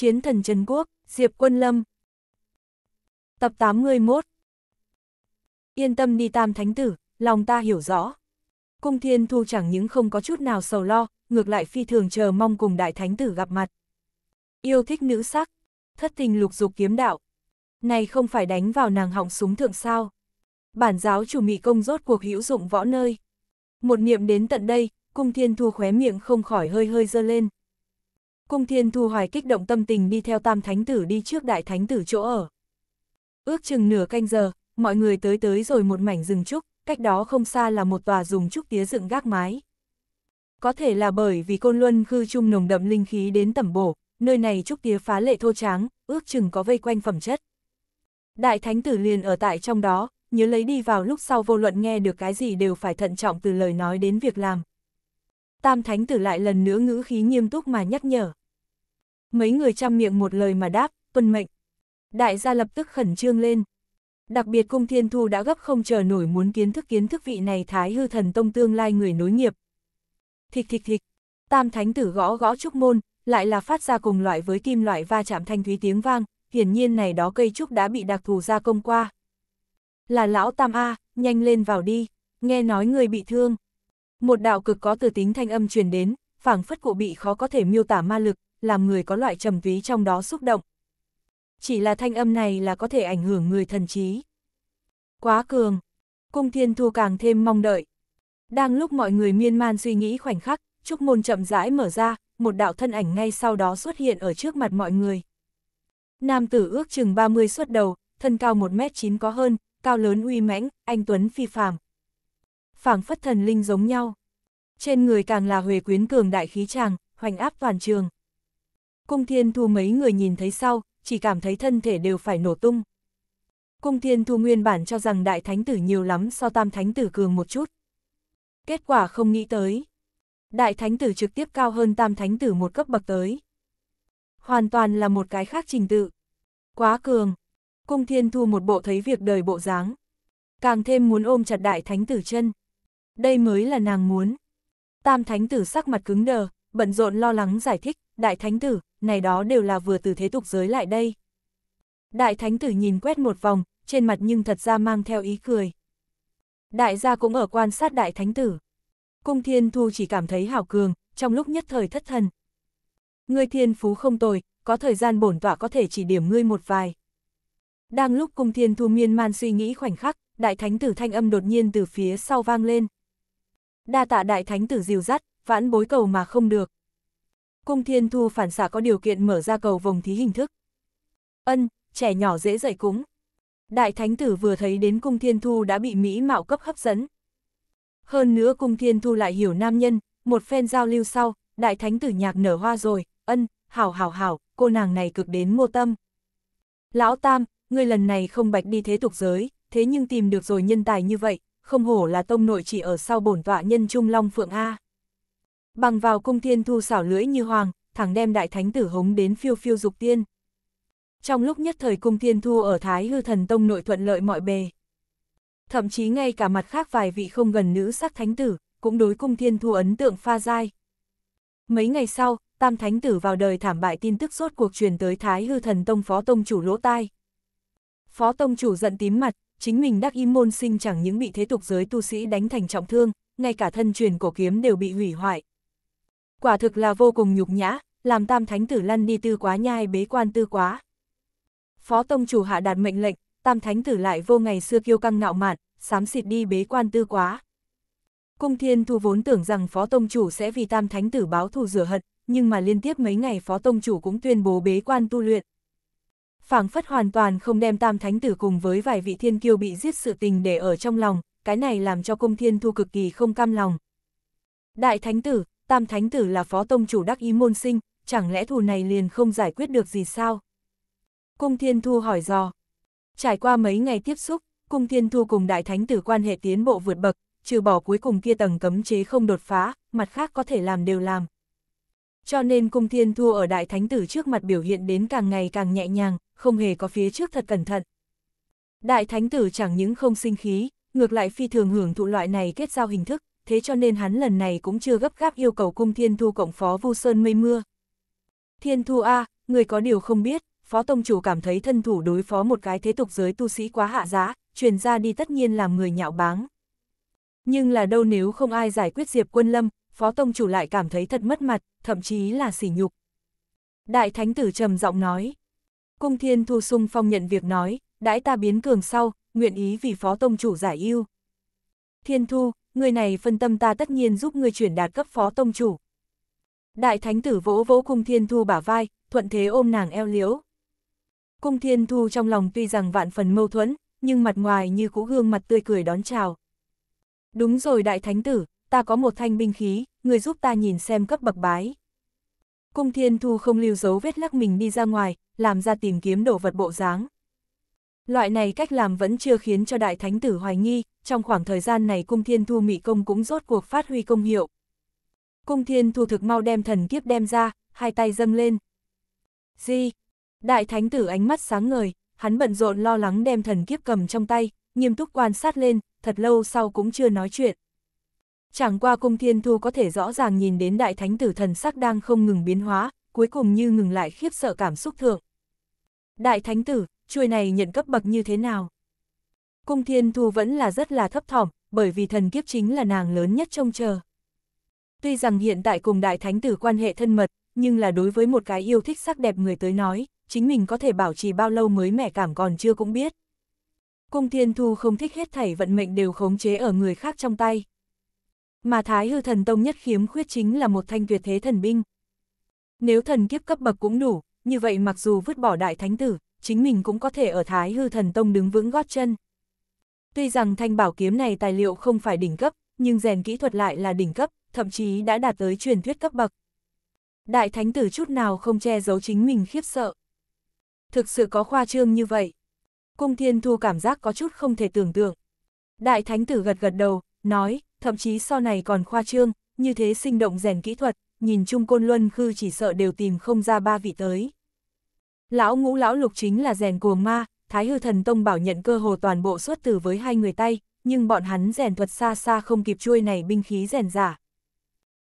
Chiến thần Trần Quốc, Diệp Quân Lâm. Tập 81 Yên tâm đi tam thánh tử, lòng ta hiểu rõ. Cung thiên thu chẳng những không có chút nào sầu lo, ngược lại phi thường chờ mong cùng đại thánh tử gặp mặt. Yêu thích nữ sắc, thất tình lục dục kiếm đạo. Này không phải đánh vào nàng họng súng thượng sao. Bản giáo chủ mị công rốt cuộc hữu dụng võ nơi. Một niệm đến tận đây, cung thiên thu khóe miệng không khỏi hơi hơi dơ lên. Cung Thiên Thu Hoài kích động tâm tình đi theo Tam Thánh Tử đi trước Đại Thánh Tử chỗ ở. Ước chừng nửa canh giờ, mọi người tới tới rồi một mảnh rừng trúc, cách đó không xa là một tòa dùng trúc tía dựng gác mái. Có thể là bởi vì côn luân khư trung nồng đậm linh khí đến tẩm bổ, nơi này trúc tía phá lệ thô tráng, ước chừng có vây quanh phẩm chất. Đại Thánh Tử liền ở tại trong đó, nhớ lấy đi vào lúc sau vô luận nghe được cái gì đều phải thận trọng từ lời nói đến việc làm. Tam Thánh Tử lại lần nữa ngữ khí nghiêm túc mà nhắc nhở. Mấy người chăm miệng một lời mà đáp, tuân mệnh. Đại gia lập tức khẩn trương lên. Đặc biệt cung thiên thu đã gấp không chờ nổi muốn kiến thức kiến thức vị này thái hư thần tông tương lai người nối nghiệp. Thịch thịch thịch, tam thánh tử gõ gõ trúc môn, lại là phát ra cùng loại với kim loại va chạm thanh thúy tiếng vang, hiển nhiên này đó cây trúc đã bị đặc thù gia công qua. Là lão tam A, nhanh lên vào đi, nghe nói người bị thương. Một đạo cực có từ tính thanh âm truyền đến, phảng phất cụ bị khó có thể miêu tả ma lực, làm người có loại trầm ví trong đó xúc động. Chỉ là thanh âm này là có thể ảnh hưởng người thần trí. Quá cường, cung thiên thu càng thêm mong đợi. Đang lúc mọi người miên man suy nghĩ khoảnh khắc, trúc môn chậm rãi mở ra, một đạo thân ảnh ngay sau đó xuất hiện ở trước mặt mọi người. Nam tử ước chừng 30 xuất đầu, thân cao 1m9 có hơn, cao lớn uy mãnh, anh Tuấn phi phàm. phảng phất thần linh giống nhau. Trên người càng là huề quyến cường đại khí tràng, hoành áp toàn trường. Cung Thiên Thu mấy người nhìn thấy sau, chỉ cảm thấy thân thể đều phải nổ tung. Cung Thiên Thu nguyên bản cho rằng Đại Thánh Tử nhiều lắm so Tam Thánh Tử cường một chút. Kết quả không nghĩ tới. Đại Thánh Tử trực tiếp cao hơn Tam Thánh Tử một cấp bậc tới. Hoàn toàn là một cái khác trình tự. Quá cường. Cung Thiên Thu một bộ thấy việc đời bộ dáng. Càng thêm muốn ôm chặt Đại Thánh Tử chân. Đây mới là nàng muốn. Tam Thánh Tử sắc mặt cứng đờ, bận rộn lo lắng giải thích. Đại Thánh Tử, này đó đều là vừa từ thế tục giới lại đây. Đại thánh tử nhìn quét một vòng, trên mặt nhưng thật ra mang theo ý cười. Đại gia cũng ở quan sát đại thánh tử. Cung thiên thu chỉ cảm thấy hào cường, trong lúc nhất thời thất thần. Ngươi thiên phú không tồi, có thời gian bổn tọa có thể chỉ điểm ngươi một vài. Đang lúc cung thiên thu miên man suy nghĩ khoảnh khắc, đại thánh tử thanh âm đột nhiên từ phía sau vang lên. Đa tạ đại thánh tử dìu dắt, vãn bối cầu mà không được. Cung Thiên Thu phản xạ có điều kiện mở ra cầu vòng thí hình thức. Ân, trẻ nhỏ dễ dạy cúng. Đại Thánh Tử vừa thấy đến Cung Thiên Thu đã bị Mỹ mạo cấp hấp dẫn. Hơn nữa Cung Thiên Thu lại hiểu nam nhân, một phen giao lưu sau, Đại Thánh Tử nhạc nở hoa rồi, ân, hảo hảo hảo, cô nàng này cực đến mô tâm. Lão Tam, ngươi lần này không bạch đi thế tục giới, thế nhưng tìm được rồi nhân tài như vậy, không hổ là tông nội chỉ ở sau bổn tọa nhân trung long phượng A. Bằng vào cung thiên thu xảo lưỡi như hoàng, thẳng đem đại thánh tử hống đến phiêu phiêu dục tiên. Trong lúc nhất thời cung thiên thu ở Thái hư thần tông nội thuận lợi mọi bề. Thậm chí ngay cả mặt khác vài vị không gần nữ sắc thánh tử, cũng đối cung thiên thu ấn tượng pha dai. Mấy ngày sau, tam thánh tử vào đời thảm bại tin tức suốt cuộc truyền tới Thái hư thần tông phó tông chủ lỗ tai. Phó tông chủ giận tím mặt, chính mình đắc im môn sinh chẳng những bị thế tục giới tu sĩ đánh thành trọng thương, ngay cả thân truyền cổ kiếm đều bị hủy hoại, quả thực là vô cùng nhục nhã, làm tam thánh tử lăn đi tư quá nhai bế quan tư quá. Phó tông chủ hạ đạt mệnh lệnh, tam thánh tử lại vô ngày xưa kiêu căng ngạo mạn, xám xịt đi bế quan tư quá. Cung thiên thu vốn tưởng rằng phó tông chủ sẽ vì tam thánh tử báo thù rửa hận, nhưng mà liên tiếp mấy ngày phó tông chủ cũng tuyên bố bế quan tu luyện. phảng phất hoàn toàn không đem tam thánh tử cùng với vài vị thiên kiêu bị giết sự tình để ở trong lòng, cái này làm cho cung thiên thu cực kỳ không cam lòng. Đại thánh tử, tam thánh tử là phó tông chủ đắc ý môn sinh, chẳng lẽ thù này liền không giải quyết được gì sao? Cung Thiên Thu hỏi dò. Trải qua mấy ngày tiếp xúc, Cung Thiên Thu cùng đại thánh tử quan hệ tiến bộ vượt bậc, trừ bỏ cuối cùng kia tầng cấm chế không đột phá, mặt khác có thể làm đều làm. Cho nên Cung Thiên Thu ở đại thánh tử trước mặt biểu hiện đến càng ngày càng nhẹ nhàng, không hề có phía trước thật cẩn thận. Đại thánh tử chẳng những không sinh khí, ngược lại phi thường hưởng thụ loại này kết giao hình thức thế cho nên hắn lần này cũng chưa gấp gáp yêu cầu cung Thiên Thu cộng phó Vu Sơn mây mưa. Thiên Thu A, người có điều không biết, phó tông chủ cảm thấy thân thủ đối phó một cái thế tục giới tu sĩ quá hạ giá, truyền ra đi tất nhiên làm người nhạo báng. Nhưng là đâu nếu không ai giải quyết Diệp Quân Lâm, phó tông chủ lại cảm thấy thật mất mặt, thậm chí là sỉ nhục. Đại thánh tử trầm giọng nói. Cung Thiên Thu sung phong nhận việc nói, đãi ta biến cường sau, nguyện ý vì phó tông chủ giải yêu. Thiên Thu, người này phân tâm ta tất nhiên giúp ngươi chuyển đạt cấp phó tông chủ. Đại thánh tử vỗ vỗ cung thiên thu bả vai, thuận thế ôm nàng eo liếu. Cung thiên thu trong lòng tuy rằng vạn phần mâu thuẫn, nhưng mặt ngoài như cũ gương mặt tươi cười đón chào. Đúng rồi đại thánh tử, ta có một thanh binh khí, người giúp ta nhìn xem cấp bậc bái. Cung thiên thu không lưu dấu vết lắc mình đi ra ngoài, làm ra tìm kiếm đồ vật bộ dáng. Loại này cách làm vẫn chưa khiến cho đại thánh tử hoài nghi, trong khoảng thời gian này cung thiên thu mị công cũng rốt cuộc phát huy công hiệu. Cung thiên thu thực mau đem thần kiếp đem ra, hai tay dâng lên. Di! Đại thánh tử ánh mắt sáng ngời, hắn bận rộn lo lắng đem thần kiếp cầm trong tay, nghiêm túc quan sát lên, thật lâu sau cũng chưa nói chuyện. Chẳng qua cung thiên thu có thể rõ ràng nhìn đến đại thánh tử thần sắc đang không ngừng biến hóa, cuối cùng như ngừng lại khiếp sợ cảm xúc thượng. Đại thánh tử, chuôi này nhận cấp bậc như thế nào? Cung Thiên Thu vẫn là rất là thấp thỏm, bởi vì thần kiếp chính là nàng lớn nhất trông chờ. Tuy rằng hiện tại cùng đại thánh tử quan hệ thân mật, nhưng là đối với một cái yêu thích sắc đẹp người tới nói, chính mình có thể bảo trì bao lâu mới mẻ cảm còn chưa cũng biết. Cung Thiên Thu không thích hết thảy vận mệnh đều khống chế ở người khác trong tay. Mà Thái Hư Thần Tông nhất khiếm khuyết chính là một thanh tuyệt thế thần binh. Nếu thần kiếp cấp bậc cũng đủ, như vậy mặc dù vứt bỏ đại thánh tử, chính mình cũng có thể ở Thái Hư Thần Tông đứng vững gót chân. Tuy rằng thanh bảo kiếm này tài liệu không phải đỉnh cấp, nhưng rèn kỹ thuật lại là đỉnh cấp, thậm chí đã đạt tới truyền thuyết cấp bậc. Đại thánh tử chút nào không che giấu chính mình khiếp sợ. Thực sự có khoa trương như vậy. Cung thiên thu cảm giác có chút không thể tưởng tượng. Đại thánh tử gật gật đầu, nói, thậm chí sau này còn khoa trương, như thế sinh động rèn kỹ thuật, nhìn chung côn luân khư chỉ sợ đều tìm không ra ba vị tới. Lão ngũ lão lục chính là rèn cuồng ma, Thái Hư Thần Tông bảo nhận cơ hồ toàn bộ xuất từ với hai người tay, nhưng bọn hắn rèn thuật xa xa không kịp chuôi này binh khí rèn giả.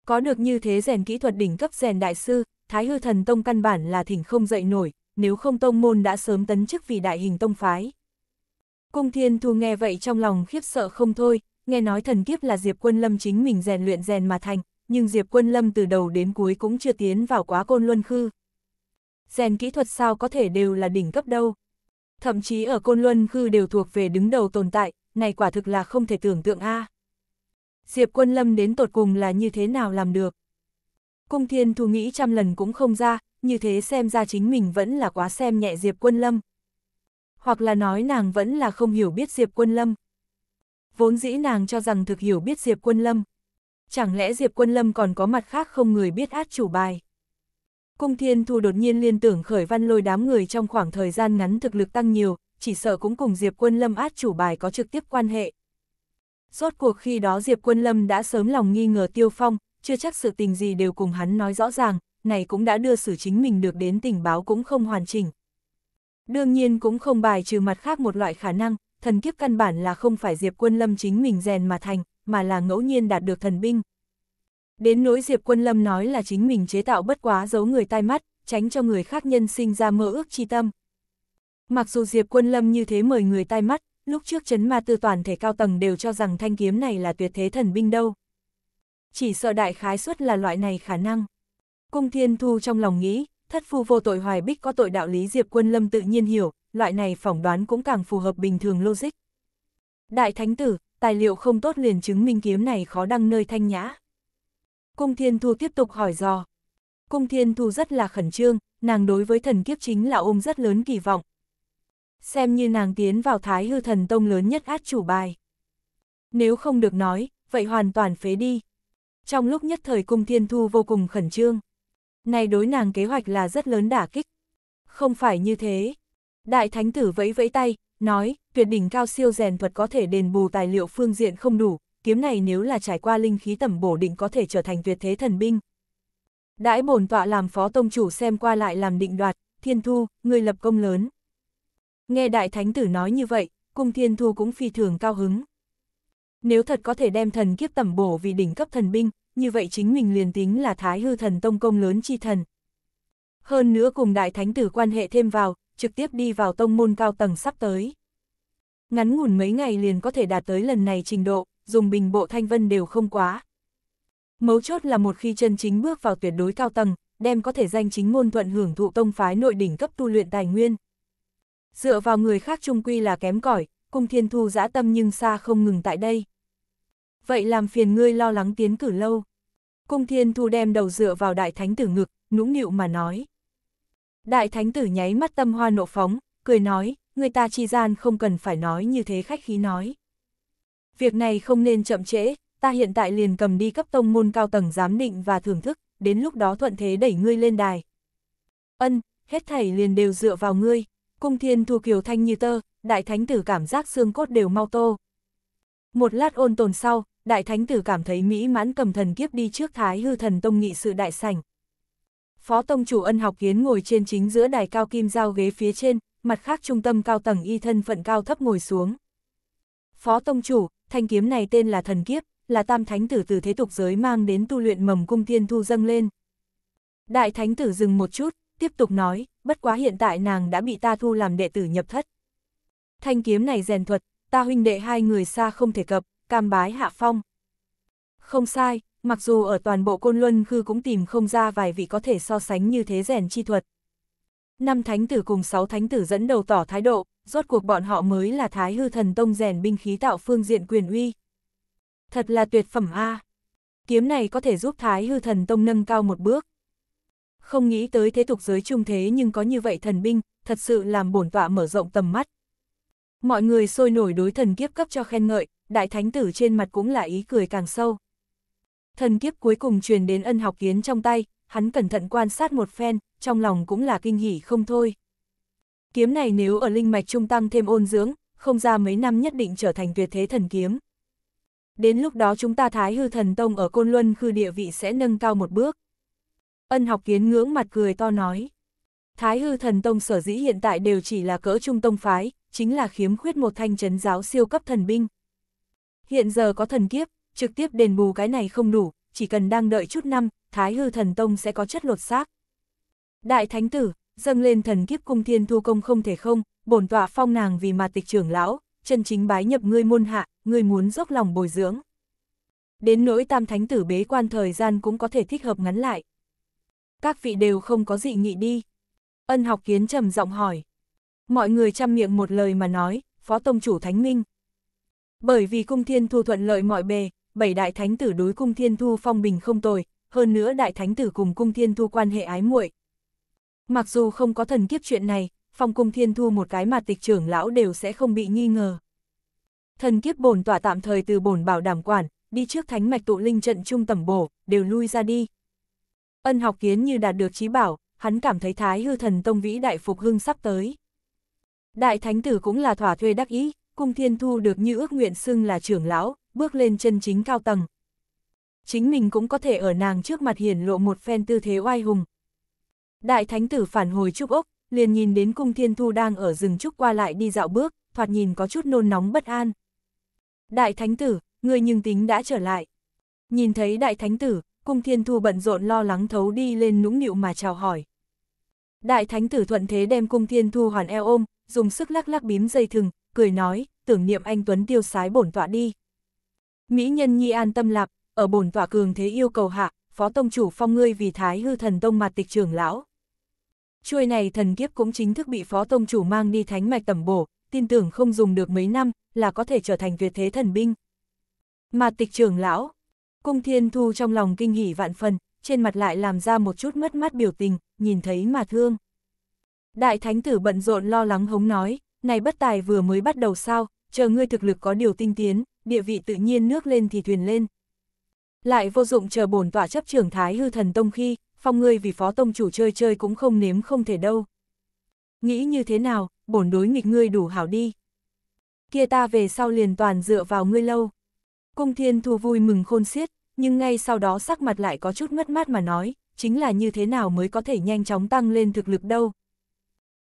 Có được như thế rèn kỹ thuật đỉnh cấp rèn đại sư, Thái Hư Thần Tông căn bản là thỉnh không dậy nổi, nếu không tông môn đã sớm tấn chức vì đại hình tông phái. Cung Thiên Thu nghe vậy trong lòng khiếp sợ không thôi, nghe nói thần kiếp là Diệp Quân Lâm chính mình rèn luyện rèn mà thành, nhưng Diệp Quân Lâm từ đầu đến cuối cũng chưa tiến vào quá côn luân khư. Rèn kỹ thuật sao có thể đều là đỉnh cấp đâu, thậm chí ở Côn Luân Khư đều thuộc về đứng đầu tồn tại, này quả thực là không thể tưởng tượng a. Diệp Quân Lâm đến tột cùng là như thế nào làm được? Cung Thiên Thu nghĩ trăm lần cũng không ra, như thế xem ra chính mình vẫn là quá xem nhẹ Diệp Quân Lâm. Hoặc là nói nàng vẫn là không hiểu biết Diệp Quân Lâm. Vốn dĩ nàng cho rằng thực hiểu biết Diệp Quân Lâm. Chẳng lẽ Diệp Quân Lâm còn có mặt khác không người biết át chủ bài. Cung Thiên Thu đột nhiên liên tưởng khởi văn lôi đám người trong khoảng thời gian ngắn thực lực tăng nhiều, chỉ sợ cũng cùng Diệp Quân Lâm át chủ bài có trực tiếp quan hệ. Rốt cuộc khi đó Diệp Quân Lâm đã sớm lòng nghi ngờ Tiêu Phong, chưa chắc sự tình gì đều cùng hắn nói rõ ràng, này cũng đã đưa xử chính mình được đến tình báo cũng không hoàn chỉnh. Đương nhiên cũng không bài trừ mặt khác một loại khả năng, thần kiếp căn bản là không phải Diệp Quân Lâm chính mình rèn mà thành, mà là ngẫu nhiên đạt được thần binh. Đến nỗi Diệp Quân Lâm nói là chính mình chế tạo bất quá giấu người tai mắt, tránh cho người khác nhân sinh ra mơ ước chi tâm. Mặc dù Diệp Quân Lâm như thế mời người tai mắt, lúc trước chấn ma tư toàn thể cao tầng đều cho rằng thanh kiếm này là tuyệt thế thần binh đâu. Chỉ sợ đại khái suất là loại này khả năng. Cung Thiên Thu trong lòng nghĩ, thất phu vô tội hoài bích có tội đạo lý Diệp Quân Lâm tự nhiên hiểu, loại này phỏng đoán cũng càng phù hợp bình thường logic. Đại Thánh Tử, tài liệu không tốt liền chứng minh kiếm này khó đăng nơi thanh nhã. Cung Thiên Thu tiếp tục hỏi dò. Cung Thiên Thu rất là khẩn trương, nàng đối với thần kiếp chính là ôm rất lớn kỳ vọng. Xem như nàng tiến vào thái hư thần tông lớn nhất át chủ bài. Nếu không được nói, vậy hoàn toàn phế đi. Trong lúc nhất thời Cung Thiên Thu vô cùng khẩn trương. Này đối nàng kế hoạch là rất lớn đả kích. Không phải như thế. Đại Thánh Tử vẫy vẫy tay, nói, tuyệt đỉnh cao siêu rèn thuật có thể đền bù tài liệu phương diện không đủ, kiếm này nếu là trải qua linh khí tẩm bổ định có thể trở thành tuyệt thế thần binh. Đãi bổn tọa làm phó tông chủ xem qua lại làm định đoạt, thiên thu, người lập công lớn. Nghe đại thánh tử nói như vậy, cung thiên thu cũng phi thường cao hứng. Nếu thật có thể đem thần kiếp tẩm bổ vì đỉnh cấp thần binh, như vậy chính mình liền tính là thái hư thần tông công lớn chi thần. Hơn nữa cùng đại thánh tử quan hệ thêm vào, trực tiếp đi vào tông môn cao tầng sắp tới. Ngắn ngủn mấy ngày liền có thể đạt tới lần này trình độ, dùng bình bộ thanh vân đều không quá. Mấu chốt là một khi chân chính bước vào tuyệt đối cao tầng, đem có thể danh chính ngôn thuận hưởng thụ tông phái nội đỉnh cấp tu luyện tài nguyên. Dựa vào người khác trung quy là kém cỏi, cung thiên thu dã tâm nhưng xa không ngừng tại đây. Vậy làm phiền ngươi lo lắng tiến cử lâu. Cung thiên thu đem đầu dựa vào đại thánh tử ngực, nũng nịu mà nói. Đại thánh tử nháy mắt tâm hoa nộ phóng, cười nói, người ta chi gian không cần phải nói như thế khách khí nói. Việc này không nên chậm trễ, ta hiện tại liền cầm đi cấp tông môn cao tầng giám định và thưởng thức, đến lúc đó thuận thế đẩy ngươi lên đài. Ân, hết thảy liền đều dựa vào ngươi, cung thiên thu kiều thanh như tơ, đại thánh tử cảm giác xương cốt đều mau tô. Một lát ôn tồn sau, đại thánh tử cảm thấy mỹ mãn cầm thần kiếp đi trước thái hư thần tông nghị sự đại sảnh. Phó tông chủ ân học kiến ngồi trên chính giữa đài cao kim giao ghế phía trên, mặt khác trung tâm cao tầng y thân phận cao thấp ngồi xuống. Phó tông chủ, thanh kiếm này tên là thần kiếp, là tam thánh tử từ thế tục giới mang đến tu luyện mầm cung tiên thu dâng lên. Đại thánh tử dừng một chút, tiếp tục nói, bất quá hiện tại nàng đã bị ta thu làm đệ tử nhập thất. Thanh kiếm này rèn thuật, ta huynh đệ hai người xa không thể cập, cam bái hạ phong. Không sai, mặc dù ở toàn bộ côn luân khư cũng tìm không ra vài vị có thể so sánh như thế rèn chi thuật năm thánh tử cùng sáu thánh tử dẫn đầu tỏ thái độ, rốt cuộc bọn họ mới là thái hư thần tông rèn binh khí tạo phương diện quyền uy. Thật là tuyệt phẩm A. Kiếm này có thể giúp thái hư thần tông nâng cao một bước. Không nghĩ tới thế tục giới trung thế nhưng có như vậy thần binh, thật sự làm bổn tọa mở rộng tầm mắt. Mọi người sôi nổi đối thần kiếp cấp cho khen ngợi, đại thánh tử trên mặt cũng là ý cười càng sâu. Thần kiếp cuối cùng truyền đến ân học kiến trong tay, hắn cẩn thận quan sát một phen, trong lòng cũng là kinh hỉ không thôi. Kiếm này nếu ở linh mạch trung tăng thêm ôn dưỡng, không ra mấy năm nhất định trở thành tuyệt thế thần kiếm. Đến lúc đó chúng ta Thái Hư Thần Tông ở Côn Luân khư địa vị sẽ nâng cao một bước. Ân học kiến ngưỡng mặt cười to nói. Thái Hư Thần Tông sở dĩ hiện tại đều chỉ là cỡ trung tông phái, chính là khiếm khuyết một thanh trấn giáo siêu cấp thần binh. Hiện giờ có thần kiếp, trực tiếp đền bù cái này không đủ, chỉ cần đang đợi chút năm, Thái Hư Thần Tông sẽ có chất lột xác. Đại Thánh Tử, dâng lên thần kiếp cung thiên thu công không thể không, bổn tọa phong nàng vì mà tịch trưởng lão, chân chính bái nhập ngươi môn hạ, ngươi muốn dốc lòng bồi dưỡng. Đến nỗi tam thánh tử bế quan thời gian cũng có thể thích hợp ngắn lại. Các vị đều không có dị nghị đi. Ân học kiến trầm giọng hỏi. Mọi người chăm miệng một lời mà nói, phó tông chủ thánh minh. Bởi vì cung thiên thu thuận lợi mọi bề, bảy đại thánh tử đối cung thiên thu phong bình không tồi, hơn nữa đại thánh tử cùng cung thiên thu quan hệ ái muội. Mặc dù không có thần kiếp chuyện này, phong cung thiên thu một cái mà tịch trưởng lão đều sẽ không bị nghi ngờ. Thần kiếp bổn tỏa tạm thời từ bổn bảo đảm quản, đi trước thánh mạch tụ linh trận trung tầm bổ, đều lui ra đi. Ân học kiến như đạt được trí bảo, hắn cảm thấy thái hư thần tông vĩ đại phục hưng sắp tới. Đại thánh tử cũng là thỏa thuê đắc ý, cung thiên thu được như ước nguyện xưng là trưởng lão, bước lên chân chính cao tầng, chính mình cũng có thể ở nàng trước mặt hiển lộ một phen tư thế oai hùng. Đại thánh tử phản hồi trúc ốc, liền nhìn đến cung thiên thu đang ở rừng trúc qua lại đi dạo bước, thoạt nhìn có chút nôn nóng bất an. Đại thánh tử, người nhưng tính đã trở lại. Nhìn thấy đại thánh tử, cung thiên thu bận rộn lo lắng thấu đi lên nũng nịu mà chào hỏi. Đại thánh tử thuận thế đem cung thiên thu hoàn eo ôm, dùng sức lắc lắc bím dây thừng, cười nói, tưởng niệm anh Tuấn tiêu sái bổn tọa đi. Mỹ nhân nhi an tâm lạc, ở bổn tọa cường thế yêu cầu hạ, phó tông chủ phong ngươi vì thái hư thần tông mặt tịch trưởng lão. Chuôi này thần kiếp cũng chính thức bị phó tông chủ mang đi thánh mạch tẩm bổ, tin tưởng không dùng được mấy năm là có thể trở thành tuyệt thế thần binh. Mặt tịch trưởng lão, cung thiên thu trong lòng kinh hỉ vạn phần, trên mặt lại làm ra một chút mất mát biểu tình, nhìn thấy mà thương. Đại thánh tử bận rộn lo lắng hống nói, này bất tài vừa mới bắt đầu sao, chờ ngươi thực lực có điều tinh tiến, địa vị tự nhiên nước lên thì thuyền lên, lại vô dụng chờ bổn tọa chấp trưởng thái hư thần tông khi, phong ngươi vì phó tông chủ chơi chơi cũng không nếm không thể đâu. Nghĩ như thế nào, bổn đối nghịch ngươi đủ hảo đi. Kia ta về sau liền toàn dựa vào ngươi lâu. Cung thiên thu vui mừng khôn xiết, nhưng ngay sau đó sắc mặt lại có chút mất mát mà nói, chính là như thế nào mới có thể nhanh chóng tăng lên thực lực đâu.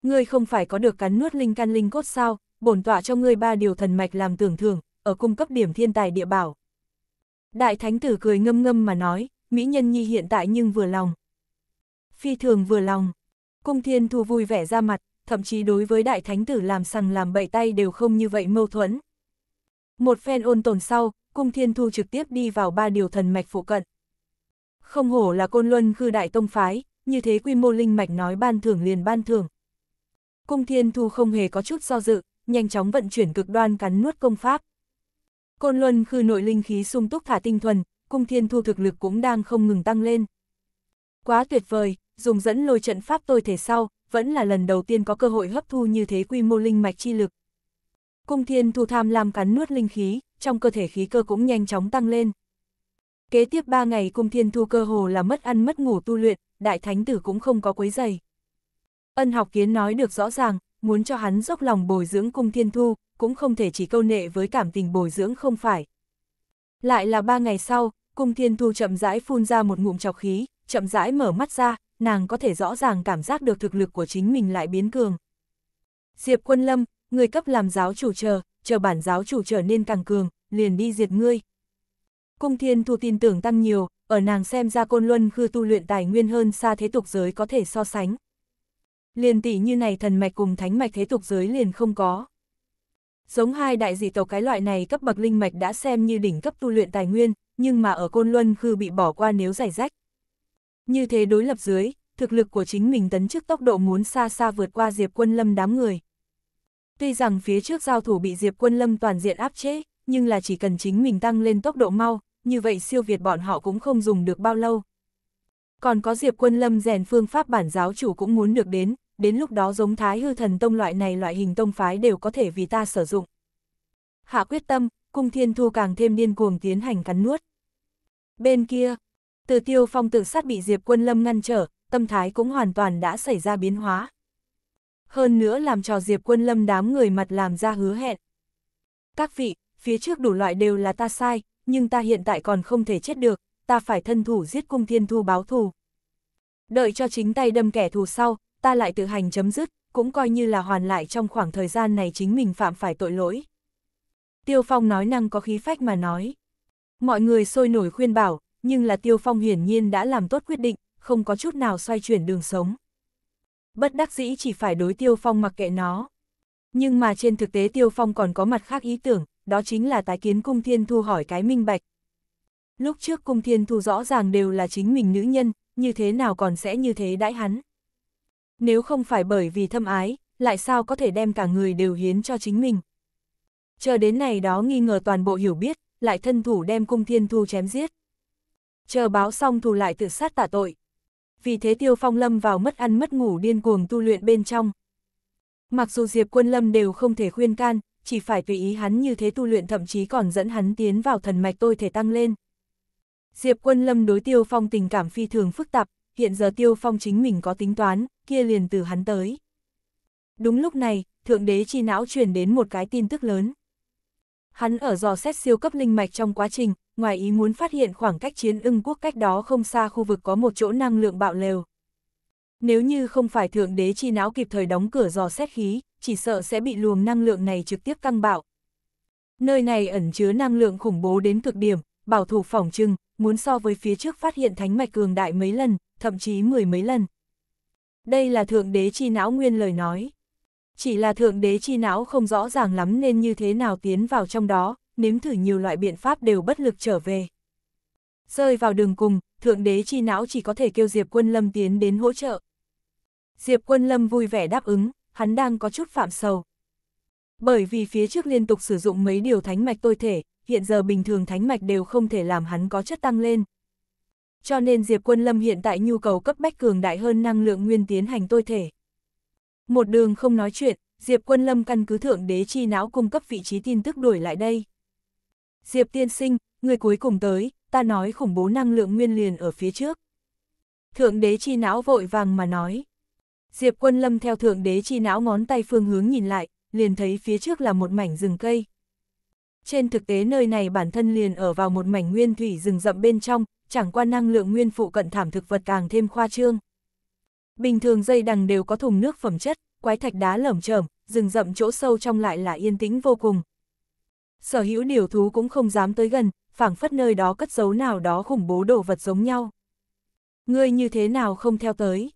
Ngươi không phải có được cắn nuốt linh can linh cốt sao, bổn tọa cho ngươi ba điều thần mạch làm tưởng thưởng, ở cung cấp điểm thiên tài địa bảo. Đại thánh tử cười ngâm ngâm mà nói, mỹ nhân nhi hiện tại nhưng vừa lòng. Phi thường vừa lòng, cung thiên thu vui vẻ ra mặt, thậm chí đối với đại thánh tử làm sằng làm bậy tay đều không như vậy mâu thuẫn. Một phen ôn tồn sau, cung thiên thu trực tiếp đi vào ba điều thần mạch phụ cận. Không hổ là côn luân khư đại tông phái, như thế quy mô linh mạch nói ban thưởng liền ban thưởng. Cung thiên thu không hề có chút do dự, nhanh chóng vận chuyển cực đoan cắn nuốt công pháp. Côn Luân khư nội linh khí sung túc thả tinh thuần, cung thiên thu thực lực cũng đang không ngừng tăng lên. Quá tuyệt vời, dùng dẫn lôi trận pháp tôi thể sau, vẫn là lần đầu tiên có cơ hội hấp thu như thế quy mô linh mạch chi lực. Cung thiên thu tham lam cắn nuốt linh khí, trong cơ thể khí cơ cũng nhanh chóng tăng lên. Kế tiếp 3 ngày cung thiên thu cơ hồ là mất ăn mất ngủ tu luyện, đại thánh tử cũng không có quấy giày. Ân học kiến nói được rõ ràng, muốn cho hắn dốc lòng bồi dưỡng cung thiên thu, cũng không thể chỉ câu nệ với cảm tình bồi dưỡng không phải. Lại là ba ngày sau, cung thiên thu chậm rãi phun ra một ngụm chọc khí, chậm rãi mở mắt ra, nàng có thể rõ ràng cảm giác được thực lực của chính mình lại biến cường. Diệp quân lâm, người cấp làm giáo chủ chờ, chờ bản giáo chủ trở nên càng cường, liền đi diệt ngươi. Cung thiên thu tin tưởng tăng nhiều, ở nàng xem ra côn luân khư tu luyện tài nguyên hơn xa thế tục giới có thể so sánh. Liền tỷ như này thần mạch cùng thánh mạch thế tục giới liền không có. Giống hai đại dị tộc cái loại này cấp bậc linh mạch đã xem như đỉnh cấp tu luyện tài nguyên, nhưng mà ở Côn Luân khư bị bỏ qua nếu giải rách. Như thế đối lập dưới, thực lực của chính mình tấn trước tốc độ muốn xa xa vượt qua Diệp Quân Lâm đám người. Tuy rằng phía trước giao thủ bị Diệp Quân Lâm toàn diện áp chế, nhưng là chỉ cần chính mình tăng lên tốc độ mau, như vậy siêu việt bọn họ cũng không dùng được bao lâu. Còn có Diệp Quân Lâm rèn phương pháp bản giáo chủ cũng muốn được đến, đến lúc đó giống thái hư thần tông loại này loại hình tông phái đều có thể vì ta sử dụng. Hạ quyết tâm, cung thiên thu càng thêm điên cuồng tiến hành cắn nuốt. Bên kia, từ tiêu phong tự sát bị Diệp Quân Lâm ngăn trở, tâm thái cũng hoàn toàn đã xảy ra biến hóa. Hơn nữa làm cho Diệp Quân Lâm đám người mặt làm ra hứa hẹn. Các vị, phía trước đủ loại đều là ta sai, nhưng ta hiện tại còn không thể chết được, ta phải thân thủ giết cung thiên thu báo thù. Đợi cho chính tay đâm kẻ thù sau, ta lại tự hành chấm dứt, cũng coi như là hoàn lại trong khoảng thời gian này chính mình phạm phải tội lỗi. Tiêu Phong nói năng có khí phách mà nói. Mọi người sôi nổi khuyên bảo, nhưng là Tiêu Phong hiển nhiên đã làm tốt quyết định, không có chút nào xoay chuyển đường sống. Bất đắc dĩ chỉ phải đối Tiêu Phong mặc kệ nó. Nhưng mà trên thực tế Tiêu Phong còn có mặt khác ý tưởng, đó chính là tái kiến Cung Thiên Thu hỏi cái minh bạch. Lúc trước Cung Thiên Thu rõ ràng đều là chính mình nữ nhân, như thế nào còn sẽ như thế đãi hắn. Nếu không phải bởi vì thâm ái, lại sao có thể đem cả người đều hiến cho chính mình. Chờ đến này đó nghi ngờ toàn bộ hiểu biết, lại thân thủ đem cung thiên thu chém giết. Chờ báo xong thù lại tự sát tả tội. Vì thế tiêu phong lâm vào mất ăn mất ngủ điên cuồng tu luyện bên trong. Mặc dù Diệp quân lâm đều không thể khuyên can, chỉ phải tùy ý hắn như thế tu luyện thậm chí còn dẫn hắn tiến vào thần mạch tôi thể tăng lên. Diệp quân lâm đối tiêu phong tình cảm phi thường phức tạp, hiện giờ tiêu phong chính mình có tính toán, kia liền từ hắn tới. Đúng lúc này, Thượng Đế chi não truyền đến một cái tin tức lớn. Hắn ở dò xét siêu cấp linh mạch trong quá trình, ngoài ý muốn phát hiện khoảng cách chiến ưng quốc cách đó không xa khu vực có một chỗ năng lượng bạo lều. Nếu như không phải Thượng Đế chi não kịp thời đóng cửa dò xét khí, chỉ sợ sẽ bị luồng năng lượng này trực tiếp tăng bạo. Nơi này ẩn chứa năng lượng khủng bố đến cực điểm, bảo thủ phỏng trưng, muốn so với phía trước phát hiện thánh mạch cường đại mấy lần, thậm chí mười mấy lần đây là Thượng Đế Chi Não nguyên lời nói. Chỉ là Thượng Đế Chi Não không rõ ràng lắm nên như thế nào tiến vào trong đó, nếm thử nhiều loại biện pháp đều bất lực trở về. Rơi vào đường cùng, Thượng Đế Chi Não chỉ có thể kêu Diệp Quân Lâm tiến đến hỗ trợ. Diệp Quân Lâm vui vẻ đáp ứng, hắn đang có chút phạm sầu. Bởi vì phía trước liên tục sử dụng mấy điều thánh mạch tôi thể, hiện giờ bình thường thánh mạch đều không thể làm hắn có chất tăng lên, cho nên Diệp Quân Lâm hiện tại nhu cầu cấp bách cường đại hơn năng lượng nguyên tiến hành tôi thể. Một đường không nói chuyện, Diệp Quân Lâm căn cứ thượng đế chi não cung cấp vị trí tin tức đuổi lại đây. Diệp tiên sinh, người cuối cùng tới, ta nói khủng bố năng lượng nguyên liền ở phía trước. Thượng đế chi não vội vàng mà nói. Diệp quân lâm theo thượng đế chi não ngón tay phương hướng nhìn lại, liền thấy phía trước là một mảnh rừng cây. Trên thực tế nơi này bản thân liền ở vào một mảnh nguyên thủy rừng rậm bên trong, chẳng qua năng lượng nguyên phụ cận thảm thực vật càng thêm khoa trương. Bình thường dây đằng đều có thùng nước phẩm chất, quái thạch đá lởm chởm, rừng rậm chỗ sâu trong lại là yên tĩnh vô cùng. Sở hữu điều thú cũng không dám tới gần, phảng phất nơi đó cất giấu nào đó khủng bố đồ vật giống nhau. Ngươi như thế nào không theo tới?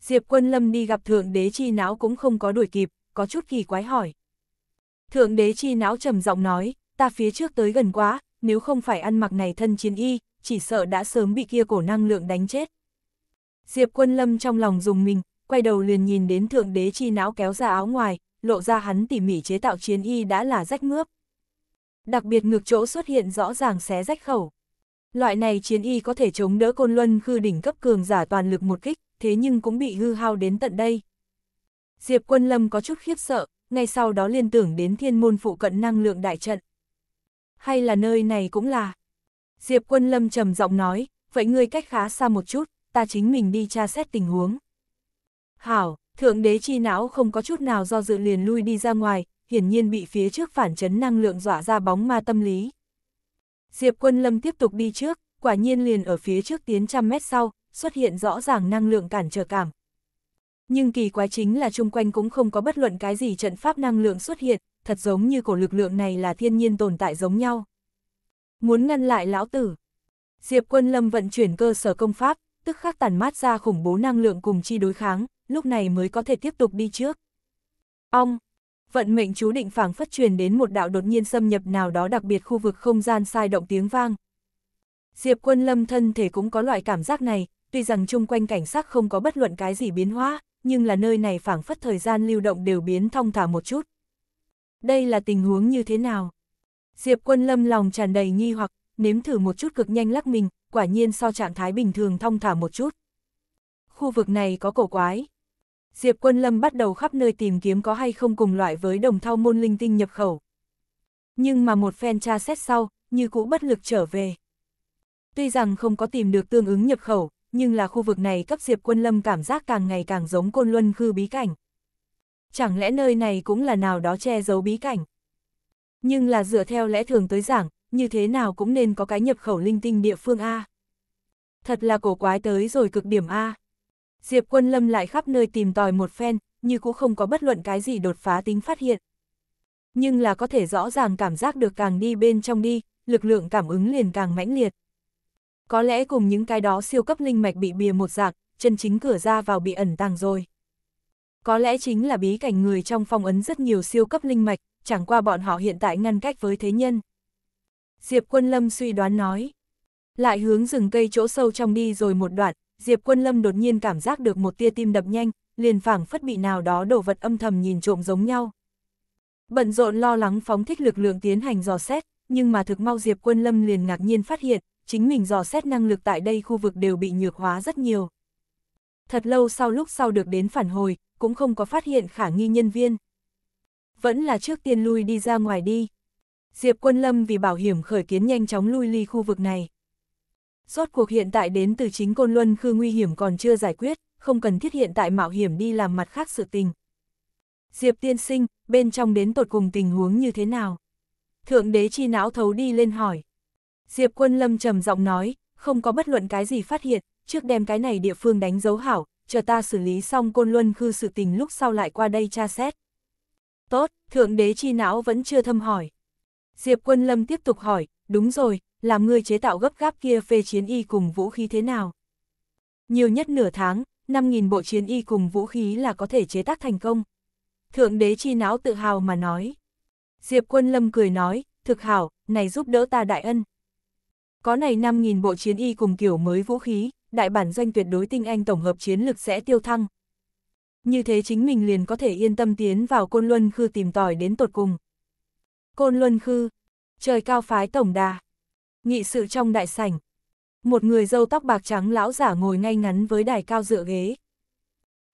Diệp quân lâm đi gặp thượng đế chi não cũng không có đuổi kịp, có chút kỳ quái hỏi. Thượng đế chi não trầm giọng nói, ta phía trước tới gần quá, nếu không phải ăn mặc này thân chiến y, chỉ sợ đã sớm bị kia cổ năng lượng đánh chết. Diệp quân lâm trong lòng dùng mình, quay đầu liền nhìn đến thượng đế chi não kéo ra áo ngoài, lộ ra hắn tỉ mỉ chế tạo chiến y đã là rách mướp. Đặc biệt ngược chỗ xuất hiện rõ ràng xé rách khẩu. Loại này chiến y có thể chống đỡ côn luân khư đỉnh cấp cường giả toàn lực một kích, thế nhưng cũng bị hư hao đến tận đây. Diệp quân lâm có chút khiếp sợ, ngay sau đó liên tưởng đến thiên môn phụ cận năng lượng đại trận. Hay là nơi này cũng là, Diệp Quân Lâm trầm giọng nói, vậy ngươi cách khá xa một chút, ta chính mình đi tra xét tình huống. Hảo, thượng đế chi não không có chút nào do dự liền lui đi ra ngoài, hiển nhiên bị phía trước phản chấn năng lượng dọa ra bóng ma tâm lý. Diệp Quân Lâm tiếp tục đi trước, quả nhiên liền ở phía trước tiến trăm mét sau, xuất hiện rõ ràng năng lượng cản trở cảm. Nhưng kỳ quái chính là chung quanh cũng không có bất luận cái gì trận pháp năng lượng xuất hiện, thật giống như cổ lực lượng này là thiên nhiên tồn tại giống nhau. Muốn ngăn lại lão tử. Diệp quân lâm vận chuyển cơ sở công pháp, tức khắc tàn mát ra khủng bố năng lượng cùng chi đối kháng, lúc này mới có thể tiếp tục đi trước. Ong, vận mệnh chú định phảng phất truyền đến một đạo đột nhiên xâm nhập nào đó đặc biệt khu vực không gian sai động tiếng vang. Diệp quân lâm thân thể cũng có loại cảm giác này, tuy rằng chung quanh cảnh sắc không có bất luận cái gì biến hóa, nhưng là nơi này phảng phất thời gian lưu động đều biến thong thả một chút. Đây là tình huống như thế nào? Diệp Quân Lâm lòng tràn đầy nghi hoặc, nếm thử một chút cực nhanh lắc mình, quả nhiên so trạng thái bình thường thong thả một chút. Khu vực này có cổ quái. Diệp Quân Lâm bắt đầu khắp nơi tìm kiếm có hay không cùng loại với đồng thao môn linh tinh nhập khẩu. Nhưng mà một phen tra xét sau, như cũ bất lực trở về. Tuy rằng không có tìm được tương ứng nhập khẩu, nhưng là khu vực này cấp Diệp Quân Lâm cảm giác càng ngày càng giống côn luân khư bí cảnh. Chẳng lẽ nơi này cũng là nào đó che giấu bí cảnh? Nhưng là dựa theo lẽ thường tới giảng, như thế nào cũng nên có cái nhập khẩu linh tinh địa phương A. Thật là cổ quái tới rồi cực điểm A. Diệp quân lâm lại khắp nơi tìm tòi một phen, như cũng không có bất luận cái gì đột phá tính phát hiện. Nhưng là có thể rõ ràng cảm giác được càng đi bên trong đi, lực lượng cảm ứng liền càng mãnh liệt. Có lẽ cùng những cái đó siêu cấp linh mạch bị bìa một dạng, chân chính cửa ra vào bị ẩn tàng rồi. Có lẽ chính là bí cảnh người trong phong ấn rất nhiều siêu cấp linh mạch, chẳng qua bọn họ hiện tại ngăn cách với thế nhân. Diệp Quân Lâm suy đoán nói. Lại hướng rừng cây chỗ sâu trong đi rồi một đoạn, Diệp Quân Lâm đột nhiên cảm giác được một tia tim đập nhanh, liền phảng phất bị nào đó đổ vật âm thầm nhìn trộm giống nhau. Bận rộn lo lắng phóng thích lực lượng tiến hành dò xét, nhưng mà thực mau Diệp Quân Lâm liền ngạc nhiên phát hiện, chính mình dò xét năng lực tại đây khu vực đều bị nhược hóa rất nhiều. Thật lâu sau lúc sau được đến phản hồi, cũng không có phát hiện khả nghi nhân viên vẫn là trước tiên lui đi ra ngoài đi. Diệp Quân Lâm vì bảo hiểm khởi kiến nhanh chóng lui ly khu vực này. Rốt cuộc hiện tại đến từ chính Côn Luân Khư nguy hiểm còn chưa giải quyết, không cần thiết hiện tại mạo hiểm đi làm mặt khác sự tình. Diệp tiên sinh, bên trong đến tột cùng tình huống như thế nào? Thượng đế chi não thấu đi lên hỏi. Diệp Quân Lâm trầm giọng nói, không có bất luận cái gì phát hiện, trước đem cái này địa phương đánh dấu hảo, chờ ta xử lý xong Côn Luân Khư sự tình lúc sau lại qua đây tra xét. Tốt, thượng đế chi não vẫn chưa thâm hỏi. Diệp quân lâm tiếp tục hỏi, đúng rồi, làm ngươi chế tạo gấp gáp kia phê chiến y cùng vũ khí thế nào? Nhiều nhất nửa tháng, 5.000 bộ chiến y cùng vũ khí là có thể chế tác thành công. Thượng đế chi não tự hào mà nói. Diệp quân lâm cười nói, thực hảo, này giúp đỡ ta đại ân. Có này 5.000 bộ chiến y cùng kiểu mới vũ khí, đại bản doanh tuyệt đối tinh anh tổng hợp chiến lực sẽ tiêu thăng, như thế chính mình liền có thể yên tâm tiến vào Côn Luân Khư tìm tòi đến tột cùng. Côn Luân Khư, trời cao phái tổng đà, nghị sự trong đại sảnh. Một người dâu tóc bạc trắng lão giả ngồi ngay ngắn với đài cao dựa ghế.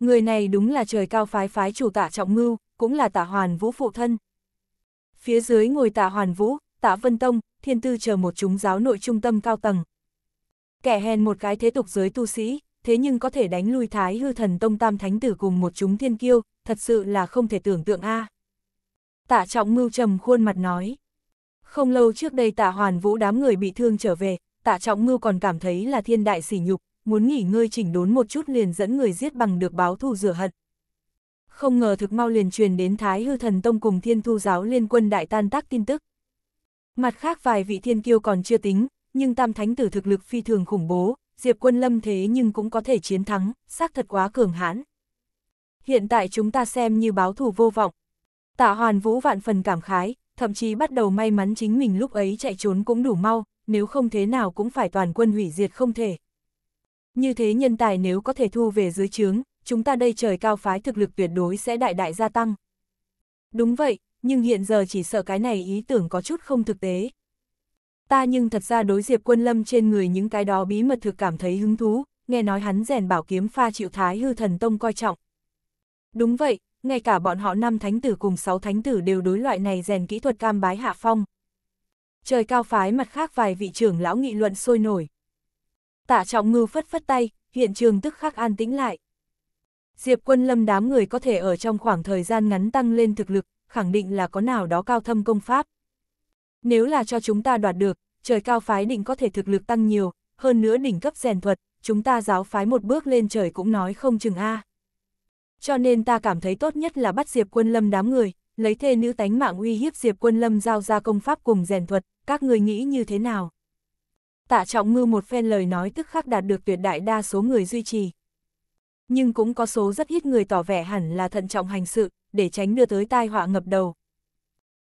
Người này đúng là trời cao phái phái chủ tạ trọng ngưu, cũng là tạ hoàn vũ phụ thân. Phía dưới ngồi tạ hoàn vũ, tạ vân tông, thiên tư chờ một chúng giáo nội trung tâm cao tầng. Kẻ hèn một cái thế tục giới tu sĩ, thế nhưng có thể đánh lui thái hư thần tông tam thánh tử cùng một chúng thiên kiêu, thật sự là không thể tưởng tượng a à. Tạ trọng mưu trầm khuôn mặt nói. Không lâu trước đây tạ hoàn vũ đám người bị thương trở về, tạ trọng mưu còn cảm thấy là thiên đại sỉ nhục, muốn nghỉ ngơi chỉnh đốn một chút liền dẫn người giết bằng được báo thù rửa hận. Không ngờ thực mau liền truyền đến Thái Hư Thần Tông cùng Thiên Thu Giáo Liên Quân đại tan tác tin tức. Mặt khác vài vị thiên kiêu còn chưa tính, nhưng Tam Thánh Tử thực lực phi thường khủng bố, Diệp quân lâm thế nhưng cũng có thể chiến thắng, xác thật quá cường hãn. Hiện tại chúng ta xem như báo thù vô vọng. Tạ hoàn vũ vạn phần cảm khái, thậm chí bắt đầu may mắn chính mình lúc ấy chạy trốn cũng đủ mau, nếu không thế nào cũng phải toàn quân hủy diệt không thể. Như thế nhân tài nếu có thể thu về dưới trướng, chúng ta đây trời cao phái thực lực tuyệt đối sẽ đại đại gia tăng. Đúng vậy, nhưng hiện giờ chỉ sợ cái này ý tưởng có chút không thực tế. Ta nhưng thật ra đối Diệp Quân Lâm trên người những cái đó bí mật thực cảm thấy hứng thú, nghe nói hắn rèn bảo kiếm pha chịu thái hư thần tông coi trọng. Đúng vậy, ngay cả bọn họ năm thánh tử cùng sáu thánh tử đều đối loại này rèn kỹ thuật cam bái hạ phong. Trời cao phái mặt khác vài vị trưởng lão nghị luận sôi nổi. Tạ trọng ngư phất phất tay, hiện trường tức khắc an tĩnh lại. Diệp quân lâm đám người có thể ở trong khoảng thời gian ngắn tăng lên thực lực, khẳng định là có nào đó cao thâm công pháp. Nếu là cho chúng ta đoạt được, trời cao phái đỉnh có thể thực lực tăng nhiều, hơn nữa đỉnh cấp rèn thuật, chúng ta giáo phái một bước lên trời cũng nói không chừng a. Cho nên ta cảm thấy tốt nhất là bắt Diệp Quân Lâm đám người, lấy thê nữ tánh mạng uy hiếp Diệp Quân Lâm giao ra công pháp cùng rèn thuật, các người nghĩ như thế nào? Tạ Trọng Ngư một phen lời nói tức khắc đạt được tuyệt đại đa số người duy trì. Nhưng cũng có số rất ít người tỏ vẻ hẳn là thận trọng hành sự, để tránh đưa tới tai họa ngập đầu.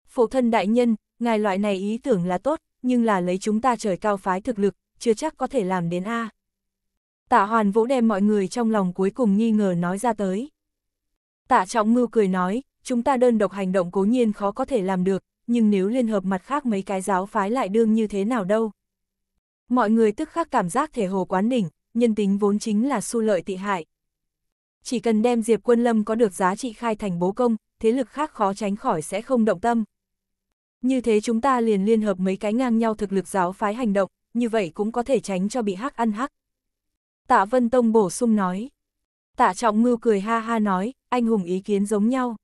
Phụ thân đại nhân, ngài loại này ý tưởng là tốt, nhưng là lấy chúng ta trời cao phái thực lực, chưa chắc có thể làm đến A. Tạ hoàn vũ đem mọi người trong lòng cuối cùng nghi ngờ nói ra tới. Tạ trọng ngưu cười nói, chúng ta đơn độc hành động cố nhiên khó có thể làm được, nhưng nếu liên hợp mặt khác mấy cái giáo phái lại đương như thế nào đâu. Mọi người tức khắc cảm giác thể hồ quán đỉnh, nhân tính vốn chính là su lợi tị hại. Chỉ cần đem Diệp Quân Lâm có được giá trị khai thành bố công, thế lực khác khó tránh khỏi sẽ không động tâm. Như thế chúng ta liền liên hợp mấy cái ngang nhau thực lực giáo phái hành động, như vậy cũng có thể tránh cho bị hắc ăn hắc. Tạ Vân Tông bổ sung nói. Tạ Trọng Ngưu cười ha ha nói, anh hùng ý kiến giống nhau.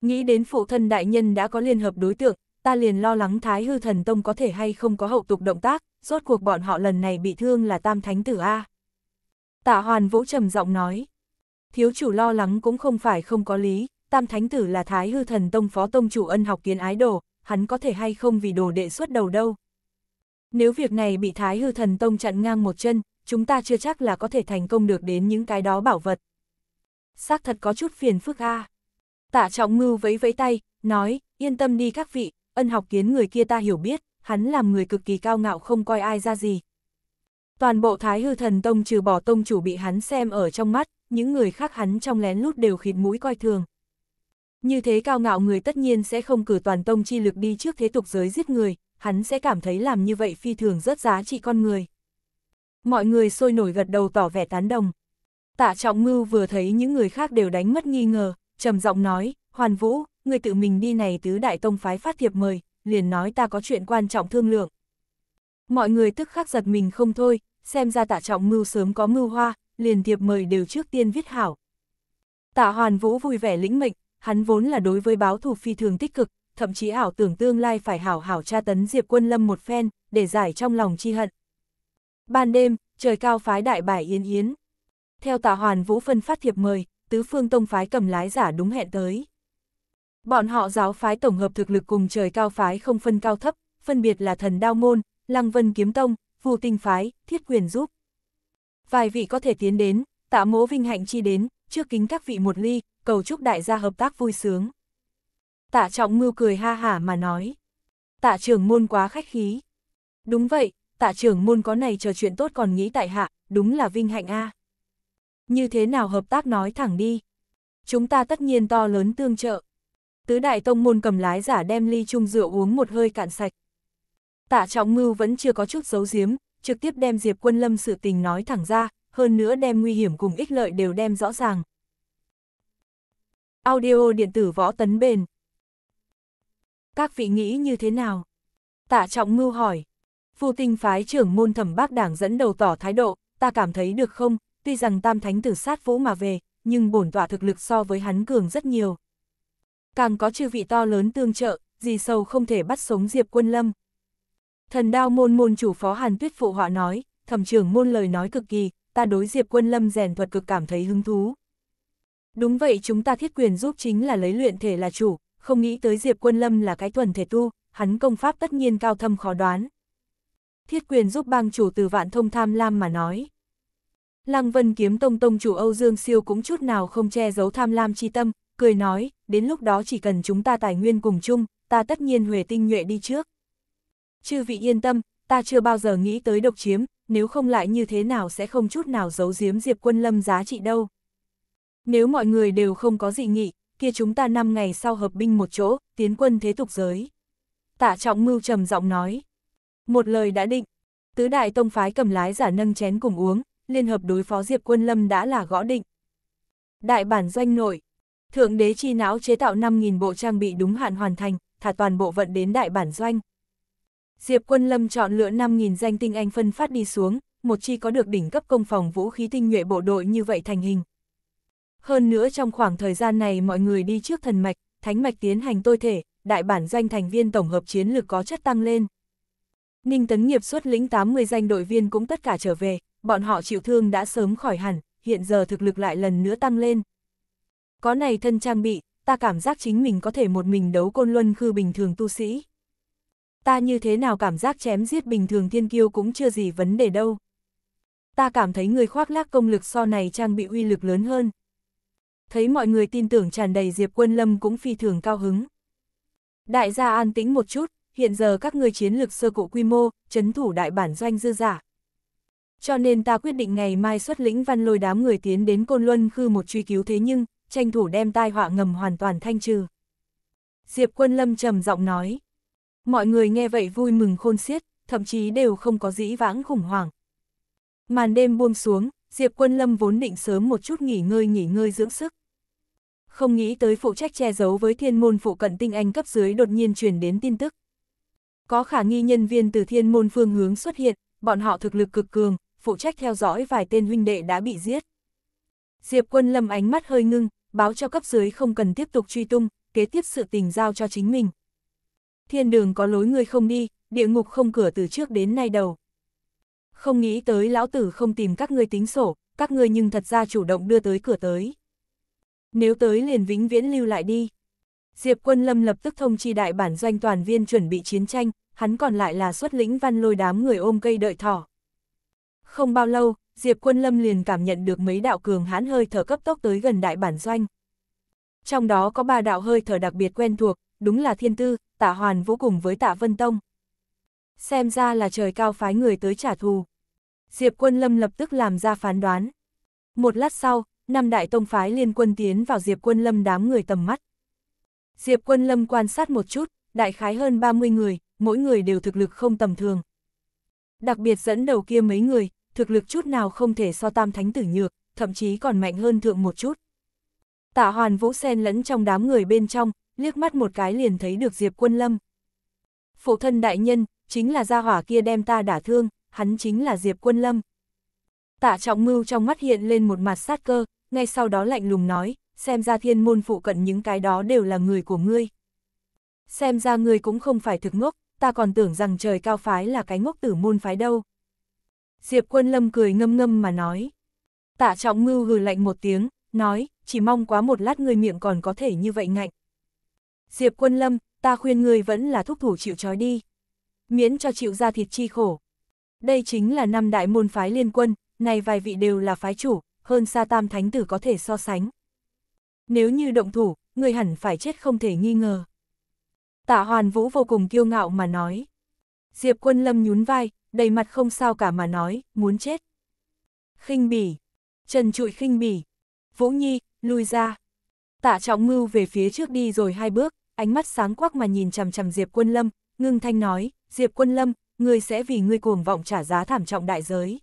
Nghĩ đến phụ thân đại nhân đã có liên hợp đối tượng, ta liền lo lắng Thái Hư Thần Tông có thể hay không có hậu tục động tác, rốt cuộc bọn họ lần này bị thương là Tam Thánh Tử A. Tạ Hoàn Vũ trầm giọng nói. Thiếu chủ lo lắng cũng không phải không có lý, Tam Thánh Tử là Thái Hư Thần Tông Phó Tông Chủ ân học kiến ái đồ, hắn có thể hay không vì đồ đệ xuất đầu đâu. Nếu việc này bị Thái Hư Thần Tông chặn ngang một chân, chúng ta chưa chắc là có thể thành công được đến những cái đó bảo vật. Xác thật có chút phiền phức a. Tạ Trọng Ngưu vẫy vẫy tay, nói, yên tâm đi các vị, ân học kiến người kia ta hiểu biết, hắn làm người cực kỳ cao ngạo không coi ai ra gì. Toàn bộ Thái Hư Thần Tông trừ bỏ tông chủ bị hắn xem ở trong mắt, những người khác hắn trong lén lút đều khịt mũi coi thường. Như thế cao ngạo người tất nhiên sẽ không cử toàn tông chi lực đi trước thế tục giới giết người, hắn sẽ cảm thấy làm như vậy phi thường rất giá trị con người. Mọi người sôi nổi gật đầu tỏ vẻ tán đồng. Tạ Trọng mưu vừa thấy những người khác đều đánh mất nghi ngờ, trầm giọng nói, Hoàn Vũ, người tự mình đi này tứ đại tông phái phát thiệp mời, liền nói ta có chuyện quan trọng thương lượng. Mọi người tức khắc giật mình không thôi, xem ra Tạ Trọng mưu sớm có mưu hoa, liền thiệp mời đều trước tiên viết hảo. Tạ Hoàn Vũ vui vẻ lĩnh mệnh, hắn vốn là đối với báo thù phi thường tích cực, thậm chí ảo tưởng tương lai phải hảo hảo tra tấn Diệp Quân Lâm một phen, để giải trong lòng chi hận. Ban đêm, trời cao phái đại bài yên yến. Theo tạ hoàn vũ phân phát thiệp mời, tứ phương tông phái cầm lái giả đúng hẹn tới. Bọn họ giáo phái tổng hợp thực lực cùng trời cao phái không phân cao thấp, phân biệt là thần đao môn, lăng vân kiếm tông, phù tinh phái, thiết quyền giúp. Vài vị có thể tiến đến, tạ mố vinh hạnh chi đến, trước kính các vị một ly, cầu chúc đại gia hợp tác vui sướng. Tạ Trọng Ngưu cười ha hả mà nói. Tạ trưởng môn quá khách khí. Đúng vậy, tạ trưởng môn có này chờ chuyện tốt còn nghĩ tại hạ, đúng là vinh hạnh a. Như thế nào hợp tác nói thẳng đi. Chúng ta tất nhiên to lớn tương trợ. Tứ đại tông môn cầm lái giả đem ly chung rượu uống một hơi cạn sạch. Tạ Trọng Ngưu vẫn chưa có chút giấu giếm, trực tiếp đem Diệp Quân Lâm sự tình nói thẳng ra, hơn nữa đem nguy hiểm cùng ích lợi đều đem rõ ràng. Audio điện tử võ tấn bền. Các vị nghĩ như thế nào? Tạ Trọng Ngưu hỏi. Phù tinh phái trưởng môn thẩm bác đảng dẫn đầu tỏ thái độ, ta cảm thấy được không, tuy rằng tam thánh tử sát vũ mà về, nhưng bổn tọa thực lực so với hắn cường rất nhiều. Càng có chư vị to lớn tương trợ, gì sâu không thể bắt sống Diệp Quân Lâm. Thần đao môn môn chủ phó Hàn Tuyết phụ họa nói, thẩm trưởng môn lời nói cực kỳ, ta đối Diệp Quân Lâm rèn thuật cực cảm thấy hứng thú. Đúng vậy chúng ta thiết quyền giúp chính là lấy luyện thể là chủ, không nghĩ tới Diệp Quân Lâm là cái thuần thể tu, hắn công pháp tất nhiên cao thâm khó đoán. Thiết quyền giúp bang chủ từ vạn thông tham lam mà nói. Lăng Vân kiếm tông tông chủ Âu Dương Siêu cũng chút nào không che giấu tham lam chi tâm, cười nói, đến lúc đó chỉ cần chúng ta tài nguyên cùng chung, ta tất nhiên huề tinh nhuệ đi trước. Chư vị yên tâm, ta chưa bao giờ nghĩ tới độc chiếm, nếu không lại như thế nào sẽ không chút nào giấu giếm Diệp Quân Lâm giá trị đâu. Nếu mọi người đều không có dị nghị, kia chúng ta năm ngày sau hợp binh một chỗ, tiến quân thế tục giới. Tạ trọng mưu trầm giọng nói. Một lời đã định, tứ đại tông phái cầm lái giả nâng chén cùng uống, liên hợp đối phó Diệp Quân Lâm đã là gõ định. Đại bản doanh nội, thượng đế chi não chế tạo 5.000 bộ trang bị đúng hạn hoàn thành, thả toàn bộ vận đến đại bản doanh. Diệp Quân Lâm chọn lựa 5.000 danh tinh anh phân phát đi xuống, một chi có được đỉnh cấp công phòng vũ khí tinh nhuệ bộ đội như vậy thành hình, hơn nữa trong khoảng thời gian này mọi người đi trước thần mạch, thánh mạch tiến hành tôi thể, đại bản doanh thành viên tổng hợp chiến lược có chất tăng lên. Ninh Tấn Nghiệp xuất lĩnh 80 danh đội viên cũng tất cả trở về, bọn họ chịu thương đã sớm khỏi hẳn, hiện giờ thực lực lại lần nữa tăng lên. Có này thân trang bị, ta cảm giác chính mình có thể một mình đấu côn luân khư bình thường tu sĩ. Ta như thế nào cảm giác chém giết bình thường thiên kiêu cũng chưa gì vấn đề đâu. Ta cảm thấy người khoác lác công lực so này trang bị uy lực lớn hơn thấy mọi người tin tưởng tràn đầy Diệp Quân Lâm cũng phi thường cao hứng. Đại gia an tĩnh một chút, hiện giờ các người chiến lược sơ cụ quy mô, chấn thủ đại bản doanh dư giả. Cho nên ta quyết định ngày mai xuất lĩnh văn lôi đám người tiến đến Côn Luân khư một truy cứu thế nhưng, tranh thủ đem tai họa ngầm hoàn toàn thanh trừ. Diệp Quân Lâm trầm giọng nói. Mọi người nghe vậy vui mừng khôn xiết, thậm chí đều không có dĩ vãng khủng hoảng. Màn đêm buông xuống, Diệp Quân Lâm vốn định sớm một chút nghỉ ngơi nghỉ ngơi dưỡng sức không nghĩ tới phụ trách che giấu với thiên môn phụ cận tinh anh cấp dưới đột nhiên truyền đến tin tức. Có khả nghi nhân viên từ thiên môn phương hướng xuất hiện, bọn họ thực lực cực cường, phụ trách theo dõi vài tên huynh đệ đã bị giết. Diệp quân lâm ánh mắt hơi ngưng, báo cho cấp dưới không cần tiếp tục truy tung, kế tiếp sự tình giao cho chính mình. Thiên đường có lối người không đi, địa ngục không cửa từ trước đến nay đầu. Không nghĩ tới lão tử không tìm các ngươi tính sổ, các ngươi nhưng thật ra chủ động đưa tới cửa tới. Nếu tới liền vĩnh viễn lưu lại đi. Diệp Quân Lâm lập tức thông chi đại bản doanh toàn viên chuẩn bị chiến tranh, hắn còn lại là xuất lĩnh văn lôi đám người ôm cây đợi thỏ. Không bao lâu, Diệp Quân Lâm liền cảm nhận được mấy đạo cường hãn hơi thở cấp tốc tới gần đại bản doanh. Trong đó có ba đạo hơi thở đặc biệt quen thuộc, đúng là Thiên Tư, Tạ Hoàn vô cùng với Tạ Vân Tông. Xem ra là trời cao phái người tới trả thù. Diệp Quân Lâm lập tức làm ra phán đoán. Một lát sau, năm đại tông phái liên quân tiến vào Diệp Quân Lâm đám người tầm mắt. Diệp Quân Lâm quan sát một chút, đại khái hơn 30 người, mỗi người đều thực lực không tầm thường. Đặc biệt dẫn đầu kia mấy người, thực lực chút nào không thể so tam thánh tử nhược, thậm chí còn mạnh hơn thượng một chút. Tạ Hoàn Vũ sen lẫn trong đám người bên trong, liếc mắt một cái liền thấy được Diệp Quân Lâm. Phụ thân đại nhân, chính là gia hỏa kia đem ta đả thương, hắn chính là Diệp Quân Lâm. Tạ Trọng Mưu trong mắt hiện lên một mặt sát cơ, ngay sau đó lạnh lùng nói, xem ra thiên môn phụ cận những cái đó đều là người của ngươi. Xem ra ngươi cũng không phải thực ngốc, ta còn tưởng rằng trời cao phái là cái ngốc tử môn phái đâu. Diệp quân lâm cười ngâm ngâm mà nói. Tạ trọng ngưu hừ lạnh một tiếng, nói, chỉ mong quá một lát ngươi miệng còn có thể như vậy ngạnh. Diệp quân lâm, ta khuyên ngươi vẫn là thúc thủ chịu trói đi. Miễn cho chịu ra thịt chi khổ. Đây chính là năm đại môn phái liên quân, này vài vị đều là phái chủ, hơn xa tam thánh tử có thể so sánh. Nếu như động thủ, người hẳn phải chết không thể nghi ngờ. Tạ Hoàn Vũ vô cùng kiêu ngạo mà nói. Diệp quân lâm nhún vai, đầy mặt không sao cả mà nói, muốn chết. khinh bỉ. Trần trụi khinh bỉ. Vũ Nhi, lui ra. Tạ trọng mưu về phía trước đi rồi hai bước, ánh mắt sáng quắc mà nhìn chằm chằm Diệp quân lâm, ngưng thanh nói, Diệp quân lâm, người sẽ vì ngươi cuồng vọng trả giá thảm trọng đại giới.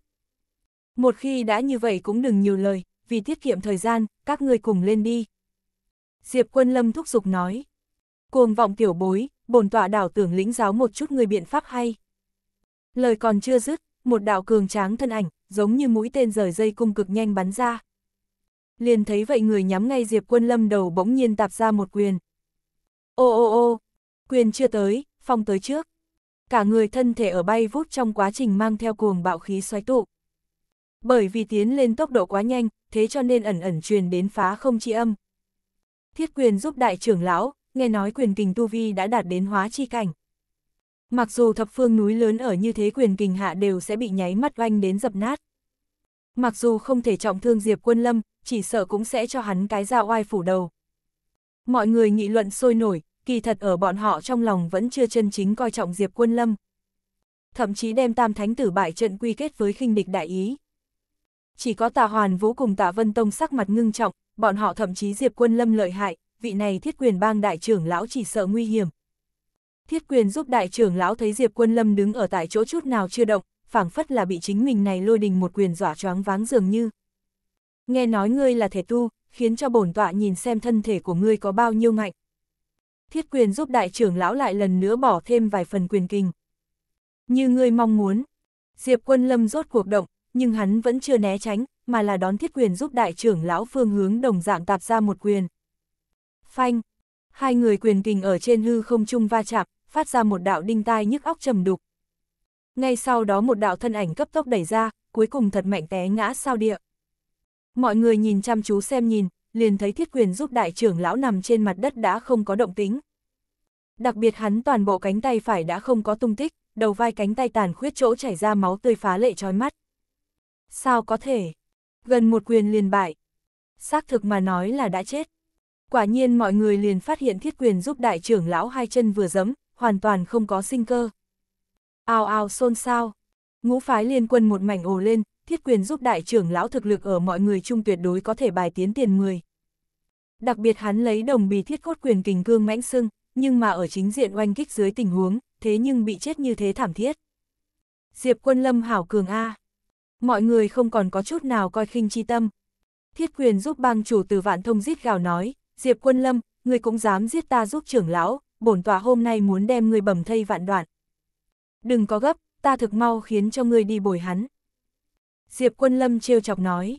Một khi đã như vậy cũng đừng nhiều lời, vì tiết kiệm thời gian, các ngươi cùng lên đi. Diệp quân lâm thúc giục nói. Cuồng vọng tiểu bối, bổn tọa đảo tưởng lĩnh giáo một chút người biện pháp hay. Lời còn chưa dứt, một đạo cường tráng thân ảnh, giống như mũi tên rời dây cung cực nhanh bắn ra. Liền thấy vậy người nhắm ngay Diệp quân lâm đầu bỗng nhiên tạp ra một quyền. Ô ô ô, quyền chưa tới, phong tới trước. Cả người thân thể ở bay vút trong quá trình mang theo cuồng bạo khí xoáy tụ bởi vì tiến lên tốc độ quá nhanh, thế cho nên ẩn ẩn truyền đến phá không chi âm. Thiết quyền giúp đại trưởng lão, nghe nói quyền kình tu vi đã đạt đến hóa chi cảnh. Mặc dù thập phương núi lớn ở như thế quyền kình hạ đều sẽ bị nháy mắt oanh đến dập nát. Mặc dù không thể trọng thương Diệp Quân Lâm, chỉ sợ cũng sẽ cho hắn cái dao oai phủ đầu. Mọi người nghị luận sôi nổi, kỳ thật ở bọn họ trong lòng vẫn chưa chân chính coi trọng Diệp Quân Lâm. Thậm chí đem tam thánh tử bại trận quy kết với khinh địch đại ý. Chỉ có tạ hoàn vũ cùng tạ vân tông sắc mặt ngưng trọng, bọn họ thậm chí diệp quân lâm lợi hại, vị này thiết quyền bang đại trưởng lão chỉ sợ nguy hiểm. Thiết quyền giúp đại trưởng lão thấy diệp quân lâm đứng ở tại chỗ chút nào chưa động, phảng phất là bị chính mình này lôi đình một quyền dọa choáng váng dường như. Nghe nói ngươi là thể tu, khiến cho bổn tọa nhìn xem thân thể của ngươi có bao nhiêu ngạnh. Thiết quyền giúp đại trưởng lão lại lần nữa bỏ thêm vài phần quyền kinh. Như ngươi mong muốn, Diệp quân lâm rốt cuộc động, nhưng hắn vẫn chưa né tránh, mà là đón thiết quyền giúp đại trưởng lão phương hướng đồng dạng tạp ra một quyền. Phanh! Hai người quyền kình ở trên hư không chung va chạm, phát ra một đạo đinh tai nhức óc trầm đục. Ngay sau đó một đạo thân ảnh cấp tốc đẩy ra, cuối cùng thật mạnh té ngã sao địa. Mọi người nhìn chăm chú xem nhìn, liền thấy thiết quyền giúp đại trưởng lão nằm trên mặt đất đã không có động tính. Đặc biệt hắn toàn bộ cánh tay phải đã không có tung tích, đầu vai cánh tay tàn khuyết chỗ chảy ra máu tươi phá lệ trói mắt. Sao có thể? Gần một quyền liền bại. Xác thực mà nói là đã chết. Quả nhiên mọi người liền phát hiện thiết quyền giúp đại trưởng lão hai chân vừa dẫm, hoàn toàn không có sinh cơ. Ao ao xôn xao. Ngũ phái liên quân một mảnh ồ lên, thiết quyền giúp đại trưởng lão thực lực ở mọi người chung tuyệt đối có thể bài tiến tiền người Đặc biệt hắn lấy đồng bì thiết cốt quyền kình cương mãnh sưng, nhưng mà ở chính diện oanh kích dưới tình huống, thế nhưng bị chết như thế thảm thiết. Diệp quân lâm hảo cường A mọi người không còn có chút nào coi khinh chi tâm. Thiết quyền giúp bang chủ từ vạn thông giết gào nói, Diệp quân lâm, người cũng dám giết ta giúp trưởng lão, bổn tòa hôm nay muốn đem người bầm thây vạn đoạn. Đừng có gấp, ta thực mau khiến cho người đi bồi hắn. Diệp quân lâm trêu chọc nói.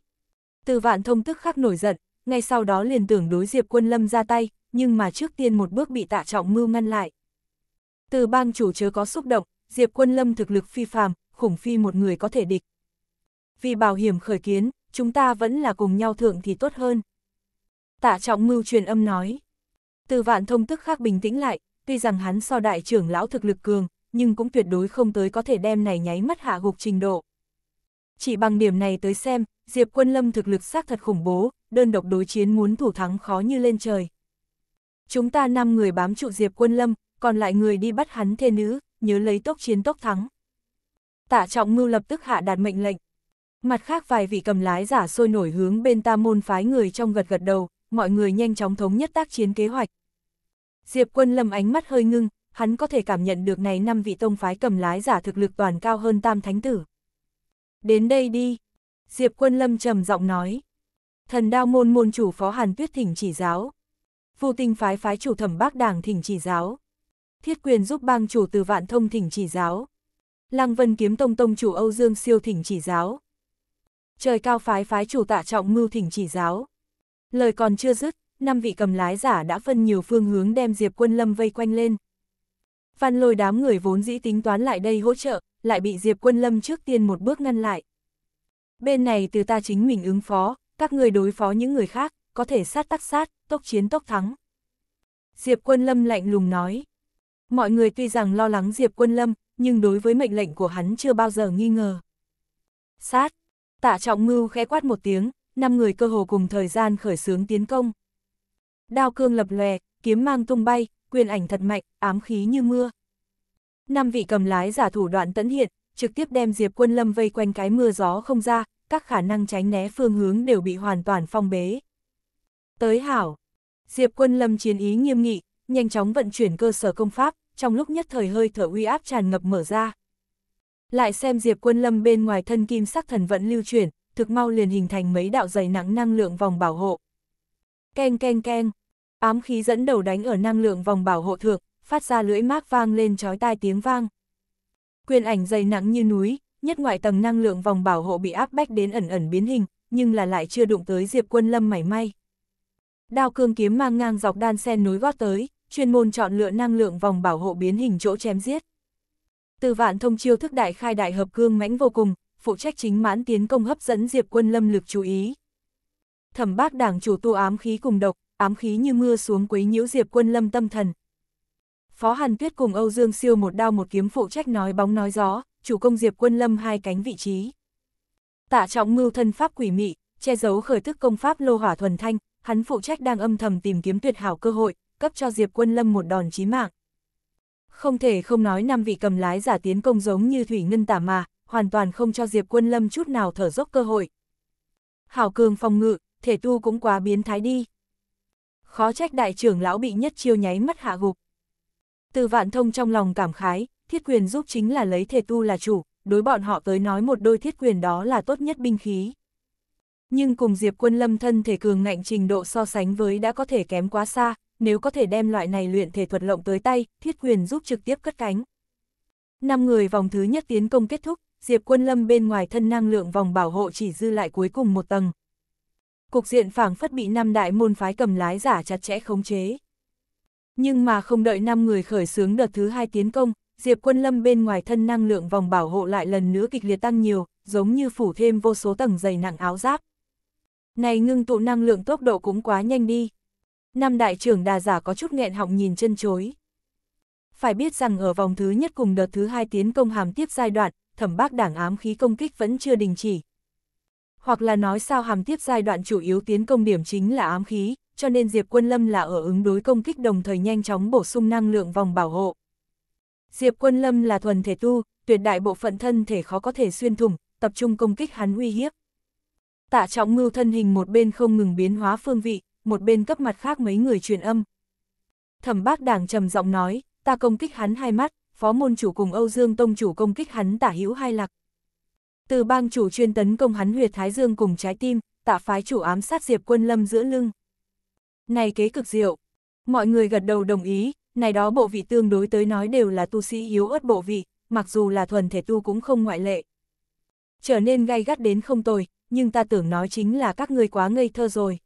Từ vạn thông tức khắc nổi giận, ngay sau đó liền tưởng đối Diệp quân lâm ra tay, nhưng mà trước tiên một bước bị tạ trọng mưu ngăn lại. Từ bang chủ chớ có xúc động, Diệp quân lâm thực lực phi phàm, khủng phi một người có thể địch vì bảo hiểm khởi kiến, chúng ta vẫn là cùng nhau thượng thì tốt hơn. Tạ trọng mưu truyền âm nói. Từ vạn thông tức khác bình tĩnh lại, tuy rằng hắn so đại trưởng lão thực lực cường, nhưng cũng tuyệt đối không tới có thể đem này nháy mắt hạ gục trình độ. Chỉ bằng điểm này tới xem, Diệp Quân Lâm thực lực xác thật khủng bố, đơn độc đối chiến muốn thủ thắng khó như lên trời. Chúng ta năm người bám trụ Diệp Quân Lâm, còn lại người đi bắt hắn thê nữ, nhớ lấy tốc chiến tốc thắng. Tạ Trọng Mưu lập tức hạ đạt mệnh lệnh, Mặt khác vài vị cầm lái giả sôi nổi hướng bên ta môn phái người trong gật gật đầu, mọi người nhanh chóng thống nhất tác chiến kế hoạch. Diệp quân lâm ánh mắt hơi ngưng, hắn có thể cảm nhận được này năm vị tông phái cầm lái giả thực lực toàn cao hơn tam thánh tử. Đến đây đi, Diệp quân lâm trầm giọng nói. Thần đao môn môn chủ phó hàn tuyết thỉnh chỉ giáo. Phù tinh phái phái chủ thẩm bác đảng thỉnh chỉ giáo. Thiết quyền giúp bang chủ từ vạn thông thỉnh chỉ giáo. Lăng vân kiếm tông tông chủ Âu Dương siêu thỉnh chỉ giáo trời cao phái phái chủ tạ trọng mưu thỉnh chỉ giáo. Lời còn chưa dứt, năm vị cầm lái giả đã phân nhiều phương hướng đem Diệp Quân Lâm vây quanh lên. Văn lôi đám người vốn dĩ tính toán lại đây hỗ trợ, lại bị Diệp Quân Lâm trước tiên một bước ngăn lại. Bên này từ ta chính mình ứng phó, các người đối phó những người khác, có thể sát tắc sát, tốc chiến tốc thắng. Diệp Quân Lâm lạnh lùng nói. Mọi người tuy rằng lo lắng Diệp Quân Lâm, nhưng đối với mệnh lệnh của hắn chưa bao giờ nghi ngờ. Sát, Tạ Trọng Ngưu khẽ quát một tiếng, năm người cơ hồ cùng thời gian khởi xướng tiến công. Đao cương lập lòe, kiếm mang tung bay, quyền ảnh thật mạnh, ám khí như mưa. Năm vị cầm lái giả thủ đoạn tấn hiện, trực tiếp đem Diệp Quân Lâm vây quanh cái mưa gió không ra, các khả năng tránh né phương hướng đều bị hoàn toàn phong bế. Tới hảo, Diệp Quân Lâm chiến ý nghiêm nghị, nhanh chóng vận chuyển cơ sở công pháp, trong lúc nhất thời hơi thở uy áp tràn ngập mở ra. Lại xem Diệp Quân Lâm bên ngoài thân kim sắc thần vẫn lưu chuyển, thực mau liền hình thành mấy đạo dày nặng năng lượng vòng bảo hộ. Keng keng keng, ám khí dẫn đầu đánh ở năng lượng vòng bảo hộ thượng, phát ra lưỡi mác vang lên chói tai tiếng vang. Quyền ảnh dày nặng như núi, nhất ngoại tầng năng lượng vòng bảo hộ bị áp bách đến ẩn ẩn biến hình, nhưng là lại chưa đụng tới Diệp Quân Lâm mảy may. Đao cương kiếm mang ngang dọc đan sen núi gót tới, chuyên môn chọn lựa năng lượng vòng bảo hộ biến hình chỗ chém giết. Từ vạn thông chiêu thức đại khai đại hợp cương mãnh vô cùng, phụ trách chính mãn tiến công hấp dẫn Diệp quân lâm lực chú ý. Thẩm bác đảng chủ tu ám khí cùng độc, ám khí như mưa xuống quấy nhiễu Diệp quân lâm tâm thần. Phó Hàn Tuyết cùng Âu Dương Siêu một đao một kiếm phụ trách nói bóng nói gió, chủ công Diệp quân lâm hai cánh vị trí. Tạ trọng mưu thân pháp quỷ mị, che giấu khởi thức công pháp lô hỏa thuần thanh, hắn phụ trách đang âm thầm tìm kiếm tuyệt hảo cơ hội, cấp cho Diệp quân lâm một đòn chí mạng. Không thể không nói năm vị cầm lái giả tiến công giống như thủy ngân tả mà, hoàn toàn không cho Diệp Quân Lâm chút nào thở dốc cơ hội. Hảo cường phòng ngự, thể tu cũng quá biến thái đi. Khó trách đại trưởng lão bị nhất chiêu nháy mắt hạ gục. Từ vạn thông trong lòng cảm khái, thiết quyền giúp chính là lấy thể tu là chủ, đối bọn họ tới nói một đôi thiết quyền đó là tốt nhất binh khí. Nhưng cùng Diệp Quân Lâm thân thể cường ngạnh trình độ so sánh với đã có thể kém quá xa, nếu có thể đem loại này luyện thể thuật lộng tới tay, thiết quyền giúp trực tiếp cất cánh. Năm người vòng thứ nhất tiến công kết thúc, Diệp Quân Lâm bên ngoài thân năng lượng vòng bảo hộ chỉ dư lại cuối cùng một tầng. Cục diện phảng phất bị năm đại môn phái cầm lái giả chặt chẽ khống chế. Nhưng mà không đợi năm người khởi xướng đợt thứ hai tiến công, Diệp Quân Lâm bên ngoài thân năng lượng vòng bảo hộ lại lần nữa kịch liệt tăng nhiều, giống như phủ thêm vô số tầng dày nặng áo giáp. Này ngưng tụ năng lượng tốc độ cũng quá nhanh đi năm đại trưởng đà giả có chút nghẹn họng nhìn chân chối. Phải biết rằng ở vòng thứ nhất cùng đợt thứ hai tiến công hàm tiếp giai đoạn, thẩm bác đảng ám khí công kích vẫn chưa đình chỉ. Hoặc là nói sao hàm tiếp giai đoạn chủ yếu tiến công điểm chính là ám khí, cho nên Diệp Quân Lâm là ở ứng đối công kích đồng thời nhanh chóng bổ sung năng lượng vòng bảo hộ. Diệp Quân Lâm là thuần thể tu, tuyệt đại bộ phận thân thể khó có thể xuyên thủng, tập trung công kích hắn uy hiếp. Tạ trọng ngưu thân hình một bên không ngừng biến hóa phương vị, một bên cấp mặt khác mấy người truyền âm. Thẩm bác đảng trầm giọng nói, ta công kích hắn hai mắt, phó môn chủ cùng Âu Dương Tông chủ công kích hắn tả hữu hai lạc. Từ bang chủ chuyên tấn công hắn huyệt Thái Dương cùng trái tim, tạ phái chủ ám sát Diệp quân lâm giữa lưng. Này kế cực diệu, mọi người gật đầu đồng ý, này đó bộ vị tương đối tới nói đều là tu sĩ yếu ớt bộ vị, mặc dù là thuần thể tu cũng không ngoại lệ. Trở nên gay gắt đến không tồi, nhưng ta tưởng nói chính là các người quá ngây thơ rồi.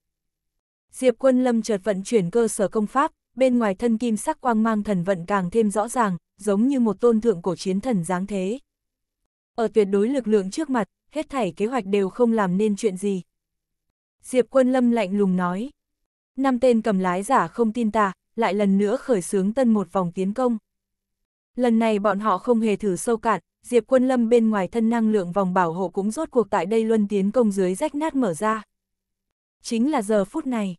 Diệp Quân Lâm chợt vận chuyển cơ sở công pháp, bên ngoài thân kim sắc quang mang thần vận càng thêm rõ ràng, giống như một tôn thượng cổ chiến thần dáng thế. Ở tuyệt đối lực lượng trước mặt, hết thảy kế hoạch đều không làm nên chuyện gì. Diệp Quân Lâm lạnh lùng nói. Năm tên cầm lái giả không tin ta, lại lần nữa khởi xướng tân một vòng tiến công. Lần này bọn họ không hề thử sâu cạn, Diệp Quân Lâm bên ngoài thân năng lượng vòng bảo hộ cũng rốt cuộc tại đây luân tiến công dưới rách nát mở ra. Chính là giờ phút này.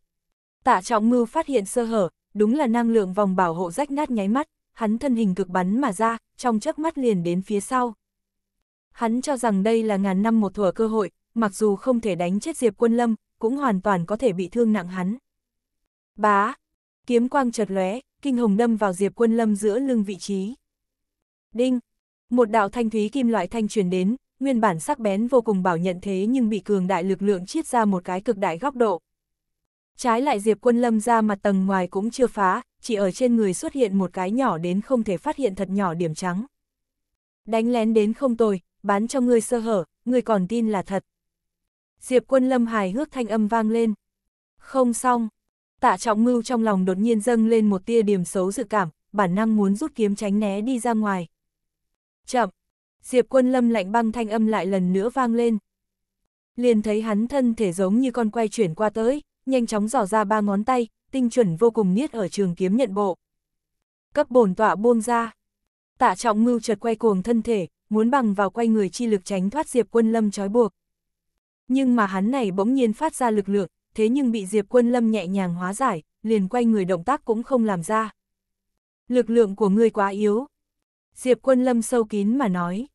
Tạ trọng mưu phát hiện sơ hở, đúng là năng lượng vòng bảo hộ rách nát nháy mắt, hắn thân hình cực bắn mà ra, trong chớp mắt liền đến phía sau. Hắn cho rằng đây là ngàn năm một thuở cơ hội, mặc dù không thể đánh chết Diệp Quân Lâm, cũng hoàn toàn có thể bị thương nặng hắn. Bá! Kiếm quang chợt lóe, kinh hồng đâm vào Diệp Quân Lâm giữa lưng vị trí. Đinh! Một đạo thanh thúy kim loại thanh truyền đến, nguyên bản sắc bén vô cùng bảo nhận thế nhưng bị cường đại lực lượng chiết ra một cái cực đại góc độ, Trái lại Diệp Quân Lâm ra mặt tầng ngoài cũng chưa phá, chỉ ở trên người xuất hiện một cái nhỏ đến không thể phát hiện thật nhỏ điểm trắng. Đánh lén đến không tồi, bán cho ngươi sơ hở, ngươi còn tin là thật. Diệp Quân Lâm hài hước thanh âm vang lên. Không xong, tạ trọng ngưu trong lòng đột nhiên dâng lên một tia điểm xấu dự cảm, bản năng muốn rút kiếm tránh né đi ra ngoài. Chậm, Diệp Quân Lâm lạnh băng thanh âm lại lần nữa vang lên. Liền thấy hắn thân thể giống như con quay chuyển qua tới, nhanh chóng dò ra ba ngón tay, tinh chuẩn vô cùng niết ở trường kiếm nhận bộ. Cấp bổn tọa buông ra. Tạ trọng ngưu chợt quay cuồng thân thể, muốn bằng vào quay người chi lực tránh thoát Diệp Quân Lâm trói buộc. Nhưng mà hắn này bỗng nhiên phát ra lực lượng, thế nhưng bị Diệp Quân Lâm nhẹ nhàng hóa giải, liền quay người động tác cũng không làm ra. Lực lượng của người quá yếu. Diệp Quân Lâm sâu kín mà nói.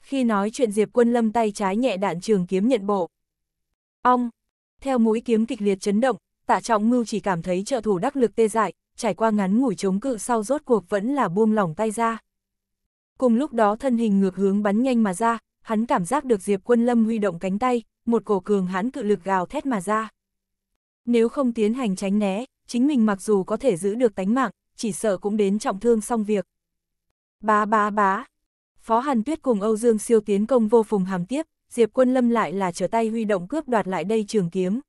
Khi nói chuyện Diệp Quân Lâm tay trái nhẹ đạn trường kiếm nhận bộ. Ong, theo mũi kiếm kịch liệt chấn động, tạ trọng ngưu chỉ cảm thấy trợ thủ đắc lực tê dại, trải qua ngắn ngủi chống cự sau rốt cuộc vẫn là buông lỏng tay ra. Cùng lúc đó thân hình ngược hướng bắn nhanh mà ra, hắn cảm giác được Diệp Quân Lâm huy động cánh tay, một cổ cường hãn cự lực gào thét mà ra. Nếu không tiến hành tránh né, chính mình mặc dù có thể giữ được tánh mạng, chỉ sợ cũng đến trọng thương xong việc. Bá bá bá. Phó Hàn Tuyết cùng Âu Dương siêu tiến công vô phùng hàm tiếp, Diệp Quân Lâm lại là trở tay huy động cướp đoạt lại đây trường kiếm.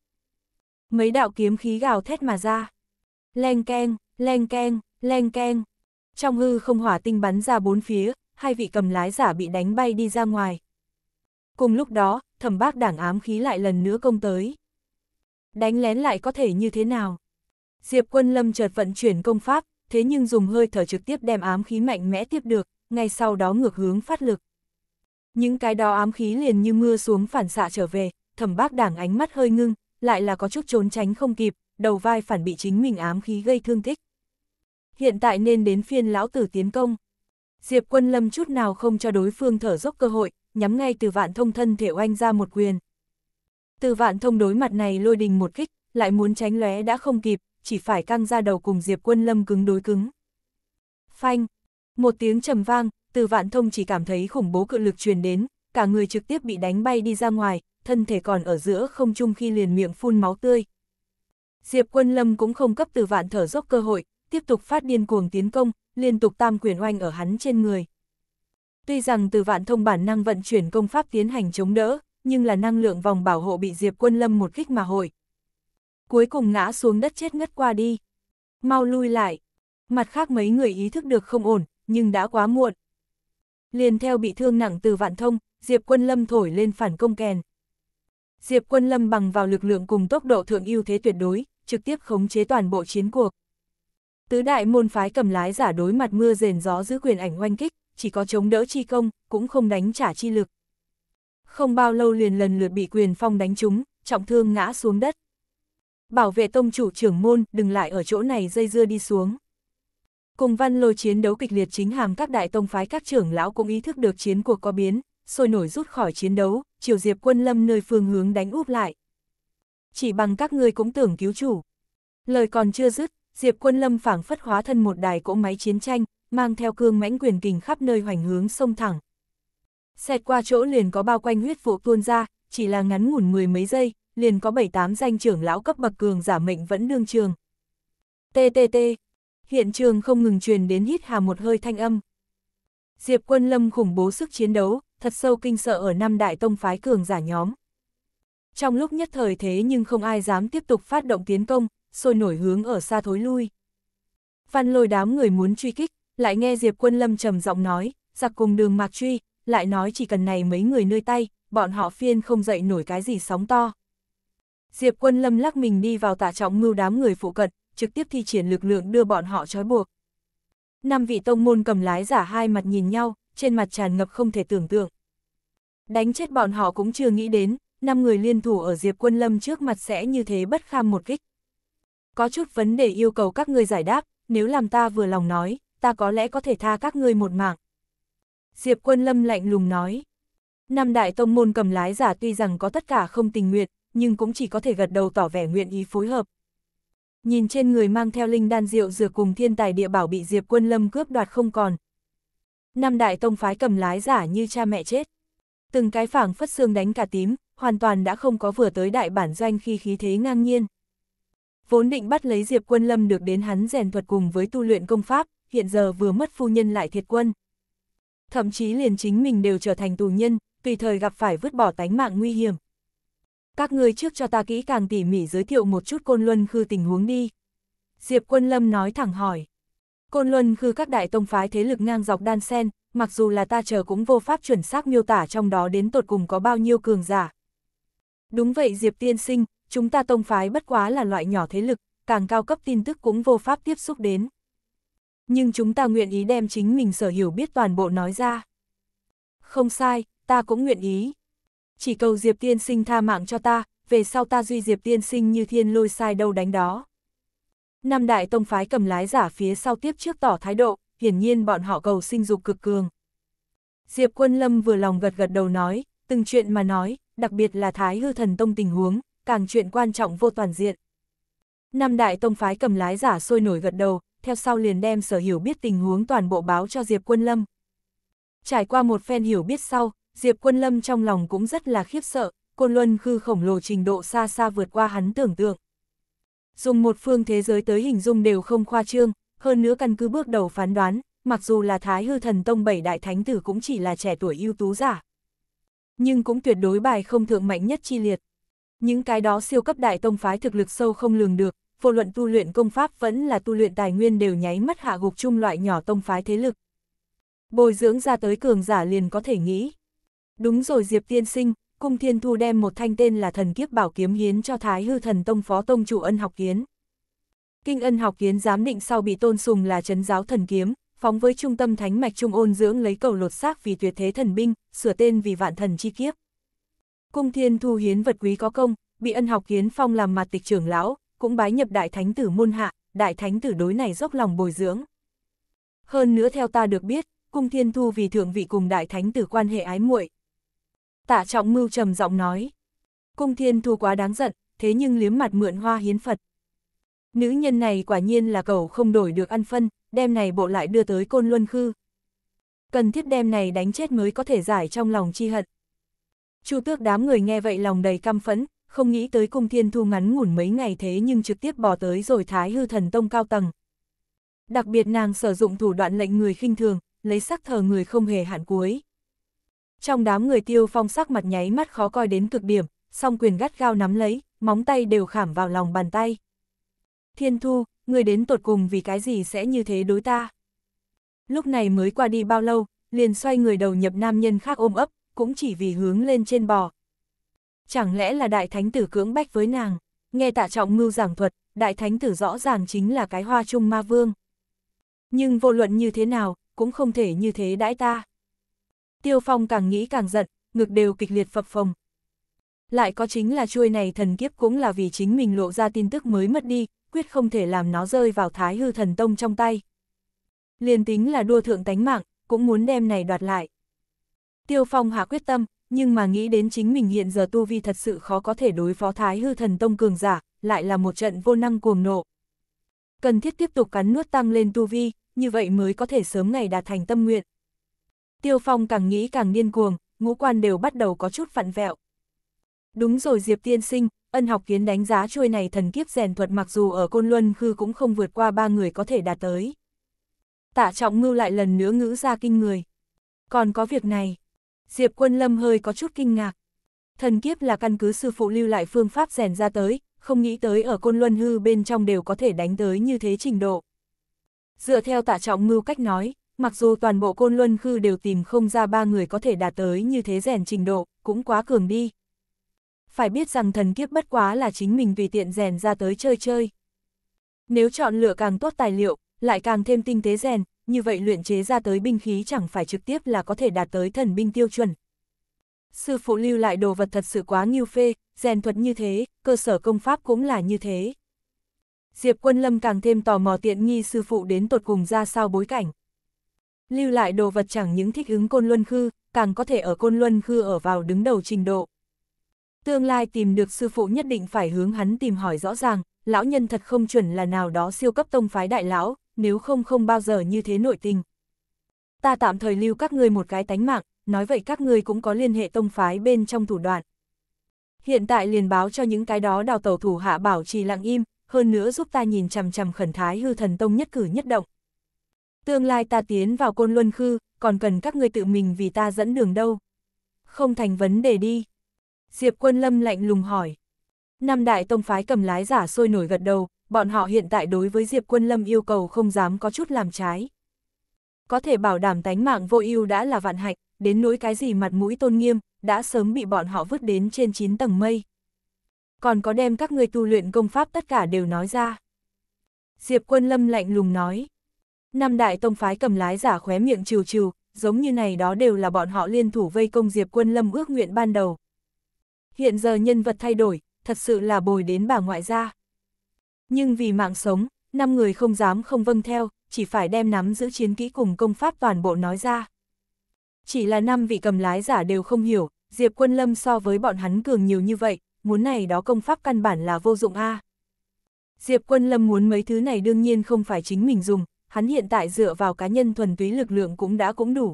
Mấy đạo kiếm khí gào thét mà ra. Leng keng, leng keng, leng keng. Trong hư không hỏa tinh bắn ra bốn phía, hai vị cầm lái giả bị đánh bay đi ra ngoài. Cùng lúc đó, thẩm bác đảng ám khí lại lần nữa công tới. Đánh lén lại có thể như thế nào? Diệp Quân Lâm chợt vận chuyển công pháp, thế nhưng dùng hơi thở trực tiếp đem ám khí mạnh mẽ tiếp được, ngay sau đó ngược hướng phát lực. Những cái đó ám khí liền như mưa xuống phản xạ trở về, thẩm bác đảng ánh mắt hơi ngưng, lại là có chút trốn tránh không kịp, đầu vai phản bị chính mình ám khí gây thương tích. Hiện tại nên đến phiên lão tử tiến công. Diệp quân lâm chút nào không cho đối phương thở dốc cơ hội, nhắm ngay từ vạn thông thân thể oanh ra một quyền. Từ vạn thông đối mặt này lôi đình một kích, lại muốn tránh lóe đã không kịp, chỉ phải căng ra đầu cùng Diệp quân lâm cứng đối cứng. Phanh, một tiếng trầm vang, từ vạn thông chỉ cảm thấy khủng bố cự lực truyền đến, cả người trực tiếp bị đánh bay đi ra ngoài, thân thể còn ở giữa không trung khi liền miệng phun máu tươi. Diệp quân lâm cũng không cấp từ vạn thở dốc cơ hội, tiếp tục phát điên cuồng tiến công, liên tục tam quyền oanh ở hắn trên người. Tuy rằng từ vạn thông bản năng vận chuyển công pháp tiến hành chống đỡ, nhưng là năng lượng vòng bảo hộ bị Diệp quân lâm một kích mà hồi. Cuối cùng ngã xuống đất chết ngất qua đi. Mau lui lại. Mặt khác mấy người ý thức được không ổn, nhưng đã quá muộn, Liền theo bị thương nặng từ vạn thông, Diệp Quân Lâm thổi lên phản công kèn. Diệp Quân Lâm bằng vào lực lượng cùng tốc độ thượng ưu thế tuyệt đối, trực tiếp khống chế toàn bộ chiến cuộc. Tứ đại môn phái cầm lái giả đối mặt mưa rền gió giữ quyền ảnh oanh kích, chỉ có chống đỡ chi công, cũng không đánh trả chi lực. Không bao lâu liền lần lượt bị quyền phong đánh trúng, trọng thương ngã xuống đất. Bảo vệ tông chủ trưởng môn, đừng lại ở chỗ này dây dưa đi xuống. Cùng văn lôi chiến đấu kịch liệt chính hàm các đại tông phái các trưởng lão cũng ý thức được chiến cuộc có biến, sôi nổi rút khỏi chiến đấu, chiều diệp quân lâm nơi phương hướng đánh úp lại. Chỉ bằng các ngươi cũng tưởng cứu chủ. Lời còn chưa dứt, diệp quân lâm phảng phất hóa thân một đài cỗ máy chiến tranh, mang theo cương mãnh quyền kình khắp nơi hoành hướng sông thẳng. Xẹt qua chỗ liền có bao quanh huyết vụ tuôn ra, chỉ là ngắn ngủn mười mấy giây, liền có bảy tám danh trưởng lão cấp bậc cường giả mệnh vẫn đương trường. TTT hiện trường không ngừng truyền đến hít hà một hơi thanh âm. Diệp Quân Lâm khủng bố sức chiến đấu, thật sâu kinh sợ ở năm đại tông phái cường giả nhóm. Trong lúc nhất thời thế nhưng không ai dám tiếp tục phát động tiến công, sôi nổi hướng ở xa thối lui. Văn lôi đám người muốn truy kích, lại nghe Diệp Quân Lâm trầm giọng nói, giặc cùng đường mạc truy, lại nói chỉ cần này mấy người nơi tay, bọn họ phiên không dậy nổi cái gì sóng to. Diệp Quân Lâm lắc mình đi vào tả trọng mưu đám người phụ cận, trực tiếp thi triển lực lượng đưa bọn họ trói buộc. Năm vị tông môn cầm lái giả hai mặt nhìn nhau, trên mặt tràn ngập không thể tưởng tượng. Đánh chết bọn họ cũng chưa nghĩ đến, năm người liên thủ ở Diệp Quân Lâm trước mặt sẽ như thế bất kham một kích. Có chút vấn đề yêu cầu các ngươi giải đáp, nếu làm ta vừa lòng nói, ta có lẽ có thể tha các ngươi một mạng. Diệp Quân Lâm lạnh lùng nói. Năm đại tông môn cầm lái giả tuy rằng có tất cả không tình nguyện, nhưng cũng chỉ có thể gật đầu tỏ vẻ nguyện ý phối hợp, Nhìn trên người mang theo linh đan rượu dược cùng thiên tài địa bảo bị Diệp Quân Lâm cướp đoạt không còn. Năm đại tông phái cầm lái giả như cha mẹ chết. Từng cái phảng phất xương đánh cả tím, hoàn toàn đã không có vừa tới đại bản doanh khi khí thế ngang nhiên. Vốn định bắt lấy Diệp Quân Lâm được đến hắn rèn thuật cùng với tu luyện công pháp, hiện giờ vừa mất phu nhân lại thiệt quân. Thậm chí liền chính mình đều trở thành tù nhân, tùy thời gặp phải vứt bỏ tánh mạng nguy hiểm các ngươi trước cho ta kỹ càng tỉ mỉ giới thiệu một chút Côn Luân Khư tình huống đi. Diệp Quân Lâm nói thẳng hỏi. Côn Luân Khư các đại tông phái thế lực ngang dọc đan sen, mặc dù là ta chờ cũng vô pháp chuẩn xác miêu tả trong đó đến tột cùng có bao nhiêu cường giả. Đúng vậy Diệp Tiên Sinh, chúng ta tông phái bất quá là loại nhỏ thế lực, càng cao cấp tin tức cũng vô pháp tiếp xúc đến. Nhưng chúng ta nguyện ý đem chính mình sở hiểu biết toàn bộ nói ra. Không sai, ta cũng nguyện ý chỉ cầu Diệp Tiên Sinh tha mạng cho ta, về sau ta duy Diệp Tiên Sinh như thiên lôi sai đâu đánh đó. Năm đại tông phái cầm lái giả phía sau tiếp trước tỏ thái độ, hiển nhiên bọn họ cầu sinh dục cực cường. Diệp Quân Lâm vừa lòng gật gật đầu nói, từng chuyện mà nói, đặc biệt là Thái Hư Thần Tông tình huống, càng chuyện quan trọng vô toàn diện. Năm đại tông phái cầm lái giả sôi nổi gật đầu, theo sau liền đem sở hiểu biết tình huống toàn bộ báo cho Diệp Quân Lâm. Trải qua một phen hiểu biết sau, Diệp Quân Lâm trong lòng cũng rất là khiếp sợ, Côn Luân Khư khổng lồ trình độ xa xa vượt qua hắn tưởng tượng. Dùng một phương thế giới tới hình dung đều không khoa trương, hơn nữa căn cứ bước đầu phán đoán, mặc dù là Thái Hư Thần Tông bảy đại thánh tử cũng chỉ là trẻ tuổi ưu tú giả. Nhưng cũng tuyệt đối bài không thượng mạnh nhất chi liệt. Những cái đó siêu cấp đại tông phái thực lực sâu không lường được, vô luận tu luyện công pháp vẫn là tu luyện tài nguyên đều nháy mắt hạ gục chung loại nhỏ tông phái thế lực. Bồi dưỡng ra tới cường giả liền có thể nghĩ, Đúng rồi Diệp Tiên Sinh, Cung Thiên Thu đem một thanh tên là thần kiếp bảo kiếm hiến cho Thái Hư Thần Tông Phó Tông chủ ân học kiến. Kinh ân học kiến giám định sau bị tôn sùng là Trấn giáo thần kiếm, phóng với trung tâm thánh mạch trung ôn dưỡng lấy cầu lột xác vì tuyệt thế thần binh, sửa tên vì vạn thần chi kiếp. Cung Thiên Thu hiến vật quý có công, bị ân học kiến phong làm mặt tịch trưởng lão, cũng bái nhập đại thánh tử môn hạ, đại thánh tử đối này dốc lòng bồi dưỡng. Hơn nữa theo ta được biết, Cung Thiên Thu vì thượng vị cùng đại thánh tử quan hệ ái muội, tạ trọng mưu trầm giọng nói. Cung thiên thu quá đáng giận, thế nhưng liếm mặt mượn hoa hiến Phật. Nữ nhân này quả nhiên là cầu không đổi được ăn phân, đem này bộ lại đưa tới côn luân khư. Cần thiết đem này đánh chết mới có thể giải trong lòng chi hận. Chu tước đám người nghe vậy lòng đầy căm phẫn, không nghĩ tới cung thiên thu ngắn ngủn mấy ngày thế nhưng trực tiếp bỏ tới rồi thái hư thần tông cao tầng. Đặc biệt nàng sử dụng thủ đoạn lệnh người khinh thường, lấy sắc thờ người không hề hạn cuối. Trong đám người tiêu phong sắc mặt nháy mắt khó coi đến cực điểm, song quyền gắt gao nắm lấy, móng tay đều khảm vào lòng bàn tay. Thiên thu, người đến tột cùng vì cái gì sẽ như thế đối ta? Lúc này mới qua đi bao lâu, liền xoay người đầu nhập nam nhân khác ôm ấp, cũng chỉ vì hướng lên trên bò. Chẳng lẽ là đại thánh tử cưỡng bách với nàng, nghe tạ trọng mưu giảng thuật, đại thánh tử rõ ràng chính là cái hoa trung ma vương. Nhưng vô luận như thế nào, cũng không thể như thế đãi ta. Tiêu Phong càng nghĩ càng giận, ngực đều kịch liệt phập phồng. Lại có chính là chuôi này thần kiếp cũng là vì chính mình lộ ra tin tức mới mất đi, quyết không thể làm nó rơi vào thái hư thần tông trong tay. Liên tính là đua thượng tánh mạng, cũng muốn đem này đoạt lại. Tiêu Phong hạ quyết tâm, nhưng mà nghĩ đến chính mình hiện giờ tu vi thật sự khó có thể đối phó thái hư thần tông cường giả, lại là một trận vô năng cuồng nộ. Cần thiết tiếp tục cắn nuốt tăng lên tu vi, như vậy mới có thể sớm ngày đạt thành tâm nguyện, Tiêu Phong càng nghĩ càng điên cuồng, ngũ quan đều bắt đầu có chút vặn vẹo. Đúng rồi Diệp Tiên Sinh, ân học kiến đánh giá trôi này thần kiếp rèn thuật mặc dù ở Côn Luân Khư cũng không vượt qua ba người có thể đạt tới. Tạ trọng ngưu lại lần nữa ngữ ra kinh người. Còn có việc này, Diệp Quân Lâm hơi có chút kinh ngạc. Thần kiếp là căn cứ sư phụ lưu lại phương pháp rèn ra tới, không nghĩ tới ở Côn Luân Hư bên trong đều có thể đánh tới như thế trình độ. Dựa theo tạ trọng Mưu cách nói, mặc dù toàn bộ côn luân khư đều tìm không ra ba người có thể đạt tới như thế rèn trình độ, cũng quá cường đi. Phải biết rằng thần kiếp bất quá là chính mình tùy tiện rèn ra tới chơi chơi. Nếu chọn lựa càng tốt tài liệu, lại càng thêm tinh tế rèn, như vậy luyện chế ra tới binh khí chẳng phải trực tiếp là có thể đạt tới thần binh tiêu chuẩn. Sư phụ lưu lại đồ vật thật sự quá nghiêu phê, rèn thuật như thế, cơ sở công pháp cũng là như thế. Diệp Quân Lâm càng thêm tò mò tiện nghi sư phụ đến tột cùng ra sao bối cảnh lưu lại đồ vật chẳng những thích ứng Côn Luân Khư, càng có thể ở Côn Luân Khư ở vào đứng đầu trình độ. Tương lai tìm được sư phụ nhất định phải hướng hắn tìm hỏi rõ ràng, lão nhân thật không chuẩn là nào đó siêu cấp tông phái đại lão, nếu không không bao giờ như thế nội tình. Ta tạm thời lưu các ngươi một cái tánh mạng, nói vậy các ngươi cũng có liên hệ tông phái bên trong thủ đoạn. Hiện tại liền báo cho những cái đó đào tàu thủ hạ bảo trì lặng im, hơn nữa giúp ta nhìn chằm chằm khẩn thái hư thần tông nhất cử nhất động. Tương lai ta tiến vào côn luân khư, còn cần các ngươi tự mình vì ta dẫn đường đâu. Không thành vấn đề đi. Diệp quân lâm lạnh lùng hỏi. Năm đại tông phái cầm lái giả sôi nổi gật đầu, bọn họ hiện tại đối với Diệp quân lâm yêu cầu không dám có chút làm trái. Có thể bảo đảm tánh mạng vô ưu đã là vạn hạnh, đến nỗi cái gì mặt mũi tôn nghiêm, đã sớm bị bọn họ vứt đến trên 9 tầng mây. Còn có đem các người tu luyện công pháp tất cả đều nói ra. Diệp quân lâm lạnh lùng nói. Năm đại tông phái cầm lái giả khóe miệng trừ trừ, giống như này đó đều là bọn họ liên thủ vây công Diệp Quân Lâm ước nguyện ban đầu. Hiện giờ nhân vật thay đổi, thật sự là bồi đến bà ngoại gia. Nhưng vì mạng sống, năm người không dám không vâng theo, chỉ phải đem nắm giữ chiến kỹ cùng công pháp toàn bộ nói ra. Chỉ là năm vị cầm lái giả đều không hiểu, Diệp Quân Lâm so với bọn hắn cường nhiều như vậy, muốn này đó công pháp căn bản là vô dụng a. À. Diệp Quân Lâm muốn mấy thứ này đương nhiên không phải chính mình dùng, hắn hiện tại dựa vào cá nhân thuần túy lực lượng cũng đã cũng đủ.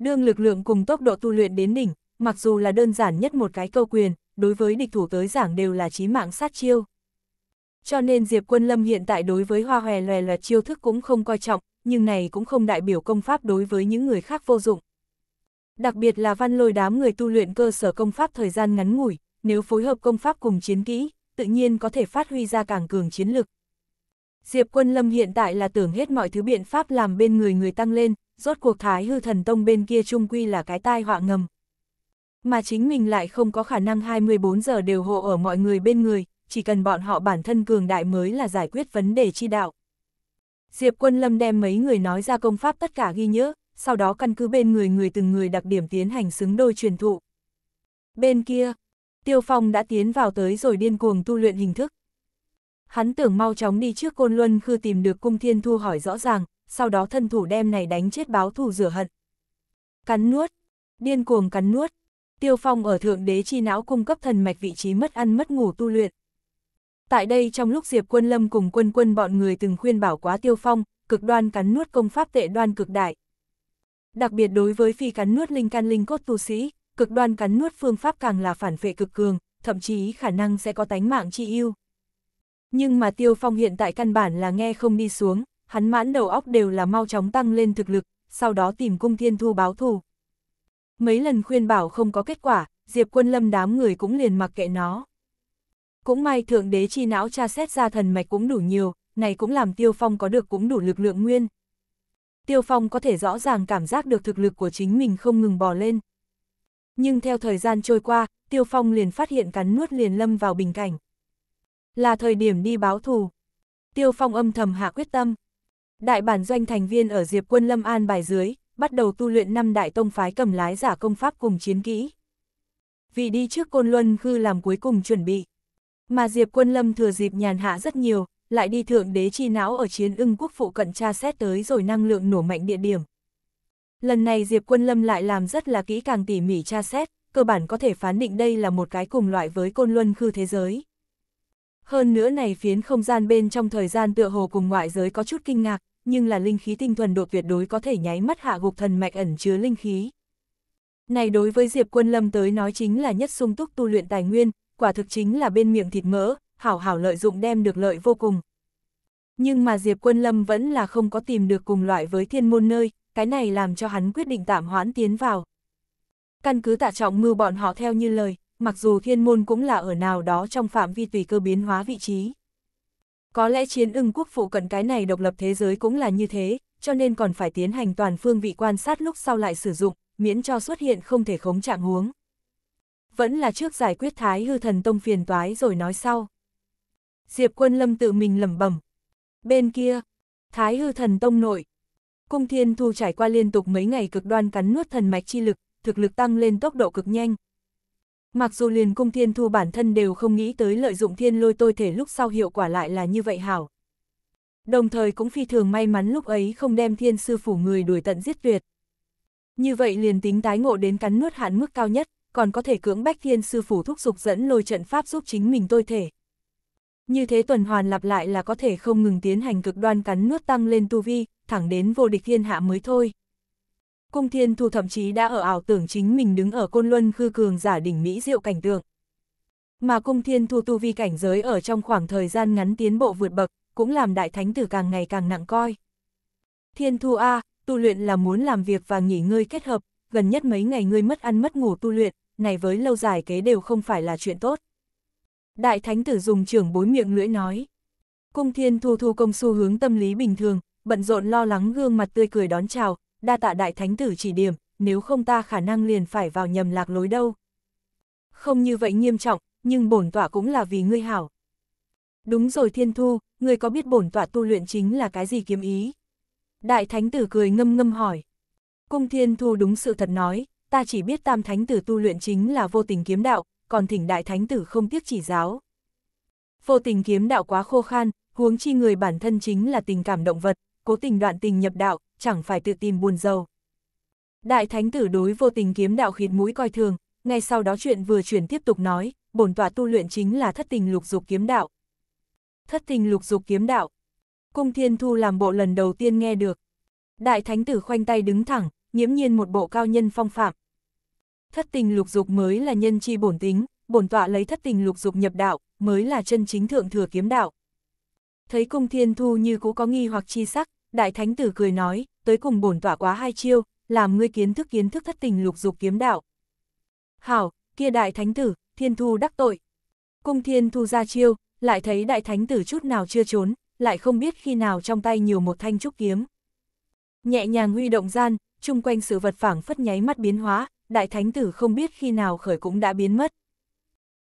Đương lực lượng cùng tốc độ tu luyện đến đỉnh, mặc dù là đơn giản nhất một cái câu quyền, đối với địch thủ tới giảng đều là chí mạng sát chiêu. Cho nên Diệp Quân Lâm hiện tại đối với hoa hòe lòe loẹt chiêu thức cũng không coi trọng, nhưng này cũng không đại biểu công pháp đối với những người khác vô dụng. Đặc biệt là văn lôi đám người tu luyện cơ sở công pháp thời gian ngắn ngủi, nếu phối hợp công pháp cùng chiến kỹ, tự nhiên có thể phát huy ra càng cường chiến lực. Diệp Quân Lâm hiện tại là tưởng hết mọi thứ biện pháp làm bên người người tăng lên, rốt cuộc Thái Hư Thần Tông bên kia trung quy là cái tai họa ngầm. Mà chính mình lại không có khả năng 24 giờ đều hộ ở mọi người bên người, chỉ cần bọn họ bản thân cường đại mới là giải quyết vấn đề chi đạo. Diệp Quân Lâm đem mấy người nói ra công pháp tất cả ghi nhớ, sau đó căn cứ bên người người từng người đặc điểm tiến hành xứng đôi truyền thụ. Bên kia, Tiêu Phong đã tiến vào tới rồi điên cuồng tu luyện hình thức, Hắn tưởng mau chóng đi trước Côn Luân Khư tìm được cung thiên thu hỏi rõ ràng, sau đó thân thủ đem này đánh chết báo thù rửa hận. Cắn nuốt, điên cuồng cắn nuốt, tiêu phong ở thượng đế chi não cung cấp thần mạch vị trí mất ăn mất ngủ tu luyện. Tại đây trong lúc Diệp Quân Lâm cùng quân quân bọn người từng khuyên bảo quá tiêu phong, cực đoan cắn nuốt công pháp tệ đoan cực đại. Đặc biệt đối với phi cắn nuốt linh can linh cốt tu sĩ, cực đoan cắn nuốt phương pháp càng là phản vệ cực cường, thậm chí khả năng sẽ có tánh mạng chi yêu. Nhưng mà Tiêu Phong hiện tại căn bản là nghe không đi xuống, hắn mãn đầu óc đều là mau chóng tăng lên thực lực, sau đó tìm cung thiên thu báo thù. Mấy lần khuyên bảo không có kết quả, Diệp quân lâm đám người cũng liền mặc kệ nó. Cũng may thượng đế chi não tra xét ra thần mạch cũng đủ nhiều, này cũng làm Tiêu Phong có được cũng đủ lực lượng nguyên. Tiêu Phong có thể rõ ràng cảm giác được thực lực của chính mình không ngừng bò lên. Nhưng theo thời gian trôi qua, Tiêu Phong liền phát hiện cắn nuốt liền lâm vào bình cảnh là thời điểm đi báo thù. Tiêu Phong âm thầm hạ quyết tâm. Đại bản doanh thành viên ở Diệp Quân Lâm An bài dưới, bắt đầu tu luyện năm đại tông phái cầm lái giả công pháp cùng chiến kỹ. Vì đi trước Côn Luân Khư làm cuối cùng chuẩn bị. Mà Diệp Quân Lâm thừa dịp nhàn hạ rất nhiều, lại đi thượng đế chi não ở chiến ưng quốc phụ cận tra xét tới rồi năng lượng nổ mạnh địa điểm. Lần này Diệp Quân Lâm lại làm rất là kỹ càng tỉ mỉ tra xét, cơ bản có thể phán định đây là một cái cùng loại với Côn Luân Khư thế giới. Hơn nữa này phiến không gian bên trong thời gian tựa hồ cùng ngoại giới có chút kinh ngạc, nhưng là linh khí tinh thuần độ tuyệt đối có thể nháy mắt hạ gục thần mạch ẩn chứa linh khí. Này đối với Diệp Quân Lâm tới nói chính là nhất sung túc tu luyện tài nguyên, quả thực chính là bên miệng thịt mỡ, hảo hảo lợi dụng đem được lợi vô cùng. Nhưng mà Diệp Quân Lâm vẫn là không có tìm được cùng loại với thiên môn nơi, cái này làm cho hắn quyết định tạm hoãn tiến vào. Căn cứ tạ trọng mưu bọn họ theo như lời, mặc dù thiên môn cũng là ở nào đó trong phạm vi tùy cơ biến hóa vị trí. Có lẽ chiến ưng quốc phụ cận cái này độc lập thế giới cũng là như thế, cho nên còn phải tiến hành toàn phương vị quan sát lúc sau lại sử dụng, miễn cho xuất hiện không thể khống trạng huống. Vẫn là trước giải quyết thái hư thần tông phiền toái rồi nói sau. Diệp quân lâm tự mình lẩm bẩm. Bên kia, thái hư thần tông nội. Cung thiên thu trải qua liên tục mấy ngày cực đoan cắn nuốt thần mạch chi lực, thực lực tăng lên tốc độ cực nhanh, Mặc dù liền cung thiên thu bản thân đều không nghĩ tới lợi dụng thiên lôi tôi thể lúc sau hiệu quả lại là như vậy hảo. Đồng thời cũng phi thường may mắn lúc ấy không đem thiên sư phủ người đuổi tận giết tuyệt. Như vậy liền tính tái ngộ đến cắn nuốt hạn mức cao nhất, còn có thể cưỡng bách thiên sư phủ thúc dục dẫn lôi trận pháp giúp chính mình tôi thể. Như thế tuần hoàn lặp lại là có thể không ngừng tiến hành cực đoan cắn nuốt tăng lên tu vi, thẳng đến vô địch thiên hạ mới thôi. Cung thiên thu thậm chí đã ở ảo tưởng chính mình đứng ở côn luân khư cường giả đỉnh Mỹ diệu cảnh tượng. Mà cung thiên thu tu vi cảnh giới ở trong khoảng thời gian ngắn tiến bộ vượt bậc, cũng làm đại thánh tử càng ngày càng nặng coi. Thiên thu A, tu luyện là muốn làm việc và nghỉ ngơi kết hợp, gần nhất mấy ngày ngươi mất ăn mất ngủ tu luyện, này với lâu dài kế đều không phải là chuyện tốt. Đại thánh tử dùng trưởng bối miệng lưỡi nói. Cung thiên thu thu công xu hướng tâm lý bình thường, bận rộn lo lắng gương mặt tươi cười đón chào, đa tạ đại thánh tử chỉ điểm, nếu không ta khả năng liền phải vào nhầm lạc lối đâu. Không như vậy nghiêm trọng, nhưng bổn tọa cũng là vì ngươi hảo. Đúng rồi thiên thu, ngươi có biết bổn tọa tu luyện chính là cái gì kiếm ý? Đại thánh tử cười ngâm ngâm hỏi. Cung thiên thu đúng sự thật nói, ta chỉ biết tam thánh tử tu luyện chính là vô tình kiếm đạo, còn thỉnh đại thánh tử không tiếc chỉ giáo. Vô tình kiếm đạo quá khô khan, huống chi người bản thân chính là tình cảm động vật, cố tình đoạn tình nhập đạo, chẳng phải tự tìm buồn giàu. Đại thánh tử đối vô tình kiếm đạo khịt mũi coi thường, ngay sau đó chuyện vừa chuyển tiếp tục nói, bổn tọa tu luyện chính là thất tình lục dục kiếm đạo. Thất tình lục dục kiếm đạo. Cung Thiên Thu làm bộ lần đầu tiên nghe được. Đại thánh tử khoanh tay đứng thẳng, nghiễm nhiên một bộ cao nhân phong phạm. Thất tình lục dục mới là nhân chi bổn tính, bổn tọa lấy thất tình lục dục nhập đạo, mới là chân chính thượng thừa kiếm đạo. Thấy Cung Thiên Thu như cũ có nghi hoặc chi sắc, Đại thánh tử cười nói, tới cùng bổn tỏa quá hai chiêu, làm ngươi kiến thức kiến thức thất tình lục dục kiếm đạo. Hảo, kia đại thánh tử, thiên thu đắc tội. Cung thiên thu ra chiêu, lại thấy đại thánh tử chút nào chưa trốn, lại không biết khi nào trong tay nhiều một thanh trúc kiếm. Nhẹ nhàng huy động gian, chung quanh sự vật phảng phất nháy mắt biến hóa, đại thánh tử không biết khi nào khởi cũng đã biến mất.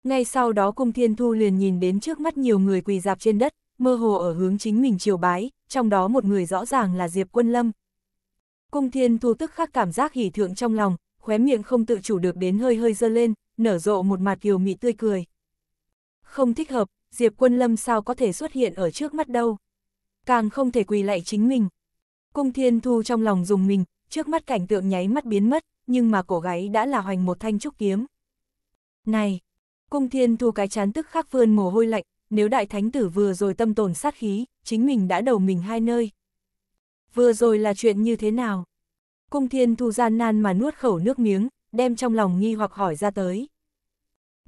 Ngay sau đó cung thiên thu liền nhìn đến trước mắt nhiều người quỳ dạp trên đất, mơ hồ ở hướng chính mình triều bái, trong đó một người rõ ràng là Diệp Quân Lâm. Cung thiên thu tức khắc cảm giác hỉ thượng trong lòng, khóe miệng không tự chủ được đến hơi hơi dơ lên, nở rộ một mặt kiều mị tươi cười. Không thích hợp, Diệp Quân Lâm sao có thể xuất hiện ở trước mắt đâu. Càng không thể quỳ lại chính mình. Cung thiên thu trong lòng dùng mình, trước mắt cảnh tượng nháy mắt biến mất, nhưng mà cổ gáy đã là hoành một thanh trúc kiếm. Này, cung thiên thu cái chán tức khắc vươn mồ hôi lạnh, nếu đại thánh tử vừa rồi tâm tồn sát khí, chính mình đã đầu mình hai nơi. Vừa rồi là chuyện như thế nào? Cung thiên thu gian nan mà nuốt khẩu nước miếng, đem trong lòng nghi hoặc hỏi ra tới.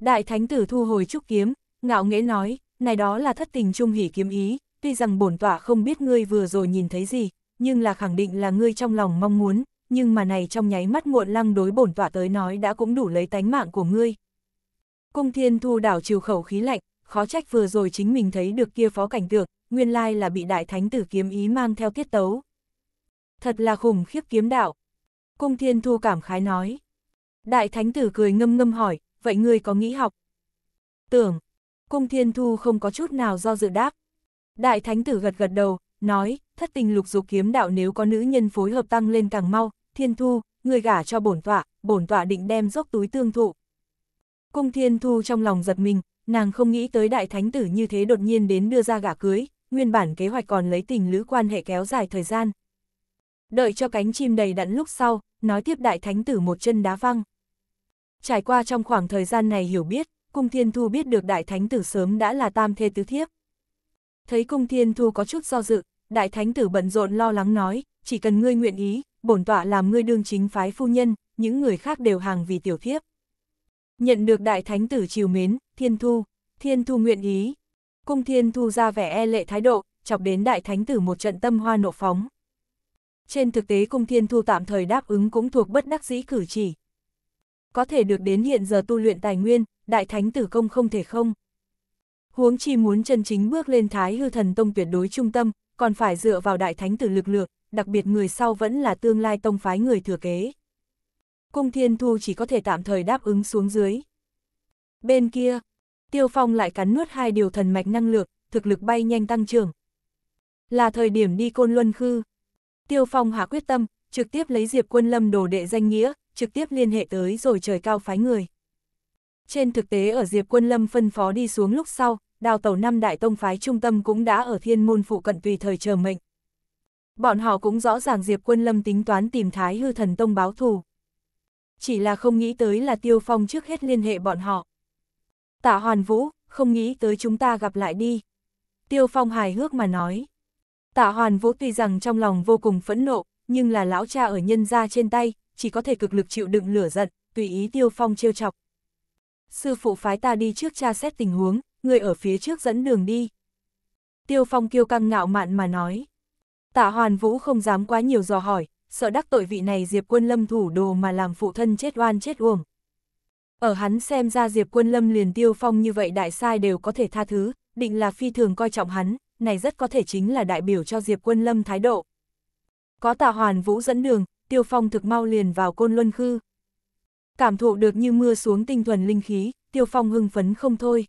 Đại thánh tử thu hồi trúc kiếm, ngạo nghễ nói, này đó là thất tình trung hỉ kiếm ý, tuy rằng bổn tọa không biết ngươi vừa rồi nhìn thấy gì, nhưng là khẳng định là ngươi trong lòng mong muốn, nhưng mà này trong nháy mắt muộn lăng đối bổn tọa tới nói đã cũng đủ lấy tánh mạng của ngươi. Cung thiên thu đảo chiều khẩu khí lạnh, khó trách vừa rồi chính mình thấy được kia phó cảnh tượng, nguyên lai là bị đại thánh tử kiếm ý mang theo tiết tấu. Thật là khủng khiếp kiếm đạo. Cung thiên thu cảm khái nói. Đại thánh tử cười ngâm ngâm hỏi, vậy ngươi có nghĩ học? Tưởng, cung thiên thu không có chút nào do dự đáp. Đại thánh tử gật gật đầu, nói, thất tình lục dục kiếm đạo nếu có nữ nhân phối hợp tăng lên càng mau, thiên thu, người gả cho bổn tọa, bổn tọa định đem dốc túi tương thụ. Cung thiên thu trong lòng giật mình, Nàng không nghĩ tới đại thánh tử như thế đột nhiên đến đưa ra gả cưới, nguyên bản kế hoạch còn lấy tình lữ quan hệ kéo dài thời gian. Đợi cho cánh chim đầy đặn lúc sau, nói tiếp đại thánh tử một chân đá văng. Trải qua trong khoảng thời gian này hiểu biết, Cung Thiên Thu biết được đại thánh tử sớm đã là tam thê tứ thiếp. Thấy Cung Thiên Thu có chút do dự, đại thánh tử bận rộn lo lắng nói, chỉ cần ngươi nguyện ý, bổn tọa làm ngươi đương chính phái phu nhân, những người khác đều hàng vì tiểu thiếp. Nhận được đại thánh tử chiều mến, thiên thu, thiên thu nguyện ý. Cung thiên thu ra vẻ e lệ thái độ, chọc đến đại thánh tử một trận tâm hoa nộ phóng. Trên thực tế cung thiên thu tạm thời đáp ứng cũng thuộc bất đắc dĩ cử chỉ. Có thể được đến hiện giờ tu luyện tài nguyên, đại thánh tử công không thể không. Huống chi muốn chân chính bước lên thái hư thần tông tuyệt đối trung tâm, còn phải dựa vào đại thánh tử lực lượng, đặc biệt người sau vẫn là tương lai tông phái người thừa kế cung thiên thu chỉ có thể tạm thời đáp ứng xuống dưới. Bên kia, tiêu phong lại cắn nuốt hai điều thần mạch năng lượng, thực lực bay nhanh tăng trưởng. Là thời điểm đi côn luân khư. Tiêu phong hạ quyết tâm, trực tiếp lấy diệp quân lâm đồ đệ danh nghĩa, trực tiếp liên hệ tới rồi trời cao phái người. Trên thực tế ở diệp quân lâm phân phó đi xuống lúc sau, đào tàu năm đại tông phái trung tâm cũng đã ở thiên môn phụ cận tùy thời chờ mệnh. Bọn họ cũng rõ ràng Diệp Quân Lâm tính toán tìm Thái Hư Thần Tông báo thù chỉ là không nghĩ tới là Tiêu Phong trước hết liên hệ bọn họ. Tạ Hoàn Vũ, không nghĩ tới chúng ta gặp lại đi. Tiêu Phong hài hước mà nói. Tạ Hoàn Vũ tuy rằng trong lòng vô cùng phẫn nộ, nhưng là lão cha ở nhân ra trên tay, chỉ có thể cực lực chịu đựng lửa giận, tùy ý Tiêu Phong trêu chọc. Sư phụ phái ta đi trước cha xét tình huống, người ở phía trước dẫn đường đi. Tiêu Phong kiêu căng ngạo mạn mà nói. Tạ Hoàn Vũ không dám quá nhiều dò hỏi, sợ đắc tội vị này Diệp Quân Lâm thủ đồ mà làm phụ thân chết oan chết uổng. Ở hắn xem ra Diệp Quân Lâm liền tiêu phong như vậy đại sai đều có thể tha thứ, định là phi thường coi trọng hắn, này rất có thể chính là đại biểu cho Diệp Quân Lâm thái độ. Có tạ hoàn vũ dẫn đường, tiêu phong thực mau liền vào côn luân khư. Cảm thụ được như mưa xuống tinh thuần linh khí, tiêu phong hưng phấn không thôi.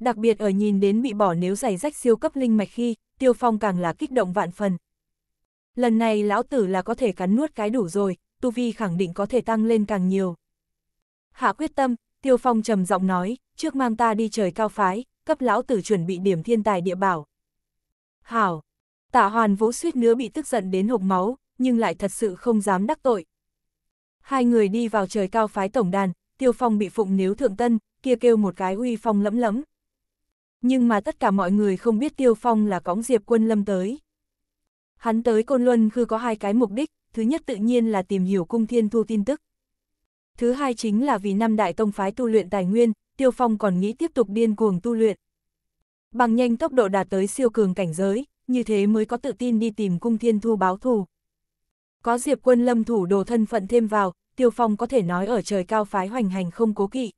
Đặc biệt ở nhìn đến bị bỏ nếu giày rách siêu cấp linh mạch khi, tiêu phong càng là kích động vạn phần, Lần này lão tử là có thể cắn nuốt cái đủ rồi, tu vi khẳng định có thể tăng lên càng nhiều. Hạ quyết tâm, Tiêu Phong trầm giọng nói, trước mang ta đi trời cao phái, cấp lão tử chuẩn bị điểm thiên tài địa bảo. Hảo, tạ hoàn vũ suýt nữa bị tức giận đến hộp máu, nhưng lại thật sự không dám đắc tội. Hai người đi vào trời cao phái tổng đàn, Tiêu Phong bị phụng nếu thượng tân, kia kêu một cái uy phong lẫm lẫm. Nhưng mà tất cả mọi người không biết Tiêu Phong là cõng Diệp quân lâm tới. Hắn tới Côn Luân Khư có hai cái mục đích, thứ nhất tự nhiên là tìm hiểu cung thiên thu tin tức. Thứ hai chính là vì năm đại tông phái tu luyện tài nguyên, Tiêu Phong còn nghĩ tiếp tục điên cuồng tu luyện. Bằng nhanh tốc độ đạt tới siêu cường cảnh giới, như thế mới có tự tin đi tìm cung thiên thu báo thù. Có Diệp quân lâm thủ đồ thân phận thêm vào, Tiêu Phong có thể nói ở trời cao phái hoành hành không cố kỵ.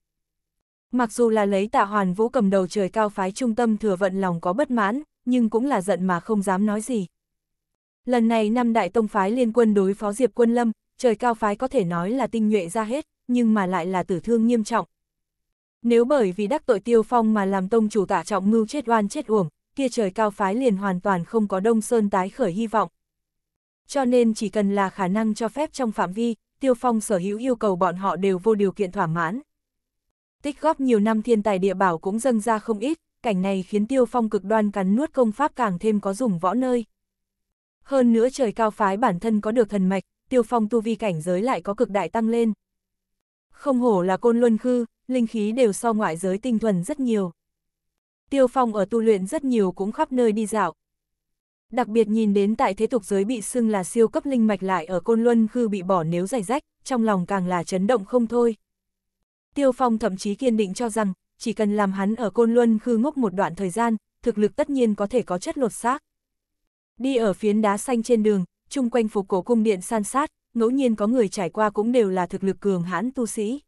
Mặc dù là lấy tạ hoàn vũ cầm đầu trời cao phái trung tâm thừa vận lòng có bất mãn, nhưng cũng là giận mà không dám nói gì. Lần này năm đại tông phái liên quân đối phó Diệp Quân Lâm, trời cao phái có thể nói là tinh nhuệ ra hết, nhưng mà lại là tử thương nghiêm trọng. Nếu bởi vì đắc tội tiêu phong mà làm tông chủ tả trọng mưu chết oan chết uổng, kia trời cao phái liền hoàn toàn không có đông sơn tái khởi hy vọng. Cho nên chỉ cần là khả năng cho phép trong phạm vi, tiêu phong sở hữu yêu cầu bọn họ đều vô điều kiện thỏa mãn. Tích góp nhiều năm thiên tài địa bảo cũng dâng ra không ít, cảnh này khiến tiêu phong cực đoan cắn nuốt công pháp càng thêm có dùng võ nơi. Hơn nữa trời cao phái bản thân có được thần mạch, tiêu phong tu vi cảnh giới lại có cực đại tăng lên. Không hổ là côn luân khư, linh khí đều so ngoại giới tinh thuần rất nhiều. Tiêu phong ở tu luyện rất nhiều cũng khắp nơi đi dạo. Đặc biệt nhìn đến tại thế tục giới bị xưng là siêu cấp linh mạch lại ở côn luân khư bị bỏ nếu giải rách, trong lòng càng là chấn động không thôi. Tiêu phong thậm chí kiên định cho rằng, chỉ cần làm hắn ở côn luân khư ngốc một đoạn thời gian, thực lực tất nhiên có thể có chất lột xác. Đi ở phiến đá xanh trên đường, chung quanh phục cổ cung điện san sát, ngẫu nhiên có người trải qua cũng đều là thực lực cường hãn tu sĩ.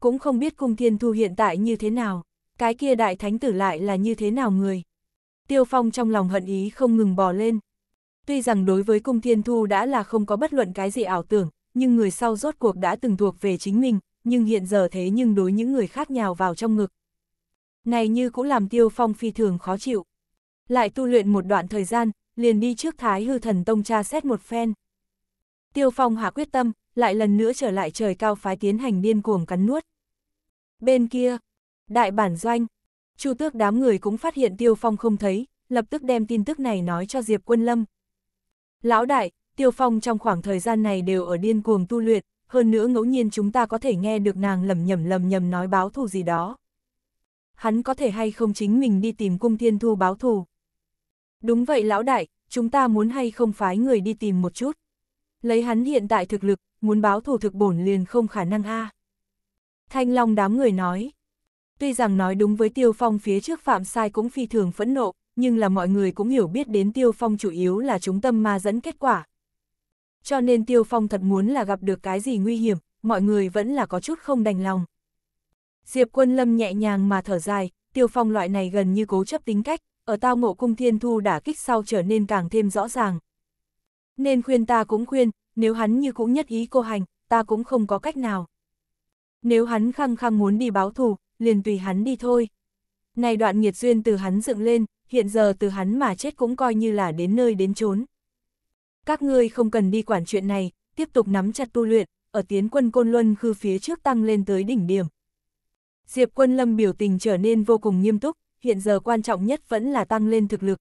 Cũng không biết cung thiên thu hiện tại như thế nào, cái kia đại thánh tử lại là như thế nào người. Tiêu Phong trong lòng hận ý không ngừng bò lên. Tuy rằng đối với cung thiên thu đã là không có bất luận cái gì ảo tưởng, nhưng người sau rốt cuộc đã từng thuộc về chính mình, nhưng hiện giờ thế nhưng đối những người khác nhào vào trong ngực. Này như cũng làm Tiêu Phong phi thường khó chịu. Lại tu luyện một đoạn thời gian, liền đi trước Thái Hư Thần Tông tra xét một phen. Tiêu Phong hạ quyết tâm, lại lần nữa trở lại trời cao phái tiến hành điên cuồng cắn nuốt. Bên kia, đại bản doanh, Chu Tước đám người cũng phát hiện Tiêu Phong không thấy, lập tức đem tin tức này nói cho Diệp Quân Lâm. Lão đại, Tiêu Phong trong khoảng thời gian này đều ở điên cuồng tu luyện, hơn nữa ngẫu nhiên chúng ta có thể nghe được nàng lầm nhầm lầm nhầm nói báo thù gì đó. Hắn có thể hay không chính mình đi tìm cung thiên thu báo thù. Đúng vậy lão đại, chúng ta muốn hay không phái người đi tìm một chút. Lấy hắn hiện tại thực lực, muốn báo thủ thực bổn liền không khả năng a. Thanh Long đám người nói. Tuy rằng nói đúng với Tiêu Phong phía trước phạm sai cũng phi thường phẫn nộ, nhưng là mọi người cũng hiểu biết đến Tiêu Phong chủ yếu là chúng tâm ma dẫn kết quả. Cho nên Tiêu Phong thật muốn là gặp được cái gì nguy hiểm, mọi người vẫn là có chút không đành lòng. Diệp Quân Lâm nhẹ nhàng mà thở dài, Tiêu Phong loại này gần như cố chấp tính cách, ở tao ngộ cung thiên thu đả kích sau trở nên càng thêm rõ ràng. Nên khuyên ta cũng khuyên, nếu hắn như cũng nhất ý cô hành, ta cũng không có cách nào. Nếu hắn khăng khăng muốn đi báo thù, liền tùy hắn đi thôi. Này đoạn nghiệt duyên từ hắn dựng lên, hiện giờ từ hắn mà chết cũng coi như là đến nơi đến chốn. Các ngươi không cần đi quản chuyện này, tiếp tục nắm chặt tu luyện, ở tiến quân côn luân khư phía trước tăng lên tới đỉnh điểm. Diệp quân lâm biểu tình trở nên vô cùng nghiêm túc, hiện giờ quan trọng nhất vẫn là tăng lên thực lực.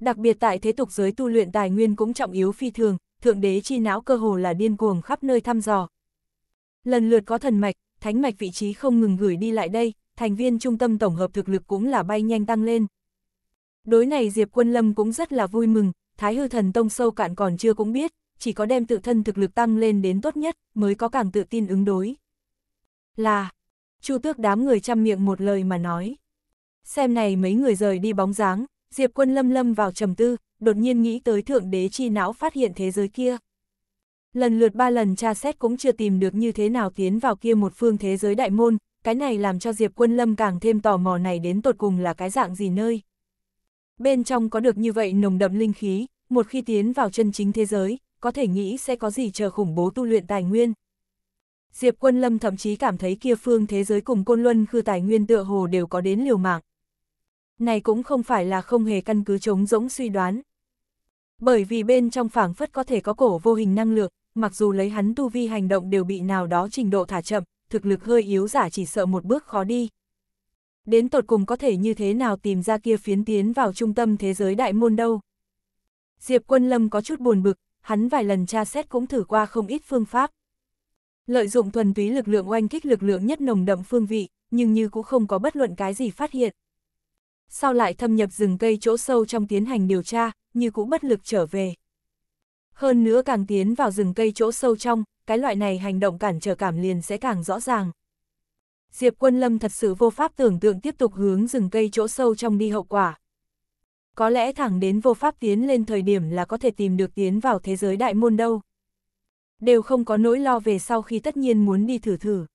Đặc biệt tại thế tục giới tu luyện tài nguyên cũng trọng yếu phi thường, thượng đế chi não cơ hồ là điên cuồng khắp nơi thăm dò. Lần lượt có thần mạch, thánh mạch vị trí không ngừng gửi đi lại đây, thành viên trung tâm tổng hợp thực lực cũng là bay nhanh tăng lên. Đối này Diệp Quân Lâm cũng rất là vui mừng, Thái Hư Thần Tông sâu cạn còn chưa cũng biết, chỉ có đem tự thân thực lực tăng lên đến tốt nhất mới có càng tự tin ứng đối. Là, Chu Tước đám người chăm miệng một lời mà nói. Xem này mấy người rời đi bóng dáng, Diệp quân lâm lâm vào trầm tư, đột nhiên nghĩ tới thượng đế chi não phát hiện thế giới kia. Lần lượt ba lần tra xét cũng chưa tìm được như thế nào tiến vào kia một phương thế giới đại môn, cái này làm cho Diệp Quân Lâm càng thêm tò mò này đến tột cùng là cái dạng gì nơi. Bên trong có được như vậy nồng đậm linh khí, một khi tiến vào chân chính thế giới, có thể nghĩ sẽ có gì chờ khủng bố tu luyện tài nguyên, Diệp Quân Lâm thậm chí cảm thấy kia phương thế giới cùng Côn Luân khư tài nguyên tựa hồ đều có đến liều mạng. Này cũng không phải là không hề căn cứ chống rỗng suy đoán. Bởi vì bên trong phảng phất có thể có cổ vô hình năng lượng, mặc dù lấy hắn tu vi hành động đều bị nào đó trình độ thả chậm, thực lực hơi yếu giả chỉ sợ một bước khó đi. Đến tột cùng có thể như thế nào tìm ra kia phiến tiến vào trung tâm thế giới đại môn đâu. Diệp Quân Lâm có chút buồn bực, hắn vài lần tra xét cũng thử qua không ít phương pháp. Lợi dụng thuần túy lực lượng oanh kích lực lượng nhất nồng đậm phương vị, nhưng như cũng không có bất luận cái gì phát hiện. Sau lại thâm nhập rừng cây chỗ sâu trong tiến hành điều tra, như cũng bất lực trở về. Hơn nữa càng tiến vào rừng cây chỗ sâu trong, cái loại này hành động cản trở cảm liền sẽ càng rõ ràng. Diệp Quân Lâm thật sự vô pháp tưởng tượng tiếp tục hướng rừng cây chỗ sâu trong đi hậu quả. Có lẽ thẳng đến vô pháp tiến lên thời điểm là có thể tìm được tiến vào thế giới đại môn đâu đều không có nỗi lo về sau khi tất nhiên muốn đi thử thử.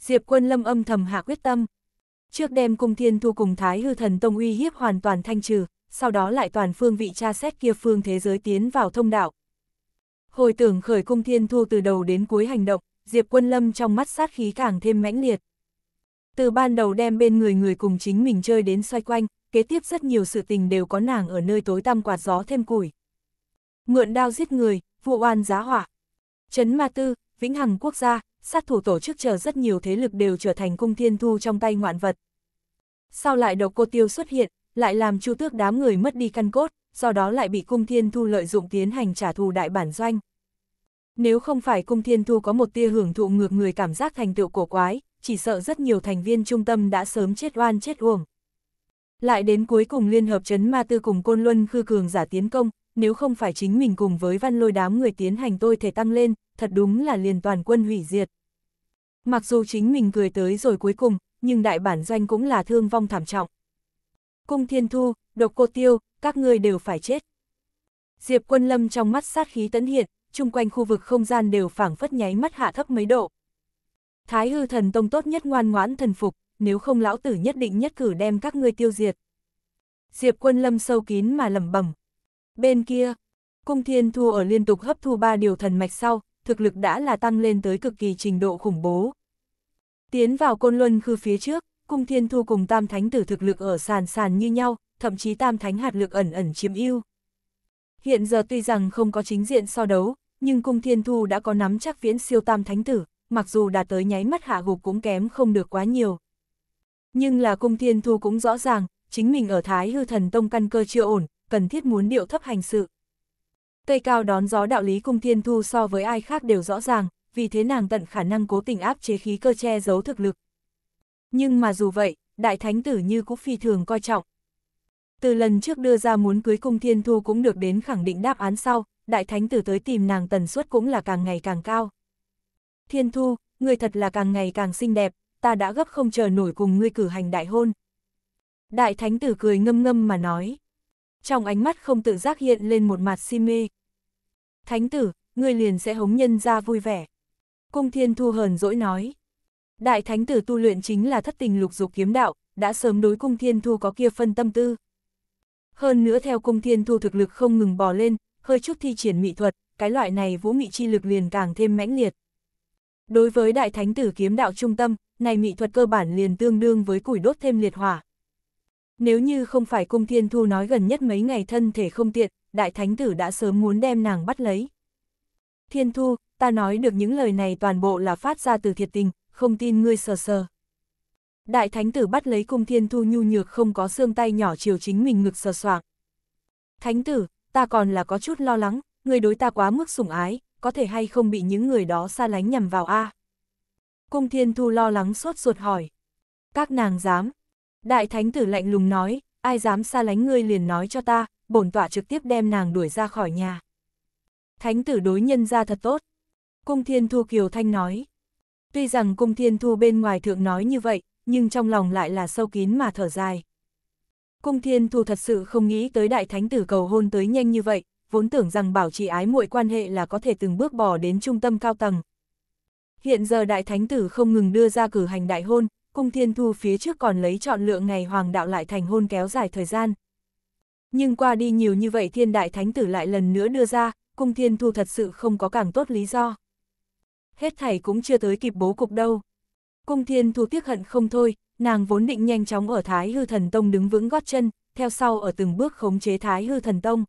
Diệp quân lâm âm thầm hạ quyết tâm. Trước đêm cung thiên thu cùng Thái hư thần tông uy hiếp hoàn toàn thanh trừ, sau đó lại toàn phương vị tra xét kia phương thế giới tiến vào thông đạo. Hồi tưởng khởi cung thiên thu từ đầu đến cuối hành động, Diệp quân lâm trong mắt sát khí càng thêm mãnh liệt. Từ ban đầu đem bên người người cùng chính mình chơi đến xoay quanh, kế tiếp rất nhiều sự tình đều có nàng ở nơi tối tăm quạt gió thêm củi. Mượn đao giết người, vụ oan giá họa, Trấn Ma Tư, Vĩnh Hằng Quốc gia, sát thủ tổ chức chờ rất nhiều thế lực đều trở thành cung thiên thu trong tay ngoạn vật. Sau lại độc cô tiêu xuất hiện, lại làm chu tước đám người mất đi căn cốt, do đó lại bị cung thiên thu lợi dụng tiến hành trả thù đại bản doanh. Nếu không phải cung thiên thu có một tia hưởng thụ ngược người cảm giác thành tựu cổ quái, chỉ sợ rất nhiều thành viên trung tâm đã sớm chết oan chết uổng. Lại đến cuối cùng liên hợp chấn ma tư cùng côn luân khư cường giả tiến công, nếu không phải chính mình cùng với văn lôi đám người tiến hành tôi thể tăng lên, thật đúng là liền toàn quân hủy diệt. Mặc dù chính mình cười tới rồi cuối cùng, nhưng đại bản doanh cũng là thương vong thảm trọng. Cung thiên thu, độc cô tiêu, các ngươi đều phải chết. Diệp quân lâm trong mắt sát khí tấn hiện, chung quanh khu vực không gian đều phảng phất nháy mắt hạ thấp mấy độ. Thái hư thần tông tốt nhất ngoan ngoãn thần phục, nếu không lão tử nhất định nhất cử đem các ngươi tiêu diệt. Diệp quân lâm sâu kín mà lẩm bẩm Bên kia, cung thiên thu ở liên tục hấp thu ba điều thần mạch sau, thực lực đã là tăng lên tới cực kỳ trình độ khủng bố. Tiến vào côn luân khư phía trước, cung thiên thu cùng tam thánh tử thực lực ở sàn sàn như nhau, thậm chí tam thánh hạt lực ẩn ẩn chiếm ưu. Hiện giờ tuy rằng không có chính diện so đấu, nhưng cung thiên thu đã có nắm chắc viễn siêu tam thánh tử, mặc dù đã tới nháy mắt hạ gục cũng kém không được quá nhiều. Nhưng là cung thiên thu cũng rõ ràng, chính mình ở Thái hư thần tông căn cơ chưa ổn, cần thiết muốn điệu thấp hành sự. Tây Cao đón gió đạo lý cung thiên thu so với ai khác đều rõ ràng, vì thế nàng tận khả năng cố tình áp chế khí cơ che giấu thực lực. Nhưng mà dù vậy, đại thánh tử như cũng phi thường coi trọng. Từ lần trước đưa ra muốn cưới cung thiên thu cũng được đến khẳng định đáp án sau, đại thánh tử tới tìm nàng tần suất cũng là càng ngày càng cao. Thiên thu, người thật là càng ngày càng xinh đẹp, ta đã gấp không chờ nổi cùng ngươi cử hành đại hôn. Đại thánh tử cười ngâm ngâm mà nói trong ánh mắt không tự giác hiện lên một mặt si mê. Thánh tử, ngươi liền sẽ hống nhân ra vui vẻ. Cung thiên thu hờn dỗi nói. Đại thánh tử tu luyện chính là thất tình lục dục kiếm đạo, đã sớm đối cung thiên thu có kia phân tâm tư. Hơn nữa theo cung thiên thu thực lực không ngừng bò lên, hơi chút thi triển mỹ thuật, cái loại này vũ mị chi lực liền càng thêm mãnh liệt. Đối với đại thánh tử kiếm đạo trung tâm, này mỹ thuật cơ bản liền tương đương với củi đốt thêm liệt hỏa, nếu như không phải cung thiên thu nói gần nhất mấy ngày thân thể không tiện, đại thánh tử đã sớm muốn đem nàng bắt lấy. Thiên thu, ta nói được những lời này toàn bộ là phát ra từ thiệt tình, không tin ngươi sờ sờ. Đại thánh tử bắt lấy cung thiên thu nhu nhược không có xương tay nhỏ chiều chính mình ngực sờ soạng. Thánh tử, ta còn là có chút lo lắng, người đối ta quá mức sủng ái, có thể hay không bị những người đó xa lánh nhầm vào a à? Cung thiên thu lo lắng sốt ruột hỏi. Các nàng dám, Đại thánh tử lạnh lùng nói, ai dám xa lánh ngươi liền nói cho ta, bổn tọa trực tiếp đem nàng đuổi ra khỏi nhà. Thánh tử đối nhân ra thật tốt. Cung thiên thu kiều thanh nói. Tuy rằng cung thiên thu bên ngoài thượng nói như vậy, nhưng trong lòng lại là sâu kín mà thở dài. Cung thiên thu thật sự không nghĩ tới đại thánh tử cầu hôn tới nhanh như vậy, vốn tưởng rằng bảo trì ái muội quan hệ là có thể từng bước bỏ đến trung tâm cao tầng. Hiện giờ đại thánh tử không ngừng đưa ra cử hành đại hôn, cung thiên thu phía trước còn lấy chọn lựa ngày hoàng đạo lại thành hôn kéo dài thời gian. Nhưng qua đi nhiều như vậy thiên đại thánh tử lại lần nữa đưa ra, cung thiên thu thật sự không có càng tốt lý do. Hết thảy cũng chưa tới kịp bố cục đâu. Cung thiên thu tiếc hận không thôi, nàng vốn định nhanh chóng ở Thái Hư Thần Tông đứng vững gót chân, theo sau ở từng bước khống chế Thái Hư Thần Tông.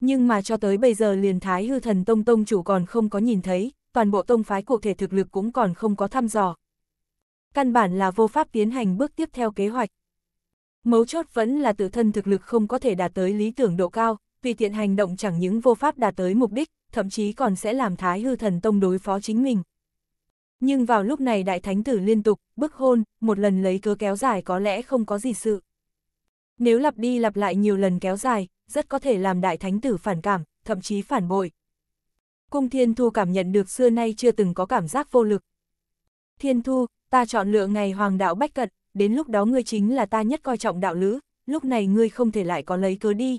Nhưng mà cho tới bây giờ liền Thái Hư Thần Tông Tông chủ còn không có nhìn thấy, toàn bộ tông phái cụ thể thực lực cũng còn không có thăm dò, căn bản là vô pháp tiến hành bước tiếp theo kế hoạch. Mấu chốt vẫn là tự thân thực lực không có thể đạt tới lý tưởng độ cao, vì tiện hành động chẳng những vô pháp đạt tới mục đích, thậm chí còn sẽ làm thái hư thần tông đối phó chính mình. Nhưng vào lúc này đại thánh tử liên tục, bức hôn, một lần lấy cớ kéo dài có lẽ không có gì sự. Nếu lặp đi lặp lại nhiều lần kéo dài, rất có thể làm đại thánh tử phản cảm, thậm chí phản bội. Cung Thiên Thu cảm nhận được xưa nay chưa từng có cảm giác vô lực. Thiên Thu, ta chọn lựa ngày hoàng đạo bách cận, đến lúc đó ngươi chính là ta nhất coi trọng đạo lữ, lúc này ngươi không thể lại có lấy cớ đi.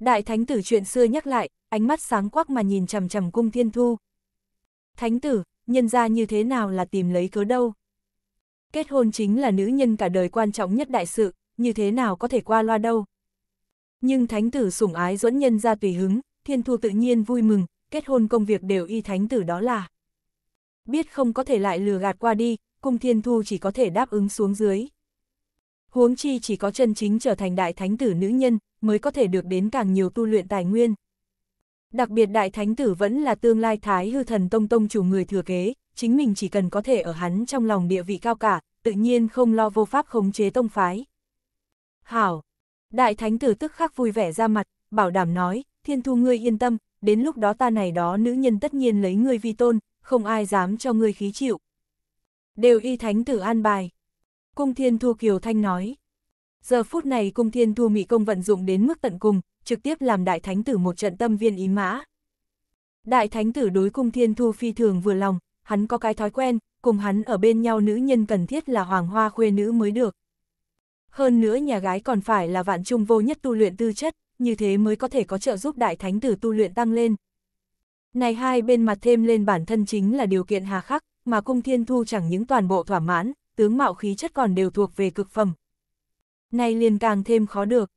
Đại thánh tử chuyện xưa nhắc lại, ánh mắt sáng quắc mà nhìn chằm chằm cung thiên thu. Thánh tử, nhân ra như thế nào là tìm lấy cớ đâu. Kết hôn chính là nữ nhân cả đời quan trọng nhất đại sự, như thế nào có thể qua loa đâu. Nhưng thánh tử sủng ái dẫn nhân ra tùy hứng, thiên thu tự nhiên vui mừng, kết hôn công việc đều y thánh tử đó là biết không có thể lại lừa gạt qua đi, cung thiên thu chỉ có thể đáp ứng xuống dưới. Huống chi chỉ có chân chính trở thành đại thánh tử nữ nhân, mới có thể được đến càng nhiều tu luyện tài nguyên. Đặc biệt đại thánh tử vẫn là tương lai thái hư thần tông tông chủ người thừa kế, chính mình chỉ cần có thể ở hắn trong lòng địa vị cao cả, tự nhiên không lo vô pháp khống chế tông phái. Hảo! Đại thánh tử tức khắc vui vẻ ra mặt, bảo đảm nói, thiên thu ngươi yên tâm, đến lúc đó ta này đó nữ nhân tất nhiên lấy ngươi vi tôn, không ai dám cho ngươi khí chịu. Đều y thánh tử an bài. Cung thiên thu kiều thanh nói. Giờ phút này cung thiên thu mỹ công vận dụng đến mức tận cùng, trực tiếp làm đại thánh tử một trận tâm viên ý mã. Đại thánh tử đối cung thiên thu phi thường vừa lòng, hắn có cái thói quen, cùng hắn ở bên nhau nữ nhân cần thiết là hoàng hoa khuê nữ mới được. Hơn nữa nhà gái còn phải là vạn trung vô nhất tu luyện tư chất, như thế mới có thể có trợ giúp đại thánh tử tu luyện tăng lên, này hai bên mặt thêm lên bản thân chính là điều kiện hà khắc, mà cung thiên thu chẳng những toàn bộ thỏa mãn, tướng mạo khí chất còn đều thuộc về cực phẩm. Này liền càng thêm khó được.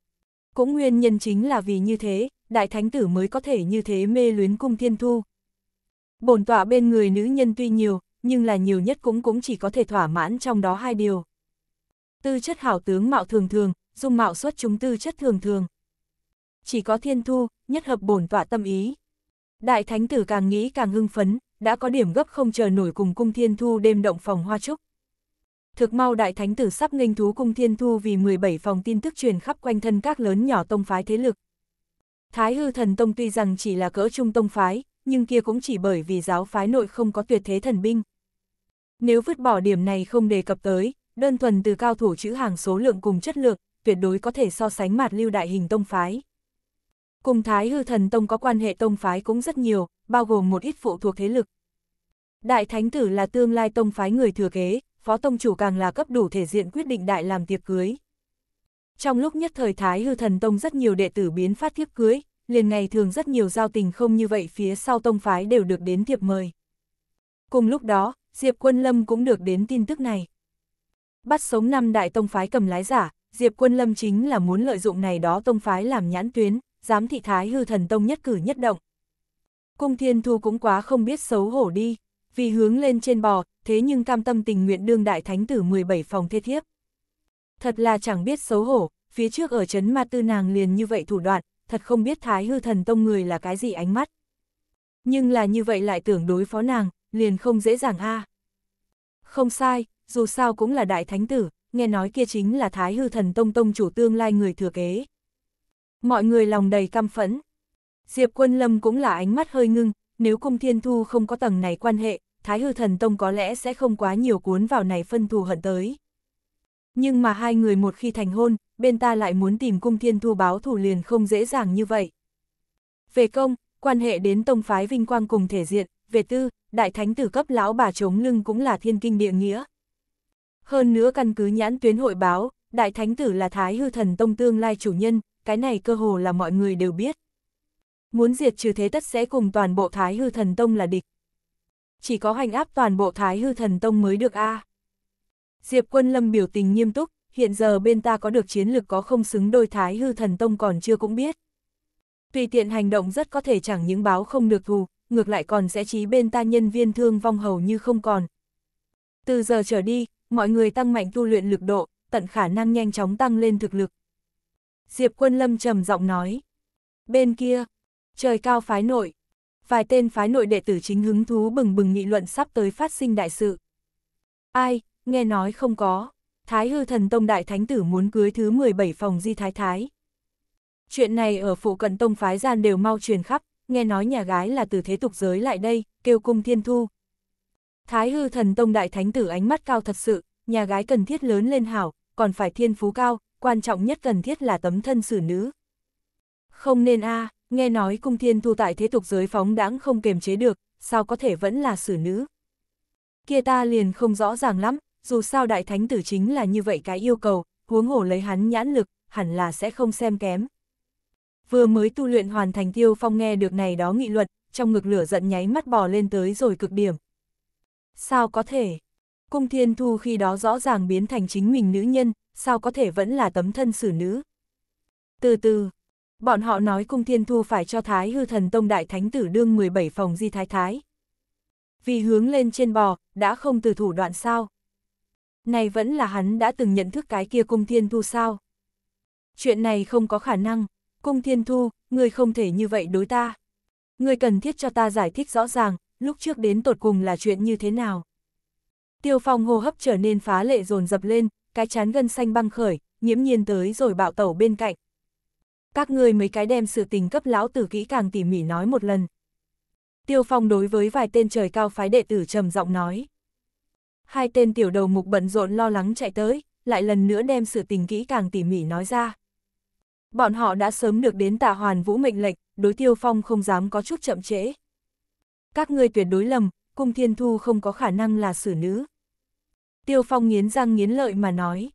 Cũng nguyên nhân chính là vì như thế, đại thánh tử mới có thể như thế mê luyến cung thiên thu. Bổn tọa bên người nữ nhân tuy nhiều, nhưng là nhiều nhất cũng cũng chỉ có thể thỏa mãn trong đó hai điều. Tư chất hảo tướng mạo thường thường, dung mạo xuất chúng tư chất thường thường. Chỉ có thiên thu, nhất hợp bổn tọa tâm ý. Đại thánh tử càng nghĩ càng hưng phấn, đã có điểm gấp không chờ nổi cùng cung thiên thu đêm động phòng hoa trúc. Thực mau đại thánh tử sắp nghênh thú cung thiên thu vì 17 phòng tin tức truyền khắp quanh thân các lớn nhỏ tông phái thế lực. Thái hư thần tông tuy rằng chỉ là cỡ trung tông phái, nhưng kia cũng chỉ bởi vì giáo phái nội không có tuyệt thế thần binh. Nếu vứt bỏ điểm này không đề cập tới, đơn thuần từ cao thủ chữ hàng số lượng cùng chất lượng, tuyệt đối có thể so sánh mạt lưu đại hình tông phái. Cùng Thái Hư Thần Tông có quan hệ tông phái cũng rất nhiều, bao gồm một ít phụ thuộc thế lực. Đại Thánh Tử là tương lai tông phái người thừa kế, Phó Tông Chủ càng là cấp đủ thể diện quyết định đại làm tiệc cưới. Trong lúc nhất thời Thái Hư Thần Tông rất nhiều đệ tử biến phát thiếp cưới, liền ngày thường rất nhiều giao tình không như vậy phía sau tông phái đều được đến thiệp mời. Cùng lúc đó, Diệp Quân Lâm cũng được đến tin tức này. Bắt sống năm đại tông phái cầm lái giả, Diệp Quân Lâm chính là muốn lợi dụng này đó tông phái làm nhãn tuyến, giám thị thái hư thần tông nhất cử nhất động. Cung thiên thu cũng quá không biết xấu hổ đi, vì hướng lên trên bò, thế nhưng cam tâm tình nguyện đương đại thánh tử 17 phòng thê thiếp. Thật là chẳng biết xấu hổ, phía trước ở chấn ma tư nàng liền như vậy thủ đoạn, thật không biết thái hư thần tông người là cái gì ánh mắt. Nhưng là như vậy lại tưởng đối phó nàng, liền không dễ dàng a à. Không sai, dù sao cũng là đại thánh tử, nghe nói kia chính là thái hư thần tông tông chủ tương lai người thừa kế mọi người lòng đầy căm phẫn. Diệp Quân Lâm cũng là ánh mắt hơi ngưng, nếu Cung Thiên Thu không có tầng này quan hệ, Thái Hư Thần Tông có lẽ sẽ không quá nhiều cuốn vào này phân thù hận tới. Nhưng mà hai người một khi thành hôn, bên ta lại muốn tìm Cung Thiên Thu báo thù liền không dễ dàng như vậy. Về công, quan hệ đến tông phái vinh quang cùng thể diện, về tư, đại thánh tử cấp lão bà chống lưng cũng là thiên kinh địa nghĩa. Hơn nữa căn cứ nhãn tuyến hội báo, đại thánh tử là Thái Hư Thần Tông tương lai chủ nhân, cái này cơ hồ là mọi người đều biết. Muốn diệt trừ thế tất sẽ cùng toàn bộ Thái Hư Thần Tông là địch. Chỉ có hành áp toàn bộ Thái Hư Thần Tông mới được a. À. Diệp Quân Lâm biểu tình nghiêm túc, hiện giờ bên ta có được chiến lực có không xứng đôi Thái Hư Thần Tông còn chưa cũng biết. Tùy tiện hành động rất có thể chẳng những báo không được thù, ngược lại còn sẽ trí bên ta nhân viên thương vong hầu như không còn. Từ giờ trở đi, mọi người tăng mạnh tu luyện lực độ, tận khả năng nhanh chóng tăng lên thực lực, Diệp Quân Lâm trầm giọng nói. Bên kia, trời cao phái nội, vài tên phái nội đệ tử chính hứng thú bừng bừng nghị luận sắp tới phát sinh đại sự. Ai, nghe nói không có, Thái Hư Thần Tông Đại Thánh Tử muốn cưới thứ 17 phòng Di Thái Thái. Chuyện này ở phụ cận tông phái gian đều mau truyền khắp, nghe nói nhà gái là từ thế tục giới lại đây, kêu cung thiên thu. Thái Hư Thần Tông Đại Thánh Tử ánh mắt cao thật sự, nhà gái cần thiết lớn lên hảo, còn phải thiên phú cao, quan trọng nhất cần thiết là tấm thân xử nữ. Không nên a à, nghe nói cung thiên thu tại thế tục giới phóng đãng không kềm chế được, sao có thể vẫn là xử nữ. Kia ta liền không rõ ràng lắm, dù sao đại thánh tử chính là như vậy cái yêu cầu, huống hồ lấy hắn nhãn lực, hẳn là sẽ không xem kém. Vừa mới tu luyện hoàn thành tiêu phong nghe được này đó nghị luận trong ngực lửa giận nháy mắt bò lên tới rồi cực điểm. Sao có thể? Cung thiên thu khi đó rõ ràng biến thành chính mình nữ nhân, sao có thể vẫn là tấm thân xử nữ. Từ từ, bọn họ nói cung thiên thu phải cho Thái hư thần tông đại thánh tử đương 17 phòng di thái thái. Vì hướng lên trên bò, đã không từ thủ đoạn sao. Này vẫn là hắn đã từng nhận thức cái kia cung thiên thu sao. Chuyện này không có khả năng, cung thiên thu, người không thể như vậy đối ta. người cần thiết cho ta giải thích rõ ràng, lúc trước đến tột cùng là chuyện như thế nào. Tiêu phong hô hấp trở nên phá lệ dồn dập lên, cái chán gân xanh băng khởi, nhiễm nhiên tới rồi bạo tẩu bên cạnh. Các người mấy cái đem sự tình cấp lão tử kỹ càng tỉ mỉ nói một lần. Tiêu Phong đối với vài tên trời cao phái đệ tử trầm giọng nói. Hai tên tiểu đầu mục bận rộn lo lắng chạy tới, lại lần nữa đem sự tình kỹ càng tỉ mỉ nói ra. Bọn họ đã sớm được đến tạ hoàn vũ mệnh lệnh, đối Tiêu Phong không dám có chút chậm trễ. Các ngươi tuyệt đối lầm, cung thiên thu không có khả năng là xử nữ. Tiêu Phong nghiến răng nghiến lợi mà nói.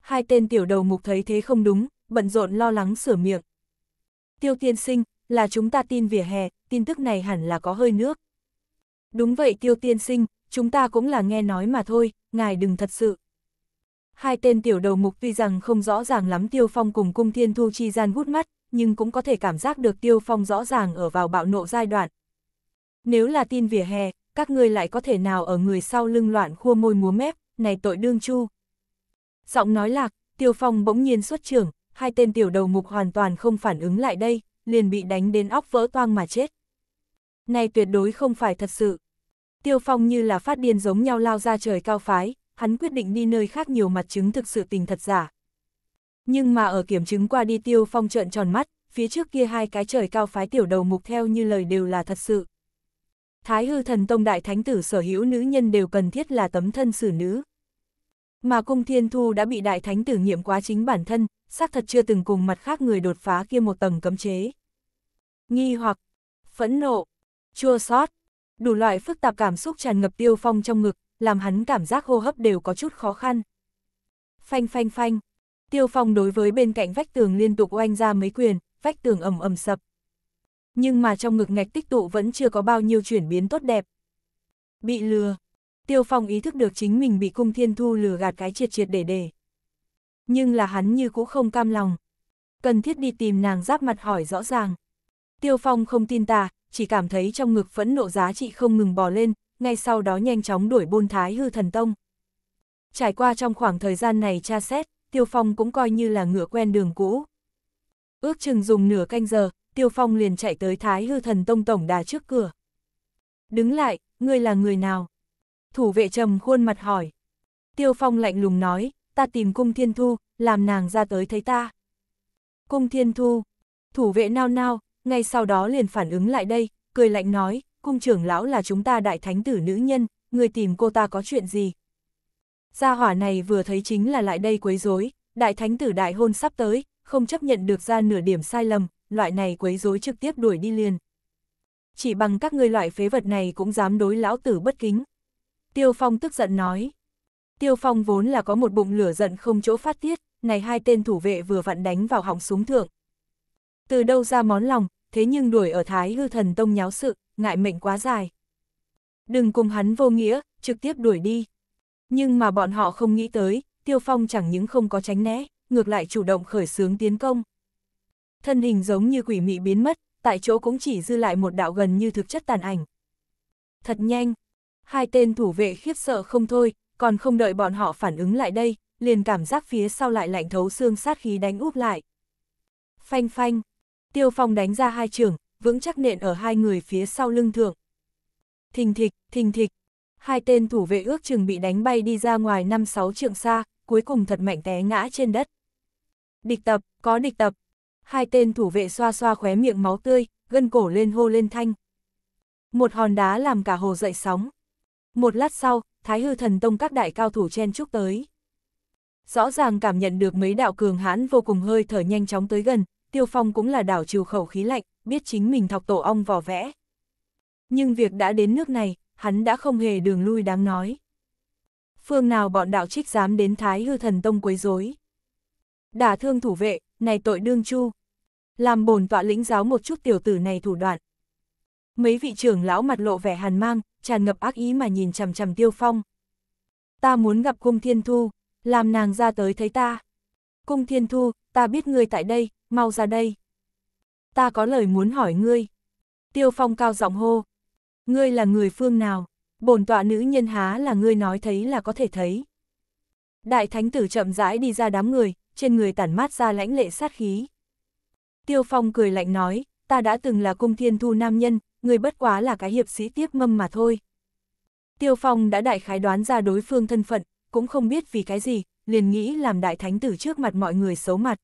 Hai tên tiểu đầu mục thấy thế không đúng, bận rộn lo lắng sửa miệng. Tiêu tiên sinh, là chúng ta tin vỉa hè, tin tức này hẳn là có hơi nước. Đúng vậy tiêu tiên sinh, chúng ta cũng là nghe nói mà thôi, ngài đừng thật sự. Hai tên tiểu đầu mục tuy rằng không rõ ràng lắm Tiêu Phong cùng Cung Thiên Thu chi gian hút mắt, nhưng cũng có thể cảm giác được Tiêu Phong rõ ràng ở vào bạo nộ giai đoạn. Nếu là tin vỉa hè, các ngươi lại có thể nào ở người sau lưng loạn khua môi múa mép, này tội đương chu. Giọng nói lạc, Tiêu Phong bỗng nhiên xuất trưởng, hai tên tiểu đầu mục hoàn toàn không phản ứng lại đây, liền bị đánh đến óc vỡ toang mà chết. Này tuyệt đối không phải thật sự. Tiêu Phong như là phát điên giống nhau lao ra trời cao phái, hắn quyết định đi nơi khác nhiều mặt chứng thực sự tình thật giả. Nhưng mà ở kiểm chứng qua đi Tiêu Phong trợn tròn mắt, phía trước kia hai cái trời cao phái tiểu đầu mục theo như lời đều là thật sự. Thái hư thần tông đại thánh tử sở hữu nữ nhân đều cần thiết là tấm thân xử nữ. Mà cung thiên thu đã bị đại thánh tử nghiệm quá chính bản thân, xác thật chưa từng cùng mặt khác người đột phá kia một tầng cấm chế. Nghi hoặc, phẫn nộ, chua xót đủ loại phức tạp cảm xúc tràn ngập tiêu phong trong ngực, làm hắn cảm giác hô hấp đều có chút khó khăn. Phanh phanh phanh, tiêu phong đối với bên cạnh vách tường liên tục oanh ra mấy quyền, vách tường ầm ầm sập nhưng mà trong ngực ngạch tích tụ vẫn chưa có bao nhiêu chuyển biến tốt đẹp. Bị lừa. Tiêu Phong ý thức được chính mình bị cung thiên thu lừa gạt cái triệt triệt để để. Nhưng là hắn như cũ không cam lòng. Cần thiết đi tìm nàng giáp mặt hỏi rõ ràng. Tiêu Phong không tin ta chỉ cảm thấy trong ngực phẫn nộ giá trị không ngừng bò lên, ngay sau đó nhanh chóng đuổi bôn thái hư thần tông. Trải qua trong khoảng thời gian này tra xét, Tiêu Phong cũng coi như là ngựa quen đường cũ. Ước chừng dùng nửa canh giờ, Tiêu Phong liền chạy tới Thái Hư Thần Tông Tổng Đà trước cửa. Đứng lại, ngươi là người nào? Thủ vệ trầm khuôn mặt hỏi. Tiêu Phong lạnh lùng nói, ta tìm cung thiên thu, làm nàng ra tới thấy ta. Cung thiên thu, thủ vệ nao nao, ngay sau đó liền phản ứng lại đây, cười lạnh nói, cung trưởng lão là chúng ta đại thánh tử nữ nhân, người tìm cô ta có chuyện gì? Gia hỏa này vừa thấy chính là lại đây quấy rối, đại thánh tử đại hôn sắp tới, không chấp nhận được ra nửa điểm sai lầm, loại này quấy rối trực tiếp đuổi đi liền. Chỉ bằng các ngươi loại phế vật này cũng dám đối lão tử bất kính. Tiêu Phong tức giận nói. Tiêu Phong vốn là có một bụng lửa giận không chỗ phát tiết, này hai tên thủ vệ vừa vặn đánh vào họng súng thượng. Từ đâu ra món lòng, thế nhưng đuổi ở Thái Hư Thần Tông nháo sự, ngại mệnh quá dài. Đừng cùng hắn vô nghĩa, trực tiếp đuổi đi. Nhưng mà bọn họ không nghĩ tới, Tiêu Phong chẳng những không có tránh né, ngược lại chủ động khởi xướng tiến công thân hình giống như quỷ mị biến mất, tại chỗ cũng chỉ dư lại một đạo gần như thực chất tàn ảnh. Thật nhanh, hai tên thủ vệ khiếp sợ không thôi, còn không đợi bọn họ phản ứng lại đây, liền cảm giác phía sau lại lạnh thấu xương sát khí đánh úp lại. Phanh phanh, tiêu phong đánh ra hai trường, vững chắc nện ở hai người phía sau lưng thượng. Thình thịch, thình thịch, hai tên thủ vệ ước chừng bị đánh bay đi ra ngoài năm sáu trượng xa, cuối cùng thật mạnh té ngã trên đất. Địch tập, có địch tập, hai tên thủ vệ xoa xoa khóe miệng máu tươi, gân cổ lên hô lên thanh. Một hòn đá làm cả hồ dậy sóng. Một lát sau, Thái Hư Thần Tông các đại cao thủ chen chúc tới. Rõ ràng cảm nhận được mấy đạo cường hãn vô cùng hơi thở nhanh chóng tới gần, Tiêu Phong cũng là đảo trừ khẩu khí lạnh, biết chính mình thọc tổ ong vỏ vẽ. Nhưng việc đã đến nước này, hắn đã không hề đường lui đáng nói. Phương nào bọn đạo trích dám đến Thái Hư Thần Tông quấy rối. Đả thương thủ vệ, này tội đương chu. Làm bổn tọa lĩnh giáo một chút tiểu tử này thủ đoạn. Mấy vị trưởng lão mặt lộ vẻ hàn mang, tràn ngập ác ý mà nhìn chằm chằm tiêu phong. Ta muốn gặp cung thiên thu, làm nàng ra tới thấy ta. Cung thiên thu, ta biết ngươi tại đây, mau ra đây. Ta có lời muốn hỏi ngươi. Tiêu phong cao giọng hô. Ngươi là người phương nào? Bổn tọa nữ nhân há là ngươi nói thấy là có thể thấy. Đại thánh tử chậm rãi đi ra đám người, trên người tản mát ra lãnh lệ sát khí. Tiêu Phong cười lạnh nói, ta đã từng là cung thiên thu nam nhân, người bất quá là cái hiệp sĩ tiếp mâm mà thôi. Tiêu Phong đã đại khái đoán ra đối phương thân phận, cũng không biết vì cái gì, liền nghĩ làm đại thánh tử trước mặt mọi người xấu mặt.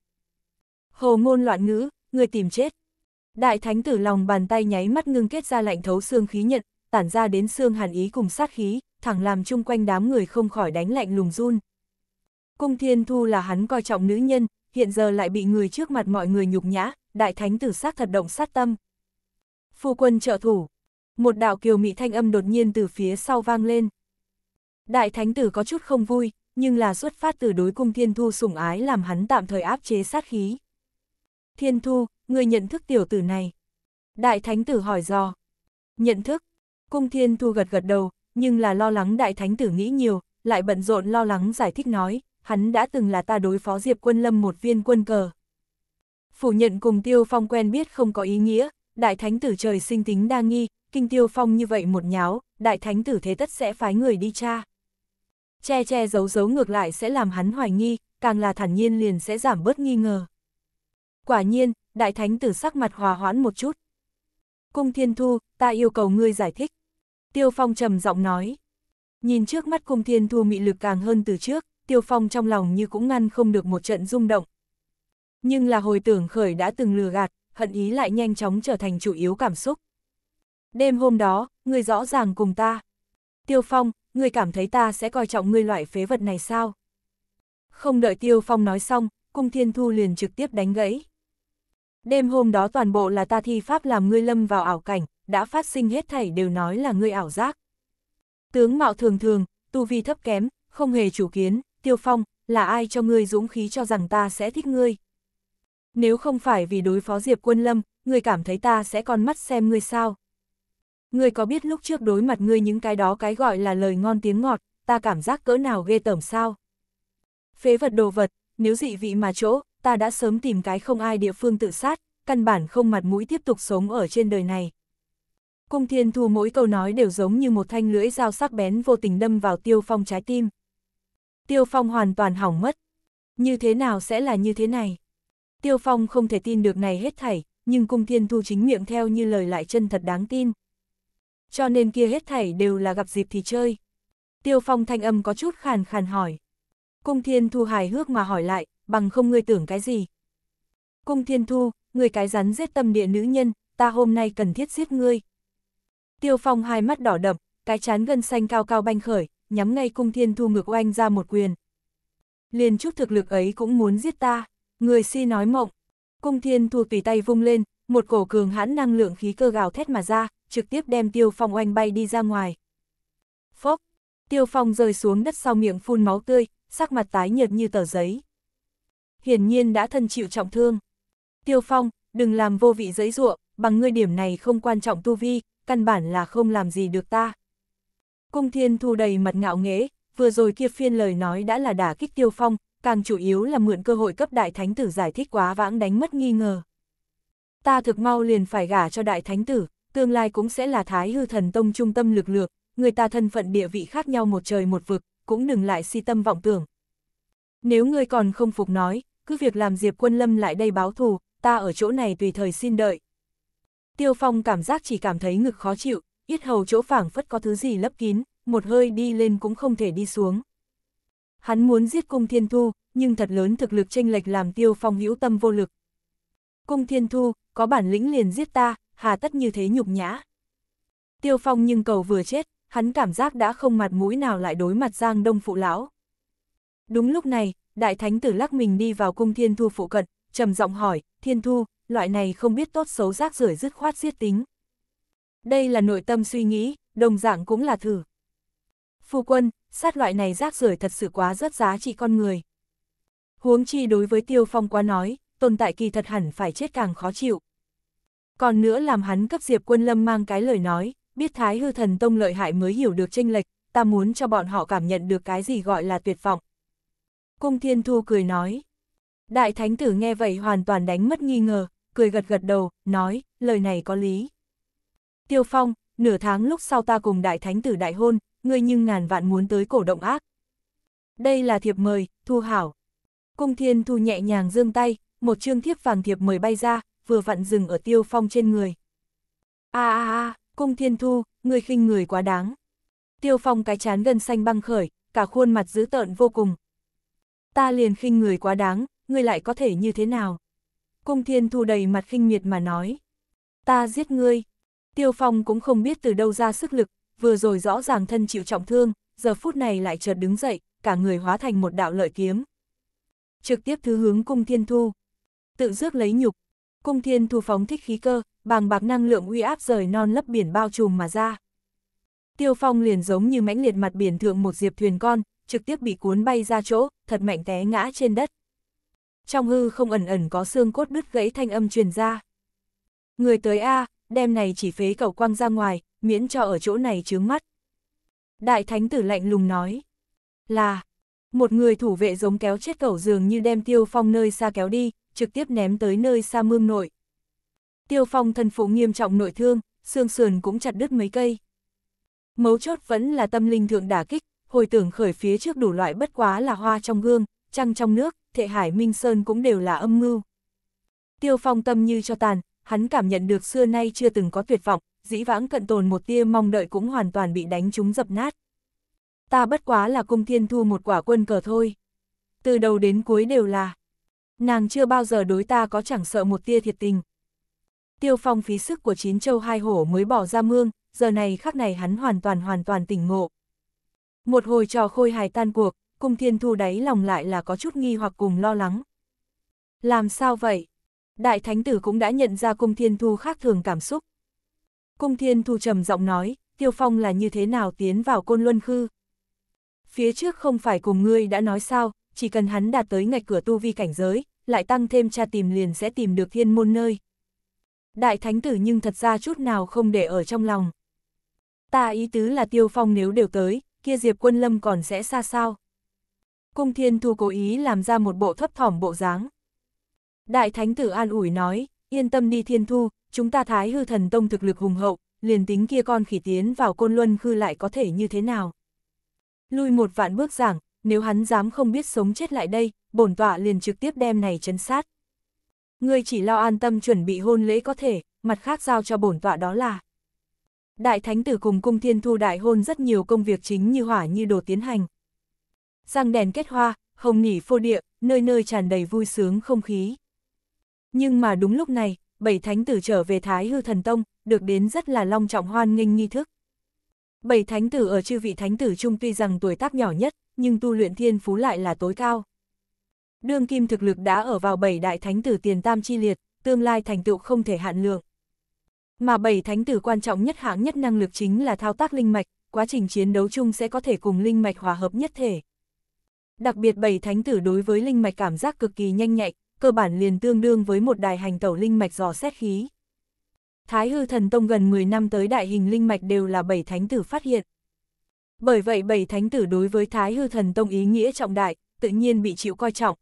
Hồ ngôn loạn ngữ, người tìm chết. Đại thánh tử lòng bàn tay nháy mắt ngưng kết ra lạnh thấu xương khí nhận, tản ra đến xương hàn ý cùng sát khí, thẳng làm chung quanh đám người không khỏi đánh lạnh lùng run. Cung Thiên Thu là hắn coi trọng nữ nhân, hiện giờ lại bị người trước mặt mọi người nhục nhã, đại thánh tử sát thật động sát tâm. Phu quân trợ thủ. Một đạo kiều mị thanh âm đột nhiên từ phía sau vang lên. Đại thánh tử có chút không vui, nhưng là xuất phát từ đối cung Thiên Thu sủng ái làm hắn tạm thời áp chế sát khí. Thiên Thu, người nhận thức tiểu tử này. Đại thánh tử hỏi dò. Nhận thức. Cung Thiên Thu gật gật đầu, nhưng là lo lắng đại thánh tử nghĩ nhiều, lại bận rộn lo lắng giải thích nói, hắn đã từng là ta đối phó Diệp Quân Lâm một viên quân cờ. Phủ nhận cùng Tiêu Phong quen biết không có ý nghĩa, Đại Thánh Tử trời sinh tính đa nghi, kinh Tiêu Phong như vậy một nháo, Đại Thánh Tử thế tất sẽ phái người đi tra. Che che giấu giấu ngược lại sẽ làm hắn hoài nghi, càng là thản nhiên liền sẽ giảm bớt nghi ngờ. Quả nhiên, Đại Thánh Tử sắc mặt hòa hoãn một chút. Cung Thiên Thu, ta yêu cầu ngươi giải thích. Tiêu Phong trầm giọng nói. Nhìn trước mắt Cung Thiên Thu mị lực càng hơn từ trước, Tiêu Phong trong lòng như cũng ngăn không được một trận rung động. Nhưng là hồi tưởng khởi đã từng lừa gạt, hận ý lại nhanh chóng trở thành chủ yếu cảm xúc. Đêm hôm đó, người rõ ràng cùng ta. Tiêu Phong, người cảm thấy ta sẽ coi trọng ngươi loại phế vật này sao? Không đợi Tiêu Phong nói xong, Cung Thiên Thu liền trực tiếp đánh gãy. Đêm hôm đó toàn bộ là ta thi pháp làm ngươi lâm vào ảo cảnh, đã phát sinh hết thảy đều nói là ngươi ảo giác. Tướng mạo thường thường, tu vi thấp kém, không hề chủ kiến, Tiêu Phong, là ai cho ngươi dũng khí cho rằng ta sẽ thích ngươi? Nếu không phải vì đối phó Diệp Quân Lâm, ngươi cảm thấy ta sẽ còn mắt xem ngươi sao? Ngươi có biết lúc trước đối mặt ngươi những cái đó cái gọi là lời ngon tiếng ngọt, ta cảm giác cỡ nào ghê tởm sao? Phế vật đồ vật, nếu dị vị mà chỗ, ta đã sớm tìm cái không ai địa phương tự sát, căn bản không mặt mũi tiếp tục sống ở trên đời này. Cung Thiên Thu mỗi câu nói đều giống như một thanh lưỡi dao sắc bén vô tình đâm vào Tiêu Phong trái tim. Tiêu Phong hoàn toàn hỏng mất. Như thế nào sẽ là như thế này? Tiêu Phong không thể tin được này hết thảy, nhưng cung thiên thu chính miệng theo như lời lại chân thật đáng tin. Cho nên kia hết thảy đều là gặp dịp thì chơi. Tiêu Phong thanh âm có chút khàn khàn hỏi. Cung thiên thu hài hước mà hỏi lại, bằng không ngươi tưởng cái gì? Cung thiên thu, người cái rắn giết tâm địa nữ nhân, ta hôm nay cần thiết giết ngươi. Tiêu Phong hai mắt đỏ đậm, cái chán gân xanh cao cao banh khởi, nhắm ngay cung thiên thu ngược oanh ra một quyền. Liền chút thực lực ấy cũng muốn giết ta, người si nói mộng. Cung thiên thu tùy tay vung lên, một cổ cường hãn năng lượng khí cơ gào thét mà ra, trực tiếp đem tiêu phong oanh bay đi ra ngoài. Phốc, tiêu phong rơi xuống đất sau miệng phun máu tươi, sắc mặt tái nhợt như tờ giấy. Hiển nhiên đã thân chịu trọng thương. Tiêu phong, đừng làm vô vị giấy ruộng, bằng ngươi điểm này không quan trọng tu vi, căn bản là không làm gì được ta. Cung thiên thu đầy mặt ngạo nghễ, vừa rồi kia phiên lời nói đã là đả kích tiêu phong, càng chủ yếu là mượn cơ hội cấp đại thánh tử giải thích quá vãng đánh mất nghi ngờ. Ta thực mau liền phải gả cho đại thánh tử, tương lai cũng sẽ là thái hư thần tông trung tâm lực lược, người ta thân phận địa vị khác nhau một trời một vực, cũng đừng lại si tâm vọng tưởng. Nếu ngươi còn không phục nói, cứ việc làm Diệp Quân Lâm lại đây báo thù, ta ở chỗ này tùy thời xin đợi. Tiêu Phong cảm giác chỉ cảm thấy ngực khó chịu, yết hầu chỗ phảng phất có thứ gì lấp kín, một hơi đi lên cũng không thể đi xuống. Hắn muốn giết cung thiên thu, nhưng thật lớn thực lực tranh lệch làm tiêu phong hữu tâm vô lực. Cung thiên thu, có bản lĩnh liền giết ta, hà tất như thế nhục nhã. Tiêu phong nhưng cầu vừa chết, hắn cảm giác đã không mặt mũi nào lại đối mặt giang đông phụ lão. Đúng lúc này, đại thánh tử lắc mình đi vào cung thiên thu phụ cận, trầm giọng hỏi, thiên thu, loại này không biết tốt xấu rác rưởi dứt khoát giết tính, đây là nội tâm suy nghĩ, đồng dạng cũng là thử. Phu quân, sát loại này rác rưởi thật sự quá rất giá trị con người. Huống chi đối với tiêu phong quá nói, tồn tại kỳ thật hẳn phải chết càng khó chịu. Còn nữa làm hắn cấp diệp quân lâm mang cái lời nói, biết thái hư thần tông lợi hại mới hiểu được tranh lệch, ta muốn cho bọn họ cảm nhận được cái gì gọi là tuyệt vọng. Cung thiên thu cười nói. Đại thánh tử nghe vậy hoàn toàn đánh mất nghi ngờ, cười gật gật đầu, nói, lời này có lý. Tiêu Phong, nửa tháng lúc sau ta cùng đại thánh tử đại hôn, ngươi nhưng ngàn vạn muốn tới cổ động ác. Đây là thiệp mời, thu hảo. Cung thiên thu nhẹ nhàng dương tay, một chương thiếp vàng thiệp mời bay ra, vừa vặn dừng ở tiêu phong trên người. a a a cung thiên thu, ngươi khinh người quá đáng. Tiêu phong cái chán gân xanh băng khởi, cả khuôn mặt dữ tợn vô cùng. Ta liền khinh người quá đáng, ngươi lại có thể như thế nào? Cung thiên thu đầy mặt khinh miệt mà nói. Ta giết ngươi, Tiêu Phong cũng không biết từ đâu ra sức lực, vừa rồi rõ ràng thân chịu trọng thương, giờ phút này lại chợt đứng dậy, cả người hóa thành một đạo lợi kiếm. Trực tiếp thứ hướng cung thiên thu. Tự rước lấy nhục, cung thiên thu phóng thích khí cơ, bàng bạc năng lượng uy áp rời non lấp biển bao trùm mà ra. Tiêu Phong liền giống như mãnh liệt mặt biển thượng một diệp thuyền con, trực tiếp bị cuốn bay ra chỗ, thật mạnh té ngã trên đất. Trong hư không ẩn ẩn có xương cốt đứt gãy thanh âm truyền ra. Người tới A, đem này chỉ phế cầu quăng ra ngoài, miễn cho ở chỗ này chướng mắt. Đại thánh tử lạnh lùng nói, là, một người thủ vệ giống kéo chết cầu dường như đem tiêu phong nơi xa kéo đi, trực tiếp ném tới nơi xa mương nội. Tiêu phong thân phụ nghiêm trọng nội thương, xương sườn cũng chặt đứt mấy cây. Mấu chốt vẫn là tâm linh thượng đả kích, hồi tưởng khởi phía trước đủ loại bất quá là hoa trong gương, trăng trong nước, thệ hải minh sơn cũng đều là âm mưu. Tiêu phong tâm như cho tàn, hắn cảm nhận được xưa nay chưa từng có tuyệt vọng, dĩ vãng cận tồn một tia mong đợi cũng hoàn toàn bị đánh trúng dập nát. Ta bất quá là cung thiên thu một quả quân cờ thôi. Từ đầu đến cuối đều là, nàng chưa bao giờ đối ta có chẳng sợ một tia thiệt tình. Tiêu phong phí sức của chín châu hai hổ mới bỏ ra mương, giờ này khắc này hắn hoàn toàn hoàn toàn tỉnh ngộ. Một hồi trò khôi hài tan cuộc, cung thiên thu đáy lòng lại là có chút nghi hoặc cùng lo lắng. Làm sao vậy? Đại Thánh Tử cũng đã nhận ra Cung Thiên Thu khác thường cảm xúc. Cung Thiên Thu trầm giọng nói, Tiêu Phong là như thế nào tiến vào Côn Luân Khư? Phía trước không phải cùng ngươi đã nói sao, chỉ cần hắn đạt tới ngạch cửa tu vi cảnh giới, lại tăng thêm cha tìm liền sẽ tìm được thiên môn nơi. Đại Thánh Tử nhưng thật ra chút nào không để ở trong lòng. Ta ý tứ là Tiêu Phong nếu đều tới, kia Diệp Quân Lâm còn sẽ xa sao? Cung Thiên Thu cố ý làm ra một bộ thấp thỏm bộ dáng. Đại Thánh tử an ủi nói, yên tâm đi thiên thu, chúng ta thái hư thần tông thực lực hùng hậu, liền tính kia con khỉ tiến vào côn luân khư lại có thể như thế nào. Lui một vạn bước giảng, nếu hắn dám không biết sống chết lại đây, bổn tọa liền trực tiếp đem này chấn sát. Ngươi chỉ lo an tâm chuẩn bị hôn lễ có thể, mặt khác giao cho bổn tọa đó là. Đại thánh tử cùng cung thiên thu đại hôn rất nhiều công việc chính như hỏa như đồ tiến hành. giang đèn kết hoa, hồng nỉ phô địa, nơi nơi tràn đầy vui sướng không khí. Nhưng mà đúng lúc này, bảy thánh tử trở về Thái Hư Thần Tông, được đến rất là long trọng hoan nghênh nghi thức. Bảy thánh tử ở chư vị thánh tử chung tuy rằng tuổi tác nhỏ nhất, nhưng tu luyện thiên phú lại là tối cao. Đương kim thực lực đã ở vào bảy đại thánh tử tiền tam chi liệt, tương lai thành tựu không thể hạn lượng. Mà bảy thánh tử quan trọng nhất hạng nhất năng lực chính là thao tác linh mạch, quá trình chiến đấu chung sẽ có thể cùng linh mạch hòa hợp nhất thể. Đặc biệt bảy thánh tử đối với linh mạch cảm giác cực kỳ nhanh nhạy, cơ bản liền tương đương với một đài hành tẩu linh mạch dò xét khí. Thái hư thần tông gần 10 năm tới đại hình linh mạch đều là bảy thánh tử phát hiện. Bởi vậy bảy thánh tử đối với thái hư thần tông ý nghĩa trọng đại, tự nhiên bị chịu coi trọng.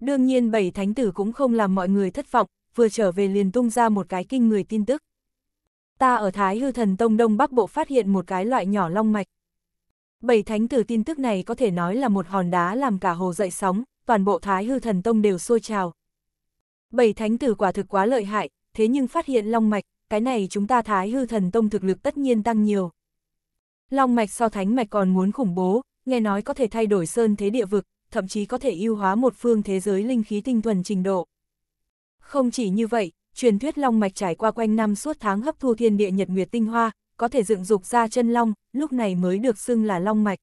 Đương nhiên bảy thánh tử cũng không làm mọi người thất vọng, vừa trở về liền tung ra một cái kinh người tin tức. Ta ở Thái Hư Thần Tông Đông Bắc Bộ phát hiện một cái loại nhỏ long mạch. Bảy thánh tử tin tức này có thể nói là một hòn đá làm cả hồ dậy sóng, toàn bộ Thái Hư Thần Tông đều sôi trào. Bảy thánh tử quả thực quá lợi hại, thế nhưng phát hiện Long Mạch, cái này chúng ta Thái Hư Thần Tông thực lực tất nhiên tăng nhiều. Long Mạch so Thánh Mạch còn muốn khủng bố, nghe nói có thể thay đổi sơn thế địa vực, thậm chí có thể ưu hóa một phương thế giới linh khí tinh thuần trình độ. Không chỉ như vậy, truyền thuyết Long Mạch trải qua quanh năm suốt tháng hấp thu thiên địa nhật nguyệt tinh hoa, có thể dựng dục ra chân long, lúc này mới được xưng là Long Mạch.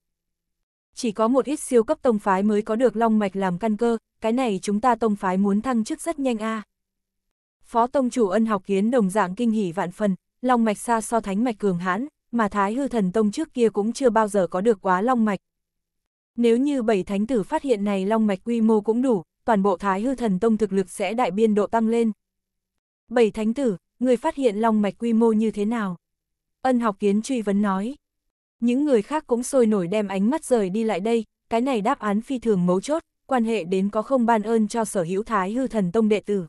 Chỉ có một ít siêu cấp tông phái mới có được long mạch làm căn cơ, cái này chúng ta tông phái muốn thăng chức rất nhanh a. À. Phó tông chủ ân học kiến đồng dạng kinh hỉ vạn phần, long mạch xa so thánh mạch cường hãn, mà thái hư thần tông trước kia cũng chưa bao giờ có được quá long mạch. Nếu như bảy thánh tử phát hiện này long mạch quy mô cũng đủ, toàn bộ thái hư thần tông thực lực sẽ đại biên độ tăng lên. Bảy thánh tử, người phát hiện long mạch quy mô như thế nào? Ân học kiến truy vấn nói. Những người khác cũng sôi nổi đem ánh mắt rời đi lại đây, cái này đáp án phi thường mấu chốt, quan hệ đến có không ban ơn cho sở hữu thái hư thần tông đệ tử.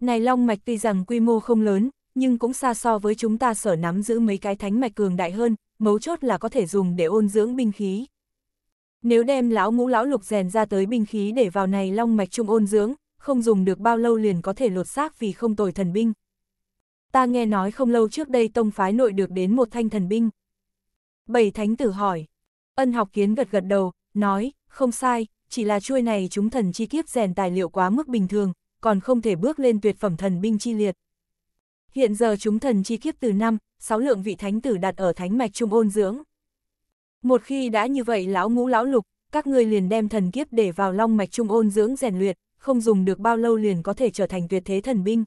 Này Long Mạch tuy rằng quy mô không lớn, nhưng cũng xa so với chúng ta sở nắm giữ mấy cái thánh mạch cường đại hơn, mấu chốt là có thể dùng để ôn dưỡng binh khí. Nếu đem lão ngũ lão lục rèn ra tới binh khí để vào này Long Mạch trung ôn dưỡng, không dùng được bao lâu liền có thể lột xác vì không tồi thần binh. Ta nghe nói không lâu trước đây tông phái nội được đến một thanh thần binh, Bảy thánh tử hỏi. Ân học kiến gật gật đầu, nói, không sai, chỉ là chuôi này chúng thần chi kiếp rèn tài liệu quá mức bình thường, còn không thể bước lên tuyệt phẩm thần binh chi liệt. Hiện giờ chúng thần chi kiếp từ năm, sáu lượng vị thánh tử đặt ở thánh mạch trung ôn dưỡng. Một khi đã như vậy lão ngũ lão lục, các ngươi liền đem thần kiếp để vào long mạch trung ôn dưỡng rèn luyện, không dùng được bao lâu liền có thể trở thành tuyệt thế thần binh.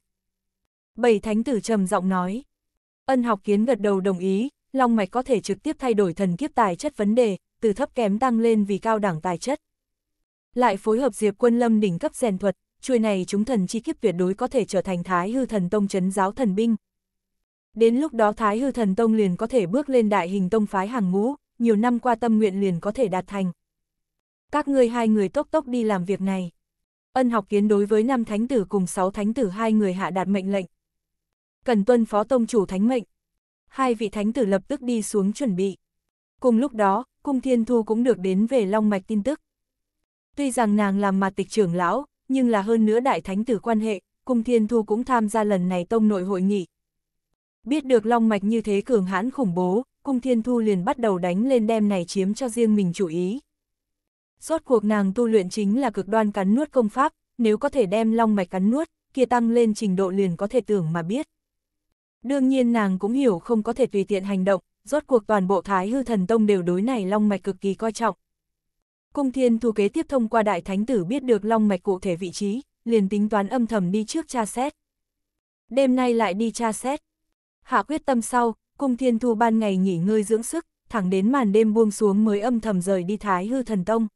Bảy thánh tử trầm giọng nói. Ân học kiến gật đầu đồng ý, long mạch có thể trực tiếp thay đổi thần kiếp tài chất vấn đề, từ thấp kém tăng lên vì cao đẳng tài chất. Lại phối hợp Diệp Quân Lâm đỉnh cấp rèn thuật, chuôi này chúng thần chi kiếp tuyệt đối có thể trở thành Thái Hư Thần Tông chấn giáo thần binh. Đến lúc đó Thái Hư Thần Tông liền có thể bước lên đại hình tông phái hàng ngũ, nhiều năm qua tâm nguyện liền có thể đạt thành. Các ngươi hai người tốc tốc đi làm việc này. Ân học kiến đối với năm thánh tử cùng sáu thánh tử hai người hạ đạt mệnh lệnh. Cần tuân phó tông chủ thánh mệnh hai vị thánh tử lập tức đi xuống chuẩn bị. Cùng lúc đó, Cung Thiên Thu cũng được đến về Long Mạch tin tức. Tuy rằng nàng làm mặt tịch trưởng lão, nhưng là hơn nữa đại thánh tử quan hệ, Cung Thiên Thu cũng tham gia lần này tông nội hội nghị. Biết được Long Mạch như thế cường hãn khủng bố, Cung Thiên Thu liền bắt đầu đánh lên đem này chiếm cho riêng mình chủ ý. Rốt cuộc nàng tu luyện chính là cực đoan cắn nuốt công pháp, nếu có thể đem Long Mạch cắn nuốt, kia tăng lên trình độ liền có thể tưởng mà biết. Đương nhiên nàng cũng hiểu không có thể tùy tiện hành động, rốt cuộc toàn bộ Thái Hư Thần Tông đều đối này Long Mạch cực kỳ coi trọng. Cung Thiên Thu kế tiếp thông qua Đại Thánh Tử biết được Long Mạch cụ thể vị trí, liền tính toán âm thầm đi trước tra xét. Đêm nay lại đi tra xét. Hạ quyết tâm sau, Cung Thiên Thu ban ngày nghỉ ngơi dưỡng sức, thẳng đến màn đêm buông xuống mới âm thầm rời đi Thái Hư Thần Tông.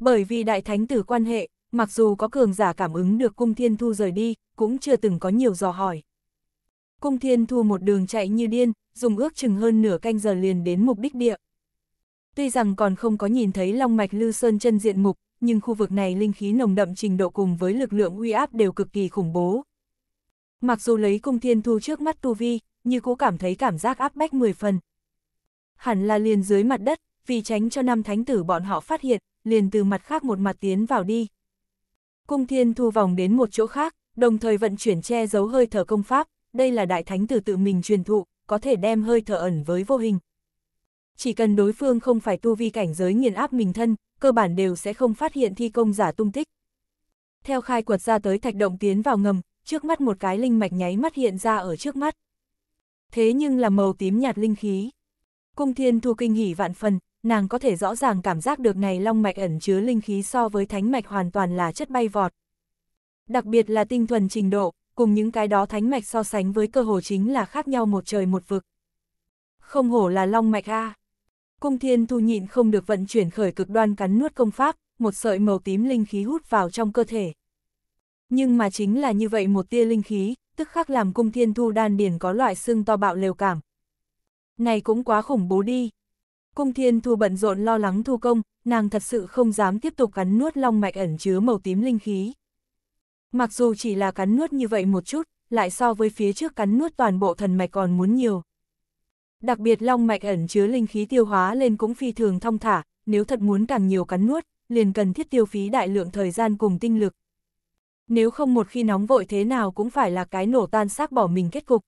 Bởi vì Đại Thánh Tử quan hệ, mặc dù có cường giả cảm ứng được Cung Thiên Thu rời đi, cũng chưa từng có nhiều dò hỏi. Cung Thiên Thu một đường chạy như điên, dùng ước chừng hơn nửa canh giờ liền đến mục đích địa. Tuy rằng còn không có nhìn thấy Long Mạch Lư Sơn chân diện mục, nhưng khu vực này linh khí nồng đậm trình độ cùng với lực lượng uy áp đều cực kỳ khủng bố. Mặc dù lấy Cung Thiên Thu trước mắt tu vi, như cố cảm thấy cảm giác áp bách 10 phần. Hẳn là liền dưới mặt đất, vì tránh cho năm thánh tử bọn họ phát hiện, liền từ mặt khác một mặt tiến vào đi. Cung Thiên Thu vòng đến một chỗ khác, đồng thời vận chuyển che giấu hơi thở công pháp, đây là đại thánh tử tự mình truyền thụ, có thể đem hơi thở ẩn với vô hình. Chỉ cần đối phương không phải tu vi cảnh giới nghiền áp mình thân, cơ bản đều sẽ không phát hiện thi công giả tung tích. Theo khai quật ra tới thạch động tiến vào ngầm, trước mắt một cái linh mạch nháy mắt hiện ra ở trước mắt. Thế nhưng là màu tím nhạt linh khí. Cung thiên thu kinh hỉ vạn phần, nàng có thể rõ ràng cảm giác được này long mạch ẩn chứa linh khí so với thánh mạch hoàn toàn là chất bay vọt. Đặc biệt là tinh thuần trình độ, cùng những cái đó thánh mạch so sánh với cơ hồ chính là khác nhau một trời một vực. Không hổ là long mạch A. Cung thiên thu nhịn không được vận chuyển khởi cực đoan cắn nuốt công pháp, một sợi màu tím linh khí hút vào trong cơ thể. Nhưng mà chính là như vậy một tia linh khí, tức khắc làm cung thiên thu đan điền có loại xương to bạo lều cảm. Này cũng quá khủng bố đi. Cung thiên thu bận rộn lo lắng thu công, nàng thật sự không dám tiếp tục cắn nuốt long mạch ẩn chứa màu tím linh khí. Mặc dù chỉ là cắn nuốt như vậy một chút, lại so với phía trước cắn nuốt toàn bộ thần mạch còn muốn nhiều. Đặc biệt long mạch ẩn chứa linh khí tiêu hóa lên cũng phi thường thông thả, nếu thật muốn càng nhiều cắn nuốt, liền cần thiết tiêu phí đại lượng thời gian cùng tinh lực. Nếu không một khi nóng vội thế nào cũng phải là cái nổ tan xác bỏ mình kết cục.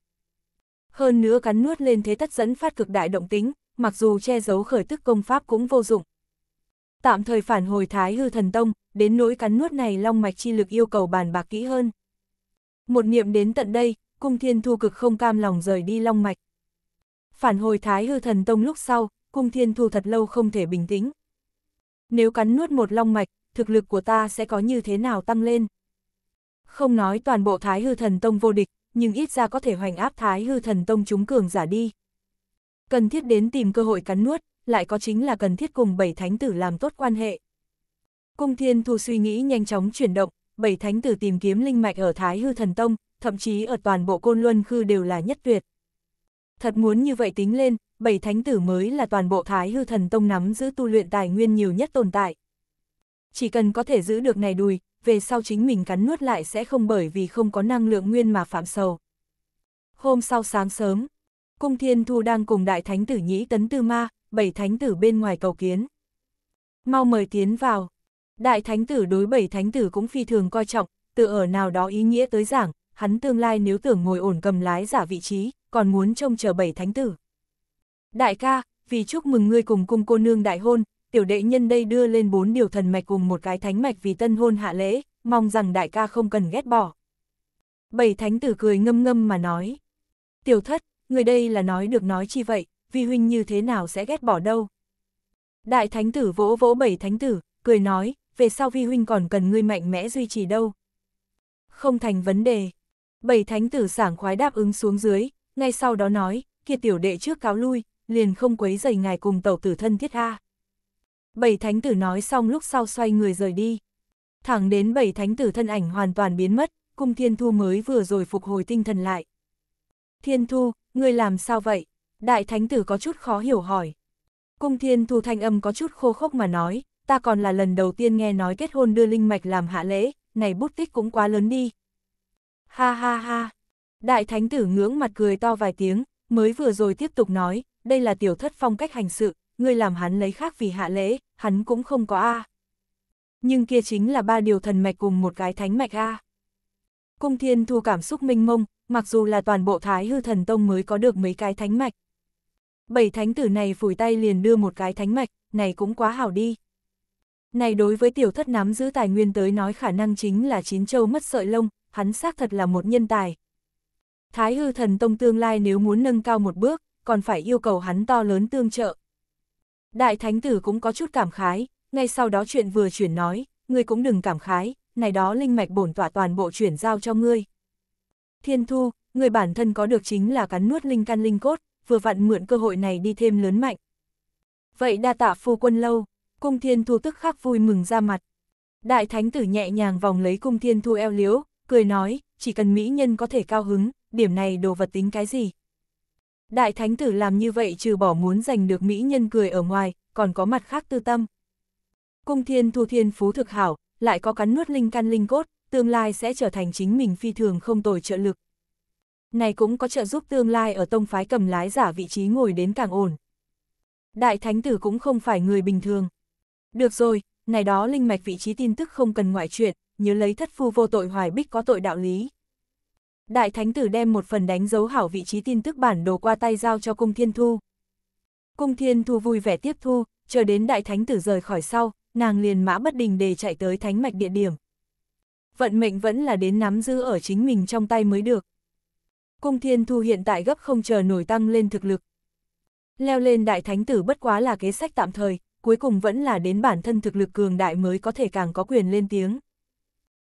Hơn nữa cắn nuốt lên thế tất dẫn phát cực đại động tính, mặc dù che giấu khởi tức công pháp cũng vô dụng. Tạm thời phản hồi Thái Hư Thần Tông, đến nỗi cắn nuốt này long mạch chi lực yêu cầu bàn bạc kỹ hơn. Một niệm đến tận đây, cung thiên thu cực không cam lòng rời đi long mạch. Phản hồi thái hư thần tông lúc sau, cung thiên thu thật lâu không thể bình tĩnh. Nếu cắn nuốt một long mạch, thực lực của ta sẽ có như thế nào tăng lên? Không nói toàn bộ thái hư thần tông vô địch, nhưng ít ra có thể hoành áp thái hư thần tông chúng cường giả đi. Cần thiết đến tìm cơ hội cắn nuốt, lại có chính là cần thiết cùng bảy thánh tử làm tốt quan hệ. Cung Thiên Thu suy nghĩ nhanh chóng chuyển động, bảy thánh tử tìm kiếm linh mạch ở Thái Hư Thần Tông, thậm chí ở toàn bộ Côn Luân Khư đều là nhất tuyệt. Thật muốn như vậy tính lên, bảy thánh tử mới là toàn bộ Thái Hư Thần Tông nắm giữ tu luyện tài nguyên nhiều nhất tồn tại. Chỉ cần có thể giữ được này đùi, về sau chính mình cắn nuốt lại sẽ không bởi vì không có năng lượng nguyên mà phạm sầu. Hôm sau sáng sớm, Cung Thiên Thu đang cùng Đại Thánh Tử Nhĩ Tấn Tư Ma, bảy Thánh Tử bên ngoài cầu kiến. Mau mời tiến vào. Đại thánh tử đối bảy thánh tử cũng phi thường coi trọng, tự ở nào đó ý nghĩa tới giảng, hắn tương lai nếu tưởng ngồi ổn cầm lái giả vị trí, còn muốn trông chờ bảy thánh tử. Đại ca, vì chúc mừng ngươi cùng cung cô nương đại hôn, tiểu đệ nhân đây đưa lên bốn điều thần mạch cùng một cái thánh mạch vì tân hôn hạ lễ, mong rằng đại ca không cần ghét bỏ. Bảy thánh tử cười ngâm ngâm mà nói. Tiểu thất, người đây là nói được nói chi vậy, vi huynh như thế nào sẽ ghét bỏ đâu. Đại thánh tử vỗ vỗ bảy thánh tử, cười nói, về sau vi huynh còn cần ngươi mạnh mẽ duy trì đâu. Không thành vấn đề. Bảy thánh tử sảng khoái đáp ứng xuống dưới, ngay sau đó nói, kia tiểu đệ trước cáo lui, liền không quấy giày ngài cùng tẩu tử thân thiết a. Bảy thánh tử nói xong lúc sau xoay người rời đi. Thẳng đến bảy thánh tử thân ảnh hoàn toàn biến mất, cung thiên thu mới vừa rồi phục hồi tinh thần lại. Thiên thu, ngươi làm sao vậy? Đại thánh tử có chút khó hiểu hỏi. Cung thiên thu thanh âm có chút khô khốc mà nói, ta còn là lần đầu tiên nghe nói kết hôn đưa linh mạch làm hạ lễ, này bút tích cũng quá lớn đi. Ha ha ha. Đại thánh tử ngưỡng mặt cười to vài tiếng, mới vừa rồi tiếp tục nói, đây là tiểu thất phong cách hành sự, ngươi làm hắn lấy khác vì hạ lễ, hắn cũng không có a. Nhưng kia chính là ba điều thần mạch cùng một cái thánh mạch a. Cung Thiên Thu cảm xúc minh mông, mặc dù là toàn bộ Thái Hư Thần Tông mới có được mấy cái thánh mạch. Bảy thánh tử này phủi tay liền đưa một cái thánh mạch, này cũng quá hảo đi. Này đối với tiểu thất nắm giữ tài nguyên tới nói khả năng chính là chín châu mất sợi lông, hắn xác thật là một nhân tài. Thái hư thần tông tương lai nếu muốn nâng cao một bước, còn phải yêu cầu hắn to lớn tương trợ. Đại thánh tử cũng có chút cảm khái, ngay sau đó chuyện vừa chuyển nói, ngươi cũng đừng cảm khái, này đó linh mạch bổn tỏa toàn bộ chuyển giao cho ngươi. Thiên thu, người bản thân có được chính là cắn nuốt linh can linh cốt, vừa vặn mượn cơ hội này đi thêm lớn mạnh. Vậy đa tạ phu quân lâu. Cung Thiên Thu tức khắc vui mừng ra mặt. Đại Thánh Tử nhẹ nhàng vòng lấy Cung Thiên Thu eo liếu, cười nói, chỉ cần mỹ nhân có thể cao hứng, điểm này đồ vật tính cái gì. Đại Thánh Tử làm như vậy trừ bỏ muốn giành được mỹ nhân cười ở ngoài, còn có mặt khác tư tâm. Cung Thiên Thu Thiên Phú thực hảo, lại có cắn nuốt linh căn linh cốt, tương lai sẽ trở thành chính mình phi thường không tồi trợ lực. Này cũng có trợ giúp tương lai ở tông phái cầm lái giả vị trí ngồi đến càng ổn. Đại Thánh Tử cũng không phải người bình thường. Được rồi, ngày đó linh mạch vị trí tin tức không cần ngoại chuyện, nhớ lấy thất phu vô tội hoài bích có tội đạo lý. Đại thánh tử đem một phần đánh dấu hảo vị trí tin tức bản đồ qua tay giao cho cung thiên thu. Cung thiên thu vui vẻ tiếp thu, chờ đến đại thánh tử rời khỏi sau, nàng liền mã bất đình để chạy tới thánh mạch địa điểm. Vận mệnh vẫn là đến nắm giữ ở chính mình trong tay mới được. Cung thiên thu hiện tại gấp không chờ nổi tăng lên thực lực. Leo lên đại thánh tử bất quá là kế sách tạm thời, cuối cùng vẫn là đến bản thân thực lực cường đại mới có thể càng có quyền lên tiếng.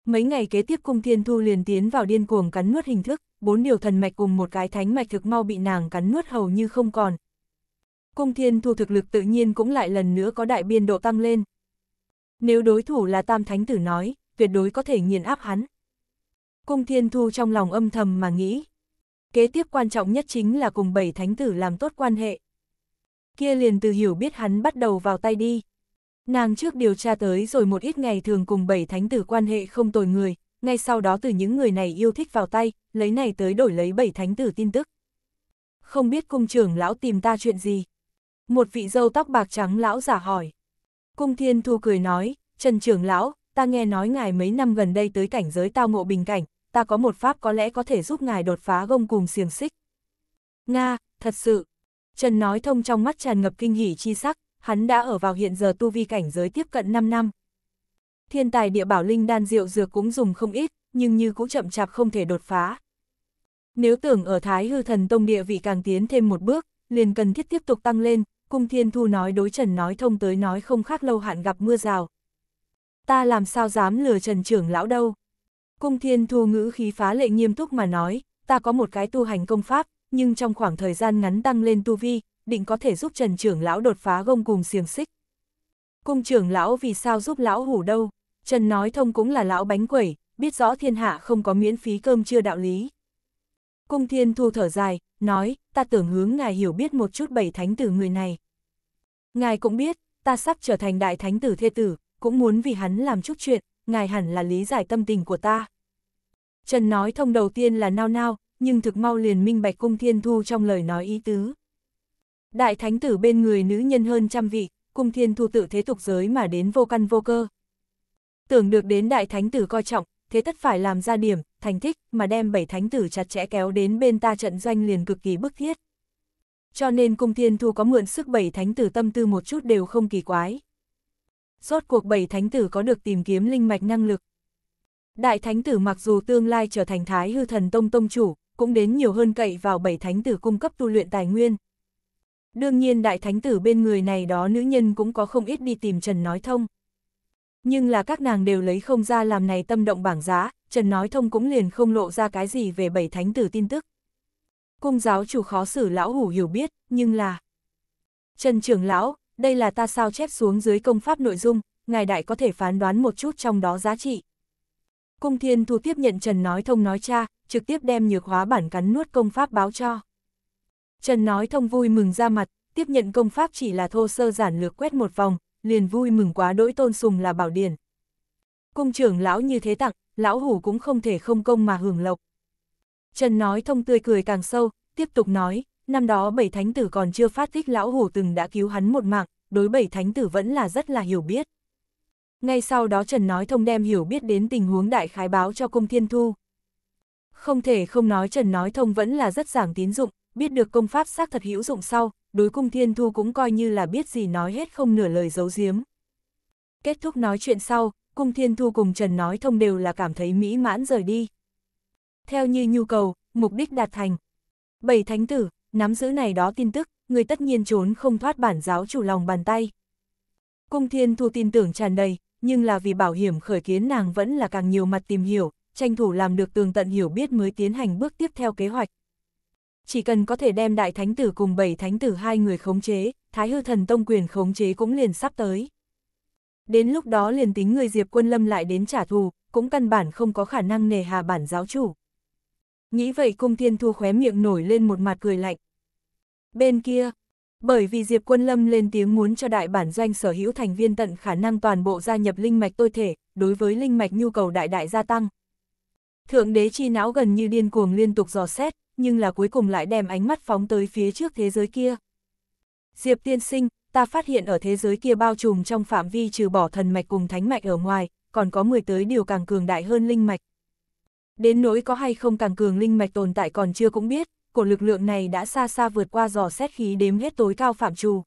Mấy ngày kế tiếp cung thiên thu liền tiến vào điên cuồng cắn nuốt hình thức, bốn điều thần mạch cùng một cái thánh mạch thực mau bị nàng cắn nuốt hầu như không còn. Cung thiên thu thực lực tự nhiên cũng lại lần nữa có đại biên độ tăng lên. Nếu đối thủ là tam thánh tử nói, tuyệt đối có thể nghiền áp hắn. Cung thiên thu trong lòng âm thầm mà nghĩ. Kế tiếp quan trọng nhất chính là cùng bảy thánh tử làm tốt quan hệ kia liền từ hiểu biết hắn bắt đầu vào tay đi. Nàng trước điều tra tới rồi một ít ngày thường cùng bảy thánh tử quan hệ không tồi người, ngay sau đó từ những người này yêu thích vào tay, lấy này tới đổi lấy bảy thánh tử tin tức. Không biết cung trưởng lão tìm ta chuyện gì? Một vị dâu tóc bạc trắng lão giả hỏi. Cung thiên thu cười nói, Trần trưởng lão, ta nghe nói ngài mấy năm gần đây tới cảnh giới tao ngộ bình cảnh, ta có một pháp có lẽ có thể giúp ngài đột phá gông cùng xiềng xích. Nga, thật sự, Trần nói thông trong mắt tràn ngập kinh hỉ chi sắc, hắn đã ở vào hiện giờ tu vi cảnh giới tiếp cận 5 năm. Thiên tài địa bảo linh đan rượu dược cũng dùng không ít, nhưng như cũng chậm chạp không thể đột phá. Nếu tưởng ở Thái Hư Thần Tông địa vị càng tiến thêm một bước, liền cần thiết tiếp tục tăng lên, cung thiên thu nói đối Trần nói thông tới nói không khác lâu hạn gặp mưa rào. Ta làm sao dám lừa Trần trưởng lão đâu. Cung thiên thu ngữ khí phá lệ nghiêm túc mà nói, ta có một cái tu hành công pháp, nhưng trong khoảng thời gian ngắn tăng lên tu vi, định có thể giúp Trần trưởng lão đột phá gông cùng xiềng xích. Cung trưởng lão vì sao giúp lão hủ đâu? Trần nói thông cũng là lão bánh quẩy, biết rõ thiên hạ không có miễn phí cơm chưa đạo lý. Cung thiên thu thở dài, nói, ta tưởng hướng ngài hiểu biết một chút bảy thánh tử người này. Ngài cũng biết, ta sắp trở thành đại thánh tử thê tử, cũng muốn vì hắn làm chút chuyện, ngài hẳn là lý giải tâm tình của ta. Trần nói thông đầu tiên là nao nao, nhưng thực mau liền minh bạch cung thiên thu trong lời nói ý tứ. Đại thánh tử bên người nữ nhân hơn trăm vị, cung thiên thu tự thế tục giới mà đến vô căn vô cơ. Tưởng được đến đại thánh tử coi trọng, thế tất phải làm ra điểm, thành thích mà đem bảy thánh tử chặt chẽ kéo đến bên ta trận doanh liền cực kỳ bức thiết. Cho nên cung thiên thu có mượn sức bảy thánh tử tâm tư một chút đều không kỳ quái. Rốt cuộc bảy thánh tử có được tìm kiếm linh mạch năng lực. Đại thánh tử mặc dù tương lai trở thành thái hư thần tông tông chủ, cũng đến nhiều hơn cậy vào bảy thánh tử cung cấp tu luyện tài nguyên. Đương nhiên đại thánh tử bên người này đó nữ nhân cũng có không ít đi tìm Trần Nói Thông. Nhưng là các nàng đều lấy không ra làm này tâm động bảng giá, Trần Nói Thông cũng liền không lộ ra cái gì về bảy thánh tử tin tức. Cung giáo chủ khó xử lão hủ hiểu biết, nhưng là... Trần trưởng lão, đây là ta sao chép xuống dưới công pháp nội dung, ngài đại có thể phán đoán một chút trong đó giá trị. Cung thiên thu tiếp nhận Trần Nói Thông nói cha, trực tiếp đem nhược hóa bản cắn nuốt công pháp báo cho. Trần nói thông vui mừng ra mặt, tiếp nhận công pháp chỉ là thô sơ giản lược quét một vòng, liền vui mừng quá đỗi tôn sùng là bảo điển. Cung trưởng lão như thế tặng, lão hủ cũng không thể không công mà hưởng lộc. Trần nói thông tươi cười càng sâu, tiếp tục nói, năm đó bảy thánh tử còn chưa phát thích lão hủ từng đã cứu hắn một mạng, đối bảy thánh tử vẫn là rất là hiểu biết. Ngay sau đó Trần nói thông đem hiểu biết đến tình huống đại khái báo cho cung thiên thu, không thể không nói Trần nói thông vẫn là rất giảng tín dụng, biết được công pháp xác thật hữu dụng sau, đối cung thiên thu cũng coi như là biết gì nói hết không nửa lời giấu giếm. Kết thúc nói chuyện sau, cung thiên thu cùng Trần nói thông đều là cảm thấy mỹ mãn rời đi. Theo như nhu cầu, mục đích đạt thành. Bảy thánh tử, nắm giữ này đó tin tức, người tất nhiên trốn không thoát bản giáo chủ lòng bàn tay. Cung thiên thu tin tưởng tràn đầy, nhưng là vì bảo hiểm khởi kiến nàng vẫn là càng nhiều mặt tìm hiểu, tranh thủ làm được tường tận hiểu biết mới tiến hành bước tiếp theo kế hoạch. Chỉ cần có thể đem đại thánh tử cùng bảy thánh tử hai người khống chế, thái hư thần tông quyền khống chế cũng liền sắp tới. Đến lúc đó liền tính người Diệp Quân Lâm lại đến trả thù, cũng căn bản không có khả năng nề hà bản giáo chủ. Nghĩ vậy cung thiên thu khóe miệng nổi lên một mặt cười lạnh. Bên kia, bởi vì Diệp Quân Lâm lên tiếng muốn cho đại bản doanh sở hữu thành viên tận khả năng toàn bộ gia nhập linh mạch tôi thể, đối với linh mạch nhu cầu đại đại gia tăng, Thượng đế chi não gần như điên cuồng liên tục dò xét, nhưng là cuối cùng lại đem ánh mắt phóng tới phía trước thế giới kia. Diệp tiên sinh, ta phát hiện ở thế giới kia bao trùm trong phạm vi trừ bỏ thần mạch cùng thánh mạch ở ngoài, còn có 10 tới điều càng cường đại hơn linh mạch. Đến nỗi có hay không càng cường linh mạch tồn tại còn chưa cũng biết, cổ lực lượng này đã xa xa vượt qua dò xét khí đếm hết tối cao phạm trù.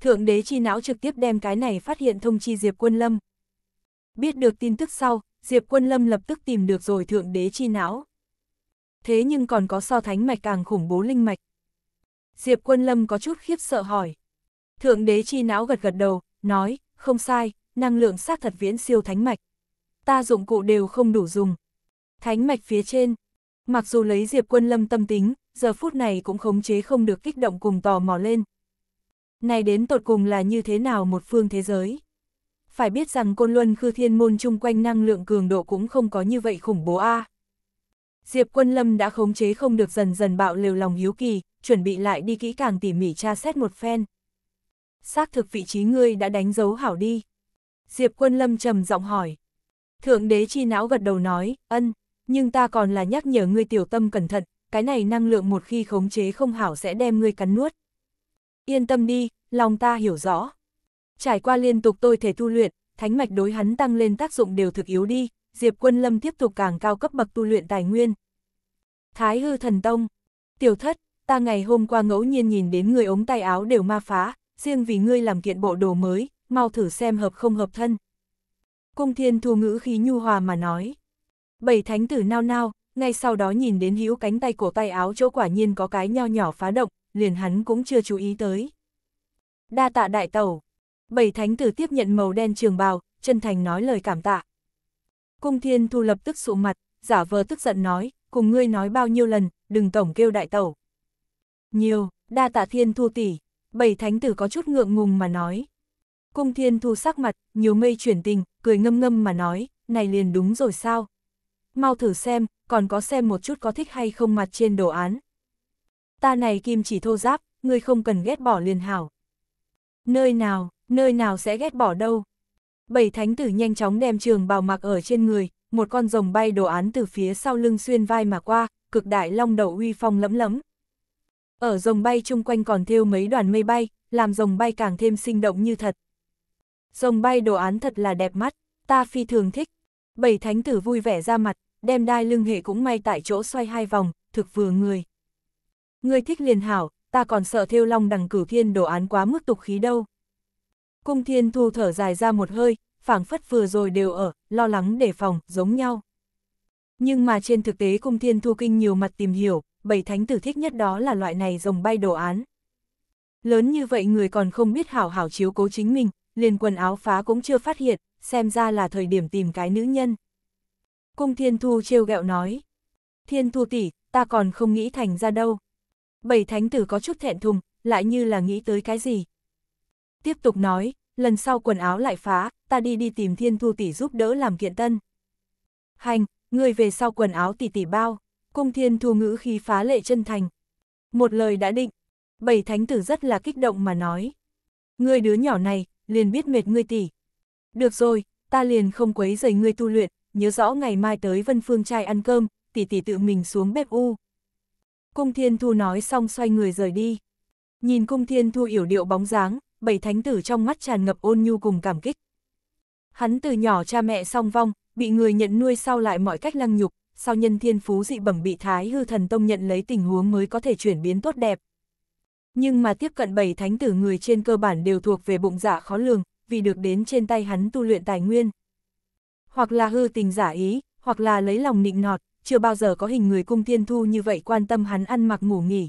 Thượng đế chi não trực tiếp đem cái này phát hiện thông chi Diệp Quân Lâm. Biết được tin tức sau, Diệp Quân Lâm lập tức tìm được rồi thượng đế chi não. Thế nhưng còn có so thánh mạch càng khủng bố linh mạch. Diệp Quân Lâm có chút khiếp sợ hỏi. Thượng đế chi não gật gật đầu, nói, không sai, năng lượng xác thật viễn siêu thánh mạch. Ta dụng cụ đều không đủ dùng. Thánh mạch phía trên, mặc dù lấy Diệp Quân Lâm tâm tính, giờ phút này cũng khống chế không được kích động cùng tò mò lên. Này đến tột cùng là như thế nào một phương thế giới? phải biết rằng Côn Luân Khư Thiên Môn chung quanh năng lượng cường độ cũng không có như vậy khủng bố a. À. Diệp Quân Lâm đã khống chế không được dần dần bạo lều lòng hiếu kỳ, chuẩn bị lại đi kỹ càng tỉ mỉ tra xét một phen. Xác thực vị trí ngươi đã đánh dấu hảo đi. Diệp Quân Lâm trầm giọng hỏi. Thượng đế chi não gật đầu nói, ân, nhưng ta còn là nhắc nhở ngươi tiểu tâm cẩn thận, cái này năng lượng một khi khống chế không hảo sẽ đem ngươi cắn nuốt. Yên tâm đi, lòng ta hiểu rõ. Trải qua liên tục tôi thể tu luyện, thánh mạch đối hắn tăng lên tác dụng đều thực yếu đi, Diệp Quân Lâm tiếp tục càng cao cấp bậc tu luyện tài nguyên. Thái hư thần tông, tiểu thất, ta ngày hôm qua ngẫu nhiên nhìn đến người ống tay áo đều ma phá, riêng vì ngươi làm kiện bộ đồ mới, mau thử xem hợp không hợp thân. Cung thiên thu ngữ khí nhu hòa mà nói. Bảy thánh tử nao nao, ngay sau đó nhìn đến hữu cánh tay cổ tay áo chỗ quả nhiên có cái nho nhỏ phá động, liền hắn cũng chưa chú ý tới. Đa tạ đại tẩu, Bảy thánh tử tiếp nhận màu đen trường bào, chân thành nói lời cảm tạ. Cung thiên thu lập tức sụ mặt, giả vờ tức giận nói, cùng ngươi nói bao nhiêu lần, đừng tổng kêu đại tẩu. Nhiều, đa tạ thiên thu tỷ, bảy thánh tử có chút ngượng ngùng mà nói. Cung thiên thu sắc mặt, nhiều mây chuyển tình, cười ngâm ngâm mà nói, này liền đúng rồi sao. Mau thử xem, còn có xem một chút có thích hay không mặt trên đồ án. Ta này kim chỉ thô giáp, ngươi không cần ghét bỏ liền hảo. Nơi nào, nơi nào sẽ ghét bỏ đâu. Bảy thánh tử nhanh chóng đem trường bào mặc ở trên người, một con rồng bay đồ án từ phía sau lưng xuyên vai mà qua, cực đại long đầu uy phong lẫm lẫm. Ở rồng bay chung quanh còn thêu mấy đoàn mây bay, làm rồng bay càng thêm sinh động như thật. Rồng bay đồ án thật là đẹp mắt, ta phi thường thích. Bảy thánh tử vui vẻ ra mặt, đem đai lưng hệ cũng may tại chỗ xoay hai vòng, thực vừa người. Người thích liền hảo, ta còn sợ thêu long đằng cửu thiên đồ án quá mức tục khí đâu. Cung thiên thu thở dài ra một hơi, phảng phất vừa rồi đều ở, lo lắng đề phòng, giống nhau. Nhưng mà trên thực tế cung thiên thu kinh nhiều mặt tìm hiểu, bảy thánh tử thích nhất đó là loại này rồng bay đồ án. Lớn như vậy người còn không biết hảo hảo chiếu cố chính mình, liền quần áo phá cũng chưa phát hiện, xem ra là thời điểm tìm cái nữ nhân. Cung thiên thu trêu gẹo nói, thiên thu tỷ ta còn không nghĩ thành ra đâu. Bảy thánh tử có chút thẹn thùng, lại như là nghĩ tới cái gì tiếp tục nói, lần sau quần áo lại phá, ta đi đi tìm thiên thu tỷ giúp đỡ làm kiện tân. Hành, người về sau quần áo tỷ tỷ bao, cung thiên thu ngữ khí phá lệ chân thành. Một lời đã định, bảy thánh tử rất là kích động mà nói. Người đứa nhỏ này, liền biết mệt ngươi tỷ. Được rồi, ta liền không quấy rầy ngươi tu luyện, nhớ rõ ngày mai tới vân phương trai ăn cơm, tỷ tỷ tự mình xuống bếp u. Cung thiên thu nói xong xoay người rời đi. Nhìn cung thiên thu yểu điệu bóng dáng, bảy thánh tử trong mắt tràn ngập ôn nhu cùng cảm kích. Hắn từ nhỏ cha mẹ song vong, bị người nhận nuôi sau lại mọi cách lăng nhục, sau nhân thiên phú dị bẩm bị thái hư thần tông nhận lấy tình huống mới có thể chuyển biến tốt đẹp. Nhưng mà tiếp cận bảy thánh tử người trên cơ bản đều thuộc về bụng dạ khó lường, vì được đến trên tay hắn tu luyện tài nguyên. Hoặc là hư tình giả ý, hoặc là lấy lòng nịnh nọt, chưa bao giờ có hình người cung thiên thu như vậy quan tâm hắn ăn mặc ngủ nghỉ.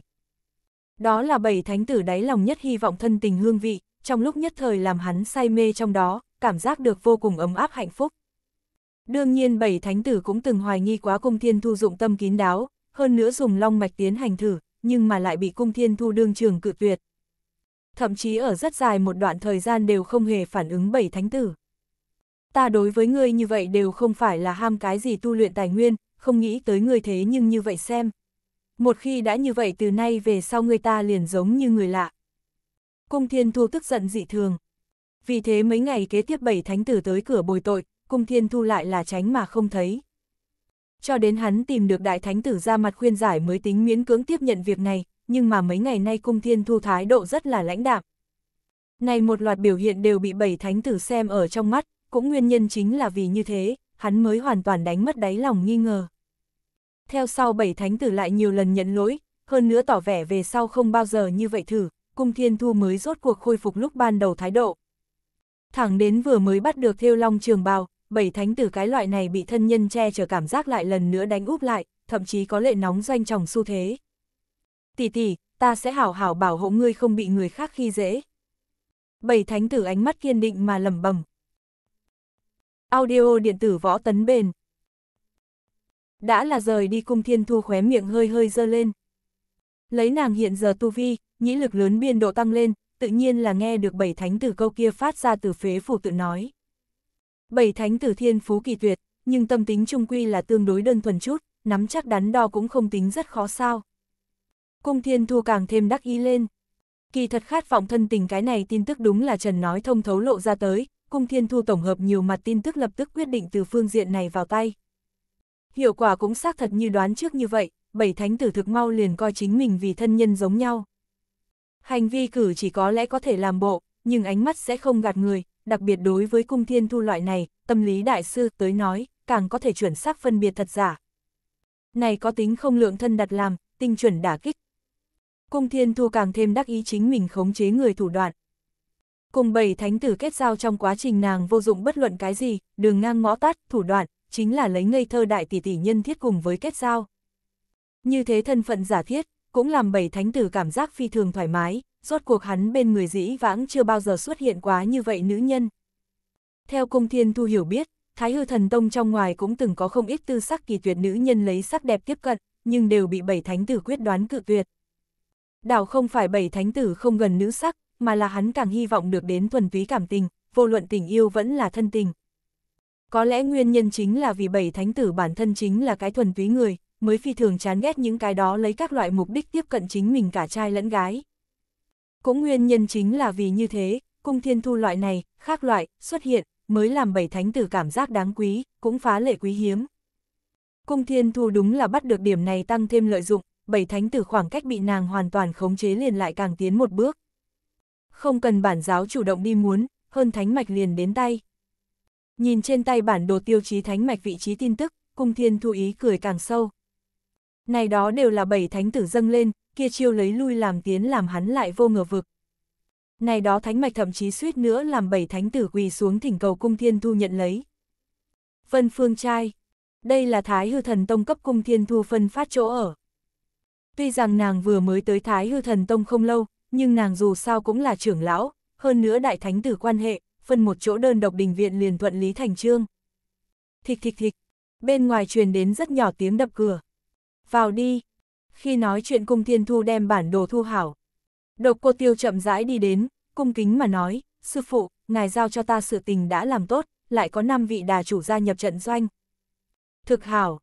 Đó là bảy thánh tử đáy lòng nhất hy vọng thân tình hương vị, trong lúc nhất thời làm hắn say mê trong đó, cảm giác được vô cùng ấm áp hạnh phúc. Đương nhiên bảy thánh tử cũng từng hoài nghi quá cung thiên thu dụng tâm kín đáo, hơn nữa dùng long mạch tiến hành thử, nhưng mà lại bị cung thiên thu đương trường cự tuyệt. Thậm chí ở rất dài một đoạn thời gian đều không hề phản ứng bảy thánh tử. Ta đối với ngươi như vậy đều không phải là ham cái gì tu luyện tài nguyên, không nghĩ tới ngươi thế nhưng như vậy xem. Một khi đã như vậy từ nay về sau ngươi ta liền giống như người lạ, Cung Thiên Thu tức giận dị thường. Vì thế mấy ngày kế tiếp bảy thánh tử tới cửa bồi tội, Cung Thiên Thu lại là tránh mà không thấy. Cho đến hắn tìm được đại thánh tử ra mặt khuyên giải mới tính miễn cưỡng tiếp nhận việc này, nhưng mà mấy ngày nay Cung Thiên Thu thái độ rất là lãnh đạm. Này một loạt biểu hiện đều bị bảy thánh tử xem ở trong mắt, cũng nguyên nhân chính là vì như thế, hắn mới hoàn toàn đánh mất đáy lòng nghi ngờ. Theo sau bảy thánh tử lại nhiều lần nhận lỗi, hơn nữa tỏ vẻ về sau không bao giờ như vậy thử, Cung Thiên Thu mới rốt cuộc khôi phục lúc ban đầu thái độ. Thẳng đến vừa mới bắt được Thêu Long Trường Bào, bảy thánh tử cái loại này bị thân nhân che chở cảm giác lại lần nữa đánh úp lại, thậm chí có lệ nóng doanh chồng xu thế. Tỷ tỷ, ta sẽ hảo hảo bảo hộ ngươi không bị người khác khi dễ. Bảy thánh tử ánh mắt kiên định mà lầm bẩm. Audio điện tử võ tấn bền. Đã là rời đi cung thiên thu khóe miệng hơi hơi dơ lên, Lấy nàng hiện giờ tu vi, nhĩ lực lớn biên độ tăng lên, tự nhiên là nghe được bảy thánh tử câu kia phát ra từ phế phủ tự nói. Bảy thánh tử thiên phú kỳ tuyệt, nhưng tâm tính trung quy là tương đối đơn thuần chút, nắm chắc đắn đo cũng không tính rất khó sao. Cung thiên thu càng thêm đắc ý lên. Kỳ thật khát vọng thân tình cái này tin tức đúng là Trần nói thông thấu lộ ra tới, cung thiên thu tổng hợp nhiều mặt tin tức lập tức quyết định từ phương diện này vào tay. Hiệu quả cũng xác thật như đoán trước như vậy, bảy thánh tử thực mau liền coi chính mình vì thân nhân giống nhau. Hành vi cử chỉ có lẽ có thể làm bộ, nhưng ánh mắt sẽ không gạt người, đặc biệt đối với cung thiên thu loại này, tâm lý đại sư tới nói, càng có thể chuẩn xác phân biệt thật giả. Này có tính không lượng thân đặt làm, tinh chuẩn đả kích. Cung thiên thu càng thêm đắc ý chính mình khống chế người thủ đoạn. Cùng bảy thánh tử kết giao trong quá trình nàng vô dụng bất luận cái gì, đường ngang ngõ tắt, thủ đoạn, chính là lấy ngây thơ đại tỷ tỷ nhân thiết cùng với kết giao. Như thế thân phận giả thiết, cũng làm bảy thánh tử cảm giác phi thường thoải mái, rốt cuộc hắn bên người dĩ vãng chưa bao giờ xuất hiện quá như vậy nữ nhân. Theo cung thiên thu hiểu biết, Thái hư thần tông trong ngoài cũng từng có không ít tư sắc kỳ tuyệt nữ nhân lấy sắc đẹp tiếp cận, nhưng đều bị bảy thánh tử quyết đoán cự tuyệt. Đảo không phải bảy thánh tử không gần nữ sắc, mà là hắn càng hy vọng được đến thuần túy cảm tình, vô luận tình yêu vẫn là thân tình. Có lẽ nguyên nhân chính là vì bảy thánh tử bản thân chính là cái thuần túy người, mới phi thường chán ghét những cái đó lấy các loại mục đích tiếp cận chính mình cả trai lẫn gái. Cũng nguyên nhân chính là vì như thế, cung thiên thu loại này, khác loại, xuất hiện, mới làm bảy thánh tử cảm giác đáng quý, cũng phá lệ quý hiếm. Cung thiên thu đúng là bắt được điểm này tăng thêm lợi dụng, bảy thánh tử khoảng cách bị nàng hoàn toàn khống chế liền lại càng tiến một bước. Không cần bản giáo chủ động đi muốn, hơn thánh mạch liền đến tay. Nhìn trên tay bản đồ tiêu chí thánh mạch vị trí tin tức, cung thiên thu ý cười càng sâu. Này đó đều là bảy thánh tử dâng lên, kia chiêu lấy lui làm tiến làm hắn lại vô ngờ vực. Này đó thánh mạch thậm chí suýt nữa làm bảy thánh tử quỳ xuống thỉnh cầu cung thiên thu nhận lấy. Vân phương trai, đây là thái hư thần tông cấp cung thiên thu phân phát chỗ ở. Tuy rằng nàng vừa mới tới thái hư thần tông không lâu, nhưng nàng dù sao cũng là trưởng lão, hơn nữa đại thánh tử quan hệ, phân một chỗ đơn độc đình viện liền thuận lý thành trương. Thịch thịch thịch, bên ngoài truyền đến rất nhỏ tiếng đập cửa vào đi. Khi nói chuyện cung thiên thu đem bản đồ thu hảo. Độc cô tiêu chậm rãi đi đến, cung kính mà nói, sư phụ, ngài giao cho ta sự tình đã làm tốt, lại có 5 vị đà chủ gia nhập trận doanh. Thực hảo,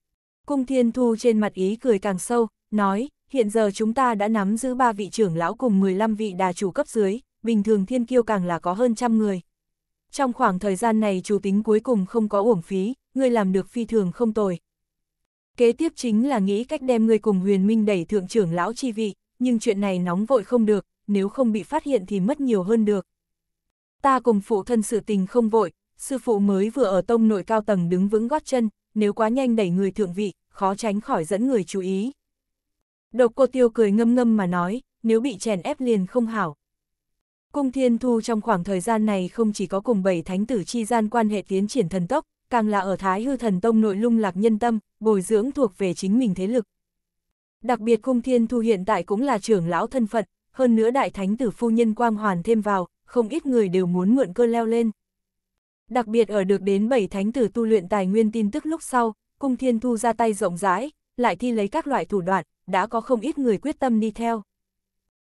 cung thiên thu trên mặt ý cười càng sâu, nói, hiện giờ chúng ta đã nắm giữ 3 vị trưởng lão cùng 15 vị đà chủ cấp dưới, bình thường thiên kiêu càng là có hơn trăm người. Trong khoảng thời gian này chủ tính cuối cùng không có uổng phí, ngươi làm được phi thường không tồi, Kế tiếp chính là nghĩ cách đem ngươi cùng huyền minh đẩy thượng trưởng lão chi vị, nhưng chuyện này nóng vội không được, nếu không bị phát hiện thì mất nhiều hơn được. Ta cùng phụ thân sự tình không vội, sư phụ mới vừa ở tông nội cao tầng đứng vững gót chân, nếu quá nhanh đẩy người thượng vị, khó tránh khỏi dẫn người chú ý. Độc cô tiêu cười ngâm ngâm mà nói, nếu bị chèn ép liền không hảo. Cung Thiên Thu trong khoảng thời gian này không chỉ có cùng bảy thánh tử chi gian quan hệ tiến triển thần tốc, càng là ở Thái Hư Thần Tông nội lung lạc nhân tâm, bồi dưỡng thuộc về chính mình thế lực. Đặc biệt Cung Thiên Thu hiện tại cũng là trưởng lão thân phận, hơn nữa đại thánh tử phu nhân quang hoàn thêm vào, không ít người đều muốn mượn cơ leo lên. Đặc biệt ở được đến bảy thánh tử tu luyện tài nguyên tin tức lúc sau, Cung Thiên Thu ra tay rộng rãi, lại thi lấy các loại thủ đoạn, đã có không ít người quyết tâm đi theo.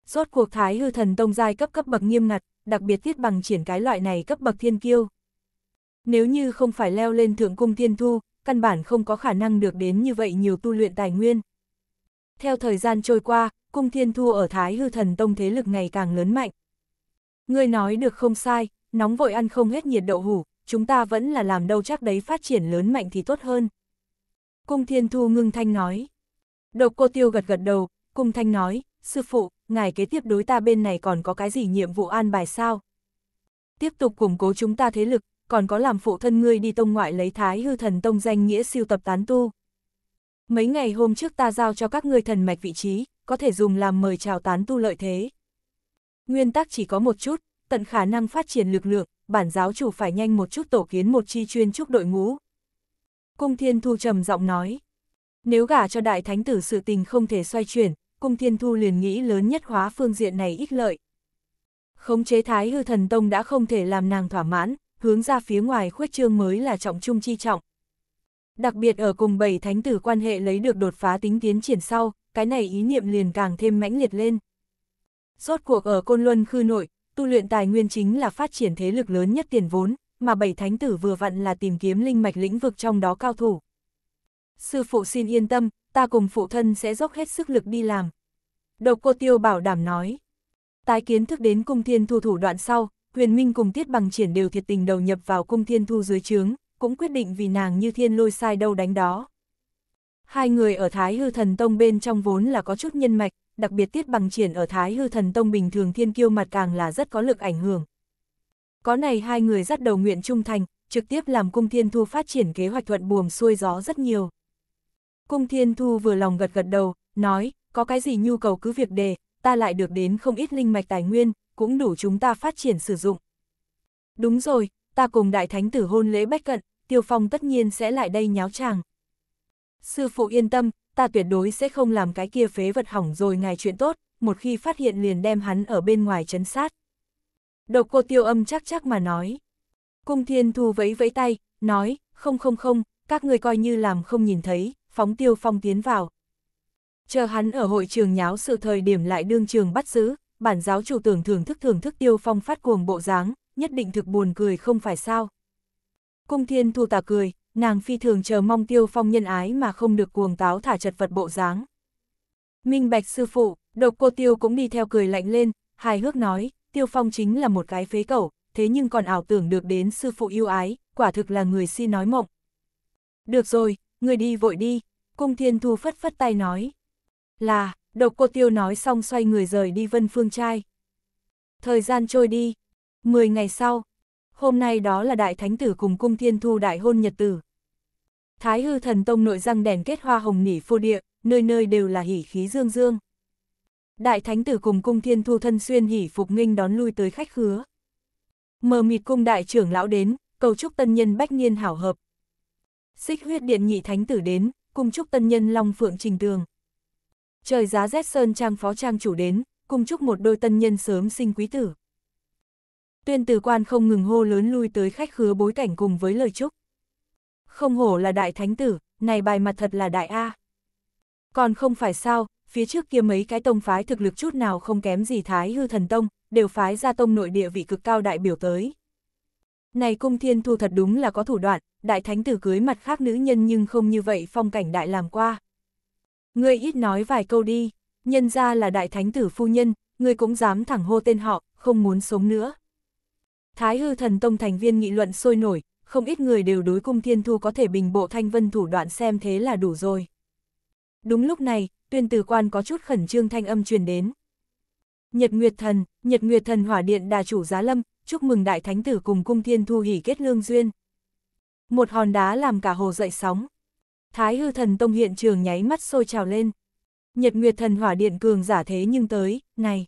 Rốt cuộc Thái Hư Thần Tông giai cấp cấp bậc nghiêm ngặt, đặc biệt tiết bằng triển cái loại này cấp bậc thiên kiêu nếu như không phải leo lên thượng cung tiên thu, căn bản không có khả năng được đến như vậy nhiều tu luyện tài nguyên. Theo thời gian trôi qua, cung thiên thu ở Thái Hư Thần Tông thế lực ngày càng lớn mạnh. Ngươi nói được không sai, nóng vội ăn không hết nhiệt đậu hủ, chúng ta vẫn là làm đâu chắc đấy phát triển lớn mạnh thì tốt hơn. Cung thiên thu ngưng thanh nói. Độc cô tiêu gật gật đầu, cung thanh nói, sư phụ, ngài kế tiếp đối ta bên này còn có cái gì nhiệm vụ an bài sao? Tiếp tục củng cố chúng ta thế lực, còn có làm phụ thân ngươi đi tông ngoại lấy thái hư thần tông danh nghĩa siêu tập tán tu. Mấy ngày hôm trước ta giao cho các ngươi thần mạch vị trí, có thể dùng làm mời chào tán tu lợi thế. Nguyên tắc chỉ có một chút, tận khả năng phát triển lực lượng, bản giáo chủ phải nhanh một chút tổ kiến một chi chuyên trúc đội ngũ. Cung Thiên Thu trầm giọng nói, nếu gả cho đại thánh tử sự tình không thể xoay chuyển, Cung Thiên Thu liền nghĩ lớn nhất hóa phương diện này ích lợi. Khống chế thái hư thần tông đã không thể làm nàng thỏa mãn, hướng ra phía ngoài khuếch trương mới là trọng trung chi trọng. Đặc biệt ở cùng bảy thánh tử quan hệ lấy được đột phá tính tiến triển sau, cái này ý niệm liền càng thêm mãnh liệt lên. Rốt cuộc ở Côn Luân khư nội, tu luyện tài nguyên chính là phát triển thế lực lớn nhất tiền vốn, mà bảy thánh tử vừa vặn là tìm kiếm linh mạch lĩnh vực trong đó cao thủ. Sư phụ xin yên tâm, ta cùng phụ thân sẽ dốc hết sức lực đi làm. Độc cô tiêu bảo đảm nói. Tái kiến thức đến cung thiên thu thủ đoạn sau, Huyền Minh cùng Tiết Bằng Triển đều thiệt tình đầu nhập vào cung thiên thu dưới trướng, cũng quyết định vì nàng như thiên lôi sai đâu đánh đó. Hai người ở Thái Hư Thần Tông bên trong vốn là có chút nhân mạch, đặc biệt Tiết Bằng Triển ở Thái Hư Thần Tông bình thường thiên kiêu mặt càng là rất có lực ảnh hưởng. Có này hai người dắt đầu nguyện trung thành, trực tiếp làm cung thiên thu phát triển kế hoạch thuận buồm xuôi gió rất nhiều. Cung thiên thu vừa lòng gật gật đầu, nói, có cái gì nhu cầu cứ việc đề, ta lại được đến không ít linh mạch tài nguyên, cũng đủ chúng ta phát triển sử dụng. Đúng rồi, ta cùng đại thánh tử hôn lễ bách cận, Tiêu Phong tất nhiên sẽ lại đây nháo chàng. Sư phụ yên tâm, ta tuyệt đối sẽ không làm cái kia phế vật hỏng rồi ngài chuyện tốt, một khi phát hiện liền đem hắn ở bên ngoài chấn sát. Độc cô tiêu âm chắc chắc mà nói. Cung thiên thu vẫy vẫy tay, nói, không không không, các người coi như làm không nhìn thấy, phóng tiêu phong tiến vào. Chờ hắn ở hội trường nháo sự thời điểm lại đương trường bắt giữ, bản giáo chủ tưởng thưởng thức thưởng thức tiêu phong phát cuồng bộ dáng, nhất định thực buồn cười không phải sao. Cung thiên thu tà cười, nàng phi thường chờ mong tiêu phong nhân ái mà không được cuồng táo thả chật vật bộ dáng. Minh bạch sư phụ, độc cô tiêu cũng đi theo cười lạnh lên, hài hước nói, tiêu phong chính là một cái phế cẩu, thế nhưng còn ảo tưởng được đến sư phụ yêu ái, quả thực là người si nói mộng. Được rồi, người đi vội đi, cung thiên thu phất phất tay nói. Là, Độc cô tiêu nói xong xoay người rời đi vân phương trai. Thời gian trôi đi. mười ngày sau. Hôm nay đó là đại thánh tử cùng cung thiên thu đại hôn nhật tử. Thái hư thần tông nội răng đèn kết hoa hồng nỉ phô địa, nơi nơi đều là hỉ khí dương dương. Đại thánh tử cùng cung thiên thu thân xuyên hỉ phục nghinh đón lui tới khách khứa. Mờ mịt cung đại trưởng lão đến, cầu chúc tân nhân bách niên hảo hợp. Xích huyết điện nhị thánh tử đến, cung chúc tân nhân long phượng trình tường trời giá rét sơn trang phó trang chủ đến, cùng chúc một đôi tân nhân sớm sinh quý tử. Tuyên tử quan không ngừng hô lớn lui tới khách khứa bối cảnh cùng với lời chúc. Không hổ là đại thánh tử, này bài mặt thật là đại A. Còn không phải sao, phía trước kia mấy cái tông phái thực lực chút nào không kém gì Thái Hư Thần Tông, đều phái ra tông nội địa vị cực cao đại biểu tới. Này cung thiên thu thật đúng là có thủ đoạn, đại thánh tử cưới mặt khác nữ nhân nhưng không như vậy phong cảnh đại làm qua. Ngươi ít nói vài câu đi, nhân ra là đại thánh tử phu nhân, ngươi cũng dám thẳng hô tên họ, không muốn sống nữa. Thái hư thần tông thành viên nghị luận sôi nổi, không ít người đều đối cung thiên thu có thể bình bộ thanh vân thủ đoạn xem thế là đủ rồi. Đúng lúc này, tuyên tử quan có chút khẩn trương thanh âm truyền đến. Nhật Nguyệt Thần, Nhật Nguyệt Thần hỏa điện đà chủ giá lâm, chúc mừng đại thánh tử cùng cung thiên thu hỉ kết lương duyên. Một hòn đá làm cả hồ dậy sóng, Thái hư thần tông hiện trường nháy mắt sôi trào lên. Nhật Nguyệt thần hỏa điện cường giả thế nhưng tới, này.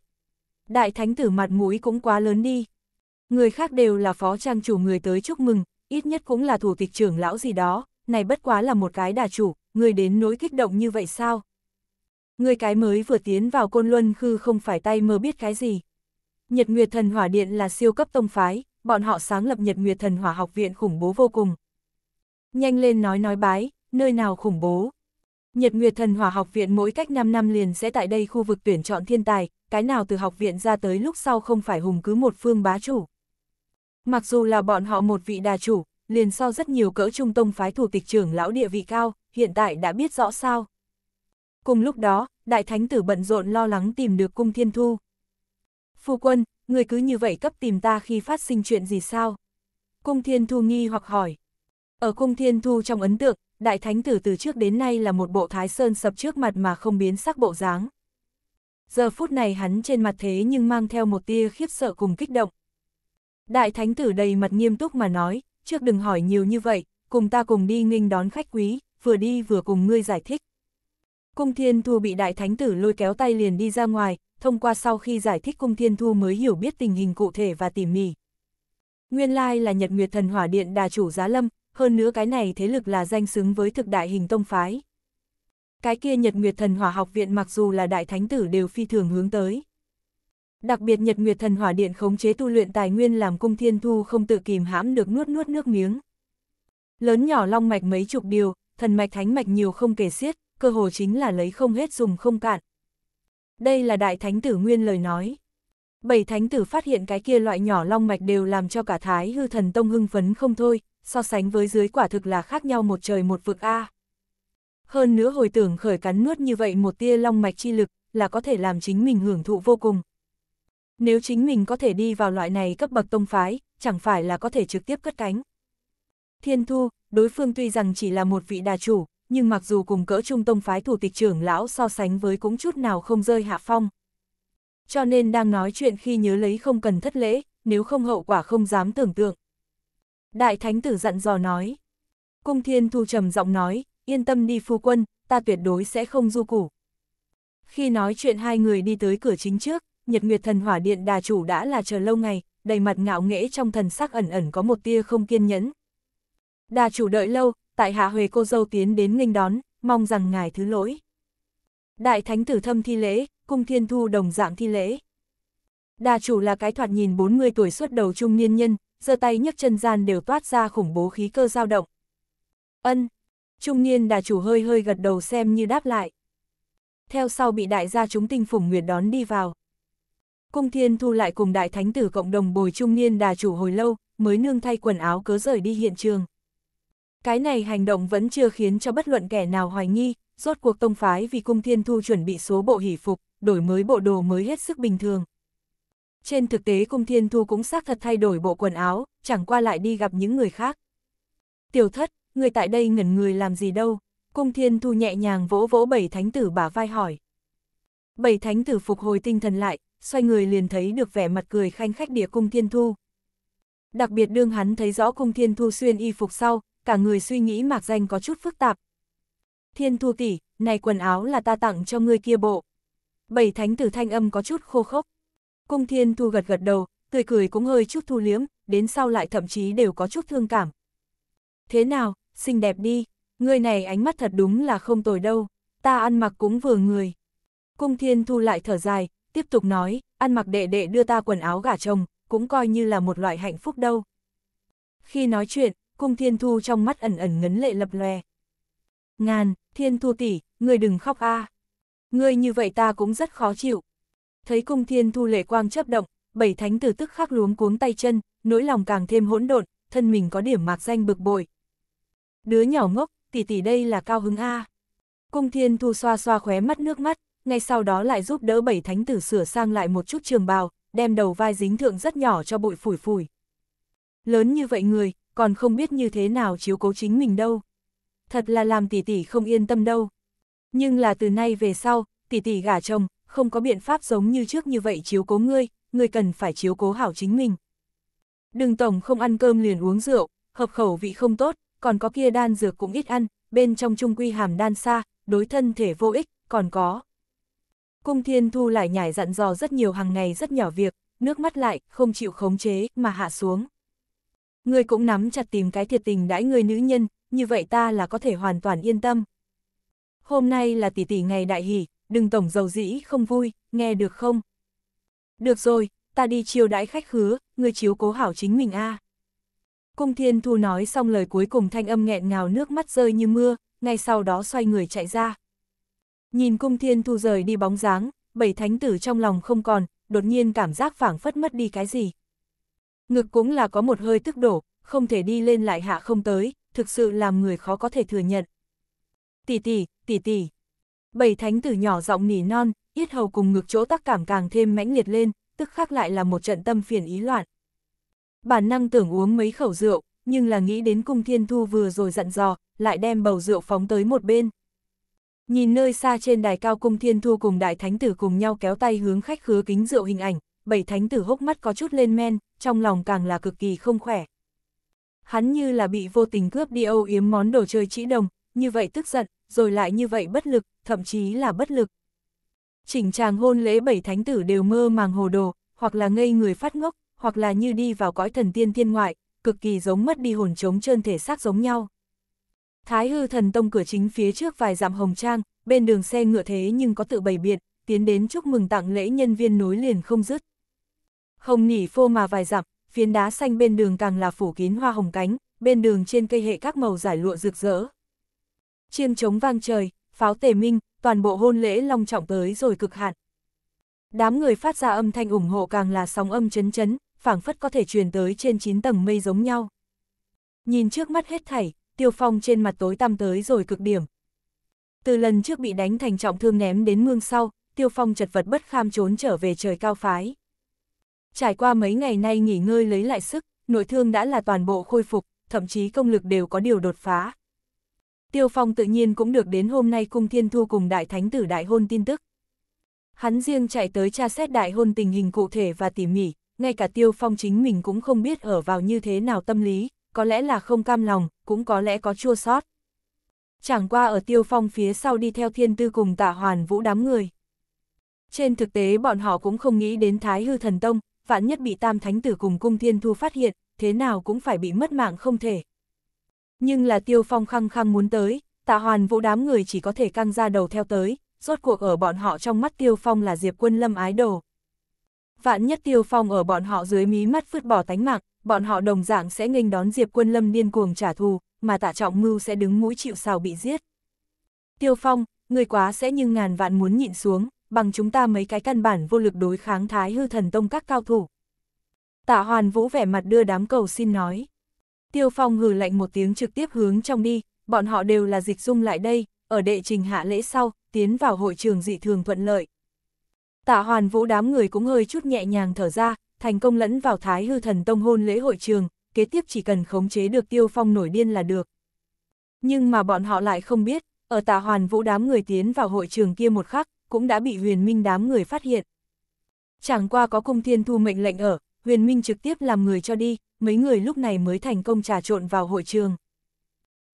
Đại thánh tử mặt mũi cũng quá lớn đi. Người khác đều là phó trang chủ người tới chúc mừng, ít nhất cũng là thủ tịch trưởng lão gì đó, này bất quá là một cái đà chủ, người đến nỗi kích động như vậy sao? Người cái mới vừa tiến vào côn luân khư không phải tay mơ biết cái gì. Nhật Nguyệt thần hỏa điện là siêu cấp tông phái, bọn họ sáng lập Nhật Nguyệt thần hỏa học viện khủng bố vô cùng. Nhanh lên nói nói bái, nơi nào khủng bố. Nhật Nguyệt Thần Hỏa Học Viện mỗi cách 5 năm liền sẽ tại đây khu vực tuyển chọn thiên tài, cái nào từ học viện ra tới lúc sau không phải hùng cứ một phương bá chủ. Mặc dù là bọn họ một vị đà chủ, liền sau so rất nhiều cỡ trung tông phái thủ tịch trưởng lão địa vị cao, hiện tại đã biết rõ sao. Cùng lúc đó, đại thánh tử bận rộn lo lắng tìm được cung thiên thu. Phu quân, người cứ như vậy cấp tìm ta khi phát sinh chuyện gì sao? Cung thiên thu nghi hoặc hỏi. Ở cung thiên thu trong ấn tượng, đại thánh tử từ trước đến nay là một bộ thái sơn sập trước mặt mà không biến sắc bộ dáng. Giờ phút này hắn trên mặt thế nhưng mang theo một tia khiếp sợ cùng kích động. Đại thánh tử đầy mặt nghiêm túc mà nói, trước đừng hỏi nhiều như vậy, cùng ta cùng đi nghinh đón khách quý, vừa đi vừa cùng ngươi giải thích. Cung Thiên Thu bị đại thánh tử lôi kéo tay liền đi ra ngoài, thông qua sau khi giải thích Cung Thiên Thu mới hiểu biết tình hình cụ thể và tỉ mỉ. Nguyên lai là Nhật Nguyệt Thần Hỏa Điện đà chủ Giá Lâm, hơn nữa cái này thế lực là danh xứng với thực đại hình tông phái. Cái kia Nhật Nguyệt Thần Hỏa Học Viện mặc dù là đại thánh tử đều phi thường hướng tới. Đặc biệt Nhật Nguyệt Thần Hỏa Điện khống chế tu luyện tài nguyên làm cung thiên thu không tự kìm hãm được nuốt nuốt nước miếng. Lớn nhỏ long mạch mấy chục điều, thần mạch thánh mạch nhiều không kể xiết, cơ hồ chính là lấy không hết dùng không cạn. Đây là đại thánh tử nguyên lời nói. Bảy thánh tử phát hiện cái kia loại nhỏ long mạch đều làm cho cả thái hư thần tông hưng phấn không thôi, so sánh với dưới quả thực là khác nhau một trời một vực A. Hơn nữa hồi tưởng khởi cắn nuốt như vậy một tia long mạch chi lực, là có thể làm chính mình hưởng thụ vô cùng. Nếu chính mình có thể đi vào loại này cấp bậc tông phái, chẳng phải là có thể trực tiếp cất cánh. Thiên Thu, đối phương tuy rằng chỉ là một vị đà chủ, nhưng mặc dù cùng cỡ trung tông phái thủ tịch trưởng lão so sánh với cũng chút nào không rơi hạ phong. Cho nên đang nói chuyện khi nhớ lấy không cần thất lễ, nếu không hậu quả không dám tưởng tượng. Đại thánh tử dặn dò nói. Cung thiên thu trầm giọng nói, yên tâm đi phu quân, ta tuyệt đối sẽ không du củ. Khi nói chuyện hai người đi tới cửa chính trước, Nhật Nguyệt Thần Hỏa Điện đà chủ đã là chờ lâu ngày, đầy mặt ngạo nghễ trong thần sắc ẩn ẩn có một tia không kiên nhẫn. Đà chủ đợi lâu, tại hạ Huệ cô dâu tiến đến nghênh đón, mong rằng ngài thứ lỗi. Đại thánh tử thâm thi lễ, cung thiên thu đồng dạng thi lễ. Đà chủ là cái thoạt nhìn 40 tuổi xuất đầu trung niên nhân, giơ tay nhấc chân gian đều toát ra khủng bố khí cơ dao động. Ân, trung niên đà chủ hơi hơi gật đầu xem như đáp lại. Theo sau bị đại gia chúng tinh phủng nguyệt đón đi vào. Cung thiên thu lại cùng đại thánh tử cộng đồng bồi trung niên đà chủ hồi lâu, mới nương thay quần áo cớ rời đi hiện trường. Cái này hành động vẫn chưa khiến cho bất luận kẻ nào hoài nghi, rốt cuộc tông phái vì cung thiên thu chuẩn bị số bộ hỷ phục, đổi mới bộ đồ mới hết sức bình thường. Trên thực tế Cung Thiên Thu cũng xác thật thay đổi bộ quần áo, chẳng qua lại đi gặp những người khác. Tiểu thất, người tại đây ngẩn người làm gì đâu? Cung Thiên Thu nhẹ nhàng vỗ vỗ bảy thánh tử bả vai hỏi. Bảy thánh tử phục hồi tinh thần lại, xoay người liền thấy được vẻ mặt cười khanh khách địa Cung Thiên Thu. Đặc biệt đương hắn thấy rõ Cung Thiên Thu xuyên y phục sau, cả người suy nghĩ mạc danh có chút phức tạp. Thiên Thu tỷ, này quần áo là ta tặng cho ngươi kia bộ. Bảy thánh tử thanh âm có chút khô khốc, Cung Thiên Thu gật gật đầu, tươi cười cũng hơi chút thu liếm, đến sau lại thậm chí đều có chút thương cảm. Thế nào, xinh đẹp đi, người này ánh mắt thật đúng là không tồi đâu, ta ăn mặc cũng vừa người. Cung Thiên Thu lại thở dài, tiếp tục nói, ăn mặc đệ đệ đưa ta quần áo gả chồng, cũng coi như là một loại hạnh phúc đâu. Khi nói chuyện, Cung Thiên Thu trong mắt ẩn ẩn ngấn lệ lập lòe. Ngàn, Thiên Thu tỷ, người đừng khóc a. À. Ngươi như vậy ta cũng rất khó chịu, thấy cung thiên thu lệ quang chấp động, bảy thánh tử tức khắc luống cuống tay chân, nỗi lòng càng thêm hỗn độn, thân mình có điểm mạc danh bực bội. Đứa nhỏ ngốc, tỷ tỷ đây là cao hứng A. Cung thiên thu xoa xoa khóe mắt nước mắt, ngay sau đó lại giúp đỡ bảy thánh tử sửa sang lại một chút trường bào, đem đầu vai dính thượng rất nhỏ cho bụi phủi phủi. Lớn như vậy người, còn không biết như thế nào chiếu cố chính mình đâu. Thật là làm tỷ tỷ không yên tâm đâu. Nhưng là từ nay về sau, tỷ tỷ gả chồng, không có biện pháp giống như trước như vậy chiếu cố ngươi, ngươi cần phải chiếu cố hảo chính mình. Đừng tổng không ăn cơm liền uống rượu, hợp khẩu vị không tốt, còn có kia đan dược cũng ít ăn, bên trong trung quy hàm đan xa, đối thân thể vô ích, còn có. Cung thiên thu lại nhảy dặn dò rất nhiều hàng ngày rất nhỏ việc, nước mắt lại, không chịu khống chế, mà hạ xuống. Ngươi cũng nắm chặt tìm cái thiệt tình đãi người nữ nhân, như vậy ta là có thể hoàn toàn yên tâm. Hôm nay là tỷ tỷ ngày đại hỷ, đừng tổng dầu dĩ không vui, nghe được không? Được rồi, ta đi chiêu đãi khách khứa, người chiếu cố hảo chính mình a. À. Cung Thiên Thu nói xong lời cuối cùng thanh âm nghẹn ngào nước mắt rơi như mưa, ngay sau đó xoay người chạy ra. Nhìn Cung Thiên Thu rời đi bóng dáng, bảy thánh tử trong lòng không còn, đột nhiên cảm giác phảng phất mất đi cái gì. Ngực cũng là có một hơi tức đổ, không thể đi lên lại hạ không tới, thực sự làm người khó có thể thừa nhận. Tỷ tỷ, tỷ tỷ. Bảy thánh tử nhỏ giọng nỉ non, yết hầu cùng ngực chỗ tác cảm càng thêm mãnh liệt lên, tức khác lại là một trận tâm phiền ý loạn. Bản năng tưởng uống mấy khẩu rượu, nhưng là nghĩ đến cung thiên thu vừa rồi dặn dò, lại đem bầu rượu phóng tới một bên. Nhìn nơi xa trên đài cao cung thiên thu cùng đại thánh tử cùng nhau kéo tay hướng khách khứa kính rượu hình ảnh, bảy thánh tử hốc mắt có chút lên men, trong lòng càng là cực kỳ không khỏe. Hắn như là bị vô tình cướp đi âu yếm món đồ chơi chỉ đồng, như vậy tức giận, rồi lại như vậy bất lực, thậm chí là bất lực. Chỉnh chàng hôn lễ bảy thánh tử đều mơ màng hồ đồ, hoặc là ngây người phát ngốc, hoặc là như đi vào cõi thần tiên thiên ngoại, cực kỳ giống mất đi hồn trống trơn thể xác giống nhau. Thái hư thần tông cửa chính phía trước vài dặm hồng trang, bên đường xe ngựa thế nhưng có tự bày biện, tiến đến chúc mừng tặng lễ nhân viên nối liền không dứt. không nỉ phô mà vài dặm, phiến đá xanh bên đường càng là phủ kín hoa hồng cánh, bên đường trên cây hệ các màu giải lụa rực rỡ, chiêng trống vang trời, pháo tề minh, toàn bộ hôn lễ long trọng tới rồi cực hạn. Đám người phát ra âm thanh ủng hộ càng là sóng âm chấn chấn, phảng phất có thể truyền tới trên 9 tầng mây giống nhau. Nhìn trước mắt hết thảy, tiêu phong trên mặt tối tăm tới rồi cực điểm. Từ lần trước bị đánh thành trọng thương ném đến mương sau, tiêu phong chật vật bất kham trốn trở về trời cao phái. Trải qua mấy ngày nay nghỉ ngơi lấy lại sức, nội thương đã là toàn bộ khôi phục, thậm chí công lực đều có điều đột phá. Tiêu Phong tự nhiên cũng được đến hôm nay cung thiên thu cùng đại thánh tử đại hôn tin tức. Hắn riêng chạy tới tra xét đại hôn tình hình cụ thể và tỉ mỉ, ngay cả Tiêu Phong chính mình cũng không biết ở vào như thế nào tâm lý, có lẽ là không cam lòng, cũng có lẽ có chua sót. Chẳng qua ở Tiêu Phong phía sau đi theo thiên tư cùng tạ hoàn vũ đám người. Trên thực tế bọn họ cũng không nghĩ đến Thái Hư Thần Tông, vạn nhất bị Tam Thánh Tử cùng Cung Thiên Thu phát hiện, thế nào cũng phải bị mất mạng không thể. Nhưng là Tiêu Phong khăng khăng muốn tới, tạ hoàn vũ đám người chỉ có thể căng ra đầu theo tới, rốt cuộc ở bọn họ trong mắt Tiêu Phong là Diệp Quân Lâm ái đồ. Vạn nhất Tiêu Phong ở bọn họ dưới mí mắt phứt bỏ tánh mạng, bọn họ đồng dạng sẽ nghênh đón Diệp Quân Lâm điên cuồng trả thù, mà tạ trọng mưu sẽ đứng mũi chịu sào bị giết. Tiêu Phong, người quá sẽ nhưng ngàn vạn muốn nhịn xuống, bằng chúng ta mấy cái căn bản vô lực đối kháng thái hư thần tông các cao thủ. Tạ Hoàn Vũ vẻ mặt đưa đám cầu xin nói. Tiêu Phong hừ lạnh một tiếng trực tiếp hướng trong đi, bọn họ đều là dịch dung lại đây, ở đệ trình hạ lễ sau, tiến vào hội trường dị thường thuận lợi. Tạ hoàn vũ đám người cũng hơi chút nhẹ nhàng thở ra, thành công lẫn vào thái hư thần tông hôn lễ hội trường, kế tiếp chỉ cần khống chế được tiêu phong nổi điên là được. Nhưng mà bọn họ lại không biết, ở tạ hoàn vũ đám người tiến vào hội trường kia một khắc, cũng đã bị huyền minh đám người phát hiện. Chẳng qua có cung thiên thu mệnh lệnh ở, Huyền Minh trực tiếp làm người cho đi, mấy người lúc này mới thành công trà trộn vào hội trường.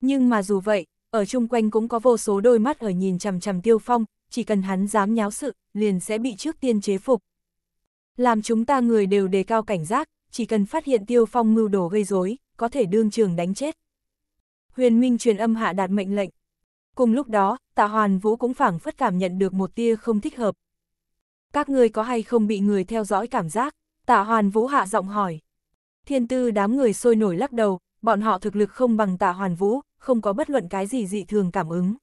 Nhưng mà dù vậy, ở chung quanh cũng có vô số đôi mắt ở nhìn chằm chằm Tiêu Phong, chỉ cần hắn dám nháo sự, liền sẽ bị trước tiên chế phục. Làm chúng ta người đều đề cao cảnh giác, chỉ cần phát hiện Tiêu Phong mưu đồ gây rối, có thể đương trường đánh chết. Huyền Minh truyền âm hạ đạt mệnh lệnh. Cùng lúc đó, Tạ Hoàn Vũ cũng phảng phất cảm nhận được một tia không thích hợp. Các ngươi có hay không bị người theo dõi cảm giác? Tạ Hoàn Vũ hạ giọng hỏi. Thiên tư đám người sôi nổi lắc đầu, bọn họ thực lực không bằng Tạ Hoàn Vũ, không có bất luận cái gì dị thường cảm ứng.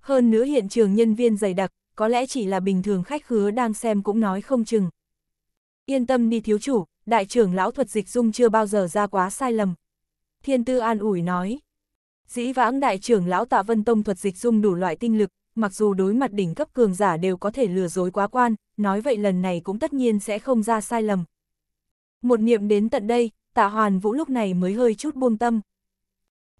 Hơn nữa hiện trường nhân viên dày đặc, có lẽ chỉ là bình thường khách khứa đang xem cũng nói không chừng. Yên tâm đi thiếu chủ, đại trưởng lão thuật dịch dung chưa bao giờ ra quá sai lầm. Thiên tư an ủi nói. Dĩ vãng đại trưởng lão tạ vân tông thuật dịch dung đủ loại tinh lực, mặc dù đối mặt đỉnh cấp cường giả đều có thể lừa dối quá quan, nói vậy lần này cũng tất nhiên sẽ không ra sai lầm. Một niệm đến tận đây, tạ hoàn vũ lúc này mới hơi chút buông tâm.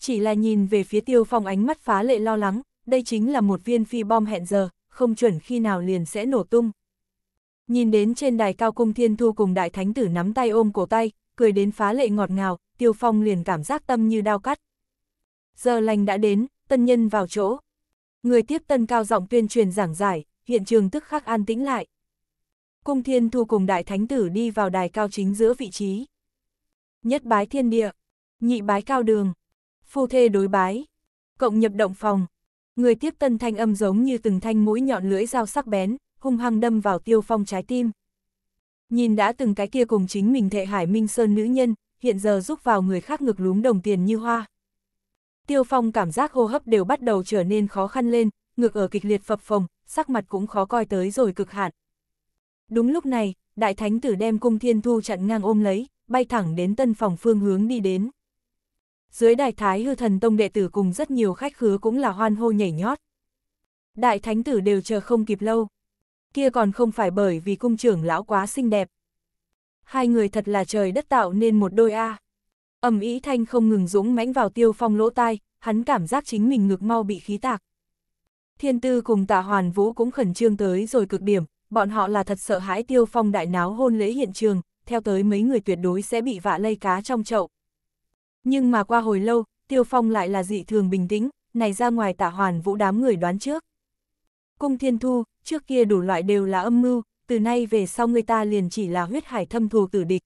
Chỉ là nhìn về phía tiêu phong ánh mắt phá lệ lo lắng, đây chính là một viên phi bom hẹn giờ, không chuẩn khi nào liền sẽ nổ tung. Nhìn đến trên đài cao cung thiên thu cùng đại thánh tử nắm tay ôm cổ tay, cười đến phá lệ ngọt ngào, tiêu phong liền cảm giác tâm như đau cắt. Giờ lành đã đến, tân nhân vào chỗ, Người tiếp tân cao giọng tuyên truyền giảng giải, hiện trường tức khắc an tĩnh lại. Cung Thiên Thu cùng Đại Thánh Tử đi vào đài cao chính giữa vị trí. Nhất bái thiên địa, nhị bái cao đường, phu thê đối bái, cộng nhập động phòng. Người tiếp tân thanh âm giống như từng thanh mũi nhọn lưỡi dao sắc bén, hung hăng đâm vào tiêu phong trái tim. Nhìn đã từng cái kia cùng chính mình thệ hải minh sơn nữ nhân, hiện giờ giúp vào người khác ngực lúm đồng tiền như hoa. Tiêu Phong cảm giác hô hấp đều bắt đầu trở nên khó khăn lên, ngược ở kịch liệt phập phồng, sắc mặt cũng khó coi tới rồi cực hạn. Đúng lúc này, Đại Thánh Tử đem cung thiên thu chặn ngang ôm lấy, bay thẳng đến tân phòng phương hướng đi đến. Dưới đại thái hư thần tông đệ tử cùng rất nhiều khách khứa cũng là hoan hô nhảy nhót. Đại thánh tử đều chờ không kịp lâu. Kia còn không phải bởi vì cung trưởng lão quá xinh đẹp. Hai người thật là trời đất tạo nên một đôi A. À. Ẩm ý thanh không ngừng dũng mãnh vào tiêu phong lỗ tai, hắn cảm giác chính mình ngực mau bị khí tạc. Thiên tư cùng tạ hoàn vũ cũng khẩn trương tới rồi cực điểm, bọn họ là thật sợ hãi tiêu phong đại náo hôn lễ hiện trường, theo tới mấy người tuyệt đối sẽ bị vạ lây cá trong chậu. Nhưng mà qua hồi lâu, tiêu phong lại là dị thường bình tĩnh, này ra ngoài tạ hoàn vũ đám người đoán trước. Cung thiên thu, trước kia đủ loại đều là âm mưu, từ nay về sau người ta liền chỉ là huyết hải thâm thù tử địch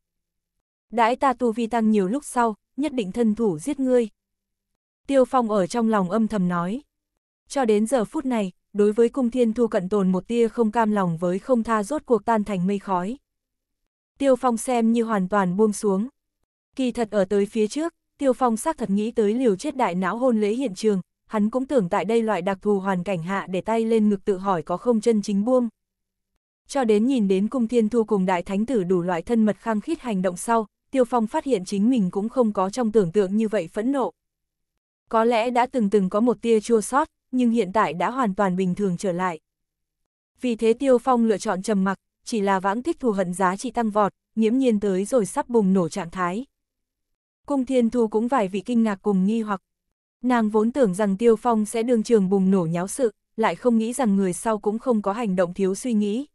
đãi ta tu vi tăng nhiều lúc sau, nhất định thân thủ giết ngươi. Tiêu Phong ở trong lòng âm thầm nói. Cho đến giờ phút này, đối với cung thiên thu cận tồn một tia không cam lòng với không tha rốt cuộc tan thành mây khói. Tiêu Phong xem như hoàn toàn buông xuống. Kỳ thật ở tới phía trước, Tiêu Phong xác thật nghĩ tới liều chết đại não hôn lễ hiện trường, hắn cũng tưởng tại đây loại đặc thù hoàn cảnh hạ để tay lên ngực tự hỏi có không chân chính buông. Cho đến nhìn đến cung thiên thu cùng đại thánh tử đủ loại thân mật khăng khít hành động sau, Tiêu Phong phát hiện chính mình cũng không có trong tưởng tượng như vậy phẫn nộ. Có lẽ đã từng từng có một tia chua sót, nhưng hiện tại đã hoàn toàn bình thường trở lại. Vì thế Tiêu Phong lựa chọn trầm mặc, chỉ là vãng thích thù hận giá trị tăng vọt, nhiễm nhiên tới rồi sắp bùng nổ trạng thái. Cung Thiên Thu cũng vài vị kinh ngạc cùng nghi hoặc. Nàng vốn tưởng rằng Tiêu Phong sẽ đương trường bùng nổ nháo sự, lại không nghĩ rằng người sau cũng không có hành động thiếu suy nghĩ.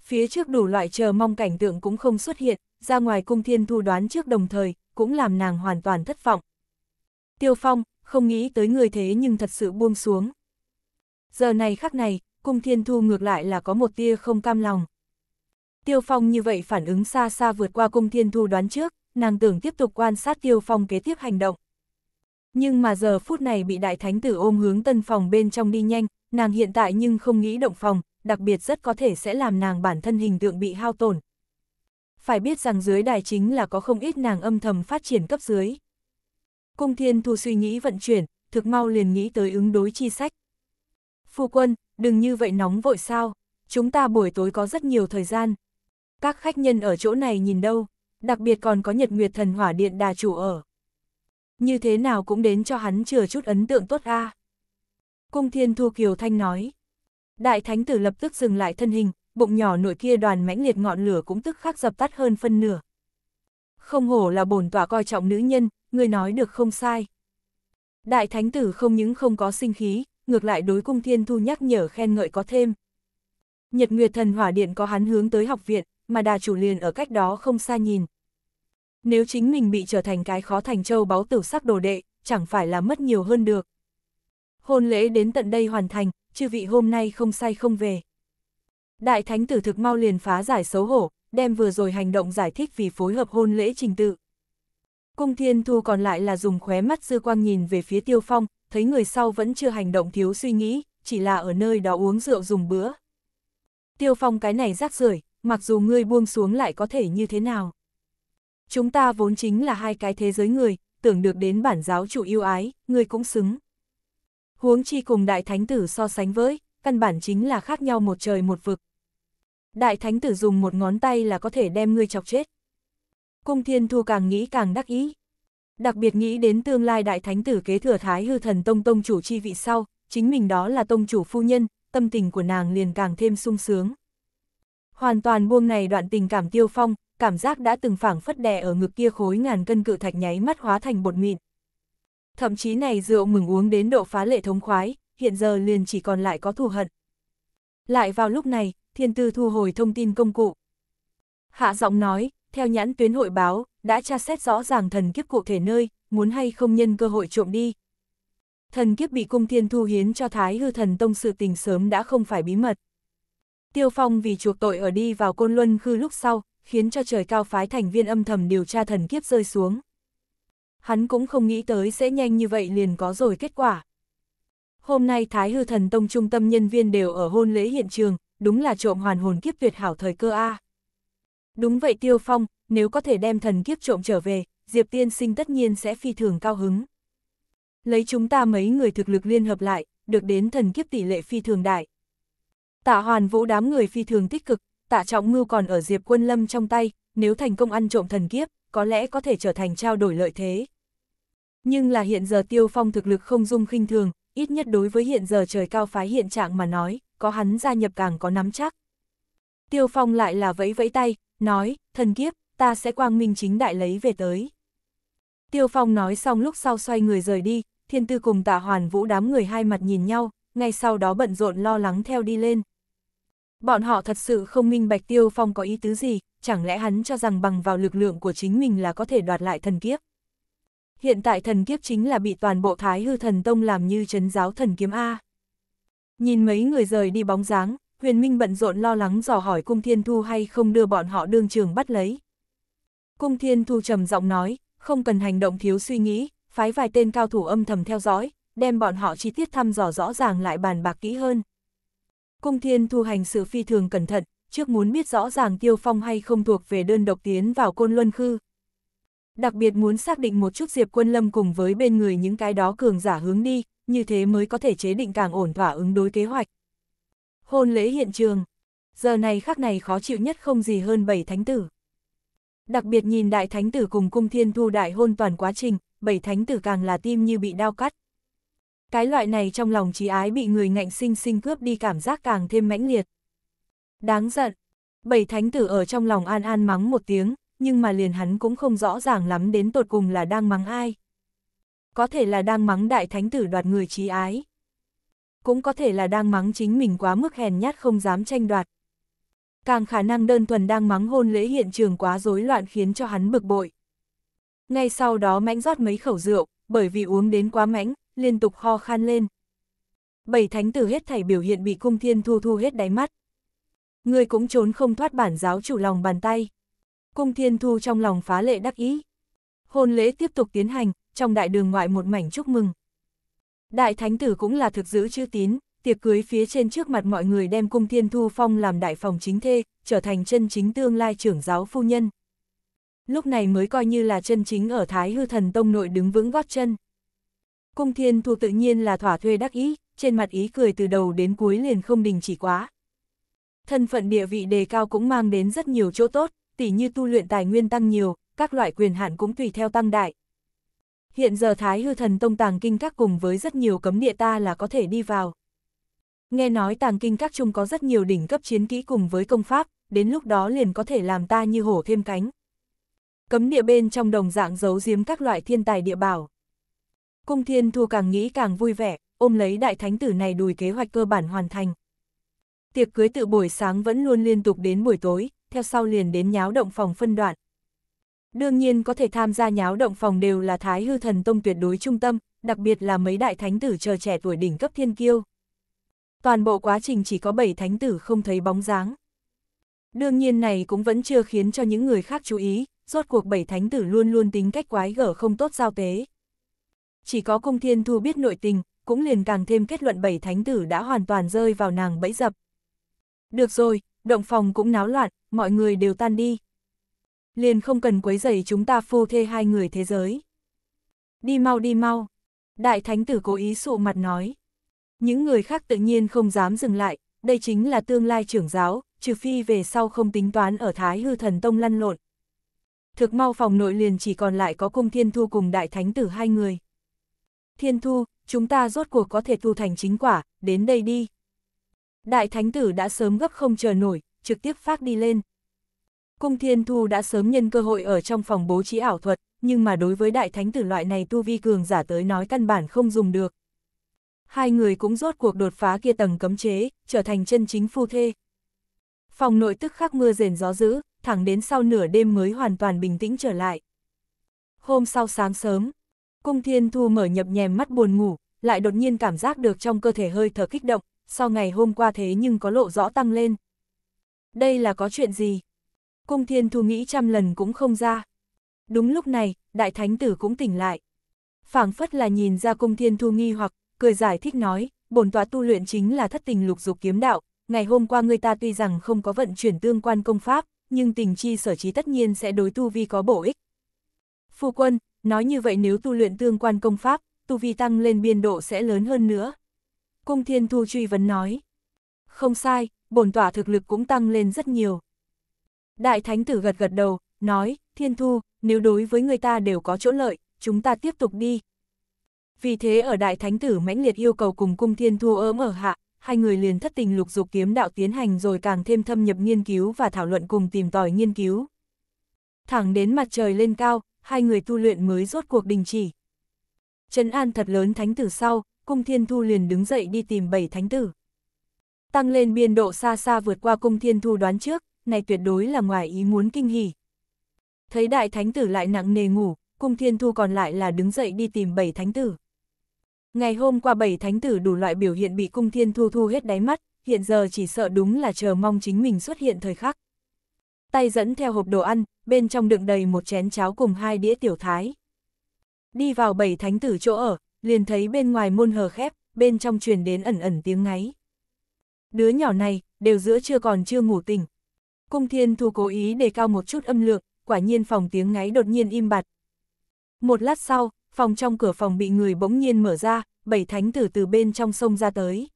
Phía trước đủ loại chờ mong cảnh tượng cũng không xuất hiện, ra ngoài cung thiên thu đoán trước đồng thời, cũng làm nàng hoàn toàn thất vọng. Tiêu Phong, không nghĩ tới người thế nhưng thật sự buông xuống. Giờ này khắc này, cung thiên thu ngược lại là có một tia không cam lòng. Tiêu Phong như vậy phản ứng xa xa vượt qua cung thiên thu đoán trước, nàng tưởng tiếp tục quan sát Tiêu Phong kế tiếp hành động. Nhưng mà giờ phút này bị đại thánh tử ôm hướng tân phòng bên trong đi nhanh, nàng hiện tại nhưng không nghĩ động phòng, đặc biệt rất có thể sẽ làm nàng bản thân hình tượng bị hao tổn, phải biết rằng dưới đài chính là có không ít nàng âm thầm phát triển cấp dưới. Cung Thiên Thu suy nghĩ vận chuyển, thực mau liền nghĩ tới ứng đối chi sách. Phu quân, đừng như vậy nóng vội sao, chúng ta buổi tối có rất nhiều thời gian. Các khách nhân ở chỗ này nhìn đâu, đặc biệt còn có Nhật Nguyệt Thần Hỏa Điện đà chủ ở. Như thế nào cũng đến cho hắn chừa chút ấn tượng tốt a. Cung Thiên Thu Kiều Thanh nói. Đại Thánh Tử lập tức dừng lại thân hình, bụng nhỏ nội kia đoàn mãnh liệt ngọn lửa cũng tức khắc dập tắt hơn phân nửa. Không hổ là bổn tỏa coi trọng nữ nhân, người nói được không sai. Đại thánh tử không những không có sinh khí, ngược lại đối cung thiên thu nhắc nhở khen ngợi có thêm. Nhật Nguyệt Thần Hỏa Điện có hắn hướng tới học viện, mà đà chủ liền ở cách đó không xa nhìn. Nếu chính mình bị trở thành cái khó thành châu báu tử sắc đồ đệ, chẳng phải là mất nhiều hơn được. Hôn lễ đến tận đây hoàn thành, chư vị hôm nay không say không về. Đại thánh tử thực mau liền phá giải xấu hổ, đem vừa rồi hành động giải thích vì phối hợp hôn lễ trình tự. Cung thiên thu còn lại là dùng khóe mắt dư quang nhìn về phía tiêu phong, thấy người sau vẫn chưa hành động thiếu suy nghĩ, chỉ là ở nơi đó uống rượu dùng bữa. Tiêu phong cái này rác rưởi mặc dù ngươi buông xuống lại có thể như thế nào. Chúng ta vốn chính là hai cái thế giới người, tưởng được đến bản giáo chủ yêu ái, ngươi cũng xứng. Huống chi cùng đại thánh tử so sánh với, căn bản chính là khác nhau một trời một vực, đại thánh tử dùng một ngón tay là có thể đem ngươi chọc chết. Cung thiên thu càng nghĩ càng đắc ý. Đặc biệt nghĩ đến tương lai đại thánh tử kế thừa thái hư thần tông tông chủ chi vị sau, chính mình đó là tông chủ phu nhân, tâm tình của nàng liền càng thêm sung sướng. Hoàn toàn buông này đoạn tình cảm tiêu phong, cảm giác đã từng phảng phất đè ở ngực kia khối ngàn cân cự thạch nháy mắt hóa thành bột mịn. Thậm chí này rượu mừng uống đến độ phá lệ thống khoái, hiện giờ liền chỉ còn lại có thù hận. Lại vào lúc này, thiên tư thu hồi thông tin công cụ. Hạ giọng nói, theo nhãn tuyến hội báo, đã tra xét rõ ràng thần kiếp cụ thể nơi, muốn hay không nhân cơ hội trộm đi. Thần kiếp bị cung thiên thu hiến cho Thái hư thần tông sự tình sớm đã không phải bí mật. Tiêu Phong vì chuộc tội ở đi vào Côn Luân Khư lúc sau, khiến cho trời cao phái thành viên âm thầm điều tra thần kiếp rơi xuống. Hắn cũng không nghĩ tới sẽ nhanh như vậy liền có rồi kết quả. Hôm nay Thái Hư Thần Tông trung tâm nhân viên đều ở hôn lễ hiện trường, đúng là trộm hoàn hồn kiếp tuyệt hảo thời cơ A. Đúng vậy Tiêu Phong, nếu có thể đem thần kiếp trộm trở về, Diệp Tiên Sinh tất nhiên sẽ phi thường cao hứng. Lấy chúng ta mấy người thực lực liên hợp lại, được đến thần kiếp tỷ lệ phi thường đại. Tạ Hoàn Vũ đám người phi thường tích cực, Tạ Trọng Ngưu còn ở Diệp Quân Lâm trong tay, nếu thành công ăn trộm thần kiếp, có lẽ có thể trở thành trao đổi lợi thế. Nhưng là hiện giờ Tiêu Phong thực lực không dung khinh thường, ít nhất đối với hiện giờ trời cao phái hiện trạng mà nói có hắn gia nhập càng có nắm chắc. Tiêu Phong lại là vẫy vẫy tay, nói, thần kiếp, ta sẽ quang minh chính đại lấy về tới. Tiêu Phong nói xong lúc sau xoay người rời đi, thiên tư cùng tạ hoàn vũ đám người hai mặt nhìn nhau, ngay sau đó bận rộn lo lắng theo đi lên. Bọn họ thật sự không minh bạch Tiêu Phong có ý tứ gì, chẳng lẽ hắn cho rằng bằng vào lực lượng của chính mình là có thể đoạt lại thần kiếp. Hiện tại thần kiếp chính là bị toàn bộ Thái Hư Thần Tông làm như chấn giáo thần kiếm A. Nhìn mấy người rời đi bóng dáng, huyền minh bận rộn lo lắng dò hỏi cung thiên thu hay không đưa bọn họ đương trường bắt lấy. Cung thiên thu trầm giọng nói, không cần hành động thiếu suy nghĩ, phái vài tên cao thủ âm thầm theo dõi, đem bọn họ chi tiết thăm dò rõ ràng lại bàn bạc kỹ hơn. Cung thiên thu hành sự phi thường cẩn thận, trước muốn biết rõ ràng tiêu phong hay không thuộc về đơn độc tiến vào côn luân khư. Đặc biệt muốn xác định một chút diệp quân lâm cùng với bên người những cái đó cường giả hướng đi, như thế mới có thể chế định càng ổn thỏa ứng đối kế hoạch. Hôn lễ hiện trường Giờ này khắc này khó chịu nhất không gì hơn bảy thánh tử. Đặc biệt nhìn đại thánh tử cùng cung thiên thu đại hôn toàn quá trình, bảy thánh tử càng là tim như bị đau cắt. Cái loại này trong lòng trí ái bị người ngạnh sinh sinh cướp đi cảm giác càng thêm mãnh liệt. Đáng giận, bảy thánh tử ở trong lòng an an mắng một tiếng, nhưng mà liền hắn cũng không rõ ràng lắm đến tột cùng là đang mắng ai có thể là đang mắng đại thánh tử đoạt người trí ái. Cũng có thể là đang mắng chính mình quá mức hèn nhát không dám tranh đoạt. Càng khả năng đơn thuần đang mắng hôn lễ hiện trường quá rối loạn khiến cho hắn bực bội. Ngay sau đó mãnh rót mấy khẩu rượu, bởi vì uống đến quá mãnh, liên tục ho khan lên. Bảy thánh tử hết thảy biểu hiện bị cung thiên thu thu hết đáy mắt. Người cũng trốn không thoát bản giáo chủ lòng bàn tay. Cung thiên thu trong lòng phá lệ đắc ý. Hôn lễ tiếp tục tiến hành, trong đại đường ngoại một mảnh chúc mừng. Đại thánh tử cũng là thực giữ chữ tín, tiệc cưới phía trên trước mặt mọi người đem cung thiên thu phong làm đại phòng chính thê, trở thành chân chính tương lai trưởng giáo phu nhân. Lúc này mới coi như là chân chính ở Thái Hư Thần Tông nội đứng vững gót chân. Cung thiên thu tự nhiên là thỏa thuê đắc ý, trên mặt ý cười từ đầu đến cuối liền không đình chỉ quá. Thân phận địa vị đề cao cũng mang đến rất nhiều chỗ tốt, tỉ như tu luyện tài nguyên tăng nhiều, các loại quyền hạn cũng tùy theo tăng đại, Hiện giờ Thái Hư Thần Tông tàng kinh các cùng với rất nhiều cấm địa ta là có thể đi vào. Nghe nói tàng kinh các chung có rất nhiều đỉnh cấp chiến kỹ cùng với công pháp, đến lúc đó liền có thể làm ta như hổ thêm cánh. Cấm địa bên trong đồng dạng giấu giếm các loại thiên tài địa bảo. Cung thiên thu càng nghĩ càng vui vẻ, ôm lấy đại thánh tử này đùi kế hoạch cơ bản hoàn thành. Tiệc cưới tự buổi sáng vẫn luôn liên tục đến buổi tối, theo sau liền đến nháo động phòng phân đoạn. Đương nhiên có thể tham gia nháo động phòng đều là Thái Hư Thần Tông tuyệt đối trung tâm, đặc biệt là mấy đại thánh tử chờ trẻ tuổi đỉnh cấp thiên kiêu. Toàn bộ quá trình chỉ có 7 thánh tử không thấy bóng dáng. Đương nhiên này cũng vẫn chưa khiến cho những người khác chú ý, rốt cuộc bảy thánh tử luôn luôn tính cách quái gở không tốt giao tế. Chỉ có cung thiên thu biết nội tình, cũng liền càng thêm kết luận bảy thánh tử đã hoàn toàn rơi vào nàng bẫy dập. Được rồi, động phòng cũng náo loạn, mọi người đều tan đi, liền không cần quấy rầy chúng ta phu thê hai người thế giới. Đi mau đi mau, đại thánh tử cố ý sụ mặt nói. Những người khác tự nhiên không dám dừng lại, đây chính là tương lai trưởng giáo, trừ phi về sau không tính toán ở Thái Hư Thần Tông lăn lộn. Thực mau phòng nội liền chỉ còn lại có cung Thiên Thu cùng đại thánh tử hai người. Thiên Thu, chúng ta rốt cuộc có thể thu thành chính quả, đến đây đi. Đại thánh tử đã sớm gấp không chờ nổi, trực tiếp phát đi lên, Cung Thiên Thu đã sớm nhân cơ hội ở trong phòng bố trí ảo thuật, nhưng mà đối với đại thánh tử loại này tu vi cường giả tới nói căn bản không dùng được. Hai người cũng rốt cuộc đột phá kia tầng cấm chế, trở thành chân chính phu thê. Phòng nội tức khắc mưa rền gió dữ, thẳng đến sau nửa đêm mới hoàn toàn bình tĩnh trở lại. Hôm sau sáng sớm, Cung Thiên Thu mở nhập nhèm mắt buồn ngủ, lại đột nhiên cảm giác được trong cơ thể hơi thở kích động, sau ngày hôm qua thế nhưng có lộ rõ tăng lên. Đây là có chuyện gì? Cung thiên thu nghĩ trăm lần cũng không ra. Đúng lúc này, đại thánh tử cũng tỉnh lại. phảng phất là nhìn ra cung thiên thu nghi hoặc, cười giải thích nói, bổn tọa tu luyện chính là thất tình lục dục kiếm đạo. Ngày hôm qua người ta tuy rằng không có vận chuyển tương quan công pháp, nhưng tình chi sở trí tất nhiên sẽ đối tu vi có bổ ích. Phu quân, nói như vậy nếu tu luyện tương quan công pháp, tu vi tăng lên biên độ sẽ lớn hơn nữa. Cung Thiên Thu truy vấn nói. Không sai, bổn tỏa thực lực cũng tăng lên rất nhiều. Đại thánh tử gật gật đầu, nói, thiên thu, nếu đối với người ta đều có chỗ lợi, chúng ta tiếp tục đi. Vì thế ở đại thánh tử mãnh liệt yêu cầu cùng cung thiên thu ớm ở hạ, hai người liền thất tình lục dục kiếm đạo tiến hành rồi càng thêm thâm nhập nghiên cứu và thảo luận cùng tìm tòi nghiên cứu. Thẳng đến mặt trời lên cao, hai người tu luyện mới rốt cuộc đình chỉ. Trấn an thật lớn thánh tử sau, cung thiên thu liền đứng dậy đi tìm bảy thánh tử. Tăng lên biên độ xa xa vượt qua cung thiên thu đoán trước, này tuyệt đối là ngoài ý muốn kinh hỉ. Thấy đại thánh tử lại nặng nề ngủ, cung thiên thu còn lại là đứng dậy đi tìm bảy thánh tử. Ngày hôm qua bảy thánh tử đủ loại biểu hiện bị cung thiên thu thu hết đáy mắt, hiện giờ chỉ sợ đúng là chờ mong chính mình xuất hiện thời khắc. Tay dẫn theo hộp đồ ăn, bên trong đựng đầy một chén cháo cùng hai đĩa tiểu thái. Đi vào bảy thánh tử chỗ ở, liền thấy bên ngoài môn hờ khép, bên trong truyền đến ẩn ẩn tiếng ngáy. Đứa nhỏ này, đều giữa chưa còn chưa ngủ tỉnh, Cung thiên thu cố ý đề cao một chút âm lượng, quả nhiên phòng tiếng ngáy đột nhiên im bặt. Một lát sau, phòng trong cửa phòng bị người bỗng nhiên mở ra, bảy thánh tử từ bên trong sông ra tới.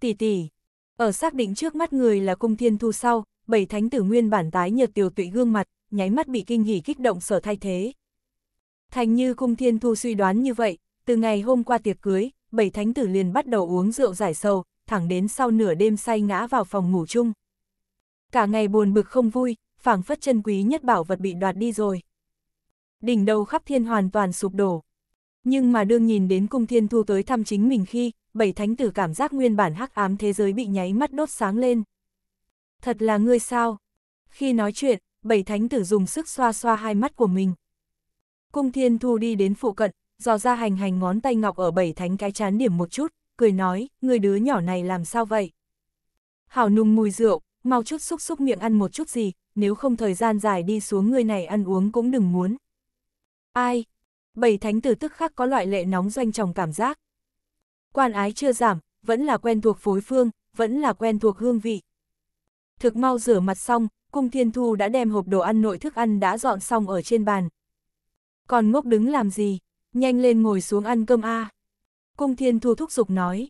Tỷ tỷ, ở xác định trước mắt người là cung thiên thu sau, bảy thánh tử nguyên bản tái nhợt tiểu tụy gương mặt, nháy mắt bị kinh hỉ kích động sở thay thế. Thành như cung thiên thu suy đoán như vậy, từ ngày hôm qua tiệc cưới, bảy thánh tử liền bắt đầu uống rượu giải sầu, thẳng đến sau nửa đêm say ngã vào phòng ngủ chung. Cả ngày buồn bực không vui, phảng phất chân quý nhất bảo vật bị đoạt đi rồi. Đỉnh đầu khắp thiên hoàn toàn sụp đổ. Nhưng mà đương nhìn đến cung thiên thu tới thăm chính mình khi, bảy thánh tử cảm giác nguyên bản hắc ám thế giới bị nháy mắt đốt sáng lên. Thật là ngươi sao? Khi nói chuyện, bảy thánh tử dùng sức xoa xoa hai mắt của mình. Cung thiên thu đi đến phụ cận, dò ra hành hành ngón tay ngọc ở bảy thánh cái chán điểm một chút, cười nói, người đứa nhỏ này làm sao vậy? Hảo nung mùi rượu, mau chút xúc xúc miệng ăn một chút gì, nếu không thời gian dài đi xuống người này ăn uống cũng đừng muốn. Ai? Bảy thánh tử tức khắc có loại lệ nóng doanh tròng cảm giác. Quan ái chưa giảm, vẫn là quen thuộc phối phương, vẫn là quen thuộc hương vị. Thực mau rửa mặt xong, cung thiên thu đã đem hộp đồ ăn nội thức ăn đã dọn xong ở trên bàn. Còn ngốc đứng làm gì? Nhanh lên ngồi xuống ăn cơm a Cung thiên thu thúc giục nói.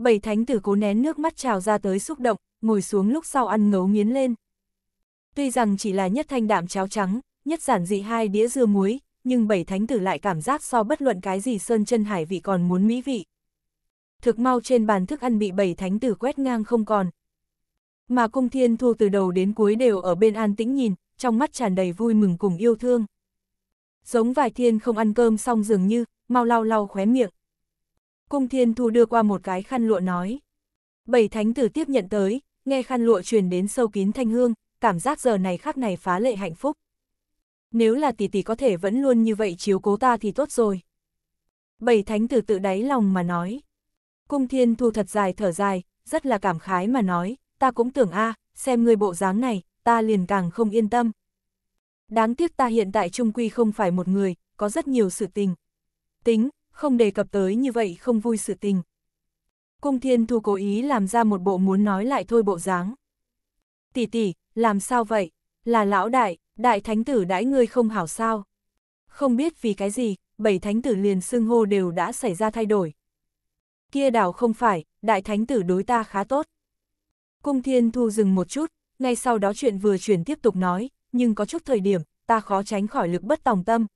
Bảy thánh tử cố nén nước mắt trào ra tới xúc động, ngồi xuống lúc sau ăn ngấu nghiến lên. Tuy rằng chỉ là nhất thanh đạm cháo trắng, nhất giản dị hai đĩa dưa muối, nhưng bảy thánh tử lại cảm giác so bất luận cái gì sơn chân hải vị còn muốn mỹ vị. Thực mau trên bàn thức ăn bị bảy thánh tử quét ngang không còn. Mà cung thiên thu từ đầu đến cuối đều ở bên an tĩnh nhìn, trong mắt tràn đầy vui mừng cùng yêu thương. Giống vài thiên không ăn cơm xong dường như, mau lau lau khóe miệng. Cung thiên thu đưa qua một cái khăn lụa nói. Bảy thánh tử tiếp nhận tới, nghe khăn lụa truyền đến sâu kín thanh hương, cảm giác giờ này khắc này phá lệ hạnh phúc. Nếu là tỷ tỷ có thể vẫn luôn như vậy chiếu cố ta thì tốt rồi. Bảy thánh tử tự đáy lòng mà nói. Cung thiên thu thật dài thở dài, rất là cảm khái mà nói, ta cũng tưởng a xem người bộ dáng này, ta liền càng không yên tâm. Đáng tiếc ta hiện tại trung quy không phải một người, có rất nhiều sự tình. Tính, không đề cập tới như vậy không vui sự tình. Cung Thiên Thu cố ý làm ra một bộ muốn nói lại thôi bộ dáng. Tỷ tỷ, làm sao vậy? Là lão đại, đại thánh tử đãi ngươi không hảo sao? Không biết vì cái gì, bảy thánh tử liền xưng hô đều đã xảy ra thay đổi. Kia đảo không phải, đại thánh tử đối ta khá tốt. Cung Thiên Thu dừng một chút, ngay sau đó chuyện vừa chuyển tiếp tục nói, nhưng có chút thời điểm, ta khó tránh khỏi lực bất tòng tâm.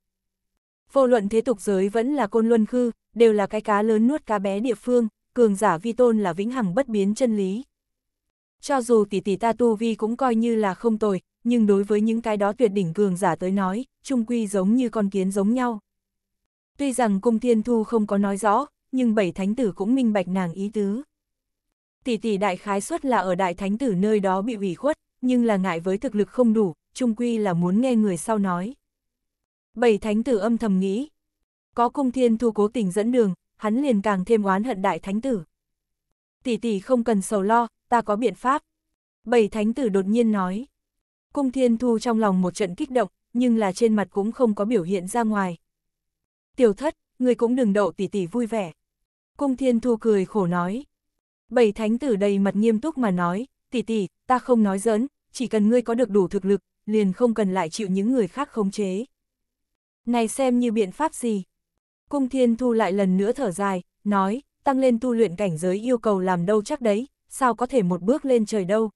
Vô luận thế tục giới vẫn là côn luân khư, đều là cái cá lớn nuốt cá bé địa phương cường giả vi tôn là vĩnh hằng bất biến chân lý. Cho dù tỷ tỷ ta tu vi cũng coi như là không tồi, nhưng đối với những cái đó tuyệt đỉnh cường giả tới nói, trung quy giống như con kiến giống nhau. Tuy rằng cung thiên thu không có nói rõ, nhưng bảy thánh tử cũng minh bạch nàng ý tứ. Tỷ tỷ đại khái suất là ở đại thánh tử nơi đó bị ủy khuất, nhưng là ngại với thực lực không đủ, trung quy là muốn nghe người sau nói. Bảy thánh tử âm thầm nghĩ, có cung thiên thu cố tình dẫn đường, hắn liền càng thêm oán hận đại thánh tử. Tỷ tỷ không cần sầu lo, ta có biện pháp. Bảy thánh tử đột nhiên nói. Cung thiên thu trong lòng một trận kích động, nhưng là trên mặt cũng không có biểu hiện ra ngoài. Tiểu thất, người cũng đừng đậu tỷ tỷ vui vẻ. Cung thiên thu cười khổ nói. Bảy thánh tử đầy mặt nghiêm túc mà nói, tỷ tỷ, ta không nói giỡn, chỉ cần ngươi có được đủ thực lực, liền không cần lại chịu những người khác khống chế. Này xem như biện pháp gì? Cung Thiên Thu lại lần nữa thở dài, nói, tăng lên tu luyện cảnh giới yêu cầu làm đâu chắc đấy, sao có thể một bước lên trời đâu.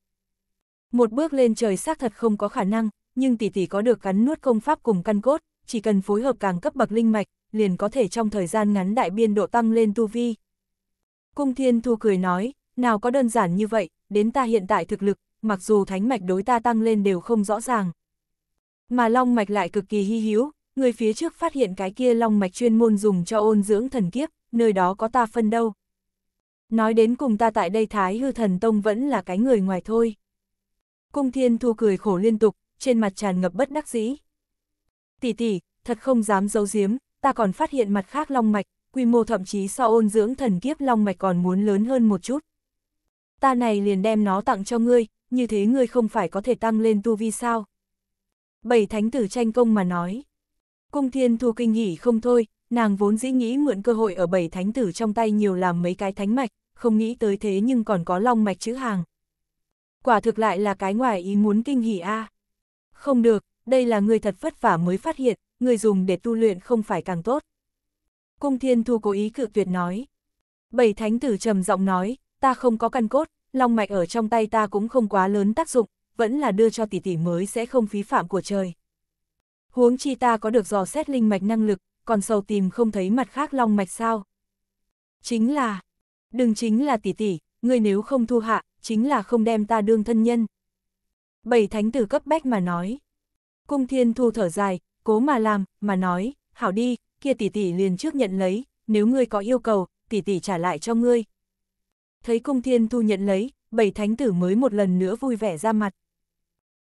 Một bước lên trời xác thật không có khả năng, nhưng tỷ tỷ có được cắn nuốt công pháp cùng căn cốt, chỉ cần phối hợp càng cấp bậc linh mạch, liền có thể trong thời gian ngắn đại biên độ tăng lên tu vi. Cung Thiên Thu cười nói, nào có đơn giản như vậy, đến ta hiện tại thực lực, mặc dù thánh mạch đối ta tăng lên đều không rõ ràng. Mà long mạch lại cực kỳ hy hữu, người phía trước phát hiện cái kia long mạch chuyên môn dùng cho ôn dưỡng thần kiếp, nơi đó có ta phân đâu. Nói đến cùng ta tại đây Thái Hư Thần Tông vẫn là cái người ngoài thôi. Cung Thiên Thu cười khổ liên tục, trên mặt tràn ngập bất đắc dĩ. Tỷ tỷ, thật không dám giấu giếm, ta còn phát hiện mặt khác long mạch, quy mô thậm chí so ôn dưỡng thần kiếp long mạch còn muốn lớn hơn một chút. Ta này liền đem nó tặng cho ngươi, như thế ngươi không phải có thể tăng lên tu vi sao? Bảy thánh tử tranh công mà nói. Cung thiên thu kinh hỉ không thôi, nàng vốn dĩ nghĩ mượn cơ hội ở bảy thánh tử trong tay nhiều làm mấy cái thánh mạch, không nghĩ tới thế nhưng còn có long mạch chữ hàng. Quả thực lại là cái ngoài ý muốn kinh hỉ a. À. Không được, đây là người thật vất vả mới phát hiện, người dùng để tu luyện không phải càng tốt. Cung thiên thu cố ý cự tuyệt nói. Bảy thánh tử trầm giọng nói, ta không có căn cốt, long mạch ở trong tay ta cũng không quá lớn tác dụng, vẫn là đưa cho tỷ tỷ mới sẽ không phí phạm của trời huống chi ta có được dò xét linh mạch năng lực, còn sầu tìm không thấy mặt khác long mạch sao. Chính là, đừng chính là tỷ tỷ, ngươi nếu không thu hạ, chính là không đem ta đương thân nhân. Bảy thánh tử cấp bách mà nói. Cung thiên thu thở dài, cố mà làm, mà nói, hảo đi, kia tỷ tỷ liền trước nhận lấy, nếu ngươi có yêu cầu, tỷ tỷ trả lại cho ngươi. Thấy cung thiên thu nhận lấy, bảy thánh tử mới một lần nữa vui vẻ ra mặt.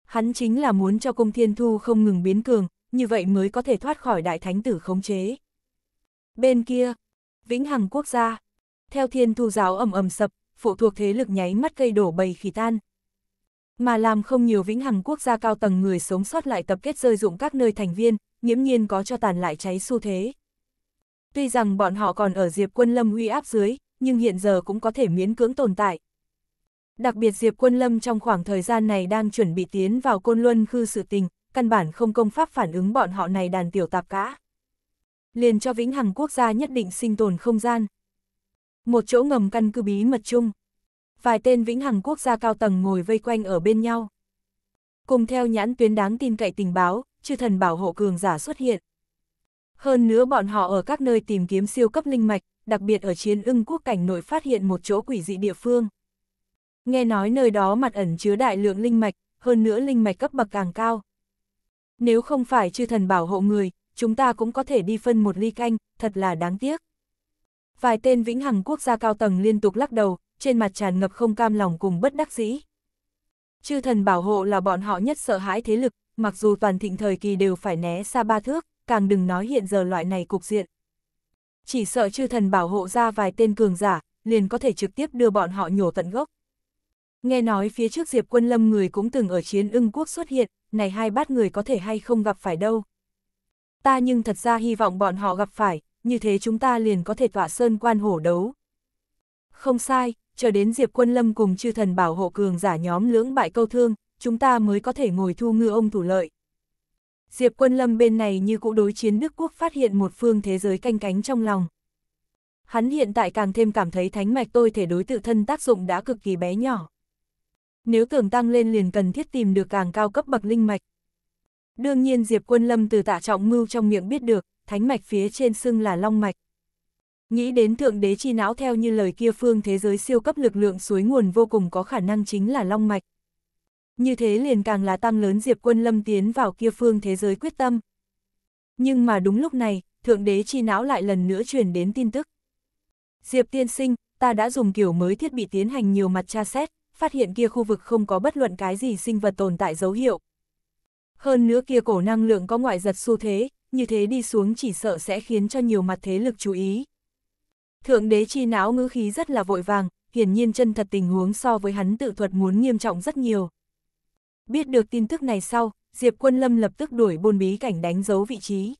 Hắn chính là muốn cho cung thiên thu không ngừng biến cường, như vậy mới có thể thoát khỏi đại thánh tử khống chế. Bên kia, vĩnh hằng quốc gia, theo thiên thu giáo ầm ầm sập, phụ thuộc thế lực nháy mắt cây đổ bầy khỉ tan. Mà làm không nhiều vĩnh hằng quốc gia cao tầng người sống sót lại tập kết rơi dụng các nơi thành viên, nghiễm nhiên có cho tàn lại cháy xu thế. Tuy rằng bọn họ còn ở diệp quân lâm huy áp dưới, nhưng hiện giờ cũng có thể miễn cưỡng tồn tại. Đặc biệt Diệp Quân Lâm trong khoảng thời gian này đang chuẩn bị tiến vào Côn Luân Khư sự tình, căn bản không công pháp phản ứng bọn họ này đàn tiểu tạp cá. Liền cho vĩnh hằng quốc gia nhất định sinh tồn không gian. Một chỗ ngầm căn cứ bí mật chung. Vài tên vĩnh hằng quốc gia cao tầng ngồi vây quanh ở bên nhau. Cùng theo nhãn tuyến đáng tin cậy tình báo, chư thần bảo hộ cường giả xuất hiện. Hơn nữa bọn họ ở các nơi tìm kiếm siêu cấp linh mạch, đặc biệt ở chiến ưng quốc cảnh nội phát hiện một chỗ quỷ dị địa phương. Nghe nói nơi đó mặt ẩn chứa đại lượng linh mạch, hơn nữa linh mạch cấp bậc càng cao. Nếu không phải chư thần bảo hộ người, chúng ta cũng có thể đi phân một ly canh, thật là đáng tiếc. Vài tên vĩnh hằng quốc gia cao tầng liên tục lắc đầu, trên mặt tràn ngập không cam lòng cùng bất đắc dĩ. Chư thần bảo hộ là bọn họ nhất sợ hãi thế lực, mặc dù toàn thịnh thời kỳ đều phải né xa ba thước, càng đừng nói hiện giờ loại này cục diện. Chỉ sợ chư thần bảo hộ ra vài tên cường giả, liền có thể trực tiếp đưa bọn họ nhổ tận gốc. Nghe nói phía trước Diệp Quân Lâm người cũng từng ở chiến ưng quốc xuất hiện, này hai bát người có thể hay không gặp phải đâu. Ta nhưng thật ra hy vọng bọn họ gặp phải, như thế chúng ta liền có thể tỏa sơn quan hổ đấu. Không sai, chờ đến Diệp Quân Lâm cùng chư thần bảo hộ cường giả nhóm lưỡng bại câu thương, chúng ta mới có thể ngồi thu ngư ông thủ lợi. Diệp Quân Lâm bên này như cũ đối chiến Đức Quốc phát hiện một phương thế giới canh cánh trong lòng. Hắn hiện tại càng thêm cảm thấy thánh mạch tôi thể đối tự thân tác dụng đã cực kỳ bé nhỏ nếu cường tăng lên liền cần thiết tìm được càng cao cấp bậc linh mạch. Đương nhiên Diệp Quân Lâm từ tạ trọng mưu trong miệng biết được, thánh mạch phía trên xưng là long mạch. Nghĩ đến thượng đế chi não theo như lời kia phương thế giới siêu cấp lực lượng suối nguồn vô cùng có khả năng chính là long mạch. Như thế liền càng là tăng lớn Diệp Quân Lâm tiến vào kia phương thế giới quyết tâm. Nhưng mà đúng lúc này, thượng đế chi não lại lần nữa truyền đến tin tức. Diệp tiên sinh, ta đã dùng kiểu mới thiết bị tiến hành nhiều mặt tra xét, phát hiện kia khu vực không có bất luận cái gì sinh vật tồn tại dấu hiệu. Hơn nữa kia cổ năng lượng có ngoại giật xu thế, như thế đi xuống chỉ sợ sẽ khiến cho nhiều mặt thế lực chú ý. Thượng đế chi não ngữ khí rất là vội vàng, hiển nhiên chân thật tình huống so với hắn tự thuật muốn nghiêm trọng rất nhiều. Biết được tin tức này sau, Diệp Quân Lâm lập tức đuổi bôn bí cảnh đánh dấu vị trí.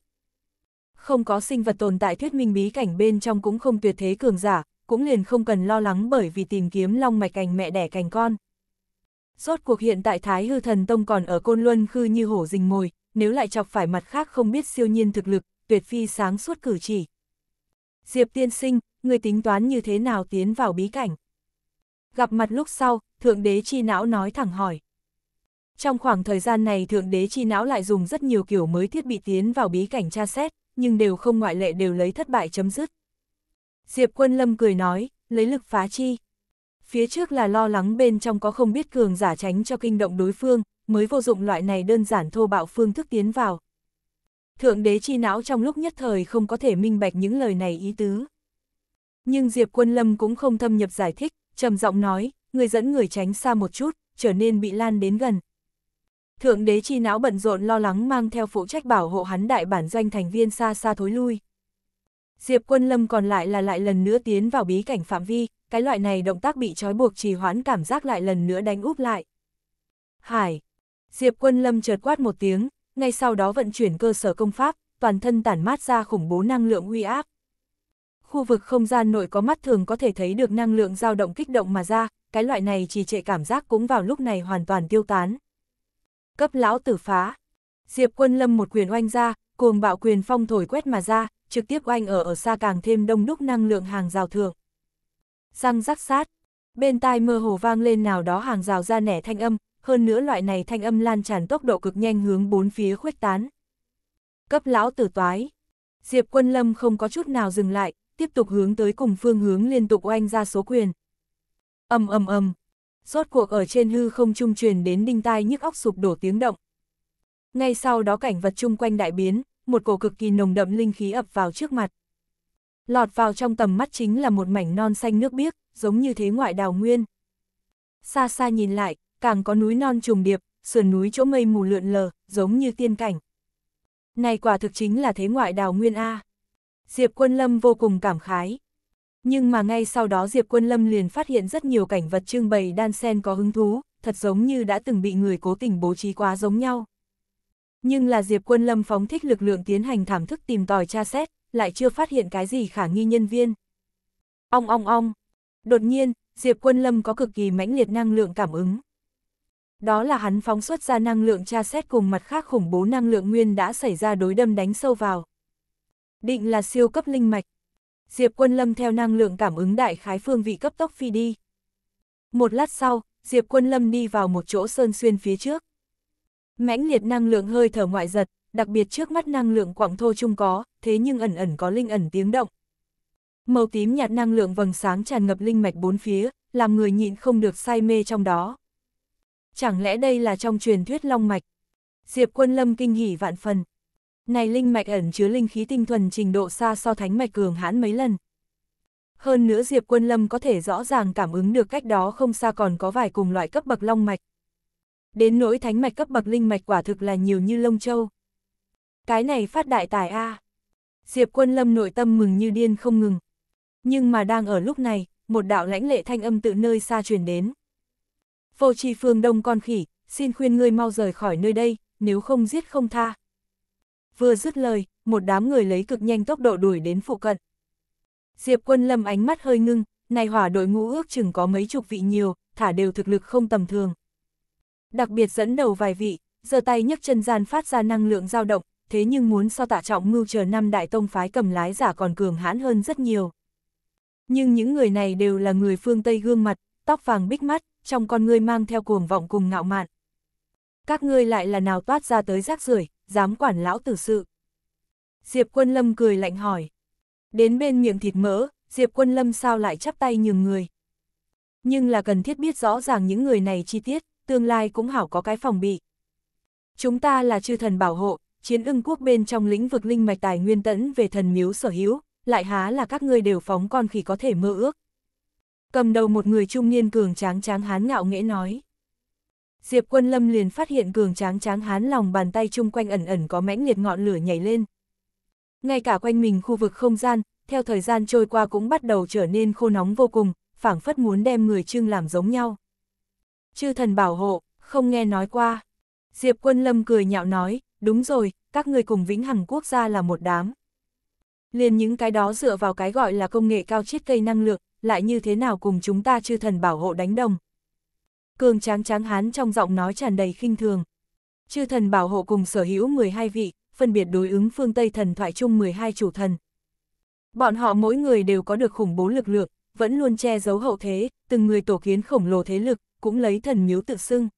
Không có sinh vật tồn tại thuyết minh bí cảnh bên trong cũng không tuyệt thế cường giả, cũng liền không cần lo lắng bởi vì tìm kiếm long mạch cành mẹ đẻ cành con. Rốt cuộc hiện tại Thái Hư Thần Tông còn ở Côn Luân khư như hổ rình mồi, nếu lại chọc phải mặt khác không biết siêu nhiên thực lực, tuyệt phi sáng suốt cử chỉ. Diệp tiên sinh, người tính toán như thế nào tiến vào bí cảnh? Gặp mặt lúc sau, Thượng Đế Chi Não nói thẳng hỏi. Trong khoảng thời gian này Thượng Đế Chi Não lại dùng rất nhiều kiểu mới thiết bị tiến vào bí cảnh tra xét, nhưng đều không ngoại lệ đều lấy thất bại chấm dứt. Diệp Quân Lâm cười nói, lấy lực phá chi. Phía trước là lo lắng bên trong có không biết cường giả tránh cho kinh động đối phương, mới vô dụng loại này đơn giản thô bạo phương thức tiến vào. Thượng đế chi não trong lúc nhất thời không có thể minh bạch những lời này ý tứ. Nhưng Diệp Quân Lâm cũng không thâm nhập giải thích, trầm giọng nói, người dẫn người tránh xa một chút, trở nên bị lan đến gần. Thượng đế chi não bận rộn lo lắng mang theo phụ trách bảo hộ hắn đại bản doanh thành viên xa xa thối lui. Diệp Quân Lâm còn lại là lại lần nữa tiến vào bí cảnh phạm vi, cái loại này động tác bị trói buộc trì hoãn cảm giác lại lần nữa đánh úp lại. Hải! Diệp Quân Lâm chợt quát một tiếng, ngay sau đó vận chuyển cơ sở công pháp, toàn thân tản mát ra khủng bố năng lượng uy áp. Khu vực không gian nội có mắt thường có thể thấy được năng lượng dao động kích động mà ra, cái loại này trì trệ cảm giác cũng vào lúc này hoàn toàn tiêu tán. Cấp lão tử phá! Diệp Quân Lâm một quyền oanh ra, cuồng bạo quyền phong thổi quét mà ra, trực tiếp oanh ở ở xa càng thêm đông đúc năng lượng hàng rào thượng. Răng rắc sát, bên tai mơ hồ vang lên nào đó hàng rào ra nẻ thanh âm, hơn nữa loại này thanh âm lan tràn tốc độ cực nhanh hướng bốn phía khuếch tán. Cấp lão tử toái, Diệp Quân Lâm không có chút nào dừng lại, tiếp tục hướng tới cùng phương hướng liên tục oanh ra số quyền. Ầm ầm ầm, rốt cuộc ở trên hư không trung truyền đến đinh tai nhức óc sụp đổ tiếng động. Ngay sau đó cảnh vật chung quanh đại biến, một cổ cực kỳ nồng đậm linh khí ập vào trước mặt. Lọt vào trong tầm mắt chính là một mảnh non xanh nước biếc, giống như thế ngoại đào nguyên. Xa xa nhìn lại, càng có núi non trùng điệp, sườn núi chỗ mây mù lượn lờ, giống như tiên cảnh. Này quả thực chính là thế ngoại đào nguyên A. Diệp Quân Lâm vô cùng cảm khái. Nhưng mà ngay sau đó Diệp Quân Lâm liền phát hiện rất nhiều cảnh vật trưng bày đan sen có hứng thú, thật giống như đã từng bị người cố tình bố trí quá giống nhau. Nhưng là Diệp Quân Lâm phóng thích lực lượng tiến hành thảm thức tìm tòi tra xét, lại chưa phát hiện cái gì khả nghi nhân viên. Ong ong ong. Đột nhiên, Diệp Quân Lâm có cực kỳ mãnh liệt năng lượng cảm ứng. Đó là hắn phóng xuất ra năng lượng tra xét cùng mặt khác khủng bố năng lượng nguyên đã xảy ra đối đâm đánh sâu vào. Định là siêu cấp linh mạch. Diệp Quân Lâm theo năng lượng cảm ứng đại khái phương vị cấp tốc phi đi. Một lát sau, Diệp Quân Lâm đi vào một chỗ sơn xuyên phía trước. Mãnh liệt năng lượng hơi thở ngoại giật, đặc biệt trước mắt năng lượng quảng thô chung có, thế nhưng ẩn ẩn có linh ẩn tiếng động. Màu tím nhạt năng lượng vầng sáng tràn ngập linh mạch bốn phía, làm người nhịn không được say mê trong đó. Chẳng lẽ đây là trong truyền thuyết long mạch? Diệp quân lâm kinh hỉ vạn phần. Này linh mạch ẩn chứa linh khí tinh thuần trình độ xa so thánh mạch cường hãn mấy lần. Hơn nữa Diệp quân lâm có thể rõ ràng cảm ứng được cách đó không xa còn có vài cùng loại cấp bậc long mạch. Đến nỗi thánh mạch cấp bậc linh mạch quả thực là nhiều như lông châu. Cái này phát đại tài A. Diệp quân lâm nội tâm mừng như điên không ngừng. Nhưng mà đang ở lúc này, một đạo lãnh lệ thanh âm tự nơi xa truyền đến. Vô tri phương đông con khỉ, xin khuyên ngươi mau rời khỏi nơi đây, nếu không giết không tha. Vừa dứt lời, một đám người lấy cực nhanh tốc độ đuổi đến phụ cận. Diệp quân lâm ánh mắt hơi ngưng, này hỏa đội ngũ ước chừng có mấy chục vị nhiều, thả đều thực lực không tầm thường. Đặc biệt dẫn đầu vài vị, giơ tay nhấc chân gian phát ra năng lượng dao động, thế nhưng muốn so tạ trọng mưu chờ năm đại tông phái cầm lái giả còn cường hãn hơn rất nhiều. Nhưng những người này đều là người phương Tây gương mặt, tóc vàng bích mắt, trong con ngươi mang theo cuồng vọng cùng ngạo mạn. Các ngươi lại là nào toát ra tới rác rưởi, dám quản lão tử sự. Diệp Quân Lâm cười lạnh hỏi. Đến bên miệng thịt mỡ, Diệp Quân Lâm sao lại chắp tay nhường người. Nhưng là cần thiết biết rõ ràng những người này chi tiết tương lai cũng hảo có cái phòng bị. Chúng ta là chư thần bảo hộ, chiến ưng quốc bên trong lĩnh vực linh mạch tài nguyên tẫn về thần miếu sở hữu, lại há là các ngươi đều phóng con khỉ có thể mơ ước. Cầm đầu một người trung niên cường tráng tráng hán ngạo nghễ nói. Diệp quân lâm liền phát hiện cường tráng tráng hán lòng bàn tay chung quanh ẩn ẩn có mãnh liệt ngọn lửa nhảy lên. Ngay cả quanh mình khu vực không gian, theo thời gian trôi qua cũng bắt đầu trở nên khô nóng vô cùng, phảng phất muốn đem người trưng làm giống nhau chư thần bảo hộ, không nghe nói qua. Diệp Quân Lâm cười nhạo nói, đúng rồi, các người cùng vĩnh hằng quốc gia là một đám. Liền những cái đó dựa vào cái gọi là công nghệ cao chiết cây năng lượng, lại như thế nào cùng chúng ta chư thần bảo hộ đánh đồng. Cường tráng tráng hán trong giọng nói tràn đầy khinh thường. Chư thần bảo hộ cùng sở hữu 12 vị, phân biệt đối ứng phương Tây thần thoại chung 12 chủ thần. Bọn họ mỗi người đều có được khủng bố lực lượng, vẫn luôn che giấu hậu thế, từng người tổ kiến khổng lồ thế lực, cũng lấy thần miếu tự xưng.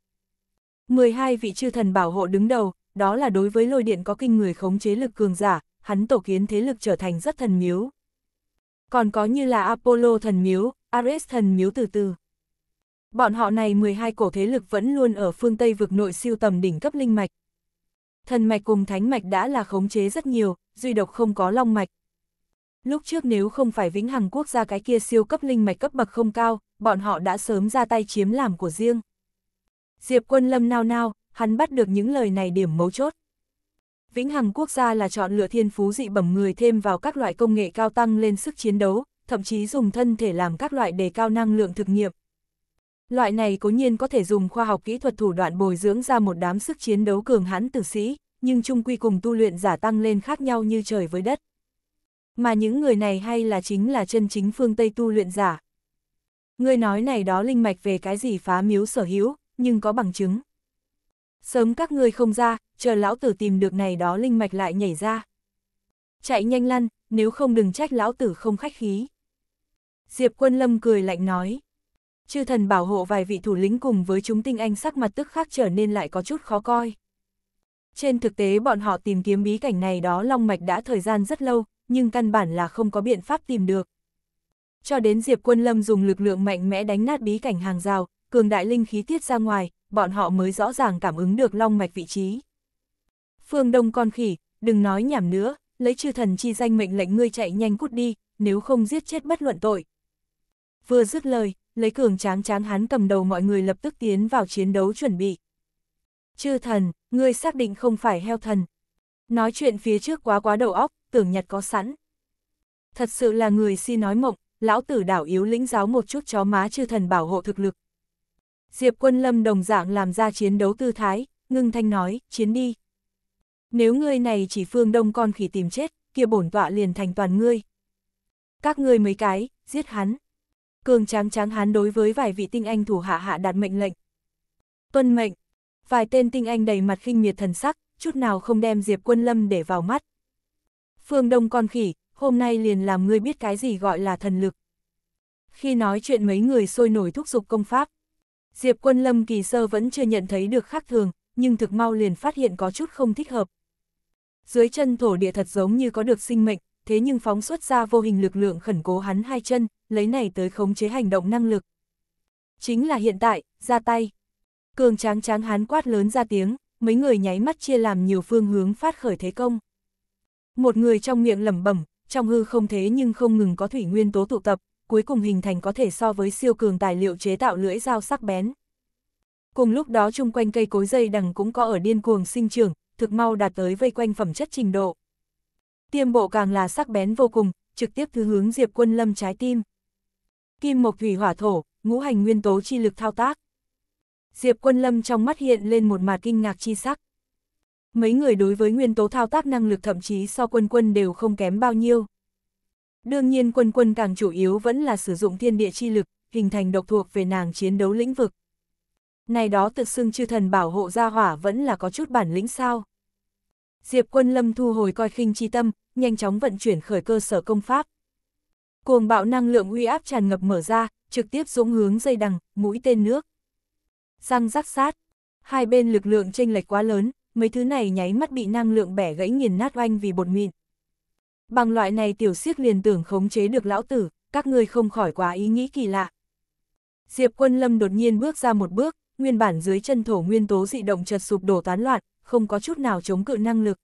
12 vị chư thần bảo hộ đứng đầu, đó là đối với lôi điện có kinh người khống chế lực cường giả, hắn tổ kiến thế lực trở thành rất thần miếu. Còn có như là Apollo thần miếu, Ares thần miếu từ từ. Bọn họ này 12 cổ thế lực vẫn luôn ở phương Tây vực nội siêu tầm đỉnh cấp linh mạch. Thần mạch cùng thánh mạch đã là khống chế rất nhiều, duy độc không có long mạch. Lúc trước nếu không phải vĩnh hằng quốc gia cái kia siêu cấp linh mạch cấp bậc không cao, bọn họ đã sớm ra tay chiếm làm của riêng. Diệp quân lâm nao nao, hắn bắt được những lời này điểm mấu chốt. Vĩnh Hằng quốc gia là chọn lựa thiên phú dị bẩm người thêm vào các loại công nghệ cao tăng lên sức chiến đấu, thậm chí dùng thân thể làm các loại đề cao năng lượng thực nghiệm. Loại này cố nhiên có thể dùng khoa học kỹ thuật thủ đoạn bồi dưỡng ra một đám sức chiến đấu cường hãn tử sĩ, nhưng chung quy cùng tu luyện giả tăng lên khác nhau như trời với đất. Mà những người này hay là chính là chân chính phương Tây tu luyện giả, Ngươi nói này đó linh mạch về cái gì phá miếu sở hữu, nhưng có bằng chứng. Sớm các ngươi không ra, chờ lão tử tìm được này đó linh mạch lại nhảy ra. Chạy nhanh lăn, nếu không đừng trách lão tử không khách khí. Diệp quân lâm cười lạnh nói. Chư thần bảo hộ vài vị thủ lĩnh cùng với chúng tinh anh sắc mặt tức khác trở nên lại có chút khó coi. Trên thực tế bọn họ tìm kiếm bí cảnh này đó long mạch đã thời gian rất lâu, nhưng căn bản là không có biện pháp tìm được. Cho đến Diệp Quân Lâm dùng lực lượng mạnh mẽ đánh nát bí cảnh hàng rào, cường đại linh khí tiết ra ngoài, bọn họ mới rõ ràng cảm ứng được long mạch vị trí. Phương Đông con khỉ, đừng nói nhảm nữa, lấy chư thần chi danh mệnh lệnh ngươi chạy nhanh cút đi, nếu không giết chết bất luận tội. Vừa dứt lời, lấy cường tráng tráng hán cầm đầu mọi người lập tức tiến vào chiến đấu chuẩn bị. Chư thần, ngươi xác định không phải heo thần. Nói chuyện phía trước quá quá đầu óc, tưởng nhặt có sẵn. Thật sự là người si nói mộng, lão tử đảo yếu lĩnh giáo một chút chó má chư thần bảo hộ thực lực. Diệp quân lâm đồng dạng làm ra chiến đấu tư thái, ngưng thanh nói, chiến đi. Nếu ngươi này chỉ phương đông con khỉ tìm chết, kia bổn tọa liền thành toàn ngươi. Các ngươi mấy cái, giết hắn. Cường tráng tráng hắn đối với vài vị tinh anh thủ hạ hạ đạt mệnh lệnh. Tuân mệnh, vài tên tinh anh đầy mặt khinh miệt thần sắc, chút nào không đem Diệp quân lâm để vào mắt. Phương đông con khỉ, hôm nay liền làm ngươi biết cái gì gọi là thần lực. Khi nói chuyện mấy người sôi nổi thúc giục công pháp, Diệp quân lâm kỳ sơ vẫn chưa nhận thấy được khác thường, nhưng thực mau liền phát hiện có chút không thích hợp. Dưới chân thổ địa thật giống như có được sinh mệnh, thế nhưng phóng xuất ra vô hình lực lượng khẩn cố hắn hai chân, lấy này tới khống chế hành động năng lực. Chính là hiện tại, ra tay. Cường tráng tráng hán quát lớn ra tiếng, mấy người nháy mắt chia làm nhiều phương hướng phát khởi thế công. Một người trong miệng lẩm bẩm, trong hư không thế nhưng không ngừng có thủy nguyên tố tụ tập, cuối cùng hình thành có thể so với siêu cường tài liệu chế tạo lưỡi dao sắc bén. Cùng lúc đó chung quanh cây cối dây đằng cũng có ở điên cuồng sinh trưởng, thực mau đạt tới vây quanh phẩm chất trình độ. Tiêm bộ càng là sắc bén vô cùng, trực tiếp thứ hướng Diệp Quân Lâm trái tim. Kim mộc thủy hỏa thổ, ngũ hành nguyên tố chi lực thao tác. Diệp Quân Lâm trong mắt hiện lên một mặt kinh ngạc chi sắc. Mấy người đối với nguyên tố thao tác năng lực thậm chí so quân quân đều không kém bao nhiêu. Đương nhiên quân quân càng chủ yếu vẫn là sử dụng thiên địa chi lực, hình thành độc thuộc về nàng chiến đấu lĩnh vực. Này đó tự xưng chư thần bảo hộ gia hỏa vẫn là có chút bản lĩnh sao. Diệp quân lâm thu hồi coi khinh chi tâm, nhanh chóng vận chuyển khởi cơ sở công pháp. Cuồng bạo năng lượng uy áp tràn ngập mở ra, trực tiếp dũng hướng dây đằng, mũi tên nước. Răng rắc sát, hai bên lực lượng chênh lệch quá lớn, mấy thứ này nháy mắt bị năng lượng bẻ gãy nghiền nát oanh vì bột mịn. Bằng loại này tiểu siết liền tưởng khống chế được lão tử, các ngươi không khỏi quá ý nghĩ kỳ lạ. Diệp quân lâm đột nhiên bước ra một bước, nguyên bản dưới chân thổ nguyên tố dị động chật sụp đổ tán loạn, không có chút nào chống cự năng lực.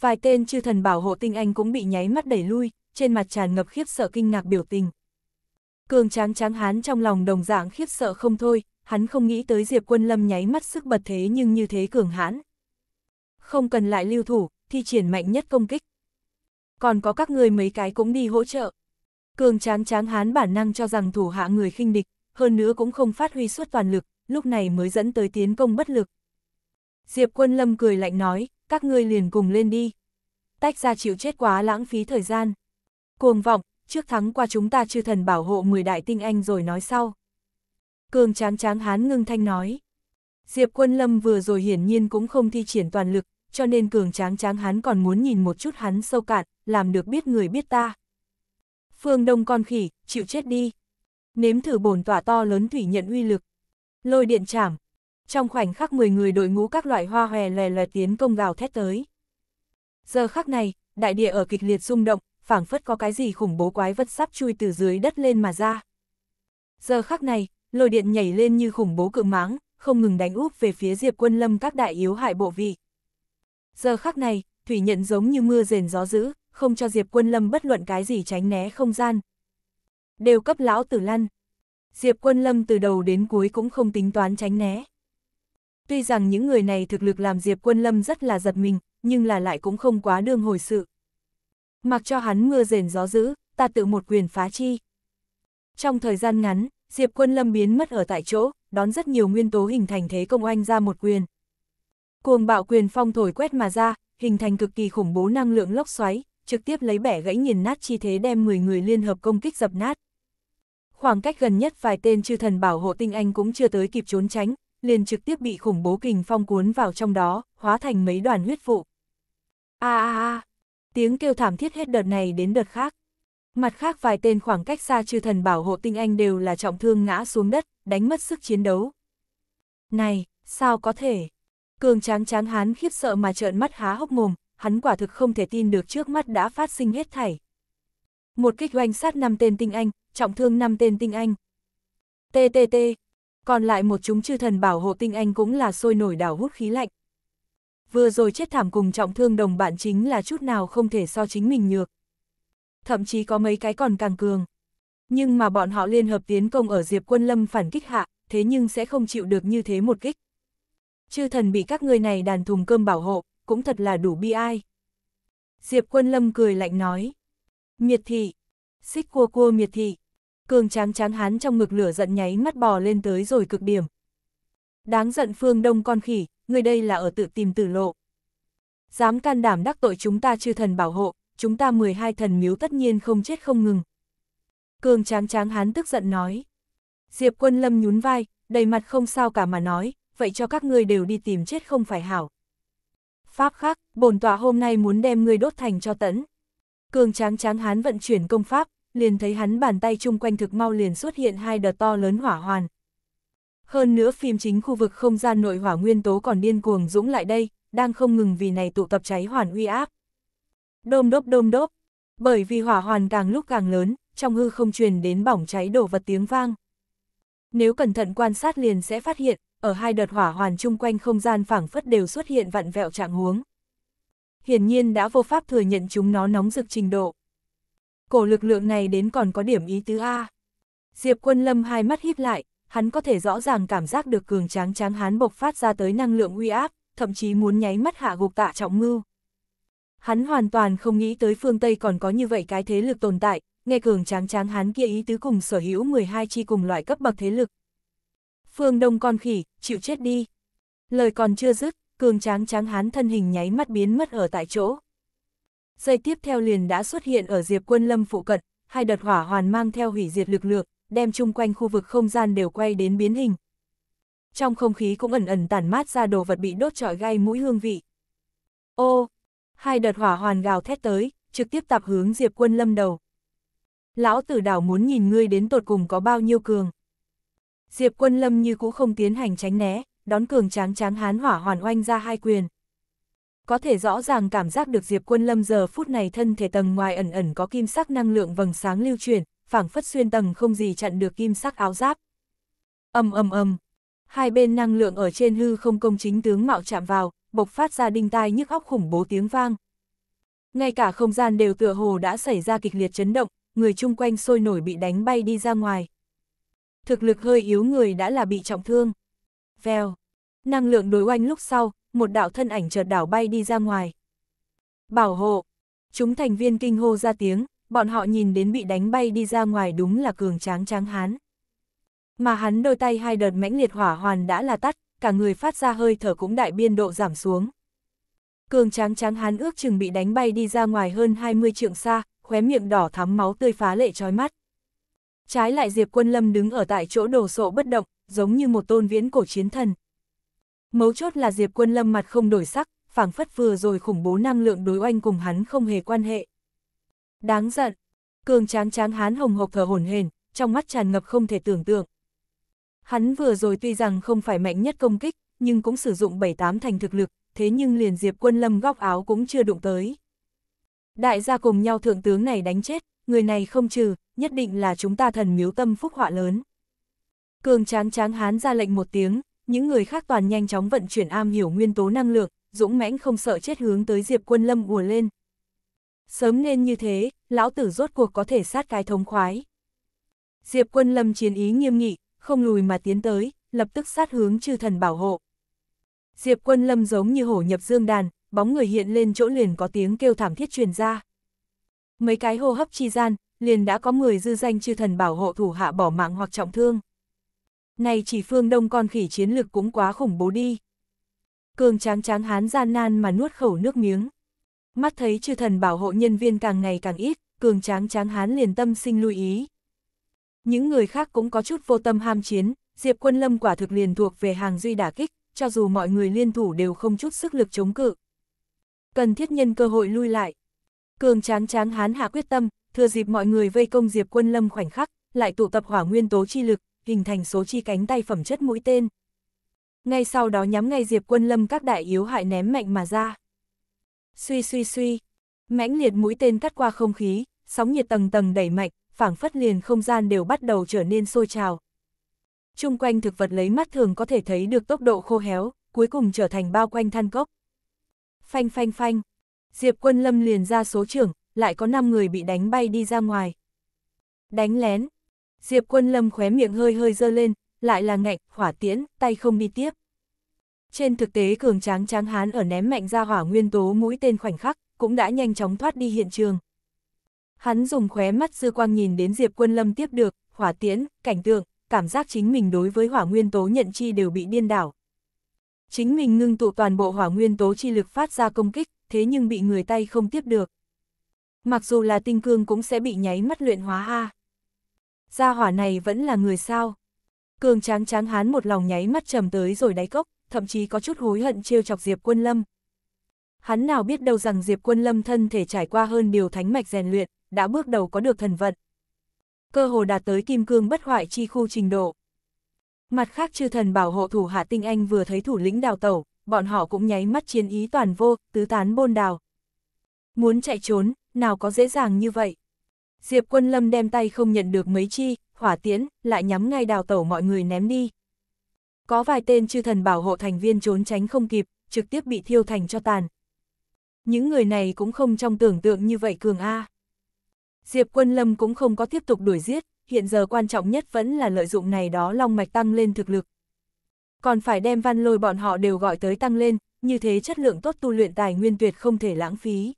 Vài tên chư thần bảo hộ tinh anh cũng bị nháy mắt đẩy lui, trên mặt tràn ngập khiếp sợ kinh ngạc biểu tình. Cường tráng tráng hán trong lòng đồng dạng khiếp sợ không thôi, hắn không nghĩ tới Diệp Quân Lâm nháy mắt sức bật thế nhưng như thế cường hãn. Không cần lại lưu thủ, thi triển mạnh nhất công kích. Còn có các người mấy cái cũng đi hỗ trợ. Cường tráng tráng hán bản năng cho rằng thủ hạ người khinh địch, hơn nữa cũng không phát huy suốt toàn lực, lúc này mới dẫn tới tiến công bất lực. Diệp Quân Lâm cười lạnh nói, các ngươi liền cùng lên đi. Tách ra chịu chết quá lãng phí thời gian. Cuồng vọng, trước thắng qua chúng ta chư thần bảo hộ 10 đại tinh anh rồi nói sau cường tráng tráng hán ngưng thanh nói. Diệp quân lâm vừa rồi hiển nhiên cũng không thi triển toàn lực, cho nên cường tráng tráng hán còn muốn nhìn một chút hắn sâu cạn, làm được biết người biết ta. Phương Đông con khỉ, chịu chết đi. Nếm thử bổn tỏa to lớn thủy nhận uy lực. Lôi điện chảm. Trong khoảnh khắc 10 người đội ngũ các loại hoa hòe lè lè tiến công gào thét tới. Giờ khắc này, đại địa ở kịch liệt rung động, phảng phất có cái gì khủng bố quái vật sắp chui từ dưới đất lên mà ra. Giờ khắc này, lôi điện nhảy lên như khủng bố cự máng, không ngừng đánh úp về phía Diệp Quân Lâm các đại yếu hại bộ vị. Giờ khắc này, thủy nhận giống như mưa rền gió dữ, không cho Diệp Quân Lâm bất luận cái gì tránh né không gian. Đều cấp lão tử lăn. Diệp Quân Lâm từ đầu đến cuối cũng không tính toán tránh né. Tuy rằng những người này thực lực làm Diệp Quân Lâm rất là giật mình, nhưng là lại cũng không quá đương hồi sự. Mặc cho hắn mưa rền gió dữ, ta tự một quyền phá chi. Trong thời gian ngắn, Diệp Quân Lâm biến mất ở tại chỗ, đón rất nhiều nguyên tố hình thành thế công oanh ra một quyền. Cuồng bạo quyền phong thổi quét mà ra, hình thành cực kỳ khủng bố năng lượng lốc xoáy, trực tiếp lấy bẻ gãy nghiền nát chi thế đem 10 người liên hợp công kích dập nát. Khoảng cách gần nhất vài tên chư thần bảo hộ tinh anh cũng chưa tới kịp trốn tránh, liền trực tiếp bị khủng bố kình phong cuốn vào trong đó, hóa thành mấy đoàn huyết vụ. A a a, tiếng kêu thảm thiết hết đợt này đến đợt khác. Mặt khác vài tên khoảng cách xa chư thần bảo hộ tinh anh đều là trọng thương ngã xuống đất, đánh mất sức chiến đấu. Này, sao có thể? Cường tráng tráng hán khiếp sợ mà trợn mắt há hốc mồm, hắn quả thực không thể tin được trước mắt đã phát sinh hết thảy. Một kích oanh sát năm tên tinh anh, trọng thương năm tên tinh anh. TTT, còn lại một chúng chư thần bảo hộ tinh anh cũng là sôi nổi đảo hút khí lạnh. Vừa rồi chết thảm cùng trọng thương đồng bạn chính là chút nào không thể so chính mình nhược thậm chí có mấy cái còn càng cường. Nhưng mà bọn họ liên hợp tiến công ở Diệp Quân Lâm phản kích hạ, thế nhưng sẽ không chịu được như thế một kích. Chư thần bị các người này đàn thùng cơm bảo hộ, cũng thật là đủ bi ai. Diệp Quân Lâm cười lạnh nói. Miệt thị, xích cua cua miệt thị, cường tráng tráng hán trong ngực lửa giận nháy mắt bò lên tới rồi cực điểm. Đáng giận phương đông con khỉ, người đây là ở tự tìm tử lộ. Dám can đảm đắc tội chúng ta chư thần bảo hộ, chúng ta 12 thần miếu tất nhiên không chết không ngừng. Cường tráng tráng hán tức giận nói. Diệp quân lâm nhún vai, đầy mặt không sao cả mà nói, vậy cho các ngươi đều đi tìm chết không phải hảo. Pháp khác, bổn tọa hôm nay muốn đem ngươi đốt thành cho tẫn. Cường tráng tráng hán vận chuyển công pháp, liền thấy hắn bàn tay chung quanh thực mau liền xuất hiện hai đợt to lớn hỏa hoàn. Hơn nữa phim chính khu vực không gian nội hỏa nguyên tố còn điên cuồng dũng lại đây, đang không ngừng vì này tụ tập cháy hoàn uy áp. Đôm đốp đôm đốp. Bởi vì hỏa hoàn càng lúc càng lớn, trong hư không truyền đến bỏng cháy đổ vật tiếng vang. Nếu cẩn thận quan sát liền sẽ phát hiện, ở hai đợt hỏa hoàn chung quanh không gian phảng phất đều xuất hiện vặn vẹo trạng huống. Hiển nhiên đã vô pháp thừa nhận chúng nó nóng rực trình độ. Cổ lực lượng này đến còn có điểm ý tứ A. Diệp quân lâm hai mắt híp lại, hắn có thể rõ ràng cảm giác được cường tráng tráng hán bộc phát ra tới năng lượng uy áp, thậm chí muốn nháy mắt hạ gục tạ trọng ngưu. Hắn hoàn toàn không nghĩ tới phương Tây còn có như vậy cái thế lực tồn tại, nghe cường tráng tráng hắn kia ý tứ cùng sở hữu 12 chi cùng loại cấp bậc thế lực. Phương Đông con khỉ, chịu chết đi. Lời còn chưa dứt, cường tráng tráng hán thân hình nháy mắt biến mất ở tại chỗ. Giây tiếp theo liền đã xuất hiện ở diệp quân lâm phụ cận, hai đợt hỏa hoàn mang theo hủy diệt lực lượng, đem chung quanh khu vực không gian đều quay đến biến hình. Trong không khí cũng ẩn ẩn tản mát ra đồ vật bị đốt trọi gai mũi hương vị. Ô, hai đợt hỏa hoàn gào thét tới, trực tiếp tạp hướng Diệp Quân Lâm đầu. Lão tử đảo muốn nhìn ngươi đến tột cùng có bao nhiêu cường. Diệp Quân Lâm như cũ không tiến hành tránh né, đón cường tráng tráng hán hỏa hoàn oanh ra hai quyền. Có thể rõ ràng cảm giác được Diệp Quân Lâm giờ phút này thân thể tầng ngoài ẩn ẩn có kim sắc năng lượng vầng sáng lưu truyền, phảng phất xuyên tầng không gì chặn được kim sắc áo giáp. Ầm ầm ầm, hai bên năng lượng ở trên hư không công chính tướng mạo chạm vào, bộc phát ra đinh tai nhức óc khủng bố tiếng vang. Ngay cả không gian đều tựa hồ đã xảy ra kịch liệt chấn động, người chung quanh sôi nổi bị đánh bay đi ra ngoài. Thực lực hơi yếu người đã là bị trọng thương. Vèo. Năng lượng đối oanh lúc sau, một đạo thân ảnh chợt đảo bay đi ra ngoài. Bảo hộ. Chúng thành viên kinh hô ra tiếng, bọn họ nhìn đến bị đánh bay đi ra ngoài đúng là cường tráng tráng hán. Mà hắn đôi tay hai đợt mãnh liệt hỏa hoàn đã là tắt, cả người phát ra hơi thở cũng đại biên độ giảm xuống. Cường tráng tráng hán ước chừng bị đánh bay đi ra ngoài hơn 20 trượng xa, khóe miệng đỏ thắm máu tươi phá lệ trói mắt. Trái lại Diệp Quân Lâm đứng ở tại chỗ đồ sộ bất động, giống như một tôn viễn cổ chiến thần. Mấu chốt là Diệp Quân Lâm mặt không đổi sắc, phảng phất vừa rồi khủng bố năng lượng đối oanh cùng hắn không hề quan hệ. Đáng giận, cường tráng tráng hán hồng hộc thở hổn hển, trong mắt tràn ngập không thể tưởng tượng. Hắn vừa rồi tuy rằng không phải mạnh nhất công kích, nhưng cũng sử dụng 7-8 thành thực lực, thế nhưng liền Diệp Quân Lâm góc áo cũng chưa đụng tới. Đại gia cùng nhau thượng tướng này đánh chết, người này không trừ, nhất định là chúng ta thần miếu tâm phúc họa lớn. Cường tráng tráng hán ra lệnh một tiếng, những người khác toàn nhanh chóng vận chuyển am hiểu nguyên tố năng lượng, dũng mãnh không sợ chết hướng tới Diệp Quân Lâm ùa lên. Sớm nên như thế, lão tử rốt cuộc có thể sát cái thống khoái. Diệp Quân Lâm chiến ý nghiêm nghị, không lùi mà tiến tới, lập tức sát hướng chư thần bảo hộ. Diệp quân lâm giống như hổ nhập dương đàn, bóng người hiện lên chỗ liền có tiếng kêu thảm thiết truyền ra. Mấy cái hô hấp chi gian, liền đã có người dư danh chư thần bảo hộ thủ hạ bỏ mạng hoặc trọng thương. Này chỉ phương đông con khỉ chiến lực cũng quá khủng bố đi. Cường tráng tráng hán gian nan mà nuốt khẩu nước miếng. Mắt thấy chư thần bảo hộ nhân viên càng ngày càng ít, cường tráng tráng hán liền tâm sinh lưu ý. Những người khác cũng có chút vô tâm ham chiến, Diệp Quân Lâm quả thực liền thuộc về hàng duy đả kích, cho dù mọi người liên thủ đều không chút sức lực chống cự. Cần thiết nhân cơ hội lui lại. Cường Tráng Tráng hán hạ quyết tâm, thừa dịp mọi người vây công Diệp Quân Lâm khoảnh khắc, lại tụ tập hỏa nguyên tố chi lực, hình thành số chi cánh tay phẩm chất mũi tên. Ngay sau đó nhắm ngay Diệp Quân Lâm các đại yếu hại ném mạnh mà ra. Suy suy suy, mãnh liệt mũi tên cắt qua không khí, sóng nhiệt tầng tầng đẩy mạnh, phảng phất liền không gian đều bắt đầu trở nên sôi trào. Trung quanh thực vật lấy mắt thường có thể thấy được tốc độ khô héo, cuối cùng trở thành bao quanh than cốc. Phanh phanh phanh, Diệp quân lâm liền ra số trưởng, lại có 5 người bị đánh bay đi ra ngoài. Đánh lén, Diệp quân lâm khóe miệng hơi hơi dơ lên, lại là ngạnh, hỏa tiễn, tay không đi tiếp. Trên thực tế cường tráng tráng hán ở ném mạnh ra hỏa nguyên tố mũi tên khoảnh khắc, cũng đã nhanh chóng thoát đi hiện trường. Hắn dùng khóe mắt dư quang nhìn đến Diệp Quân Lâm tiếp được, hỏa tiễn, cảnh tượng, cảm giác chính mình đối với hỏa nguyên tố nhận chi đều bị điên đảo. Chính mình ngưng tụ toàn bộ hỏa nguyên tố chi lực phát ra công kích, thế nhưng bị người tay không tiếp được. Mặc dù là tinh cương cũng sẽ bị nháy mắt luyện hóa ha Gia hỏa này vẫn là người sao? Cường tráng tráng hán một lòng nháy mắt trầm tới rồi đáy cốc, thậm chí có chút hối hận trêu chọc Diệp Quân Lâm. Hắn nào biết đâu rằng Diệp Quân Lâm thân thể trải qua hơn điều thánh mạch rèn luyện, đã bước đầu có được thần vận. Cơ hồ đạt tới kim cương bất hoại chi khu trình độ. Mặt khác chư thần bảo hộ thủ hạ tinh anh vừa thấy thủ lĩnh đào tẩu, bọn họ cũng nháy mắt chiến ý toàn vô, tứ tán bôn đào. Muốn chạy trốn, nào có dễ dàng như vậy. Diệp quân lâm đem tay không nhận được mấy chi, hỏa tiễn, lại nhắm ngay đào tẩu mọi người ném đi. Có vài tên chư thần bảo hộ thành viên trốn tránh không kịp, trực tiếp bị thiêu thành cho tàn. Những người này cũng không trong tưởng tượng như vậy cường A. Diệp Quân Lâm cũng không có tiếp tục đuổi giết, hiện giờ quan trọng nhất vẫn là lợi dụng này đó long mạch tăng lên thực lực. Còn phải đem văn lôi bọn họ đều gọi tới tăng lên, như thế chất lượng tốt tu luyện tài nguyên tuyệt không thể lãng phí.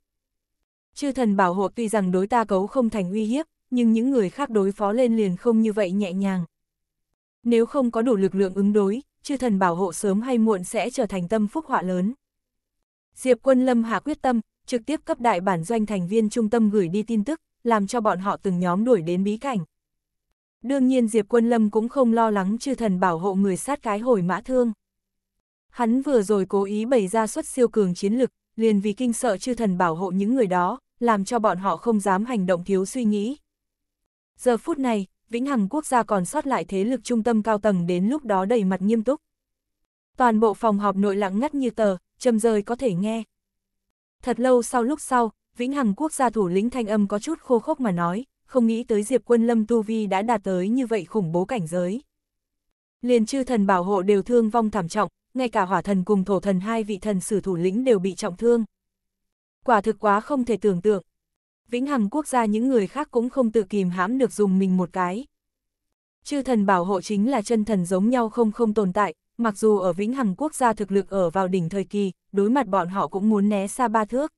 Chư thần bảo hộ tuy rằng đối ta cấu không thành uy hiếp, nhưng những người khác đối phó lên liền không như vậy nhẹ nhàng. Nếu không có đủ lực lượng ứng đối, chư thần bảo hộ sớm hay muộn sẽ trở thành tâm phúc họa lớn. Diệp quân lâm hạ quyết tâm, trực tiếp cấp đại bản doanh thành viên trung tâm gửi đi tin tức, làm cho bọn họ từng nhóm đuổi đến bí cảnh. Đương nhiên Diệp Quân Lâm cũng không lo lắng chư thần bảo hộ người sát cái hồi mã thương. Hắn vừa rồi cố ý bày ra xuất siêu cường chiến lực, liền vì kinh sợ chư thần bảo hộ những người đó, làm cho bọn họ không dám hành động thiếu suy nghĩ. Giờ phút này, Vĩnh Hằng quốc gia còn sót lại thế lực trung tâm cao tầng đến lúc đó đầy mặt nghiêm túc. Toàn bộ phòng họp nội lặng ngắt như tờ, châm rơi có thể nghe. Thật lâu sau lúc sau, Vĩnh Hằng quốc gia thủ lĩnh thanh âm có chút khô khốc mà nói, không nghĩ tới Diệp Quân Lâm Tu Vi đã đạt tới như vậy khủng bố cảnh giới. Liền chư thần bảo hộ đều thương vong thảm trọng, ngay cả hỏa thần cùng thổ thần hai vị thần sử thủ lĩnh đều bị trọng thương. Quả thực quá không thể tưởng tượng. Vĩnh Hằng quốc gia những người khác cũng không tự kìm hãm được dùng mình một cái. Chư thần bảo hộ chính là chân thần giống nhau không không tồn tại, mặc dù ở Vĩnh Hằng quốc gia thực lực ở vào đỉnh thời kỳ, đối mặt bọn họ cũng muốn né xa ba thước.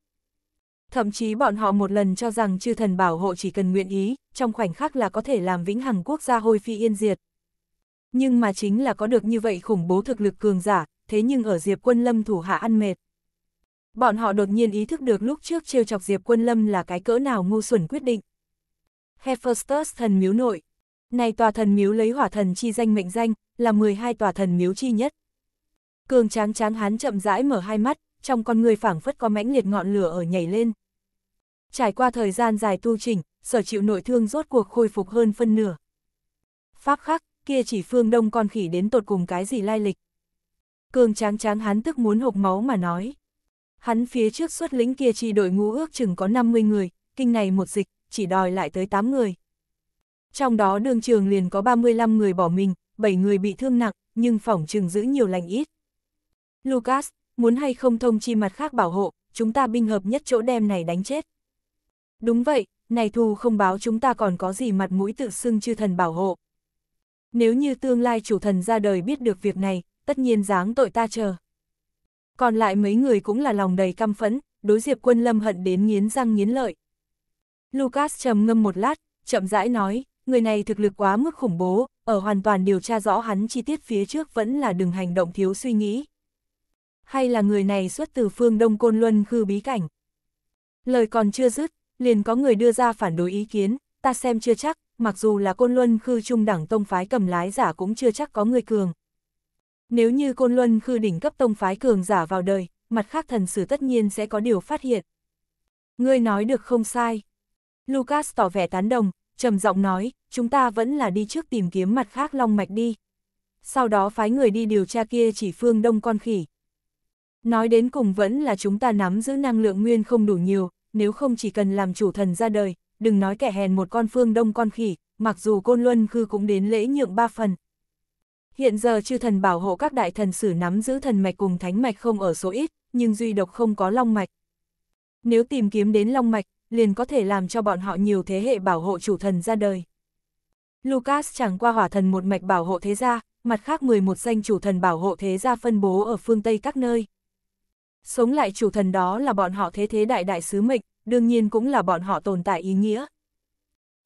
Thậm chí bọn họ một lần cho rằng chư thần bảo hộ chỉ cần nguyện ý, trong khoảnh khắc là có thể làm vĩnh hằng quốc gia hôi phi yên diệt. Nhưng mà chính là có được như vậy khủng bố thực lực cường giả, thế nhưng ở Diệp Quân Lâm thủ hạ ăn mệt. Bọn họ đột nhiên ý thức được lúc trước trêu chọc Diệp Quân Lâm là cái cỡ nào ngu xuẩn quyết định. Hephaestus thần miếu nội. Này tòa thần miếu lấy hỏa thần chi danh mệnh danh, là 12 tòa thần miếu chi nhất. Cường tráng tráng hán chậm rãi mở hai mắt, trong con người phảng phất có mãnh liệt ngọn lửa ở nhảy lên. Trải qua thời gian dài tu chỉnh, sở chịu nội thương rốt cuộc khôi phục hơn phân nửa. Pháp khắc, kia chỉ phương đông con khỉ đến tột cùng cái gì lai lịch. Cường tráng tráng hắn tức muốn hộc máu mà nói. Hắn phía trước xuất lính kia chỉ đội ngũ ước chừng có 50 người, kinh này một dịch, chỉ đòi lại tới 8 người. Trong đó đường trường liền có 35 người bỏ mình, 7 người bị thương nặng, nhưng phỏng chừng giữ nhiều lành ít. Lucas, muốn hay không thông chi mặt khác bảo hộ, chúng ta binh hợp nhất chỗ đem này đánh chết. Đúng vậy, này thù không báo chúng ta còn có gì mặt mũi tự xưng chư thần bảo hộ. Nếu như tương lai chủ thần ra đời biết được việc này, tất nhiên dáng tội ta chờ. Còn lại mấy người cũng là lòng đầy căm phẫn, đối diệp quân lâm hận đến nghiến răng nghiến lợi. Lucas trầm ngâm một lát, chậm rãi nói, người này thực lực quá mức khủng bố, ở hoàn toàn điều tra rõ hắn chi tiết phía trước vẫn là đừng hành động thiếu suy nghĩ hay là người này xuất từ phương Đông Côn Luân khư bí cảnh. Lời còn chưa dứt, liền có người đưa ra phản đối ý kiến, ta xem chưa chắc, mặc dù là Côn Luân khư trung đẳng tông phái cầm lái giả cũng chưa chắc có người cường. Nếu như Côn Luân khư đỉnh cấp tông phái cường giả vào đời, mặt khác thần sử tất nhiên sẽ có điều phát hiện. Ngươi nói được không sai. Lucas tỏ vẻ tán đồng, trầm giọng nói, chúng ta vẫn là đi trước tìm kiếm mặt khác long mạch đi. Sau đó phái người đi điều tra kia chỉ phương đông con khỉ. Nói đến cùng vẫn là chúng ta nắm giữ năng lượng nguyên không đủ nhiều, nếu không chỉ cần làm chủ thần ra đời, đừng nói kẻ hèn một con phương đông con khỉ, mặc dù côn luân khư cũng đến lễ nhượng ba phần. Hiện giờ chư thần bảo hộ các đại thần sử nắm giữ thần mạch cùng thánh mạch không ở số ít, nhưng duy độc không có long mạch. Nếu tìm kiếm đến long mạch, liền có thể làm cho bọn họ nhiều thế hệ bảo hộ chủ thần ra đời. Lucas chẳng qua hỏa thần một mạch bảo hộ thế gia, mặt khác 11 danh chủ thần bảo hộ thế gia phân bố ở phương Tây các nơi sống lại chủ thần đó là bọn họ thế thế đại đại sứ mệnh, đương nhiên cũng là bọn họ tồn tại ý nghĩa.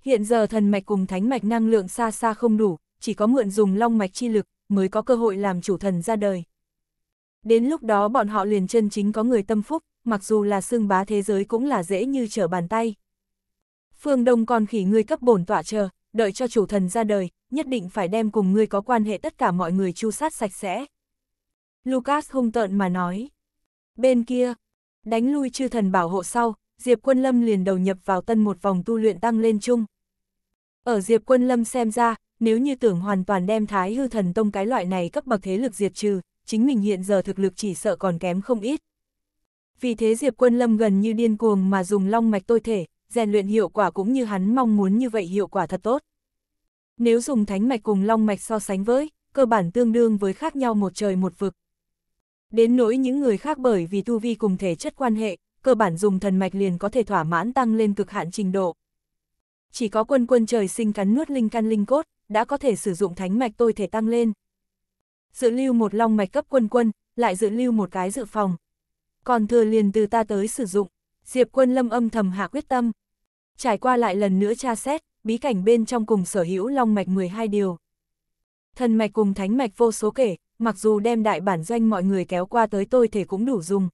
Hiện giờ thần mạch cùng thánh mạch năng lượng xa xa không đủ, chỉ có mượn dùng long mạch chi lực mới có cơ hội làm chủ thần ra đời. Đến lúc đó bọn họ liền chân chính có người tâm phúc, mặc dù là xương bá thế giới cũng là dễ như trở bàn tay. Phương Đông còn khỉ ngươi cấp bổn tỏa chờ, đợi cho chủ thần ra đời, nhất định phải đem cùng ngươi có quan hệ tất cả mọi người chu sát sạch sẽ. Lucas hung tợn mà nói. Bên kia, đánh lui chư thần bảo hộ sau, Diệp Quân Lâm liền đầu nhập vào tân một vòng tu luyện tăng lên chung. Ở Diệp Quân Lâm xem ra, nếu như tưởng hoàn toàn đem Thái Hư Thần Tông cái loại này cấp bậc thế lực diệt trừ, chính mình hiện giờ thực lực chỉ sợ còn kém không ít. Vì thế Diệp Quân Lâm gần như điên cuồng mà dùng long mạch tôi thể, rèn luyện hiệu quả cũng như hắn mong muốn như vậy hiệu quả thật tốt. Nếu dùng thánh mạch cùng long mạch so sánh với, cơ bản tương đương với khác nhau một trời một vực, đến nỗi những người khác bởi vì tu vi cùng thể chất quan hệ, cơ bản dùng thần mạch liền có thể thỏa mãn tăng lên cực hạn trình độ. Chỉ có quân quân trời sinh cắn nuốt linh căn linh cốt, đã có thể sử dụng thánh mạch tôi thể tăng lên. Dự lưu một long mạch cấp quân quân, lại dự lưu một cái dự phòng. Còn thừa liền từ ta tới sử dụng, Diệp quân lâm âm thầm hạ quyết tâm. Trải qua lại lần nữa tra xét, bí cảnh bên trong cùng sở hữu long mạch 12 điều. Thần mạch cùng thánh mạch vô số kể, mặc dù đem đại bản doanh mọi người kéo qua tới tôi thể cũng đủ dùng.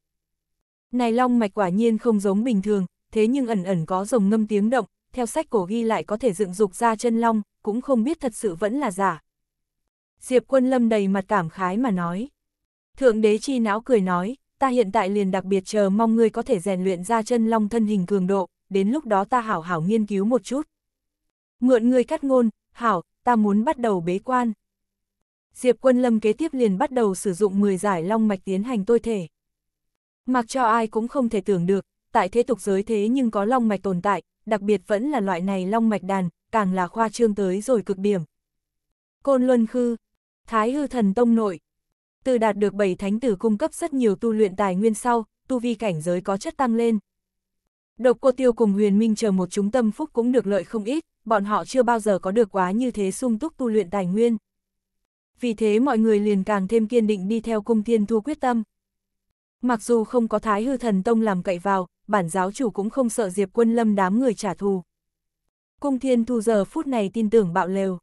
Này long mạch quả nhiên không giống bình thường, thế nhưng ẩn ẩn có rồng ngâm tiếng động, theo sách cổ ghi lại có thể dựng dục ra chân long, cũng không biết thật sự vẫn là giả. Diệp quân lâm đầy mặt cảm khái mà nói. Thượng đế chi não cười nói, ta hiện tại liền đặc biệt chờ mong ngươi có thể rèn luyện ra chân long thân hình cường độ, đến lúc đó ta hảo hảo nghiên cứu một chút. Mượn ngươi cắt ngôn, hảo, ta muốn bắt đầu bế quan. Diệp Quân Lâm kế tiếp liền bắt đầu sử dụng 10 giải long mạch tiến hành tôi thể. Mặc cho ai cũng không thể tưởng được, tại thế tục giới thế nhưng có long mạch tồn tại, đặc biệt vẫn là loại này long mạch đàn, càng là khoa trương tới rồi cực điểm. Côn Luân Khư, Thái Hư Thần Tông Nội Từ đạt được bảy thánh tử cung cấp rất nhiều tu luyện tài nguyên sau, tu vi cảnh giới có chất tăng lên. Độc cô tiêu cùng huyền minh chờ một chúng tâm phúc cũng được lợi không ít, bọn họ chưa bao giờ có được quá như thế sung túc tu luyện tài nguyên vì thế mọi người liền càng thêm kiên định đi theo cung thiên thu quyết tâm. Mặc dù không có thái hư thần tông làm cậy vào, bản giáo chủ cũng không sợ diệp quân lâm đám người trả thù. Cung thiên thu giờ phút này tin tưởng bạo lều.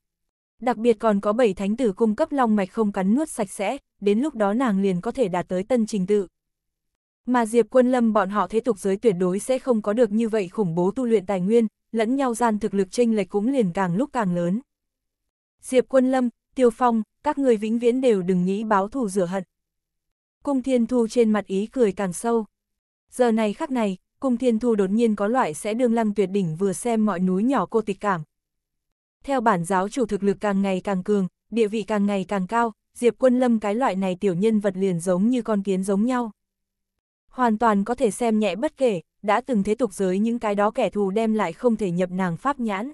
Đặc biệt còn có bảy thánh tử cung cấp long mạch không cắn nuốt sạch sẽ, đến lúc đó nàng liền có thể đạt tới tân trình tự. Mà Diệp Quân Lâm bọn họ thế tục giới tuyệt đối sẽ không có được như vậy khủng bố tu luyện tài nguyên, lẫn nhau gian thực lực chênh lệch cũng liền càng lúc càng lớn. Diệp Quân Lâm, Tiêu Phong, các người vĩnh viễn đều đừng nghĩ báo thù rửa hận. Cung Thiên Thu trên mặt ý cười càng sâu. Giờ này khắc này, Cung Thiên Thu đột nhiên có loại sẽ đương lăng tuyệt đỉnh vừa xem mọi núi nhỏ cô tịch cảm. Theo bản giáo chủ thực lực càng ngày càng cường, địa vị càng ngày càng cao, Diệp Quân Lâm cái loại này tiểu nhân vật liền giống như con kiến giống nhau. Hoàn toàn có thể xem nhẹ bất kể, đã từng thế tục giới những cái đó kẻ thù đem lại không thể nhập nàng pháp nhãn.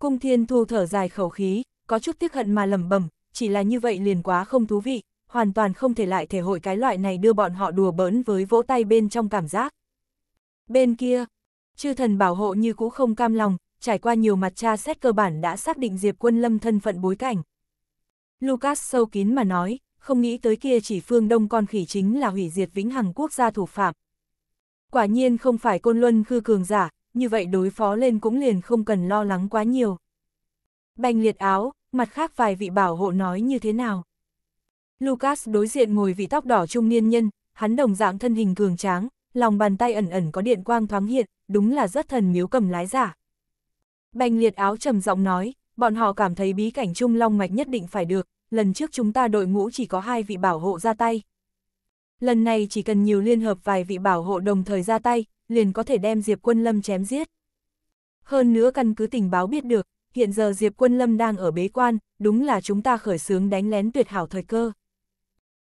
Cung Thiên Thu thở dài khẩu khí, có chút tiếc hận mà lẩm bẩm chỉ là như vậy liền quá không thú vị, hoàn toàn không thể lại thể hội cái loại này đưa bọn họ đùa bỡn với vỗ tay bên trong cảm giác. Bên kia, chư thần bảo hộ như cũ không cam lòng, trải qua nhiều mặt tra xét cơ bản đã xác định Diệp Quân Lâm thân phận bối cảnh. Lucas sâu kín mà nói, không nghĩ tới kia chỉ phương đông con khỉ chính là hủy diệt vĩnh hằng quốc gia thủ phạm. Quả nhiên không phải côn luân khư cường giả, như vậy đối phó lên cũng liền không cần lo lắng quá nhiều. Bành liệt áo, mặt khác vài vị bảo hộ nói như thế nào. Lucas đối diện ngồi vị tóc đỏ trung niên nhân, hắn đồng dạng thân hình cường tráng, lòng bàn tay ẩn ẩn có điện quang thoáng hiện, đúng là rất thần miếu cầm lái giả. Bành liệt áo trầm giọng nói, bọn họ cảm thấy bí cảnh trung long mạch nhất định phải được, lần trước chúng ta đội ngũ chỉ có hai vị bảo hộ ra tay. Lần này chỉ cần nhiều liên hợp vài vị bảo hộ đồng thời ra tay, liền có thể đem Diệp Quân Lâm chém giết. Hơn nữa căn cứ tình báo biết được, hiện giờ Diệp Quân Lâm đang ở bế quan, đúng là chúng ta khởi xướng đánh lén tuyệt hảo thời cơ.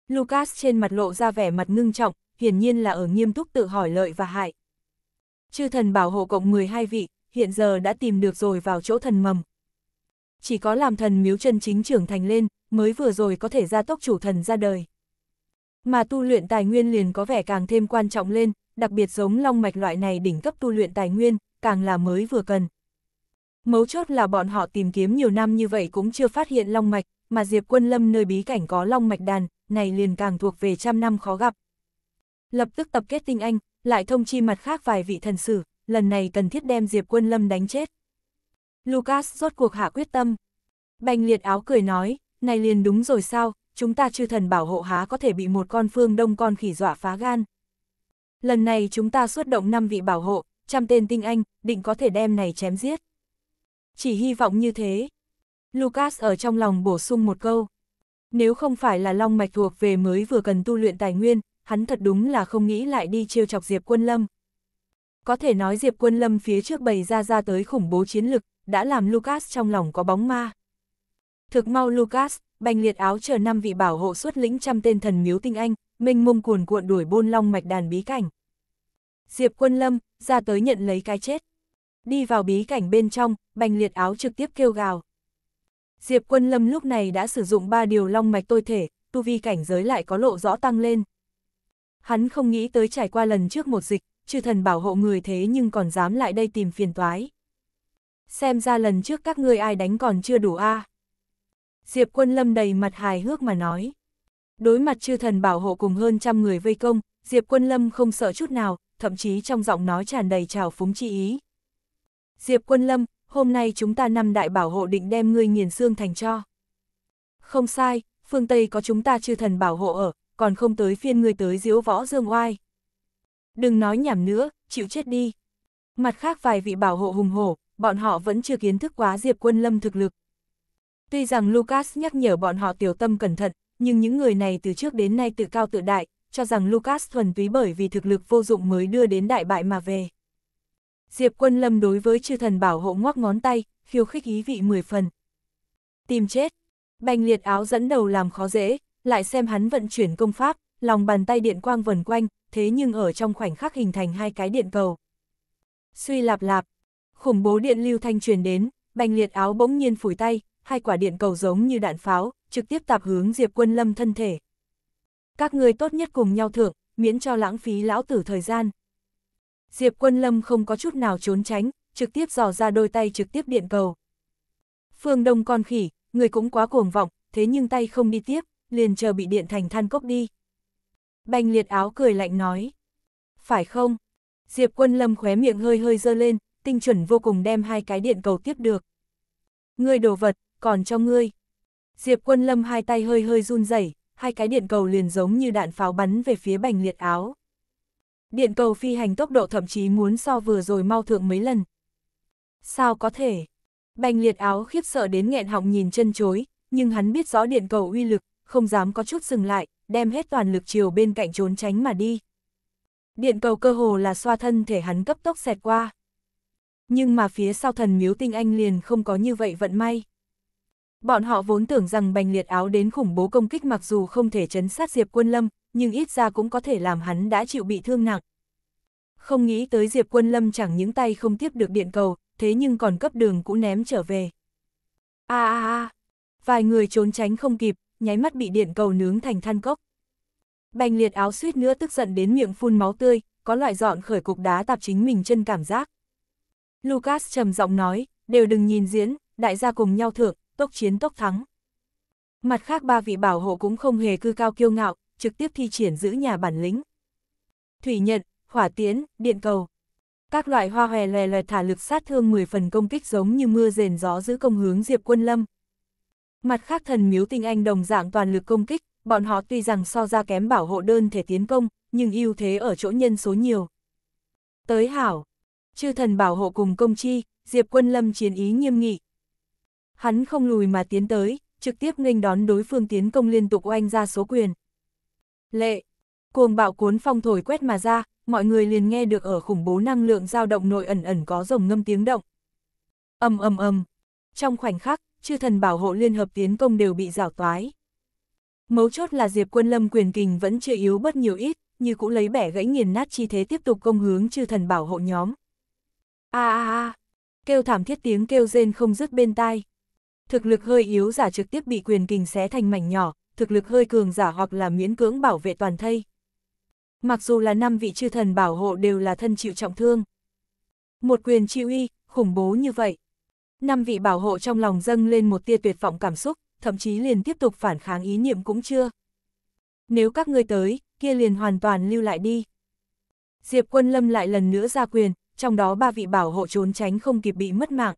Lucas trên mặt lộ ra vẻ mặt ngưng trọng, hiển nhiên là ở nghiêm túc tự hỏi lợi và hại. Chư thần bảo hộ cộng 12 vị, hiện giờ đã tìm được rồi vào chỗ thần mầm. Chỉ có làm thần miếu chân chính trưởng thành lên, mới vừa rồi có thể ra tốc chủ thần ra đời. Mà tu luyện tài nguyên liền có vẻ càng thêm quan trọng lên, đặc biệt giống long mạch loại này đỉnh cấp tu luyện tài nguyên, càng là mới vừa cần. Mấu chốt là bọn họ tìm kiếm nhiều năm như vậy cũng chưa phát hiện long mạch, mà Diệp Quân Lâm nơi bí cảnh có long mạch đàn, này liền càng thuộc về trăm năm khó gặp. Lập tức tập kết tinh anh, lại thông chi mặt khác vài vị thần sử, lần này cần thiết đem Diệp Quân Lâm đánh chết. Lucas rốt cuộc hạ quyết tâm. Bành liệt áo cười nói, này liền đúng rồi sao, chúng ta chư thần bảo hộ há có thể bị một con phương đông con khỉ dọa phá gan. Lần này chúng ta xuất động 5 vị bảo hộ, trăm tên tinh anh, định có thể đem này chém giết chỉ hy vọng như thế. Lucas ở trong lòng bổ sung một câu. Nếu không phải là long mạch thuộc về mới vừa cần tu luyện tài nguyên, hắn thật đúng là không nghĩ lại đi chiêu chọc Diệp Quân Lâm. Có thể nói Diệp Quân Lâm phía trước bày ra ra tới khủng bố chiến lực, đã làm Lucas trong lòng có bóng ma. Thực mau Lucas, bành liệt áo chờ năm vị bảo hộ xuất lĩnh trăm tên thần miếu tinh anh, minh mông cuồn cuộn đuổi bôn long mạch đàn bí cảnh. Diệp Quân Lâm, ra tới nhận lấy cái chết. Đi vào bí cảnh bên trong, bành liệt áo trực tiếp kêu gào. Diệp quân lâm lúc này đã sử dụng ba điều long mạch tôi thể, tu vi cảnh giới lại có lộ rõ tăng lên. Hắn không nghĩ tới trải qua lần trước một dịch, chư thần bảo hộ người thế nhưng còn dám lại đây tìm phiền toái. Xem ra lần trước các ngươi ai đánh còn chưa đủ a à. Diệp quân lâm đầy mặt hài hước mà nói. Đối mặt chư thần bảo hộ cùng hơn trăm người vây công, Diệp quân lâm không sợ chút nào, thậm chí trong giọng nói tràn đầy trào phúng chi ý. Diệp Quân Lâm, hôm nay chúng ta năm đại bảo hộ định đem ngươi nghiền xương thành cho. Không sai, phương Tây có chúng ta chư thần bảo hộ ở, còn không tới phiên ngươi tới diễu võ dương oai. Đừng nói nhảm nữa, chịu chết đi. Mặt khác vài vị bảo hộ hùng hổ, bọn họ vẫn chưa kiến thức quá Diệp Quân Lâm thực lực. Tuy rằng Lucas nhắc nhở bọn họ tiểu tâm cẩn thận, nhưng những người này từ trước đến nay tự cao tự đại, cho rằng Lucas thuần túy bởi vì thực lực vô dụng mới đưa đến đại bại mà về. Diệp Quân Lâm đối với chư thần bảo hộ ngoắc ngón tay, khiêu khích ý vị mười phần. Tìm chết. Bành liệt áo dẫn đầu làm khó dễ, lại xem hắn vận chuyển công pháp, lòng bàn tay điện quang vần quanh, thế nhưng ở trong khoảnh khắc hình thành hai cái điện cầu. Suy lạp lạp, khủng bố điện lưu thanh truyền đến, bành liệt áo bỗng nhiên phủi tay, hai quả điện cầu giống như đạn pháo, trực tiếp tạp hướng Diệp Quân Lâm thân thể. Các người tốt nhất cùng nhau thượng, miễn cho lãng phí lão tử thời gian. Diệp Quân Lâm không có chút nào trốn tránh, trực tiếp dò ra đôi tay trực tiếp điện cầu. Phương Đông con khỉ, người cũng quá cuồng vọng, thế nhưng tay không đi tiếp, liền chờ bị điện thành than cốc đi. Bành liệt áo cười lạnh nói. Phải không? Diệp Quân Lâm khóe miệng hơi hơi dơ lên, tinh chuẩn vô cùng đem hai cái điện cầu tiếp được. Ngươi đồ vật, còn cho ngươi. Diệp Quân Lâm hai tay hơi hơi run rẩy, hai cái điện cầu liền giống như đạn pháo bắn về phía bành liệt áo điện cầu phi hành tốc độ thậm chí muốn so vừa rồi mau thượng mấy lần. Sao có thể? Bành liệt áo khiếp sợ đến nghẹn họng nhìn chân chối, nhưng hắn biết rõ điện cầu uy lực, không dám có chút dừng lại, đem hết toàn lực chiều bên cạnh trốn tránh mà đi. Điện cầu cơ hồ là xoa thân thể hắn cấp tốc xẹt qua. Nhưng mà phía sau thần miếu tinh anh liền không có như vậy vận may. Bọn họ vốn tưởng rằng bành liệt áo đến khủng bố công kích mặc dù không thể chấn sát Diệp Quân Lâm, nhưng ít ra cũng có thể làm hắn đã chịu bị thương nặng. Không nghĩ tới Diệp Quân Lâm chẳng những tay không tiếp được điện cầu, thế nhưng còn cấp đường cũng ném trở về. A a a, vài người trốn tránh không kịp, nháy mắt bị điện cầu nướng thành than cốc. Bành liệt áo suýt nữa tức giận đến miệng phun máu tươi, có loại dọn khởi cục đá tạp chính mình chân cảm giác. Lucas trầm giọng nói, đều đừng nhìn diễn, đại gia cùng nhau thượng, tốc chiến tốc thắng. Mặt khác ba vị bảo hộ cũng không hề cư cao kiêu ngạo, trực tiếp thi triển giữ nhà bản lĩnh. Thủy nhận, hỏa tiến, điện cầu. Các loại hoa hòe lè lè thả lực sát thương 10 phần công kích giống như mưa rền gió giữ công hướng Diệp Quân Lâm. Mặt khác thần miếu tinh anh đồng dạng toàn lực công kích, bọn họ tuy rằng so ra kém bảo hộ đơn thể tiến công, nhưng ưu thế ở chỗ nhân số nhiều. Tới hảo, chư thần bảo hộ cùng công chi, Diệp Quân Lâm chiến ý nghiêm nghị. Hắn không lùi mà tiến tới, trực tiếp nghênh đón đối phương tiến công liên tục oanh ra số quyền lệ. Cuồng bạo cuốn phong thổi quét mà ra, mọi người liền nghe được ở khủng bố năng lượng dao động nội ẩn ẩn có rồng ngâm tiếng động. Ầm ầm ầm. Trong khoảnh khắc, chư thần bảo hộ liên hợp tiến công đều bị rào toái. Mấu chốt là Diệp Quân Lâm quyền kình vẫn chưa yếu bất nhiều ít, như cũ lấy bẻ gãy nghiền nát chi thế tiếp tục công hướng chư thần bảo hộ nhóm. A a a. Kêu thảm thiết tiếng kêu rên không dứt bên tai. Thực lực hơi yếu giả trực tiếp bị quyền kình xé thành mảnh nhỏ, thực lực hơi cường giả hoặc là miễn cưỡng bảo vệ toàn thây. Mặc dù là năm vị chư thần bảo hộ đều là thân chịu trọng thương. Một quyền chi uy, khủng bố như vậy. Năm vị bảo hộ trong lòng dâng lên một tia tuyệt vọng cảm xúc, thậm chí liền tiếp tục phản kháng ý niệm cũng chưa. Nếu các ngươi tới, kia liền hoàn toàn lưu lại đi. Diệp quân lâm lại lần nữa ra quyền, trong đó ba vị bảo hộ trốn tránh không kịp bị mất mạng.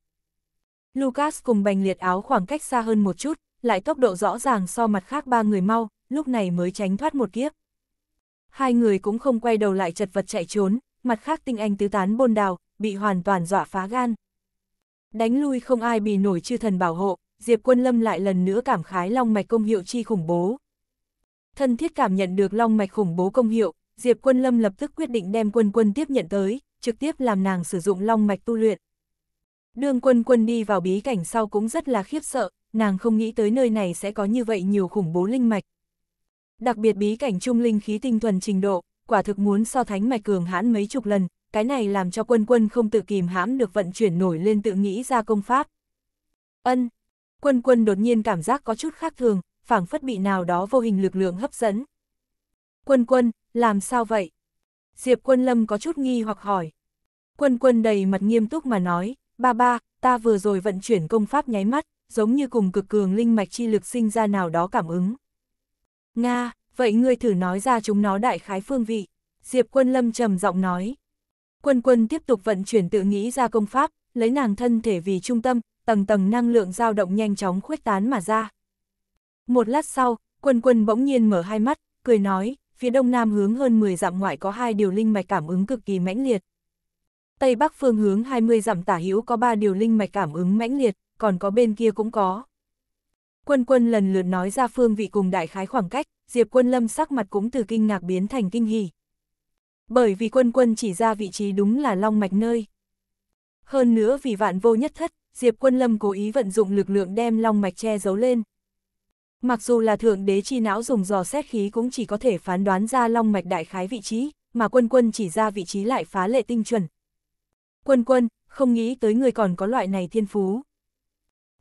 Lucas cùng bành liệt áo khoảng cách xa hơn một chút, lại tốc độ rõ ràng so mặt khác ba người mau, lúc này mới tránh thoát một kiếp. Hai người cũng không quay đầu lại chật vật chạy trốn, mặt khác tinh anh tứ tán bôn đào, bị hoàn toàn dọa phá gan. Đánh lui không ai bị nổi chư thần bảo hộ, Diệp Quân Lâm lại lần nữa cảm khái long mạch công hiệu chi khủng bố. Thân thiết cảm nhận được long mạch khủng bố công hiệu, Diệp Quân Lâm lập tức quyết định đem quân quân tiếp nhận tới, trực tiếp làm nàng sử dụng long mạch tu luyện. Đường quân quân đi vào bí cảnh sau cũng rất là khiếp sợ, nàng không nghĩ tới nơi này sẽ có như vậy nhiều khủng bố linh mạch. Đặc biệt bí cảnh trung linh khí tinh thuần trình độ, quả thực muốn so thánh mạch cường hãn mấy chục lần, cái này làm cho quân quân không tự kìm hãm được vận chuyển nổi lên tự nghĩ ra công pháp. Ân, quân quân đột nhiên cảm giác có chút khác thường, phảng phất bị nào đó vô hình lực lượng hấp dẫn. Quân quân, làm sao vậy? Diệp quân lâm có chút nghi hoặc hỏi. Quân quân đầy mặt nghiêm túc mà nói, ba ba, ta vừa rồi vận chuyển công pháp nháy mắt, giống như cùng cực cường linh mạch chi lực sinh ra nào đó cảm ứng. Nga, vậy ngươi thử nói ra chúng nó đại khái phương vị. Diệp quân lâm trầm giọng nói. Quân quân tiếp tục vận chuyển tự nghĩ ra công pháp, lấy nàng thân thể vì trung tâm, tầng tầng năng lượng dao động nhanh chóng khuếch tán mà ra. Một lát sau, quân quân bỗng nhiên mở hai mắt, cười nói, phía đông nam hướng hơn 10 dặm ngoại có hai điều linh mạch cảm ứng cực kỳ mãnh liệt. Tây bắc phương hướng 20 dặm tả hữu có ba điều linh mạch cảm ứng mãnh liệt còn có bên kia cũng có. Quân quân lần lượt nói ra phương vị cùng đại khái khoảng cách, Diệp quân lâm sắc mặt cũng từ kinh ngạc biến thành kinh hỉ. Bởi vì quân quân chỉ ra vị trí đúng là long mạch nơi. Hơn nữa vì vạn vô nhất thất, Diệp quân lâm cố ý vận dụng lực lượng đem long mạch che giấu lên. Mặc dù là thượng đế chi não dùng dò xét khí cũng chỉ có thể phán đoán ra long mạch đại khái vị trí, mà quân quân chỉ ra vị trí lại phá lệ tinh chuẩn. Quân quân, không nghĩ tới người còn có loại này thiên phú.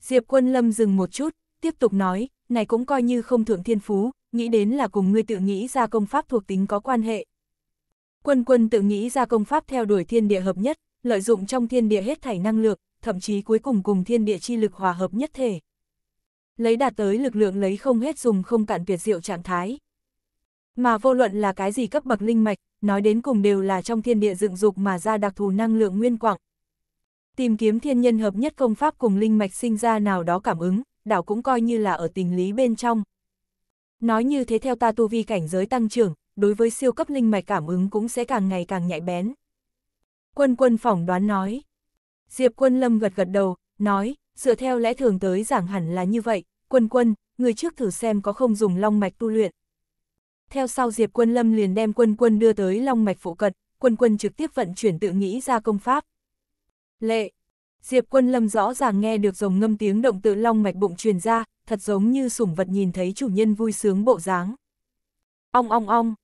Diệp Quân Lâm dừng một chút, tiếp tục nói, này cũng coi như không thượng thiên phú, nghĩ đến là cùng ngươi tự nghĩ ra công pháp thuộc tính có quan hệ. Quân quân tự nghĩ ra công pháp theo đuổi thiên địa hợp nhất, lợi dụng trong thiên địa hết thảy năng lượng, thậm chí cuối cùng cùng thiên địa chi lực hòa hợp nhất thể. Lấy đạt tới lực lượng lấy không hết dùng không cạn tuyệt diệu trạng thái. Mà vô luận là cái gì cấp bậc linh mạch, nói đến cùng đều là trong thiên địa dựng dục mà ra đặc thù năng lượng nguyên quảng, Tìm kiếm thiên nhân hợp nhất công pháp cùng linh mạch sinh ra nào đó cảm ứng, đảo cũng coi như là ở tình lý bên trong. Nói như thế theo ta tu vi cảnh giới tăng trưởng, đối với siêu cấp linh mạch cảm ứng cũng sẽ càng ngày càng nhạy bén. Quân quân phỏng đoán nói. Diệp quân lâm gật gật đầu, nói, dựa theo lẽ thường tới giảng hẳn là như vậy, quân quân, người trước thử xem có không dùng long mạch tu luyện. Theo sau Diệp quân lâm liền đem quân quân đưa tới long mạch phụ cận, quân quân trực tiếp vận chuyển tự nghĩ ra công pháp lệ. Diệp quân lâm rõ ràng nghe được rồng ngâm tiếng động tự long mạch bụng truyền ra, thật giống như sủng vật nhìn thấy chủ nhân vui sướng bộ dáng. Ong ong ong.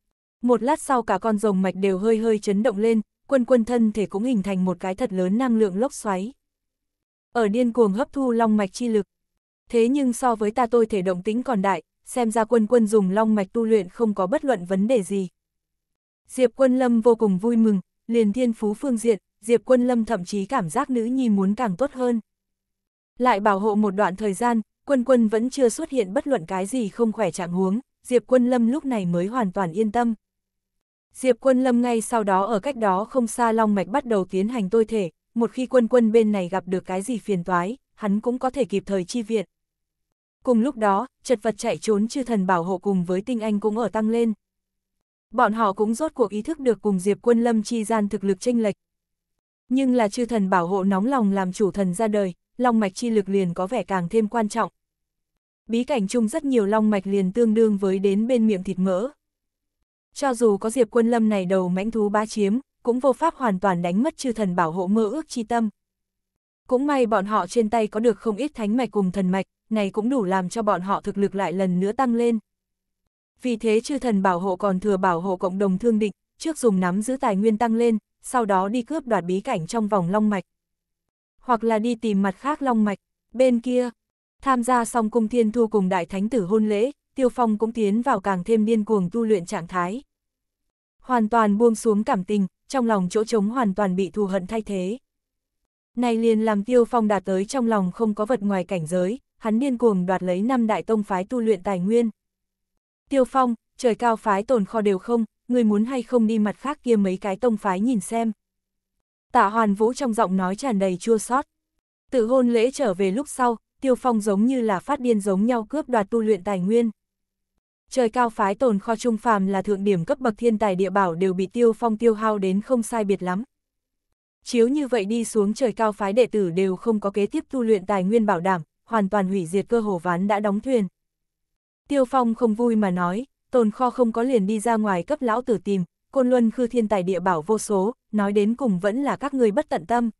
Một lát sau cả con rồng mạch đều hơi hơi chấn động lên, quân quân thân thể cũng hình thành một cái thật lớn năng lượng lốc xoáy. Ở điên cuồng hấp thu long mạch chi lực. Thế nhưng so với ta tôi thể động tính còn đại, xem ra quân quân dùng long mạch tu luyện không có bất luận vấn đề gì. Diệp quân lâm vô cùng vui mừng, liền thiên phú phương diện, Diệp Quân Lâm thậm chí cảm giác nữ nhi muốn càng tốt hơn. Lại bảo hộ một đoạn thời gian, quân quân vẫn chưa xuất hiện bất luận cái gì không khỏe trạng huống, Diệp Quân Lâm lúc này mới hoàn toàn yên tâm. Diệp Quân Lâm ngay sau đó ở cách đó không xa long mạch bắt đầu tiến hành tôi thể, một khi quân quân bên này gặp được cái gì phiền toái, hắn cũng có thể kịp thời chi viện. Cùng lúc đó, chật vật chạy trốn chư thần bảo hộ cùng với tinh anh cũng ở tăng lên. Bọn họ cũng rốt cuộc ý thức được cùng Diệp Quân Lâm chi gian thực lực chênh lệch, nhưng là chư thần bảo hộ nóng lòng làm chủ thần ra đời, long mạch chi lực liền có vẻ càng thêm quan trọng. Bí cảnh chung rất nhiều long mạch liền tương đương với đến bên miệng thịt mỡ. Cho dù có diệp quân lâm này đầu mãnh thú ba chiếm, cũng vô pháp hoàn toàn đánh mất chư thần bảo hộ mơ ước chi tâm. Cũng may bọn họ trên tay có được không ít thánh mạch cùng thần mạch, này cũng đủ làm cho bọn họ thực lực lại lần nữa tăng lên. Vì thế chư thần bảo hộ còn thừa bảo hộ cộng đồng thương định, trước dùng nắm giữ tài nguyên tăng lên, sau đó đi cướp đoạt bí cảnh trong vòng long mạch. Hoặc là đi tìm mặt khác long mạch, bên kia, tham gia xong cung thiên thu cùng đại thánh tử hôn lễ, tiêu phong cũng tiến vào càng thêm điên cuồng tu luyện trạng thái. Hoàn toàn buông xuống cảm tình, trong lòng chỗ trống hoàn toàn bị thù hận thay thế. Này liền làm tiêu phong đạt tới trong lòng không có vật ngoài cảnh giới, hắn điên cuồng đoạt lấy năm đại tông phái tu luyện tài nguyên. Tiêu phong, trời cao phái tồn kho đều không, người muốn hay không đi mặt khác kia mấy cái tông phái nhìn xem. Tạ Hoàn Vũ trong giọng nói tràn đầy chua xót. Tự hôn lễ trở về lúc sau, Tiêu Phong giống như là phát điên giống nhau cướp đoạt tu luyện tài nguyên. Trời cao phái tồn kho trung phàm là thượng điểm cấp bậc thiên tài địa bảo đều bị Tiêu Phong tiêu hao đến không sai biệt lắm. Chiếu như vậy đi xuống trời cao phái đệ tử đều không có kế tiếp tu luyện tài nguyên bảo đảm, hoàn toàn hủy diệt cơ hồ ván đã đóng thuyền. Tiêu Phong không vui mà nói, tồn kho không có liền đi ra ngoài cấp lão tử tìm, côn luân khư thiên tài địa bảo vô số, nói đến cùng vẫn là các người bất tận tâm.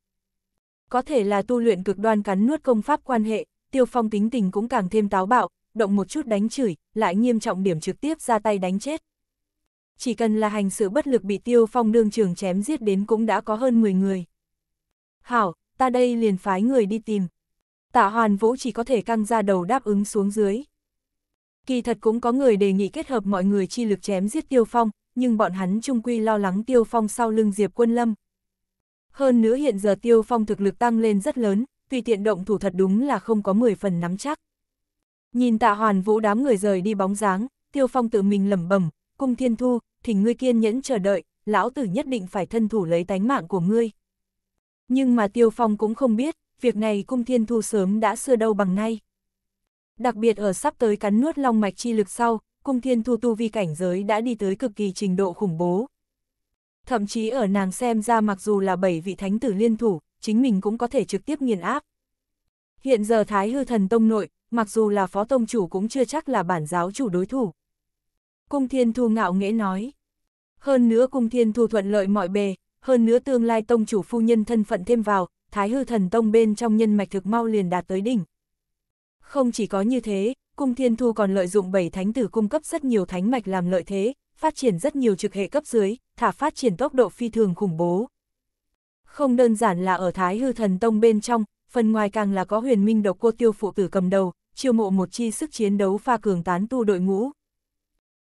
Có thể là tu luyện cực đoan cắn nuốt công pháp quan hệ, tiêu phong tính tình cũng càng thêm táo bạo, động một chút đánh chửi, lại nghiêm trọng điểm trực tiếp ra tay đánh chết. Chỉ cần là hành sự bất lực bị tiêu phong đương trường chém giết đến cũng đã có hơn 10 người. Hảo, ta đây liền phái người đi tìm. Tạ hoàn vũ chỉ có thể căng ra đầu đáp ứng xuống dưới. Kỳ thật cũng có người đề nghị kết hợp mọi người chi lực chém giết Tiêu Phong, nhưng bọn hắn chung quy lo lắng Tiêu Phong sau lưng Diệp Quân Lâm. Hơn nữa hiện giờ Tiêu Phong thực lực tăng lên rất lớn, tùy tiện động thủ thật đúng là không có 10 phần nắm chắc. Nhìn tạ hoàn vũ đám người rời đi bóng dáng, Tiêu Phong tự mình lẩm bẩm, cung thiên thu, thỉnh ngươi kiên nhẫn chờ đợi, lão tử nhất định phải thân thủ lấy tánh mạng của ngươi. Nhưng mà Tiêu Phong cũng không biết, việc này cung thiên thu sớm đã xưa đâu bằng nay đặc biệt ở sắp tới cắn nuốt long mạch chi lực sau, cung thiên thu tu vi cảnh giới đã đi tới cực kỳ trình độ khủng bố. Thậm chí ở nàng xem ra mặc dù là bảy vị thánh tử liên thủ, chính mình cũng có thể trực tiếp nghiền áp. Hiện giờ Thái Hư Thần Tông nội, mặc dù là phó tông chủ cũng chưa chắc là bản giáo chủ đối thủ. Cung Thiên Thu ngạo nghễ nói. Hơn nữa Cung Thiên Thu thuận lợi mọi bề, hơn nữa tương lai tông chủ phu nhân thân phận thêm vào, Thái Hư Thần Tông bên trong nhân mạch thực mau liền đạt tới đỉnh. Không chỉ có như thế, cung thiên thu còn lợi dụng bảy thánh tử cung cấp rất nhiều thánh mạch làm lợi thế, phát triển rất nhiều trực hệ cấp dưới, thả phát triển tốc độ phi thường khủng bố. Không đơn giản là ở Thái Hư Thần Tông bên trong, phần ngoài càng là có huyền minh độc cô tiêu phụ tử cầm đầu, chiêu mộ một chi sức chiến đấu pha cường tán tu đội ngũ.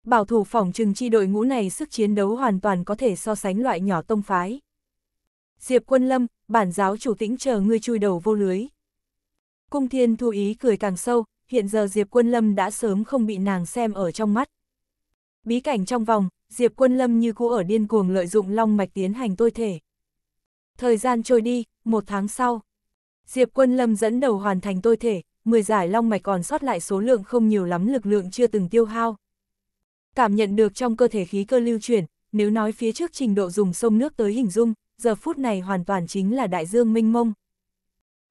Bảo thủ phòng trừng chi đội ngũ này sức chiến đấu hoàn toàn có thể so sánh loại nhỏ tông phái. Diệp Quân Lâm, bản giáo chủ tĩnh chờ ngươi chui đầu vô lưới. Cung thiên thu ý cười càng sâu, hiện giờ Diệp Quân Lâm đã sớm không bị nàng xem ở trong mắt. Bí cảnh trong vòng, Diệp Quân Lâm như cũ ở điên cuồng lợi dụng long mạch tiến hành tôi thể. Thời gian trôi đi, một tháng sau. Diệp Quân Lâm dẫn đầu hoàn thành tôi thể, 10 giải long mạch còn sót lại số lượng không nhiều lắm lực lượng chưa từng tiêu hao. Cảm nhận được trong cơ thể khí cơ lưu chuyển, nếu nói phía trước trình độ dùng sông nước tới hình dung, giờ phút này hoàn toàn chính là đại dương minh mông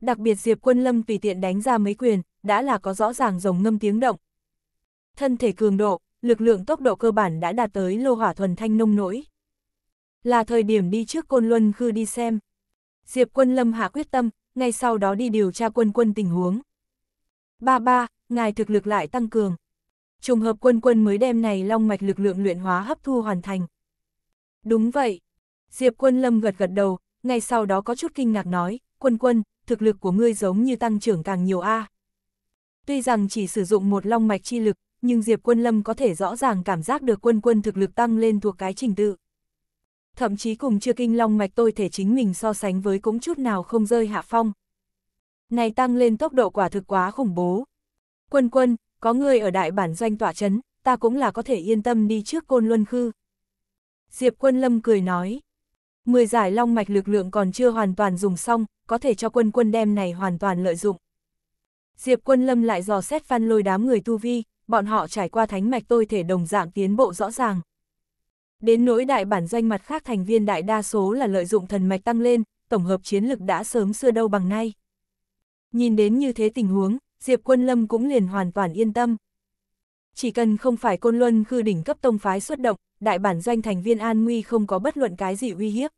đặc biệt Diệp Quân Lâm vì tiện đánh ra mấy quyền, đã là có rõ ràng rồng ngâm tiếng động. Thân thể cường độ, lực lượng tốc độ cơ bản đã đạt tới lô hỏa thuần thanh nông nỗi. Là thời điểm đi trước Côn Luân Khư đi xem. Diệp Quân Lâm hạ quyết tâm, ngay sau đó đi điều tra quân quân tình huống. Ba ba, ngài thực lực lại tăng cường. Trùng hợp quân quân mới đem này long mạch lực lượng luyện hóa hấp thu hoàn thành. Đúng vậy. Diệp quân lâm gật gật đầu, ngay sau đó có chút kinh ngạc nói, quân quân, thực lực của ngươi giống như tăng trưởng càng nhiều a. Tuy rằng chỉ sử dụng một long mạch chi lực, nhưng Diệp Quân Lâm có thể rõ ràng cảm giác được quân quân thực lực tăng lên thuộc cái trình tự. Thậm chí cùng chưa kinh long mạch tôi thể chính mình so sánh với cũng chút nào không rơi hạ phong. Này tăng lên tốc độ quả thực quá khủng bố. Quân quân, có người ở đại bản doanh tỏa chấn, ta cũng là có thể yên tâm đi trước côn luân khư. Diệp quân lâm cười nói. Mười giải long mạch lực lượng còn chưa hoàn toàn dùng xong, có thể cho quân quân đem này hoàn toàn lợi dụng. Diệp quân lâm lại dò xét phan lôi đám người tu vi, bọn họ trải qua thánh mạch tôi thể đồng dạng tiến bộ rõ ràng. Đến nỗi đại bản doanh mặt khác thành viên đại đa số là lợi dụng thần mạch tăng lên, tổng hợp chiến lực đã sớm xưa đâu bằng nay. Nhìn đến như thế tình huống, Diệp Quân Lâm cũng liền hoàn toàn yên tâm. Chỉ cần không phải Côn Luân khư đỉnh cấp tông phái xuất động, đại bản doanh thành viên an nguy không có bất luận cái gì uy hiếp.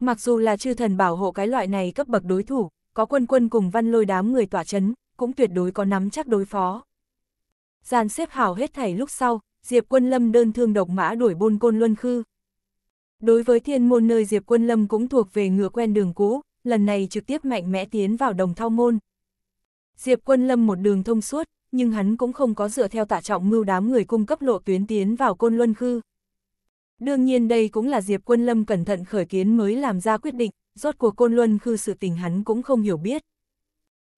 Mặc dù là chư thần bảo hộ cái loại này cấp bậc đối thủ, có quân quân cùng văn lôi đám người tỏa chấn, cũng tuyệt đối có nắm chắc đối phó. Giàn xếp hảo hết thảy lúc sau, Diệp Quân Lâm đơn thương độc mã đuổi bôn côn luân khư. Đối với thiên môn nơi Diệp Quân Lâm cũng thuộc về ngựa quen đường cũ, lần này trực tiếp mạnh mẽ tiến vào đồng thao môn. Diệp Quân Lâm một đường thông suốt, nhưng hắn cũng không có dựa theo tạ trọng mưu đám người cung cấp lộ tuyến tiến vào Côn Luân Khư. Đương nhiên đây cũng là Diệp Quân Lâm cẩn thận khởi kiến mới làm ra quyết định, rốt cuộc Côn Luân Khư sự tình hắn cũng không hiểu biết.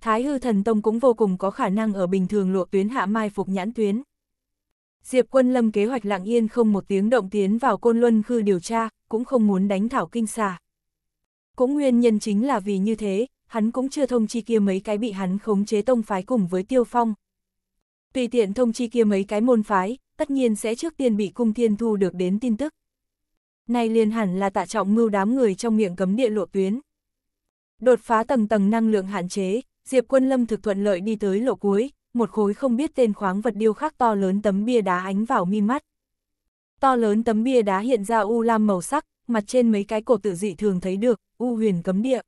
Thái hư thần tông cũng vô cùng có khả năng ở bình thường lộ tuyến hạ mai phục nhãn tuyến. Diệp quân lâm kế hoạch lặng yên không một tiếng động tiến vào côn luân khư điều tra, cũng không muốn đánh thảo kinh xà. Cũng nguyên nhân chính là vì như thế, hắn cũng chưa thông chi kia mấy cái bị hắn khống chế tông phái cùng với tiêu phong tùy tiện thông chi kia mấy cái môn phái, tất nhiên sẽ trước tiên bị cung thiên thu được đến tin tức. Này liền hẳn là tạ trọng mưu đám người trong miệng cấm địa lộ tuyến. Đột phá tầng tầng năng lượng hạn chế, Diệp Quân Lâm thực thuận lợi đi tới lộ cuối, một khối không biết tên khoáng vật điêu khắc to lớn tấm bia đá ánh vào mi mắt. To lớn tấm bia đá hiện ra u lam màu sắc, mặt trên mấy cái cổ tự dị thường thấy được, u huyền cấm địa.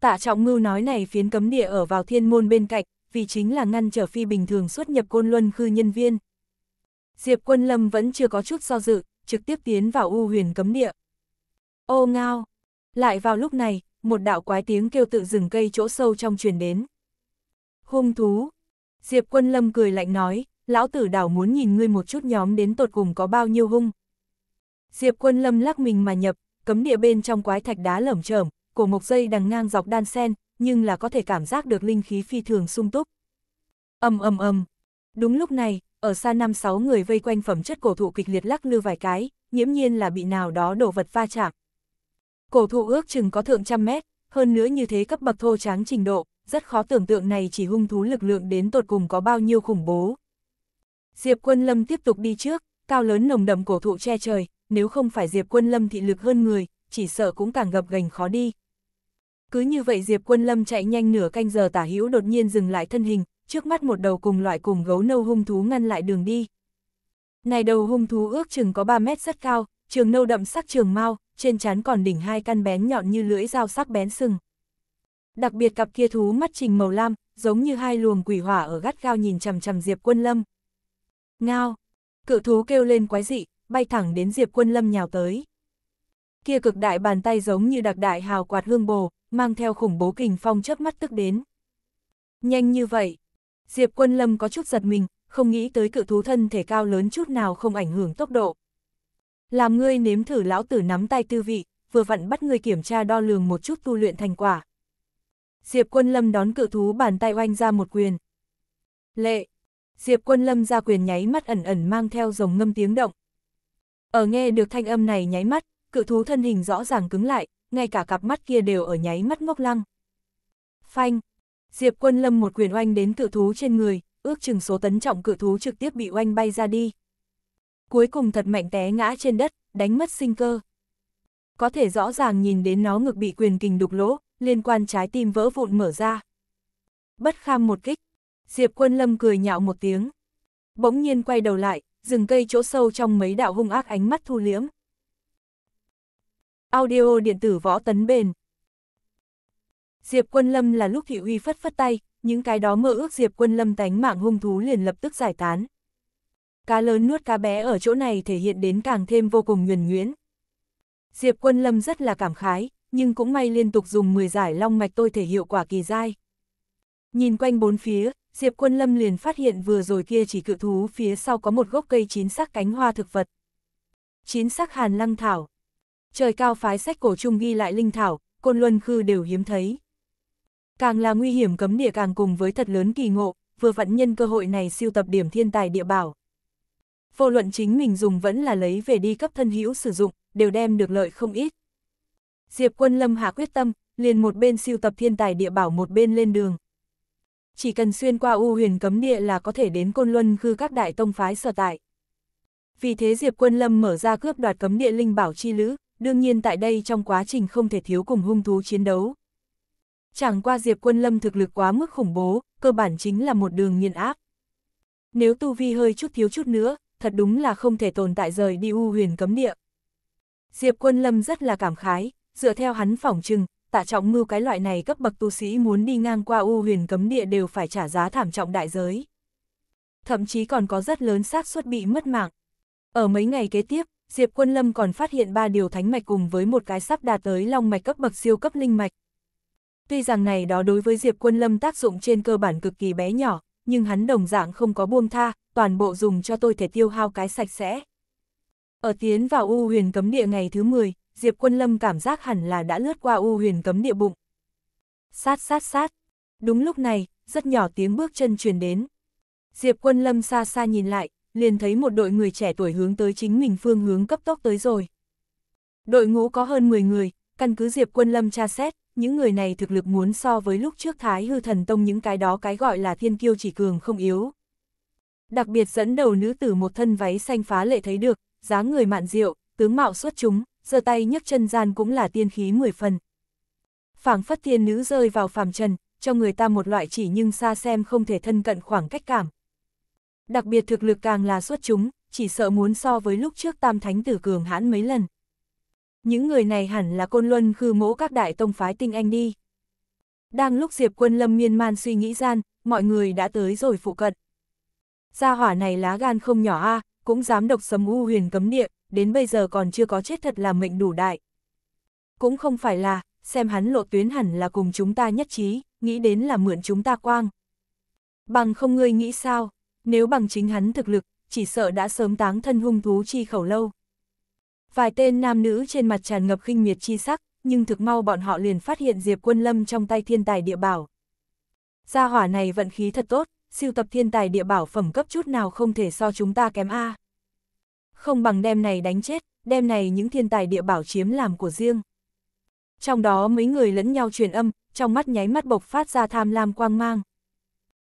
Tạ Trọng Ngưu nói này phiến cấm địa ở vào thiên môn bên cạnh, vì chính là ngăn trở phi bình thường xuất nhập côn luân khư nhân viên. Diệp Quân Lâm vẫn chưa có chút do dự, trực tiếp tiến vào U huyền cấm địa. Ô ngao! Lại vào lúc này, một đạo quái tiếng kêu tự rừng cây chỗ sâu trong truyền đến. Hung thú! Diệp Quân Lâm cười lạnh nói, lão tử đảo muốn nhìn ngươi một chút nhóm đến tột cùng có bao nhiêu hung. Diệp Quân Lâm lắc mình mà nhập, cấm địa bên trong quái thạch đá lởm chởm, cổ mộc dây đằng ngang dọc đan sen, nhưng là có thể cảm giác được linh khí phi thường sung túc. Âm âm âm. Đúng lúc này, ở xa năm sáu người vây quanh phẩm chất cổ thụ kịch liệt lắc lư vài cái, nhiễm nhiên là bị nào đó đổ vật va chạm. Cổ thụ ước chừng có thượng trăm mét, hơn nữa như thế cấp bậc thô tráng trình độ, rất khó tưởng tượng này chỉ hung thú lực lượng đến tột cùng có bao nhiêu khủng bố. Diệp Quân Lâm tiếp tục đi trước, cao lớn nồng đậm cổ thụ che trời, nếu không phải Diệp Quân Lâm thị lực hơn người, chỉ sợ cũng càng gập gành khó đi, cứ như vậy Diệp Quân Lâm chạy nhanh nửa canh giờ tả hữu đột nhiên dừng lại thân hình, trước mắt một đầu cùng loại cùng gấu nâu hung thú ngăn lại đường đi. Này đầu hung thú ước chừng có 3 mét rất cao, trường nâu đậm sắc trường mau, trên trán còn đỉnh hai căn bén nhọn như lưỡi dao sắc bén sừng. Đặc biệt cặp kia thú mắt trình màu lam, giống như hai luồng quỷ hỏa ở gắt gao nhìn chằm chằm Diệp Quân Lâm. Ngao! Cự thú kêu lên quái dị, bay thẳng đến Diệp Quân Lâm nhào tới kia cực đại bàn tay giống như đặc đại hào quạt hương bồ, mang theo khủng bố kình phong chớp mắt tức đến. Nhanh như vậy, Diệp Quân Lâm có chút giật mình, không nghĩ tới cự thú thân thể cao lớn chút nào không ảnh hưởng tốc độ. Làm ngươi nếm thử lão tử nắm tay tư vị, vừa vặn bắt ngươi kiểm tra đo lường một chút tu luyện thành quả. Diệp Quân Lâm đón cự thú bàn tay oanh ra một quyền. Lệ, Diệp Quân Lâm ra quyền nháy mắt ẩn ẩn mang theo rồng ngâm tiếng động. Ở nghe được thanh âm này nháy mắt, cự thú thân hình rõ ràng cứng lại, ngay cả cặp mắt kia đều ở nháy mắt ngốc lăng. Phanh! Diệp quân lâm một quyền oanh đến cự thú trên người, ước chừng số tấn trọng cự thú trực tiếp bị oanh bay ra đi. Cuối cùng thật mạnh té ngã trên đất, đánh mất sinh cơ. Có thể rõ ràng nhìn đến nó ngực bị quyền kình đục lỗ, liên quan trái tim vỡ vụn mở ra. Bất kham một kích, Diệp quân lâm cười nhạo một tiếng. Bỗng nhiên quay đầu lại, rừng cây chỗ sâu trong mấy đạo hung ác ánh mắt thu liễm, Audio điện tử võ tấn bền. Diệp Quân Lâm là lúc thị uy phất phất tay, những cái đó mơ ước Diệp Quân Lâm tánh mạng hung thú liền lập tức giải tán. Cá lớn nuốt cá bé ở chỗ này thể hiện đến càng thêm vô cùng nhuần nhuyễn. Diệp Quân Lâm rất là cảm khái, nhưng cũng may liên tục dùng 10 giải long mạch tôi thể hiệu quả kỳ dai. Nhìn quanh bốn phía, Diệp Quân Lâm liền phát hiện vừa rồi kia chỉ cự thú phía sau có một gốc cây chín sắc cánh hoa thực vật. Chín sắc hàn lăng thảo, Trời cao phái sách cổ trung ghi lại linh thảo, côn luân khư đều hiếm thấy. Càng là nguy hiểm cấm địa càng cùng với thật lớn kỳ ngộ, vừa vặn nhân cơ hội này siêu tập điểm thiên tài địa bảo. Vô luận chính mình dùng vẫn là lấy về đi cấp thân hữu sử dụng, đều đem được lợi không ít. Diệp quân lâm hạ quyết tâm, liền một bên siêu tập thiên tài địa bảo một bên lên đường. Chỉ cần xuyên qua U huyền cấm địa là có thể đến Côn Luân khư các đại tông phái sở tại. Vì thế Diệp quân lâm mở ra cướp đoạt cấm địa linh bảo chi lữ, đương nhiên tại đây trong quá trình không thể thiếu cùng hung thú chiến đấu. Chẳng qua Diệp Quân Lâm thực lực quá mức khủng bố, cơ bản chính là một đường nghiền áp. Nếu tu vi hơi chút thiếu chút nữa, thật đúng là không thể tồn tại rời đi u huyền cấm địa. Diệp Quân Lâm rất là cảm khái, dựa theo hắn phỏng chừng, tạ trọng mưu cái loại này cấp bậc tu sĩ muốn đi ngang qua u huyền cấm địa đều phải trả giá thảm trọng đại giới. Thậm chí còn có rất lớn xác suất bị mất mạng. Ở mấy ngày kế tiếp, Diệp Quân Lâm còn phát hiện ba điều thánh mạch cùng với một cái sắp đạt tới long mạch cấp bậc siêu cấp linh mạch. Tuy rằng này đó đối với Diệp Quân Lâm tác dụng trên cơ bản cực kỳ bé nhỏ, nhưng hắn đồng dạng không có buông tha, toàn bộ dùng cho tôi thể tiêu hao cái sạch sẽ. Ở tiến vào U huyền cấm địa ngày thứ 10, Diệp Quân Lâm cảm giác hẳn là đã lướt qua U huyền cấm địa bụng. Sát sát sát. Đúng lúc này, rất nhỏ tiếng bước chân truyền đến. Diệp Quân Lâm xa xa nhìn lại, liền thấy một đội người trẻ tuổi hướng tới chính mình phương hướng cấp tốc tới rồi. Đội ngũ có hơn 10 người, căn cứ Diệp Quân Lâm tra xét, những người này thực lực muốn so với lúc trước Thái Hư Thần Tông những cái đó cái gọi là thiên kiêu chỉ cường không yếu. Đặc biệt dẫn đầu nữ tử một thân váy xanh phá lệ thấy được, dáng người mạn diệu, tướng mạo xuất chúng, giơ tay nhấc chân gian cũng là tiên khí mười phần. Phảng phất tiên nữ rơi vào phàm trần, cho người ta một loại chỉ nhưng xa xem không thể thân cận khoảng cách cảm, đặc biệt thực lực càng là xuất chúng, chỉ sợ muốn so với lúc trước tam thánh tử cường hãn mấy lần. Những người này hẳn là côn luân khư mỗ các đại tông phái tinh anh đi. Đang lúc Diệp quân lâm miên man suy nghĩ gian, mọi người đã tới rồi phụ cận. Gia hỏa này lá gan không nhỏ a cũng dám độc sấm u huyền cấm địa, đến bây giờ còn chưa có chết thật là mệnh đủ đại. Cũng không phải là, xem hắn lộ tuyến hẳn là cùng chúng ta nhất trí, nghĩ đến là mượn chúng ta quang. Bằng không ngươi nghĩ sao? nếu bằng chính hắn thực lực, chỉ sợ đã sớm táng thân hung thú chi khẩu lâu. Vài tên nam nữ trên mặt tràn ngập khinh miệt chi sắc, nhưng thực mau bọn họ liền phát hiện Diệp Quân Lâm trong tay thiên tài địa bảo. Gia hỏa này vận khí thật tốt, siêu tập thiên tài địa bảo phẩm cấp chút nào không thể so chúng ta kém A. Không bằng đem này đánh chết, đem này những thiên tài địa bảo chiếm làm của riêng. Trong đó mấy người lẫn nhau truyền âm, trong mắt nháy mắt bộc phát ra tham lam quang mang.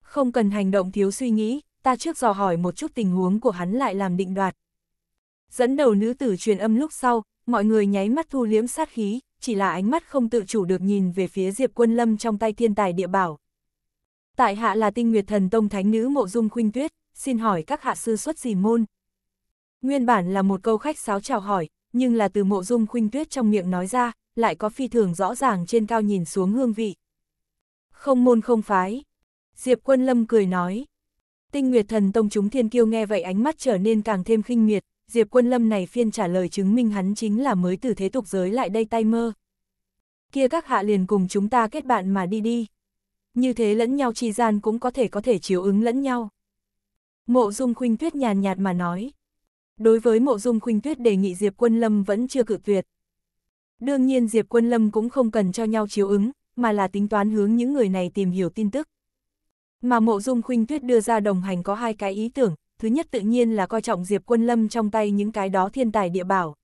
Không cần hành động thiếu suy nghĩ, ta trước dò hỏi một chút tình huống của hắn lại làm định đoạt. Dẫn đầu nữ tử truyền âm lúc sau, mọi người nháy mắt thu liếm sát khí, chỉ là ánh mắt không tự chủ được nhìn về phía Diệp Quân Lâm trong tay thiên tài địa bảo. Tại hạ là tinh nguyệt thần tông thánh nữ mộ dung khuynh tuyết, xin hỏi các hạ sư xuất gì môn. Nguyên bản là một câu khách sáo chào hỏi, nhưng là từ mộ dung khuynh tuyết trong miệng nói ra, lại có phi thường rõ ràng trên cao nhìn xuống hương vị. Không môn không phái. Diệp Quân Lâm cười nói, Tinh Nguyệt Thần Tông chúng thiên kiêu nghe vậy ánh mắt trở nên càng thêm khinh miệt, Diệp Quân Lâm này phiên trả lời chứng minh hắn chính là mới từ thế tục giới lại đây tay mơ. Kia các hạ liền cùng chúng ta kết bạn mà đi đi. Như thế lẫn nhau chi gian cũng có thể có thể chiếu ứng lẫn nhau. Mộ Dung Khuynh Tuyết nhàn nhạt mà nói. Đối với Mộ Dung Khuynh Tuyết đề nghị Diệp Quân Lâm vẫn chưa cự tuyệt. Đương nhiên Diệp Quân Lâm cũng không cần cho nhau chiếu ứng, mà là tính toán hướng những người này tìm hiểu tin tức. Mà mộ dung khuynh tuyết đưa ra đồng hành có hai cái ý tưởng, thứ nhất tự nhiên là coi trọng Diệp Quân Lâm trong tay những cái đó thiên tài địa bảo.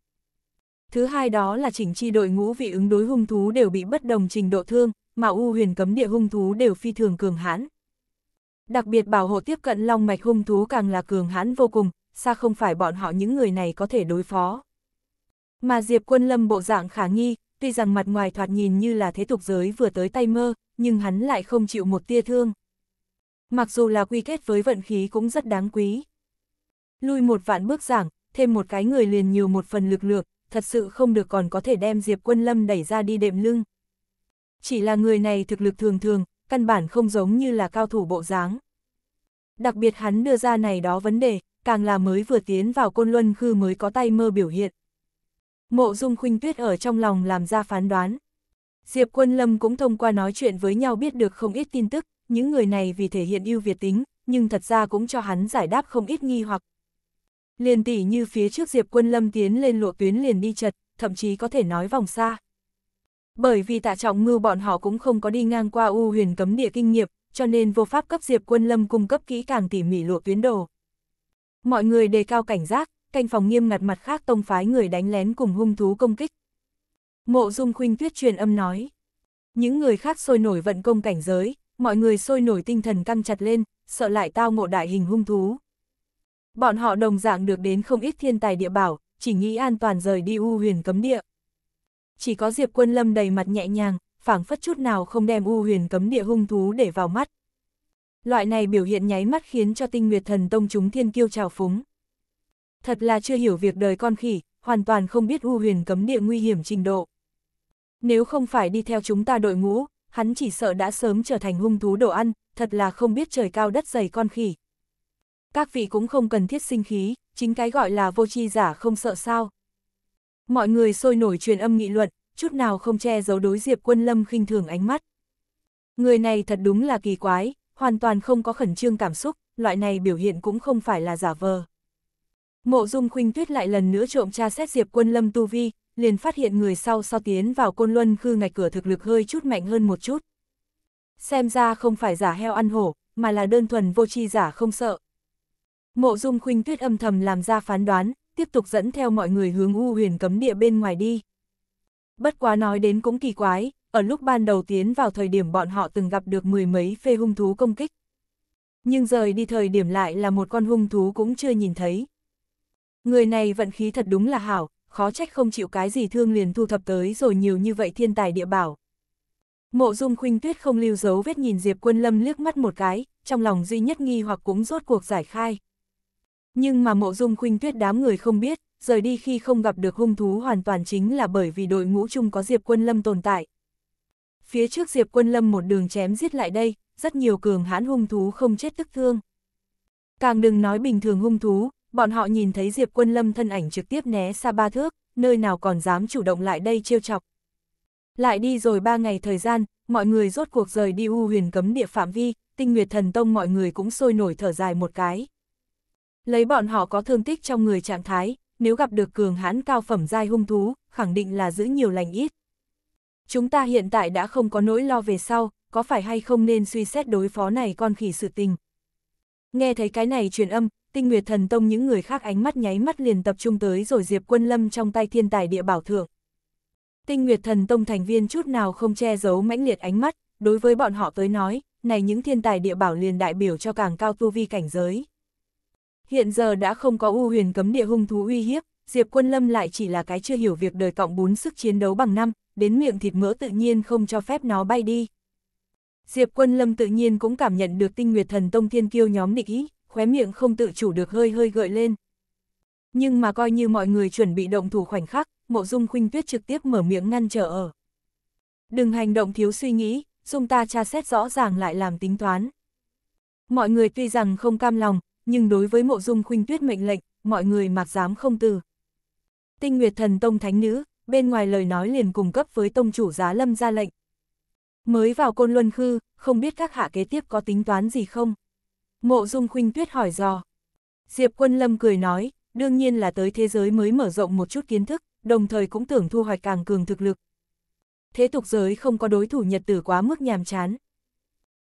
Thứ hai đó là chỉnh chi đội ngũ vị ứng đối hung thú đều bị bất đồng trình độ thương, mà U huyền cấm địa hung thú đều phi thường cường hãn. Đặc biệt bảo hộ tiếp cận long mạch hung thú càng là cường hãn vô cùng, xa không phải bọn họ những người này có thể đối phó. Mà Diệp Quân Lâm bộ dạng khả nghi, tuy rằng mặt ngoài thoạt nhìn như là thế tục giới vừa tới tay mơ, nhưng hắn lại không chịu một tia thương mặc dù là quy kết với vận khí cũng rất đáng quý. Lui một vạn bước giảng, thêm một cái người liền nhiều một phần lực lượng, thật sự không được còn có thể đem Diệp Quân Lâm đẩy ra đi đệm lưng. Chỉ là người này thực lực thường thường, căn bản không giống như là cao thủ bộ dáng. Đặc biệt hắn đưa ra này đó vấn đề, càng là mới vừa tiến vào côn luân khư mới có tay mơ biểu hiện. Mộ dung khuynh tuyết ở trong lòng làm ra phán đoán. Diệp Quân Lâm cũng thông qua nói chuyện với nhau biết được không ít tin tức, những người này vì thể hiện ưu việt tính, nhưng thật ra cũng cho hắn giải đáp không ít nghi hoặc. Liền tỉ như phía trước Diệp Quân Lâm tiến lên lộ tuyến liền đi chật, thậm chí có thể nói vòng xa. Bởi vì tạ trọng ngư bọn họ cũng không có đi ngang qua U huyền cấm địa kinh nghiệm, cho nên vô pháp cấp Diệp Quân Lâm cung cấp kỹ càng tỉ mỉ lộ tuyến đồ. Mọi người đề cao cảnh giác, canh phòng nghiêm ngặt mặt khác tông phái người đánh lén cùng hung thú công kích. Mộ Dung Khuynh Tuyết truyền âm nói. Những người khác sôi nổi vận công cảnh giới, mọi người sôi nổi tinh thần căng chặt lên, sợ lại tao ngộ đại hình hung thú. Bọn họ đồng dạng được đến không ít thiên tài địa bảo, chỉ nghĩ an toàn rời đi U huyền cấm địa. Chỉ có Diệp Quân Lâm đầy mặt nhẹ nhàng, phảng phất chút nào không đem U huyền cấm địa hung thú để vào mắt. Loại này biểu hiện nháy mắt khiến cho tinh nguyệt thần tông chúng thiên kiêu trào phúng. Thật là chưa hiểu việc đời con khỉ, hoàn toàn không biết U huyền cấm địa nguy hiểm trình độ. Nếu không phải đi theo chúng ta đội ngũ, hắn chỉ sợ đã sớm trở thành hung thú đồ ăn, thật là không biết trời cao đất dày con khỉ. Các vị cũng không cần thiết sinh khí, chính cái gọi là vô tri giả không sợ sao. Mọi người sôi nổi truyền âm nghị luận, chút nào không che giấu đối Diệp Quân Lâm khinh thường ánh mắt. Người này thật đúng là kỳ quái, hoàn toàn không có khẩn trương cảm xúc, loại này biểu hiện cũng không phải là giả vờ. Mộ Dung Khuynh Tuyết lại lần nữa trộm tra xét Diệp Quân Lâm tu vi, liền phát hiện người sau so tiến vào côn luân khư ngạch cửa thực lực hơi chút mạnh hơn một chút. Xem ra không phải giả heo ăn hổ, mà là đơn thuần vô tri giả không sợ. Mộ dung khuynh tuyết âm thầm làm ra phán đoán, tiếp tục dẫn theo mọi người hướng u huyền cấm địa bên ngoài đi. Bất quá nói đến cũng kỳ quái, ở lúc ban đầu tiến vào thời điểm bọn họ từng gặp được mười mấy phê hung thú công kích. Nhưng rời đi thời điểm lại là một con hung thú cũng chưa nhìn thấy. Người này vận khí thật đúng là hảo, khó trách không chịu cái gì thương liền thu thập tới rồi nhiều như vậy thiên tài địa bảo. Mộ dung khuynh tuyết không lưu dấu vết nhìn Diệp Quân Lâm liếc mắt một cái, trong lòng duy nhất nghi hoặc cũng rốt cuộc giải khai. Nhưng mà mộ dung khuynh tuyết đám người không biết, rời đi khi không gặp được hung thú hoàn toàn chính là bởi vì đội ngũ chung có Diệp Quân Lâm tồn tại. Phía trước Diệp Quân Lâm một đường chém giết lại đây, rất nhiều cường hãn hung thú không chết tức thương. Càng đừng nói bình thường hung thú, bọn họ nhìn thấy Diệp Quân Lâm thân ảnh trực tiếp né xa ba thước, nơi nào còn dám chủ động lại đây trêu chọc. Lại đi rồi ba ngày thời gian, mọi người rốt cuộc rời đi U huyền cấm địa phạm vi, tinh nguyệt thần tông mọi người cũng sôi nổi thở dài một cái. Lấy bọn họ có thương tích trong người trạng thái, nếu gặp được cường hãn cao phẩm giai hung thú, khẳng định là giữ nhiều lành ít. Chúng ta hiện tại đã không có nỗi lo về sau, có phải hay không nên suy xét đối phó này con khỉ sự tình. Nghe thấy cái này truyền âm, tinh nguyệt thần tông những người khác ánh mắt nháy mắt liền tập trung tới rồi Diệp Quân Lâm trong tay thiên tài địa bảo thượng. Tinh nguyệt thần tông thành viên chút nào không che giấu mãnh liệt ánh mắt, đối với bọn họ tới nói, này những thiên tài địa bảo liền đại biểu cho càng cao tu vi cảnh giới. Hiện giờ đã không có u huyền cấm địa hung thú uy hiếp, Diệp Quân Lâm lại chỉ là cái chưa hiểu việc đời cộng bún sức chiến đấu bằng năm, đến miệng thịt mỡ tự nhiên không cho phép nó bay đi. Diệp Quân Lâm tự nhiên cũng cảm nhận được tinh nguyệt thần tông thiên kiêu nhóm địch ý, khóe miệng không tự chủ được hơi hơi gợi lên. Nhưng mà coi như mọi người chuẩn bị động thủ khoảnh khắc, mộ dung khuynh tuyết trực tiếp mở miệng ngăn trở ở. Đừng hành động thiếu suy nghĩ, dung ta tra xét rõ ràng lại làm tính toán. Mọi người tuy rằng không cam lòng, nhưng đối với mộ dung khuynh tuyết mệnh lệnh, mọi người mặc dám không từ. Tinh Nguyệt Thần Tông Thánh Nữ, bên ngoài lời nói liền cùng cấp với Tông Chủ Giá Lâm ra lệnh. Mới vào Côn Luân Khư, không biết các hạ kế tiếp có tính toán gì không? Mộ Dung Khuynh Tuyết hỏi dò. Diệp Quân Lâm cười nói, đương nhiên là tới thế giới mới mở rộng một chút kiến thức, đồng thời cũng tưởng thu hoạch càng cường thực lực. Thế tục giới không có đối thủ nhật tử quá mức nhàm chán.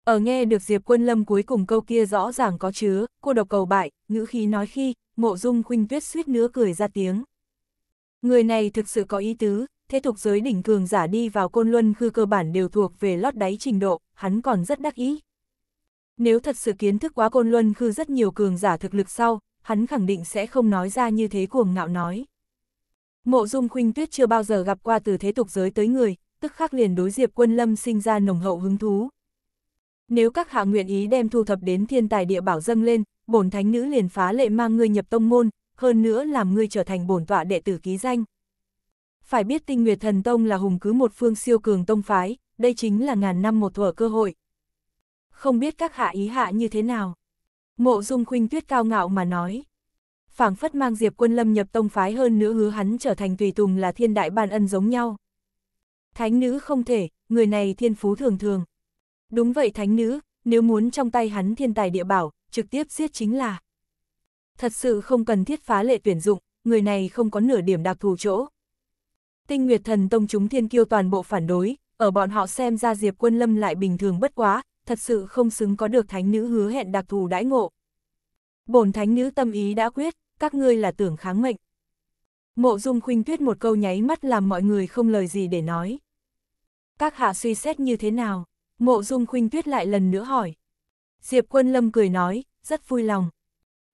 Ở nghe được Diệp Quân Lâm cuối cùng câu kia rõ ràng có chứa, cô độc cầu bại, ngữ khí nói khi, mộ dung khuynh tuyết suýt nữa cười ra tiếng. Người này thực sự có ý tứ, thế tục giới đỉnh cường giả đi vào côn luân khư cơ bản đều thuộc về lót đáy trình độ, hắn còn rất đắc ý. Nếu thật sự kiến thức quá côn luân khư rất nhiều cường giả thực lực sau, hắn khẳng định sẽ không nói ra như thế cuồng ngạo nói. Mộ dung khuynh tuyết chưa bao giờ gặp qua từ thế tục giới tới người, tức khắc liền đối diệp quân lâm sinh ra nồng hậu hứng thú. Nếu các hạ nguyện ý đem thu thập đến thiên tài địa bảo dâng lên, bổn thánh nữ liền phá lệ mang ngươi nhập tông môn, hơn nữa làm ngươi trở thành bổn tọa đệ tử ký danh. Phải biết tinh nguyệt thần tông là hùng cứ một phương siêu cường tông phái, đây chính là ngàn năm một thuở cơ hội, không biết các hạ ý hạ như thế nào. Mộ dung khuynh tuyết cao ngạo mà nói. phảng phất mang Diệp quân lâm nhập tông phái hơn nữa hứa hắn trở thành tùy tùng là thiên đại ban ân giống nhau. Thánh nữ không thể, người này thiên phú thường thường. Đúng vậy thánh nữ, nếu muốn trong tay hắn thiên tài địa bảo, trực tiếp giết chính là. Thật sự không cần thiết phá lệ tuyển dụng, người này không có nửa điểm đặc thù chỗ. Tinh Nguyệt Thần Tông chúng thiên kiêu toàn bộ phản đối, ở bọn họ xem ra Diệp Quân Lâm lại bình thường bất quá, thật sự không xứng có được thánh nữ hứa hẹn đặc thù đãi ngộ. Bổn thánh nữ tâm ý đã quyết, các ngươi là tưởng kháng mệnh. Mộ dung khuynh tuyết một câu nháy mắt làm mọi người không lời gì để nói. Các hạ suy xét như thế nào? Mộ dung khuynh tuyết lại lần nữa hỏi. Diệp quân lâm cười nói, rất vui lòng.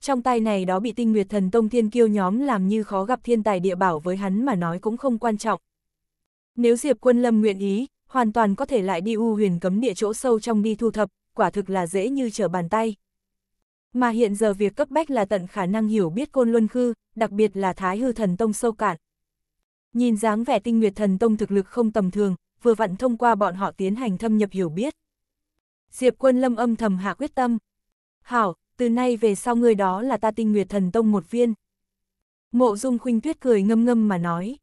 Trong tay này đó bị tinh nguyệt thần tông thiên kiêu nhóm làm như khó gặp thiên tài địa bảo với hắn mà nói cũng không quan trọng. Nếu Diệp quân lâm nguyện ý, hoàn toàn có thể lại đi u huyền cấm địa chỗ sâu trong đi thu thập, quả thực là dễ như trở bàn tay. Mà hiện giờ việc cấp bách là tận khả năng hiểu biết côn luân khư, đặc biệt là thái hư thần tông sâu cạn. Nhìn dáng vẻ tinh nguyệt thần tông thực lực không tầm thường, vừa vặn thông qua bọn họ tiến hành thâm nhập hiểu biết. Diệp quân lâm âm thầm hạ quyết tâm. Hảo, từ nay về sau người đó là ta tinh nguyệt thần tông một viên. Mộ dung khuynh tuyết cười ngâm ngâm mà nói.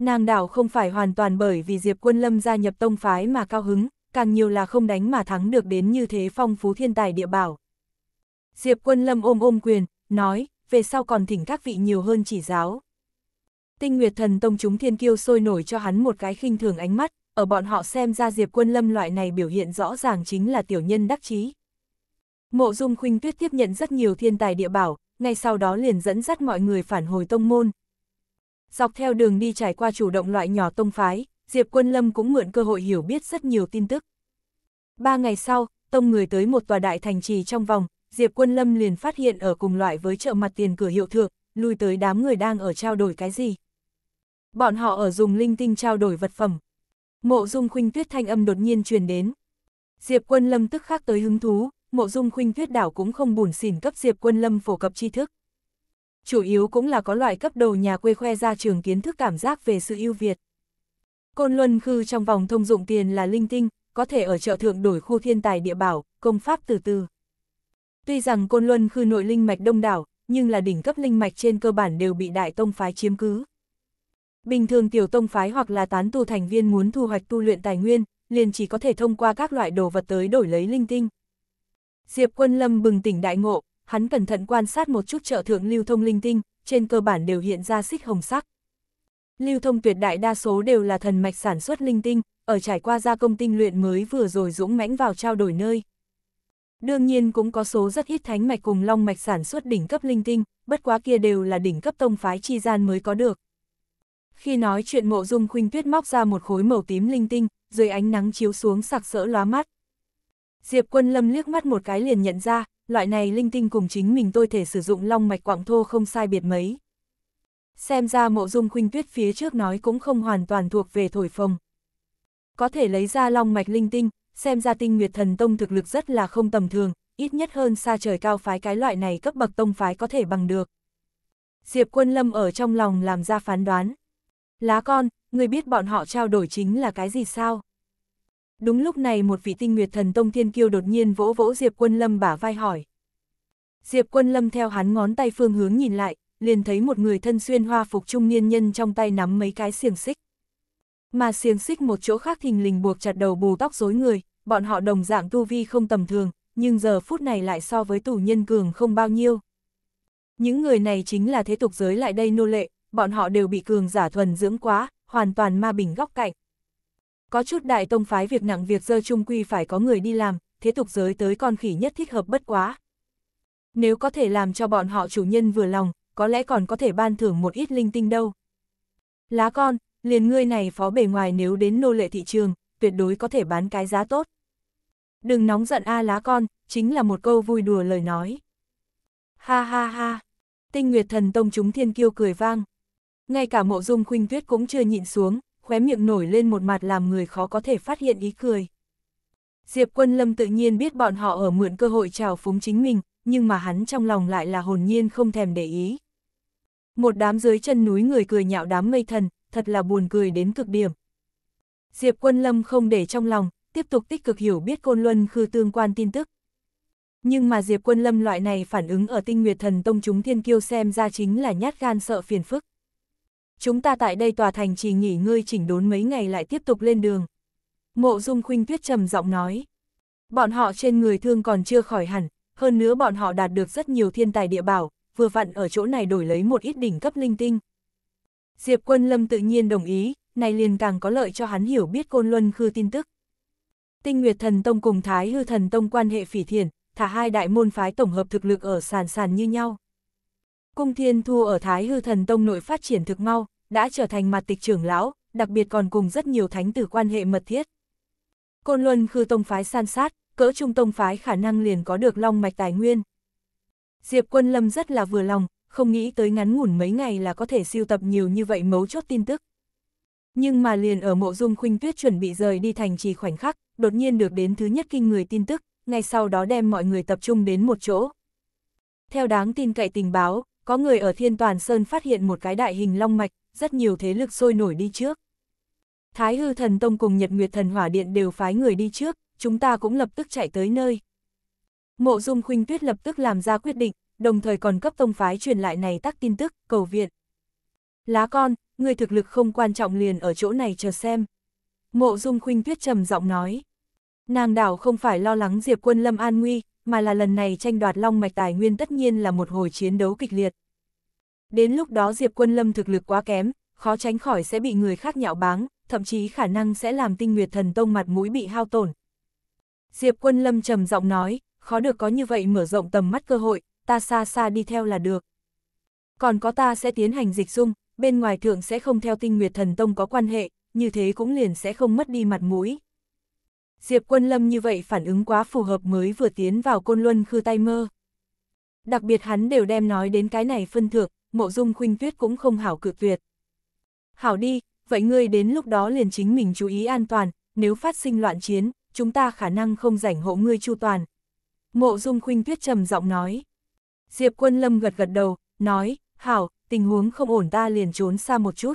Nàng đảo không phải hoàn toàn bởi vì Diệp Quân Lâm gia nhập tông phái mà cao hứng, càng nhiều là không đánh mà thắng được đến như thế phong phú thiên tài địa bảo. Diệp Quân Lâm ôm ôm quyền, nói, về sau còn thỉnh các vị nhiều hơn chỉ giáo. Tinh Nguyệt Thần Tông chúng thiên kiêu sôi nổi cho hắn một cái khinh thường ánh mắt, ở bọn họ xem ra Diệp Quân Lâm loại này biểu hiện rõ ràng chính là tiểu nhân đắc chí. Mộ Dung Khuynh Tuyết tiếp nhận rất nhiều thiên tài địa bảo, ngay sau đó liền dẫn dắt mọi người phản hồi tông môn, Dọc theo đường đi trải qua chủ động loại nhỏ tông phái, Diệp Quân Lâm cũng mượn cơ hội hiểu biết rất nhiều tin tức. Ba ngày sau, tông người tới một tòa đại thành trì trong vòng, Diệp Quân Lâm liền phát hiện ở cùng loại với chợ mặt tiền cửa hiệu thượng, lui tới đám người đang ở trao đổi cái gì. Bọn họ ở dùng linh tinh trao đổi vật phẩm. Mộ Dung Khuynh Tuyết thanh âm đột nhiên truyền đến. Diệp Quân Lâm tức khắc tới hứng thú, Mộ Dung Khuynh Tuyết đảo cũng không buồn xỉn cấp Diệp Quân Lâm phổ cập tri thức chủ yếu cũng là có loại cấp đầu nhà quê khoe ra trường kiến thức cảm giác về sự ưu việt. Côn Luân Khư trong vòng thông dụng tiền là linh tinh, có thể ở chợ thượng đổi khu thiên tài địa bảo, công pháp từ từ. Tuy rằng Côn Luân Khư nội linh mạch đông đảo, nhưng là đỉnh cấp linh mạch trên cơ bản đều bị đại tông phái chiếm cứ. Bình thường tiểu tông phái hoặc là tán tu thành viên muốn thu hoạch tu luyện tài nguyên, liền chỉ có thể thông qua các loại đồ vật tới đổi lấy linh tinh. Diệp Quân Lâm bừng tỉnh đại ngộ, hắn cẩn thận quan sát một chút chợ thượng lưu thông linh tinh, trên cơ bản đều hiện ra xích hồng sắc. Lưu thông tuyệt đại đa số đều là thần mạch sản xuất linh tinh, ở trải qua gia công tinh luyện mới vừa rồi dũng mãnh vào trao đổi nơi. Đương nhiên cũng có số rất ít thánh mạch cùng long mạch sản xuất đỉnh cấp linh tinh, bất quá kia đều là đỉnh cấp tông phái chi gian mới có được. Khi nói chuyện mộ dung khuynh tuyết móc ra một khối màu tím linh tinh, dưới ánh nắng chiếu xuống sặc sỡ lóa mắt. Diệp quân lâm liếc mắt một cái liền nhận ra, loại này linh tinh cùng chính mình tôi thể sử dụng long mạch quạng thô không sai biệt mấy. Xem ra mộ dung khuynh tuyết phía trước nói cũng không hoàn toàn thuộc về thổi phồng. Có thể lấy ra long mạch linh tinh, xem ra tinh nguyệt thần tông thực lực rất là không tầm thường, ít nhất hơn xa trời cao phái cái loại này cấp bậc tông phái có thể bằng được. Diệp quân lâm ở trong lòng làm ra phán đoán. Lá con, người biết bọn họ trao đổi chính là cái gì sao? Đúng lúc này một vị tinh nguyệt thần tông thiên kiêu đột nhiên vỗ vỗ Diệp Quân Lâm bả vai hỏi. Diệp Quân Lâm theo hắn ngón tay phương hướng nhìn lại, liền thấy một người thân xuyên hoa phục trung niên nhân trong tay nắm mấy cái xiềng xích. Mà xiềng xích một chỗ khác thình lình buộc chặt đầu bù tóc rối người, bọn họ đồng dạng tu vi không tầm thường, nhưng giờ phút này lại so với tù nhân cường không bao nhiêu. Những người này chính là thế tục giới lại đây nô lệ, bọn họ đều bị cường giả thuần dưỡng quá, hoàn toàn ma bình góc cạnh. Có chút đại tông phái việc nặng việc dơ trung quy phải có người đi làm, thế tục giới tới con khỉ nhất thích hợp bất quá. Nếu có thể làm cho bọn họ chủ nhân vừa lòng, có lẽ còn có thể ban thưởng một ít linh tinh đâu. Lá con, liền ngươi này phó bề ngoài nếu đến nô lệ thị trường, tuyệt đối có thể bán cái giá tốt. Đừng nóng giận a lá con, chính là một câu vui đùa lời nói. Ha ha ha, tinh nguyệt thần tông chúng thiên kiêu cười vang. Ngay cả mộ dung khuynh tuyết cũng chưa nhịn xuống, khóe miệng nổi lên một mặt làm người khó có thể phát hiện ý cười. Diệp Quân Lâm tự nhiên biết bọn họ ở mượn cơ hội trào phúng chính mình, nhưng mà hắn trong lòng lại là hồn nhiên không thèm để ý. Một đám dưới chân núi người cười nhạo đám mây thần, thật là buồn cười đến cực điểm. Diệp Quân Lâm không để trong lòng, tiếp tục tích cực hiểu biết Côn Luân khư tương quan tin tức. Nhưng mà Diệp Quân Lâm loại này phản ứng ở tinh nguyệt thần tông chúng thiên kiêu xem ra chính là nhát gan sợ phiền phức chúng ta tại đây tòa thành chỉ nghỉ ngơi chỉnh đốn mấy ngày lại tiếp tục lên đường. Mộ dung khuynh tuyết trầm giọng nói. Bọn họ trên người thương còn chưa khỏi hẳn, hơn nữa bọn họ đạt được rất nhiều thiên tài địa bảo, vừa vặn ở chỗ này đổi lấy một ít đỉnh cấp linh tinh. Diệp Quân Lâm tự nhiên đồng ý, này liền càng có lợi cho hắn hiểu biết Côn Luân Khư tin tức. Tinh Nguyệt Thần Tông cùng Thái Hư Thần Tông quan hệ phỉ thiền, thả hai đại môn phái tổng hợp thực lực ở sàn sàn như nhau. Cung Thiên Thu ở Thái Hư Thần Tông nội phát triển thực mau, đã trở thành mặt tịch trưởng lão, đặc biệt còn cùng rất nhiều thánh tử quan hệ mật thiết. Côn Luân khư tông phái san sát, cỡ trung tông phái khả năng liền có được long mạch tài nguyên. Diệp Quân Lâm rất là vừa lòng, không nghĩ tới ngắn ngủn mấy ngày là có thể siêu tập nhiều như vậy mấu chốt tin tức. Nhưng mà liền ở mộ dung khuynh tuyết chuẩn bị rời đi thành trì khoảnh khắc, đột nhiên được đến thứ nhất kinh người tin tức, ngay sau đó đem mọi người tập trung đến một chỗ. Theo đáng tin cậy tình báo, có người ở Thiên Toàn Sơn phát hiện một cái đại hình long mạch, rất nhiều thế lực sôi nổi đi trước. Thái hư thần tông cùng Nhật Nguyệt thần hỏa điện đều phái người đi trước, chúng ta cũng lập tức chạy tới nơi. Mộ dung khuynh tuyết lập tức làm ra quyết định, đồng thời còn cấp tông phái truyền lại này tác tin tức, cầu viện. Lá con, người thực lực không quan trọng liền ở chỗ này chờ xem. Mộ dung khuynh tuyết trầm giọng nói. Nàng đảo không phải lo lắng Diệp quân lâm an nguy, mà là lần này tranh đoạt long mạch tài nguyên tất nhiên là một hồi chiến đấu kịch liệt. Đến lúc đó Diệp Quân Lâm thực lực quá kém, khó tránh khỏi sẽ bị người khác nhạo báng, thậm chí khả năng sẽ làm tinh nguyệt thần tông mặt mũi bị hao tổn. Diệp Quân Lâm trầm giọng nói, khó được có như vậy mở rộng tầm mắt cơ hội, ta xa xa đi theo là được. Còn có ta sẽ tiến hành dịch dung, bên ngoài thượng sẽ không theo tinh nguyệt thần tông có quan hệ, như thế cũng liền sẽ không mất đi mặt mũi. Diệp Quân Lâm như vậy phản ứng quá phù hợp mới vừa tiến vào côn luân khư tay mơ. Đặc biệt hắn đều đem nói đến cái này phân thượng, mộ dung khuynh tuyết cũng không hảo cự tuyệt. Hảo đi, vậy ngươi đến lúc đó liền chính mình chú ý an toàn, nếu phát sinh loạn chiến, chúng ta khả năng không rảnh hộ ngươi chu toàn. Mộ dung khuynh tuyết trầm giọng nói. Diệp Quân Lâm gật gật đầu, nói, Hảo, tình huống không ổn ta liền trốn xa một chút.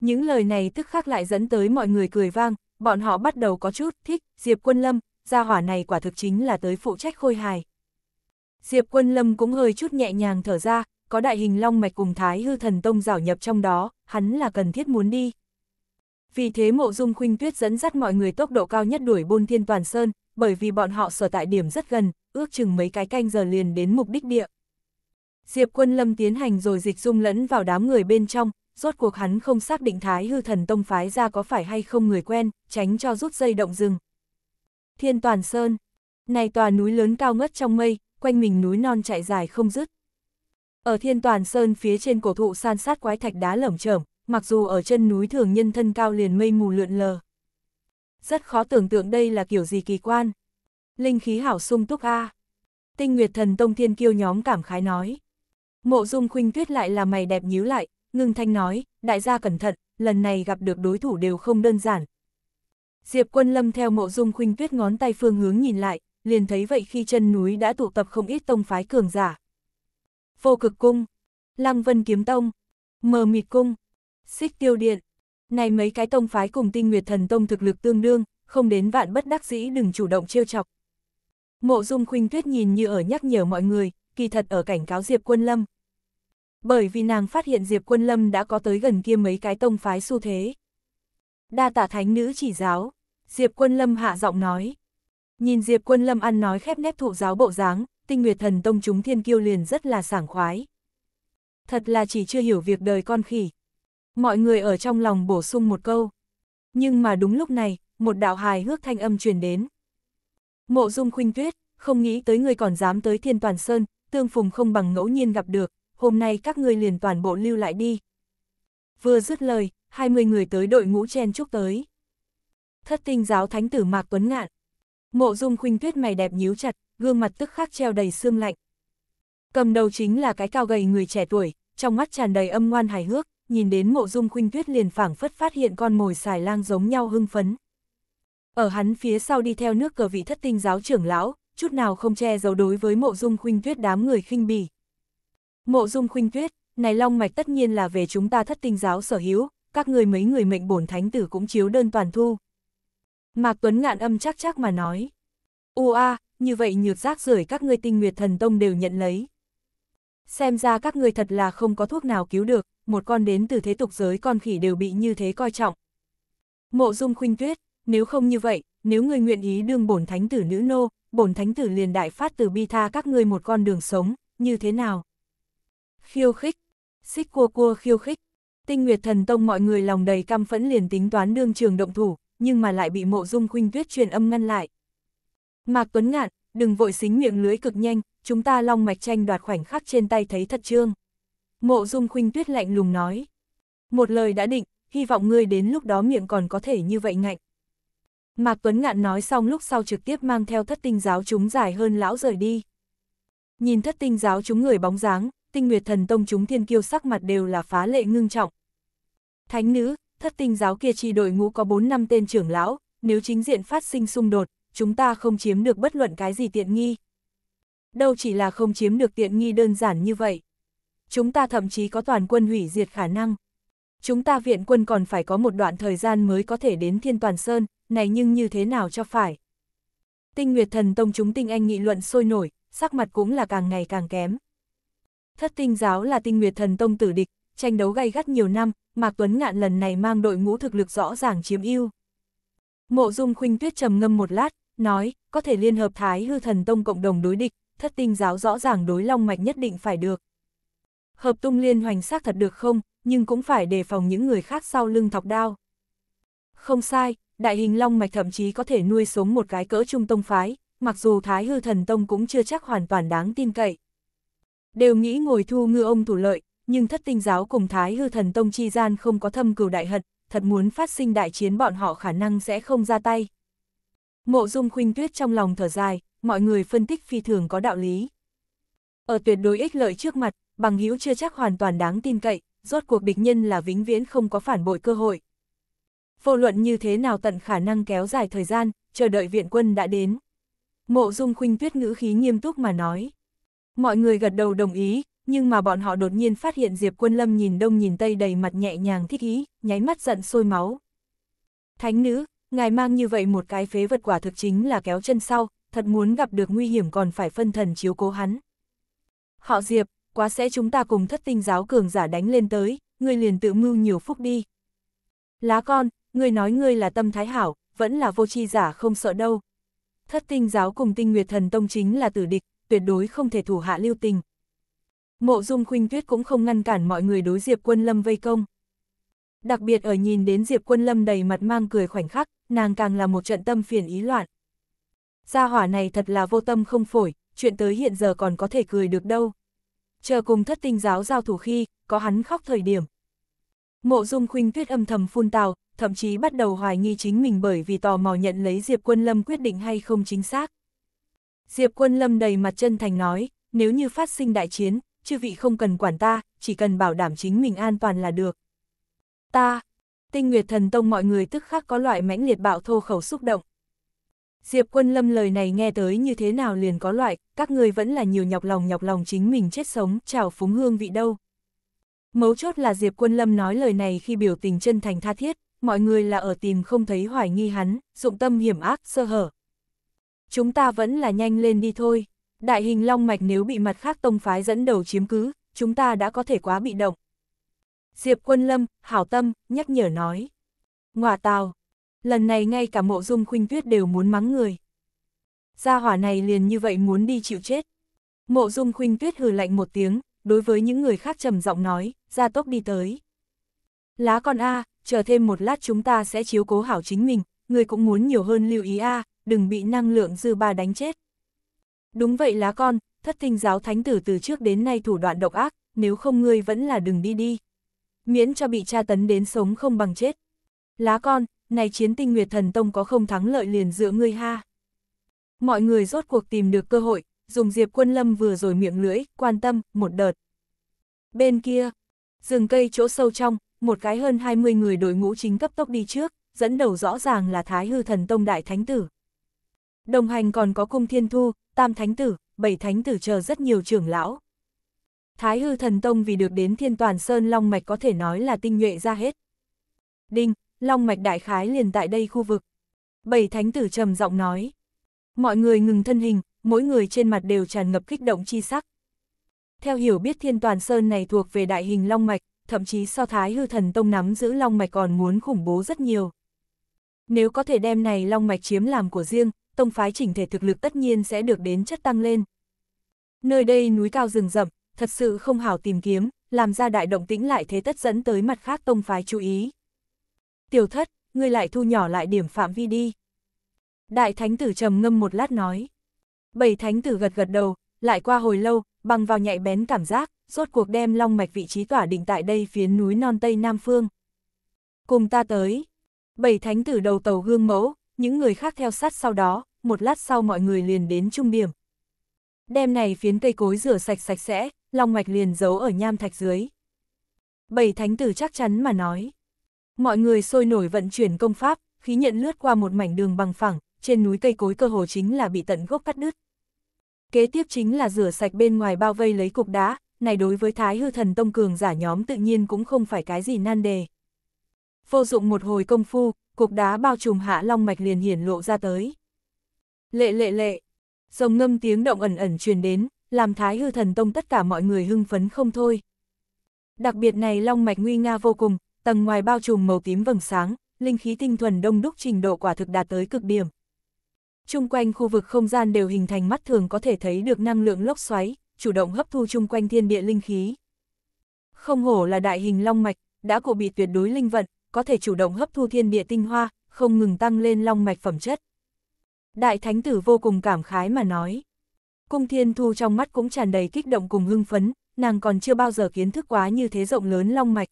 Những lời này tức khắc lại dẫn tới mọi người cười vang, bọn họ bắt đầu có chút thích Diệp Quân Lâm, gia hỏa này quả thực chính là tới phụ trách khôi hài. Diệp Quân Lâm cũng hơi chút nhẹ nhàng thở ra, có đại hình long mạch cùng Thái Hư Thần Tông giảo nhập trong đó, hắn là cần thiết muốn đi. Vì thế Mộ Dung Khuynh Tuyết dẫn dắt mọi người tốc độ cao nhất đuổi Bôn Thiên Toàn Sơn, bởi vì bọn họ sở tại điểm rất gần, ước chừng mấy cái canh giờ liền đến mục đích địa. Diệp Quân Lâm tiến hành rồi dịch dung lẫn vào đám người bên trong, rốt cuộc hắn không xác định thái hư thần tông phái ra có phải hay không người quen, tránh cho rút dây động rừng. Thiên Toàn Sơn Này tòa núi lớn cao ngất trong mây, quanh mình núi non chạy dài không dứt. Ở Thiên Toàn Sơn phía trên cổ thụ san sát quái thạch đá lởm chởm, mặc dù ở chân núi thường nhân thân cao liền mây mù lượn lờ. Rất khó tưởng tượng đây là kiểu gì kỳ quan. Linh khí hảo sung túc a. Tinh Nguyệt Thần Tông Thiên Kiêu nhóm cảm khái nói. Mộ Dung Khuynh Tuyết lại là mày đẹp nhíu lại, ngưng thanh nói, đại gia cẩn thận, lần này gặp được đối thủ đều không đơn giản. Diệp quân lâm theo mộ dung khuynh tuyết ngón tay phương hướng nhìn lại, liền thấy vậy khi chân núi đã tụ tập không ít tông phái cường giả. Vô cực cung, lăng vân kiếm tông, mờ mịt cung, xích tiêu điện. Này mấy cái tông phái cùng tinh nguyệt thần tông thực lực tương đương, không đến vạn bất đắc dĩ đừng chủ động trêu chọc. Mộ dung khuynh tuyết nhìn như ở nhắc nhở mọi người, kỳ thật ở cảnh cáo Diệp quân lâm, bởi vì nàng phát hiện Diệp Quân Lâm đã có tới gần kia mấy cái tông phái xu thế. Đa tạ thánh nữ chỉ giáo, Diệp Quân Lâm hạ giọng nói. Nhìn Diệp Quân Lâm ăn nói khép nép thụ giáo bộ dáng, tinh nguyệt thần tông chúng thiên kiêu liền rất là sảng khoái. Thật là chỉ chưa hiểu việc đời con khỉ. Mọi người ở trong lòng bổ sung một câu. Nhưng mà đúng lúc này, một đạo hài hước thanh âm truyền đến. Mộ dung khuynh tuyết, không nghĩ tới người còn dám tới thiên toàn sơn, tương phùng không bằng ngẫu nhiên gặp được, hôm nay các ngươi liền toàn bộ lưu lại đi. Vừa dứt lời, 20 người tới đội ngũ chen chúc tới. Thất tinh giáo thánh tử Mạc Tuấn Ngạn. Mộ dung khuynh tuyết mày đẹp nhíu chặt, gương mặt tức khắc treo đầy xương lạnh. Cầm đầu chính là cái cao gầy người trẻ tuổi, trong mắt tràn đầy âm ngoan hài hước, nhìn đến mộ dung khuynh tuyết liền phảng phất phát hiện con mồi xài lang giống nhau hưng phấn. Ở hắn phía sau đi theo nước cờ vị thất tinh giáo trưởng lão, chút nào không che giấu đối với mộ dung khuynh tuyết đám người khinh bỉ. Mộ dung khuynh tuyết, này long mạch tất nhiên là về chúng ta thất tinh giáo sở hữu, các người mấy người mệnh bổn thánh tử cũng chiếu đơn toàn thu. Mạc Tuấn ngạn âm chắc chắc mà nói. Ua, à, như vậy nhược giác rời các ngươi tinh nguyệt thần tông đều nhận lấy. Xem ra các ngươi thật là không có thuốc nào cứu được, một con đến từ thế tục giới con khỉ đều bị như thế coi trọng. Mộ dung khuynh tuyết, nếu không như vậy, nếu người nguyện ý đương bổn thánh tử nữ nô, bổn thánh tử liền đại phát từ bi tha các ngươi một con đường sống, như thế nào? Khiêu khích. Xích cua cua khiêu khích. Tinh Nguyệt Thần Tông mọi người lòng đầy căm phẫn liền tính toán đương trường động thủ, nhưng mà lại bị mộ dung khuynh tuyết truyền âm ngăn lại. Mạc Tuấn Ngạn, đừng vội xính miệng lưới cực nhanh, chúng ta long mạch tranh đoạt khoảnh khắc trên tay thấy thật trương. Mộ dung khuynh tuyết lạnh lùng nói. Một lời đã định, hy vọng ngươi đến lúc đó miệng còn có thể như vậy ngạnh. Mạc Tuấn Ngạn nói xong lúc sau trực tiếp mang theo thất tinh giáo chúng dài hơn lão rời đi. Nhìn thất tinh giáo chúng người bóng dáng, tinh nguyệt thần tông chúng thiên kiêu sắc mặt đều là phá lệ ngưng trọng. Thánh nữ, thất tinh giáo kia chi đội ngũ có 4 năm tên trưởng lão, nếu chính diện phát sinh xung đột, chúng ta không chiếm được bất luận cái gì tiện nghi. Đâu chỉ là không chiếm được tiện nghi đơn giản như vậy. Chúng ta thậm chí có toàn quân hủy diệt khả năng. Chúng ta viện quân còn phải có một đoạn thời gian mới có thể đến Thiên Toàn Sơn, này nhưng như thế nào cho phải. Tinh Nguyệt Thần Tông chúng tinh anh nghị luận sôi nổi, sắc mặt cũng là càng ngày càng kém. Thất tinh giáo là tinh nguyệt thần tông tử địch, tranh đấu gay gắt nhiều năm, Mạc Tuấn Ngạn lần này mang đội ngũ thực lực rõ ràng chiếm ưu. Mộ Dung Khuynh Tuyết trầm ngâm một lát, nói, có thể liên hợp Thái Hư Thần Tông cộng đồng đối địch, thất tinh giáo rõ ràng đối long mạch nhất định phải được. Hợp tung liên hoành xác thật được không, nhưng cũng phải đề phòng những người khác sau lưng thọc đao. Không sai, đại hình long mạch thậm chí có thể nuôi sống một cái cỡ trung tông phái, mặc dù Thái Hư Thần Tông cũng chưa chắc hoàn toàn đáng tin cậy đều nghĩ ngồi thu ngư ông thủ lợi, nhưng thất tinh giáo cùng Thái Hư Thần Tông chi gian không có thâm cửu đại hận, thật muốn phát sinh đại chiến bọn họ khả năng sẽ không ra tay. Mộ Dung Khuynh Tuyết trong lòng thở dài, mọi người phân tích phi thường có đạo lý. Ở tuyệt đối ích lợi trước mặt, bằng hữu chưa chắc hoàn toàn đáng tin cậy, rốt cuộc địch nhân là vĩnh viễn không có phản bội cơ hội. Vô luận như thế nào tận khả năng kéo dài thời gian, chờ đợi viện quân đã đến. Mộ Dung Khuynh Tuyết ngữ khí nghiêm túc mà nói. Mọi người gật đầu đồng ý, nhưng mà bọn họ đột nhiên phát hiện Diệp Quân Lâm nhìn đông nhìn tây đầy mặt nhẹ nhàng thích ý, nháy mắt giận sôi máu. Thánh nữ, ngài mang như vậy một cái phế vật quả thực chính là kéo chân sau, thật muốn gặp được nguy hiểm còn phải phân thần chiếu cố hắn. Họ Diệp, quá sẽ chúng ta cùng thất tinh giáo cường giả đánh lên tới, ngươi liền tự mưu nhiều phúc đi. Lá con, ngươi nói ngươi là tâm thái hảo, vẫn là vô tri giả không sợ đâu. Thất tinh giáo cùng tinh nguyệt thần tông chính là tử địch, tuyệt đối không thể thủ hạ lưu tình. Mộ dung khuynh tuyết cũng không ngăn cản mọi người đối Diệp Quân Lâm vây công. Đặc biệt ở nhìn đến Diệp Quân Lâm đầy mặt mang cười khoảnh khắc, nàng càng là một trận tâm phiền ý loạn. Gia hỏa này thật là vô tâm không phổi, chuyện tới hiện giờ còn có thể cười được đâu. Chờ cùng thất tinh giáo giao thủ khi, có hắn khóc thời điểm. Mộ dung khuynh tuyết âm thầm phun tào, thậm chí bắt đầu hoài nghi chính mình bởi vì tò mò nhận lấy Diệp Quân Lâm quyết định hay không chính xác. Diệp Quân Lâm đầy mặt chân thành nói, nếu như phát sinh đại chiến, chư vị không cần quản ta, chỉ cần bảo đảm chính mình an toàn là được. Ta, tinh nguyệt thần tông mọi người tức khắc có loại mãnh liệt bạo thô khẩu xúc động. Diệp Quân Lâm lời này nghe tới như thế nào liền có loại, các người vẫn là nhiều nhọc lòng nhọc lòng chính mình chết sống, chào phúng hương vị đâu. Mấu chốt là Diệp Quân Lâm nói lời này khi biểu tình chân thành tha thiết, mọi người là ở tìm không thấy hoài nghi hắn, dụng tâm hiểm ác, sơ hở, chúng ta vẫn là nhanh lên đi thôi. Đại hình long mạch nếu bị mặt khác tông phái dẫn đầu chiếm cứ, chúng ta đã có thể quá bị động. Diệp quân lâm, hảo tâm, nhắc nhở nói. Ngoà tào, lần này ngay cả mộ dung khuynh tuyết đều muốn mắng người. Gia hỏa này liền như vậy muốn đi chịu chết. Mộ dung khuynh tuyết hừ lạnh một tiếng, đối với những người khác trầm giọng nói, ra tốc đi tới. Lá con A, chờ thêm một lát chúng ta sẽ chiếu cố hảo chính mình, người cũng muốn nhiều hơn lưu ý A, đừng bị năng lượng dư ba đánh chết. Đúng vậy lá con, thất tinh giáo thánh tử từ trước đến nay thủ đoạn độc ác, nếu không ngươi vẫn là đừng đi đi. Miễn cho bị tra tấn đến sống không bằng chết. Lá con, này chiến tinh nguyệt thần tông có không thắng lợi liền giữa ngươi ha. Mọi người rốt cuộc tìm được cơ hội, dùng diệp quân lâm vừa rồi miệng lưỡi, quan tâm, một đợt. Bên kia, rừng cây chỗ sâu trong, một cái hơn 20 người đội ngũ chính cấp tốc đi trước, dẫn đầu rõ ràng là Thái Hư Thần Tông Đại Thánh Tử. Đồng hành còn có cung thiên thu, tam thánh tử, bảy thánh tử chờ rất nhiều trưởng lão. Thái hư thần tông vì được đến thiên toàn sơn long mạch có thể nói là tinh nhuệ ra hết. Đinh, long mạch đại khái liền tại đây khu vực. Bảy thánh tử trầm giọng nói. Mọi người ngừng thân hình, mỗi người trên mặt đều tràn ngập kích động chi sắc. Theo hiểu biết thiên toàn sơn này thuộc về đại hình long mạch, thậm chí so thái hư thần tông nắm giữ long mạch còn muốn khủng bố rất nhiều. Nếu có thể đem này long mạch chiếm làm của riêng, tông phái chỉnh thể thực lực tất nhiên sẽ được đến chất tăng lên. Nơi đây núi cao rừng rậm, thật sự không hảo tìm kiếm, làm ra đại động tĩnh lại thế tất dẫn tới mặt khác tông phái chú ý. Tiểu thất, ngươi lại thu nhỏ lại điểm phạm vi đi. Đại thánh tử trầm ngâm một lát nói. Bảy thánh tử gật gật đầu, lại qua hồi lâu, bằng vào nhạy bén cảm giác, rốt cuộc đem long mạch vị trí tỏa định tại đây phía núi non tây Nam Phương. Cùng ta tới. Bảy thánh tử đầu tàu gương mẫu, những người khác theo sát sau đó, một lát sau mọi người liền đến trung điểm. Đêm này phiến cây cối rửa sạch sạch sẽ, Long Mạch liền giấu ở nham thạch dưới. Bảy thánh tử chắc chắn mà nói. Mọi người sôi nổi vận chuyển công pháp, khí nhận lướt qua một mảnh đường bằng phẳng, trên núi cây cối cơ hồ chính là bị tận gốc cắt đứt. Kế tiếp chính là rửa sạch bên ngoài bao vây lấy cục đá, này đối với thái hư thần tông cường giả nhóm tự nhiên cũng không phải cái gì nan đề. Vô dụng một hồi công phu, cuộc đá bao trùm hạ long mạch liền hiển lộ ra tới. Lệ lệ lệ, rồng ngâm tiếng động ẩn ẩn truyền đến, làm thái hư thần tông tất cả mọi người hưng phấn không thôi. Đặc biệt này long mạch nguy nga vô cùng, tầng ngoài bao trùm màu tím vầng sáng, linh khí tinh thuần đông đúc trình độ quả thực đạt tới cực điểm. Trung quanh khu vực không gian đều hình thành mắt thường có thể thấy được năng lượng lốc xoáy, chủ động hấp thu chung quanh thiên địa linh khí. Không hổ là đại hình long mạch, đã cụ bị tuyệt đối linh vận, có thể chủ động hấp thu thiên địa tinh hoa, không ngừng tăng lên long mạch phẩm chất. Đại Thánh Tử vô cùng cảm khái mà nói. Cung Thiên Thu trong mắt cũng tràn đầy kích động cùng hưng phấn, nàng còn chưa bao giờ kiến thức quá như thế rộng lớn long mạch.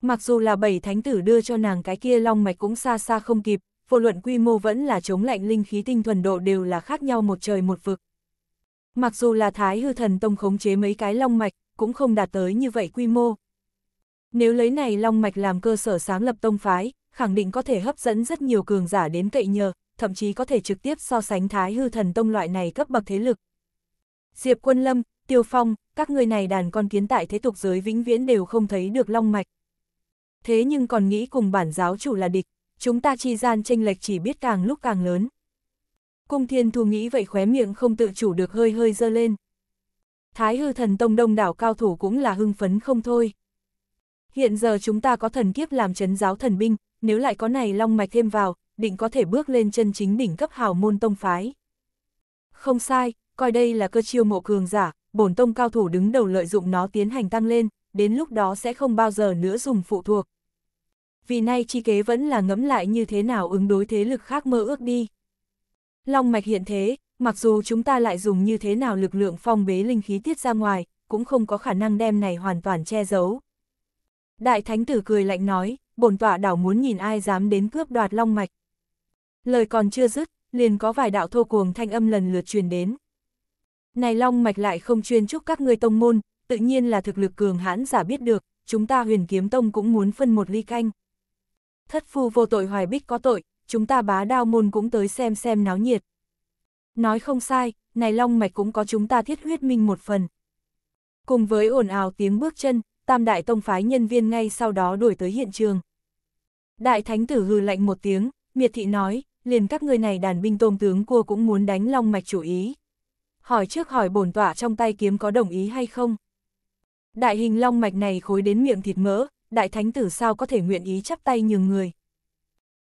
Mặc dù là bảy thánh tử đưa cho nàng cái kia long mạch cũng xa xa không kịp, vô luận quy mô vẫn là chống lạnh linh khí tinh thuần độ đều là khác nhau một trời một vực. Mặc dù là thái hư thần tông khống chế mấy cái long mạch, cũng không đạt tới như vậy quy mô, nếu lấy này Long Mạch làm cơ sở sáng lập tông phái, khẳng định có thể hấp dẫn rất nhiều cường giả đến cậy nhờ, thậm chí có thể trực tiếp so sánh thái hư thần tông loại này cấp bậc thế lực. Diệp Quân Lâm, Tiêu Phong, các người này đàn con kiến tại thế tục giới vĩnh viễn đều không thấy được Long Mạch. Thế nhưng còn nghĩ cùng bản giáo chủ là địch, chúng ta chi gian tranh lệch chỉ biết càng lúc càng lớn. Cung Thiên Thu nghĩ vậy khóe miệng không tự chủ được hơi hơi dơ lên. Thái hư thần tông đông đảo cao thủ cũng là hưng phấn không thôi. Hiện giờ chúng ta có thần kiếp làm chấn giáo thần binh, nếu lại có này long mạch thêm vào, định có thể bước lên chân chính đỉnh cấp hào môn tông phái. Không sai, coi đây là cơ chiêu mộ cường giả, bổn tông cao thủ đứng đầu lợi dụng nó tiến hành tăng lên, đến lúc đó sẽ không bao giờ nữa dùng phụ thuộc. Vì nay chi kế vẫn là ngẫm lại như thế nào ứng đối thế lực khác mơ ước đi. Long mạch hiện thế, mặc dù chúng ta lại dùng như thế nào lực lượng phong bế linh khí tiết ra ngoài, cũng không có khả năng đem này hoàn toàn che giấu. Đại thánh tử cười lạnh nói, bổn tọa đảo muốn nhìn ai dám đến cướp đoạt long mạch. Lời còn chưa dứt, liền có vài đạo thô cuồng thanh âm lần lượt truyền đến. Này long mạch lại không chuyên chúc các ngươi tông môn, tự nhiên là thực lực cường hãn giả biết được, chúng ta huyền kiếm tông cũng muốn phân một ly canh. Thất phu vô tội hoài bích có tội, chúng ta bá đao môn cũng tới xem xem náo nhiệt. Nói không sai, này long mạch cũng có chúng ta thiết huyết minh một phần. Cùng với ồn ào tiếng bước chân, tam đại tông phái nhân viên ngay sau đó đuổi tới hiện trường. Đại thánh tử hư lạnh một tiếng, miệt thị nói, liền các ngươi này đàn binh tôm tướng cua cũng muốn đánh long mạch chủ ý. Hỏi trước hỏi bổn tọa trong tay kiếm có đồng ý hay không? Đại hình long mạch này khối đến miệng thịt mỡ, đại thánh tử sao có thể nguyện ý chắp tay nhường người.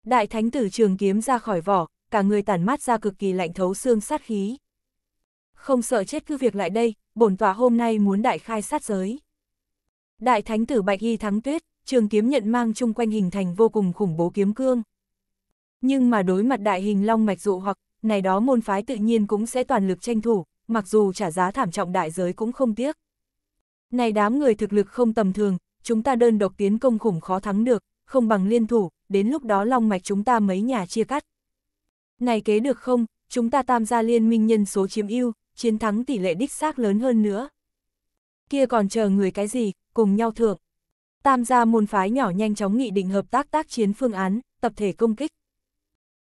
Đại thánh tử trường kiếm ra khỏi vỏ, cả người tản mát ra cực kỳ lạnh thấu xương sát khí. Không sợ chết cứ việc lại đây, bổn tọa hôm nay muốn đại khai sát giới. Đại thánh tử Bạch Y thắng tuyết, trường kiếm nhận mang chung quanh hình thành vô cùng khủng bố kiếm cương. Nhưng mà đối mặt đại hình long mạch dụ hoặc, này đó môn phái tự nhiên cũng sẽ toàn lực tranh thủ, mặc dù trả giá thảm trọng đại giới cũng không tiếc. Này đám người thực lực không tầm thường, chúng ta đơn độc tiến công khủng khó thắng được, không bằng liên thủ, đến lúc đó long mạch chúng ta mấy nhà chia cắt. Này kế được không, chúng ta tam gia liên minh nhân số chiếm ưu, chiến thắng tỷ lệ đích xác lớn hơn nữa. Kia còn chờ người cái gì, cùng nhau thượng. Tam gia môn phái nhỏ nhanh chóng nghị định hợp tác tác chiến phương án, tập thể công kích.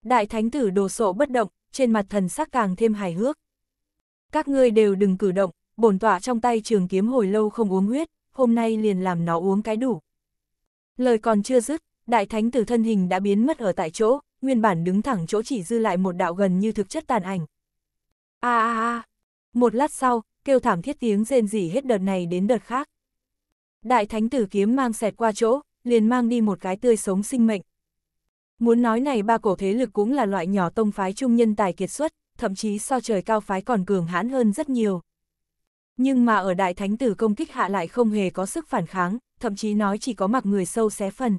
Đại thánh tử đồ sộ bất động, trên mặt thần sắc càng thêm hài hước. Các ngươi đều đừng cử động, bổn tọa trong tay trường kiếm hồi lâu không uống huyết, hôm nay liền làm nó uống cái đủ. Lời còn chưa dứt, đại thánh tử thân hình đã biến mất ở tại chỗ, nguyên bản đứng thẳng chỗ chỉ dư lại một đạo gần như thực chất tàn ảnh. A a a. Một lát sau, kêu thảm thiết tiếng rên rỉ hết đợt này đến đợt khác. Đại thánh tử kiếm mang xẹt qua chỗ, liền mang đi một cái tươi sống sinh mệnh. Muốn nói này ba cổ thế lực cũng là loại nhỏ tông phái trung nhân tài kiệt xuất, thậm chí so trời cao phái còn cường hãn hơn rất nhiều. Nhưng mà ở đại thánh tử công kích hạ lại không hề có sức phản kháng, thậm chí nói chỉ có mặc người sâu xé phần.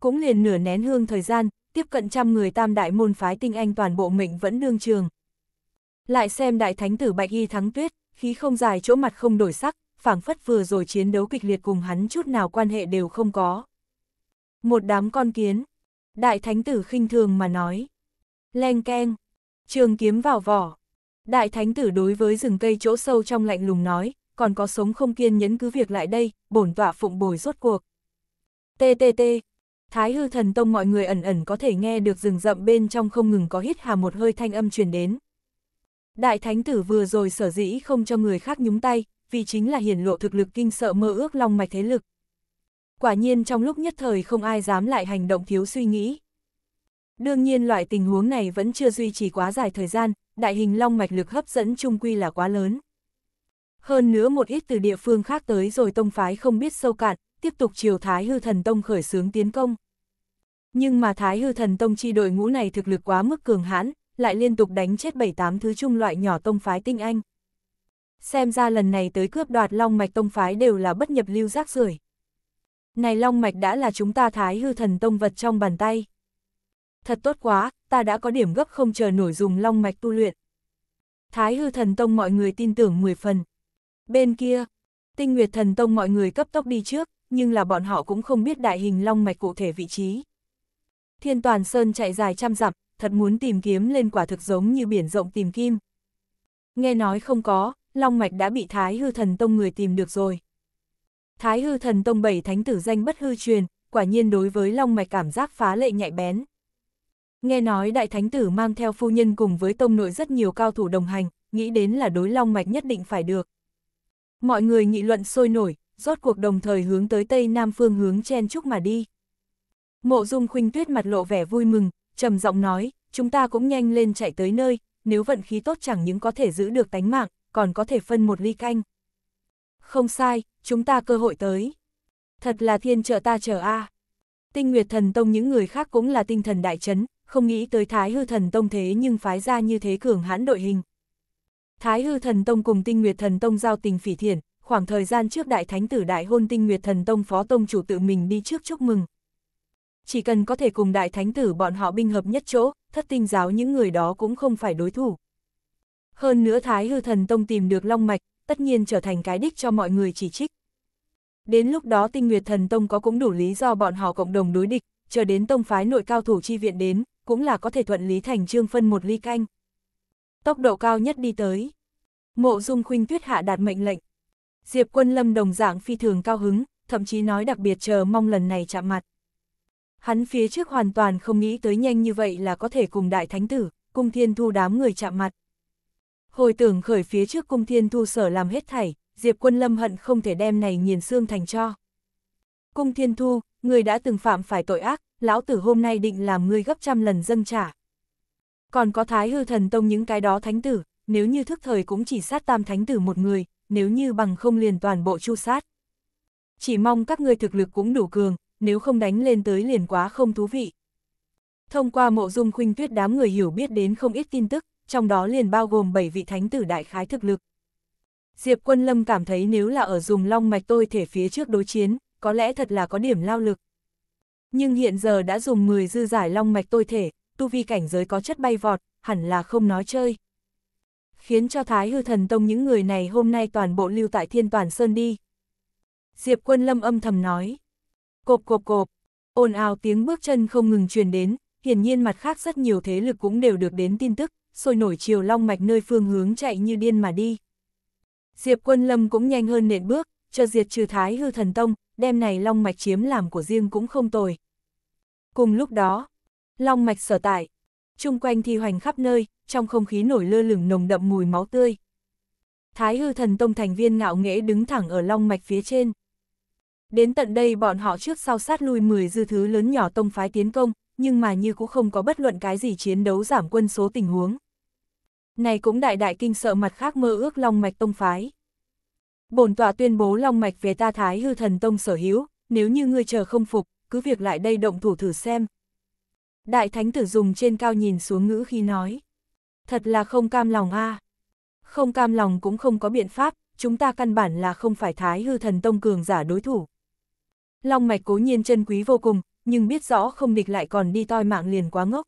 Cũng liền nửa nén hương thời gian, tiếp cận trăm người tam đại môn phái tinh anh toàn bộ mệnh vẫn đương trường. Lại xem đại thánh tử bạch y thắng tuyết, khí không dài chỗ mặt không đổi sắc, phảng phất vừa rồi chiến đấu kịch liệt cùng hắn chút nào quan hệ đều không có. Một đám con kiến, đại thánh tử khinh thường mà nói. Leng keng, trường kiếm vào vỏ. Đại thánh tử đối với rừng cây chỗ sâu trong lạnh lùng nói, còn có sống không kiên nhẫn cứ việc lại đây, bổn tọa phụng bồi rốt cuộc. TTT, Thái hư thần tông mọi người ẩn ẩn có thể nghe được rừng rậm bên trong không ngừng có hít hà một hơi thanh âm truyền đến. Đại thánh tử vừa rồi sở dĩ không cho người khác nhúng tay, vì chính là hiển lộ thực lực kinh sợ mơ ước long mạch thế lực. Quả nhiên trong lúc nhất thời không ai dám lại hành động thiếu suy nghĩ. Đương nhiên loại tình huống này vẫn chưa duy trì quá dài thời gian, đại hình long mạch lực hấp dẫn chung quy là quá lớn. Hơn nữa một ít từ địa phương khác tới rồi tông phái không biết sâu cạn, tiếp tục chiều Thái Hư Thần Tông khởi xướng tiến công. Nhưng mà Thái Hư Thần Tông chi đội ngũ này thực lực quá mức cường hãn, lại liên tục đánh chết 7-8 thứ chung loại nhỏ tông phái tinh anh xem ra lần này tới cướp đoạt Long Mạch Tông Phái đều là bất nhập lưu rác rưởi. Này Long Mạch đã là chúng ta thái hư thần tông vật trong bàn tay. Thật tốt quá, ta đã có điểm gấp không chờ nổi dùng Long Mạch tu luyện. Thái hư thần tông mọi người tin tưởng 10 phần. Bên kia, tinh nguyệt thần tông mọi người cấp tốc đi trước, nhưng là bọn họ cũng không biết đại hình Long Mạch cụ thể vị trí. Thiên Toàn Sơn chạy dài trăm dặm, thật muốn tìm kiếm lên quả thực giống như biển rộng tìm kim. Nghe nói không có, Long Mạch đã bị Thái Hư Thần Tông người tìm được rồi. Thái Hư Thần Tông bảy thánh tử danh bất hư truyền, quả nhiên đối với Long Mạch cảm giác phá lệ nhạy bén. Nghe nói đại thánh tử mang theo phu nhân cùng với tông nội rất nhiều cao thủ đồng hành, nghĩ đến là đối Long Mạch nhất định phải được. Mọi người nghị luận sôi nổi, rốt cuộc đồng thời hướng tới Tây Nam phương hướng chen chúc mà đi. Mộ Dung Khuynh Tuyết mặt lộ vẻ vui mừng, trầm giọng nói, chúng ta cũng nhanh lên chạy tới nơi, nếu vận khí tốt chẳng những có thể giữ được tánh mạng, còn có thể phân một ly canh. Không sai, chúng ta cơ hội tới. Thật là thiên trợ ta chờ a. À. Tinh Nguyệt Thần Tông những người khác cũng là tinh thần đại chấn, không nghĩ tới Thái Hư Thần Tông thế nhưng phái ra như thế cường hãn đội hình. Thái Hư Thần Tông cùng Tinh Nguyệt Thần Tông giao tình phỉ thiện, khoảng thời gian trước Đại Thánh Tử Đại Hôn Tinh Nguyệt Thần Tông Phó Tông chủ tự mình đi trước chúc mừng. Chỉ cần có thể cùng Đại Thánh Tử bọn họ binh hợp nhất chỗ, thất tinh giáo những người đó cũng không phải đối thủ. Hơn nữa Thái Hư Thần Tông tìm được Long Mạch, tất nhiên trở thành cái đích cho mọi người chỉ trích. Đến lúc đó tinh nguyệt thần tông có cũng đủ lý do bọn họ cộng đồng đối địch, chờ đến tông phái nội cao thủ chi viện đến, cũng là có thể thuận lý thành trương phân một ly canh. Tốc độ cao nhất đi tới. Mộ dung khuynh tuyết hạ đạt mệnh lệnh. Diệp quân lâm đồng dạng phi thường cao hứng, thậm chí nói đặc biệt chờ mong lần này chạm mặt. Hắn phía trước hoàn toàn không nghĩ tới nhanh như vậy là có thể cùng đại thánh tử, cùng thiên thu đám người chạm mặt. Hồi tưởng khởi phía trước cung thiên thu sở làm hết thảy, Diệp quân lâm hận không thể đem này nghiền xương thành cho. Cung thiên thu, người đã từng phạm phải tội ác, lão tử hôm nay định làm ngươi gấp trăm lần dâng trả. Còn có thái hư thần tông những cái đó thánh tử, nếu như thức thời cũng chỉ sát tam thánh tử một người, nếu như bằng không liền toàn bộ chu sát. Chỉ mong các ngươi thực lực cũng đủ cường, nếu không đánh lên tới liền quá không thú vị. Thông qua mộ dung khuynh tuyết đám người hiểu biết đến không ít tin tức, trong đó liền bao gồm 7 vị thánh tử đại khái thực lực. Diệp Quân Lâm cảm thấy nếu là ở dùng long mạch tôi thể phía trước đối chiến, có lẽ thật là có điểm lao lực. Nhưng hiện giờ đã dùng 10 dư giải long mạch tôi thể, tu vi cảnh giới có chất bay vọt, hẳn là không nói chơi. Khiến cho Thái Hư Thần Tông những người này hôm nay toàn bộ lưu tại Thiên Toàn Sơn đi. Diệp Quân Lâm âm thầm nói. Cộp cộp cộp, ồn ào tiếng bước chân không ngừng truyền đến, hiển nhiên mặt khác rất nhiều thế lực cũng đều được đến tin tức, sôi nổi chiều long mạch nơi phương hướng chạy như điên mà đi. Diệp quân lâm cũng nhanh hơn nện bước, cho diệt trừ thái hư thần tông, đem này long mạch chiếm làm của riêng cũng không tồi. Cùng lúc đó, long mạch sở tại, chung quanh thi hoành khắp nơi, trong không khí nổi lơ lửng nồng đậm mùi máu tươi. Thái hư thần tông thành viên ngạo nghễ đứng thẳng ở long mạch phía trên. Đến tận đây bọn họ trước sau sát lui 10 dư thứ lớn nhỏ tông phái tiến công, nhưng mà như cũng không có bất luận cái gì chiến đấu giảm quân số tình huống. Này cũng đại đại kinh sợ mặt khác mơ ước Long Mạch Tông phái. Bổn tọa tuyên bố Long Mạch về ta Thái Hư Thần Tông sở hữu, nếu như ngươi chờ không phục, cứ việc lại đây động thủ thử xem. Đại Thánh tử dùng trên cao nhìn xuống ngữ khi nói. Thật là không cam lòng a Không cam lòng cũng không có biện pháp, chúng ta căn bản là không phải Thái Hư Thần Tông cường giả đối thủ. Long Mạch cố nhiên chân quý vô cùng, nhưng biết rõ không địch lại còn đi toi mạng liền quá ngốc.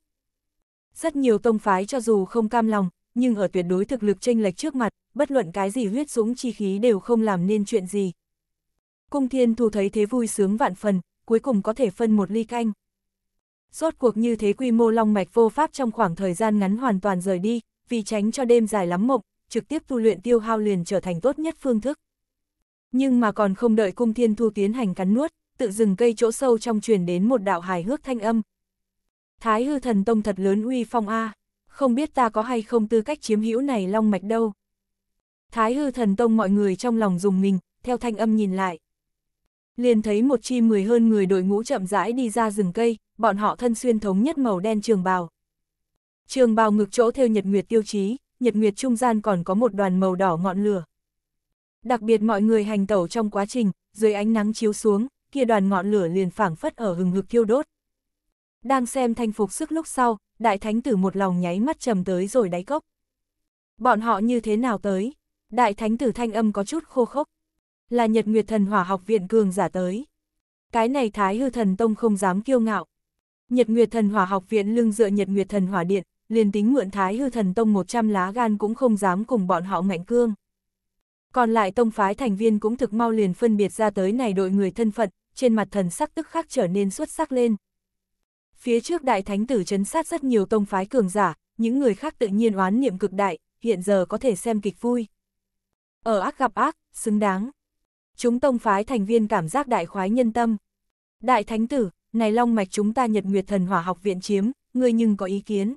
Rất nhiều tông phái cho dù không cam lòng, nhưng ở tuyệt đối thực lực chênh lệch trước mặt, bất luận cái gì huyết dũng chi khí đều không làm nên chuyện gì. Cung thiên thu thấy thế vui sướng vạn phần, cuối cùng có thể phân một ly canh. Rốt cuộc như thế quy mô long mạch vô pháp trong khoảng thời gian ngắn hoàn toàn rời đi, vì tránh cho đêm dài lắm mộng, trực tiếp tu luyện tiêu hao liền trở thành tốt nhất phương thức. Nhưng mà còn không đợi cung thiên thu tiến hành cắn nuốt, tự dừng cây chỗ sâu trong truyền đến một đạo hài hước thanh âm. Thái hư thần tông thật lớn uy phong A. À không biết ta có hay không tư cách chiếm hữu này long mạch đâu. Thái hư thần tông mọi người trong lòng dùng mình, theo thanh âm nhìn lại. Liền thấy một chi mười hơn người đội ngũ chậm rãi đi ra rừng cây, bọn họ thân xuyên thống nhất màu đen trường bào. Trường bào ngực chỗ theo nhật nguyệt tiêu chí, nhật nguyệt trung gian còn có một đoàn màu đỏ ngọn lửa. Đặc biệt mọi người hành tẩu trong quá trình, dưới ánh nắng chiếu xuống, kia đoàn ngọn lửa liền phảng phất ở hừng hực thiêu đốt đang xem thanh phục sức lúc sau, đại thánh tử một lòng nháy mắt trầm tới rồi đáy cốc. Bọn họ như thế nào tới? Đại thánh tử thanh âm có chút khô khốc. Là Nhật Nguyệt Thần Hỏa học viện cường giả tới. Cái này Thái Hư Thần Tông không dám kiêu ngạo. Nhật Nguyệt Thần Hỏa học viện lưng dựa Nhật Nguyệt Thần Hỏa điện, liền tính mượn Thái Hư Thần Tông 100 lá gan cũng không dám cùng bọn họ ngạnh cương. Còn lại tông phái thành viên cũng thực mau liền phân biệt ra tới này đội người thân phận, trên mặt thần sắc tức khắc trở nên xuất sắc lên. Phía trước đại thánh tử chấn sát rất nhiều tông phái cường giả, những người khác tự nhiên oán niệm cực đại, hiện giờ có thể xem kịch vui. Ở ác gặp ác, xứng đáng. Chúng tông phái thành viên cảm giác đại khoái nhân tâm. Đại thánh tử, này long mạch chúng ta nhật nguyệt thần hỏa học viện chiếm, ngươi nhưng có ý kiến.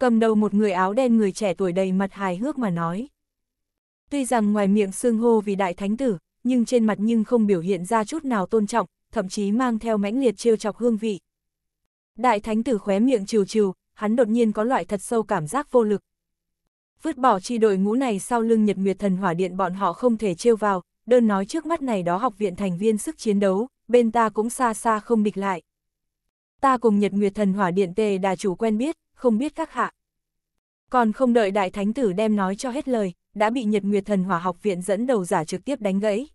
Cầm đầu một người áo đen người trẻ tuổi đầy mặt hài hước mà nói. Tuy rằng ngoài miệng xương hô vì đại thánh tử, nhưng trên mặt nhưng không biểu hiện ra chút nào tôn trọng, thậm chí mang theo mãnh liệt trêu chọc hương vị. Đại thánh tử khóe miệng chiều chiều, hắn đột nhiên có loại thật sâu cảm giác vô lực. Vứt bỏ chi đội ngũ này sau lưng nhật nguyệt thần hỏa điện bọn họ không thể trêu vào, đơn nói trước mắt này đó học viện thành viên sức chiến đấu, bên ta cũng xa xa không địch lại. Ta cùng nhật nguyệt thần hỏa điện tề đà chủ quen biết, không biết các hạ. Còn không đợi đại thánh tử đem nói cho hết lời, đã bị nhật nguyệt thần hỏa học viện dẫn đầu giả trực tiếp đánh gãy.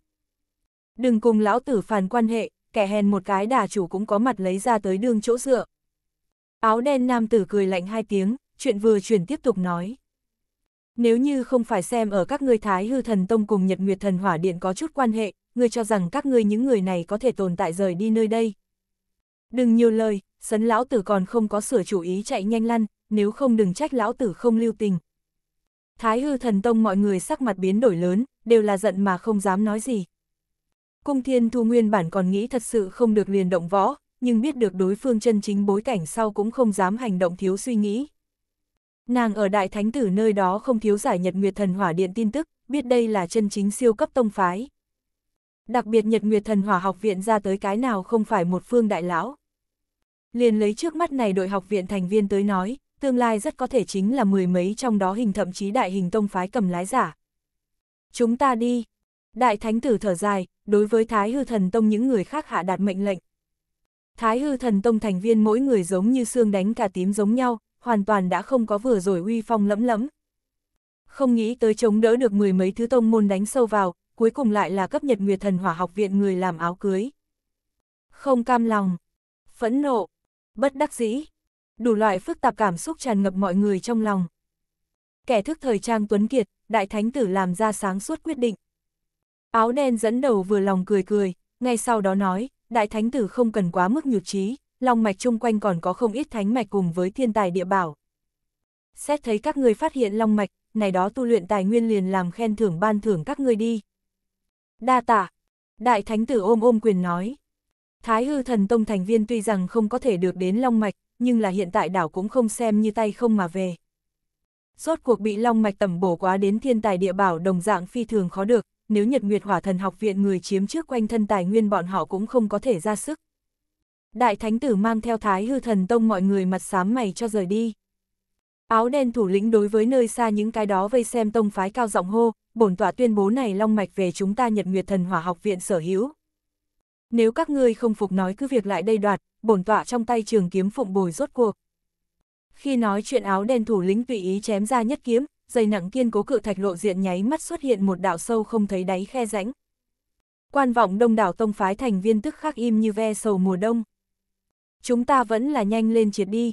Đừng cùng lão tử phản quan hệ, kẻ hèn một cái đà chủ cũng có mặt lấy ra tới đương chỗ dựa. Áo đen nam tử cười lạnh hai tiếng, chuyện vừa chuyển tiếp tục nói. Nếu như không phải xem ở các ngươi Thái Hư Thần Tông cùng Nhật Nguyệt Thần Hỏa Điện có chút quan hệ, ngươi cho rằng các ngươi những người này có thể tồn tại rời đi nơi đây. Đừng nhiều lời, sấn lão tử còn không có sửa chủ ý chạy nhanh lăn, nếu không đừng trách lão tử không lưu tình. Thái Hư Thần Tông mọi người sắc mặt biến đổi lớn, đều là giận mà không dám nói gì. Cung Thiên Thu nguyên bản còn nghĩ thật sự không được liền động võ, nhưng biết được đối phương chân chính bối cảnh sau cũng không dám hành động thiếu suy nghĩ. Nàng ở Đại Thánh Tử nơi đó không thiếu giải Nhật Nguyệt Thần Hỏa Điện tin tức, biết đây là chân chính siêu cấp tông phái. Đặc biệt Nhật Nguyệt Thần Hỏa Học Viện ra tới cái nào không phải một phương đại lão. Liền lấy trước mắt này đội học viện thành viên tới nói, tương lai rất có thể chính là mười mấy trong đó hình thậm chí đại hình tông phái cầm lái giả. Chúng ta đi, Đại thánh tử thở dài, đối với Thái hư thần tông những người khác hạ đạt mệnh lệnh. Thái hư thần tông thành viên mỗi người giống như xương đánh cả tím giống nhau, hoàn toàn đã không có vừa rồi uy phong lẫm lẫm. Không nghĩ tới chống đỡ được mười mấy thứ tông môn đánh sâu vào, cuối cùng lại là cấp nhật nguyệt thần hỏa học viện người làm áo cưới. Không cam lòng, phẫn nộ, bất đắc dĩ, đủ loại phức tạp cảm xúc tràn ngập mọi người trong lòng. Kẻ thức thời trang Tuấn Kiệt, đại thánh tử làm ra sáng suốt quyết định. Áo đen dẫn đầu vừa lòng cười cười, ngay sau đó nói, đại thánh tử không cần quá mức nhược chí, lòng mạch chung quanh còn có không ít thánh mạch cùng với thiên tài địa bảo. Xét thấy các người phát hiện long mạch, này đó tu luyện tài nguyên liền làm khen thưởng ban thưởng các ngươi đi. Đa tạ, đại thánh tử ôm ôm quyền nói. Thái hư thần tông thành viên tuy rằng không có thể được đến long mạch, nhưng là hiện tại đảo cũng không xem như tay không mà về. Rốt cuộc bị long mạch tẩm bổ quá đến thiên tài địa bảo đồng dạng phi thường khó được, nếu Nhật Nguyệt Hỏa Thần học viện người chiếm trước quanh thân tài nguyên bọn họ cũng không có thể ra sức. Đại Thánh Tử mang theo Thái Hư Thần Tông mọi người mặt xám mày cho rời đi. Áo đen thủ lĩnh đối với nơi xa những cái đó vây xem tông phái cao giọng hô, bổn tọa tuyên bố này long mạch về chúng ta Nhật Nguyệt Thần Hỏa học viện sở hữu. Nếu các ngươi không phục nói cứ việc lại đây đoạt, bổn tọa trong tay trường kiếm phụng bồi rốt cuộc. Khi nói chuyện áo đen thủ lĩnh tùy ý chém ra nhất kiếm, dày nặng kiên cố cự thạch lộ diện nháy mắt xuất hiện một đảo sâu không thấy đáy khe rãnh. Quan vọng đông đảo tông phái thành viên tức khắc im như ve sầu mùa đông. Chúng ta vẫn là nhanh lên triệt đi.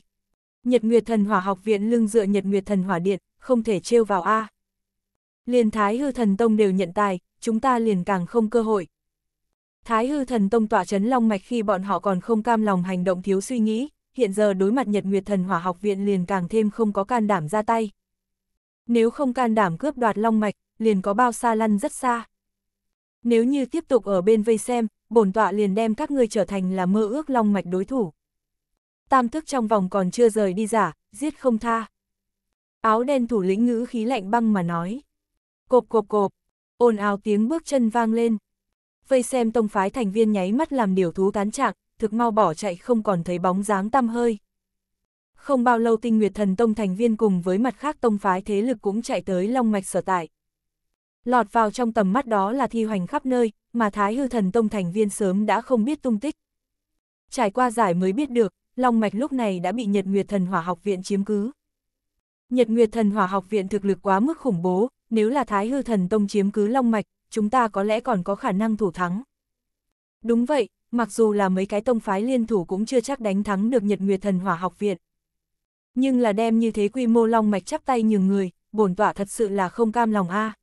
Nhật Nguyệt Thần Hỏa Học Viện lưng dựa Nhật Nguyệt Thần Hỏa Điện, không thể trêu vào A. Liền Thái Hư Thần Tông đều nhận tài, chúng ta liền càng không cơ hội. Thái Hư Thần Tông tỏa chấn long mạch khi bọn họ còn không cam lòng hành động thiếu suy nghĩ, hiện giờ đối mặt Nhật Nguyệt Thần Hỏa Học Viện liền càng thêm không có can đảm ra tay. Nếu không can đảm cướp đoạt long mạch, liền có bao xa lăn rất xa. Nếu như tiếp tục ở bên vây xem, bổn tọa liền đem các ngươi trở thành là mơ ước long mạch đối thủ. Tam thức trong vòng còn chưa rời đi giả, giết không tha. Áo đen thủ lĩnh ngữ khí lạnh băng mà nói. Cộp cộp cộp, ồn ào tiếng bước chân vang lên. Vây xem tông phái thành viên nháy mắt làm điều thú tán trạng, thực mau bỏ chạy không còn thấy bóng dáng tăm hơi không bao lâu tinh nguyệt thần tông thành viên cùng với mặt khác tông phái thế lực cũng chạy tới long mạch sở tại. Lọt vào trong tầm mắt đó là thi hoành khắp nơi, mà thái hư thần tông thành viên sớm đã không biết tung tích. Trải qua giải mới biết được, long mạch lúc này đã bị nhật nguyệt thần hỏa học viện chiếm cứ. Nhật nguyệt thần hỏa học viện thực lực quá mức khủng bố, nếu là thái hư thần tông chiếm cứ long mạch, chúng ta có lẽ còn có khả năng thủ thắng. Đúng vậy, mặc dù là mấy cái tông phái liên thủ cũng chưa chắc đánh thắng được Nhật Nguyệt Thần Hỏa Học Viện, nhưng là đem như thế quy mô long mạch chắp tay nhường người, bổn tỏa thật sự là không cam lòng a.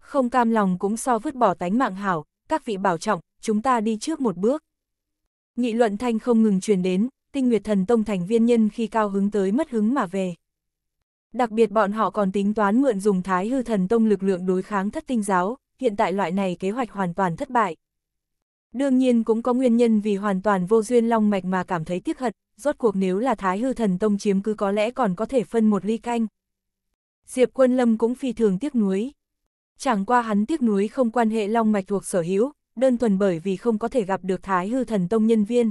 Không cam lòng cũng so vứt bỏ tánh mạng hảo, các vị bảo trọng, chúng ta đi trước một bước. Nghị luận thanh không ngừng truyền đến, tinh nguyệt thần tông thành viên nhân khi cao hứng tới mất hứng mà về. Đặc biệt bọn họ còn tính toán mượn dùng thái hư thần tông lực lượng đối kháng thất tinh giáo, hiện tại loại này kế hoạch hoàn toàn thất bại. Đương nhiên cũng có nguyên nhân vì hoàn toàn vô duyên long mạch mà cảm thấy tiếc hận, rốt cuộc nếu là Thái Hư Thần Tông chiếm cứ có lẽ còn có thể phân một ly canh. Diệp Quân Lâm cũng phi thường tiếc nuối. Chẳng qua hắn tiếc nuối không quan hệ long mạch thuộc sở hữu, đơn thuần bởi vì không có thể gặp được Thái Hư Thần Tông nhân viên.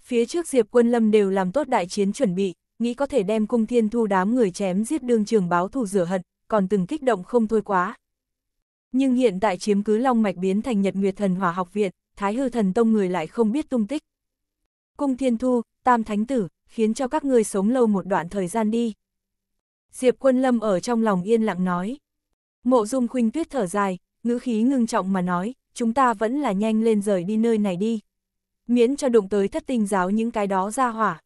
Phía trước Diệp Quân Lâm đều làm tốt đại chiến chuẩn bị, nghĩ có thể đem cung thiên thu đám người chém giết đương trường báo thù rửa hận, còn từng kích động không thôi quá. Nhưng hiện tại chiếm cứ long mạch biến thành Nhật Nguyệt Thần Hỏa Học Viện, Thái Hư Thần Tông người lại không biết tung tích, cung thiên thu, tam thánh tử, khiến cho các ngươi sống lâu một đoạn thời gian đi. Diệp quân lâm ở trong lòng yên lặng nói. Mộ dung khuynh tuyết thở dài, ngữ khí ngưng trọng mà nói, chúng ta vẫn là nhanh lên rời đi nơi này đi. Miễn cho đụng tới thất tinh giáo những cái đó ra hỏa.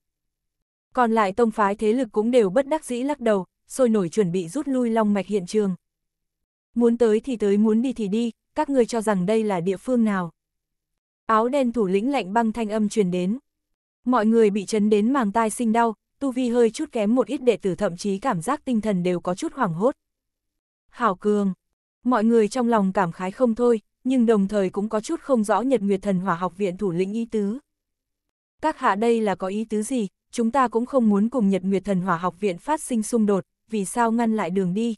Còn lại tông phái thế lực cũng đều bất đắc dĩ lắc đầu, sôi nổi chuẩn bị rút lui long mạch hiện trường. Muốn tới thì tới muốn đi thì đi, các người cho rằng đây là địa phương nào. Áo đen thủ lĩnh lạnh băng thanh âm truyền đến. Mọi người bị chấn đến màng tai sinh đau, tu vi hơi chút kém một ít đệ tử thậm chí cảm giác tinh thần đều có chút hoảng hốt. Hảo cường, mọi người trong lòng cảm khái không thôi, nhưng đồng thời cũng có chút không rõ Nhật Nguyệt Thần Hỏa Học Viện thủ lĩnh ý tứ. Các hạ đây là có ý tứ gì, chúng ta cũng không muốn cùng Nhật Nguyệt Thần Hỏa Học Viện phát sinh xung đột, vì sao ngăn lại đường đi.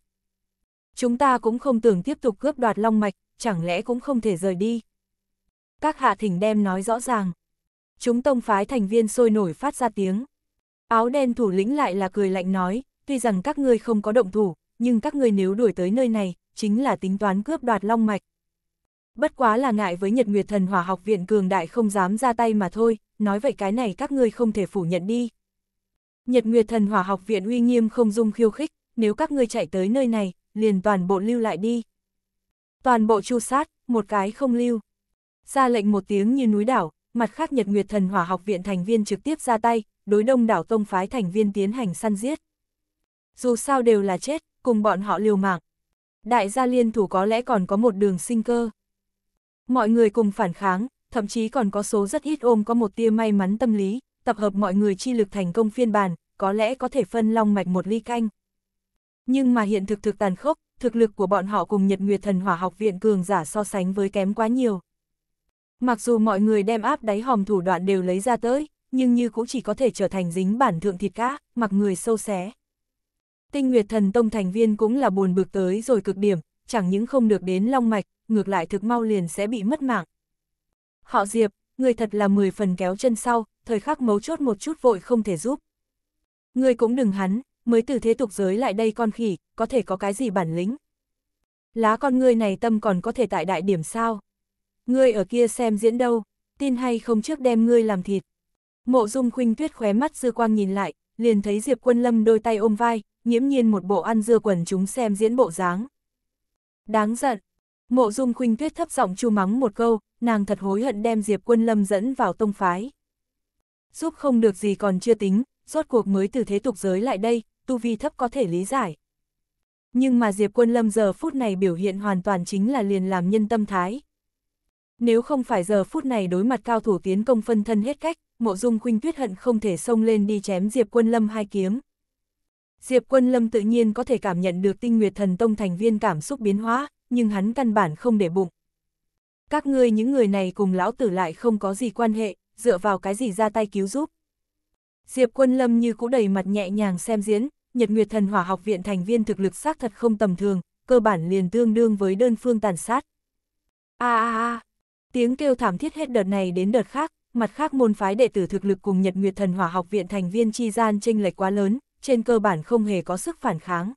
Chúng ta cũng không tưởng tiếp tục cướp đoạt long mạch, chẳng lẽ cũng không thể rời đi. Các hạ thỉnh đem nói rõ ràng chúng tông phái thành viên sôi nổi phát ra tiếng. Áo đen thủ lĩnh lại là cười lạnh nói, tuy rằng các ngươi không có động thủ, nhưng các ngươi nếu đuổi tới nơi này, chính là tính toán cướp đoạt long mạch. Bất quá là ngại với Nhật Nguyệt Thần Hỏa Học Viện cường đại không dám ra tay mà thôi, nói vậy cái này các ngươi không thể phủ nhận đi. Nhật Nguyệt Thần Hỏa Học Viện uy nghiêm không dung khiêu khích, nếu các ngươi chạy tới nơi này, liền toàn bộ lưu lại đi. Toàn bộ chu sát, một cái không lưu. Ra lệnh một tiếng như núi đảo, mặt khác Nhật Nguyệt Thần Hỏa Học Viện thành viên trực tiếp ra tay, đối đông đảo tông phái thành viên tiến hành săn giết. Dù sao đều là chết, cùng bọn họ liều mạng. Đại gia liên thủ có lẽ còn có một đường sinh cơ. Mọi người cùng phản kháng, thậm chí còn có số rất ít ôm có một tia may mắn tâm lý, tập hợp mọi người chi lực thành công phiên bản, có lẽ có thể phân long mạch một ly canh. Nhưng mà hiện thực thực tàn khốc, thực lực của bọn họ cùng Nhật Nguyệt Thần Hỏa Học Viện cường giả so sánh với kém quá nhiều. Mặc dù mọi người đem áp đáy hòm thủ đoạn đều lấy ra tới, nhưng như cũng chỉ có thể trở thành dính bản thượng thịt cá, mặc người sâu xé. Tinh Nguyệt Thần Tông thành viên cũng là buồn bực tới rồi cực điểm, chẳng những không được đến long mạch, ngược lại thực mau liền sẽ bị mất mạng. Họ Diệp, người thật là 10 phần kéo chân sau, thời khắc mấu chốt một chút vội không thể giúp. Người cũng đừng hắn, mới từ thế tục giới lại đây con khỉ, có thể có cái gì bản lĩnh. Lá con người này tâm còn có thể tại đại điểm sao? Ngươi ở kia xem diễn đâu, tin hay không trước đem ngươi làm thịt. Mộ dung khuynh tuyết khóe mắt dư quang nhìn lại, liền thấy Diệp Quân Lâm đôi tay ôm vai, nhiễm nhiên một bộ ăn dưa quần chúng xem diễn bộ dáng. Đáng giận. Mộ dung khuynh tuyết thấp giọng chu mắng một câu, nàng thật hối hận đem Diệp Quân Lâm dẫn vào tông phái. Giúp không được gì còn chưa tính, rốt cuộc mới từ thế tục giới lại đây, tu vi thấp có thể lý giải. Nhưng mà Diệp Quân Lâm giờ phút này biểu hiện hoàn toàn chính là liền làm nhân tâm thái. Nếu không phải giờ phút này đối mặt cao thủ tiến công phân thân hết cách, mộ dung khuynh tuyết hận không thể xông lên đi chém Diệp Quân Lâm hai kiếm. Diệp Quân Lâm tự nhiên có thể cảm nhận được tinh nguyệt thần tông thành viên cảm xúc biến hóa, nhưng hắn căn bản không để bụng. Các ngươi những người này cùng lão tử lại không có gì quan hệ, dựa vào cái gì ra tay cứu giúp. Diệp Quân Lâm như cũ đầy mặt nhẹ nhàng xem diễn, Nhật Nguyệt Thần Hỏa Học Viện thành viên thực lực xác thật không tầm thường, cơ bản liền tương đương với đơn phương tàn sát. A a a, Tiếng kêu thảm thiết hết đợt này đến đợt khác, mặt khác môn phái đệ tử thực lực cùng Nhật Nguyệt Thần Hỏa học viện thành viên chi gian chênh lệch quá lớn, trên cơ bản không hề có sức phản kháng.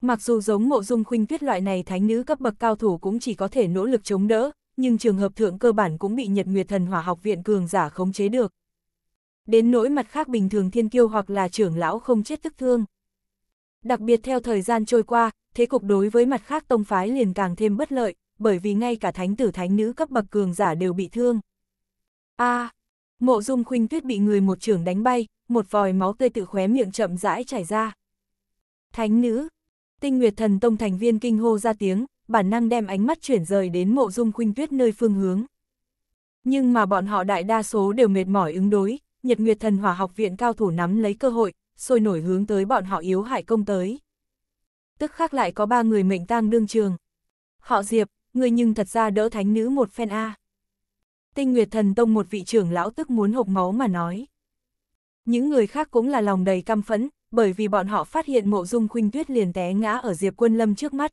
Mặc dù giống mộ dung khuynh tuyết loại này thánh nữ cấp bậc cao thủ cũng chỉ có thể nỗ lực chống đỡ, nhưng trường hợp thượng cơ bản cũng bị Nhật Nguyệt Thần Hỏa học viện cường giả khống chế được. Đến nỗi mặt khác bình thường thiên kiêu hoặc là trưởng lão không chết tức thương. Đặc biệt theo thời gian trôi qua, thế cục đối với mặt khác tông phái liền càng thêm bất lợi, bởi vì ngay cả thánh tử thánh nữ cấp bậc cường giả đều bị thương. A, à, mộ dung khuynh tuyết bị người một trưởng đánh bay, một vòi máu tươi tự khóe miệng chậm rãi chảy ra. Thánh nữ, tinh nguyệt thần tông thành viên kinh hô ra tiếng, bản năng đem ánh mắt chuyển rời đến mộ dung khuynh tuyết nơi phương hướng. Nhưng mà bọn họ đại đa số đều mệt mỏi ứng đối, Nhật Nguyệt Thần Hỏa Học Viện cao thủ nắm lấy cơ hội, sôi nổi hướng tới bọn họ yếu hại công tới. Tức khắc lại có ba người mệnh tang đương trường. Họ Diệp, ngươi nhưng thật ra đỡ thánh nữ một phen A. Tinh Nguyệt Thần Tông một vị trưởng lão tức muốn hộc máu mà nói. Những người khác cũng là lòng đầy căm phẫn, bởi vì bọn họ phát hiện mộ dung khuynh tuyết liền té ngã ở Diệp Quân Lâm trước mắt.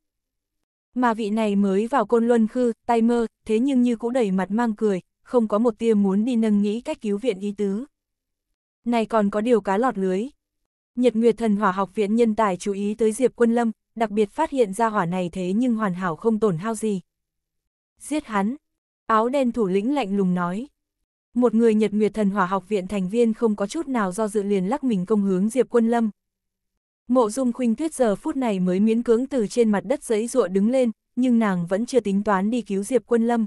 Mà vị này mới vào côn luân khư, tay mơ, thế nhưng như cũng đầy mặt mang cười, không có một tia muốn đi nâng nghĩ cách cứu viện ý tứ. Này còn có điều cá lọt lưới. Nhật Nguyệt Thần Hỏa Học Viện nhân tài chú ý tới Diệp Quân Lâm, đặc biệt phát hiện ra hỏa này thế nhưng hoàn hảo không tổn hao gì. Giết hắn, áo đen thủ lĩnh lạnh lùng nói. Một người Nhật Nguyệt Thần Hỏa học viện thành viên không có chút nào do dự liền lắc mình công hướng Diệp Quân Lâm. Mộ Dung Khuynh Tuyết giờ phút này mới miễn cưỡng từ trên mặt đất giấy ruộng đứng lên, nhưng nàng vẫn chưa tính toán đi cứu Diệp Quân Lâm.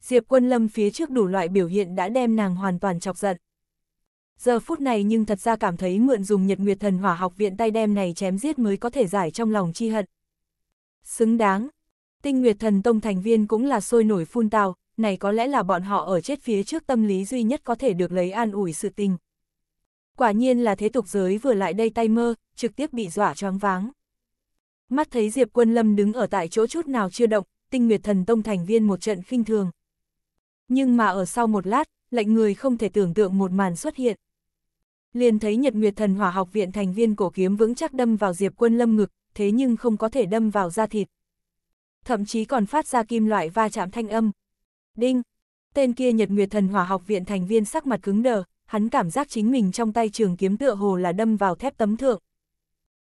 Diệp Quân Lâm phía trước đủ loại biểu hiện đã đem nàng hoàn toàn chọc giận. Giờ phút này nhưng thật ra cảm thấy mượn dùng nhật nguyệt thần hỏa học viện tay đem này chém giết mới có thể giải trong lòng chi hận. Xứng đáng. Tinh nguyệt thần tông thành viên cũng là sôi nổi phun tào, này có lẽ là bọn họ ở chết phía trước tâm lý duy nhất có thể được lấy an ủi sự tình. Quả nhiên là thế tục giới vừa lại đây tay mơ, trực tiếp bị dọa choáng váng. Mắt thấy Diệp Quân Lâm đứng ở tại chỗ chút nào chưa động, tinh nguyệt thần tông thành viên một trận khinh thường. Nhưng mà ở sau một lát, lệnh người không thể tưởng tượng một màn xuất hiện. Liền thấy Nhật Nguyệt Thần Hỏa Học viện thành viên cổ kiếm vững chắc đâm vào Diệp Quân Lâm ngực, thế nhưng không có thể đâm vào da thịt. Thậm chí còn phát ra kim loại va chạm thanh âm. Đinh! Tên kia Nhật Nguyệt Thần Hỏa Học viện thành viên sắc mặt cứng đờ, hắn cảm giác chính mình trong tay trường kiếm tựa hồ là đâm vào thép tấm thượng.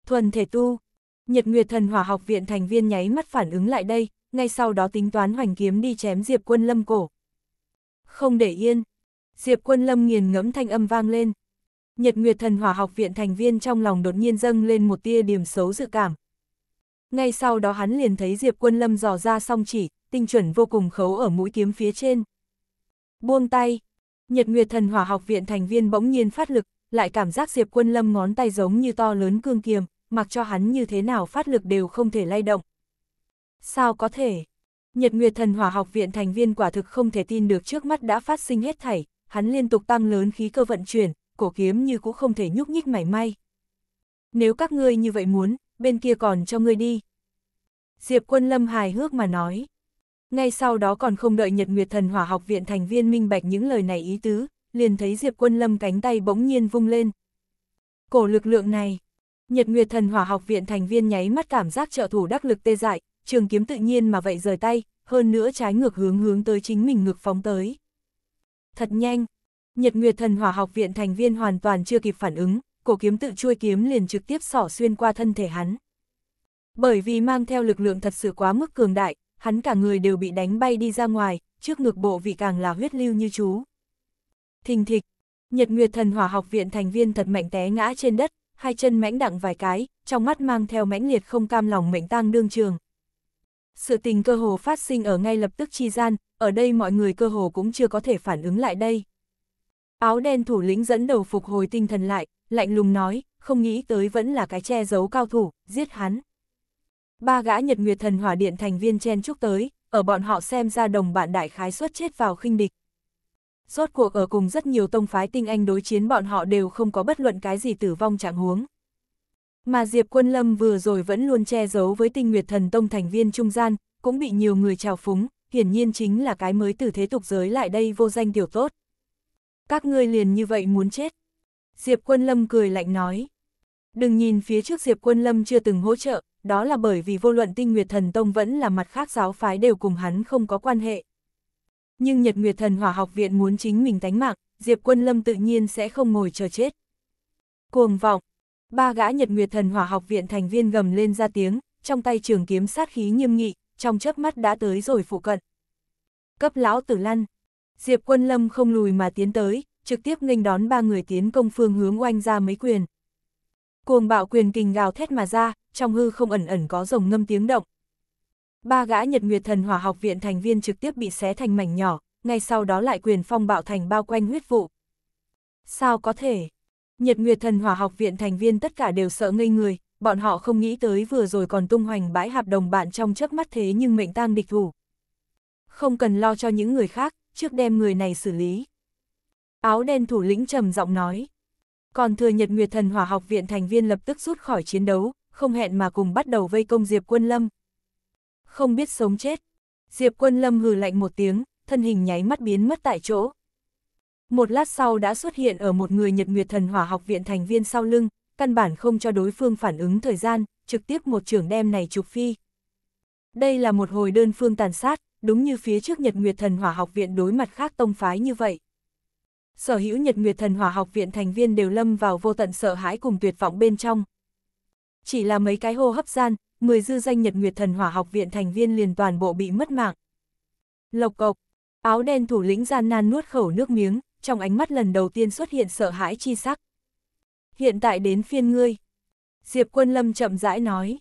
Thuần thể tu! Nhật Nguyệt Thần Hỏa Học viện thành viên nháy mắt phản ứng lại đây, ngay sau đó tính toán hoành kiếm đi chém Diệp Quân Lâm cổ. Không để yên, Diệp Quân Lâm nghiền ngẫm thanh âm vang lên. Nhật Nguyệt Thần Hỏa Học viện thành viên trong lòng đột nhiên dâng lên một tia điểm xấu dự cảm. Ngay sau đó hắn liền thấy Diệp Quân Lâm dò ra song chỉ, tinh chuẩn vô cùng khấu ở mũi kiếm phía trên. Buông tay, Nhật Nguyệt Thần Hỏa Học viện thành viên bỗng nhiên phát lực, lại cảm giác Diệp Quân Lâm ngón tay giống như to lớn cương kiềm, mặc cho hắn như thế nào phát lực đều không thể lay động. Sao có thể? Nhật Nguyệt Thần Hỏa Học viện thành viên quả thực không thể tin được trước mắt đã phát sinh hết thảy, hắn liên tục tăng lớn khí cơ vận chuyển, cổ kiếm như cũng không thể nhúc nhích mảy may. Nếu các ngươi như vậy muốn, bên kia còn cho ngươi đi. Diệp quân lâm hài hước mà nói. Ngay sau đó còn không đợi Nhật Nguyệt Thần Hỏa Học Viện thành viên minh bạch những lời này ý tứ, liền thấy Diệp Quân Lâm cánh tay bỗng nhiên vung lên. Cổ lực lượng này, Nhật Nguyệt Thần Hỏa Học Viện thành viên nháy mắt cảm giác trợ thủ đắc lực tê dại, trường kiếm tự nhiên mà vậy rời tay, hơn nữa trái ngược hướng hướng tới chính mình ngược phóng tới thật nhanh. Nhật Nguyệt Thần Hỏa Học viện thành viên hoàn toàn chưa kịp phản ứng, cổ kiếm tự chui kiếm liền trực tiếp xỏ xuyên qua thân thể hắn. Bởi vì mang theo lực lượng thật sự quá mức cường đại, hắn cả người đều bị đánh bay đi ra ngoài, trước ngực bộ vị càng là huyết lưu như chú. Thình thịch, Nhật Nguyệt Thần Hỏa Học viện thành viên thật mạnh té ngã trên đất, hai chân mãnh đặng vài cái, trong mắt mang theo mãnh liệt không cam lòng mệnh tang đương trường. Sự tình cơ hồ phát sinh ở ngay lập tức chi gian, ở đây mọi người cơ hồ cũng chưa có thể phản ứng lại đây. Áo đen thủ lĩnh dẫn đầu phục hồi tinh thần lại, lạnh lùng nói, không nghĩ tới vẫn là cái che giấu cao thủ, giết hắn. Ba gã Nhật Nguyệt Thần Hỏa Điện thành viên chen chúc tới, ở bọn họ xem ra đồng bạn đại khái suất chết vào khinh địch. Rốt cuộc ở cùng rất nhiều tông phái tinh anh đối chiến bọn họ đều không có bất luận cái gì tử vong trạng huống. Mà Diệp Quân Lâm vừa rồi vẫn luôn che giấu với tinh Nguyệt Thần Tông thành viên trung gian, cũng bị nhiều người trào phúng, hiển nhiên chính là cái mới từ thế tục giới lại đây vô danh điều tốt. Các ngươi liền như vậy muốn chết. Diệp Quân Lâm cười lạnh nói. Đừng nhìn phía trước Diệp Quân Lâm chưa từng hỗ trợ, đó là bởi vì vô luận tinh Nguyệt Thần Tông vẫn là mặt khác giáo phái đều cùng hắn không có quan hệ. Nhưng Nhật Nguyệt Thần Hỏa Học Viện muốn chính mình tánh mạng, Diệp Quân Lâm tự nhiên sẽ không ngồi chờ chết. Cuồng vọng, ba gã Nhật Nguyệt Thần Hỏa Học Viện thành viên gầm lên ra tiếng, trong tay trường kiếm sát khí nghiêm nghị, trong chớp mắt đã tới rồi phụ cận. Cấp lão tử lăn, Diệp Quân Lâm không lùi mà tiến tới, trực tiếp nghênh đón ba người tiến công phương hướng oanh ra mấy quyền. Cuồng bạo quyền kình gào thét mà ra, trong hư không ẩn ẩn có rồng ngâm tiếng động. Ba gã Nhật Nguyệt Thần Hỏa Học viện thành viên trực tiếp bị xé thành mảnh nhỏ, ngay sau đó lại quyền phong bạo thành bao quanh huyết vụ. Sao có thể? Nhật Nguyệt Thần Hỏa Học viện thành viên tất cả đều sợ ngây người, bọn họ không nghĩ tới vừa rồi còn tung hoành bãi hạp đồng bạn trong trước mắt thế nhưng mệnh tang địch thủ. Không cần lo cho những người khác, trước đem người này xử lý. Áo đen thủ lĩnh trầm giọng nói. Còn thừa Nhật Nguyệt Thần Hỏa Học Viện thành viên lập tức rút khỏi chiến đấu, không hẹn mà cùng bắt đầu vây công Diệp Quân Lâm. Không biết sống chết. Diệp Quân Lâm hừ lạnh một tiếng, thân hình nháy mắt biến mất tại chỗ. Một lát sau đã xuất hiện ở một người Nhật Nguyệt Thần Hỏa Học Viện thành viên sau lưng, căn bản không cho đối phương phản ứng thời gian, trực tiếp một trường đem này trục phi. Đây là một hồi đơn phương tàn sát, đúng như phía trước Nhật Nguyệt Thần Hỏa Học Viện đối mặt khác tông phái như vậy. Sở hữu Nhật Nguyệt Thần Hỏa Học Viện thành viên đều lâm vào vô tận sợ hãi cùng tuyệt vọng bên trong. Chỉ là mấy cái hô hấp gian, 10 dư danh Nhật Nguyệt Thần Hỏa Học Viện thành viên liền toàn bộ bị mất mạng. Lộc cộc, áo đen thủ lĩnh gian nan nuốt khẩu nước miếng, trong ánh mắt lần đầu tiên xuất hiện sợ hãi chi sắc hiện tại đến phiên ngươi. Diệp quân lâm chậm rãi nói.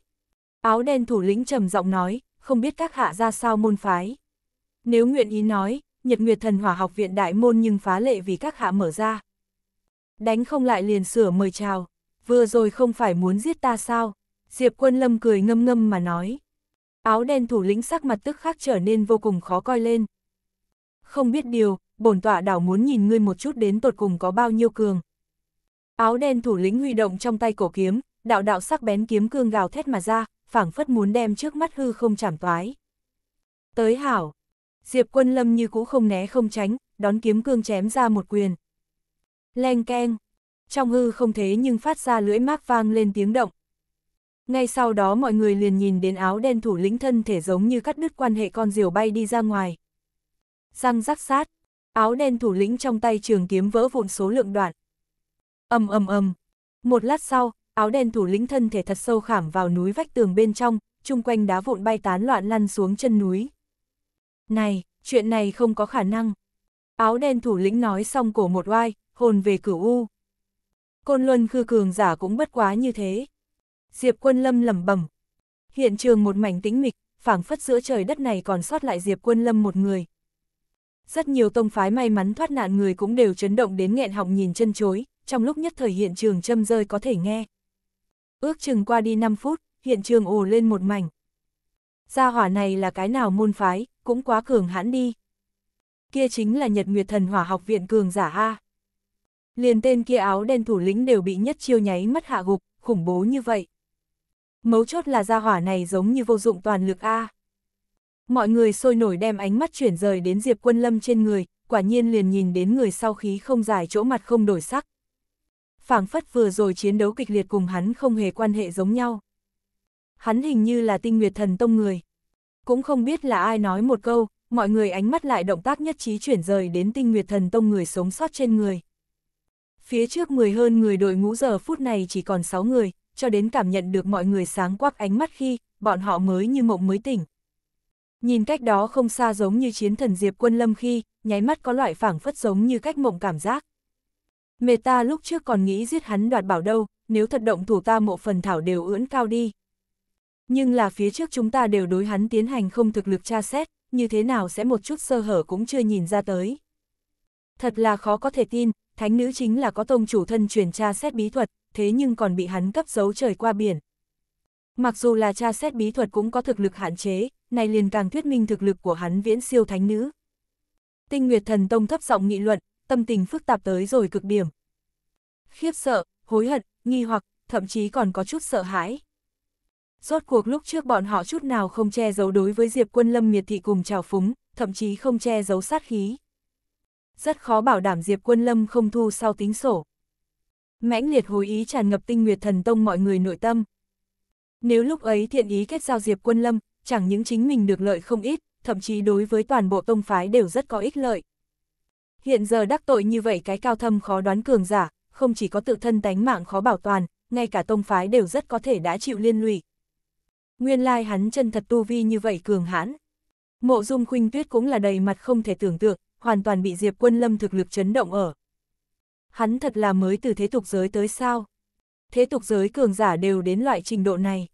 Áo đen thủ lĩnh trầm giọng nói, không biết các hạ ra sao môn phái. Nếu nguyện ý nói, Nhật Nguyệt Thần Hỏa Học Viện Đại Môn nhưng phá lệ vì các hạ mở ra. Đánh không lại liền sửa mời chào, vừa rồi không phải muốn giết ta sao? Diệp Quân Lâm cười ngâm ngâm mà nói. Áo đen thủ lĩnh sắc mặt tức khắc trở nên vô cùng khó coi lên. Không biết điều, bổn tọa đảo muốn nhìn ngươi một chút đến tột cùng có bao nhiêu cường. Áo đen thủ lĩnh huy động trong tay cổ kiếm, đạo đạo sắc bén kiếm cương gào thét mà ra, phảng phất muốn đem trước mắt hư không chảm toái. Tới hảo, Diệp quân lâm như cũ không né không tránh, đón kiếm cương chém ra một quyền. Leng keng, trong hư không thế nhưng phát ra lưỡi mác vang lên tiếng động. Ngay sau đó mọi người liền nhìn đến áo đen thủ lĩnh thân thể giống như cắt đứt quan hệ con diều bay đi ra ngoài. Răng rắc sát, áo đen thủ lĩnh trong tay trường kiếm vỡ vụn số lượng đoạn ầm ầm ầm. Một lát sau, áo đen thủ lĩnh thân thể thật sâu khảm vào núi vách tường bên trong, chung quanh đá vụn bay tán loạn lăn xuống chân núi. Này, chuyện này không có khả năng. Áo đen thủ lĩnh nói xong cổ một oai, hồn về cửu u. Côn Luân khư cường giả cũng bất quá như thế. Diệp Quân Lâm lẩm bẩm. Hiện trường một mảnh tĩnh mịch, phảng phất giữa trời đất này còn sót lại Diệp Quân Lâm một người. Rất nhiều tông phái may mắn thoát nạn người cũng đều chấn động đến nghẹn họng nhìn chân chối, trong lúc nhất thời hiện trường châm rơi có thể nghe. Ước chừng qua đi 5 phút, hiện trường ồ lên một mảnh. Gia hỏa này là cái nào môn phái, cũng quá cường hãn đi. Kia chính là Nhật Nguyệt Thần Hỏa Học Viện cường giả A. Liền tên kia áo đen thủ lĩnh đều bị nhất chiêu nháy mắt hạ gục, khủng bố như vậy. Mấu chốt là gia hỏa này giống như vô dụng toàn lực A. Mọi người sôi nổi đem ánh mắt chuyển rời đến Diệp Quân Lâm trên người, quả nhiên liền nhìn đến người sau khí không dài chỗ mặt không đổi sắc, phảng phất vừa rồi chiến đấu kịch liệt cùng hắn không hề quan hệ giống nhau. Hắn hình như là tinh nguyệt thần tông người. Cũng không biết là ai nói một câu, mọi người ánh mắt lại động tác nhất trí chuyển rời đến tinh nguyệt thần tông người sống sót trên người. Phía trước 10 hơn người đội ngũ giờ phút này chỉ còn 6 người, cho đến cảm nhận được mọi người sáng quắc ánh mắt khi, bọn họ mới như mộng mới tỉnh. Nhìn cách đó không xa giống như chiến thần Diệp Quân Lâm khi, nháy mắt có loại phảng phất giống như cách mộng cảm giác. Mẹ ta lúc trước còn nghĩ giết hắn đoạt bảo đâu, nếu thật động thủ ta mộ phần thảo đều ưỡn cao đi. Nhưng là phía trước chúng ta đều đối hắn tiến hành không thực lực tra xét, như thế nào sẽ một chút sơ hở cũng chưa nhìn ra tới. Thật là khó có thể tin, thánh nữ chính là có tông chủ thân truyền tra xét bí thuật, thế nhưng còn bị hắn cấp giấu trời qua biển. Mặc dù là tra xét bí thuật cũng có thực lực hạn chế, này liền càng thuyết minh thực lực của hắn viễn siêu thánh nữ. Tinh Nguyệt Thần Tông thấp giọng nghị luận, tâm tình phức tạp tới rồi cực điểm. Khiếp sợ, hối hận, nghi hoặc, thậm chí còn có chút sợ hãi. Rốt cuộc lúc trước bọn họ chút nào không che giấu đối với Diệp Quân Lâm miệt thị cùng trào phúng, thậm chí không che giấu sát khí. Rất khó bảo đảm Diệp Quân Lâm không thu sau tính sổ. Mãnh liệt hối ý tràn ngập tinh nguyệt thần tông mọi người nội tâm. Nếu lúc ấy thiện ý kết giao Diệp Quân Lâm, chẳng những chính mình được lợi không ít, thậm chí đối với toàn bộ tông phái đều rất có ích lợi hiện giờ đắc tội như vậy cái cao thâm khó đoán cường giả, không chỉ có tự thân tánh mạng khó bảo toàn, ngay cả tông phái đều rất có thể đã chịu liên lụy. Nguyên lai hắn chân thật tu vi như vậy cường hãn. Mộ dung khuynh tuyết cũng là đầy mặt không thể tưởng tượng, hoàn toàn bị Diệp quân lâm thực lực chấn động ở. Hắn thật là mới từ thế tục giới tới sao? Thế tục giới cường giả đều đến loại trình độ này.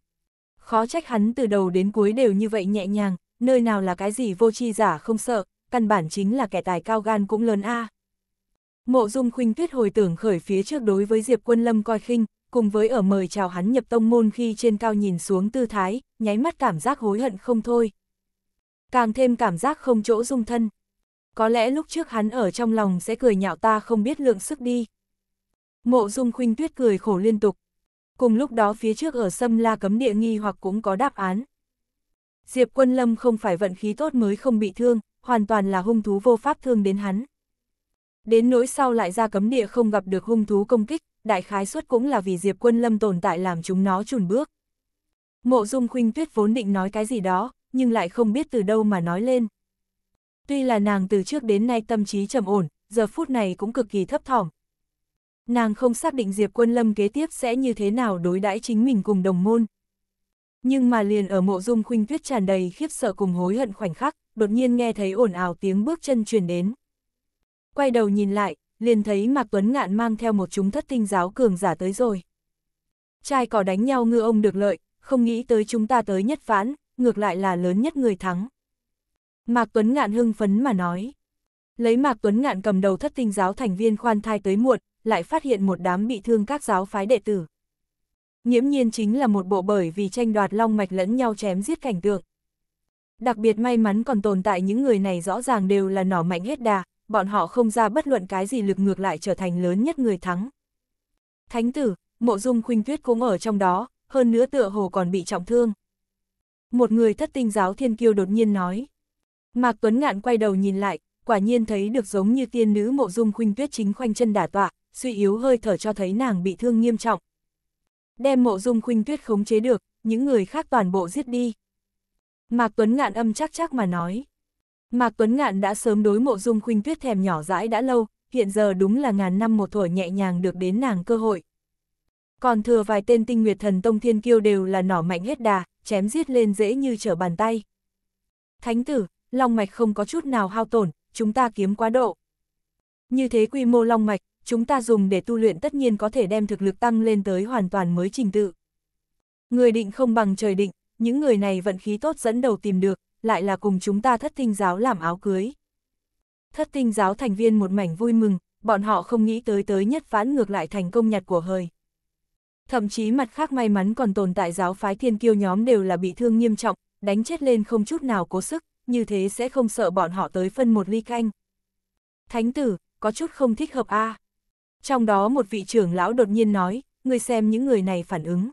Khó trách hắn từ đầu đến cuối đều như vậy nhẹ nhàng, nơi nào là cái gì vô tri giả không sợ, căn bản chính là kẻ tài cao gan cũng lớn a. À. Mộ Dung Khuynh Tuyết hồi tưởng khởi phía trước đối với Diệp Quân Lâm coi khinh, cùng với ở mời chào hắn nhập tông môn khi trên cao nhìn xuống tư thái, nháy mắt cảm giác hối hận không thôi. Càng thêm cảm giác không chỗ dung thân. Có lẽ lúc trước hắn ở trong lòng sẽ cười nhạo ta không biết lượng sức đi. Mộ Dung Khuynh Tuyết cười khổ liên tục. Cùng lúc đó phía trước ở Sâm La cấm địa nghi hoặc cũng có đáp án. Diệp Quân Lâm không phải vận khí tốt mới không bị thương, hoàn toàn là hung thú vô pháp thương đến hắn. Đến nỗi sau lại ra cấm địa không gặp được hung thú công kích, đại khái suất cũng là vì Diệp Quân Lâm tồn tại làm chúng nó chùn bước. Mộ Dung Khuynh Tuyết vốn định nói cái gì đó, nhưng lại không biết từ đâu mà nói lên. Tuy là nàng từ trước đến nay tâm trí trầm ổn, giờ phút này cũng cực kỳ thấp thỏm. Nàng không xác định Diệp Quân Lâm kế tiếp sẽ như thế nào đối đãi chính mình cùng đồng môn. Nhưng mà liền ở mộ dung khuynh tuyết tràn đầy khiếp sợ cùng hối hận khoảnh khắc, đột nhiên nghe thấy ồn ào tiếng bước chân truyền đến. Quay đầu nhìn lại, liền thấy Mạc Tuấn Ngạn mang theo một chúng thất tinh giáo cường giả tới rồi. Trai cỏ đánh nhau ngư ông được lợi, không nghĩ tới chúng ta tới nhất phán, ngược lại là lớn nhất người thắng. Mạc Tuấn Ngạn hưng phấn mà nói. Lấy Mạc Tuấn Ngạn cầm đầu thất tinh giáo thành viên khoan thai tới muộn, lại phát hiện một đám bị thương các giáo phái đệ tử. nhiễm nhiên chính là một bộ bởi vì tranh đoạt long mạch lẫn nhau chém giết cảnh tượng, Đặc biệt may mắn còn tồn tại những người này rõ ràng đều là nỏ mạnh hết đà, bọn họ không ra bất luận cái gì lực ngược lại trở thành lớn nhất người thắng. Thánh tử, mộ dung khuynh tuyết cũng ở trong đó, hơn nữa tựa hồ còn bị trọng thương. Một người thất tinh giáo thiên kiêu đột nhiên nói. Mạc Tuấn Ngạn quay đầu nhìn lại, quả nhiên thấy được giống như tiên nữ mộ dung khuynh tuyết chính khoanh chân đả tọa, suy yếu hơi thở cho thấy nàng bị thương nghiêm trọng. Đem mộ dung khuynh tuyết khống chế được, những người khác toàn bộ giết đi. Mạc Tuấn Ngạn âm chắc chắc mà nói. Mạc Tuấn Ngạn đã sớm đối mộ dung khuynh tuyết thèm nhỏ rãi đã lâu, hiện giờ đúng là ngàn năm một thổi nhẹ nhàng được đến nàng cơ hội. Còn thừa vài tên tinh nguyệt thần tông thiên kiêu đều là nỏ mạnh hết đà, chém giết lên dễ như trở bàn tay. Thánh tử, long mạch không có chút nào hao tổn, chúng ta kiếm quá độ. Như thế quy mô long mạch, chúng ta dùng để tu luyện tất nhiên có thể đem thực lực tăng lên tới hoàn toàn mới trình tự. Người định không bằng trời định, những người này vận khí tốt dẫn đầu tìm được, lại là cùng chúng ta thất tinh giáo làm áo cưới. Thất tinh giáo thành viên một mảnh vui mừng, bọn họ không nghĩ tới tới nhất phán ngược lại thành công nhặt của hời. Thậm chí mặt khác may mắn còn tồn tại giáo phái thiên kiêu nhóm đều là bị thương nghiêm trọng, đánh chết lên không chút nào cố sức, như thế sẽ không sợ bọn họ tới phân một ly canh. Thánh tử, có chút không thích hợp a à. Trong đó một vị trưởng lão đột nhiên nói, người xem những người này phản ứng.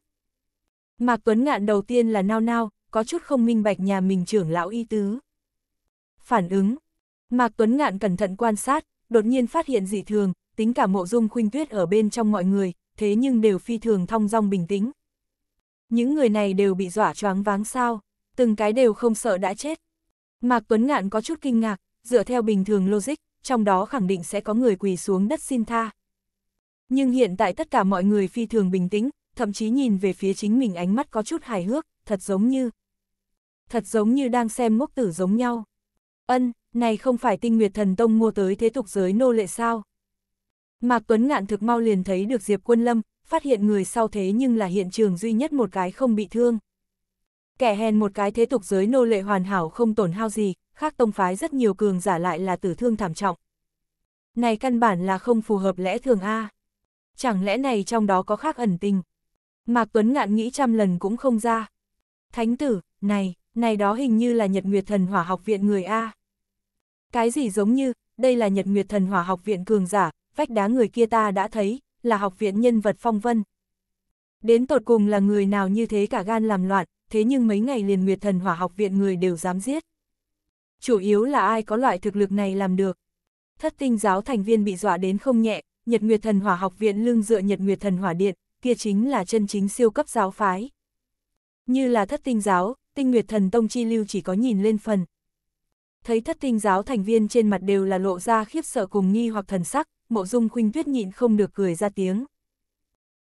Mạc Tuấn Ngạn đầu tiên là nao nao, có chút không minh bạch nhà mình trưởng lão y tứ. Phản ứng. Mạc Tuấn Ngạn cẩn thận quan sát, đột nhiên phát hiện dị thường, tính cả mộ dung khuynh tuyết ở bên trong mọi người, thế nhưng đều phi thường thong dong bình tĩnh. Những người này đều bị dọa choáng váng sao, từng cái đều không sợ đã chết. Mạc Tuấn Ngạn có chút kinh ngạc, dựa theo bình thường logic, trong đó khẳng định sẽ có người quỳ xuống đất xin tha. Nhưng hiện tại tất cả mọi người phi thường bình tĩnh, thậm chí nhìn về phía chính mình ánh mắt có chút hài hước, thật giống như... Thật giống như đang xem ngốc tử giống nhau. Ân, này không phải tinh nguyệt thần tông mua tới thế tục giới nô lệ sao? Mạc Tuấn Ngạn thực mau liền thấy được Diệp Quân Lâm, phát hiện người sau thế nhưng là hiện trường duy nhất một cái không bị thương. Kẻ hèn một cái thế tục giới nô lệ hoàn hảo không tổn hao gì, khác tông phái rất nhiều cường giả lại là tử thương thảm trọng. Này căn bản là không phù hợp lẽ thường A. Chẳng lẽ này trong đó có khác ẩn tình? Mạc Tuấn Ngạn nghĩ trăm lần cũng không ra. Thánh tử, này, này đó hình như là Nhật Nguyệt Thần Hỏa Học Viện người A. Cái gì giống như, đây là Nhật Nguyệt Thần Hỏa Học Viện cường giả, vách đá người kia ta đã thấy, là học viện nhân vật phong vân. Đến tột cùng là người nào như thế cả gan làm loạn, thế nhưng mấy ngày liền Nguyệt Thần Hỏa Học Viện người đều dám giết. Chủ yếu là ai có loại thực lực này làm được. Thất tinh giáo thành viên bị dọa đến không nhẹ, Nhật Nguyệt Thần Hỏa Học Viện lưng dựa Nhật Nguyệt Thần Hỏa Điện, kia chính là chân chính siêu cấp giáo phái. Như là thất tinh giáo, tinh nguyệt thần tông chi lưu chỉ có nhìn lên phần. Thấy thất tinh giáo thành viên trên mặt đều là lộ ra khiếp sợ cùng nghi hoặc thần sắc, mộ dung khuynh tuyết nhịn không được cười ra tiếng.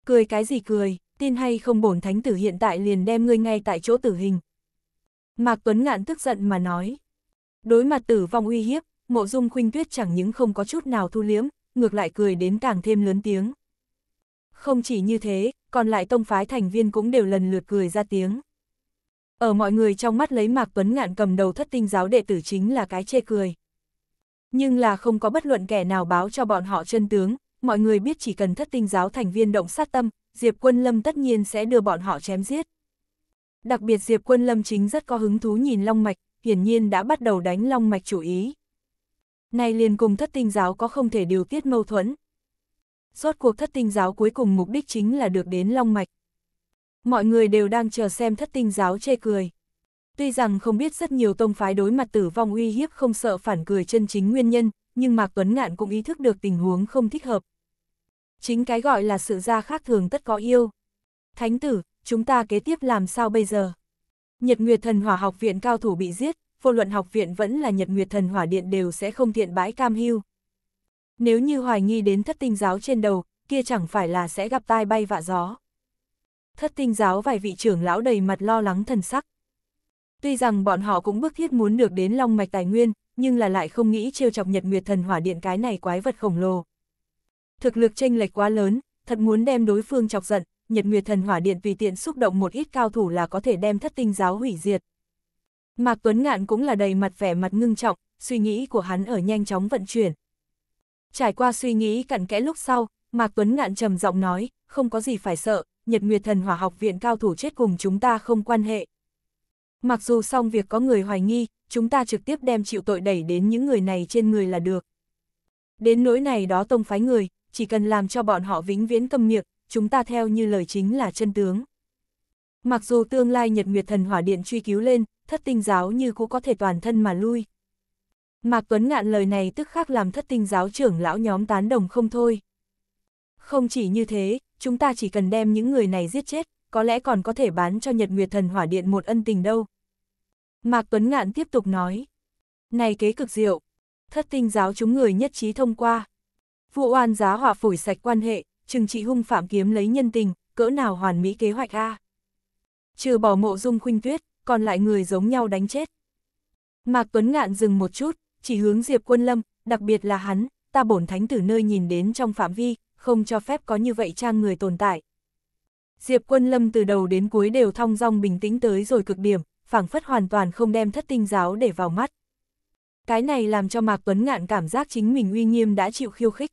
Cười cái gì cười, tin hay không bổn thánh tử hiện tại liền đem ngươi ngay tại chỗ tử hình. Mạc Tuấn Ngạn tức giận mà nói. Đối mặt tử vong uy hiếp, mộ dung khuynh tuyết chẳng những không có chút nào thu liếm, ngược lại cười đến càng thêm lớn tiếng. Không chỉ như thế, còn lại tông phái thành viên cũng đều lần lượt cười ra tiếng. Ở mọi người trong mắt lấy Mạc Tuấn Ngạn cầm đầu thất tinh giáo đệ tử chính là cái chê cười. Nhưng là không có bất luận kẻ nào báo cho bọn họ chân tướng, mọi người biết chỉ cần thất tinh giáo thành viên động sát tâm, Diệp Quân Lâm tất nhiên sẽ đưa bọn họ chém giết. Đặc biệt Diệp Quân Lâm chính rất có hứng thú nhìn Long Mạch, hiển nhiên đã bắt đầu đánh Long Mạch chủ ý. Nay liền cùng thất tinh giáo có không thể điều tiết mâu thuẫn rốt cuộc thất tinh giáo cuối cùng mục đích chính là được đến Long Mạch. Mọi người đều đang chờ xem thất tinh giáo chê cười. Tuy rằng không biết rất nhiều tông phái đối mặt tử vong uy hiếp không sợ phản cười chân chính nguyên nhân, nhưng Mạc Tuấn Ngạn cũng ý thức được tình huống không thích hợp. Chính cái gọi là sự ra khác thường tất có yêu. Thánh tử, chúng ta kế tiếp làm sao bây giờ? Nhật Nguyệt Thần Hỏa Học Viện cao thủ bị giết, vô luận học viện vẫn là Nhật Nguyệt Thần Hỏa Điện đều sẽ không thiện bãi cam hưu nếu như hoài nghi đến thất tinh giáo trên đầu, kia chẳng phải là sẽ gặp tai bay vạ gió. Thất tinh giáo vài vị trưởng lão đầy mặt lo lắng thần sắc. Tuy rằng bọn họ cũng bức thiết muốn được đến long mạch tài nguyên, nhưng là lại không nghĩ trêu chọc nhật nguyệt thần hỏa điện cái này quái vật khổng lồ. Thực lực chênh lệch quá lớn, thật muốn đem đối phương chọc giận, nhật nguyệt thần hỏa điện tùy tiện xúc động một ít cao thủ là có thể đem thất tinh giáo hủy diệt. Mạc Tuấn Ngạn cũng là đầy mặt vẻ mặt ngưng trọng, suy nghĩ của hắn ở nhanh chóng vận chuyển. Trải qua suy nghĩ cặn kẽ lúc sau, Mạc Tuấn Ngạn trầm giọng nói, không có gì phải sợ, Nhật Nguyệt Thần Hỏa Học Viện cao thủ chết cùng chúng ta không quan hệ. Mặc dù xong việc có người hoài nghi, chúng ta trực tiếp đem chịu tội đẩy đến những người này trên người là được. Đến nỗi này đó tông phái người, chỉ cần làm cho bọn họ vĩnh viễn câm miệng, chúng ta theo như lời chính là chân tướng. Mặc dù tương lai Nhật Nguyệt Thần Hỏa Điện truy cứu lên, thất tinh giáo như cũng có thể toàn thân mà lui. Mạc Tuấn Ngạn lời này tức khắc làm thất tinh giáo trưởng lão nhóm tán đồng không thôi. Không chỉ như thế, chúng ta chỉ cần đem những người này giết chết, có lẽ còn có thể bán cho Nhật Nguyệt Thần Hỏa Điện một ân tình đâu. Mạc Tuấn Ngạn tiếp tục nói. Này kế cực diệu, thất tinh giáo chúng người nhất trí thông qua. Vụ oan giá hỏa phủi sạch quan hệ, trừng trị hung phạm kiếm lấy nhân tình, cỡ nào hoàn mỹ kế hoạch A. Trừ bỏ mộ dung khuynh tuyết, còn lại người giống nhau đánh chết. Mạc Tuấn Ngạn dừng một chút, chỉ hướng Diệp Quân Lâm, đặc biệt là hắn, ta bổn thánh tử nơi nhìn đến trong phạm vi, không cho phép có như vậy trang người tồn tại. Diệp Quân Lâm từ đầu đến cuối đều thong dong bình tĩnh tới rồi cực điểm, phảng phất hoàn toàn không đem thất tinh giáo để vào mắt. Cái này làm cho Mạc Tuấn Ngạn cảm giác chính mình uy nghiêm đã chịu khiêu khích.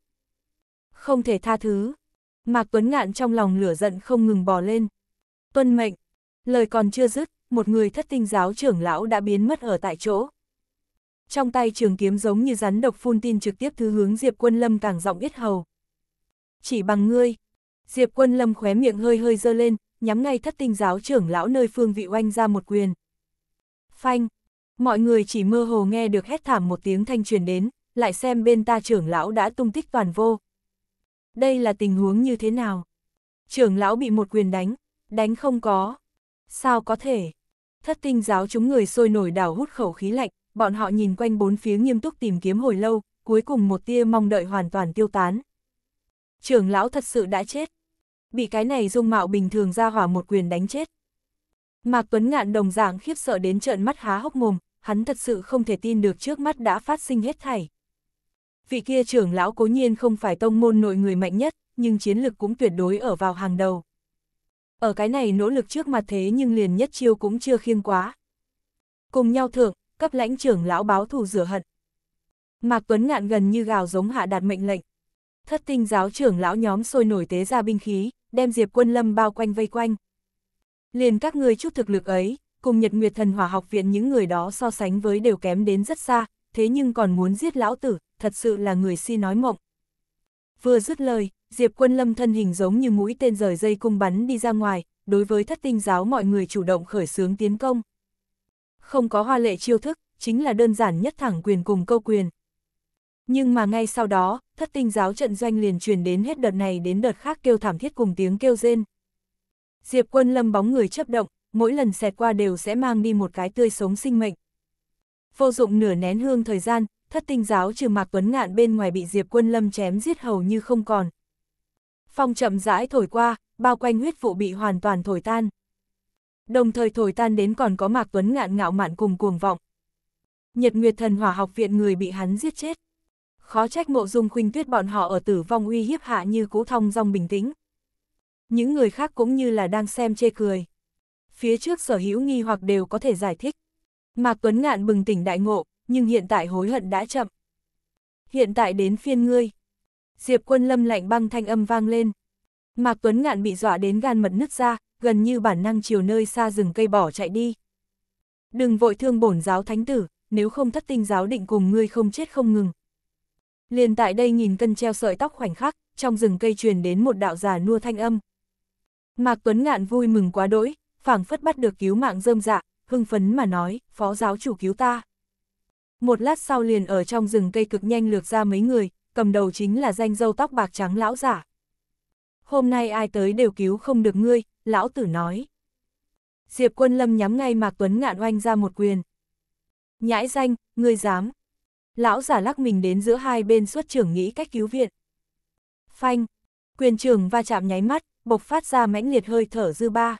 Không thể tha thứ. Mạc Tuấn Ngạn trong lòng lửa giận không ngừng bò lên. Tuân mệnh. Lời còn chưa dứt, một người thất tinh giáo trưởng lão đã biến mất ở tại chỗ trong tay trường kiếm giống như rắn độc phun tin trực tiếp thứ hướng Diệp Quân Lâm càng giọng biết hầu. Chỉ bằng ngươi, Diệp Quân Lâm khóe miệng hơi hơi dơ lên, nhắm ngay thất tinh giáo trưởng lão nơi phương vị oanh ra một quyền. Phanh, mọi người chỉ mơ hồ nghe được hét thảm một tiếng thanh truyền đến, lại xem bên ta trưởng lão đã tung tích toàn vô. Đây là tình huống như thế nào? Trưởng lão bị một quyền đánh, đánh không có. Sao có thể? Thất tinh giáo chúng người sôi nổi đảo hút khẩu khí lạnh, bọn họ nhìn quanh bốn phía nghiêm túc tìm kiếm hồi lâu, cuối cùng một tia mong đợi hoàn toàn tiêu tán. Trưởng lão thật sự đã chết. Bị cái này dung mạo bình thường ra hỏa một quyền đánh chết. Mạc Tuấn Ngạn đồng dạng khiếp sợ đến trợn mắt há hốc mồm, hắn thật sự không thể tin được trước mắt đã phát sinh hết thảy. Vị kia trưởng lão cố nhiên không phải tông môn nội người mạnh nhất, nhưng chiến lực cũng tuyệt đối ở vào hàng đầu. Ở cái này nỗ lực trước mặt thế nhưng liền nhất chiêu cũng chưa khiêng quá. Cùng nhau thượng, cấp lãnh trưởng lão báo thù rửa hận. Mạc Tuấn Ngạn gần như gào giống hạ đạt mệnh lệnh. Thất tinh giáo trưởng lão nhóm sôi nổi tế ra binh khí, đem Diệp Quân Lâm bao quanh vây quanh. Liền các ngươi chút thực lực ấy, cùng Nhật Nguyệt Thần Hỏa học viện những người đó so sánh với đều kém đến rất xa, thế nhưng còn muốn giết lão tử, thật sự là người si nói mộng. Vừa dứt lời, Diệp Quân Lâm thân hình giống như mũi tên rời dây cung bắn đi ra ngoài, đối với thất tinh giáo mọi người chủ động khởi xướng tiến công không có hoa lệ chiêu thức, chính là đơn giản nhất thẳng quyền cùng câu quyền. Nhưng mà ngay sau đó, thất tinh giáo trận doanh liền truyền đến hết đợt này đến đợt khác kêu thảm thiết cùng tiếng kêu rên. Diệp quân lâm bóng người chấp động, mỗi lần xẹt qua đều sẽ mang đi một cái tươi sống sinh mệnh. Vô dụng nửa nén hương thời gian, thất tinh giáo trừ mạc tuấn ngạn bên ngoài bị Diệp quân lâm chém giết hầu như không còn. Phong chậm rãi thổi qua, bao quanh huyết vụ bị hoàn toàn thổi tan đồng thời thổi tan đến còn có Mạc Tuấn ngạn ngạo mạn cùng cuồng vọng. Nhật Nguyệt Thần Hỏa học viện người bị hắn giết chết. Khó trách mộ dung khuynh tuyết bọn họ ở tử vong uy hiếp hạ như cũ thong dong bình tĩnh. Những người khác cũng như là đang xem chê cười. Phía trước sở hữu nghi hoặc đều có thể giải thích. Mạc Tuấn Ngạn bừng tỉnh đại ngộ, nhưng hiện tại hối hận đã chậm. Hiện tại đến phiên ngươi. Diệp quân lâm lạnh băng thanh âm vang lên. Mạc Tuấn Ngạn bị dọa đến gan mật nứt ra, gần như bản năng chiều nơi xa rừng cây bỏ chạy đi. Đừng vội thương bổn giáo thánh tử, nếu không thất tinh giáo định cùng ngươi không chết không ngừng. Liền tại đây nhìn cân treo sợi tóc khoảnh khắc, trong rừng cây truyền đến một đạo già nua thanh âm. Mạc Tuấn Ngạn vui mừng quá đỗi, phảng phất bắt được cứu mạng rơm dạ, hưng phấn mà nói, phó giáo chủ cứu ta. Một lát sau liền ở trong rừng cây cực nhanh lược ra mấy người, cầm đầu chính là danh dâu tóc bạc trắng lão giả hôm nay ai tới đều cứu không được ngươi, lão tử nói. Diệp quân lâm nhắm ngay Mạc Tuấn ngạn oanh ra một quyền. Nhãi danh, ngươi dám. Lão giả lắc mình đến giữa hai bên xuất trưởng nghĩ cách cứu viện. Phanh, quyền trưởng va chạm nháy mắt, bộc phát ra mãnh liệt hơi thở dư ba.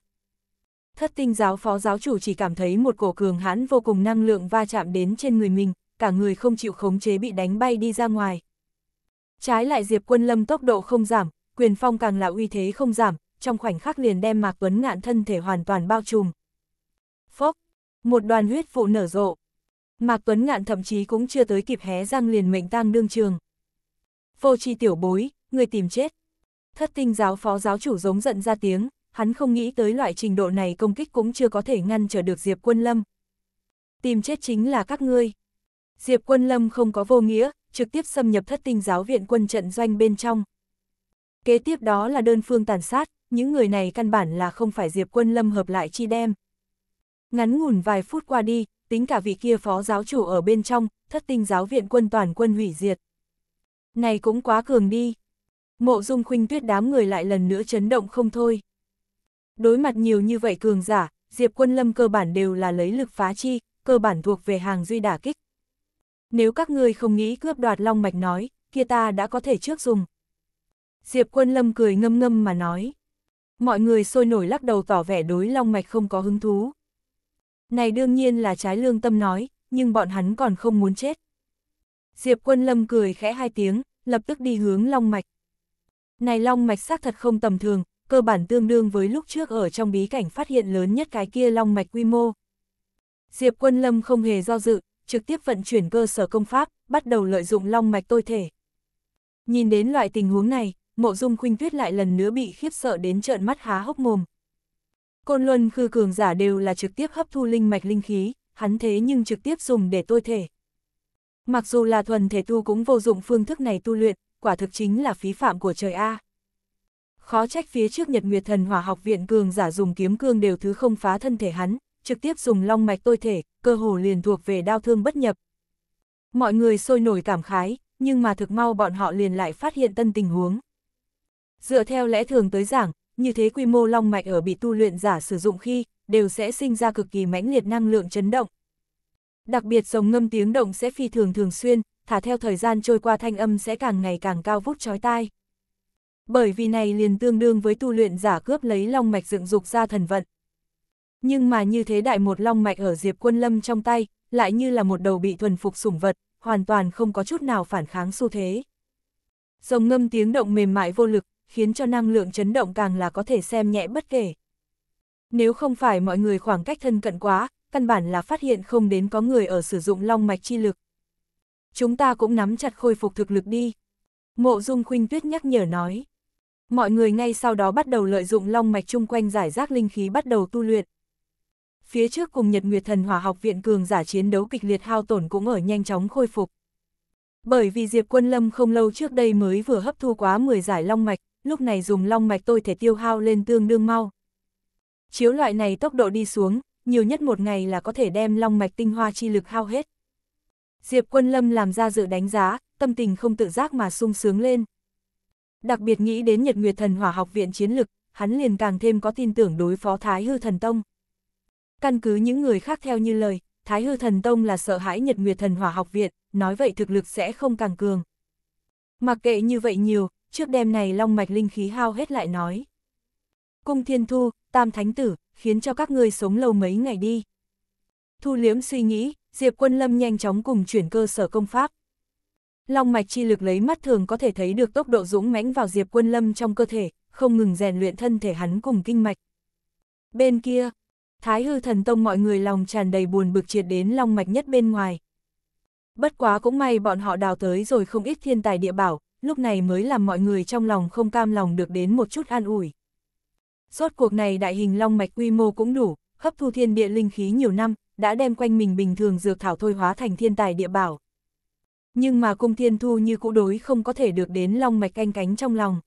Thất tinh giáo phó giáo chủ chỉ cảm thấy một cổ cường hãn vô cùng năng lượng va chạm đến trên người mình, cả người không chịu khống chế bị đánh bay đi ra ngoài. Trái lại Diệp Quân Lâm tốc độ không giảm, quyền phong càng là uy thế không giảm, trong khoảnh khắc liền đem Mạc Tuấn Ngạn thân thể hoàn toàn bao trùm. Phốc, một đoàn huyết vụ nở rộ. Mạc Tuấn Ngạn thậm chí cũng chưa tới kịp hé răng liền mệnh tang đương trường. Phô chi tiểu bối, người tìm chết. Thất tinh giáo phó giáo chủ giống giận ra tiếng, hắn không nghĩ tới loại trình độ này công kích cũng chưa có thể ngăn trở được Diệp Quân Lâm. Tìm chết chính là các ngươi. Diệp Quân Lâm không có vô nghĩa, trực tiếp xâm nhập thất tinh giáo viện quân trận doanh bên trong. Kế tiếp đó là đơn phương tàn sát, những người này căn bản là không phải Diệp Quân Lâm hợp lại chi đem. Ngắn ngủn vài phút qua đi, tính cả vị kia phó giáo chủ ở bên trong, thất tinh giáo viện quân toàn quân hủy diệt. Này cũng quá cường đi. Mộ dung khuynh tuyết đám người lại lần nữa chấn động không thôi. Đối mặt nhiều như vậy cường giả, Diệp Quân Lâm cơ bản đều là lấy lực phá chi, cơ bản thuộc về hàng duy đả kích. Nếu các ngươi không nghĩ cướp đoạt long mạch nói, kia ta đã có thể trước dùng, Diệp Quân Lâm cười ngâm ngâm mà nói. Mọi người sôi nổi lắc đầu tỏ vẻ đối long mạch không có hứng thú. Này đương nhiên là trái lương tâm nói, nhưng bọn hắn còn không muốn chết. Diệp Quân Lâm cười khẽ hai tiếng, lập tức đi hướng long mạch. Này long mạch xác thật không tầm thường, cơ bản tương đương với lúc trước ở trong bí cảnh phát hiện lớn nhất cái kia long mạch quy mô. Diệp Quân Lâm không hề do dự, trực tiếp vận chuyển cơ sở công pháp, bắt đầu lợi dụng long mạch tôi thể. Nhìn đến loại tình huống này, mộ dung khuynh tuyết lại lần nữa bị khiếp sợ đến trợn mắt há hốc mồm. Côn luân khư cường giả đều là trực tiếp hấp thu linh mạch linh khí, hắn thế nhưng trực tiếp dùng để tôi thể. Mặc dù là thuần thể tu cũng vô dụng phương thức này tu luyện, quả thực chính là phí phạm của trời A. Khó trách phía trước Nhật Nguyệt Thần Hỏa học viện cường giả dùng kiếm cương đều thứ không phá thân thể hắn, trực tiếp dùng long mạch tôi thể, cơ hồ liền thuộc về đau thương bất nhập. Mọi người sôi nổi cảm khái, nhưng mà thực mau bọn họ liền lại phát hiện tân tình huống. Dựa theo lẽ thường tới giảng, như thế quy mô long mạch ở bị tu luyện giả sử dụng khi, đều sẽ sinh ra cực kỳ mãnh liệt năng lượng chấn động. Đặc biệt dòng ngâm tiếng động sẽ phi thường thường xuyên, thả theo thời gian trôi qua thanh âm sẽ càng ngày càng cao vút chói tai. Bởi vì này liền tương đương với tu luyện giả cướp lấy long mạch dựng dục ra thần vận. Nhưng mà như thế đại một long mạch ở Diệp Quân Lâm trong tay, lại như là một đầu bị thuần phục sủng vật, hoàn toàn không có chút nào phản kháng xu thế. Dòng ngâm tiếng động mềm mại vô lực, khiến cho năng lượng chấn động càng là có thể xem nhẹ bất kể. Nếu không phải mọi người khoảng cách thân cận quá, căn bản là phát hiện không đến có người ở sử dụng long mạch chi lực. Chúng ta cũng nắm chặt khôi phục thực lực đi. Mộ Dung Khuynh Tuyết nhắc nhở nói. Mọi người ngay sau đó bắt đầu lợi dụng long mạch chung quanh giải rác linh khí bắt đầu tu luyện. Phía trước cùng Nhật Nguyệt Thần Hỏa Học Viện Cường giả chiến đấu kịch liệt hao tổn cũng ở nhanh chóng khôi phục. Bởi vì Diệp Quân Lâm không lâu trước đây mới vừa hấp thu quá 10 giải long mạch, lúc này dùng long mạch tôi thể tiêu hao lên tương đương mau. Chiếu loại này tốc độ đi xuống, nhiều nhất một ngày là có thể đem long mạch tinh hoa chi lực hao hết. Diệp Quân Lâm làm ra dự đánh giá, tâm tình không tự giác mà sung sướng lên. Đặc biệt nghĩ đến Nhật Nguyệt Thần Hỏa Học Viện chiến lực, hắn liền càng thêm có tin tưởng đối phó Thái Hư Thần Tông. Căn cứ những người khác theo như lời, Thái Hư Thần Tông là sợ hãi Nhật Nguyệt Thần Hỏa Học Viện, nói vậy thực lực sẽ không càng cường. Mặc kệ như vậy nhiều, trước đêm này long mạch linh khí hao hết lại nói. Cung thiên thu, tam thánh tử, khiến cho các ngươi sống lâu mấy ngày đi. Thu liếm suy nghĩ, Diệp Quân Lâm nhanh chóng cùng chuyển cơ sở công pháp. Long mạch chi lực lấy mắt thường có thể thấy được tốc độ dũng mãnh vào Diệp Quân Lâm trong cơ thể, không ngừng rèn luyện thân thể hắn cùng kinh mạch. Bên kia, Thái hư thần tông mọi người lòng tràn đầy buồn bực triệt đến long mạch nhất bên ngoài. Bất quá cũng may bọn họ đào tới rồi không ít thiên tài địa bảo, lúc này mới làm mọi người trong lòng không cam lòng được đến một chút an ủi. Rốt cuộc này đại hình long mạch quy mô cũng đủ, hấp thu thiên địa linh khí nhiều năm, đã đem quanh mình bình thường dược thảo thôi hóa thành thiên tài địa bảo. Nhưng mà cung thiên thu như cũ đối không có thể được đến long mạch canh cánh trong lòng.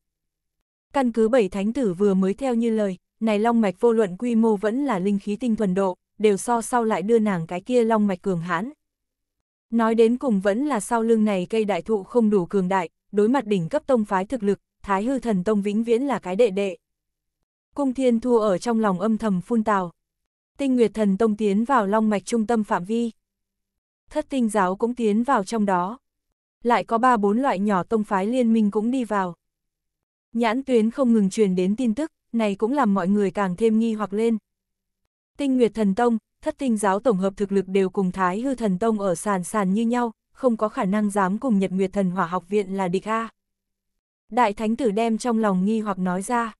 Căn cứ bảy thánh tử vừa mới theo như lời, này long mạch vô luận quy mô vẫn là linh khí tinh thuần độ, đều so sau lại đưa nàng cái kia long mạch cường hãn. Nói đến cùng vẫn là sau lưng này cây đại thụ không đủ cường đại, đối mặt đỉnh cấp tông phái thực lực, Thái Hư Thần Tông vĩnh viễn là cái đệ đệ. Cung Thiên Thu ở trong lòng âm thầm phun tào. Tinh Nguyệt Thần Tông tiến vào long mạch trung tâm phạm vi. Thất tinh giáo cũng tiến vào trong đó. Lại có ba bốn loại nhỏ tông phái liên minh cũng đi vào. Nhãn tuyến không ngừng truyền đến tin tức, này cũng làm mọi người càng thêm nghi hoặc lên. Tinh Nguyệt Thần Tông, thất tinh giáo tổng hợp thực lực đều cùng Thái Hư Thần Tông ở sàn sàn như nhau, không có khả năng dám cùng Nhật Nguyệt Thần Hỏa Học Viện là địch a. Đại Thánh Tử đem trong lòng nghi hoặc nói ra.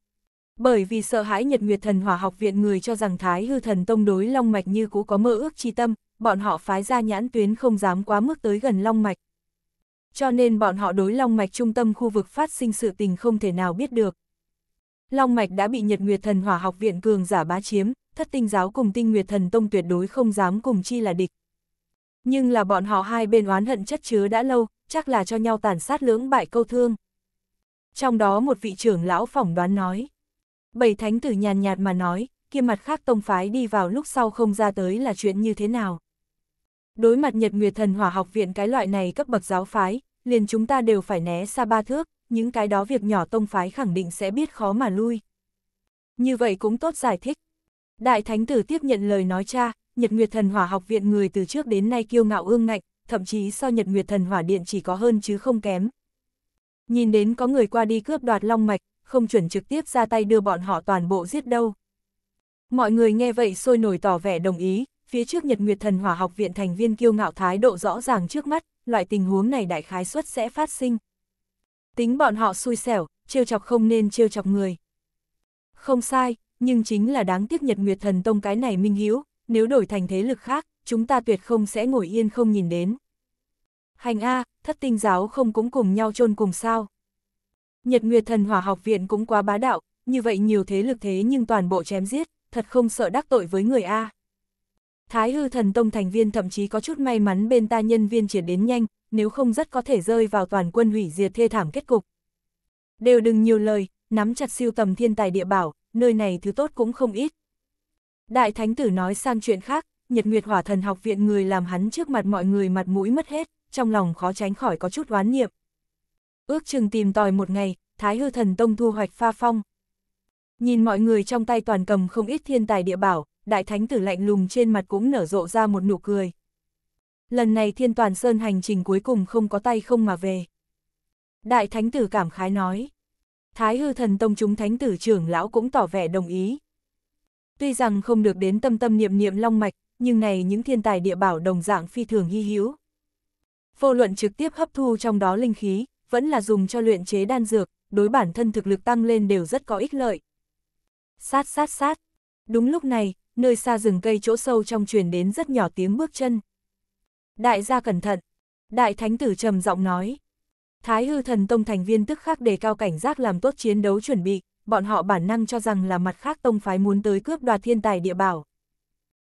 Bởi vì sợ hãi Nhật Nguyệt Thần Hỏa Học Viện người cho rằng Thái Hư Thần Tông đối Long Mạch như cũ có mơ ước chi tâm, bọn họ phái ra nhãn tuyến không dám quá mức tới gần Long Mạch. Cho nên bọn họ đối Long Mạch trung tâm khu vực phát sinh sự tình không thể nào biết được. Long Mạch đã bị Nhật Nguyệt Thần Hỏa Học Viện cường giả bá chiếm, thất tinh giáo cùng tinh Nguyệt Thần Tông tuyệt đối không dám cùng chi là địch. Nhưng là bọn họ hai bên oán hận chất chứa đã lâu, chắc là cho nhau tàn sát lưỡng bại câu thương. Trong đó một vị trưởng lão phỏng đoán nói. Bảy thánh tử nhàn nhạt mà nói, kia mặt khác tông phái đi vào lúc sau không ra tới là chuyện như thế nào. Đối mặt Nhật Nguyệt Thần Hỏa học viện cái loại này cấp bậc giáo phái, liền chúng ta đều phải né xa ba thước, những cái đó việc nhỏ tông phái khẳng định sẽ biết khó mà lui. Như vậy cũng tốt giải thích. Đại Thánh Tử tiếp nhận lời nói cha, Nhật Nguyệt Thần Hỏa Học Viện người từ trước đến nay kiêu ngạo ương ngạnh, thậm chí so Nhật Nguyệt Thần Hỏa Điện chỉ có hơn chứ không kém. Nhìn đến có người qua đi cướp đoạt long mạch, không chuẩn trực tiếp ra tay đưa bọn họ toàn bộ giết đâu. Mọi người nghe vậy sôi nổi tỏ vẻ đồng ý, phía trước Nhật Nguyệt Thần Hỏa Học Viện thành viên kiêu ngạo thái độ rõ ràng trước mắt, loại tình huống này đại khái suất sẽ phát sinh. Tính bọn họ xui xẻo, trêu chọc không nên trêu chọc người. Không sai, nhưng chính là đáng tiếc Nhật Nguyệt Thần Tông cái này minh Hiếu nếu đổi thành thế lực khác, chúng ta tuyệt không sẽ ngồi yên không nhìn đến. Hành A, thất tinh giáo không cũng cùng nhau chôn cùng sao. Nhật Nguyệt Thần Hỏa Học Viện cũng quá bá đạo, như vậy nhiều thế lực thế nhưng toàn bộ chém giết, thật không sợ đắc tội với người A. Thái hư thần tông thành viên thậm chí có chút may mắn bên ta nhân viên triển đến nhanh, nếu không rất có thể rơi vào toàn quân hủy diệt thê thảm kết cục. Đều đừng nhiều lời, nắm chặt siêu tầm thiên tài địa bảo, nơi này thứ tốt cũng không ít, Đại thánh tử nói sang chuyện khác, nhật nguyệt hỏa thần học viện người làm hắn trước mặt mọi người mặt mũi mất hết, trong lòng khó tránh khỏi có chút oán niệm. Ước chừng tìm tòi một ngày, thái hư thần tông thu hoạch pha phong. Nhìn mọi người trong tay toàn cầm không ít thiên tài địa bảo, đại thánh tử lạnh lùng trên mặt cũng nở rộ ra một nụ cười. Lần này thiên toàn sơn hành trình cuối cùng không có tay không mà về. Đại thánh tử cảm khái nói. Thái hư thần tông chúng thánh tử trưởng lão cũng tỏ vẻ đồng ý. Tuy rằng không được đến tâm tâm niệm niệm long mạch, nhưng này những thiên tài địa bảo đồng dạng phi thường hy hữu. Vô luận trực tiếp hấp thu trong đó linh khí, vẫn là dùng cho luyện chế đan dược, đối bản thân thực lực tăng lên đều rất có ích lợi. Sát sát sát. Đúng lúc này, nơi xa rừng cây chỗ sâu trong truyền đến rất nhỏ tiếng bước chân. Đại gia cẩn thận. Đại thánh tử trầm giọng nói. Thái hư thần tông thành viên tức khắc đề cao cảnh giác làm tốt chiến đấu chuẩn bị bọn họ bản năng cho rằng là mặt khác tông phái muốn tới cướp đoạt thiên tài địa bảo.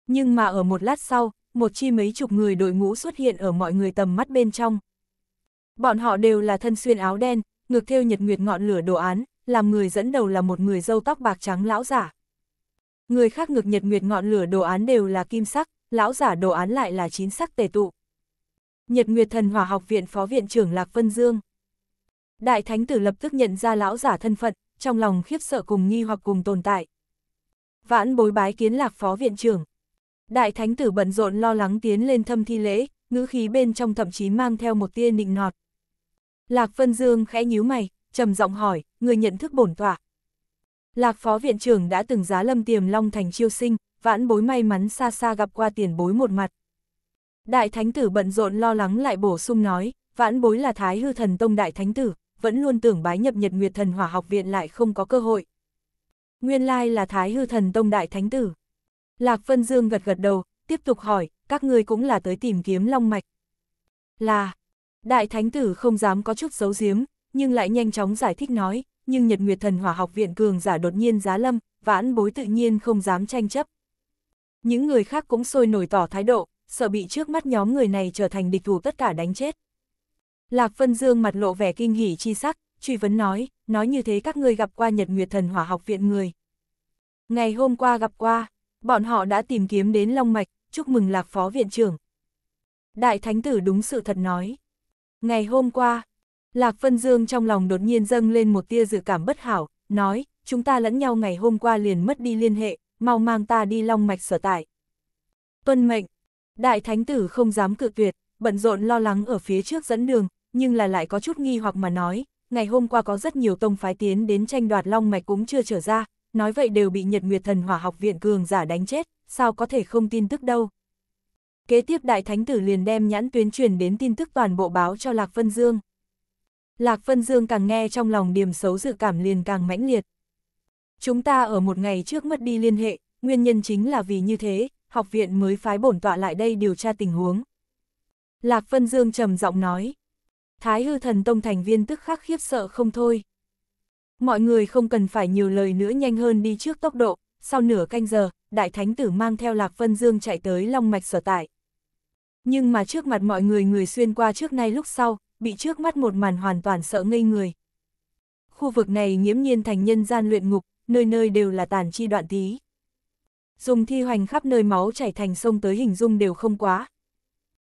Nhưng mà ở một lát sau, một chi mấy chục người đội ngũ xuất hiện ở mọi người tầm mắt bên trong. Bọn họ đều là thân xuyên áo đen, ngược theo nhật nguyệt ngọn lửa đồ án, làm người dẫn đầu là một người dâu tóc bạc trắng lão giả. Người khác ngược nhật nguyệt ngọn lửa đồ án đều là kim sắc, lão giả đồ án lại là chín sắc tề tụ. Nhật Nguyệt Thần Hỏa Học Viện Phó Viện trưởng Lạc Vân Dương. Đại Thánh Tử lập tức nhận ra lão giả thân phận, trong lòng khiếp sợ cùng nghi hoặc cùng tồn tại. Vãn bối bái kiến lạc phó viện trưởng. Đại thánh tử bận rộn lo lắng tiến lên thâm thi lễ, ngữ khí bên trong thậm chí mang theo một tia nịnh nọt. Lạc Vân Dương khẽ nhíu mày, trầm giọng hỏi, người nhận thức bổn tọa. Lạc phó viện trưởng đã từng giá lâm tiềm long thành chiêu sinh, vãn bối may mắn xa xa gặp qua tiền bối một mặt. Đại thánh tử bận rộn lo lắng lại bổ sung nói, vãn bối là thái hư thần tông đại thánh tử, vẫn luôn tưởng bái nhập nhật nguyệt thần hỏa học viện lại không có cơ hội. Nguyên lai là Thái Hư Thần Tông Đại Thánh Tử. Lạc Vân Dương gật gật đầu, tiếp tục hỏi, các ngươi cũng là tới tìm kiếm Long Mạch. Là, Đại Thánh Tử không dám có chút giấu giếm, nhưng lại nhanh chóng giải thích nói, nhưng Nhật Nguyệt Thần Hỏa Học Viện Cường giả đột nhiên giá lâm, vãn bối tự nhiên không dám tranh chấp. Những người khác cũng sôi nổi tỏ thái độ, sợ bị trước mắt nhóm người này trở thành địch thủ tất cả đánh chết. Lạc Vân Dương mặt lộ vẻ kinh hỉ chi sắc, truy vấn nói, nói như thế các ngươi gặp qua Nhật Nguyệt Thần Hỏa Học Viện người. Ngày hôm qua gặp qua, bọn họ đã tìm kiếm đến Long Mạch, chúc mừng Lạc Phó Viện trưởng. Đại Thánh Tử đúng sự thật nói. Ngày hôm qua, Lạc Vân Dương trong lòng đột nhiên dâng lên một tia dự cảm bất hảo, nói, chúng ta lẫn nhau ngày hôm qua liền mất đi liên hệ, mau mang ta đi Long Mạch sở tại. Tuân mệnh, Đại Thánh Tử không dám cự tuyệt, bận rộn lo lắng ở phía trước dẫn đường, nhưng là lại có chút nghi hoặc mà nói, ngày hôm qua có rất nhiều tông phái tiến đến tranh đoạt long mạch cũng chưa trở ra, nói vậy đều bị Nhật Nguyệt Thần Hỏa học viện cường giả đánh chết, sao có thể không tin tức đâu. Kế tiếp Đại Thánh Tử liền đem nhãn tuyến truyền đến tin tức toàn bộ báo cho Lạc Vân Dương. Lạc Vân Dương càng nghe trong lòng điểm xấu dự cảm liền càng mãnh liệt. Chúng ta ở một ngày trước mất đi liên hệ, nguyên nhân chính là vì như thế, học viện mới phái bổn tọa lại đây điều tra tình huống. Lạc Vân Dương trầm giọng nói. Thái hư thần tông thành viên tức khắc khiếp sợ không thôi. Mọi người không cần phải nhiều lời nữa nhanh hơn đi trước tốc độ, sau nửa canh giờ, đại thánh tử mang theo Lạc Vân Dương chạy tới Long Mạch sở tại. Nhưng mà trước mặt mọi người người xuyên qua trước nay lúc sau, bị trước mắt một màn hoàn toàn sợ ngây người. Khu vực này nghiễm nhiên thành nhân gian luyện ngục, nơi nơi đều là tàn chi đoạn tí. Dùng thi hoành khắp nơi máu chảy thành sông tới hình dung đều không quá.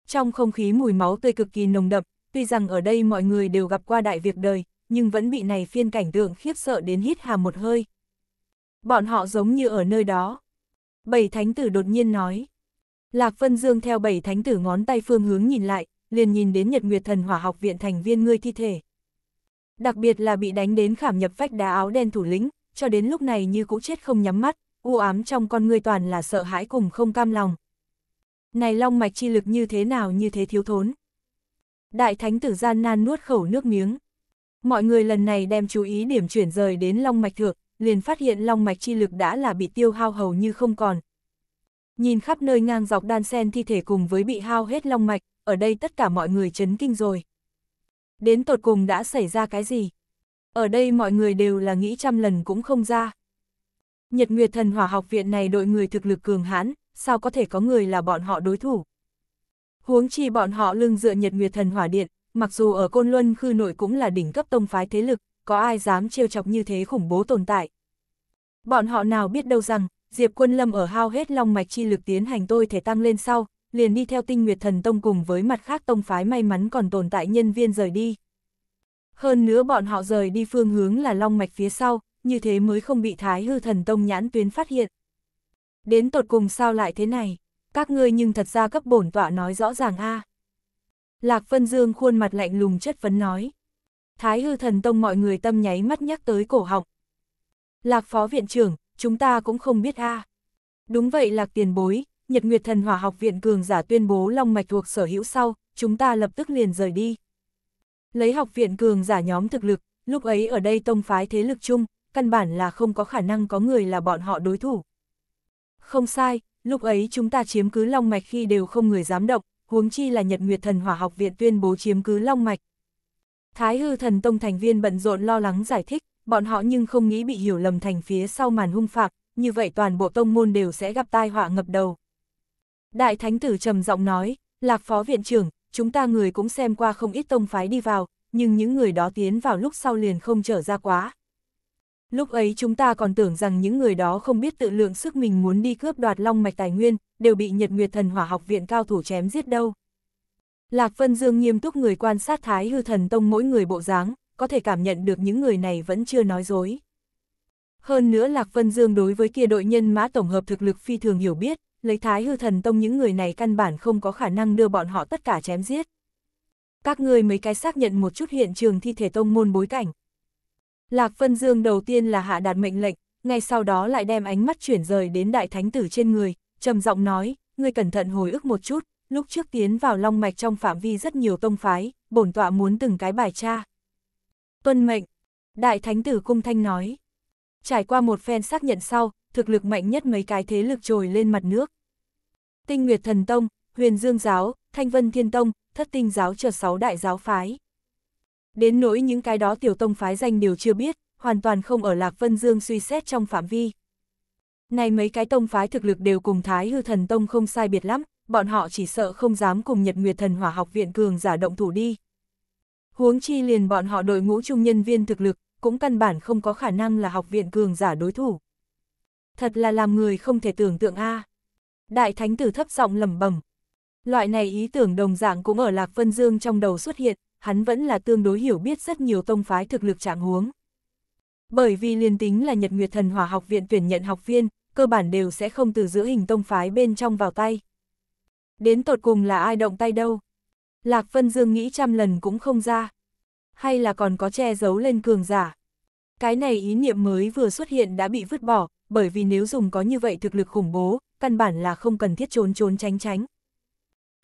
Trong không khí mùi máu tươi cực kỳ nồng đậm, tuy rằng ở đây mọi người đều gặp qua đại việc đời, nhưng vẫn bị này phiên cảnh tượng khiếp sợ đến hít hà một hơi. Bọn họ giống như ở nơi đó. Bảy thánh tử đột nhiên nói. Lạc Vân Dương theo bảy thánh tử ngón tay phương hướng nhìn lại, liền nhìn đến Nhật Nguyệt Thần Hỏa học viện thành viên ngươi thi thể. Đặc biệt là bị đánh đến khảm nhập vách đá áo đen thủ lĩnh, cho đến lúc này như cũ chết không nhắm mắt, u ám trong con ngươi toàn là sợ hãi cùng không cam lòng. Này long mạch chi lực như thế nào như thế thiếu thốn, Đại thánh tử gian nan nuốt khẩu nước miếng. Mọi người lần này đem chú ý điểm chuyển rời đến long mạch thượng, liền phát hiện long mạch chi lực đã là bị tiêu hao hầu như không còn. Nhìn khắp nơi ngang dọc đan sen thi thể cùng với bị hao hết long mạch, ở đây tất cả mọi người chấn kinh rồi. Đến tột cùng đã xảy ra cái gì? Ở đây mọi người đều là nghĩ trăm lần cũng không ra. Nhật Nguyệt Thần Hỏa Học Viện này đội người thực lực cường hãn, sao có thể có người là bọn họ đối thủ? Huống chi bọn họ lưng dựa nhật nguyệt thần hỏa điện, mặc dù ở Côn Luân khư nội cũng là đỉnh cấp tông phái thế lực, có ai dám trêu chọc như thế khủng bố tồn tại. Bọn họ nào biết đâu rằng, Diệp Quân Lâm ở hao hết long mạch chi lực tiến hành tôi thể tăng lên sau, liền đi theo tinh nguyệt thần tông cùng với mặt khác tông phái may mắn còn tồn tại nhân viên rời đi. Hơn nữa bọn họ rời đi phương hướng là long mạch phía sau, như thế mới không bị thái hư thần tông nhãn tuyến phát hiện. Đến tột cùng sao lại thế này? các ngươi nhưng thật ra cấp bổn tọa nói rõ ràng a. À. Lạc Vân Dương khuôn mặt lạnh lùng chất vấn nói. Thái hư thần tông mọi người tâm nháy mắt nhắc tới cổ họng. Lạc phó viện trưởng, chúng ta cũng không biết a. À. Đúng vậy lạc tiền bối, Nhật Nguyệt thần hỏa học viện cường giả tuyên bố long mạch thuộc sở hữu sau, chúng ta lập tức liền rời đi. Lấy học viện cường giả nhóm thực lực, lúc ấy ở đây tông phái thế lực chung, căn bản là không có khả năng có người là bọn họ đối thủ. Không sai, lúc ấy chúng ta chiếm cứ Long Mạch khi đều không người dám động, huống chi là Nhật Nguyệt Thần Hỏa Học Viện tuyên bố chiếm cứ Long Mạch. Thái hư thần tông thành viên bận rộn lo lắng giải thích, bọn họ nhưng không nghĩ bị hiểu lầm thành phía sau màn hung phạt, như vậy toàn bộ tông môn đều sẽ gặp tai họa ngập đầu. Đại thánh tử trầm giọng nói, lạc phó viện trưởng, chúng ta người cũng xem qua không ít tông phái đi vào, nhưng những người đó tiến vào lúc sau liền không trở ra quá, Lúc ấy chúng ta còn tưởng rằng những người đó không biết tự lượng sức mình muốn đi cướp đoạt long mạch tài nguyên, đều bị Nhật Nguyệt Thần Hỏa học viện cao thủ chém giết đâu. Lạc Vân Dương nghiêm túc người quan sát Thái Hư Thần Tông mỗi người bộ dáng, có thể cảm nhận được những người này vẫn chưa nói dối. Hơn nữa Lạc Vân Dương đối với kia đội nhân mã tổng hợp thực lực phi thường hiểu biết, lấy Thái Hư Thần Tông những người này căn bản không có khả năng đưa bọn họ tất cả chém giết. Các người mấy cái xác nhận một chút hiện trường thi thể tông môn bối cảnh, Lạc Vân Dương đầu tiên là hạ đạt mệnh lệnh, ngay sau đó lại đem ánh mắt chuyển rời đến đại thánh tử trên người, trầm giọng nói, ngươi cẩn thận hồi ức một chút, lúc trước tiến vào long mạch trong phạm vi rất nhiều tông phái, bổn tọa muốn từng cái bài tra. Tuân mệnh, đại thánh tử cung thanh nói. Trải qua một phen xác nhận sau, thực lực mạnh nhất mấy cái thế lực trồi lên mặt nước. Tinh Nguyệt Thần Tông, Huyền Dương Giáo, Thanh Vân Thiên Tông, Thất Tinh Giáo chờ sáu đại giáo phái đến nỗi những cái đó tiểu tông phái danh đều chưa biết, hoàn toàn không ở Lạc Vân Dương suy xét trong phạm vi. Này mấy cái tông phái thực lực đều cùng Thái Hư Thần Tông không sai biệt lắm, bọn họ chỉ sợ không dám cùng Nhật Nguyệt Thần Hỏa Học Viện Cường giả động thủ đi. Huống chi liền bọn họ đội ngũ trung nhân viên thực lực, cũng căn bản không có khả năng là học viện Cường giả đối thủ. Thật là làm người không thể tưởng tượng a Đại Thánh Tử thấp giọng lầm bẩm Loại này ý tưởng đồng dạng cũng ở Lạc Vân Dương trong đầu xuất hiện, hắn vẫn là tương đối hiểu biết rất nhiều tông phái thực lực trạng huống. Bởi vì liên tính là Nhật Nguyệt Thần Hỏa học viện tuyển nhận học viên, cơ bản đều sẽ không từ giữa hình tông phái bên trong vào tay. Đến tột cùng là ai động tay đâu? Lạc Vân Dương nghĩ trăm lần cũng không ra. Hay là còn có che giấu lên cường giả? Cái này ý niệm mới vừa xuất hiện đã bị vứt bỏ, bởi vì nếu dùng có như vậy thực lực khủng bố, căn bản là không cần thiết trốn trốn tránh tránh.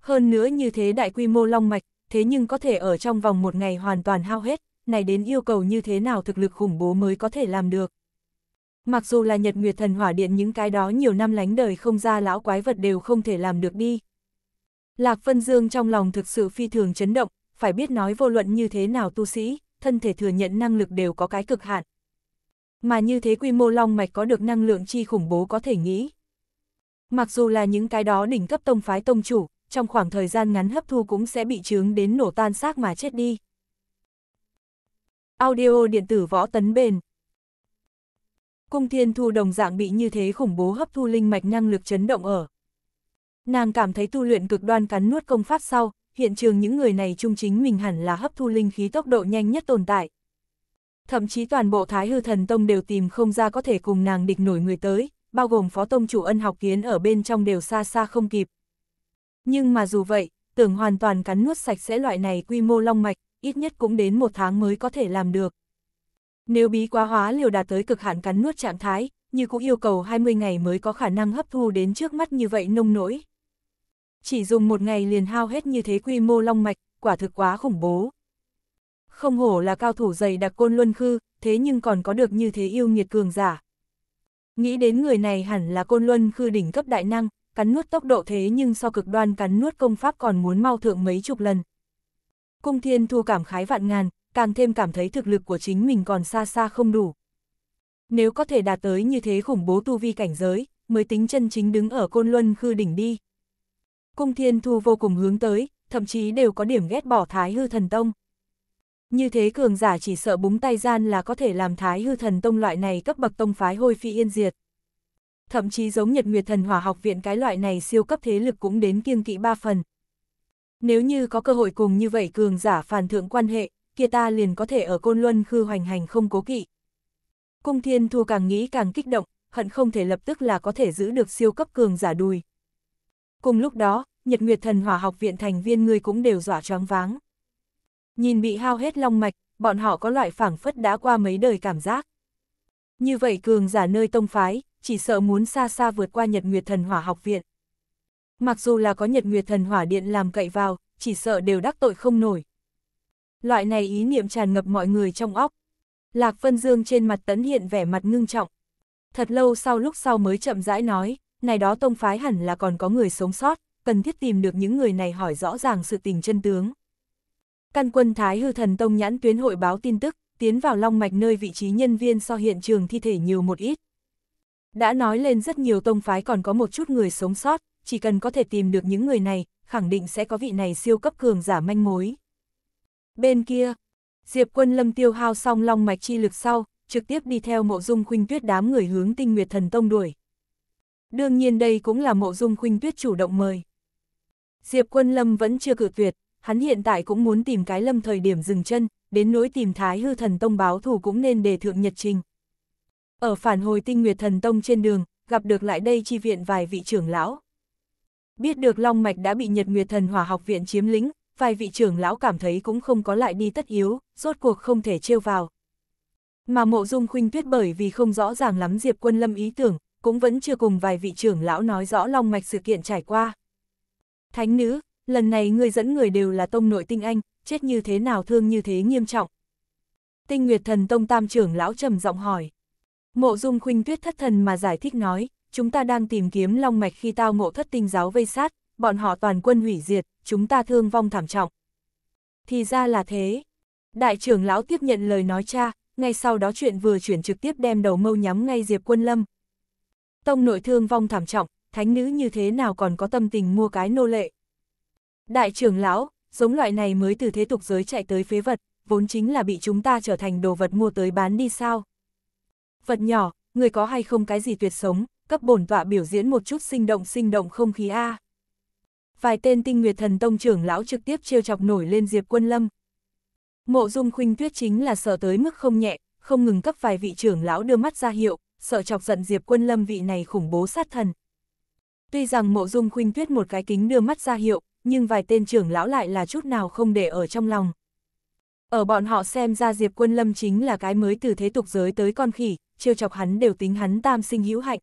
Hơn nữa như thế đại quy mô long mạch, thế nhưng có thể ở trong vòng một ngày hoàn toàn hao hết, này đến yêu cầu như thế nào thực lực khủng bố mới có thể làm được. Mặc dù là nhật nguyệt thần hỏa điện những cái đó nhiều năm lánh đời không ra lão quái vật đều không thể làm được đi. Lạc Vân Dương trong lòng thực sự phi thường chấn động, phải biết nói vô luận như thế nào tu sĩ, thân thể thừa nhận năng lực đều có cái cực hạn. Mà như thế quy mô long mạch có được năng lượng chi khủng bố có thể nghĩ. Mặc dù là những cái đó đỉnh cấp tông phái tông chủ, trong khoảng thời gian ngắn hấp thu cũng sẽ bị chướng đến nổ tan xác mà chết đi. Audio điện tử võ tấn bền Cung thiên thu đồng dạng bị như thế khủng bố hấp thu linh mạch năng lực chấn động ở. Nàng cảm thấy tu luyện cực đoan cắn nuốt công pháp sau, hiện trường những người này trung chính mình hẳn là hấp thu linh khí tốc độ nhanh nhất tồn tại. Thậm chí toàn bộ Thái Hư Thần Tông đều tìm không ra có thể cùng nàng địch nổi người tới, bao gồm phó tông chủ ân học kiến ở bên trong đều xa xa không kịp, nhưng mà dù vậy, tưởng hoàn toàn cắn nuốt sạch sẽ loại này quy mô long mạch, ít nhất cũng đến một tháng mới có thể làm được. Nếu bí quá hóa liều đạt tới cực hạn cắn nuốt trạng thái, như cũng yêu cầu 20 ngày mới có khả năng hấp thu đến trước mắt như vậy nông nỗi. Chỉ dùng một ngày liền hao hết như thế quy mô long mạch, quả thực quá khủng bố. Không hổ là cao thủ dày đặc côn luân khư, thế nhưng còn có được như thế yêu nghiệt cường giả. Nghĩ đến người này hẳn là côn luân khư đỉnh cấp đại năng, cắn nuốt tốc độ thế nhưng so cực đoan cắn nuốt công pháp còn muốn mau thượng mấy chục lần. Cung thiên thu cảm khái vạn ngàn, càng thêm cảm thấy thực lực của chính mình còn xa xa không đủ. Nếu có thể đạt tới như thế khủng bố tu vi cảnh giới, mới tính chân chính đứng ở côn luân khư đỉnh đi. Cung thiên thu vô cùng hướng tới, thậm chí đều có điểm ghét bỏ thái hư thần tông. Như thế cường giả chỉ sợ búng tay gian là có thể làm thái hư thần tông loại này cấp bậc tông phái hôi phi yên diệt thậm chí giống Nhật Nguyệt Thần Hỏa Học Viện cái loại này siêu cấp thế lực cũng đến kiêng kỵ ba phần. Nếu như có cơ hội cùng như vậy cường giả phản thượng quan hệ, kia ta liền có thể ở Côn Luân khư hoành hành không cố kỵ. Cung Thiên Thu càng nghĩ càng kích động, hận không thể lập tức là có thể giữ được siêu cấp cường giả đùi. Cùng lúc đó, Nhật Nguyệt Thần Hỏa Học Viện thành viên người cũng đều dọa choáng váng. Nhìn bị hao hết long mạch, bọn họ có loại phảng phất đã qua mấy đời cảm giác. Như vậy cường giả nơi tông phái, chỉ sợ muốn xa xa vượt qua Nhật Nguyệt Thần Hỏa học viện. Mặc dù là có Nhật Nguyệt Thần Hỏa điện làm cậy vào, chỉ sợ đều đắc tội không nổi. Loại này ý niệm tràn ngập mọi người trong óc. Lạc Vân Dương trên mặt tấn hiện vẻ mặt ngưng trọng. Thật lâu sau lúc sau mới chậm rãi nói, này đó tông phái hẳn là còn có người sống sót, cần thiết tìm được những người này hỏi rõ ràng sự tình chân tướng. Căn quân Thái Hư Thần Tông nhãn tuyến hội báo tin tức, tiến vào long mạch nơi vị trí nhân viên so hiện trường thi thể nhiều một ít, đã nói lên rất nhiều tông phái còn có một chút người sống sót, chỉ cần có thể tìm được những người này, khẳng định sẽ có vị này siêu cấp cường giả manh mối. Bên kia, Diệp quân lâm tiêu hao xong long mạch chi lực sau, trực tiếp đi theo mộ dung khuynh tuyết đám người hướng tinh nguyệt thần tông đuổi. Đương nhiên đây cũng là mộ dung khuynh tuyết chủ động mời. Diệp quân lâm vẫn chưa cự tuyệt, hắn hiện tại cũng muốn tìm cái lâm thời điểm dừng chân, đến nỗi tìm thái hư thần tông báo thù cũng nên đề thượng nhật trình, ở phản hồi tinh nguyệt thần tông trên đường, gặp được lại đây chi viện vài vị trưởng lão. Biết được Long Mạch đã bị Nhật Nguyệt Thần Hỏa học viện chiếm lĩnh, vài vị trưởng lão cảm thấy cũng không có lại đi tất yếu, rốt cuộc không thể trêu vào. Mà mộ dung khuynh tuyết bởi vì không rõ ràng lắm Diệp Quân Lâm ý tưởng, cũng vẫn chưa cùng vài vị trưởng lão nói rõ Long Mạch sự kiện trải qua. Thánh nữ, lần này người dẫn người đều là tông nội tinh anh, chết như thế nào thương như thế nghiêm trọng. Tinh Nguyệt Thần Tông Tam trưởng lão trầm giọng hỏi. Mộ dung khuynh tuyết thất thần mà giải thích nói, chúng ta đang tìm kiếm long mạch khi tao ngộ thất tinh giáo vây sát, bọn họ toàn quân hủy diệt, chúng ta thương vong thảm trọng. Thì ra là thế. Đại trưởng lão tiếp nhận lời nói cha, ngay sau đó chuyện vừa chuyển trực tiếp đem đầu mâu nhắm ngay Diệp Quân Lâm. Tông nội thương vong thảm trọng, thánh nữ như thế nào còn có tâm tình mua cái nô lệ. Đại trưởng lão, giống loại này mới từ thế tục giới chạy tới phế vật, vốn chính là bị chúng ta trở thành đồ vật mua tới bán đi sao vật nhỏ, người có hay không cái gì tuyệt sống, cấp bổn tọa biểu diễn một chút sinh động sinh động không khí A. Vài tên tinh nguyệt thần tông trưởng lão trực tiếp trêu chọc nổi lên Diệp Quân Lâm. Mộ dung khuynh tuyết chính là sợ tới mức không nhẹ, không ngừng cấp vài vị trưởng lão đưa mắt ra hiệu, sợ chọc giận Diệp Quân Lâm vị này khủng bố sát thần. Tuy rằng mộ dung khuynh tuyết một cái kính đưa mắt ra hiệu, nhưng vài tên trưởng lão lại là chút nào không để ở trong lòng. Ở bọn họ xem ra Diệp Quân Lâm chính là cái mới từ thế tục giới tới con khỉ, trêu chọc hắn đều tính hắn tam sinh hữu hạnh.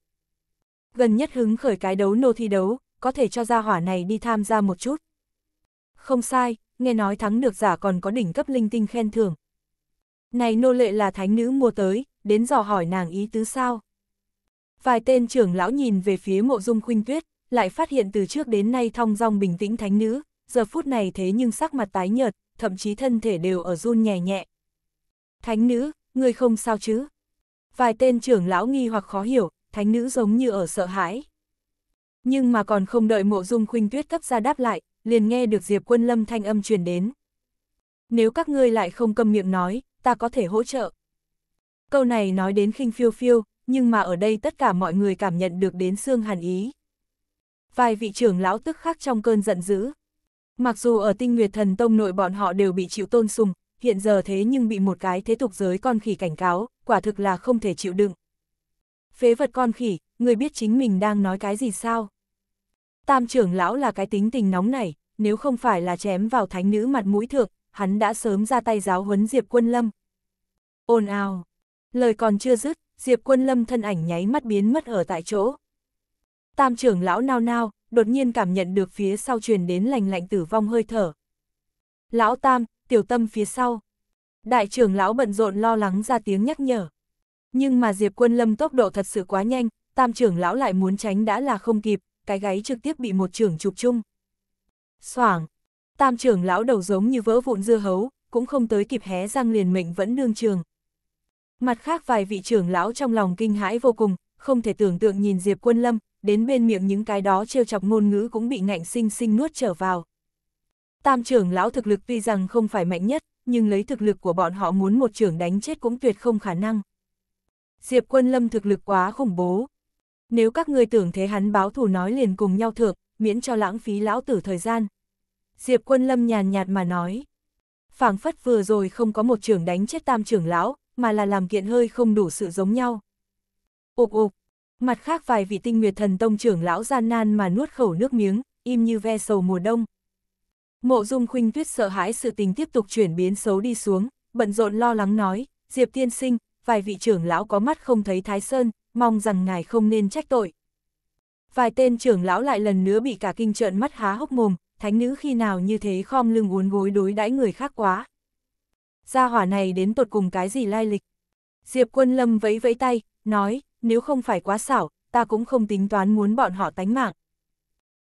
Gần nhất hứng khởi cái đấu nô thi đấu, có thể cho gia hỏa này đi tham gia một chút. Không sai, nghe nói thắng được giả còn có đỉnh cấp linh tinh khen thưởng. Này nô lệ là thánh nữ mua tới, đến dò hỏi nàng ý tứ sao. Vài tên trưởng lão nhìn về phía mộ dung khuynh tuyết, lại phát hiện từ trước đến nay thong dong bình tĩnh thánh nữ, giờ phút này thế nhưng sắc mặt tái nhợt, thậm chí thân thể đều ở run nhẹ nhẹ. Thánh nữ, người không sao chứ? Vài tên trưởng lão nghi hoặc khó hiểu, thánh nữ giống như ở sợ hãi. Nhưng mà còn không đợi mộ dung khuynh tuyết cấp ra đáp lại, liền nghe được Diệp quân lâm thanh âm truyền đến. Nếu các ngươi lại không câm miệng nói, ta có thể hỗ trợ. Câu này nói đến khinh phiêu phiêu, nhưng mà ở đây tất cả mọi người cảm nhận được đến xương hàn ý. Vài vị trưởng lão tức khắc trong cơn giận dữ, Mặc dù ở tinh nguyệt thần tông nội bọn họ đều bị chịu tôn sùng, hiện giờ thế nhưng bị một cái thế tục giới con khỉ cảnh cáo, quả thực là không thể chịu đựng. Phế vật con khỉ, người biết chính mình đang nói cái gì sao? Tam trưởng lão là cái tính tình nóng này, nếu không phải là chém vào thánh nữ mặt mũi thượng, hắn đã sớm ra tay giáo huấn Diệp Quân Lâm. Ồn ào! Lời còn chưa dứt, Diệp Quân Lâm thân ảnh nháy mắt biến mất ở tại chỗ. Tam trưởng lão nao nao, đột nhiên cảm nhận được phía sau truyền đến lành lạnh tử vong hơi thở. Lão Tam, tiểu tâm phía sau. Đại trưởng lão bận rộn lo lắng ra tiếng nhắc nhở. Nhưng mà Diệp Quân Lâm tốc độ thật sự quá nhanh, Tam trưởng lão lại muốn tránh đã là không kịp, cái gáy trực tiếp bị một trưởng chụp chung. Soảng, Tam trưởng lão đầu giống như vỡ vụn dưa hấu, cũng không tới kịp hé răng liền mệnh vẫn đương trường. Mặt khác vài vị trưởng lão trong lòng kinh hãi vô cùng, không thể tưởng tượng nhìn Diệp Quân Lâm, đến bên miệng những cái đó trêu chọc ngôn ngữ cũng bị ngạnh sinh sinh nuốt trở vào. Tam trưởng lão thực lực tuy rằng không phải mạnh nhất, nhưng lấy thực lực của bọn họ muốn một trưởng đánh chết cũng tuyệt không khả năng. Diệp quân lâm thực lực quá khủng bố. Nếu các người tưởng thế hắn báo thù nói liền cùng nhau thượng, miễn cho lãng phí lão tử thời gian. Diệp quân lâm nhàn nhạt mà nói. phảng phất vừa rồi không có một trưởng đánh chết tam trưởng lão, mà là làm kiện hơi không đủ sự giống nhau. Ục ục, mặt khác vài vị tinh nguyệt thần tông trưởng lão gian nan mà nuốt khẩu nước miếng, im như ve sầu mùa đông. Mộ dung khuynh tuyết sợ hãi sự tình tiếp tục chuyển biến xấu đi xuống, bận rộn lo lắng nói, Diệp tiên sinh, vài vị trưởng lão có mắt không thấy Thái Sơn, mong rằng ngài không nên trách tội. Vài tên trưởng lão lại lần nữa bị cả kinh trợn mắt há hốc mồm, thánh nữ khi nào như thế khom lưng uốn gối đối đãi người khác quá. Gia hỏa này đến tột cùng cái gì lai lịch. Diệp quân lâm vẫy vẫy tay, nói, nếu không phải quá xảo, ta cũng không tính toán muốn bọn họ tánh mạng.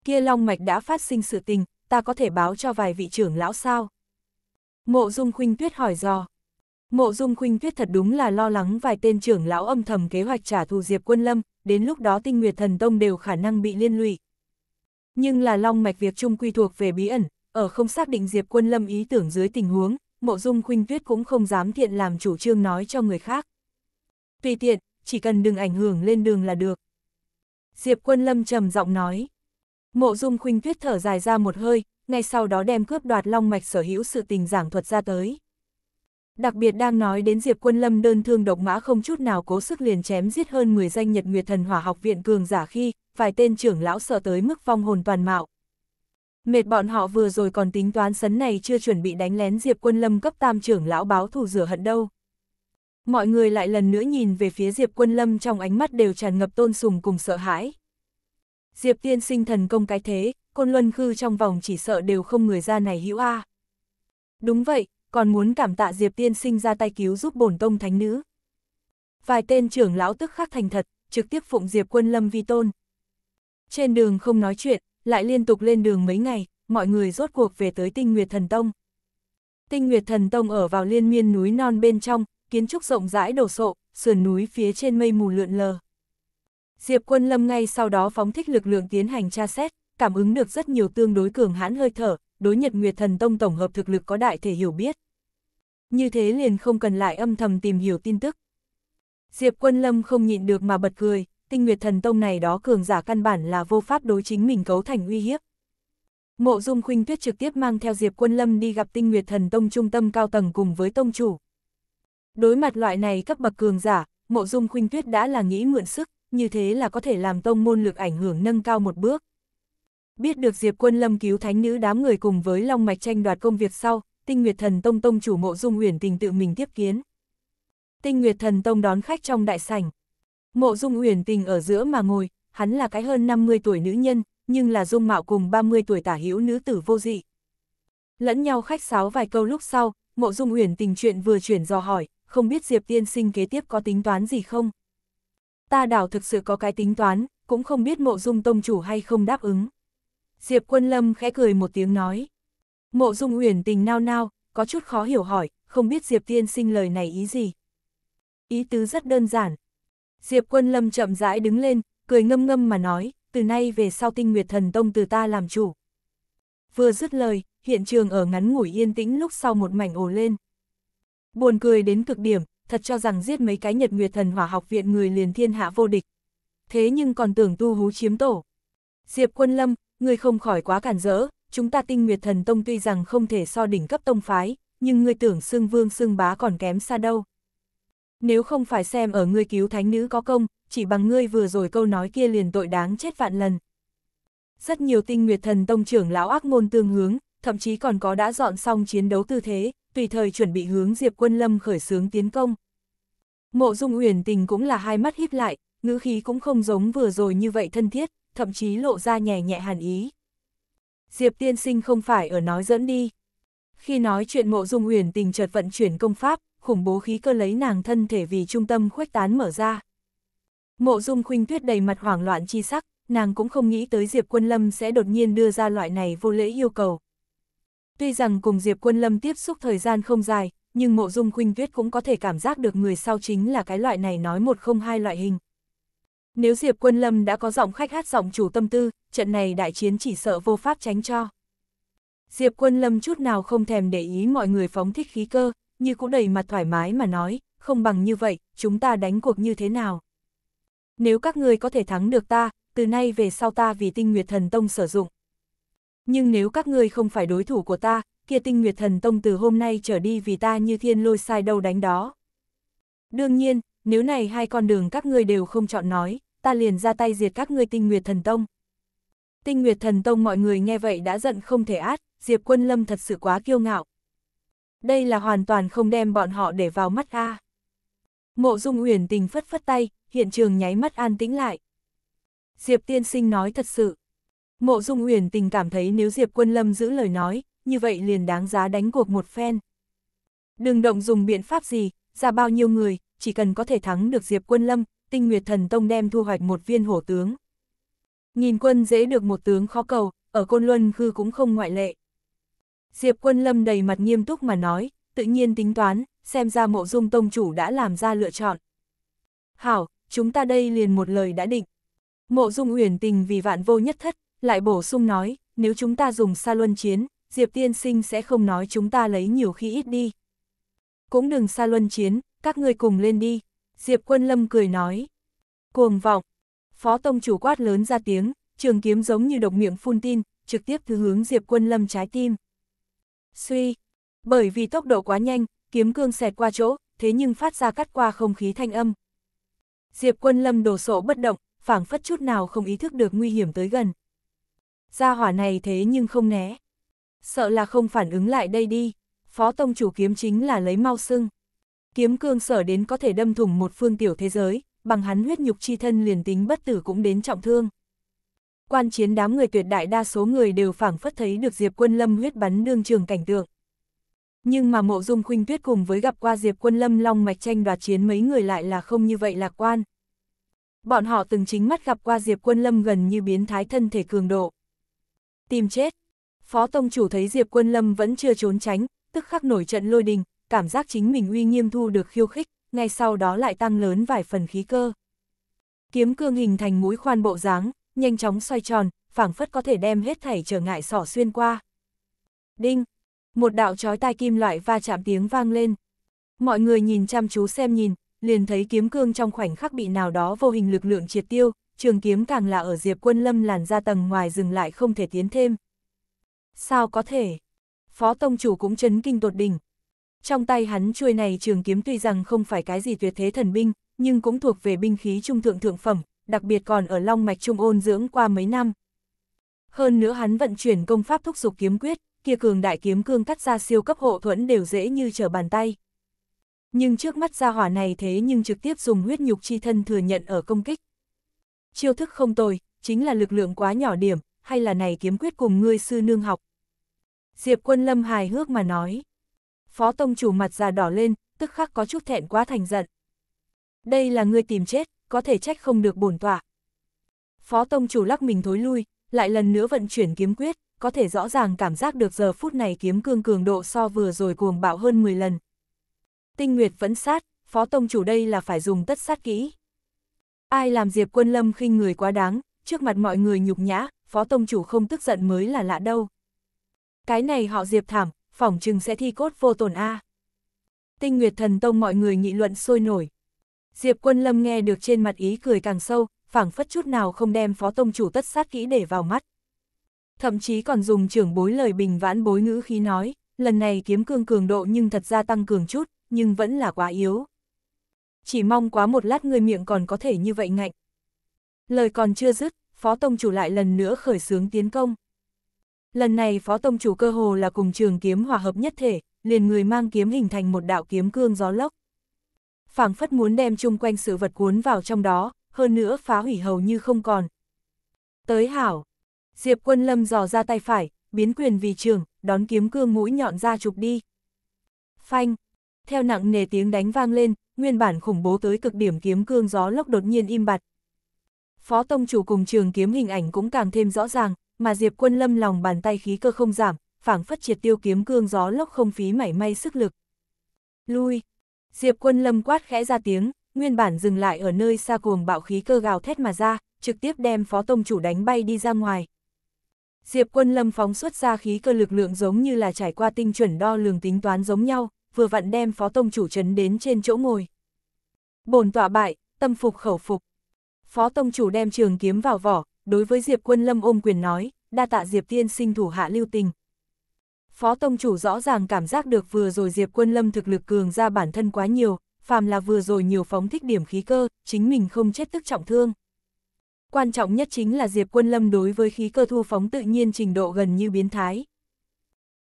Kia Long Mạch đã phát sinh sự tình, ta có thể báo cho vài vị trưởng lão sao? Mộ Dung Khuynh Tuyết hỏi dò. Mộ Dung Khuynh Tuyết thật đúng là lo lắng vài tên trưởng lão âm thầm kế hoạch trả thù Diệp Quân Lâm, đến lúc đó Tinh Nguyệt Thần Tông đều khả năng bị liên lụy. Nhưng là Long Mạch việc chung quy thuộc về bí ẩn, ở không xác định Diệp Quân Lâm ý tưởng dưới tình huống, Mộ Dung Khuynh Tuyết cũng không dám thiện làm chủ trương nói cho người khác. Tùy tiện, chỉ cần đừng ảnh hưởng lên đường là được. Diệp quân lâm trầm giọng nói. Mộ dung khuynh tuyết thở dài ra một hơi, ngay sau đó đem cướp đoạt long mạch sở hữu sự tình giảng thuật ra tới. Đặc biệt đang nói đến Diệp Quân Lâm đơn thương độc mã không chút nào cố sức liền chém giết hơn 10 danh Nhật Nguyệt Thần Hỏa Học viện cường giả khi, vài tên trưởng lão sợ tới mức phong hồn toàn mạo. Mệt bọn họ vừa rồi còn tính toán sấn này chưa chuẩn bị đánh lén Diệp Quân Lâm cấp tam trưởng lão báo thù rửa hận đâu mọi người lại lần nữa nhìn về phía Diệp Quân Lâm trong ánh mắt đều tràn ngập tôn sùng cùng sợ hãi. Diệp tiên sinh thần công cái thế, côn luân khư trong vòng chỉ sợ đều không người ra này hữu a. Đúng vậy, còn muốn cảm tạ Diệp tiên sinh ra tay cứu giúp bổn tông thánh nữ. Vài tên trưởng lão tức khắc thành thật, trực tiếp phụng Diệp Quân Lâm vi tôn. Trên đường không nói chuyện, lại liên tục lên đường mấy ngày, mọi người rốt cuộc về tới Tinh Nguyệt Thần Tông. Tinh Nguyệt Thần Tông ở vào liên miên núi non bên trong, kiến trúc rộng rãi đổ sộ, sườn núi phía trên mây mù lượn lờ. Diệp quân lâm ngay sau đó phóng thích lực lượng tiến hành tra xét, cảm ứng được rất nhiều tương đối cường hãn hơi thở, đối nhật nguyệt thần tông tổng hợp thực lực có đại thể hiểu biết. Như thế liền không cần lại âm thầm tìm hiểu tin tức. Diệp quân lâm không nhịn được mà bật cười, tinh nguyệt thần tông này đó cường giả căn bản là vô pháp đối chính mình cấu thành uy hiếp. Mộ dung khuynh tuyết trực tiếp mang theo Diệp quân lâm đi gặp tinh nguyệt thần tông trung tâm cao tầng cùng với tông chủ. Đối mặt loại này các bậc cường giả, mộ dung khuynh tuyết đã là nghĩ mượn sức, như thế là có thể làm tông môn lực ảnh hưởng nâng cao một bước. Biết được Diệp Quân Lâm cứu thánh nữ đám người cùng với Long Mạch tranh đoạt công việc sau, Tinh Nguyệt Thần Tông tông chủ Mộ Dung Uyển tình tự mình tiếp kiến. Tinh Nguyệt Thần Tông đón khách trong đại sảnh. Mộ Dung Uyển tình ở giữa mà ngồi, hắn là cái hơn 50 tuổi nữ nhân, nhưng là dung mạo cùng 30 tuổi tả hữu nữ tử vô dị. Lẫn nhau khách sáo vài câu lúc sau, Mộ Dung Uyển tình chuyện vừa chuyển do hỏi, không biết Diệp tiên sinh kế tiếp có tính toán gì không? Ta đảo thực sự có cái tính toán, cũng không biết mộ dung tông chủ hay không đáp ứng. Diệp quân lâm khẽ cười một tiếng nói. Mộ dung uyển tình nao nao, có chút khó hiểu hỏi, không biết Diệp tiên sinh lời này ý gì? Ý tứ rất đơn giản. Diệp quân lâm chậm rãi đứng lên, cười ngâm ngâm mà nói, từ nay về sau tinh nguyệt thần tông từ ta làm chủ. Vừa dứt lời, hiện trường ở ngắn ngủi yên tĩnh lúc sau một mảnh ồ lên. Buồn cười đến cực điểm, thật cho rằng giết mấy cái nhật nguyệt thần hỏa học viện người liền thiên hạ vô địch. Thế nhưng còn tưởng tu hú chiếm tổ. Diệp quân lâm, ngươi không khỏi quá cản rỡ, chúng ta tinh nguyệt thần tông tuy rằng không thể so đỉnh cấp tông phái, nhưng ngươi tưởng xương vương xương bá còn kém xa đâu. Nếu không phải xem ở ngươi cứu thánh nữ có công, chỉ bằng ngươi vừa rồi câu nói kia liền tội đáng chết vạn lần. Rất nhiều tinh nguyệt thần tông trưởng lão ác môn tương hướng, thậm chí còn có đã dọn xong chiến đấu tư thế, tùy thời chuẩn bị hướng Diệp Quân Lâm khởi xướng tiến công. Mộ Dung Uyển Tình cũng là hai mắt híp lại, ngữ khí cũng không giống vừa rồi như vậy thân thiết, thậm chí lộ ra nhẹ nhẹ hàn ý. Diệp tiên sinh không phải ở nói dẫn đi. Khi nói chuyện Mộ Dung Uyển Tình chợt vận chuyển công pháp, khủng bố khí cơ lấy nàng thân thể vì trung tâm khuếch tán mở ra. Mộ Dung Khuynh Tuyết đầy mặt hoảng loạn chi sắc, nàng cũng không nghĩ tới Diệp Quân Lâm sẽ đột nhiên đưa ra loại này vô lễ yêu cầu. Tuy rằng cùng Diệp Quân Lâm tiếp xúc thời gian không dài, nhưng mộ dung khuynh tuyết cũng có thể cảm giác được người sau chính là cái loại này nói một không hai loại hình. Nếu Diệp Quân Lâm đã có giọng khách hát giọng chủ tâm tư, trận này đại chiến chỉ sợ vô pháp tránh cho. Diệp Quân Lâm chút nào không thèm để ý mọi người phóng thích khí cơ, như cũng đầy mặt thoải mái mà nói, không bằng như vậy, chúng ta đánh cuộc như thế nào. Nếu các người có thể thắng được ta, từ nay về sau ta vì tinh nguyệt thần tông sử dụng. Nhưng nếu các ngươi không phải đối thủ của ta, kia tinh nguyệt thần tông từ hôm nay trở đi vì ta như thiên lôi sai đâu đánh đó. Đương nhiên, nếu này hai con đường các ngươi đều không chọn nói, ta liền ra tay diệt các ngươi tinh nguyệt thần tông. Tinh nguyệt thần tông mọi người nghe vậy đã giận không thể át, Diệp quân lâm thật sự quá kiêu ngạo. Đây là hoàn toàn không đem bọn họ để vào mắt a. Mộ dung uyển tình phất phất tay, hiện trường nháy mắt an tĩnh lại. Diệp tiên sinh nói thật sự, Mộ Dung Uyển tình cảm thấy nếu Diệp Quân Lâm giữ lời nói, như vậy liền đáng giá đánh cuộc một phen. Đừng động dùng biện pháp gì, ra bao nhiêu người, chỉ cần có thể thắng được Diệp Quân Lâm, Tinh Nguyệt Thần Tông đem thu hoạch một viên hổ tướng. Nghìn quân dễ được một tướng khó cầu, ở Côn Luân Khư cũng không ngoại lệ. Diệp Quân Lâm đầy mặt nghiêm túc mà nói, tự nhiên tính toán, xem ra mộ dung tông chủ đã làm ra lựa chọn. Hảo, chúng ta đây liền một lời đã định. Mộ dung uyển tình vì vạn vô nhất thất, lại bổ sung nói, nếu chúng ta dùng xa luân chiến, Diệp Tiên Sinh sẽ không nói chúng ta lấy nhiều khi ít đi. Cũng đừng xa luân chiến, các ngươi cùng lên đi, Diệp Quân Lâm cười nói. Cuồng vọng, Phó Tông chủ quát lớn ra tiếng, trường kiếm giống như độc miệng phun tin, trực tiếp thứ hướng Diệp Quân Lâm trái tim. Suy, bởi vì tốc độ quá nhanh, kiếm cương xẹt qua chỗ, thế nhưng phát ra cắt qua không khí thanh âm. Diệp Quân Lâm đổ sộ bất động, phảng phất chút nào không ý thức được nguy hiểm tới gần gia hỏa này thế nhưng không né. Sợ là không phản ứng lại đây đi, phó tông chủ kiếm chính là lấy mau sưng. Kiếm cương sở đến có thể đâm thủng một phương tiểu thế giới, bằng hắn huyết nhục chi thân liền tính bất tử cũng đến trọng thương. Quan chiến đám người tuyệt đại đa số người đều phảng phất thấy được Diệp Quân Lâm huyết bắn đương trường cảnh tượng. Nhưng mà mộ dung khuynh tuyết cùng với gặp qua Diệp Quân Lâm long mạch tranh đoạt chiến mấy người lại là không như vậy lạc quan. Bọn họ từng chính mắt gặp qua Diệp Quân Lâm gần như biến thái thân thể cường độ. Tìm chết. Phó Tông Chủ thấy Diệp Quân Lâm vẫn chưa trốn tránh, tức khắc nổi trận lôi đình, cảm giác chính mình uy nghiêm thu được khiêu khích, ngay sau đó lại tăng lớn vài phần khí cơ. Kiếm cương hình thành mũi khoan bộ dáng, nhanh chóng xoay tròn, phảng phất có thể đem hết thảy trở ngại sỏ xuyên qua. Đinh! Một đạo chói tai kim loại va chạm tiếng vang lên. Mọi người nhìn chăm chú xem nhìn, liền thấy kiếm cương trong khoảnh khắc bị nào đó vô hình lực lượng triệt tiêu, trường kiếm càng là ở Diệp Quân Lâm làn ra tầng ngoài dừng lại không thể tiến thêm. Sao có thể? Phó Tông Chủ cũng chấn kinh tột đỉnh. Trong tay hắn chuôi này trường kiếm tuy rằng không phải cái gì tuyệt thế thần binh, nhưng cũng thuộc về binh khí trung thượng thượng phẩm, đặc biệt còn ở Long Mạch Trung ôn dưỡng qua mấy năm. Hơn nữa hắn vận chuyển công pháp thúc dục kiếm quyết, kia cường đại kiếm cương cắt ra siêu cấp hộ thuẫn đều dễ như trở bàn tay. Nhưng trước mắt gia hỏa này thế nhưng trực tiếp dùng huyết nhục chi thân thừa nhận ở công kích chiêu thức không tồi, chính là lực lượng quá nhỏ điểm, hay là này kiếm quyết cùng ngươi sư nương học. Diệp quân lâm hài hước mà nói. Phó tông chủ mặt già đỏ lên, tức khắc có chút thẹn quá thành giận. Đây là ngươi tìm chết, có thể trách không được bổn tọa. Phó tông chủ lắc mình thối lui, lại lần nữa vận chuyển kiếm quyết, có thể rõ ràng cảm giác được giờ phút này kiếm cương cường độ so vừa rồi cuồng bạo hơn 10 lần. Tinh Nguyệt vẫn sát, phó tông chủ đây là phải dùng tất sát kỹ. Ai làm Diệp Quân Lâm khinh người quá đáng, trước mặt mọi người nhục nhã, phó tông chủ không tức giận mới là lạ đâu. Cái này họ Diệp thảm, phỏng chừng sẽ thi cốt vô tổn A. Tinh Nguyệt Thần Tông mọi người nghị luận sôi nổi. Diệp Quân Lâm nghe được trên mặt ý cười càng sâu, phảng phất chút nào không đem phó tông chủ tất sát kỹ để vào mắt. Thậm chí còn dùng trưởng bối lời bình vãn bối ngữ khí nói, lần này kiếm cương cường độ nhưng thật ra tăng cường chút, nhưng vẫn là quá yếu chỉ mong quá một lát người miệng còn có thể như vậy ngạnh. Lời còn chưa dứt, phó tông chủ lại lần nữa khởi xướng tiến công. Lần này phó tông chủ cơ hồ là cùng trường kiếm hòa hợp nhất thể, liền người mang kiếm hình thành một đạo kiếm cương gió lốc. phảng phất muốn đem chung quanh sự vật cuốn vào trong đó, hơn nữa phá hủy hầu như không còn. Tới hảo, Diệp quân lâm dò ra tay phải, biến quyền vì trường, đón kiếm cương mũi nhọn ra chụp đi. Phanh, theo nặng nề tiếng đánh vang lên, nguyên bản khủng bố tới cực điểm kiếm cương gió lốc đột nhiên im bặt. Phó tông chủ cùng trường kiếm hình ảnh cũng càng thêm rõ ràng, mà Diệp Quân Lâm lòng bàn tay khí cơ không giảm, phảng phất triệt tiêu kiếm cương gió lốc không phí mảy may sức lực. Lui! Diệp Quân Lâm quát khẽ ra tiếng, nguyên bản dừng lại ở nơi xa cuồng bạo khí cơ gào thét mà ra, trực tiếp đem phó tông chủ đánh bay đi ra ngoài. Diệp Quân Lâm phóng xuất ra khí cơ lực lượng giống như là trải qua tinh chuẩn đo lường tính toán giống nhau, vừa vặn đem phó tông chủ trấn đến trên chỗ ngồi. Bồn tọa bại, tâm phục khẩu phục. Phó tông chủ đem trường kiếm vào vỏ, đối với Diệp Quân Lâm ôm quyền nói, đa tạ Diệp tiên sinh thủ hạ lưu tình. Phó tông chủ rõ ràng cảm giác được vừa rồi Diệp Quân Lâm thực lực cường ra bản thân quá nhiều, phàm là vừa rồi nhiều phóng thích điểm khí cơ, chính mình không chết tức trọng thương. Quan trọng nhất chính là Diệp Quân Lâm đối với khí cơ thu phóng tự nhiên trình độ gần như biến thái.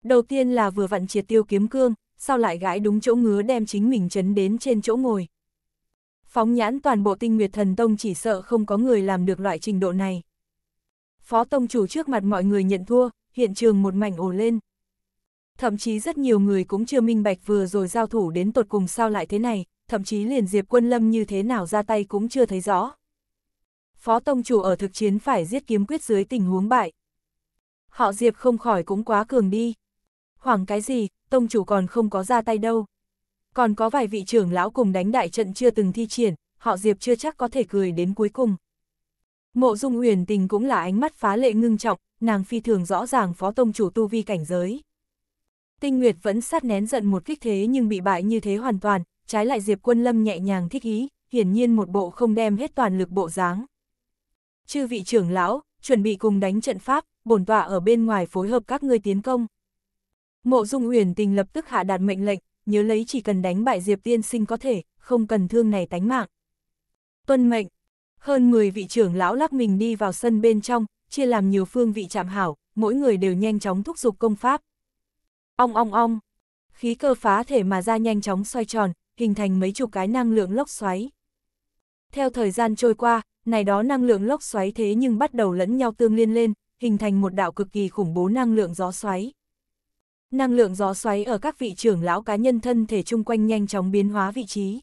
Đầu tiên là vừa vặn triệt tiêu kiếm cương, sao lại gãi đúng chỗ ngứa đem chính mình chấn đến trên chỗ ngồi. Phóng nhãn toàn bộ tinh nguyệt thần tông chỉ sợ không có người làm được loại trình độ này. Phó tông chủ trước mặt mọi người nhận thua, hiện trường một mảnh ồ lên. Thậm chí rất nhiều người cũng chưa minh bạch vừa rồi giao thủ đến tột cùng sao lại thế này, thậm chí liền diệp quân lâm như thế nào ra tay cũng chưa thấy rõ. Phó tông chủ ở thực chiến phải giết kiếm quyết dưới tình huống bại. Họ diệp không khỏi cũng quá cường đi hoảng cái gì, tông chủ còn không có ra tay đâu. Còn có vài vị trưởng lão cùng đánh đại trận chưa từng thi triển, họ Diệp chưa chắc có thể cười đến cuối cùng. Mộ Dung Uyển Tình cũng là ánh mắt phá lệ ngưng trọng, nàng phi thường rõ ràng phó tông chủ tu vi cảnh giới. Tinh Nguyệt vẫn sát nén giận một kích thế nhưng bị bại như thế hoàn toàn, trái lại Diệp Quân Lâm nhẹ nhàng thích ý, hiển nhiên một bộ không đem hết toàn lực bộ dáng. Chư vị trưởng lão, chuẩn bị cùng đánh trận pháp, bổn tọa ở bên ngoài phối hợp các ngươi tiến công. Mộ Dung Uyển Tình lập tức hạ đạt mệnh lệnh, nhớ lấy chỉ cần đánh bại Diệp Tiên Sinh có thể, không cần thương này tánh mạng. Tuân mệnh, hơn 10 vị trưởng lão lắc mình đi vào sân bên trong, chia làm nhiều phương vị chạm hảo, mỗi người đều nhanh chóng thúc giục công pháp. Ong ong ong, khí cơ phá thể mà ra nhanh chóng xoay tròn, hình thành mấy chục cái năng lượng lốc xoáy. Theo thời gian trôi qua, này đó năng lượng lốc xoáy thế nhưng bắt đầu lẫn nhau tương liên lên, hình thành một đạo cực kỳ khủng bố năng lượng gió xoáy năng lượng gió xoáy ở các vị trưởng lão cá nhân thân thể chung quanh nhanh chóng biến hóa vị trí.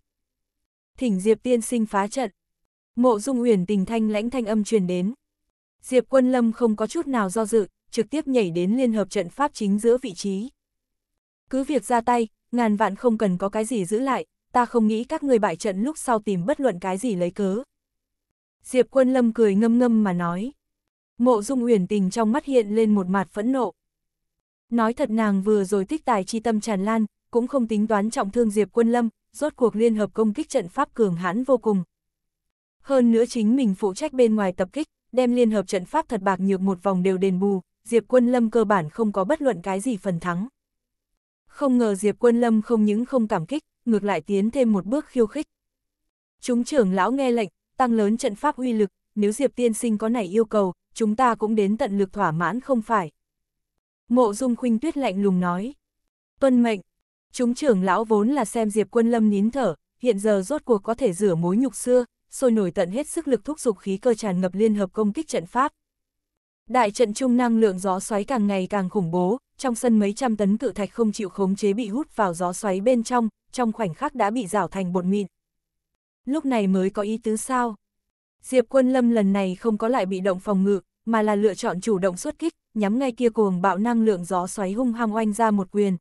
Thỉnh Diệp tiên sinh phá trận. Mộ Dung Uyển tình thanh lãnh thanh âm truyền đến. Diệp Quân Lâm không có chút nào do dự, trực tiếp nhảy đến liên hợp trận pháp chính giữa vị trí. Cứ việc ra tay, ngàn vạn không cần có cái gì giữ lại, ta không nghĩ các người bại trận lúc sau tìm bất luận cái gì lấy cớ. Diệp Quân Lâm cười ngâm ngâm mà nói. Mộ Dung Uyển Tình trong mắt hiện lên một mặt phẫn nộ. Nói thật nàng vừa rồi tích tài chi tâm tràn lan, cũng không tính toán trọng thương Diệp Quân Lâm, rốt cuộc liên hợp công kích trận pháp cường hãn vô cùng. Hơn nữa chính mình phụ trách bên ngoài tập kích, đem liên hợp trận pháp thật bạc nhược một vòng đều đền bù, Diệp Quân Lâm cơ bản không có bất luận cái gì phần thắng. Không ngờ Diệp Quân Lâm không những không cảm kích, ngược lại tiến thêm một bước khiêu khích. Chúng trưởng lão nghe lệnh, tăng lớn trận pháp uy lực, nếu Diệp Tiên Sinh có này yêu cầu, chúng ta cũng đến tận lực thỏa mãn không phải. Mộ Dung Khuynh Tuyết lạnh lùng nói. Tuân mệnh, chúng trưởng lão vốn là xem Diệp Quân Lâm nín thở, hiện giờ rốt cuộc có thể rửa mối nhục xưa, sôi nổi tận hết sức lực thúc dục khí cơ tràn ngập liên hợp công kích trận pháp. Đại trận trung năng lượng gió xoáy càng ngày càng khủng bố, trong sân mấy trăm tấn cự thạch không chịu khống chế bị hút vào gió xoáy bên trong, trong khoảnh khắc đã bị rảo thành bột mịn. Lúc này mới có ý tứ sao? Diệp Quân Lâm lần này không có lại bị động phòng ngự, mà là lựa chọn chủ động xuất kích, nhắm ngay kia cuồng bạo năng lượng gió xoáy hung hăng oanh ra một quyền.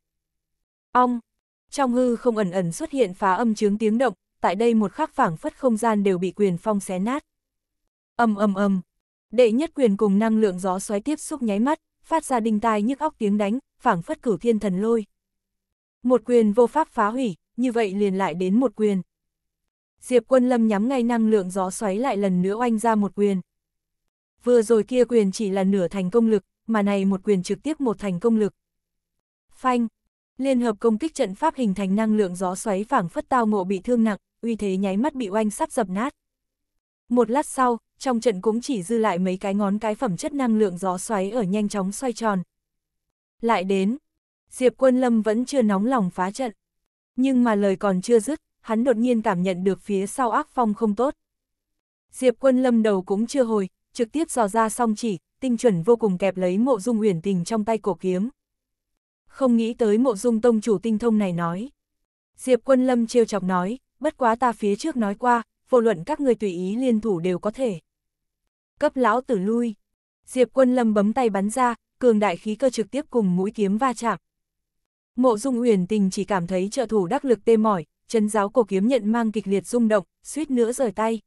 Ong! Trong hư không ẩn ẩn xuất hiện phá âm chướng tiếng động, tại đây một khắc phảng phất không gian đều bị quyền phong xé nát. Âm âm âm! Đệ nhất quyền cùng năng lượng gió xoáy tiếp xúc nháy mắt, phát ra đinh tai nhức óc tiếng đánh, phảng phất cửu thiên thần lôi. Một quyền vô pháp phá hủy, như vậy liền lại đến một quyền. Diệp quân lâm nhắm ngay năng lượng gió xoáy lại lần nữa oanh ra một quyền. Vừa rồi kia quyền chỉ là nửa thành công lực, mà này một quyền trực tiếp một thành công lực. Phanh, liên hợp công kích trận pháp hình thành năng lượng gió xoáy phảng phất tao ngộ bị thương nặng, uy thế nháy mắt bị oanh sắp dập nát. Một lát sau, trong trận cũng chỉ dư lại mấy cái ngón cái phẩm chất năng lượng gió xoáy ở nhanh chóng xoay tròn. Lại đến, Diệp Quân Lâm vẫn chưa nóng lòng phá trận. Nhưng mà lời còn chưa dứt, hắn đột nhiên cảm nhận được phía sau ác phong không tốt. Diệp Quân Lâm đầu cũng chưa hồi, trực tiếp dò ra song chỉ, tinh chuẩn vô cùng kẹp lấy mộ dung uyển tình trong tay cổ kiếm. Không nghĩ tới mộ dung tông chủ tinh thông này nói. Diệp quân lâm trêu chọc nói, bất quá ta phía trước nói qua, vô luận các người tùy ý liên thủ đều có thể. Cấp lão tử lui. Diệp quân lâm bấm tay bắn ra, cường đại khí cơ trực tiếp cùng mũi kiếm va chạm. Mộ dung uyển tình chỉ cảm thấy trợ thủ đắc lực tê mỏi, chân giáo cổ kiếm nhận mang kịch liệt rung động, suýt nữa rời tay.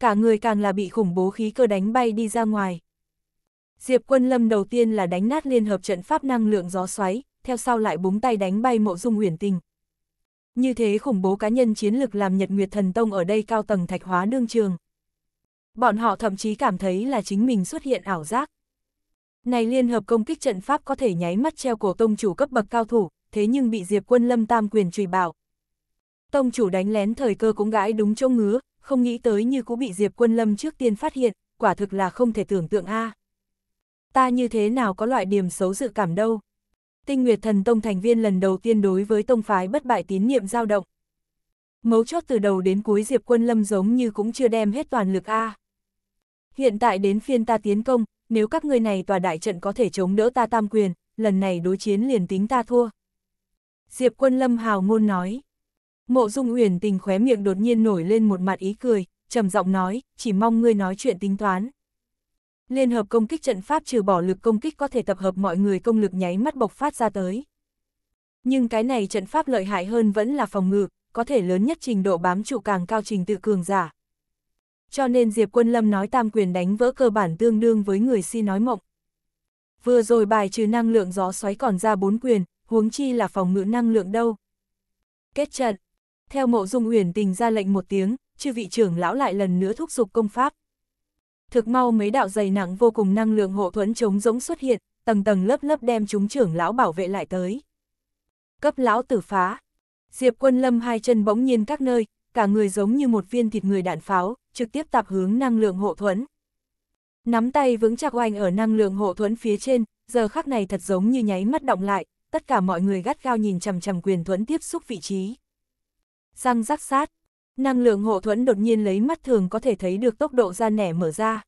Cả người càng là bị khủng bố khí cơ đánh bay đi ra ngoài. Diệp Quân Lâm đầu tiên là đánh nát liên hợp trận pháp năng lượng gió xoáy, theo sau lại búng tay đánh bay Mộ Dung huyền Tình. Như thế khủng bố cá nhân chiến lực làm Nhật Nguyệt Thần Tông ở đây cao tầng thạch hóa đương trường. Bọn họ thậm chí cảm thấy là chính mình xuất hiện ảo giác. Này liên hợp công kích trận pháp có thể nháy mắt treo cổ tông chủ cấp bậc cao thủ, thế nhưng bị Diệp Quân Lâm tam quyền trùy bảo. Tông chủ đánh lén thời cơ cũng gãi đúng chỗ ngứa, không nghĩ tới như cũng bị Diệp Quân Lâm trước tiên phát hiện, quả thực là không thể tưởng tượng a. À ta như thế nào có loại điểm xấu dự cảm đâu. Tinh Nguyệt Thần Tông thành viên lần đầu tiên đối với tông phái bất bại tín niệm dao động. Mấu chốt từ đầu đến cuối Diệp Quân Lâm giống như cũng chưa đem hết toàn lực A. Hiện tại đến phiên ta tiến công, nếu các ngươi này tòa đại trận có thể chống đỡ ta tam quyền, lần này đối chiến liền tính ta thua. Diệp Quân Lâm hào ngôn nói. Mộ Dung Uyển Tình khóe miệng đột nhiên nổi lên một mặt ý cười, trầm giọng nói, chỉ mong ngươi nói chuyện tính toán. Liên hợp công kích trận pháp trừ bỏ lực công kích có thể tập hợp mọi người công lực nháy mắt bộc phát ra tới. Nhưng cái này trận pháp lợi hại hơn vẫn là phòng ngự, có thể lớn nhất trình độ bám trụ càng cao trình tự cường giả. Cho nên Diệp Quân Lâm nói tam quyền đánh vỡ cơ bản tương đương với người si nói mộng. Vừa rồi bài trừ năng lượng gió xoáy còn ra bốn quyền, huống chi là phòng ngự năng lượng đâu. Kết trận. Theo mộ dung uyển tình ra lệnh một tiếng, chư vị trưởng lão lại lần nữa thúc giục công pháp thực mau mấy đạo dày nặng vô cùng năng lượng hộ thuẫn chống giống xuất hiện, tầng tầng lớp lớp đem chúng trưởng lão bảo vệ lại tới. Cấp lão tử phá. Diệp quân lâm hai chân bỗng nhiên các nơi, cả người giống như một viên thịt người đạn pháo, trực tiếp tạp hướng năng lượng hộ thuẫn. Nắm tay vững chặt oanh ở năng lượng hộ thuẫn phía trên, giờ khắc này thật giống như nháy mắt động lại, tất cả mọi người gắt gao nhìn chằm chằm quyền thuẫn tiếp xúc vị trí. Răng rắc sát, Năng lượng hộ thuẫn đột nhiên lấy mắt thường có thể thấy được tốc độ ra nẻ mở ra.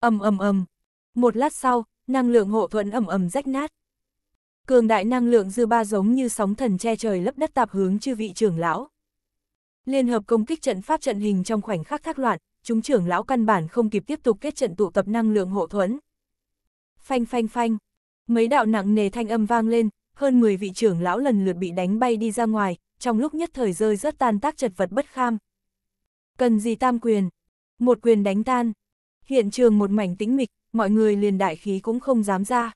ầm ầm ầm. Một lát sau, năng lượng hộ thuẫn ầm ầm rách nát. Cường đại năng lượng dư ba giống như sóng thần che trời lấp đất tạp hướng chư vị trưởng lão. Liên hợp công kích trận pháp trận hình trong khoảnh khắc thác loạn, chúng trưởng lão căn bản không kịp tiếp tục kết trận tụ tập năng lượng hộ thuẫn. Phanh phanh phanh, mấy đạo nặng nề thanh âm vang lên, hơn 10 vị trưởng lão lần lượt bị đánh bay đi ra ngoài, trong lúc nhất thời rơi rất tan tác chật vật bất kham. Cần gì tam quyền? Một quyền đánh tan. Hiện trường một mảnh tĩnh mịch, mọi người liền đại khí cũng không dám ra.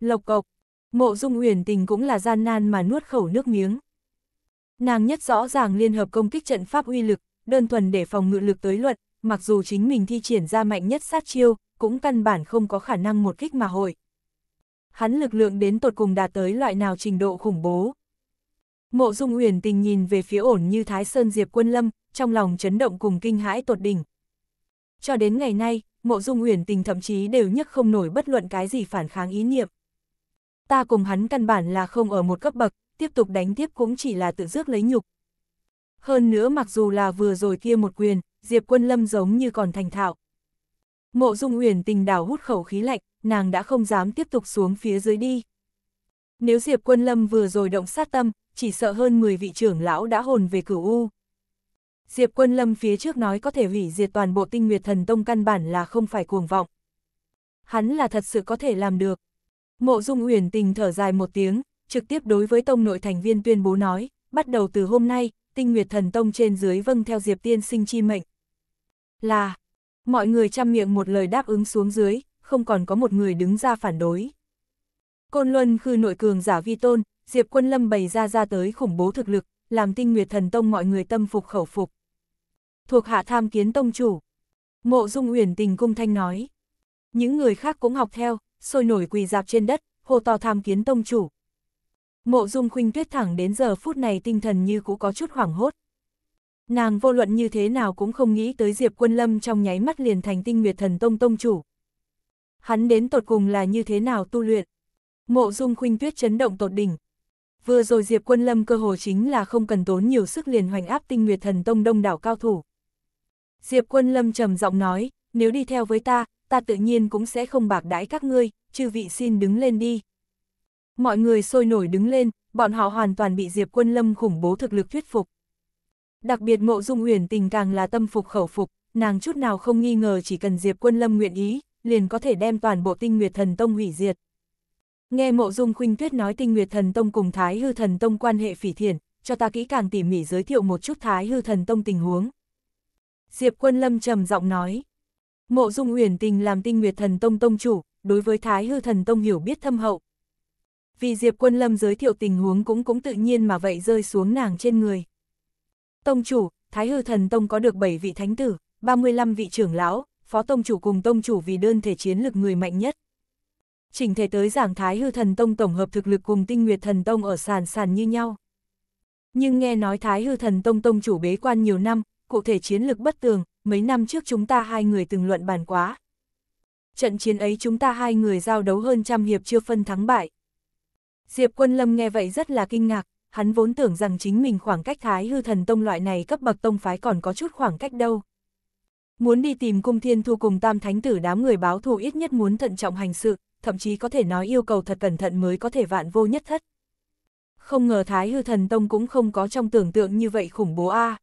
Lộc cộc, mộ dung uyển tình cũng là gian nan mà nuốt khẩu nước miếng. Nàng nhất rõ ràng liên hợp công kích trận pháp uy lực, đơn thuần để phòng ngự lực tới luận, mặc dù chính mình thi triển ra mạnh nhất sát chiêu, cũng căn bản không có khả năng một kích mà hội Hắn lực lượng đến tột cùng đạt tới loại nào trình độ khủng bố, Mộ Dung Uyển Tình nhìn về phía ổn như Thái Sơn Diệp Quân Lâm, trong lòng chấn động cùng kinh hãi tột đỉnh. Cho đến ngày nay, Mộ Dung Uyển Tình thậm chí đều nhấc không nổi bất luận cái gì phản kháng ý niệm. Ta cùng hắn căn bản là không ở một cấp bậc, tiếp tục đánh tiếp cũng chỉ là tự rước lấy nhục. Hơn nữa mặc dù là vừa rồi kia một quyền, Diệp Quân Lâm giống như còn thành thạo. Mộ Dung Uyển Tình đào hút khẩu khí lạnh, nàng đã không dám tiếp tục xuống phía dưới đi. Nếu Diệp Quân Lâm vừa rồi động sát tâm, chỉ sợ hơn 10 vị trưởng lão đã hồn về cửu U. Diệp Quân Lâm phía trước nói có thể hủy diệt toàn bộ tinh nguyệt thần tông căn bản là không phải cuồng vọng. Hắn là thật sự có thể làm được. Mộ Dung Uyển tình thở dài một tiếng, trực tiếp đối với tông nội thành viên tuyên bố nói, bắt đầu từ hôm nay, tinh nguyệt thần tông trên dưới vâng theo Diệp Tiên sinh chi mệnh. Là, mọi người chăm miệng một lời đáp ứng xuống dưới, không còn có một người đứng ra phản đối. Côn Luân khư nội cường giả vi tôn, Diệp Quân Lâm bày ra ra tới khủng bố thực lực, làm tinh nguyệt thần tông mọi người tâm phục khẩu phục. Thuộc hạ tham kiến tông chủ. Mộ Dung Uyển tình cung thanh nói. Những người khác cũng học theo, sôi nổi quỳ dạp trên đất, hô to tham kiến tông chủ. Mộ Dung Khuynh Tuyết thẳng đến giờ phút này tinh thần như cũng có chút hoảng hốt. Nàng vô luận như thế nào cũng không nghĩ tới Diệp Quân Lâm trong nháy mắt liền thành tinh nguyệt thần tông tông chủ. Hắn đến tột cùng là như thế nào tu luyện. Mộ Dung Khuynh Tuyết chấn động tột đỉnh, Vừa rồi Diệp Quân Lâm cơ hồ chính là không cần tốn nhiều sức liền hoành áp tinh nguyệt thần tông đông đảo cao thủ. Diệp Quân Lâm trầm giọng nói, nếu đi theo với ta, ta tự nhiên cũng sẽ không bạc đãi các ngươi, chư vị xin đứng lên đi. Mọi người sôi nổi đứng lên, bọn họ hoàn toàn bị Diệp Quân Lâm khủng bố thực lực thuyết phục. Đặc biệt mộ dung uyển tình càng là tâm phục khẩu phục, nàng chút nào không nghi ngờ chỉ cần Diệp Quân Lâm nguyện ý, liền có thể đem toàn bộ tinh nguyệt thần tông hủy diệt. Nghe Mộ Dung Khuynh Tuyết nói Tinh Nguyệt Thần Tông cùng Thái Hư Thần Tông quan hệ phỉ thiện, cho ta kỹ càng tỉ mỉ giới thiệu một chút Thái Hư Thần Tông tình huống. Diệp Quân Lâm trầm giọng nói. Mộ Dung Uyển Tình làm Tinh Nguyệt Thần Tông tông chủ, đối với Thái Hư Thần Tông hiểu biết thâm hậu. Vì Diệp Quân Lâm giới thiệu tình huống cũng cũng tự nhiên mà vậy rơi xuống nàng trên người. Tông chủ, Thái Hư Thần Tông có được 7 vị thánh tử, 35 vị trưởng lão, phó tông chủ cùng tông chủ vì đơn thể chiến lực người mạnh nhất chỉnh thể tới giảng Thái Hư Thần Tông tổng hợp thực lực cùng Tinh Nguyệt Thần Tông ở sàn sàn như nhau. Nhưng nghe nói Thái Hư Thần Tông Tông chủ bế quan nhiều năm, cụ thể chiến lực bất tường, mấy năm trước chúng ta hai người từng luận bàn quá. Trận chiến ấy chúng ta hai người giao đấu hơn trăm hiệp chưa phân thắng bại. Diệp Quân Lâm nghe vậy rất là kinh ngạc, hắn vốn tưởng rằng chính mình khoảng cách Thái Hư Thần Tông loại này cấp bậc tông phái còn có chút khoảng cách đâu. Muốn đi tìm cung thiên thu cùng tam thánh tử đám người báo thù ít nhất muốn thận trọng hành sự, thậm chí có thể nói yêu cầu thật cẩn thận mới có thể vạn vô nhất thất. Không ngờ Thái Hư Thần Tông cũng không có trong tưởng tượng như vậy khủng bố a. À.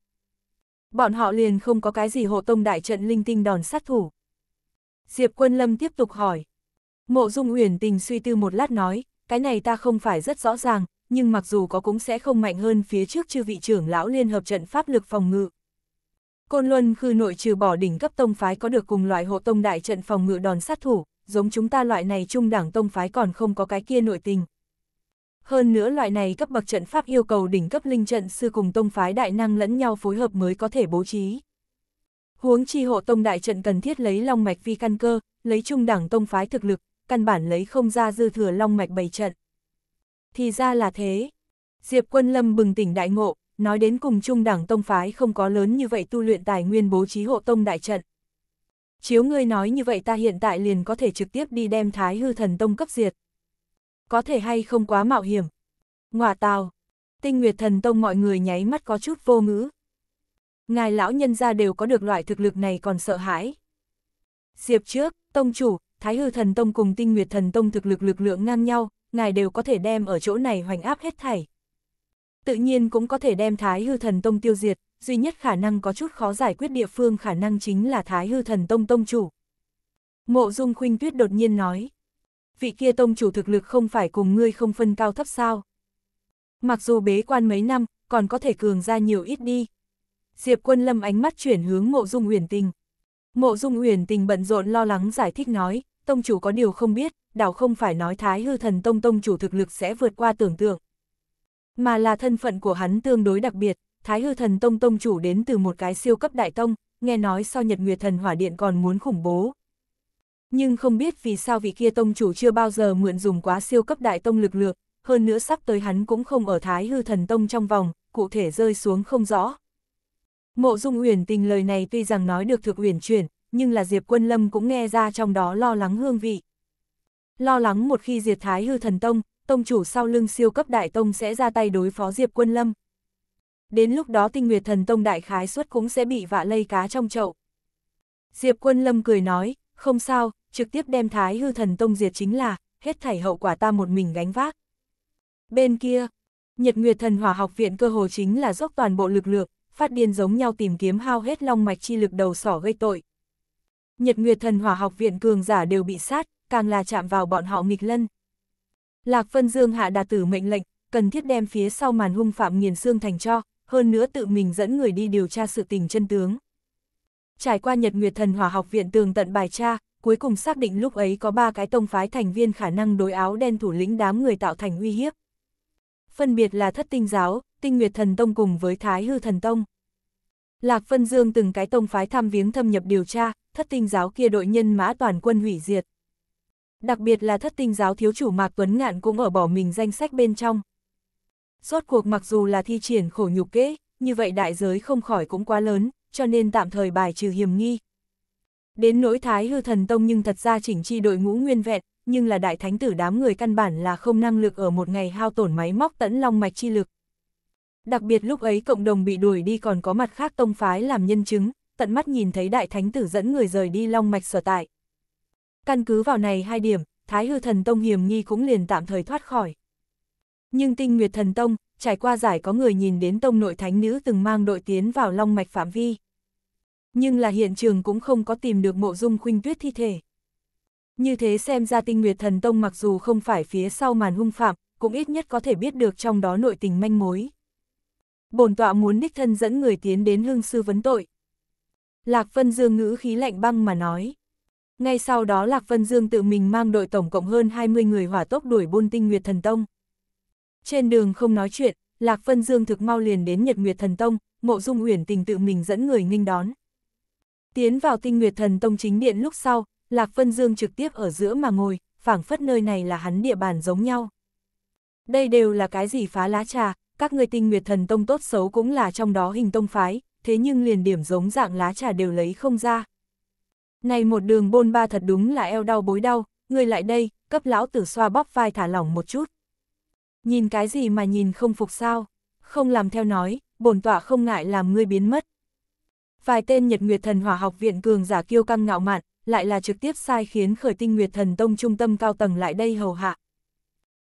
Bọn họ liền không có cái gì hộ tông đại trận linh tinh đòn sát thủ. Diệp Quân Lâm tiếp tục hỏi. Mộ Dung Uyển Tình suy tư một lát nói, cái này ta không phải rất rõ ràng, nhưng mặc dù có cũng sẽ không mạnh hơn phía trước chư vị trưởng lão liên hợp trận pháp lực phòng ngự. Côn Luân khư nội trừ bỏ đỉnh cấp tông phái có được cùng loại hộ tông đại trận phòng ngự đòn sát thủ, giống chúng ta loại này trung đảng tông phái còn không có cái kia nội tình. Hơn nữa loại này cấp bậc trận pháp yêu cầu đỉnh cấp linh trận sư cùng tông phái đại năng lẫn nhau phối hợp mới có thể bố trí. Huống chi hộ tông đại trận cần thiết lấy long mạch vi căn cơ, lấy trung đẳng tông phái thực lực, căn bản lấy không ra dư thừa long mạch bày trận. Thì ra là thế. Diệp Quân Lâm bừng tỉnh đại ngộ, nói đến cùng trung đẳng tông phái không có lớn như vậy tu luyện tài nguyên bố trí hộ tông đại trận chiếu ngươi nói như vậy ta hiện tại liền có thể trực tiếp đi đem thái hư thần tông cấp diệt. Có thể hay không quá mạo hiểm. Ngoà tào, tinh nguyệt thần tông mọi người nháy mắt có chút vô ngữ. Ngài lão nhân ra đều có được loại thực lực này còn sợ hãi. Diệp trước, tông chủ, thái hư thần tông cùng tinh nguyệt thần tông thực lực lực lượng ngang nhau, ngài đều có thể đem ở chỗ này hoành áp hết thảy. Tự nhiên cũng có thể đem thái hư thần tông tiêu diệt, duy nhất khả năng có chút khó giải quyết địa phương khả năng chính là Thái Hư Thần Tông Tông Chủ. Mộ Dung Khuynh Tuyết đột nhiên nói, vị kia Tông Chủ thực lực không phải cùng ngươi không phân cao thấp sao. Mặc dù bế quan mấy năm, còn có thể cường ra nhiều ít đi. Diệp Quân Lâm ánh mắt chuyển hướng Mộ Dung Uyển Tình. Mộ Dung Uyển Tình bận rộn lo lắng giải thích nói, Tông Chủ có điều không biết, đảo không phải nói Thái Hư Thần Tông Tông Chủ thực lực sẽ vượt qua tưởng tượng. Mà là thân phận của hắn tương đối đặc biệt, Thái hư thần tông tông chủ đến từ một cái siêu cấp đại tông, nghe nói sau nhật nguyệt thần hỏa điện còn muốn khủng bố. Nhưng không biết vì sao vị kia tông chủ chưa bao giờ mượn dùng quá siêu cấp đại tông lực lượng, hơn nữa sắp tới hắn cũng không ở thái hư thần tông trong vòng, cụ thể rơi xuống không rõ. Mộ dung uyển tình lời này tuy rằng nói được thực uyển chuyển, nhưng là Diệp Quân Lâm cũng nghe ra trong đó lo lắng hương vị. Lo lắng một khi diệt thái hư thần tông, tông chủ sau lưng siêu cấp đại tông sẽ ra tay đối phó Diệp Quân Lâm đến lúc đó tinh nguyệt thần tông đại khái suất cũng sẽ bị vạ lây cá trong chậu. Diệp quân lâm cười nói, không sao, trực tiếp đem thái hư thần tông diệt chính là, hết thảy hậu quả ta một mình gánh vác. Bên kia, Nhật Nguyệt Thần Hỏa Học Viện cơ hồ chính là dốc toàn bộ lực lượng, phát điên giống nhau tìm kiếm hao hết long mạch chi lực đầu sỏ gây tội. Nhật Nguyệt Thần Hỏa Học Viện cường giả đều bị sát, càng là chạm vào bọn họ nghịch lân. Lạc Vân Dương hạ đà tử mệnh lệnh, cần thiết đem phía sau màn hung phạm nghiền xương thành cho, hơn nữa tự mình dẫn người đi điều tra sự tình chân tướng. Trải qua Nhật Nguyệt Thần Hỏa Học Viện tường tận bài tra, cuối cùng xác định lúc ấy có ba cái tông phái thành viên khả năng đối áo đen thủ lĩnh đám người tạo thành uy hiếp. Phân biệt là Thất Tinh Giáo, Tinh Nguyệt Thần Tông cùng với Thái Hư Thần Tông. Lạc Vân Dương từng cái tông phái tham viếng thâm nhập điều tra, Thất Tinh Giáo kia đội nhân mã toàn quân hủy diệt. Đặc biệt là Thất Tinh Giáo thiếu chủ Mạc Tuấn Ngạn cũng ở bỏ mình danh sách bên trong. Rốt cuộc mặc dù là thi triển khổ nhục kế, như vậy đại giới không khỏi cũng quá lớn, cho nên tạm thời bài trừ hiểm nghi. Đến nỗi thái hư thần tông nhưng thật ra chỉnh chi đội ngũ nguyên vẹn, nhưng là đại thánh tử đám người căn bản là không năng lực ở một ngày hao tổn máy móc tẫn long mạch chi lực. Đặc biệt lúc ấy cộng đồng bị đuổi đi còn có mặt khác tông phái làm nhân chứng, tận mắt nhìn thấy đại thánh tử dẫn người rời đi long mạch sở tại. Căn cứ vào này hai điểm, thái hư thần tông hiểm nghi cũng liền tạm thời thoát khỏi. Nhưng tinh nguyệt thần tông, trải qua giải có người nhìn đến tông nội thánh nữ từng mang đội tiến vào long mạch phạm vi. Nhưng là hiện trường cũng không có tìm được mộ dung khuynh tuyết thi thể. Như thế xem ra tinh nguyệt thần tông mặc dù không phải phía sau màn hung phạm, cũng ít nhất có thể biết được trong đó nội tình manh mối. Bổn tọa muốn đích thân dẫn người tiến đến hương sư vấn tội. Lạc Vân Dương ngữ khí lạnh băng mà nói. Ngay sau đó Lạc Vân Dương tự mình mang đội tổng cộng hơn 20 người hỏa tốc đuổi buôn tinh nguyệt thần tông. Trên đường không nói chuyện, Lạc Vân Dương thực mau liền đến Nhật Nguyệt Thần Tông, Mộ Dung Uyển Tình tự mình dẫn người nghênh đón. Tiến vào Tinh Nguyệt Thần Tông chính điện lúc sau, Lạc Vân Dương trực tiếp ở giữa mà ngồi, phảng phất nơi này là hắn địa bàn giống nhau. Đây đều là cái gì phá lá trà, các người Tinh Nguyệt Thần Tông tốt xấu cũng là trong đó hình tông phái, thế nhưng liền điểm giống dạng lá trà đều lấy không ra. Này một đường bôn ba thật đúng là eo đau bối đau, người lại đây, cấp lão tử xoa bóp vai thả lỏng một chút. Nhìn cái gì mà nhìn không phục sao? Không làm theo nói, bổn tọa không ngại làm ngươi biến mất. Vài tên Nhật Nguyệt Thần Hỏa Học viện cường giả kiêu căng ngạo mạn, lại là trực tiếp sai khiến khởi tinh Nguyệt Thần Tông trung tâm cao tầng lại đây hầu hạ.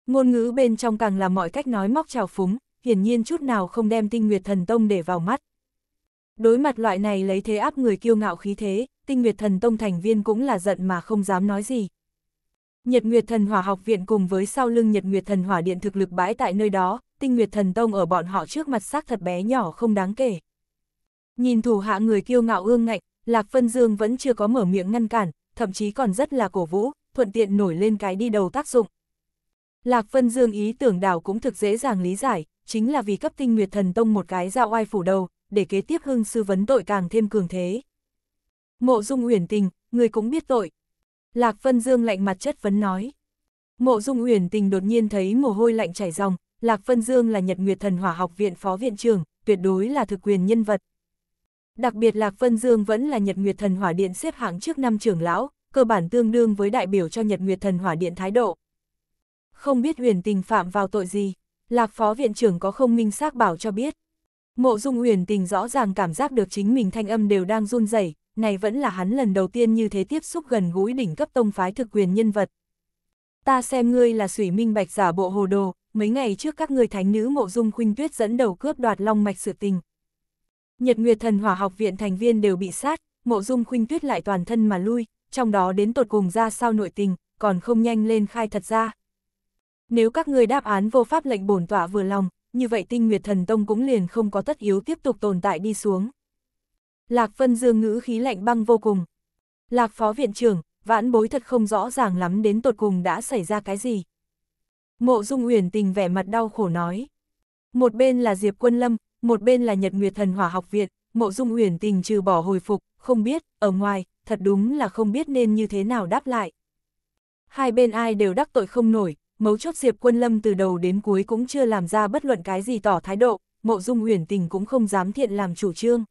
Ngôn ngữ bên trong càng là mọi cách nói móc trào phúng, hiển nhiên chút nào không đem tinh Nguyệt Thần Tông để vào mắt. Đối mặt loại này lấy thế áp người kiêu ngạo khí thế, tinh Nguyệt Thần Tông thành viên cũng là giận mà không dám nói gì, Nhật Nguyệt Thần Hỏa Học Viện cùng với sau lưng Nhật Nguyệt Thần Hỏa Điện thực lực bãi tại nơi đó, Tinh Nguyệt Thần Tông ở bọn họ trước mặt xác thật bé nhỏ không đáng kể. Nhìn thủ hạ người kiêu ngạo ương ngạnh, Lạc Phân Dương vẫn chưa có mở miệng ngăn cản, thậm chí còn rất là cổ vũ, thuận tiện nổi lên cái đi đầu tác dụng. Lạc Phân Dương ý tưởng đảo cũng thực dễ dàng lý giải, chính là vì cấp Tinh Nguyệt Thần Tông một cái dao oai phủ đầu, để kế tiếp hưng sư vấn tội càng thêm cường thế. Mộ Dung Uyển Tình, người cũng biết tội, Lạc Vân Dương lạnh mặt chất vấn nói. Mộ Dung Uyển Tình đột nhiên thấy mồ hôi lạnh chảy ròng, Lạc Vân Dương là Nhật Nguyệt Thần Hỏa Học viện phó viện trưởng, tuyệt đối là thực quyền nhân vật. Đặc biệt Lạc Vân Dương vẫn là Nhật Nguyệt Thần Hỏa Điện xếp hạng trước năm trưởng lão, cơ bản tương đương với đại biểu cho Nhật Nguyệt Thần Hỏa Điện thái độ. Không biết Uyển Tình phạm vào tội gì, Lạc phó viện trưởng có không minh xác bảo cho biết. Mộ Dung Uyển Tình rõ ràng cảm giác được chính mình thanh âm đều đang run rẩy, này vẫn là hắn lần đầu tiên như thế tiếp xúc gần gũi đỉnh cấp tông phái thực quyền nhân vật. Ta xem ngươi là sủy minh bạch giả bộ hồ đồ, mấy ngày trước các ngươi thánh nữ mộ dung khuynh tuyết dẫn đầu cướp đoạt long mạch sự tình. Nhật Nguyệt Thần Hỏa học viện thành viên đều bị sát, mộ dung khuynh tuyết lại toàn thân mà lui, trong đó đến tột cùng ra sao nội tình, còn không nhanh lên khai thật ra. Nếu các ngươi đáp án vô pháp lệnh bổn tọa vừa lòng, như vậy tinh Nguyệt Thần Tông cũng liền không có tất yếu tiếp tục tồn tại đi xuống. Lạc Vân Dương ngữ khí lạnh băng vô cùng. Lạc phó viện trưởng, vãn bối thật không rõ ràng lắm đến tột cùng đã xảy ra cái gì. Mộ Dung Uyển tình vẻ mặt đau khổ nói. Một bên là Diệp Quân Lâm, một bên là Nhật Nguyệt Thần Hỏa Học Viện, Mộ Dung Uyển tình trừ bỏ hồi phục, không biết, ở ngoài, thật đúng là không biết nên như thế nào đáp lại. Hai bên ai đều đắc tội không nổi, mấu chốt Diệp Quân Lâm từ đầu đến cuối cũng chưa làm ra bất luận cái gì tỏ thái độ, Mộ Dung Uyển tình cũng không dám thiện làm chủ trương.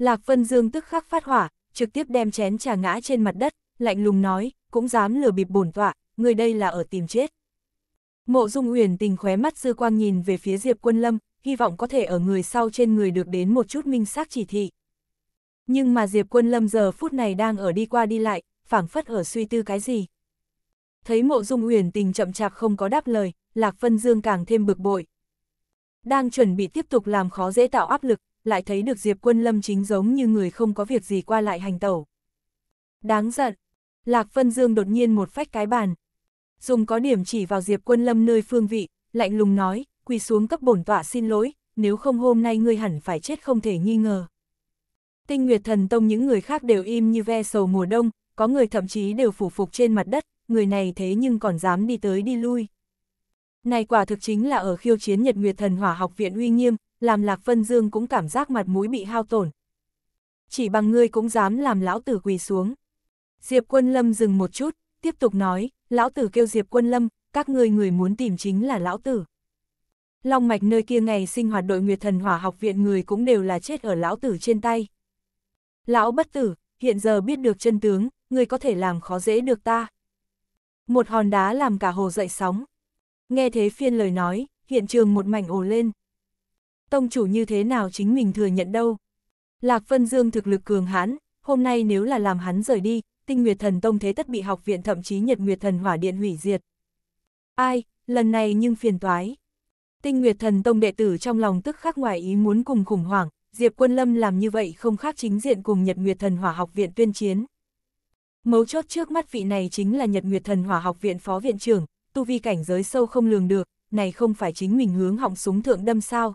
Lạc Vân Dương tức khắc phát hỏa, trực tiếp đem chén trà ngã trên mặt đất, lạnh lùng nói, cũng dám lừa bịp bổn tọa, người đây là ở tìm chết. Mộ Dung Uyển tình khóe mắt dư quang nhìn về phía Diệp Quân Lâm, hy vọng có thể ở người sau trên người được đến một chút minh xác chỉ thị. Nhưng mà Diệp Quân Lâm giờ phút này đang ở đi qua đi lại, phảng phất ở suy tư cái gì. Thấy Mộ Dung Uyển tình chậm chạp không có đáp lời, Lạc Vân Dương càng thêm bực bội. Đang chuẩn bị tiếp tục làm khó dễ tạo áp lực, lại thấy được Diệp Quân Lâm chính giống như người không có việc gì qua lại hành tẩu. Đáng giận, Lạc Vân Dương đột nhiên một phách cái bàn. Dùng có điểm chỉ vào Diệp Quân Lâm nơi phương vị, lạnh lùng nói, quỳ xuống cấp bổn tọa xin lỗi, nếu không hôm nay ngươi hẳn phải chết không thể nghi ngờ. Tinh Nguyệt Thần Tông những người khác đều im như ve sầu mùa đông, có người thậm chí đều phủ phục trên mặt đất, người này thế nhưng còn dám đi tới đi lui. Này quả thực chính là ở khiêu chiến Nhật Nguyệt Thần Hỏa học viện uy nghiêm, làm Lạc Vân Dương cũng cảm giác mặt mũi bị hao tổn. Chỉ bằng ngươi cũng dám làm lão tử quỳ xuống. Diệp Quân Lâm dừng một chút, tiếp tục nói, lão tử kêu Diệp Quân Lâm, các ngươi người muốn tìm chính là lão tử. Long mạch nơi kia ngày sinh hoạt đội Nguyệt Thần Hỏa học viện người cũng đều là chết ở lão tử trên tay. Lão bất tử, hiện giờ biết được chân tướng, người có thể làm khó dễ được ta. Một hòn đá làm cả hồ dậy sóng. Nghe thế phiên lời nói, hiện trường một mảnh ồ lên tông chủ như thế nào chính mình thừa nhận đâu. Lạc Vân Dương thực lực cường hãn, hôm nay nếu là làm hắn rời đi, tinh nguyệt thần tông thế tất bị học viện thậm chí nhật nguyệt thần hỏa điện hủy diệt. Ai, lần này nhưng phiền toái. Tinh nguyệt thần tông đệ tử trong lòng tức khắc ngoài ý muốn cùng khủng hoảng, Diệp Quân Lâm làm như vậy không khác chính diện cùng nhật nguyệt thần hỏa học viện tuyên chiến. Mấu chốt trước mắt vị này chính là nhật nguyệt thần hỏa học viện phó viện trưởng, tu vi cảnh giới sâu không lường được, này không phải chính mình hướng họng súng thượng đâm sao.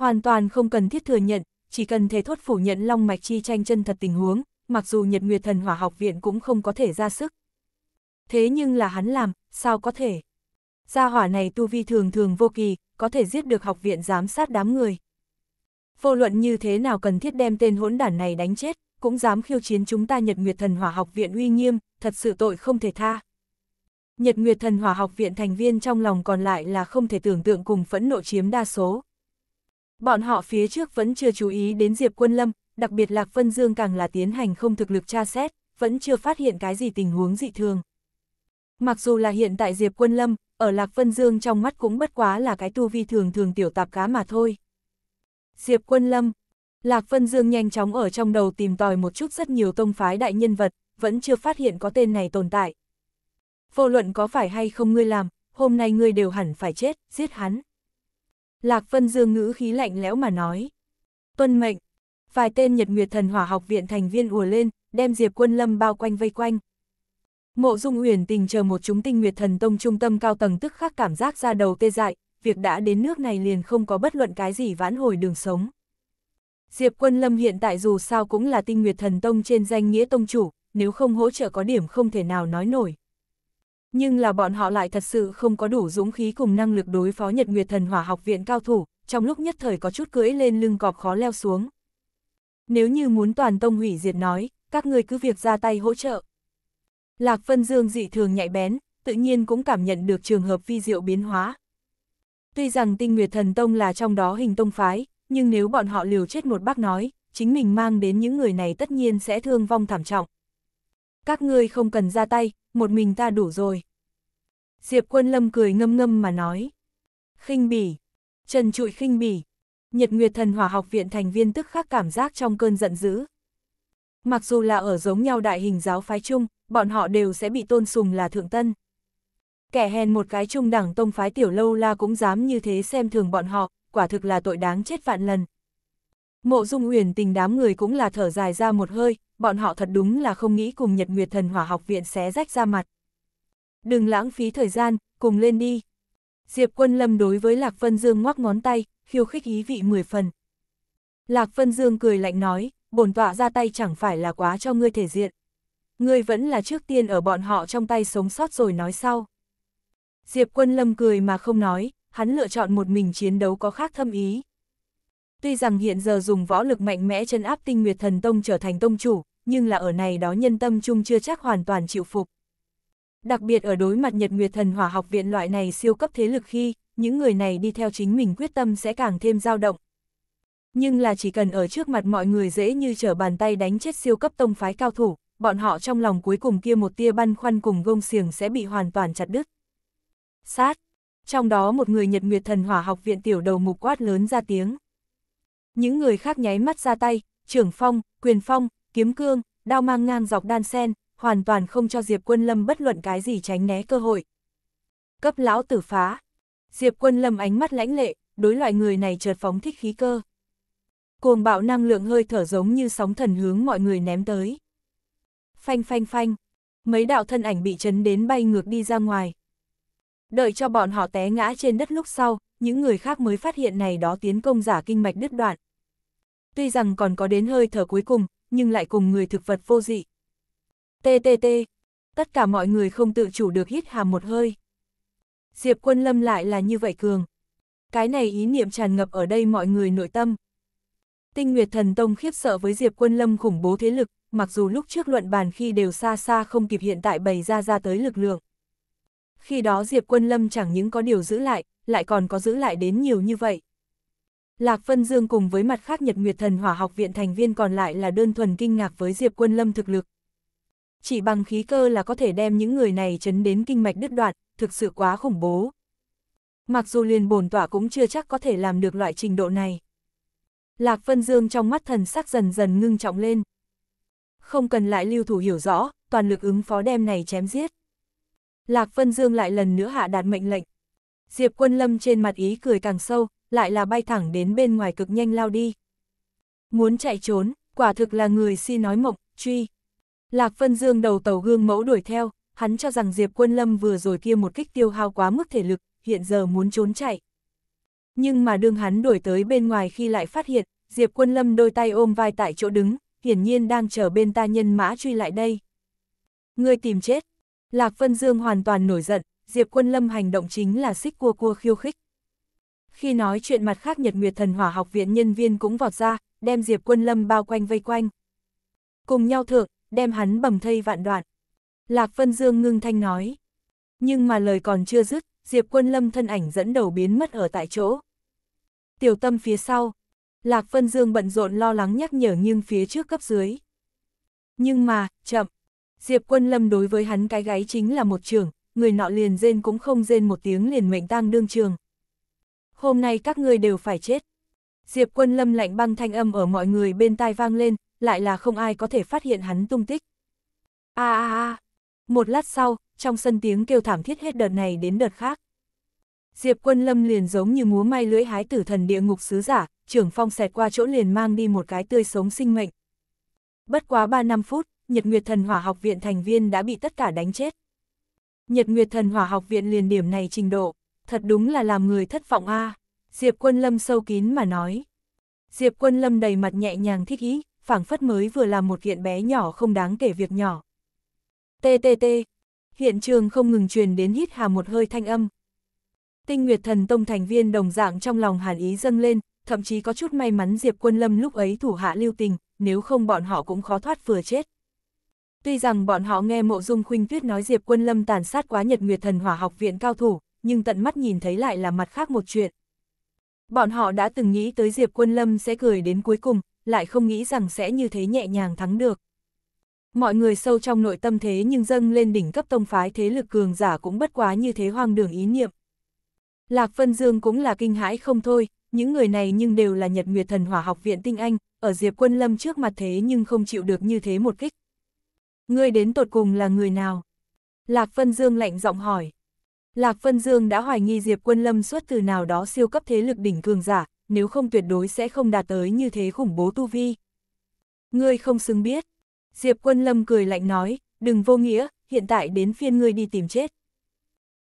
Hoàn toàn không cần thiết thừa nhận, chỉ cần thể thốt phủ nhận long mạch chi tranh chân thật tình huống, mặc dù Nhật Nguyệt Thần Hỏa Học Viện cũng không có thể ra sức. Thế nhưng là hắn làm, sao có thể? Gia hỏa này tu vi thường thường vô kỳ, có thể giết được học viện giám sát đám người. Vô luận như thế nào cần thiết đem tên hỗn đản này đánh chết, cũng dám khiêu chiến chúng ta Nhật Nguyệt Thần Hỏa Học Viện uy nghiêm, thật sự tội không thể tha. Nhật Nguyệt Thần Hỏa Học Viện thành viên trong lòng còn lại là không thể tưởng tượng cùng phẫn nộ chiếm đa số. Bọn họ phía trước vẫn chưa chú ý đến Diệp Quân Lâm, đặc biệt Lạc Vân Dương càng là tiến hành không thực lực tra xét, vẫn chưa phát hiện cái gì tình huống dị thường. Mặc dù là hiện tại Diệp Quân Lâm, ở Lạc Vân Dương trong mắt cũng bất quá là cái tu vi thường thường tiểu tạp cá mà thôi. Diệp Quân Lâm Lạc Vân Dương nhanh chóng ở trong đầu tìm tòi một chút rất nhiều tông phái đại nhân vật, vẫn chưa phát hiện có tên này tồn tại. Vô luận có phải hay không ngươi làm, hôm nay ngươi đều hẳn phải chết, giết hắn. Lạc Vân Dương ngữ khí lạnh lẽo mà nói. Tuân mệnh, vài tên Nhật Nguyệt Thần Hỏa học viện thành viên ùa lên, đem Diệp Quân Lâm bao quanh vây quanh. Mộ Dung Uyển tình chờ một chúng tinh Nguyệt Thần Tông trung tâm cao tầng tức khắc cảm giác ra đầu tê dại, việc đã đến nước này liền không có bất luận cái gì vãn hồi đường sống. Diệp Quân Lâm hiện tại dù sao cũng là tinh Nguyệt Thần Tông trên danh nghĩa tông chủ, nếu không hỗ trợ có điểm không thể nào nói nổi. Nhưng là bọn họ lại thật sự không có đủ dũng khí cùng năng lực đối phó Nhật Nguyệt Thần Hỏa Học Viện cao thủ, trong lúc nhất thời có chút cưỡi lên lưng cọp khó leo xuống. Nếu như muốn toàn tông hủy diệt nói, các người cứ việc ra tay hỗ trợ. Lạc Vân Dương dị thường nhạy bén, tự nhiên cũng cảm nhận được trường hợp vi diệu biến hóa. Tuy rằng tinh nguyệt thần tông là trong đó hình tông phái, nhưng nếu bọn họ liều chết một bác nói, chính mình mang đến những người này tất nhiên sẽ thương vong thảm trọng. Các ngươi không cần ra tay, một mình ta đủ rồi. Diệp quân lâm cười ngâm ngâm mà nói. khinh bỉ, trần trụi khinh bỉ, nhật nguyệt thần hỏa học viện thành viên tức khắc cảm giác trong cơn giận dữ. Mặc dù là ở giống nhau đại hình giáo phái chung, bọn họ đều sẽ bị tôn sùng là thượng tân. Kẻ hèn một cái trung đẳng tông phái tiểu lâu la cũng dám như thế xem thường bọn họ, quả thực là tội đáng chết vạn lần, Mộ Dung Uyển tình đám người cũng là thở dài ra một hơi, bọn họ thật đúng là không nghĩ cùng Nhật Nguyệt Thần Hỏa Học Viện xé rách ra mặt. Đừng lãng phí thời gian, cùng lên đi. Diệp Quân Lâm đối với Lạc Vân Dương ngoắc ngón tay, khiêu khích ý vị mười phần. Lạc Vân Dương cười lạnh nói, bổn tọa ra tay chẳng phải là quá cho ngươi thể diện. Ngươi vẫn là trước tiên ở bọn họ trong tay sống sót rồi nói sau. Diệp Quân Lâm cười mà không nói, hắn lựa chọn một mình chiến đấu có khác thâm ý. Tuy rằng hiện giờ dùng võ lực mạnh mẽ chân áp tinh nguyệt thần tông trở thành tông chủ, nhưng là ở này đó nhân tâm chung chưa chắc hoàn toàn chịu phục. Đặc biệt ở đối mặt Nhật Nguyệt Thần Hỏa Học Viện loại này siêu cấp thế lực khi, những người này đi theo chính mình quyết tâm sẽ càng thêm dao động. Nhưng là chỉ cần ở trước mặt mọi người dễ như trở bàn tay đánh chết siêu cấp tông phái cao thủ, bọn họ trong lòng cuối cùng kia một tia băn khoăn cùng gông xiềng sẽ bị hoàn toàn chặt đứt. Sát! Trong đó một người Nhật Nguyệt Thần Hỏa Học Viện tiểu đầu mục quát lớn ra tiếng. Những người khác nháy mắt ra tay, trưởng phong, quyền phong, kiếm cương, đao mang ngang dọc đan sen, hoàn toàn không cho Diệp Quân Lâm bất luận cái gì tránh né cơ hội. Cấp lão tử phá. Diệp Quân Lâm ánh mắt lãnh lệ, đối loại người này chợt phóng thích khí cơ. Cuồng bạo năng lượng hơi thở giống như sóng thần hướng mọi người ném tới. Phanh phanh phanh, mấy đạo thân ảnh bị chấn đến bay ngược đi ra ngoài. Đợi cho bọn họ té ngã trên đất lúc sau, những người khác mới phát hiện này đó tiến công giả kinh mạch đứt đoạn. Tuy rằng còn có đến hơi thở cuối cùng, nhưng lại cùng người thực vật vô dị. TTT, tất cả mọi người không tự chủ được hít hà một hơi. Diệp quân lâm lại là như vậy cường. Cái này ý niệm tràn ngập ở đây mọi người nội tâm. Tinh Nguyệt Thần Tông khiếp sợ với Diệp Quân Lâm khủng bố thế lực, mặc dù lúc trước luận bàn khi đều xa xa không kịp hiện tại bày ra ra tới lực lượng. Khi đó Diệp Quân Lâm chẳng những có điều giữ lại, lại còn có giữ lại đến nhiều như vậy. Lạc Vân Dương cùng với mặt khác Nhật Nguyệt Thần Hỏa Học Viện thành viên còn lại là đơn thuần kinh ngạc với Diệp Quân Lâm thực lực. Chỉ bằng khí cơ là có thể đem những người này chấn đến kinh mạch đứt đoạn, thực sự quá khủng bố. Mặc dù liền bồn tỏa cũng chưa chắc có thể làm được loại trình độ này. Lạc Vân Dương trong mắt thần sắc dần dần ngưng trọng lên. Không cần lại lưu thủ hiểu rõ, toàn lực ứng phó đem này chém giết. Lạc Vân Dương lại lần nữa hạ đạt mệnh lệnh. Diệp Quân Lâm trên mặt ý cười càng sâu, lại là bay thẳng đến bên ngoài cực nhanh lao đi. Muốn chạy trốn, quả thực là người si nói mộng, truy. Lạc Vân Dương đầu tàu gương mẫu đuổi theo, hắn cho rằng Diệp Quân Lâm vừa rồi kia một kích tiêu hao quá mức thể lực, hiện giờ muốn trốn chạy. Nhưng mà đương hắn đuổi tới bên ngoài khi lại phát hiện, Diệp Quân Lâm đôi tay ôm vai tại chỗ đứng, hiển nhiên đang chờ bên ta nhân mã truy lại đây. người tìm chết. Lạc Vân Dương hoàn toàn nổi giận, Diệp Quân Lâm hành động chính là xích cua cua khiêu khích. Khi nói chuyện mặt khác Nhật Nguyệt Thần Hỏa học viện nhân viên cũng vọt ra, đem Diệp Quân Lâm bao quanh vây quanh. Cùng nhau thượng, đem hắn bầm thây vạn đoạn. Lạc Vân Dương ngưng thanh nói. Nhưng mà lời còn chưa dứt, Diệp Quân Lâm thân ảnh dẫn đầu biến mất ở tại chỗ. Tiểu tâm phía sau, Lạc Vân Dương bận rộn lo lắng nhắc nhở nhưng phía trước cấp dưới. Nhưng mà, chậm, Diệp Quân Lâm đối với hắn cái gáy chính là một trường, người nọ liền rên cũng không rên một tiếng liền mệnh tang đương trường. Hôm nay các ngươi đều phải chết. Diệp quân lâm lạnh băng thanh âm ở mọi người bên tai vang lên, lại là không ai có thể phát hiện hắn tung tích. a a a một lát sau, trong sân tiếng kêu thảm thiết hết đợt này đến đợt khác. Diệp quân lâm liền giống như múa may lưỡi hái tử thần địa ngục sứ giả, trưởng phong xẹt qua chỗ liền mang đi một cái tươi sống sinh mệnh. Bất quá 3 năm phút, Nhật Nguyệt Thần Hỏa Học Viện thành viên đã bị tất cả đánh chết. Nhật Nguyệt Thần Hỏa Học Viện liền điểm này trình độ, thật đúng là làm người thất vọng a à. Diệp Quân Lâm sâu kín mà nói. Diệp Quân Lâm đầy mặt nhẹ nhàng thích ý, phảng phất mới vừa làm một kiện bé nhỏ không đáng kể việc nhỏ. TTT, hiện trường không ngừng truyền đến hít hà một hơi thanh âm. Tinh Nguyệt Thần Tông thành viên đồng dạng trong lòng hàn ý dâng lên, thậm chí có chút may mắn Diệp Quân Lâm lúc ấy thủ hạ lưu tình, nếu không bọn họ cũng khó thoát vừa chết. Tuy rằng bọn họ nghe mộ dung khuynh tuyết nói Diệp Quân Lâm tàn sát quá nhật nguyệt thần hỏa học viện cao thủ, nhưng tận mắt nhìn thấy lại là mặt khác một chuyện. Bọn họ đã từng nghĩ tới Diệp Quân Lâm sẽ cười đến cuối cùng, lại không nghĩ rằng sẽ như thế nhẹ nhàng thắng được. Mọi người sâu trong nội tâm thế nhưng dâng lên đỉnh cấp tông phái thế lực cường giả cũng bất quá như thế hoang đường ý niệm. Lạc Vân Dương cũng là kinh hãi không thôi, những người này nhưng đều là Nhật Nguyệt Thần Hỏa Học Viện Tinh Anh, ở Diệp Quân Lâm trước mặt thế nhưng không chịu được như thế một kích. Ngươi đến tột cùng là người nào? Lạc Vân Dương lạnh giọng hỏi. Lạc Vân Dương đã hoài nghi Diệp Quân Lâm xuất từ nào đó siêu cấp thế lực đỉnh cường giả, nếu không tuyệt đối sẽ không đạt tới như thế khủng bố tu vi. Ngươi không xứng biết. Diệp Quân Lâm cười lạnh nói, đừng vô nghĩa, hiện tại đến phiên ngươi đi tìm chết.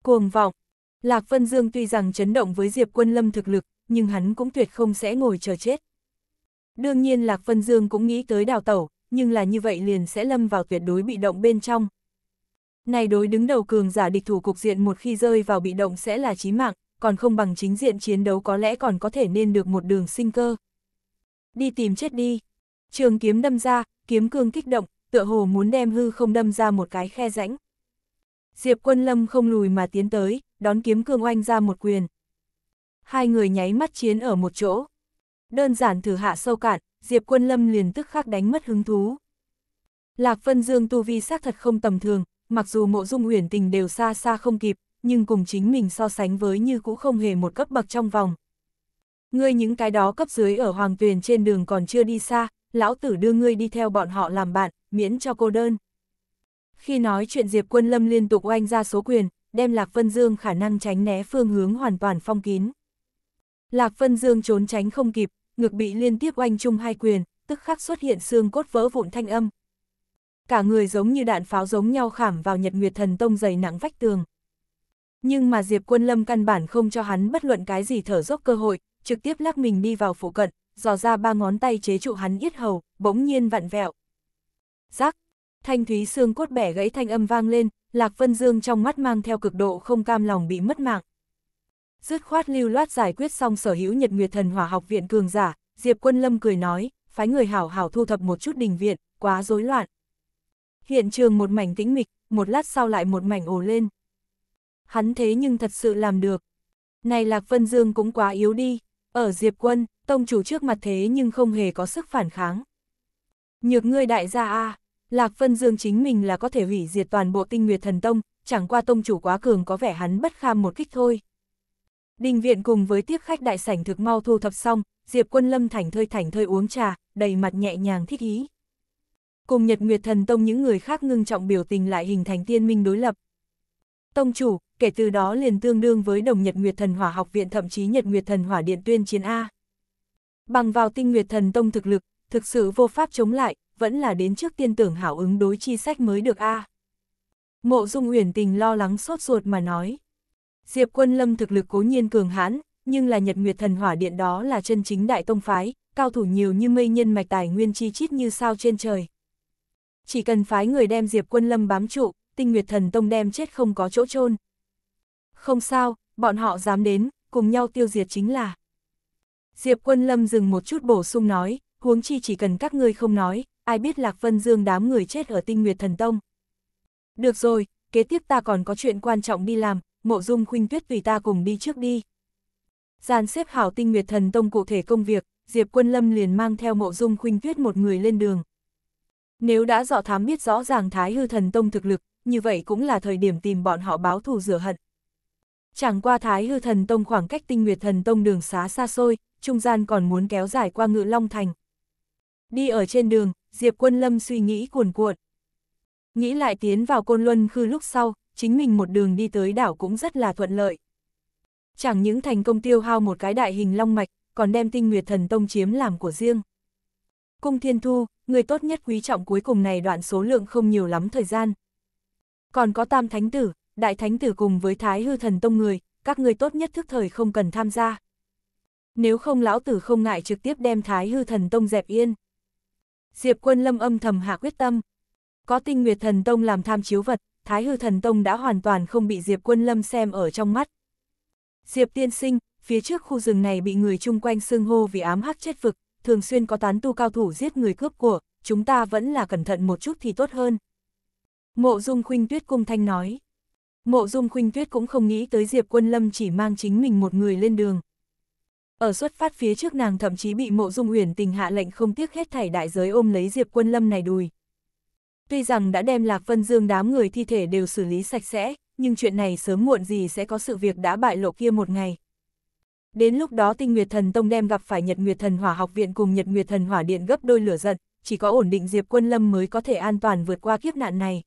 Cuồng vọng. Lạc Vân Dương tuy rằng chấn động với Diệp Quân Lâm thực lực, nhưng hắn cũng tuyệt không sẽ ngồi chờ chết. Đương nhiên Lạc Vân Dương cũng nghĩ tới đào tẩu, nhưng là như vậy liền sẽ lâm vào tuyệt đối bị động bên trong. Này đối đứng đầu cường giả địch thủ cục diện một khi rơi vào bị động sẽ là chí mạng, còn không bằng chính diện chiến đấu có lẽ còn có thể nên được một đường sinh cơ. Đi tìm chết đi. Trường kiếm đâm ra, kiếm cương kích động, tựa hồ muốn đem hư không đâm ra một cái khe rãnh. Diệp quân lâm không lùi mà tiến tới, đón kiếm cương oanh ra một quyền. Hai người nháy mắt chiến ở một chỗ. Đơn giản thử hạ sâu cạn, Diệp Quân Lâm liền tức khắc đánh mất hứng thú. Lạc Vân Dương tu vi xác thật không tầm thường, mặc dù mộ dung uyển tình đều xa xa không kịp, nhưng cùng chính mình so sánh với như cũ không hề một cấp bậc trong vòng. Ngươi những cái đó cấp dưới ở hoàng tuyền trên đường còn chưa đi xa, lão tử đưa ngươi đi theo bọn họ làm bạn, miễn cho cô đơn. Khi nói chuyện Diệp Quân Lâm liên tục oanh ra số quyền, đem Lạc Vân Dương khả năng tránh né phương hướng hoàn toàn phong kín. Lạc Vân Dương trốn tránh không kịp, ngược bị liên tiếp oanh chung hai quyền, tức khắc xuất hiện xương cốt vỡ vụn thanh âm. Cả người giống như đạn pháo giống nhau khảm vào Nhật Nguyệt Thần Tông dày nặng vách tường. Nhưng mà Diệp Quân Lâm căn bản không cho hắn bất luận cái gì thở dốc cơ hội, trực tiếp lắc mình đi vào phụ cận, dò ra ba ngón tay chế trụ hắn yết hầu, bỗng nhiên vặn vẹo. rắc thanh thúy xương cốt bẻ gãy thanh âm vang lên, Lạc Vân Dương trong mắt mang theo cực độ không cam lòng bị mất mạng dứt khoát lưu loát giải quyết xong sở hữu Nhật Nguyệt Thần Hỏa Học viện cường giả, Diệp Quân Lâm cười nói, phái người hảo hảo thu thập một chút đình viện, quá rối loạn. Hiện trường một mảnh tĩnh mịch, một lát sau lại một mảnh ồ lên. Hắn thế nhưng thật sự làm được. Này Lạc Vân Dương cũng quá yếu đi, ở Diệp Quân, tông chủ trước mặt thế nhưng không hề có sức phản kháng. Nhược ngươi đại gia a, Lạc Vân Dương chính mình là có thể hủy diệt toàn bộ Tinh Nguyệt Thần Tông, chẳng qua tông chủ quá cường có vẻ hắn bất kham một kích thôi. Đình viện cùng với tiếp khách đại sảnh thực mau thu thập xong, Diệp Quân Lâm thảnh thơi thảnh thơi uống trà, đầy mặt nhẹ nhàng thích ý. Cùng Nhật Nguyệt Thần Tông những người khác ngưng trọng biểu tình lại hình thành tiên minh đối lập. Tông chủ, kể từ đó liền tương đương với đồng Nhật Nguyệt Thần Hỏa Học Viện thậm chí Nhật Nguyệt Thần Hỏa Điện tuyên chiến A. Bằng vào tinh Nguyệt Thần Tông thực lực, thực sự vô pháp chống lại, vẫn là đến trước tiên tưởng hảo ứng đối chi sách mới được A. Mộ Dung Uyển Tình lo lắng sốt ruột mà nói. Diệp Quân Lâm thực lực cố nhiên cường hãn, nhưng là Nhật Nguyệt Thần Hỏa Điện đó là chân chính đại tông phái, cao thủ nhiều như mây nhân mạch tài nguyên chi chít như sao trên trời. Chỉ cần phái người đem Diệp Quân Lâm bám trụ, Tinh Nguyệt Thần Tông đem chết không có chỗ chôn. Không sao, bọn họ dám đến, cùng nhau tiêu diệt chính là. Diệp Quân Lâm dừng một chút bổ sung nói, huống chi chỉ cần các ngươi không nói, ai biết Lạc Vân Dương đám người chết ở Tinh Nguyệt Thần Tông. Được rồi, kế tiếp ta còn có chuyện quan trọng đi làm, mộ dung khuynh tuyết tùy ta cùng đi trước đi. Giàn xếp hảo tinh nguyệt thần tông cụ thể công việc, Diệp Quân Lâm liền mang theo mộ dung khuynh tuyết một người lên đường. Nếu đã dọ thám biết rõ ràng thái hư thần tông thực lực, như vậy cũng là thời điểm tìm bọn họ báo thù rửa hận. Chẳng qua thái hư thần tông khoảng cách tinh nguyệt thần tông đường xá xa xôi, trung gian còn muốn kéo dài qua ngự long thành. Đi ở trên đường, Diệp Quân Lâm suy nghĩ cuồn cuộn. Nghĩ lại tiến vào côn luân khư lúc sau, chính mình một đường đi tới đảo cũng rất là thuận lợi. Chẳng những thành công tiêu hao một cái đại hình long mạch, còn đem tinh nguyệt thần tông chiếm làm của riêng. Cung Thiên Thu, người tốt nhất quý trọng cuối cùng này đoạn số lượng không nhiều lắm thời gian. Còn có Tam Thánh Tử, Đại Thánh Tử cùng với Thái Hư Thần Tông người, các người tốt nhất thức thời không cần tham gia. Nếu không lão tử không ngại trực tiếp đem Thái Hư Thần Tông dẹp yên. Diệp quân lâm âm thầm hạ quyết tâm. Có tinh nguyệt thần tông làm tham chiếu vật, Thái Hư Thần Tông đã hoàn toàn không bị Diệp Quân Lâm xem ở trong mắt. Diệp Tiên Sinh, phía trước khu rừng này bị người chung quanh xưng hô vì ám hắc chết vực, thường xuyên có tán tu cao thủ giết người cướp của, chúng ta vẫn là cẩn thận một chút thì tốt hơn. Mộ Dung Khuynh Tuyết cung thanh nói. Mộ Dung Khuynh Tuyết cũng không nghĩ tới Diệp Quân Lâm chỉ mang chính mình một người lên đường. Ở xuất phát phía trước nàng thậm chí bị Mộ Dung Uyển Tình hạ lệnh không tiếc hết thảy đại giới ôm lấy Diệp Quân Lâm này đùi. Tuy rằng đã đem Lạc Vân Dương đám người thi thể đều xử lý sạch sẽ, nhưng chuyện này sớm muộn gì sẽ có sự việc đã bại lộ kia một ngày. Đến lúc đó tinh Nguyệt Thần Tông đem gặp phải Nhật Nguyệt Thần Hỏa Học Viện cùng Nhật Nguyệt Thần Hỏa Điện gấp đôi lửa giận, chỉ có ổn định Diệp Quân Lâm mới có thể an toàn vượt qua kiếp nạn này.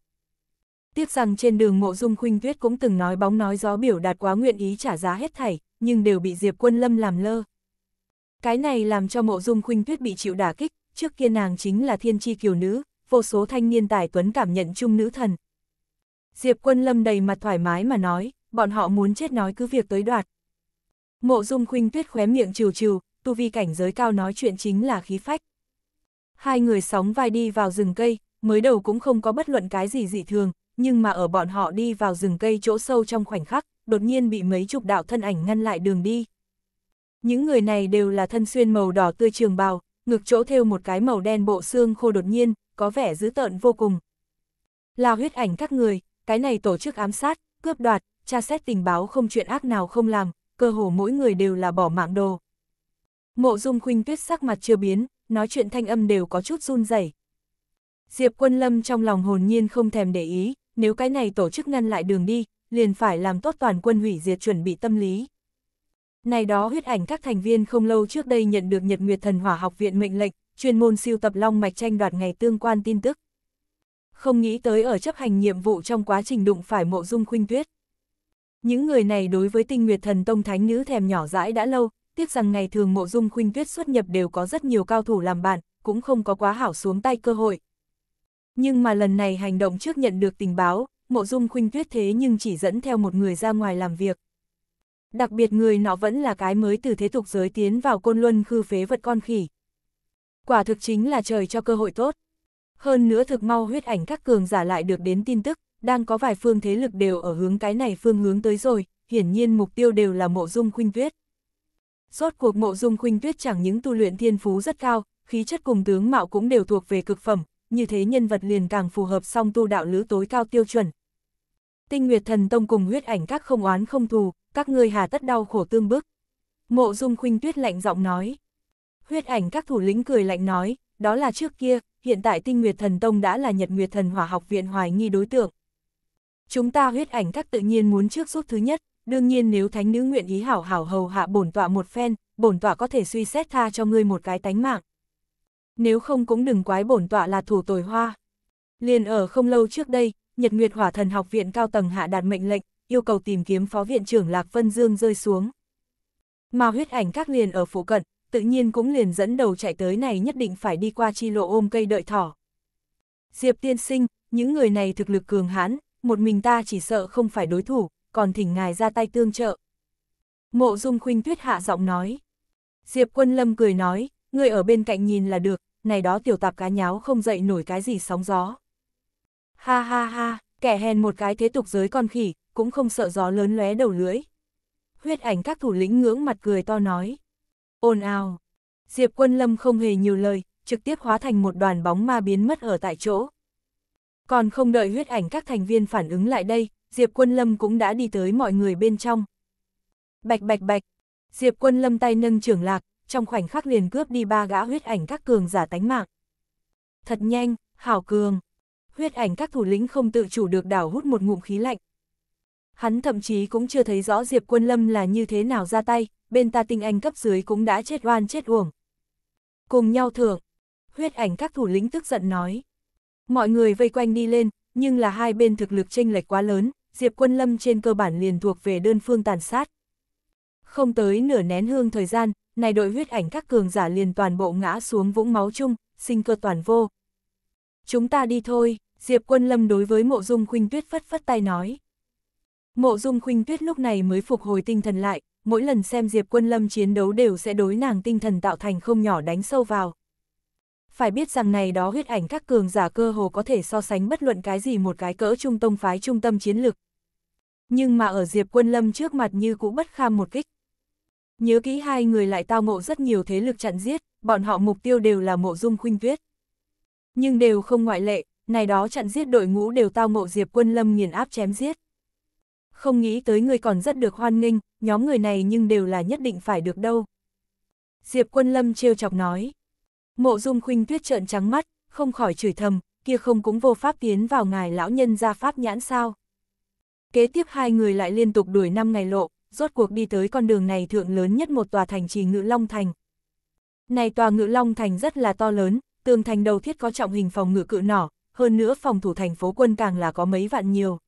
Tiếc rằng trên đường mộ dung khuynh tuyết cũng từng nói bóng nói gió biểu đạt quá nguyện ý trả giá hết thảy, nhưng đều bị Diệp Quân Lâm làm lơ. Cái này làm cho mộ dung khuynh tuyết bị chịu đả kích, trước kia nàng chính là thiên Chi kiều nữ, vô số thanh niên tài tuấn cảm nhận chung nữ thần. Diệp Quân Lâm đầy mặt thoải mái mà nói, bọn họ muốn chết nói cứ việc tới đoạt. Mộ Dung Khuynh Tuyết khóe miệng trừ trừ, tu vi cảnh giới cao nói chuyện chính là khí phách. Hai người sóng vai đi vào rừng cây, mới đầu cũng không có bất luận cái gì dị thường, nhưng mà ở bọn họ đi vào rừng cây chỗ sâu trong khoảnh khắc, đột nhiên bị mấy chục đạo thân ảnh ngăn lại đường đi. Những người này đều là thân xuyên màu đỏ tươi trường bào, ngược chỗ theo một cái màu đen bộ xương khô đột nhiên, có vẻ dữ tợn vô cùng. Là huyết ảnh các người, cái này tổ chức ám sát, cướp đoạt, tra xét tình báo không chuyện ác nào không làm, cơ hồ mỗi người đều là bỏ mạng đồ. Mộ dung khuynh tuyết sắc mặt chưa biến, nói chuyện thanh âm đều có chút run rẩy. Diệp quân lâm trong lòng hồn nhiên không thèm để ý, nếu cái này tổ chức ngăn lại đường đi, liền phải làm tốt toàn quân hủy diệt chuẩn bị tâm lý. Này đó huyết ảnh các thành viên không lâu trước đây nhận được Nhật Nguyệt Thần Hỏa Học Viện mệnh lệnh, chuyên môn siêu tập long mạch tranh đoạt ngày tương quan tin tức. Không nghĩ tới ở chấp hành nhiệm vụ trong quá trình đụng phải mộ dung khuynh tuyết. Những người này đối với tinh nguyệt thần tông thánh nữ thèm nhỏ dãi đã lâu, tiếc rằng ngày thường mộ dung khuynh tuyết xuất nhập đều có rất nhiều cao thủ làm bạn, cũng không có quá hảo xuống tay cơ hội. Nhưng mà lần này hành động trước nhận được tình báo, mộ dung khuynh tuyết thế nhưng chỉ dẫn theo một người ra ngoài làm việc. Đặc biệt người nó vẫn là cái mới từ thế tục giới tiến vào côn luân khư phế vật con khỉ, quả thực chính là trời cho cơ hội tốt. Hơn nữa thực mau huyết ảnh các cường giả lại được đến tin tức, đang có vài phương thế lực đều ở hướng cái này phương hướng tới rồi, hiển nhiên mục tiêu đều là mộ dung khuynh tuyết. Rốt cuộc mộ dung khuynh tuyết chẳng những tu luyện thiên phú rất cao, khí chất cùng tướng mạo cũng đều thuộc về cực phẩm, như thế nhân vật liền càng phù hợp song tu đạo lữ tối cao tiêu chuẩn. Tinh Nguyệt Thần Tông cùng huyết ảnh các không oán không thù, các ngươi hà tất đau khổ tương bức. Mộ dung khuynh tuyết lạnh giọng nói. Huyết ảnh các thủ lĩnh cười lạnh nói, đó là trước kia, hiện tại tinh nguyệt thần tông đã là nhật nguyệt thần hỏa học viện hoài nghi đối tượng. Chúng ta huyết ảnh các tự nhiên muốn trước rút thứ nhất, đương nhiên nếu thánh nữ nguyện ý hảo hảo hầu hạ bổn tọa một phen, bổn tọa có thể suy xét tha cho ngươi một cái tánh mạng. Nếu không cũng đừng quái bổn tọa là thủ tồi hoa. Liên ở không lâu trước đây, Nhật Nguyệt Hỏa Thần Học viện cao tầng hạ đạt mệnh lệnh, yêu cầu tìm kiếm phó viện trưởng Lạc Vân Dương rơi xuống. Mà huyết ảnh các liền ở phụ cận, tự nhiên cũng liền dẫn đầu chạy tới này nhất định phải đi qua chi lộ ôm cây đợi thỏ. Diệp tiên sinh, những người này thực lực cường hãn, một mình ta chỉ sợ không phải đối thủ, còn thỉnh ngài ra tay tương trợ. Mộ dung khuynh tuyết hạ giọng nói. Diệp quân lâm cười nói, người ở bên cạnh nhìn là được, này đó tiểu tạp cá nháo không dậy nổi cái gì sóng gió. Ha ha ha, kẻ hèn một cái thế tục giới con khỉ, cũng không sợ gió lớn lóe đầu lưỡi. Huyết ảnh các thủ lĩnh ngưỡng mặt cười to nói ồn ào. Diệp Quân Lâm không hề nhiều lời, trực tiếp hóa thành một đoàn bóng ma biến mất ở tại chỗ. Còn không đợi huyết ảnh các thành viên phản ứng lại đây, Diệp Quân Lâm cũng đã đi tới mọi người bên trong. Bạch bạch bạch, Diệp Quân Lâm tay nâng trưởng lạc, trong khoảnh khắc liền cướp đi ba gã huyết ảnh các cường giả tánh mạng. Thật nhanh, hảo cường. Huyết ảnh các thủ lĩnh không tự chủ được đảo hút một ngụm khí lạnh. Hắn thậm chí cũng chưa thấy rõ Diệp Quân Lâm là như thế nào ra tay, bên ta tinh anh cấp dưới cũng đã chết oan chết uổng. Cùng nhau thưởng, huyết ảnh các thủ lĩnh tức giận nói. Mọi người vây quanh đi lên, nhưng là hai bên thực lực chênh lệch quá lớn, Diệp Quân Lâm trên cơ bản liền thuộc về đơn phương tàn sát. Không tới nửa nén hương thời gian, này đội huyết ảnh các cường giả liền toàn bộ ngã xuống vũng máu chung, sinh cơ toàn vô. Chúng ta đi thôi, Diệp Quân Lâm đối với Mộ Dung Khuynh Tuyết phất phất tay nói. Mộ Dung Khuynh Tuyết lúc này mới phục hồi tinh thần lại, mỗi lần xem Diệp Quân Lâm chiến đấu đều sẽ đối nàng tinh thần tạo thành không nhỏ đánh sâu vào. Phải biết rằng này đó huyết ảnh các cường giả cơ hồ có thể so sánh bất luận cái gì một cái cỡ trung tông phái trung tâm chiến lực. Nhưng mà ở Diệp Quân Lâm trước mặt như cũng bất kham một kích. Nhớ kỹ hai người lại tao ngộ rất nhiều thế lực chặn giết, bọn họ mục tiêu đều là mộ dung khuynh tuyết. Nhưng đều không ngoại lệ, này đó chặn giết đội ngũ đều tao ngộ Diệp Quân Lâm nghiền áp chém giết không nghĩ tới người còn rất được hoan nghênh, nhóm người này nhưng đều là nhất định phải được đâu. Diệp Quân Lâm trêu chọc nói. Mộ Dung Khuynh Tuyết trợn trắng mắt, không khỏi chửi thầm, kia không cũng vô pháp tiến vào ngài lão nhân ra pháp nhãn sao. Kế tiếp hai người lại liên tục đuổi năm ngày lộ, rốt cuộc đi tới con đường này thượng lớn nhất một tòa thành trì Ngự Long Thành. Này tòa Ngự Long Thành rất là to lớn, tường thành đầu thiết có trọng hình phòng ngự cự nỏ, hơn nữa phòng thủ thành phố quân càng là có mấy vạn nhiều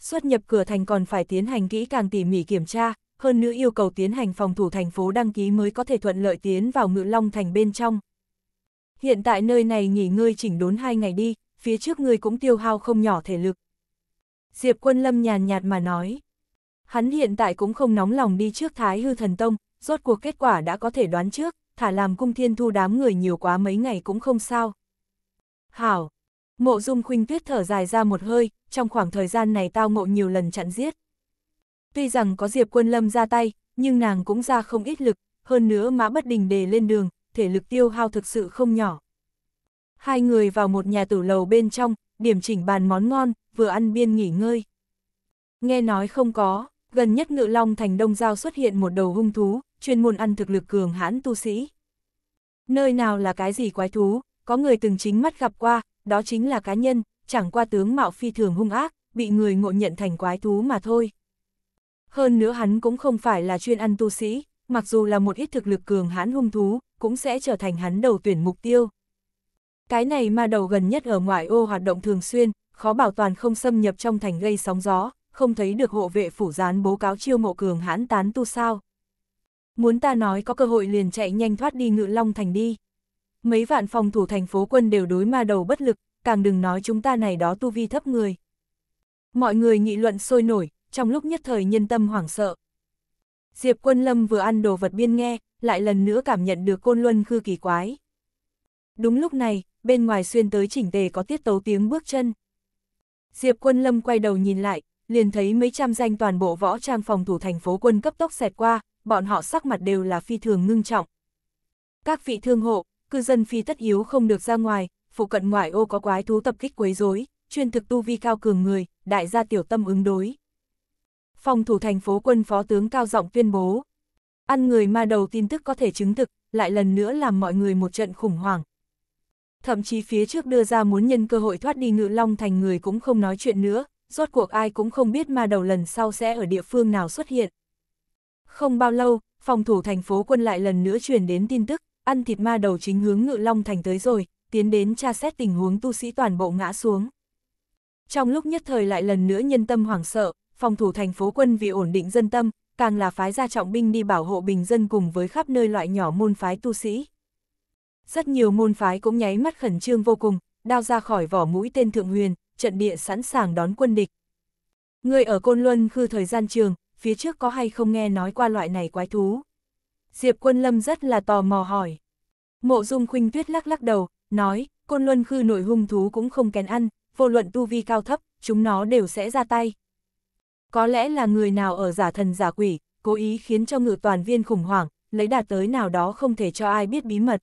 xuất nhập cửa thành còn phải tiến hành kỹ càng tỉ mỉ kiểm tra, hơn nữa yêu cầu tiến hành phòng thủ thành phố đăng ký mới có thể thuận lợi tiến vào ngự long thành bên trong. Hiện tại nơi này nghỉ ngơi chỉnh đốn hai ngày đi, phía trước ngươi cũng tiêu hao không nhỏ thể lực. Diệp quân lâm nhàn nhạt mà nói. Hắn hiện tại cũng không nóng lòng đi trước Thái Hư Thần Tông, rốt cuộc kết quả đã có thể đoán trước, thả làm cung thiên thu đám người nhiều quá mấy ngày cũng không sao. Hảo, Mộ dung khuynh tuyết thở dài ra một hơi, trong khoảng thời gian này tao ngộ nhiều lần chặn giết. Tuy rằng có Diệp Quân Lâm ra tay, nhưng nàng cũng ra không ít lực, hơn nữa mã bất đình đề lên đường, thể lực tiêu hao thực sự không nhỏ. Hai người vào một nhà tử lầu bên trong, điểm chỉnh bàn món ngon, vừa ăn biên nghỉ ngơi. Nghe nói không có, gần nhất ngự long thành đông giao xuất hiện một đầu hung thú, chuyên môn ăn thực lực cường hãn tu sĩ. Nơi nào là cái gì quái thú, có người từng chính mắt gặp qua, đó chính là cá nhân, chẳng qua tướng mạo phi thường hung ác, bị người ngộ nhận thành quái thú mà thôi. Hơn nữa hắn cũng không phải là chuyên ăn tu sĩ, mặc dù là một ít thực lực cường hãn hung thú, cũng sẽ trở thành hắn đầu tuyển mục tiêu. Cái này mà đầu gần nhất ở ngoại ô hoạt động thường xuyên, khó bảo toàn không xâm nhập trong thành gây sóng gió, không thấy được hộ vệ phủ gián bố cáo chiêu mộ cường hãn tán tu sao. Muốn ta nói có cơ hội liền chạy nhanh thoát đi ngự long thành đi mấy vạn phòng thủ thành phố quân đều đối ma đầu bất lực, càng đừng nói chúng ta này đó tu vi thấp người. Mọi người nghị luận sôi nổi, trong lúc nhất thời nhân tâm hoảng sợ. Diệp quân lâm vừa ăn đồ vật biên nghe, lại lần nữa cảm nhận được côn luân khư kỳ quái. Đúng lúc này, bên ngoài xuyên tới chỉnh tề có tiết tấu tiếng bước chân. Diệp quân lâm quay đầu nhìn lại, liền thấy mấy trăm danh toàn bộ võ trang phòng thủ thành phố quân cấp tốc xẹt qua, bọn họ sắc mặt đều là phi thường ngưng trọng. Các vị thương hộ, cư dân phi tất yếu không được ra ngoài, phụ cận ngoại ô có quái thú tập kích quấy rối, chuyên thực tu vi cao cường người, đại gia tiểu tâm ứng đối. Phòng thủ thành phố quân phó tướng cao giọng tuyên bố, ăn người ma đầu tin tức có thể chứng thực, lại lần nữa làm mọi người một trận khủng hoảng. Thậm chí phía trước đưa ra muốn nhân cơ hội thoát đi ngự long thành người cũng không nói chuyện nữa, rốt cuộc ai cũng không biết ma đầu lần sau sẽ ở địa phương nào xuất hiện. Không bao lâu, phòng thủ thành phố quân lại lần nữa truyền đến tin tức, ăn thịt ma đầu chính hướng ngự long thành tới rồi, tiến đến tra xét tình huống tu sĩ toàn bộ ngã xuống. Trong lúc nhất thời lại lần nữa nhân tâm hoảng sợ, phòng thủ thành phố quân vì ổn định dân tâm, càng là phái ra trọng binh đi bảo hộ bình dân cùng với khắp nơi loại nhỏ môn phái tu sĩ. Rất nhiều môn phái cũng nháy mắt khẩn trương vô cùng, đao ra khỏi vỏ mũi tên thượng huyền, trận địa sẵn sàng đón quân địch. Người ở Côn Luân khư thời gian trường, phía trước có hay không nghe nói qua loại này quái thú? Diệp Quân Lâm rất là tò mò hỏi. Mộ Dung Khuynh Tuyết lắc lắc đầu, nói, Côn Luân Khư nội hung thú cũng không kén ăn, vô luận tu vi cao thấp, chúng nó đều sẽ ra tay. Có lẽ là người nào ở giả thần giả quỷ, cố ý khiến cho ngự toàn viên khủng hoảng, lấy đạt tới nào đó không thể cho ai biết bí mật.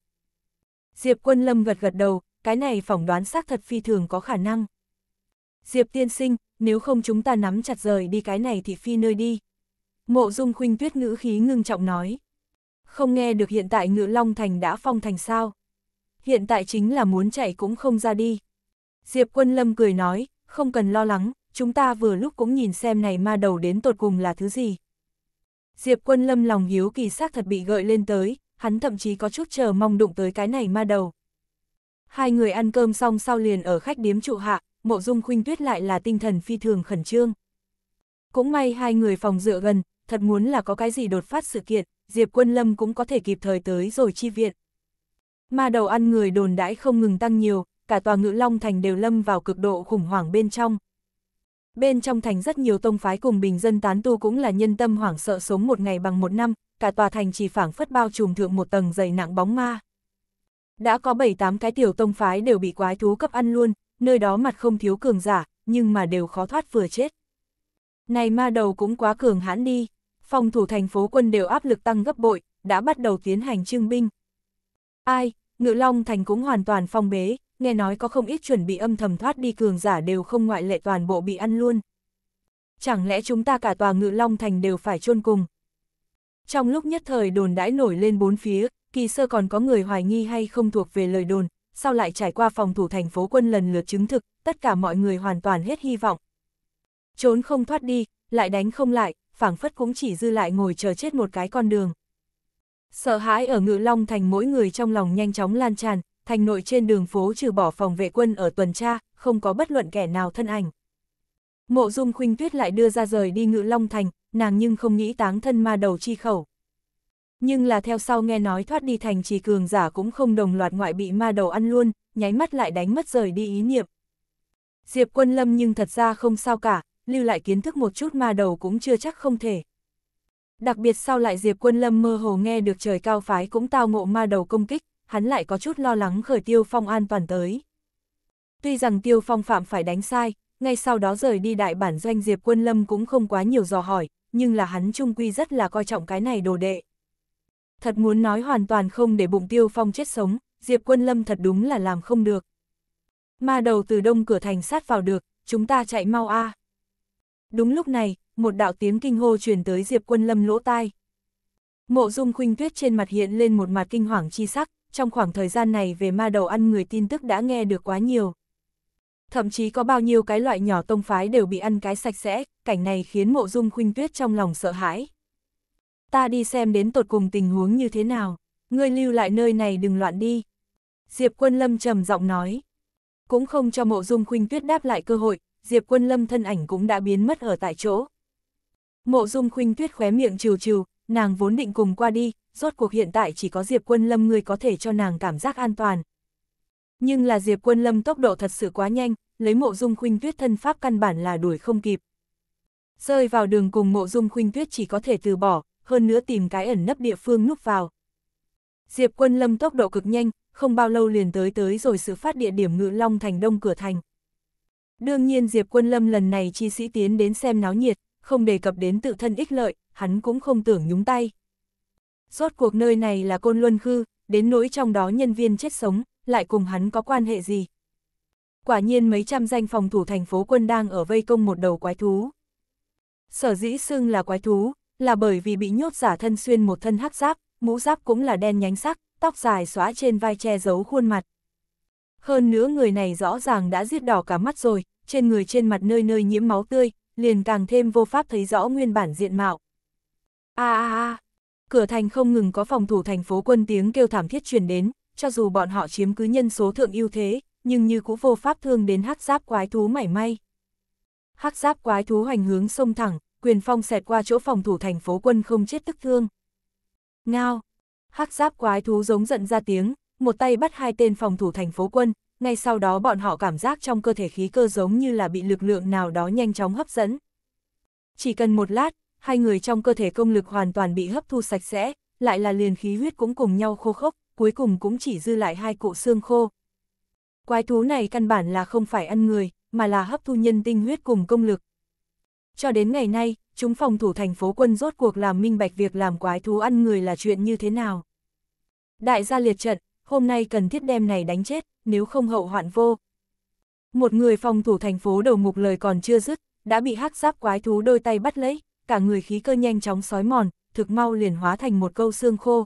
Diệp Quân Lâm gật gật đầu, cái này phỏng đoán xác thật phi thường có khả năng. Diệp tiên sinh, nếu không chúng ta nắm chặt rời đi cái này thì phi nơi đi. Mộ dung khuynh tuyết ngữ khí ngưng trọng nói không nghe được hiện tại ngự long thành đã phong thành sao. Hiện tại chính là muốn chạy cũng không ra đi. Diệp quân lâm cười nói, không cần lo lắng, chúng ta vừa lúc cũng nhìn xem này ma đầu đến tột cùng là thứ gì. Diệp quân lâm lòng hiếu kỳ sắc thật bị gợi lên tới, hắn thậm chí có chút chờ mong đụng tới cái này ma đầu. Hai người ăn cơm xong sau liền ở khách điếm trụ hạ, mộ dung khuynh tuyết lại là tinh thần phi thường khẩn trương. Cũng may hai người phòng dựa gần, thật muốn là có cái gì đột phát sự kiện, Diệp Quân Lâm cũng có thể kịp thời tới rồi chi viện. Ma đầu ăn người đồn đãi không ngừng tăng nhiều, cả tòa ngự long thành đều lâm vào cực độ khủng hoảng bên trong. Bên trong thành rất nhiều tông phái cùng bình dân tán tu cũng là nhân tâm hoảng sợ sống một ngày bằng một năm, cả tòa thành chỉ phảng phất bao trùm thượng một tầng dày nặng bóng ma. Đã có 7-8 cái tiểu tông phái đều bị quái thú cấp ăn luôn, nơi đó mặt không thiếu cường giả, nhưng mà đều khó thoát vừa chết. Này ma đầu cũng quá cường hãn đi phòng thủ thành phố quân đều áp lực tăng gấp bội, đã bắt đầu tiến hành trưng binh. Ai, Ngự Long Thành cũng hoàn toàn phong bế, nghe nói có không ít chuẩn bị âm thầm thoát đi cường giả đều không ngoại lệ toàn bộ bị ăn luôn. Chẳng lẽ chúng ta cả tòa Ngự Long Thành đều phải chôn cùng? Trong lúc nhất thời đồn đãi nổi lên bốn phía, kỳ sơ còn có người hoài nghi hay không thuộc về lời đồn, sau lại trải qua phòng thủ thành phố quân lần lượt chứng thực, tất cả mọi người hoàn toàn hết hy vọng. Trốn không thoát đi, lại đánh không lại, phảng phất cũng chỉ dư lại ngồi chờ chết một cái con đường. Sợ hãi ở ngự long thành mỗi người trong lòng nhanh chóng lan tràn, thành nội trên đường phố trừ bỏ phòng vệ quân ở tuần tra, không có bất luận kẻ nào thân ảnh. Mộ dung khuynh tuyết lại đưa ra rời đi ngự long thành, nàng nhưng không nghĩ táng thân ma đầu chi khẩu. Nhưng là theo sau nghe nói thoát đi thành trì cường giả cũng không đồng loạt ngoại bị ma đầu ăn luôn, nháy mắt lại đánh mất rời đi ý niệm. Diệp quân lâm nhưng thật ra không sao cả, lưu lại kiến thức một chút mà đầu cũng chưa chắc không thể. Đặc biệt sau lại Diệp Quân Lâm mơ hồ nghe được trời cao phái cũng tao ngộ ma đầu công kích, hắn lại có chút lo lắng khởi Tiêu Phong an toàn tới. Tuy rằng Tiêu Phong phạm phải đánh sai, ngay sau đó rời đi đại bản doanh Diệp Quân Lâm cũng không quá nhiều dò hỏi, nhưng là hắn trung quy rất là coi trọng cái này đồ đệ. Thật muốn nói hoàn toàn không để bụng Tiêu Phong chết sống, Diệp Quân Lâm thật đúng là làm không được. Ma đầu từ đông cửa thành sát vào được, chúng ta chạy mau a. À. Đúng lúc này, một đạo tiếng kinh hô truyền tới Diệp Quân Lâm lỗ tai. Mộ Dung Khuynh Tuyết trên mặt hiện lên một mặt kinh hoàng chi sắc, trong khoảng thời gian này về ma đầu ăn người tin tức đã nghe được quá nhiều. Thậm chí có bao nhiêu cái loại nhỏ tông phái đều bị ăn cái sạch sẽ, cảnh này khiến Mộ Dung Khuynh Tuyết trong lòng sợ hãi. Ta đi xem đến tột cùng tình huống như thế nào, ngươi lưu lại nơi này đừng loạn đi. Diệp Quân Lâm trầm giọng nói. Cũng không cho Mộ Dung Khuynh Tuyết đáp lại cơ hội, Diệp Quân Lâm thân ảnh cũng đã biến mất ở tại chỗ. Mộ Dung Khuynh Tuyết khóe miệng trừ trừ, nàng vốn định cùng qua đi, rốt cuộc hiện tại chỉ có Diệp Quân Lâm người có thể cho nàng cảm giác an toàn. Nhưng là Diệp Quân Lâm tốc độ thật sự quá nhanh, lấy Mộ Dung Khuynh Tuyết thân pháp căn bản là đuổi không kịp. Rơi vào đường cùng Mộ Dung Khuynh Tuyết chỉ có thể từ bỏ, hơn nữa tìm cái ẩn nấp địa phương núp vào. Diệp Quân Lâm tốc độ cực nhanh, không bao lâu liền tới tới rồi sự phát địa điểm Ngự Long Thành Đông cửa thành. Đương nhiên Diệp Quân Lâm lần này chi sĩ tiến đến xem náo nhiệt, không đề cập đến tự thân ích lợi, hắn cũng không tưởng nhúng tay. Rốt cuộc nơi này là Côn Luân Khư, đến nỗi trong đó nhân viên chết sống, lại cùng hắn có quan hệ gì. Quả nhiên mấy trăm danh phòng thủ thành phố quân đang ở vây công một đầu quái thú. Sở dĩ xưng là quái thú, là bởi vì bị nhốt giả thân xuyên một thân hắc giáp, mũ giáp cũng là đen nhánh sắc, tóc dài xóa trên vai che giấu khuôn mặt. Hơn nữa người này rõ ràng đã giết đỏ cả mắt rồi, trên người trên mặt nơi nơi nhiễm máu tươi, liền càng thêm vô pháp thấy rõ nguyên bản diện mạo. A a a, cửa thành không ngừng có phòng thủ thành phố quân tiếng kêu thảm thiết truyền đến, cho dù bọn họ chiếm cứ nhân số thượng ưu thế, nhưng như cũ vô pháp thương đến hắc giáp quái thú mảy may. Hắc giáp quái thú hành hướng sông thẳng, quyền phong xẹt qua chỗ phòng thủ thành phố quân không chết tức thương. Ngao, hắc giáp quái thú giống giận ra tiếng, một tay bắt hai tên phòng thủ thành phố quân, ngay sau đó bọn họ cảm giác trong cơ thể khí cơ giống như là bị lực lượng nào đó nhanh chóng hấp dẫn. Chỉ cần một lát, hai người trong cơ thể công lực hoàn toàn bị hấp thu sạch sẽ, lại là liền khí huyết cũng cùng nhau khô khốc, cuối cùng cũng chỉ dư lại hai cụ xương khô. Quái thú này căn bản là không phải ăn người, mà là hấp thu nhân tinh huyết cùng công lực. Cho đến ngày nay, chúng phòng thủ thành phố quân rốt cuộc làm minh bạch việc làm quái thú ăn người là chuyện như thế nào. Đại gia liệt trận, hôm nay cần thiết đem này đánh chết, nếu không hậu hoạn vô. Một người phòng thủ thành phố đầu mục lời còn chưa dứt, đã bị hắc giáp quái thú đôi tay bắt lấy, cả người khí cơ nhanh chóng sói mòn, thực mau liền hóa thành một câu xương khô.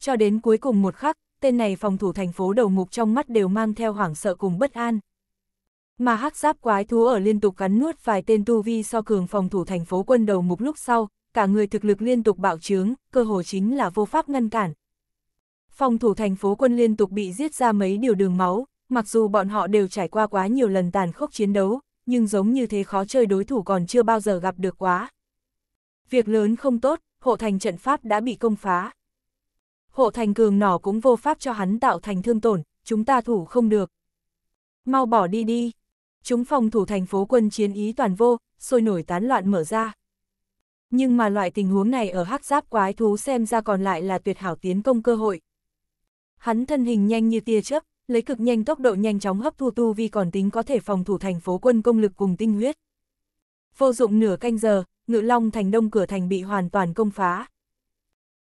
Cho đến cuối cùng một khắc, tên này phòng thủ thành phố đầu mục trong mắt đều mang theo hoảng sợ cùng bất an. Mà hắc giáp quái thú ở liên tục cắn nuốt vài tên tu vi so cường phòng thủ thành phố quân đầu mục lúc sau, cả người thực lực liên tục bạo trướng, cơ hồ chính là vô pháp ngăn cản, phòng thủ thành phố quân liên tục bị giết ra mấy điều đường máu, mặc dù bọn họ đều trải qua quá nhiều lần tàn khốc chiến đấu, nhưng giống như thế khó chơi đối thủ còn chưa bao giờ gặp được quá. Việc lớn không tốt, hộ thành trận pháp đã bị công phá. Hộ thành cường nỏ cũng vô pháp cho hắn tạo thành thương tổn, chúng ta thủ không được. Mau bỏ đi đi. Chúng phòng thủ thành phố quân chiến ý toàn vô, sôi nổi tán loạn mở ra. Nhưng mà loại tình huống này ở hắc giáp quái thú xem ra còn lại là tuyệt hảo tiến công cơ hội. Hắn thân hình nhanh như tia chớp, lấy cực nhanh tốc độ nhanh chóng hấp thu tu vi còn tính có thể phòng thủ thành phố quân công lực cùng tinh huyết. Vô dụng nửa canh giờ, Ngự Long thành đông cửa thành bị hoàn toàn công phá.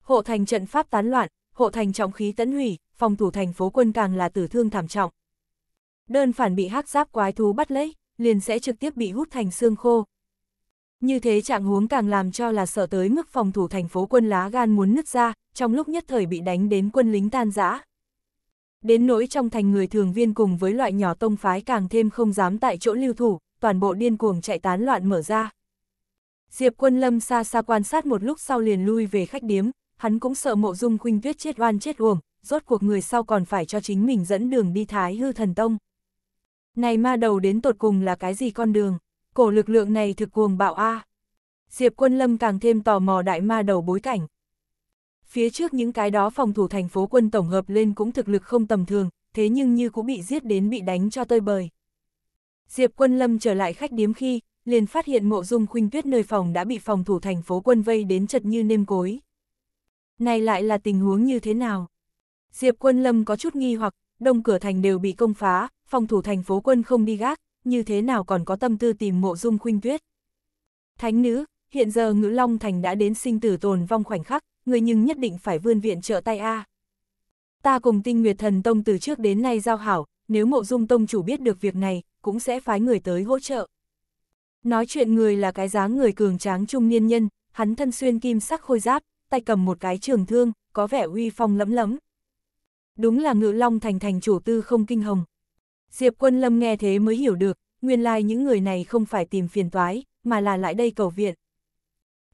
Hộ thành trận pháp tán loạn, hộ thành trọng khí tấn hủy, phòng thủ thành phố quân càng là tử thương thảm trọng. Đơn phản bị hắc giáp quái thú bắt lấy, liền sẽ trực tiếp bị hút thành xương khô. Như thế trạng huống càng làm cho là sợ tới mức phòng thủ thành phố quân lá gan muốn nứt ra, trong lúc nhất thời bị đánh đến quân lính tan rã đến nỗi trong thành người thường viên cùng với loại nhỏ tông phái càng thêm không dám tại chỗ lưu thủ, toàn bộ điên cuồng chạy tán loạn mở ra. Diệp quân lâm xa xa quan sát một lúc sau liền lui về khách điếm, hắn cũng sợ mộ dung khuynh tuyết chết oan chết uổng, rốt cuộc người sau còn phải cho chính mình dẫn đường đi thái hư thần tông. Này ma đầu đến tột cùng là cái gì con đường, cổ lực lượng này thực cuồng bạo a Diệp quân lâm càng thêm tò mò đại ma đầu bối cảnh, Phía trước những cái đó phòng thủ thành phố quân tổng hợp lên cũng thực lực không tầm thường, thế nhưng như cũng bị giết đến bị đánh cho tơi bời. Diệp quân lâm trở lại khách điếm khi, liền phát hiện mộ dung khuynh tuyết nơi phòng đã bị phòng thủ thành phố quân vây đến chật như nêm cối. Này lại là tình huống như thế nào? Diệp quân lâm có chút nghi hoặc, đông cửa thành đều bị công phá, phòng thủ thành phố quân không đi gác, như thế nào còn có tâm tư tìm mộ dung khuynh tuyết? Thánh nữ, hiện giờ ngữ long thành đã đến sinh tử tồn vong khoảnh khắc, người nhưng nhất định phải vươn viện trợ tay A. Ta cùng tinh nguyệt thần tông từ trước đến nay giao hảo, nếu mộ dung tông chủ biết được việc này, cũng sẽ phái người tới hỗ trợ. Nói chuyện người là cái dáng người cường tráng trung niên nhân, hắn thân xuyên kim sắc khôi giáp, tay cầm một cái trường thương, có vẻ uy phong lẫm lẫm. Đúng là ngự long thành thành chủ tư không kinh hồng. Diệp quân lâm nghe thế mới hiểu được, nguyên lai like những người này không phải tìm phiền toái, mà là lại đây cầu viện.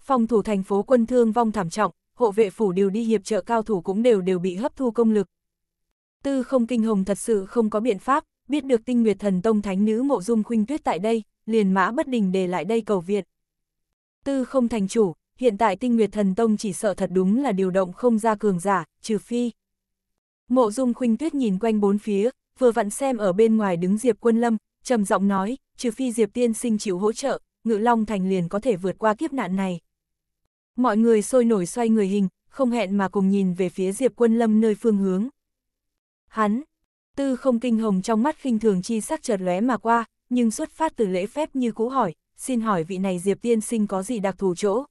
Phòng thủ thành phố quân thương vong thảm trọng, hộ vệ phủ đều đi hiệp trợ cao thủ cũng đều đều bị hấp thu công lực. Tư không kinh hồng thật sự không có biện pháp, biết được tinh nguyệt thần tông thánh nữ mộ dung khuynh tuyết tại đây, liền mã bất đình để lại đây cầu viện. Tư không thành chủ, hiện tại tinh nguyệt thần tông chỉ sợ thật đúng là điều động không ra cường giả, trừ phi. Mộ dung khuynh tuyết nhìn quanh bốn phía, vừa vặn xem ở bên ngoài đứng Diệp quân lâm, trầm giọng nói, trừ phi Diệp tiên sinh chịu hỗ trợ, ngự long thành liền có thể vượt qua kiếp nạn này. Mọi người sôi nổi xoay người hình, không hẹn mà cùng nhìn về phía Diệp Quân Lâm nơi phương hướng. Hắn, tư không kinh hồng trong mắt khinh thường chi sắc chợt lóe mà qua, nhưng xuất phát từ lễ phép như cũ hỏi, xin hỏi vị này Diệp Tiên Sinh có gì đặc thù chỗ?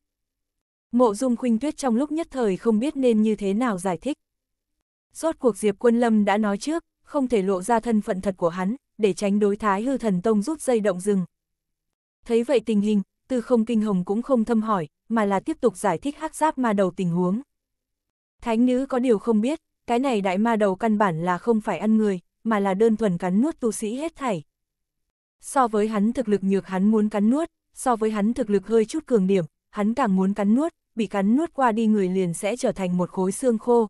Mộ dung khuynh tuyết trong lúc nhất thời không biết nên như thế nào giải thích. Rốt cuộc Diệp Quân Lâm đã nói trước, không thể lộ ra thân phận thật của hắn, để tránh đối thái hư thần tông rút dây động rừng. Thấy vậy tình hình, tư không kinh hồng cũng không thâm hỏi, mà là tiếp tục giải thích hắc giáp ma đầu tình huống. Thánh nữ có điều không biết, cái này đại ma đầu căn bản là không phải ăn người, mà là đơn thuần cắn nuốt tu sĩ hết thảy. So với hắn thực lực nhược hắn muốn cắn nuốt, so với hắn thực lực hơi chút cường điểm, hắn càng muốn cắn nuốt, bị cắn nuốt qua đi người liền sẽ trở thành một khối xương khô.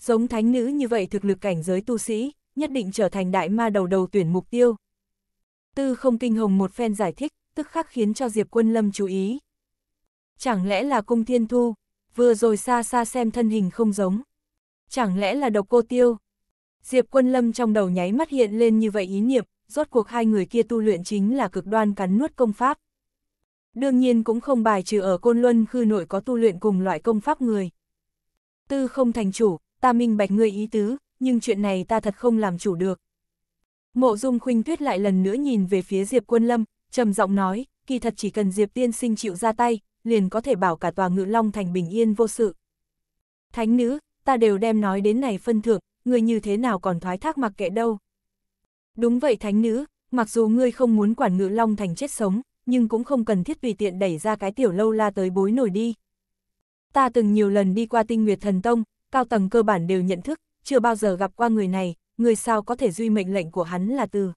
Giống thánh nữ như vậy thực lực cảnh giới tu sĩ, nhất định trở thành đại ma đầu đầu tuyển mục tiêu. Tư không kinh hồng một phen giải thích, tức khắc khiến cho Diệp Quân Lâm chú ý. Chẳng lẽ là cung thiên thu, vừa rồi xa xa xem thân hình không giống. Chẳng lẽ là độc cô tiêu? Diệp Quân Lâm trong đầu nháy mắt hiện lên như vậy ý niệm, rốt cuộc hai người kia tu luyện chính là cực đoan cắn nuốt công pháp. Đương nhiên cũng không bài trừ ở Côn Luân khư nội có tu luyện cùng loại công pháp người. Tư không thành chủ, ta minh bạch người ý tứ, nhưng chuyện này ta thật không làm chủ được. Mộ Dung Khuynh Tuyết lại lần nữa nhìn về phía Diệp Quân Lâm, trầm giọng nói, kỳ thật chỉ cần Diệp Tiên Sinh chịu ra tay, liền có thể bảo cả tòa ngự long thành bình yên vô sự. Thánh nữ, ta đều đem nói đến này phân thượng, người như thế nào còn thoái thác mặc kệ đâu. Đúng vậy thánh nữ, mặc dù ngươi không muốn quản ngự long thành chết sống, nhưng cũng không cần thiết tùy tiện đẩy ra cái tiểu lâu la tới bối nổi đi. Ta từng nhiều lần đi qua tinh nguyệt thần tông, cao tầng cơ bản đều nhận thức, chưa bao giờ gặp qua người này, người sao có thể duy mệnh lệnh của hắn là từ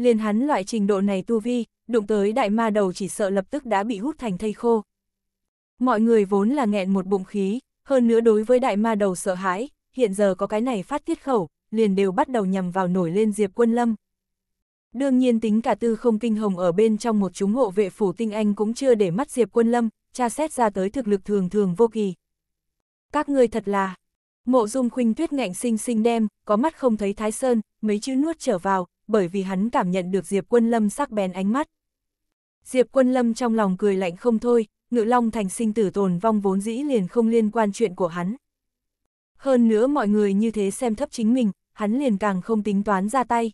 liền hắn loại trình độ này tu vi, đụng tới đại ma đầu chỉ sợ lập tức đã bị hút thành thây khô. Mọi người vốn là nghẹn một bụng khí, hơn nữa đối với đại ma đầu sợ hãi, hiện giờ có cái này phát tiết khẩu, liền đều bắt đầu nhằm vào nổi lên Diệp Quân Lâm. Đương nhiên tính cả tư không kinh hồng ở bên trong một chúng hộ vệ phủ tinh anh cũng chưa để mắt Diệp Quân Lâm, tra xét ra tới thực lực thường thường vô kỳ. Các ngươi thật là, mộ dung khuynh tuyết ngạnh sinh sinh đem, có mắt không thấy thái sơn, mấy chữ nuốt trở vào, bởi vì hắn cảm nhận được Diệp Quân Lâm sắc bén ánh mắt. Diệp Quân Lâm trong lòng cười lạnh không thôi, Ngự Long Thành sinh tử tồn vong vốn dĩ liền không liên quan chuyện của hắn. Hơn nữa mọi người như thế xem thấp chính mình, hắn liền càng không tính toán ra tay.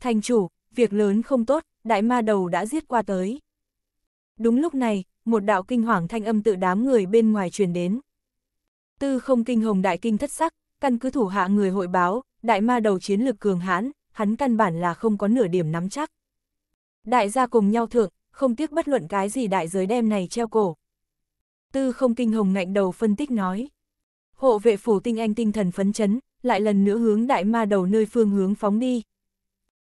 Thành chủ, việc lớn không tốt, đại ma đầu đã giết qua tới. Đúng lúc này, một đạo kinh hoàng thanh âm tự đám người bên ngoài truyền đến. Tư không kinh hồng đại kinh thất sắc, căn cứ thủ hạ người hội báo, đại ma đầu chiến lực cường hãn, hắn căn bản là không có nửa điểm nắm chắc. Đại gia cùng nhau thượng, không tiếc bất luận cái gì đại giới đem này treo cổ. Tư không kinh hồng ngạnh đầu phân tích nói. Hộ vệ phủ tinh anh tinh thần phấn chấn, lại lần nữa hướng đại ma đầu nơi phương hướng phóng đi.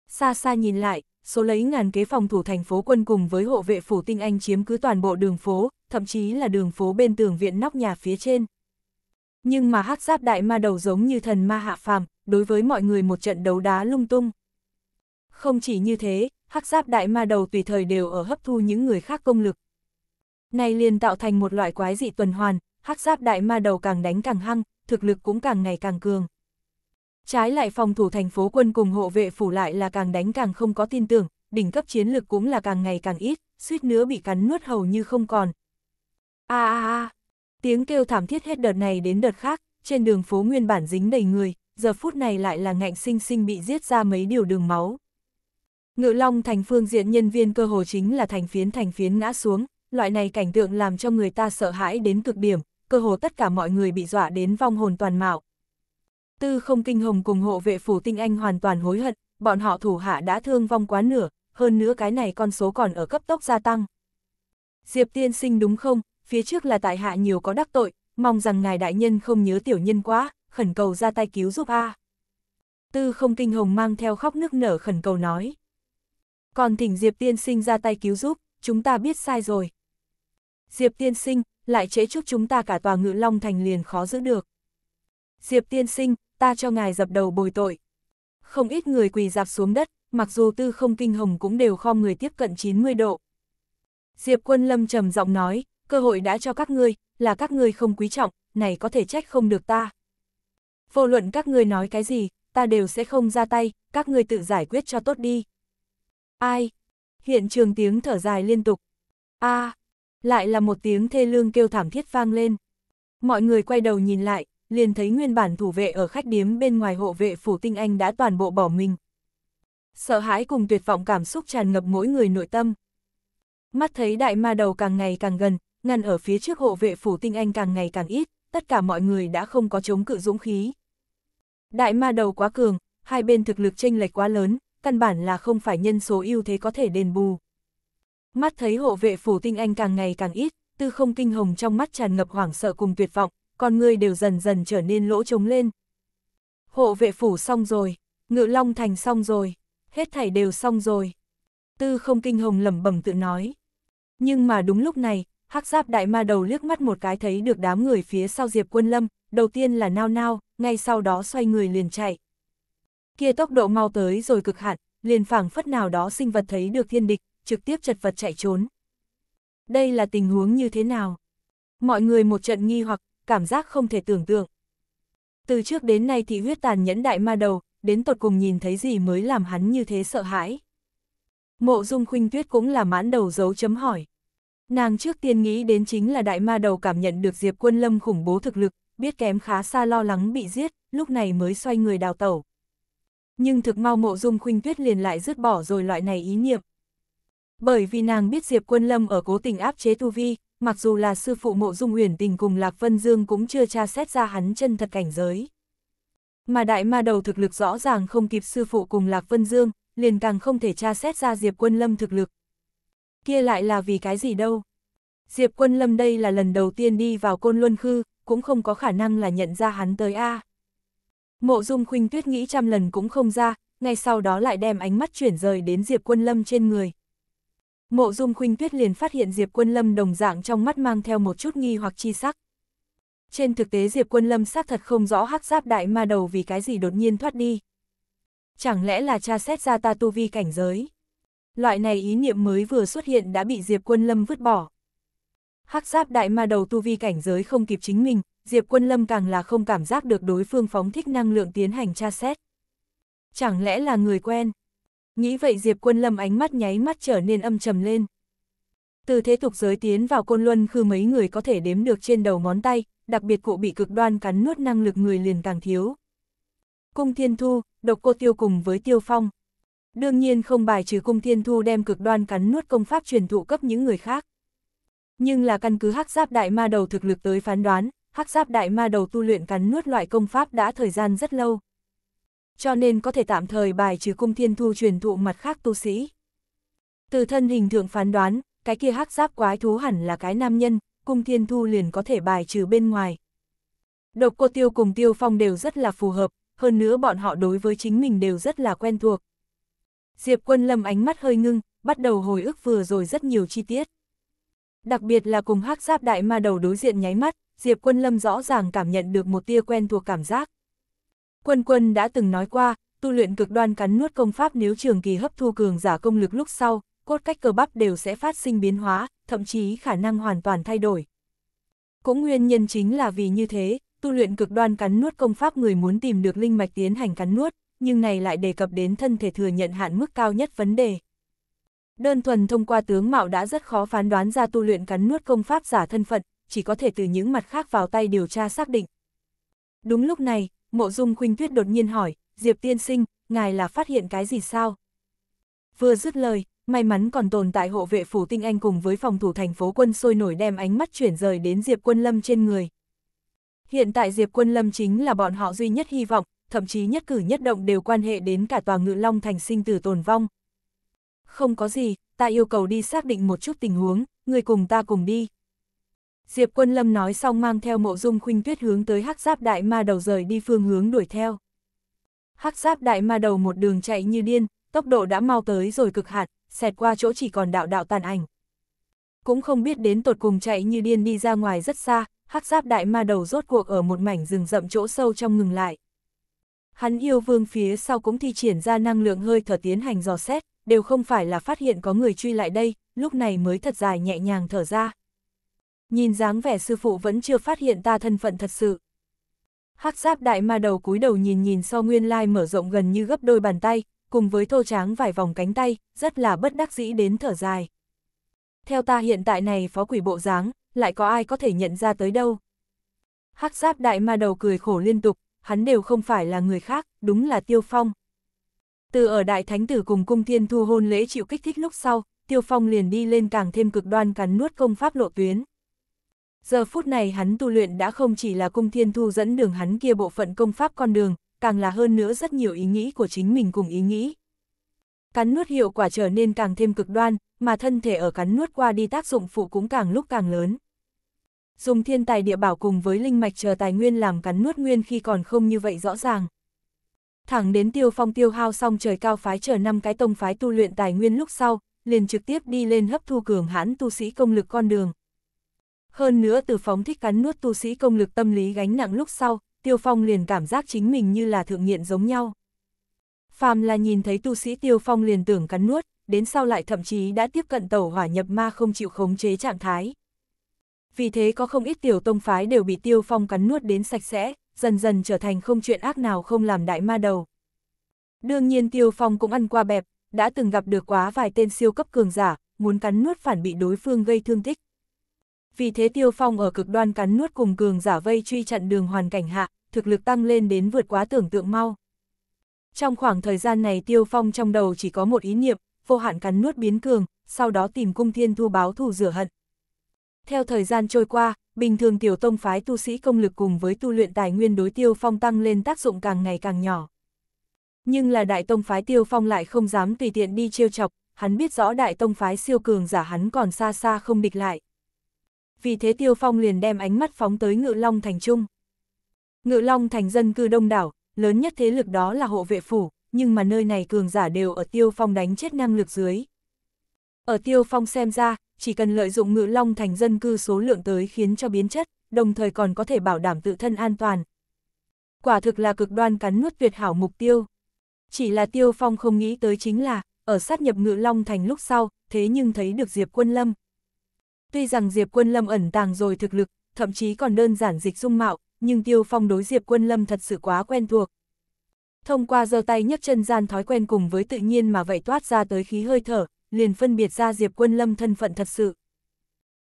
Xa xa nhìn lại, số lấy ngàn kế phòng thủ thành phố quân cùng với hộ vệ phủ tinh anh chiếm cứ toàn bộ đường phố, thậm chí là đường phố bên tường viện nóc nhà phía trên. Nhưng mà hắc giáp đại ma đầu giống như thần ma hạ phàm, đối với mọi người một trận đấu đá lung tung. Không chỉ như thế, hắc giáp đại ma đầu tùy thời đều ở hấp thu những người khác công lực. Này liền tạo thành một loại quái dị tuần hoàn, hắc giáp đại ma đầu càng đánh càng hăng, thực lực cũng càng ngày càng cường. Trái lại phòng thủ thành phố quân cùng hộ vệ phủ lại là càng đánh càng không có tin tưởng, đỉnh cấp chiến lực cũng là càng ngày càng ít, suýt nữa bị cắn nuốt hầu như không còn. A a a, tiếng kêu thảm thiết hết đợt này đến đợt khác, trên đường phố nguyên bản dính đầy người, giờ phút này lại là ngạnh sinh sinh bị giết ra mấy điều đường máu. Ngự long thành phương diện nhân viên cơ hồ chính là thành phiến thành phiến ngã xuống, loại này cảnh tượng làm cho người ta sợ hãi đến cực điểm, cơ hồ tất cả mọi người bị dọa đến vong hồn toàn mạo. Tư không kinh hồng cùng hộ vệ phủ tinh anh hoàn toàn hối hận, bọn họ thủ hạ đã thương vong quá nửa, hơn nữa cái này con số còn ở cấp tốc gia tăng. Diệp tiên sinh đúng không, phía trước là tại hạ nhiều có đắc tội, mong rằng ngài đại nhân không nhớ tiểu nhân quá khẩn cầu ra tay cứu giúp A. Tư không kinh hồng mang theo khóc nước nở khẩn cầu nói. Còn thỉnh Diệp tiên sinh ra tay cứu giúp, chúng ta biết sai rồi. Diệp tiên sinh, lại chế chúc chúng ta cả tòa ngự long thành liền khó giữ được. Diệp tiên sinh, ta cho ngài dập đầu bồi tội. Không ít người quỳ dạp xuống đất, mặc dù tư không kinh hồng cũng đều khom người tiếp cận 90 độ. Diệp quân lâm trầm giọng nói, cơ hội đã cho các ngươi, là các ngươi không quý trọng, này có thể trách không được ta vô luận các người nói cái gì, ta đều sẽ không ra tay, các người tự giải quyết cho tốt đi. Ai? Hiện trường tiếng thở dài liên tục. a à, lại là một tiếng thê lương kêu thảm thiết vang lên. Mọi người quay đầu nhìn lại, liền thấy nguyên bản thủ vệ ở khách điếm bên ngoài hộ vệ phủ tinh anh đã toàn bộ bỏ mình. Sợ hãi cùng tuyệt vọng cảm xúc tràn ngập mỗi người nội tâm. Mắt thấy đại ma đầu càng ngày càng gần, ngăn ở phía trước hộ vệ phủ tinh anh càng ngày càng ít, tất cả mọi người đã không có chống cự dũng khí. Đại ma đầu quá cường, hai bên thực lực chênh lệch quá lớn, căn bản là không phải nhân số ưu thế có thể đền bù. Mắt thấy hộ vệ phủ tinh anh càng ngày càng ít, tư không kinh hồng trong mắt tràn ngập hoảng sợ cùng tuyệt vọng, con người đều dần dần trở nên lỗ trống lên. Hộ vệ phủ xong rồi, ngự long thành xong rồi, hết thảy đều xong rồi. Tư không kinh hồng lẩm bẩm tự nói. Nhưng mà đúng lúc này, hắc giáp đại ma đầu liếc mắt một cái thấy được đám người phía sau Diệp Quân Lâm, đầu tiên là nao nao, ngay sau đó xoay người liền chạy. Kia tốc độ mau tới rồi cực hạn, liền phảng phất nào đó sinh vật thấy được thiên địch, trực tiếp chật vật chạy trốn. Đây là tình huống như thế nào? Mọi người một trận nghi hoặc, cảm giác không thể tưởng tượng. Từ trước đến nay thì huyết tàn nhẫn đại ma đầu, đến tột cùng nhìn thấy gì mới làm hắn như thế sợ hãi. Mộ dung khuynh tuyết cũng là mãn đầu dấu chấm hỏi. Nàng trước tiên nghĩ đến chính là đại ma đầu cảm nhận được Diệp Quân Lâm khủng bố thực lực, biết kém khá xa lo lắng bị giết, lúc này mới xoay người đào tẩu. Nhưng thực mau mộ dung khuynh tuyết liền lại rứt bỏ rồi loại này ý niệm. Bởi vì nàng biết Diệp Quân Lâm ở cố tình áp chế tu vi, mặc dù là sư phụ mộ dung uyển tình cùng Lạc Vân Dương cũng chưa tra xét ra hắn chân thật cảnh giới. Mà đại ma đầu thực lực rõ ràng không kịp sư phụ cùng Lạc Vân Dương, liền càng không thể tra xét ra Diệp Quân Lâm thực lực. Kia lại là vì cái gì đâu? Diệp Quân Lâm đây là lần đầu tiên đi vào Côn Luân Khư, cũng không có khả năng là nhận ra hắn tới a. À. Mộ Dung Khuynh Tuyết nghĩ trăm lần cũng không ra, ngay sau đó lại đem ánh mắt chuyển rời đến Diệp Quân Lâm trên người. Mộ Dung Khuynh Tuyết liền phát hiện Diệp Quân Lâm đồng dạng trong mắt mang theo một chút nghi hoặc chi sắc. Trên thực tế Diệp Quân Lâm xác thật không rõ hắc giáp đại ma đầu vì cái gì đột nhiên thoát đi. Chẳng lẽ là cha xét ra ta tu vi cảnh giới? Loại này ý niệm mới vừa xuất hiện đã bị Diệp Quân Lâm vứt bỏ hắc giáp đại ma đầu tu vi cảnh giới không kịp chính mình, Diệp Quân Lâm càng là không cảm giác được đối phương phóng thích năng lượng tiến hành tra xét. Chẳng lẽ là người quen? Nghĩ vậy Diệp Quân Lâm ánh mắt nháy mắt trở nên âm trầm lên. Từ thế tục giới tiến vào côn luân khư mấy người có thể đếm được trên đầu ngón tay, đặc biệt cụ bị cực đoan cắn nuốt năng lực người liền càng thiếu. Cung Thiên Thu, độc cô tiêu cùng với Tiêu Phong. Đương nhiên không bài trừ Cung Thiên Thu đem cực đoan cắn nuốt công pháp truyền thụ cấp những người khác nhưng là căn cứ hắc giáp đại ma đầu thực lực tới phán đoán, hắc giáp đại ma đầu tu luyện cắn nuốt loại công pháp đã thời gian rất lâu. Cho nên có thể tạm thời bài trừ cung thiên thu truyền thụ mặt khác tu sĩ. Từ thân hình thượng phán đoán, cái kia hắc giáp quái thú hẳn là cái nam nhân, cung thiên thu liền có thể bài trừ bên ngoài. Độc cô tiêu cùng tiêu phong đều rất là phù hợp, hơn nữa bọn họ đối với chính mình đều rất là quen thuộc. Diệp quân lâm ánh mắt hơi ngưng, bắt đầu hồi ức vừa rồi rất nhiều chi tiết. Đặc biệt là cùng hắc giáp đại ma đầu đối diện nháy mắt, Diệp Quân Lâm rõ ràng cảm nhận được một tia quen thuộc cảm giác. Quân Quân đã từng nói qua, tu luyện cực đoan cắn nuốt công pháp nếu trường kỳ hấp thu cường giả công lực lúc sau, cốt cách cơ bắp đều sẽ phát sinh biến hóa, thậm chí khả năng hoàn toàn thay đổi. Cũng nguyên nhân chính là vì như thế, tu luyện cực đoan cắn nuốt công pháp người muốn tìm được linh mạch tiến hành cắn nuốt, nhưng này lại đề cập đến thân thể thừa nhận hạn mức cao nhất vấn đề. Đơn thuần thông qua tướng mạo đã rất khó phán đoán ra tu luyện cắn nuốt công pháp giả thân phận, chỉ có thể từ những mặt khác vào tay điều tra xác định. Đúng lúc này, Mộ Dung Khuynh Tuyết đột nhiên hỏi, Diệp Tiên Sinh, ngài là phát hiện cái gì sao? Vừa dứt lời, may mắn còn tồn tại hộ vệ phủ tinh anh cùng với phòng thủ thành phố quân sôi nổi đem ánh mắt chuyển rời đến Diệp Quân Lâm trên người. Hiện tại Diệp Quân Lâm chính là bọn họ duy nhất hy vọng, thậm chí nhất cử nhất động đều quan hệ đến cả tòa ngự long thành sinh tử tồn vong, không có gì, ta yêu cầu đi xác định một chút tình huống, người cùng ta cùng đi. Diệp Quân Lâm nói xong mang theo mộ dung khuynh tuyết hướng tới hắc giáp đại ma đầu rời đi phương hướng đuổi theo. Hắc giáp đại ma đầu một đường chạy như điên, tốc độ đã mau tới rồi cực hạt, xẹt qua chỗ chỉ còn đạo đạo tàn ảnh. Cũng không biết đến tột cùng chạy như điên đi ra ngoài rất xa, hắc giáp đại ma đầu rốt cuộc ở một mảnh rừng rậm chỗ sâu trong ngừng lại. Hắn yêu vương phía sau cũng thi triển ra năng lượng hơi thở tiến hành dò xét đều không phải là phát hiện có người truy lại đây, lúc này mới thật dài nhẹ nhàng thở ra. Nhìn dáng vẻ sư phụ vẫn chưa phát hiện ta thân phận thật sự. Hắc giáp đại ma đầu cúi đầu nhìn nhìn so nguyên lai mở rộng gần như gấp đôi bàn tay, cùng với thô tráng vài vòng cánh tay, rất là bất đắc dĩ đến thở dài. Theo ta hiện tại này phó quỷ bộ dáng, lại có ai có thể nhận ra tới đâu. Hắc giáp đại ma đầu cười khổ liên tục, hắn đều không phải là người khác, đúng là tiêu phong. Từ ở Đại Thánh Tử cùng Cung Thiên Thu hôn lễ chịu kích thích lúc sau, Tiêu Phong liền đi lên càng thêm cực đoan cắn nuốt công pháp lộ tuyến. Giờ phút này hắn tu luyện đã không chỉ là Cung Thiên Thu dẫn đường hắn kia bộ phận công pháp con đường, càng là hơn nữa rất nhiều ý nghĩ của chính mình cùng ý nghĩ. Cắn nuốt hiệu quả trở nên càng thêm cực đoan, mà thân thể ở cắn nuốt qua đi tác dụng phụ cũng càng lúc càng lớn. Dùng thiên tài địa bảo cùng với linh mạch chờ tài nguyên làm cắn nuốt nguyên khi còn không như vậy rõ ràng thẳng đến tiêu phong tiêu hao xong trời cao phái chờ năm cái tông phái tu luyện tài nguyên lúc sau, liền trực tiếp đi lên hấp thu cường hãn tu sĩ công lực con đường. Hơn nữa từ phóng thích cắn nuốt tu sĩ công lực tâm lý gánh nặng lúc sau, tiêu phong liền cảm giác chính mình như là thượng nghiện giống nhau. Phàm là nhìn thấy tu sĩ tiêu phong liền tưởng cắn nuốt, đến sau lại thậm chí đã tiếp cận tẩu hỏa nhập ma không chịu khống chế trạng thái. Vì thế có không ít tiểu tông phái đều bị tiêu phong cắn nuốt đến sạch sẽ, dần dần trở thành không chuyện ác nào không làm đại ma đầu. Đương nhiên Tiêu Phong cũng ăn qua bẹp, đã từng gặp được quá vài tên siêu cấp cường giả, muốn cắn nuốt phản bị đối phương gây thương tích. Vì thế Tiêu Phong ở cực đoan cắn nuốt cùng cường giả vây truy chặn đường hoàn cảnh hạ, thực lực tăng lên đến vượt quá tưởng tượng mau. Trong khoảng thời gian này Tiêu Phong trong đầu chỉ có một ý niệm, vô hạn cắn nuốt biến cường, sau đó tìm cung thiên thu báo thù rửa hận. Theo thời gian trôi qua, bình thường tiểu tông phái tu sĩ công lực cùng với tu luyện tài nguyên đối tiêu phong tăng lên tác dụng càng ngày càng nhỏ. Nhưng là đại tông phái tiêu phong lại không dám tùy tiện đi trêu chọc, hắn biết rõ đại tông phái siêu cường giả hắn còn xa xa không địch lại. Vì thế tiêu phong liền đem ánh mắt phóng tới ngự long thành trung. Ngự long thành dân cư đông đảo, lớn nhất thế lực đó là hộ vệ phủ, nhưng mà nơi này cường giả đều ở tiêu phong đánh chết năng lực dưới. Ở tiêu phong xem ra, chỉ cần lợi dụng ngự long thành dân cư số lượng tới khiến cho biến chất, đồng thời còn có thể bảo đảm tự thân an toàn. Quả thực là cực đoan cắn nuốt tuyệt hảo mục tiêu. Chỉ là Tiêu Phong không nghĩ tới chính là, ở sát nhập ngự long thành lúc sau, thế nhưng thấy được Diệp Quân Lâm. Tuy rằng Diệp Quân Lâm ẩn tàng rồi thực lực, thậm chí còn đơn giản dịch dung mạo, nhưng Tiêu Phong đối Diệp Quân Lâm thật sự quá quen thuộc. Thông qua giơ tay nhấc chân gian thói quen cùng với tự nhiên mà vậy toát ra tới khí hơi thở, liền phân biệt ra Diệp Quân Lâm thân phận thật sự.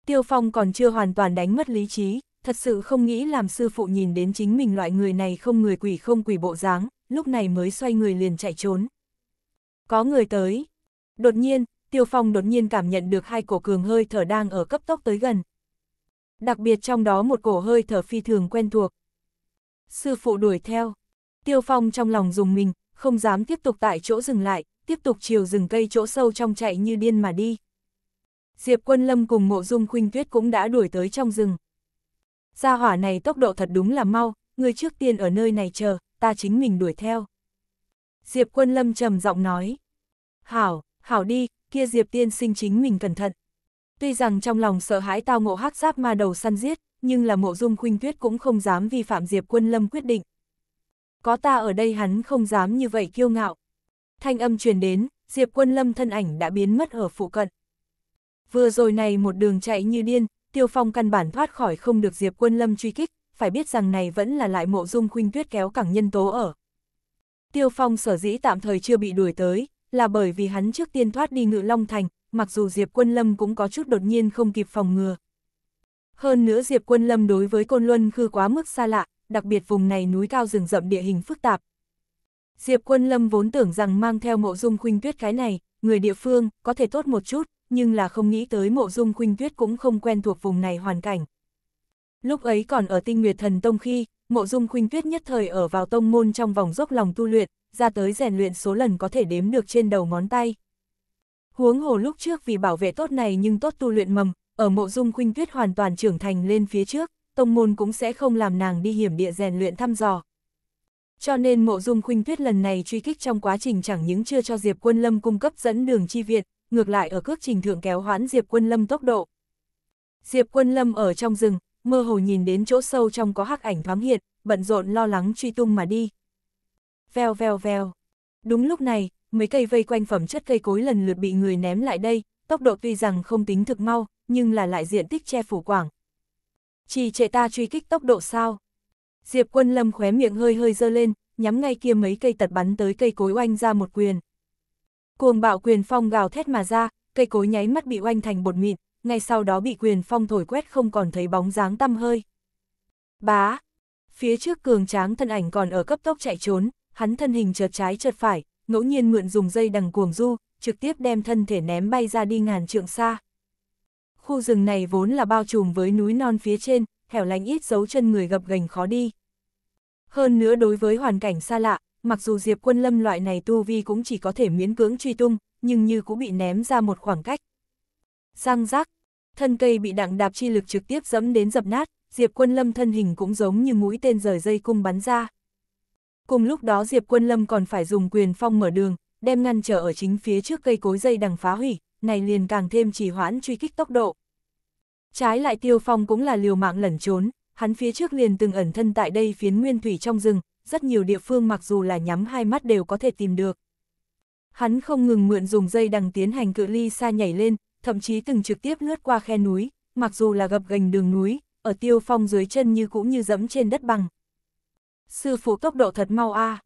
Tiêu Phong còn chưa hoàn toàn đánh mất lý trí, thật sự không nghĩ làm sư phụ nhìn đến chính mình loại người này không người quỷ không quỷ bộ dáng, lúc này mới xoay người liền chạy trốn. Có người tới. Đột nhiên, Tiêu Phong đột nhiên cảm nhận được hai cổ cường hơi thở đang ở cấp tốc tới gần. Đặc biệt trong đó một cổ hơi thở phi thường quen thuộc. Sư phụ đuổi theo. Tiêu Phong trong lòng dùng mình, không dám tiếp tục tại chỗ dừng lại, tiếp tục chiều rừng cây chỗ sâu trong chạy như điên mà đi. Diệp Quân Lâm cùng Mộ Dung Khuynh Tuyết cũng đã đuổi tới trong rừng. Gia hỏa này tốc độ thật đúng là mau, người trước tiên ở nơi này chờ, ta chính mình đuổi theo. Diệp Quân Lâm trầm giọng nói. Hảo, hảo đi, kia Diệp tiên sinh chính mình cẩn thận. Tuy rằng trong lòng sợ hãi tao ngộ hắc giáp ma đầu săn giết, nhưng là mộ dung khuynh tuyết cũng không dám vi phạm Diệp Quân Lâm quyết định. Có ta ở đây hắn không dám như vậy kiêu ngạo. Thanh âm truyền đến, Diệp Quân Lâm thân ảnh đã biến mất ở phụ cận. Vừa rồi này một đường chạy như điên, Tiêu Phong căn bản thoát khỏi không được Diệp Quân Lâm truy kích, phải biết rằng này vẫn là lại mộ dung khuynh tuyết kéo cẳng nhân tố ở. Tiêu Phong sở dĩ tạm thời chưa bị đuổi tới, là bởi vì hắn trước tiên thoát đi ngự Long Thành, mặc dù Diệp Quân Lâm cũng có chút đột nhiên không kịp phòng ngừa. Hơn nữa Diệp Quân Lâm đối với Côn Luân khư quá mức xa lạ, đặc biệt vùng này núi cao rừng rậm địa hình phức tạp, Diệp Quân Lâm vốn tưởng rằng mang theo mộ dung khuynh tuyết cái này, người địa phương, có thể tốt một chút, nhưng là không nghĩ tới mộ dung khuynh tuyết cũng không quen thuộc vùng này hoàn cảnh. Lúc ấy còn ở tinh nguyệt thần tông khi, mộ dung khuynh tuyết nhất thời ở vào tông môn trong vòng dốc lòng tu luyện, ra tới rèn luyện số lần có thể đếm được trên đầu ngón tay. Huống hồ lúc trước vì bảo vệ tốt này nhưng tốt tu luyện mầm, ở mộ dung khuynh tuyết hoàn toàn trưởng thành lên phía trước, tông môn cũng sẽ không làm nàng đi hiểm địa rèn luyện thăm dò, cho nên mộ dung khuynh tuyết lần này truy kích trong quá trình chẳng những chưa cho Diệp Quân Lâm cung cấp dẫn đường chi viện, ngược lại ở cước trình thượng kéo hoãn Diệp Quân Lâm tốc độ. Diệp Quân Lâm ở trong rừng, mơ hồ nhìn đến chỗ sâu trong có hắc ảnh thoáng hiện, bận rộn lo lắng truy tung mà đi. Vèo vèo vèo. Đúng lúc này, mấy cây vây quanh phẩm chất cây cối lần lượt bị người ném lại đây, tốc độ tuy rằng không tính thực mau, nhưng là lại diện tích che phủ quảng. Chỉ trệ ta truy kích tốc độ sao? Diệp Quân Lâm khóe miệng hơi hơi dơ lên, nhắm ngay kia mấy cây tật bắn tới cây cối oanh ra một quyền. Cuồng bạo quyền phong gào thét mà ra, cây cối nháy mắt bị oanh thành bột mịn, ngay sau đó bị quyền phong thổi quét không còn thấy bóng dáng tăm hơi. Bá! Phía trước cường tráng thân ảnh còn ở cấp tốc chạy trốn, hắn thân hình chợt trái chợt phải, ngẫu nhiên mượn dùng dây đằng cuồng du, trực tiếp đem thân thể ném bay ra đi ngàn trượng xa. Khu rừng này vốn là bao trùm với núi non phía trên, hẻo lánh ít dấu chân người gập gành khó đi. Hơn nữa đối với hoàn cảnh xa lạ, mặc dù Diệp Quân Lâm loại này tu vi cũng chỉ có thể miễn cưỡng truy tung, nhưng như cũng bị ném ra một khoảng cách. Răng rác, thân cây bị đặng đạp chi lực trực tiếp dẫm đến dập nát, Diệp Quân Lâm thân hình cũng giống như mũi tên rời dây cung bắn ra. Cùng lúc đó Diệp Quân Lâm còn phải dùng quyền phong mở đường, đem ngăn trở ở chính phía trước cây cối dây đằng phá hủy, này liền càng thêm trì hoãn truy kích tốc độ. Trái lại Tiêu Phong cũng là liều mạng lẩn trốn, hắn phía trước liền từng ẩn thân tại đây phiến nguyên thủy trong rừng, rất nhiều địa phương mặc dù là nhắm hai mắt đều có thể tìm được. Hắn không ngừng mượn dùng dây đằng tiến hành cự ly xa nhảy lên, thậm chí từng trực tiếp lướt qua khe núi, mặc dù là gập gành đường núi, ở Tiêu Phong dưới chân như cũng như dẫm trên đất bằng. Sư phụ tốc độ thật mau a. À.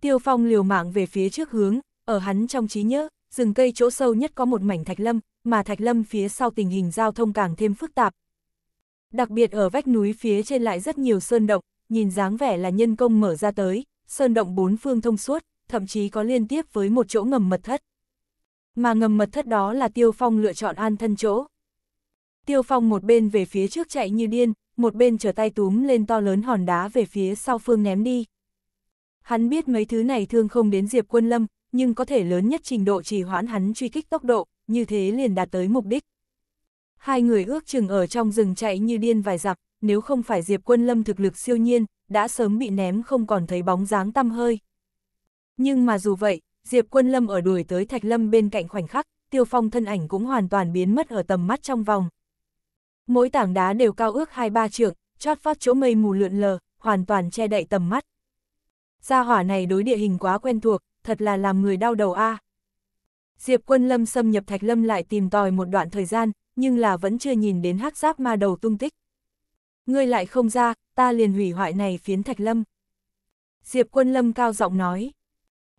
Tiêu Phong liều mạng về phía trước hướng, ở hắn trong trí nhớ, rừng cây chỗ sâu nhất có một mảnh thạch lâm, mà Thạch Lâm phía sau tình hình giao thông càng thêm phức tạp. Đặc biệt ở vách núi phía trên lại rất nhiều sơn động, nhìn dáng vẻ là nhân công mở ra tới, sơn động bốn phương thông suốt, thậm chí có liên tiếp với một chỗ ngầm mật thất. Mà ngầm mật thất đó là Tiêu Phong lựa chọn an thân chỗ. Tiêu Phong một bên về phía trước chạy như điên, một bên trở tay túm lên to lớn hòn đá về phía sau phương ném đi. Hắn biết mấy thứ này thương không đến Diệp Quân Lâm, nhưng có thể lớn nhất trình độ trì hoãn hắn truy kích tốc độ, như thế liền đạt tới mục đích. Hai người ước chừng ở trong rừng chạy như điên vài dặm, nếu không phải Diệp Quân Lâm thực lực siêu nhiên, đã sớm bị ném không còn thấy bóng dáng tăm hơi. Nhưng mà dù vậy, Diệp Quân Lâm ở đuổi tới Thạch Lâm bên cạnh khoảnh khắc, Tiêu Phong thân ảnh cũng hoàn toàn biến mất ở tầm mắt trong vòng. Mỗi tảng đá đều cao ước hai ba trượng, chót phát chỗ mây mù lượn lờ, hoàn toàn che đậy tầm mắt. Gia hỏa này đối địa hình quá quen thuộc, thật là làm người đau đầu a. À. Diệp quân lâm xâm nhập Thạch Lâm lại tìm tòi một đoạn thời gian, nhưng là vẫn chưa nhìn đến hắc giáp ma đầu tung tích. Ngươi lại không ra, ta liền hủy hoại này phiến Thạch Lâm. Diệp quân lâm cao giọng nói.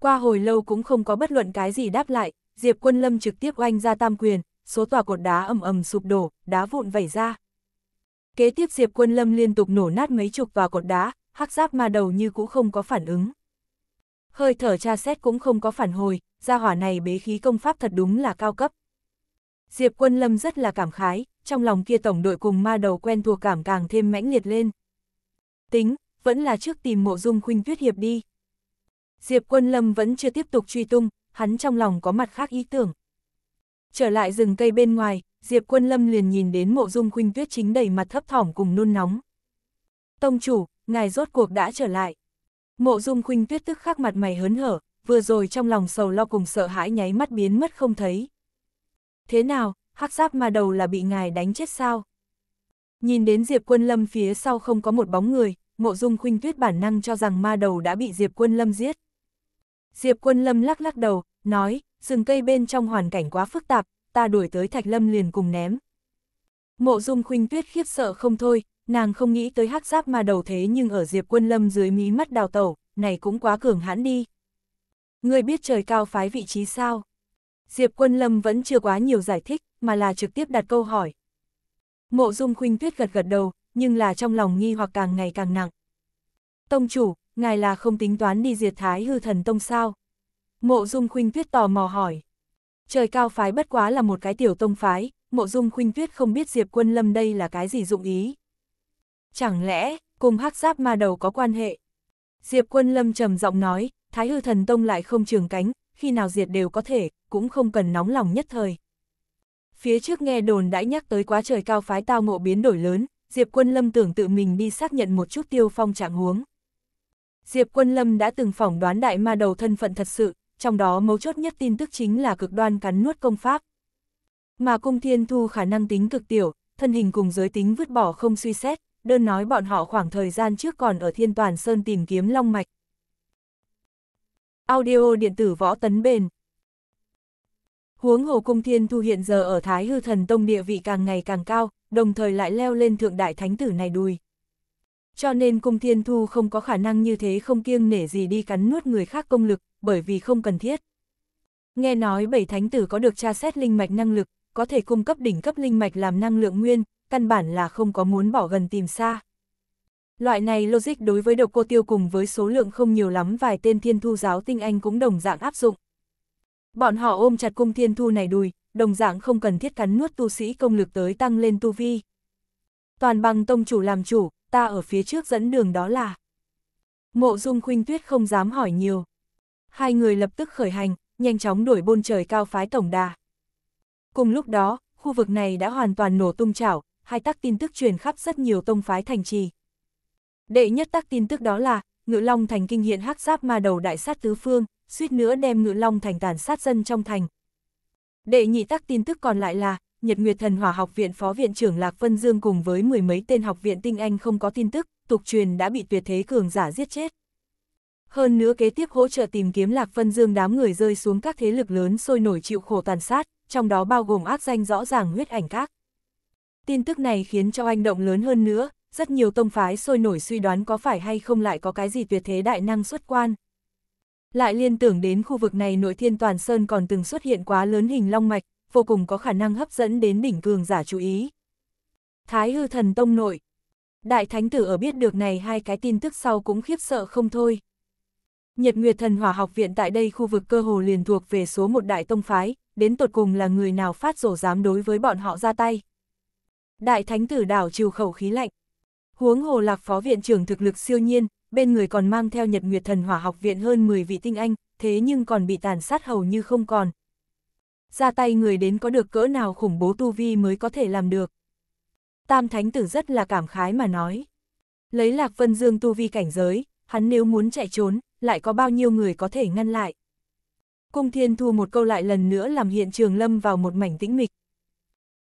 Qua hồi lâu cũng không có bất luận cái gì đáp lại, Diệp quân lâm trực tiếp oanh ra tam quyền, số tòa cột đá ầm ầm sụp đổ, đá vụn vẩy ra. Kế tiếp Diệp quân lâm liên tục nổ nát mấy chục tòa cột đá, hắc giáp ma đầu như cũng không có phản ứng. Hơi thở tra xét cũng không có phản hồi, gia hỏa này bế khí công pháp thật đúng là cao cấp. Diệp Quân Lâm rất là cảm khái, trong lòng kia tổng đội cùng ma đầu quen thuộc cảm càng thêm mãnh liệt lên. Tính, vẫn là trước tìm mộ dung khuynh tuyết hiệp đi. Diệp Quân Lâm vẫn chưa tiếp tục truy tung, hắn trong lòng có mặt khác ý tưởng. Trở lại rừng cây bên ngoài, Diệp Quân Lâm liền nhìn đến mộ dung khuynh tuyết chính đầy mặt thấp thỏm cùng nôn nóng. Tông chủ, ngài rốt cuộc đã trở lại. Mộ dung khuynh tuyết tức khắc mặt mày hớn hở, vừa rồi trong lòng sầu lo cùng sợ hãi nháy mắt biến mất không thấy. Thế nào, hắc giáp ma đầu là bị ngài đánh chết sao? Nhìn đến Diệp Quân Lâm phía sau không có một bóng người, Mộ Dung Khuynh Tuyết bản năng cho rằng ma đầu đã bị Diệp Quân Lâm giết. Diệp Quân Lâm lắc lắc đầu, nói, rừng cây bên trong hoàn cảnh quá phức tạp, ta đuổi tới Thạch Lâm liền cùng ném. Mộ Dung Khuynh Tuyết khiếp sợ không thôi, nàng không nghĩ tới hắc giáp ma đầu thế nhưng ở Diệp Quân Lâm dưới mí mắt đào tẩu, này cũng quá cường hãn đi. Ngươi biết trời cao phái vị trí sao? Diệp Quân Lâm vẫn chưa quá nhiều giải thích, mà là trực tiếp đặt câu hỏi. Mộ Dung Khuynh Tuyết gật gật đầu, nhưng là trong lòng nghi hoặc càng ngày càng nặng. Tông chủ, ngài là không tính toán đi diệt thái hư thần tông sao? Mộ Dung Khuynh Tuyết tò mò hỏi. Trời cao phái bất quá là một cái tiểu tông phái, Mộ Dung Khuynh Tuyết không biết Diệp Quân Lâm đây là cái gì dụng ý. Chẳng lẽ, cùng hắc giáp ma đầu có quan hệ? Diệp Quân Lâm trầm giọng nói, Thái hư thần tông lại không trường cánh, khi nào diệt đều có thể, cũng không cần nóng lòng nhất thời. Phía trước nghe đồn đã nhắc tới quá trời cao phái tao ngộ biến đổi lớn, Diệp Quân Lâm tưởng tự mình đi xác nhận một chút tiêu phong trạng huống. Diệp Quân Lâm đã từng phỏng đoán đại ma đầu thân phận thật sự, trong đó mấu chốt nhất tin tức chính là cực đoan cắn nuốt công pháp. Mà cung thiên thu khả năng tính cực tiểu, thân hình cùng giới tính vứt bỏ không suy xét, đơn nói bọn họ khoảng thời gian trước còn ở thiên toàn sơn tìm kiếm long mạch, Audio điện tử võ tấn bền. Huống hồ cung thiên thu hiện giờ ở Thái Hư Thần Tông địa vị càng ngày càng cao, đồng thời lại leo lên thượng đại thánh tử này đùi. Cho nên cung thiên thu không có khả năng như thế không kiêng nể gì đi cắn nuốt người khác công lực, bởi vì không cần thiết. Nghe nói bảy thánh tử có được tra xét linh mạch năng lực, có thể cung cấp đỉnh cấp linh mạch làm năng lượng nguyên, căn bản là không có muốn bỏ gần tìm xa. Loại này logic đối với độc cô tiêu cùng với số lượng không nhiều lắm vài tên thiên thu giáo tinh anh cũng đồng dạng áp dụng. Bọn họ ôm chặt cung thiên thu này đùi, đồng dạng không cần thiết cắn nuốt tu sĩ công lực tới tăng lên tu vi. Toàn bằng tông chủ làm chủ, ta ở phía trước dẫn đường đó là. Mộ dung khuynh tuyết không dám hỏi nhiều. Hai người lập tức khởi hành, nhanh chóng đuổi bôn trời cao phái tổng đà. Cùng lúc đó, khu vực này đã hoàn toàn nổ tung chảo, hai tắc tin tức truyền khắp rất nhiều tông phái thành trì. Đệ nhất tác tin tức đó là, Ngự Long Thành kinh hiện hắc giáp ma đầu đại sát tứ phương, suýt nữa đem Ngự Long Thành tàn sát dân trong thành. Đệ nhị tác tin tức còn lại là, Nhật Nguyệt Thần Hỏa Học viện Phó viện trưởng Lạc Vân Dương cùng với mười mấy tên học viện tinh anh không có tin tức, tục truyền đã bị tuyệt thế cường giả giết chết. Hơn nữa kế tiếp hỗ trợ tìm kiếm Lạc Vân Dương đám người rơi xuống các thế lực lớn sôi nổi chịu khổ tàn sát, trong đó bao gồm ác danh rõ ràng huyết ảnh các. Tin tức này khiến cho anh động lớn hơn nữa, rất nhiều tông phái sôi nổi suy đoán có phải hay không lại có cái gì tuyệt thế đại năng xuất quan. Lại liên tưởng đến khu vực này nội thiên toàn sơn còn từng xuất hiện quá lớn hình long mạch, vô cùng có khả năng hấp dẫn đến đỉnh cường giả chú ý. Thái hư thần tông nội Đại thánh tử ở biết được này hai cái tin tức sau cũng khiếp sợ không thôi. Nhật Nguyệt Thần Hỏa Học Viện tại đây khu vực cơ hồ liền thuộc về số một đại tông phái, đến tột cùng là người nào phát rổ dám đối với bọn họ ra tay. Đại thánh tử đảo trừ khẩu khí lạnh, Huống hồ lạc phó viện trưởng thực lực siêu nhiên, bên người còn mang theo nhật nguyệt thần hỏa học viện hơn 10 vị tinh anh, thế nhưng còn bị tàn sát hầu như không còn. Ra tay người đến có được cỡ nào khủng bố tu vi mới có thể làm được. Tam Thánh Tử rất là cảm khái mà nói. Lấy Lạc Vân Dương tu vi cảnh giới, hắn nếu muốn chạy trốn, lại có bao nhiêu người có thể ngăn lại. Cung Thiên Thu một câu lại lần nữa làm hiện trường lâm vào một mảnh tĩnh mịch.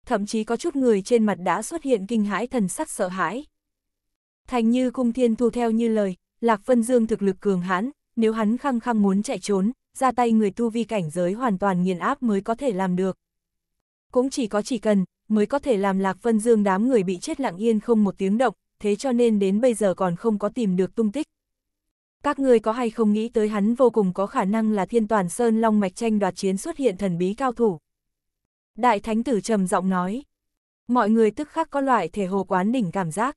Thậm chí có chút người trên mặt đã xuất hiện kinh hãi thần sắc sợ hãi. Thành như cung thiên thu theo như lời, Lạc Vân Dương thực lực cường hãn, nếu hắn khăng khăng muốn chạy trốn, ra tay người tu vi cảnh giới hoàn toàn nghiền áp mới có thể làm được. Cũng chỉ có chỉ cần, mới có thể làm Lạc Vân Dương đám người bị chết lặng yên không một tiếng động, thế cho nên đến bây giờ còn không có tìm được tung tích. Các người có hay không nghĩ tới hắn vô cùng có khả năng là thiên toàn sơn long mạch tranh đoạt chiến xuất hiện thần bí cao thủ. Đại Thánh Tử trầm giọng nói. Mọi người tức khắc có loại thể hồ quán đỉnh cảm giác,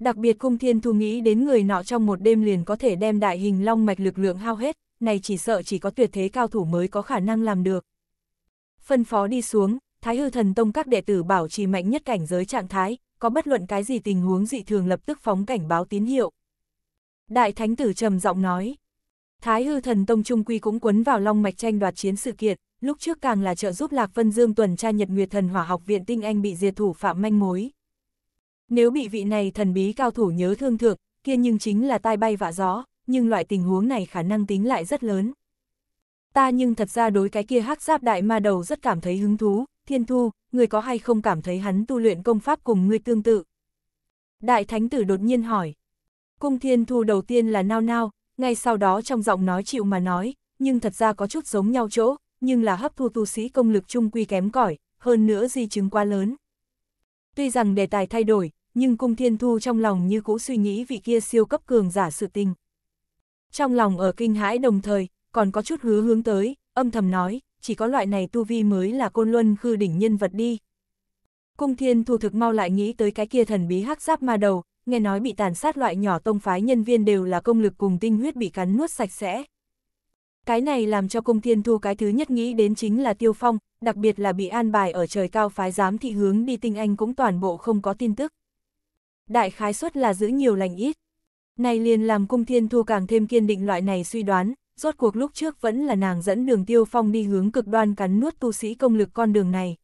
Đặc biệt cung thiên thu nghĩ đến người nọ trong một đêm liền có thể đem đại hình long mạch lực lượng hao hết, này chỉ sợ chỉ có tuyệt thế cao thủ mới có khả năng làm được. Phân phó đi xuống, Thái Hư Thần Tông các đệ tử bảo trì mạnh nhất cảnh giới trạng thái, có bất luận cái gì tình huống dị thường lập tức phóng cảnh báo tín hiệu. Đại Thánh Tử trầm giọng nói, Thái Hư Thần Tông Trung Quy cũng quấn vào long mạch tranh đoạt chiến sự kiện, lúc trước càng là trợ giúp Lạc Vân Dương tuần tra Nhật Nguyệt Thần Hỏa học viện tinh anh bị diệt thủ phạm manh mối. Nếu bị vị này thần bí cao thủ nhớ thương thượng, kia nhưng chính là tai bay vạ gió, nhưng loại tình huống này khả năng tính lại rất lớn. Ta nhưng thật ra đối cái kia hắc giáp đại ma đầu rất cảm thấy hứng thú, thiên thu, người có hay không cảm thấy hắn tu luyện công pháp cùng ngươi tương tự? Đại thánh tử đột nhiên hỏi. Cung thiên thu đầu tiên là nao nao, ngay sau đó trong giọng nói chịu mà nói, nhưng thật ra có chút giống nhau chỗ, nhưng là hấp thu tu sĩ công lực chung quy kém cỏi hơn nữa di chứng quá lớn. Tuy rằng đề tài thay đổi, nhưng Cung Thiên Thu trong lòng như cũ suy nghĩ vị kia siêu cấp cường giả sự tình. Trong lòng ở kinh hãi đồng thời, còn có chút hứa hướng tới, âm thầm nói, chỉ có loại này tu vi mới là côn luân khư đỉnh nhân vật đi. Cung Thiên Thu thực mau lại nghĩ tới cái kia thần bí hắc giáp ma đầu, nghe nói bị tàn sát loại nhỏ tông phái nhân viên đều là công lực cùng tinh huyết bị cắn nuốt sạch sẽ. Cái này làm cho Cung Thiên Thu cái thứ nhất nghĩ đến chính là Tiêu Phong, đặc biệt là bị an bài ở trời cao phái giám thị hướng đi tinh anh cũng toàn bộ không có tin tức. Đại khái suất là giữ nhiều lành ít. Này liền làm cung thiên thu càng thêm kiên định loại này suy đoán, rốt cuộc lúc trước vẫn là nàng dẫn đường tiêu phong đi hướng cực đoan cắn nuốt tu sĩ công lực con đường này.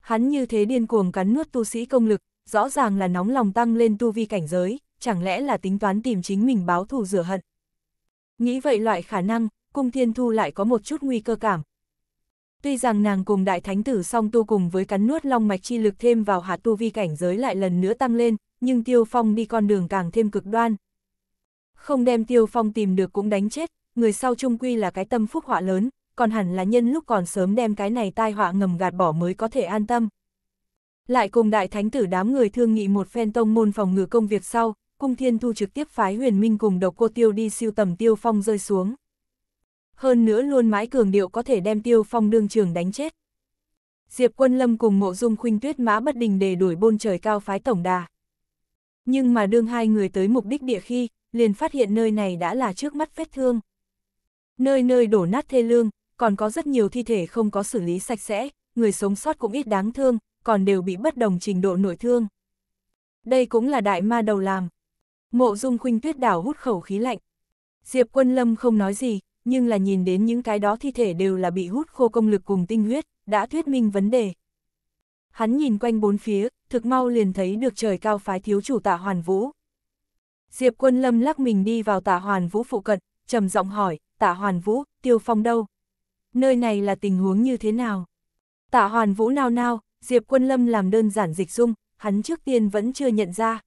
Hắn như thế điên cuồng cắn nuốt tu sĩ công lực, rõ ràng là nóng lòng tăng lên tu vi cảnh giới, chẳng lẽ là tính toán tìm chính mình báo thù rửa hận. Nghĩ vậy loại khả năng, cung thiên thu lại có một chút nguy cơ cảm, Tuy rằng nàng cùng đại thánh tử song tu cùng với cắn nuốt long mạch chi lực thêm vào hạt tu vi cảnh giới lại lần nữa tăng lên, nhưng Tiêu Phong đi con đường càng thêm cực đoan. Không đem Tiêu Phong tìm được cũng đánh chết, người sau trung quy là cái tâm phúc họa lớn, còn hẳn là nhân lúc còn sớm đem cái này tai họa ngầm gạt bỏ mới có thể an tâm. Lại cùng đại thánh tử đám người thương nghị một phen tông môn phòng ngừa công việc sau, cung thiên thu trực tiếp phái huyền minh cùng độc cô tiêu đi siêu tầm Tiêu Phong rơi xuống hơn nữa luôn mãi cường điệu có thể đem Tiêu Phong đương trường đánh chết. Diệp Quân Lâm cùng Mộ Dung Khuynh Tuyết mã bất đình để đuổi bôn trời cao phái tổng đà. Nhưng mà đương hai người tới mục đích địa khi, liền phát hiện nơi này đã là trước mắt vết thương. Nơi nơi đổ nát thê lương, còn có rất nhiều thi thể không có xử lý sạch sẽ, người sống sót cũng ít đáng thương, còn đều bị bất đồng trình độ nội thương. Đây cũng là đại ma đầu làm. Mộ Dung Khuynh Tuyết đảo hút khẩu khí lạnh. Diệp Quân Lâm không nói gì, nhưng là nhìn đến những cái đó thi thể đều là bị hút khô công lực cùng tinh huyết, đã thuyết minh vấn đề. Hắn nhìn quanh bốn phía, thực mau liền thấy được trời cao phái thiếu chủ tạ hoàn vũ. Diệp quân lâm lắc mình đi vào tạ hoàn vũ phụ cận, trầm giọng hỏi, tạ hoàn vũ, tiêu phong đâu? Nơi này là tình huống như thế nào? Tạ hoàn vũ nào nào, Diệp quân lâm làm đơn giản dịch dung, hắn trước tiên vẫn chưa nhận ra.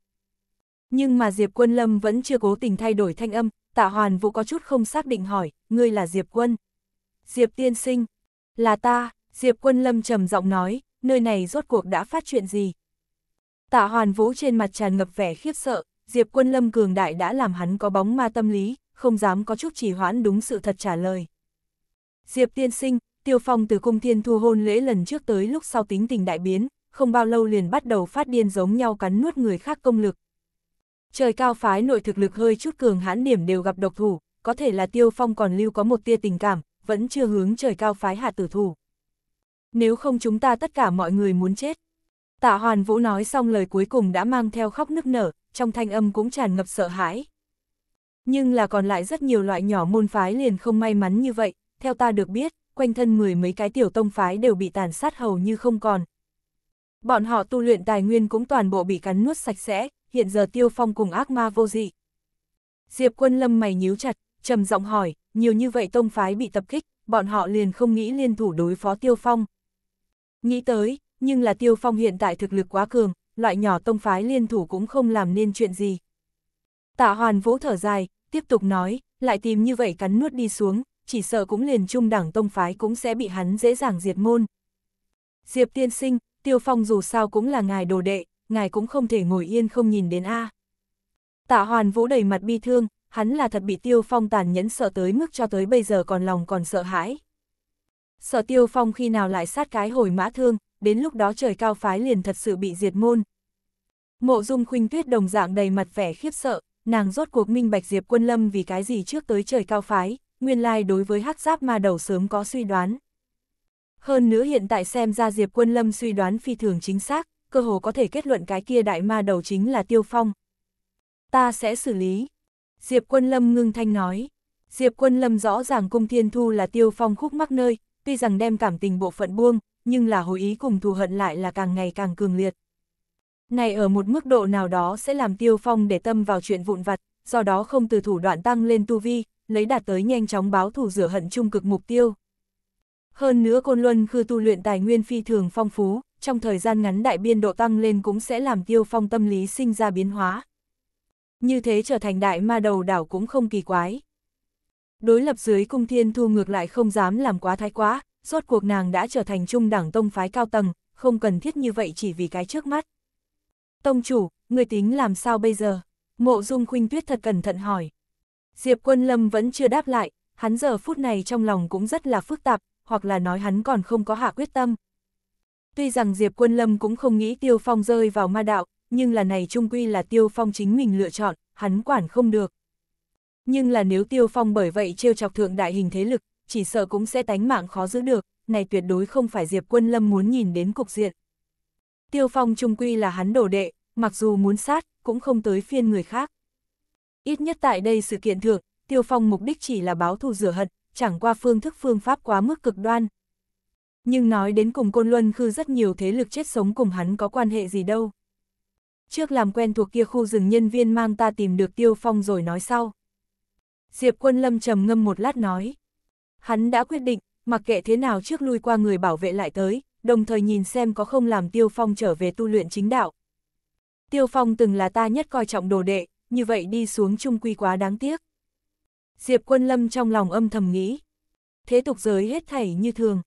Nhưng mà Diệp quân lâm vẫn chưa cố tình thay đổi thanh âm, tạ hoàn vũ có chút không xác định hỏi, ngươi là Diệp Quân. Diệp tiên sinh, là ta, Diệp Quân lâm trầm giọng nói, nơi này rốt cuộc đã phát chuyện gì. Tạ hoàn vũ trên mặt tràn ngập vẻ khiếp sợ, Diệp Quân lâm cường đại đã làm hắn có bóng ma tâm lý, không dám có chút trì hoãn đúng sự thật trả lời. Diệp tiên sinh, tiêu phong từ cung thiên thu hôn lễ lần trước tới lúc sau tính tình đại biến, không bao lâu liền bắt đầu phát điên giống nhau cắn nuốt người khác công lực, Trời cao phái nội thực lực hơi chút cường hãn điểm đều gặp độc thủ, có thể là Tiêu Phong còn lưu có một tia tình cảm, vẫn chưa hướng trời cao phái hạ tử thủ. Nếu không chúng ta tất cả mọi người muốn chết. Tạ Hoàn Vũ nói xong lời cuối cùng đã mang theo khóc nức nở, trong thanh âm cũng tràn ngập sợ hãi. Nhưng là còn lại rất nhiều loại nhỏ môn phái liền không may mắn như vậy, theo ta được biết, quanh thân mười mấy cái tiểu tông phái đều bị tàn sát hầu như không còn. Bọn họ tu luyện tài nguyên cũng toàn bộ bị cắn nuốt sạch sẽ, hiện giờ Tiêu Phong cùng ác ma vô dị. Diệp Quân Lâm mày nhíu chặt, trầm giọng hỏi, nhiều như vậy tông phái bị tập kích, bọn họ liền không nghĩ liên thủ đối phó Tiêu Phong. Nghĩ tới, nhưng là Tiêu Phong hiện tại thực lực quá cường, loại nhỏ tông phái liên thủ cũng không làm nên chuyện gì. Tạ Hoàn vỗ thở dài, tiếp tục nói, lại tìm như vậy cắn nuốt đi xuống, chỉ sợ cũng liền trung đẳng tông phái cũng sẽ bị hắn dễ dàng diệt môn. Diệp tiên sinh, Tiêu Phong dù sao cũng là ngài đồ đệ, ngài cũng không thể ngồi yên không nhìn đến A. Tạ Hoàn Vũ đầy mặt bi thương, hắn là thật bị Tiêu Phong tàn nhẫn sợ tới mức cho tới bây giờ còn lòng còn sợ hãi. Sợ Tiêu Phong khi nào lại sát cái hồi mã thương, đến lúc đó trời cao phái liền thật sự bị diệt môn. Mộ Dung Khuynh Tuyết đồng dạng đầy mặt vẻ khiếp sợ, nàng rốt cuộc minh bạch Diệp Quân Lâm vì cái gì trước tới trời cao phái, nguyên lai đối với hắc giáp ma đầu sớm có suy đoán. Hơn nữa hiện tại xem ra Diệp Quân Lâm suy đoán phi thường chính xác, cơ hồ có thể kết luận cái kia đại ma đầu chính là Tiêu Phong. Ta sẽ xử lý. Diệp Quân Lâm ngưng thanh nói. Diệp Quân Lâm rõ ràng cung thiên thu là Tiêu Phong khúc mắc nơi, tuy rằng đem cảm tình bộ phận buông, nhưng là hồi ý cùng thù hận lại là càng ngày càng cường liệt. Này ở một mức độ nào đó sẽ làm Tiêu Phong để tâm vào chuyện vụn vặt, do đó không từ thủ đoạn tăng lên tu vi, lấy đạt tới nhanh chóng báo thù rửa hận chung cực mục tiêu. Hơn nữa Côn Luân khư tu luyện tài nguyên phi thường phong phú, trong thời gian ngắn đại biên độ tăng lên cũng sẽ làm tiêu phong tâm lý sinh ra biến hóa. Như thế trở thành đại ma đầu đảo cũng không kỳ quái. Đối lập dưới cung thiên thu ngược lại không dám làm quá thái quá, rốt cuộc nàng đã trở thành trung đẳng tông phái cao tầng, không cần thiết như vậy chỉ vì cái trước mắt. Tông chủ, người tính làm sao bây giờ? Mộ dung khuynh tuyết thật cẩn thận hỏi. Diệp quân lâm vẫn chưa đáp lại, hắn giờ phút này trong lòng cũng rất là phức tạp, hoặc là nói hắn còn không có hạ quyết tâm. Tuy rằng Diệp Quân Lâm cũng không nghĩ Tiêu Phong rơi vào ma đạo, nhưng là này trung quy là Tiêu Phong chính mình lựa chọn, hắn quản không được. Nhưng là nếu Tiêu Phong bởi vậy trêu chọc thượng đại hình thế lực, chỉ sợ cũng sẽ tánh mạng khó giữ được, này tuyệt đối không phải Diệp Quân Lâm muốn nhìn đến cục diện. Tiêu Phong trung quy là hắn đổ đệ, mặc dù muốn sát, cũng không tới phiên người khác. Ít nhất tại đây sự kiện thượng, Tiêu Phong mục đích chỉ là báo thù rửa hận, chẳng qua phương thức phương pháp quá mức cực đoan. Nhưng nói đến cùng Côn Luân Khư rất nhiều thế lực chết sống cùng hắn có quan hệ gì đâu. Trước làm quen thuộc kia khu rừng nhân viên mang ta tìm được Tiêu Phong rồi nói sau. Diệp Quân Lâm trầm ngâm một lát nói. Hắn đã quyết định, mặc kệ thế nào trước lui qua người bảo vệ lại tới, đồng thời nhìn xem có không làm Tiêu Phong trở về tu luyện chính đạo. Tiêu Phong từng là ta nhất coi trọng đồ đệ, như vậy đi xuống chung quy quá đáng tiếc. Diệp Quân Lâm trong lòng âm thầm nghĩ. Thế tục giới hết thảy như thường.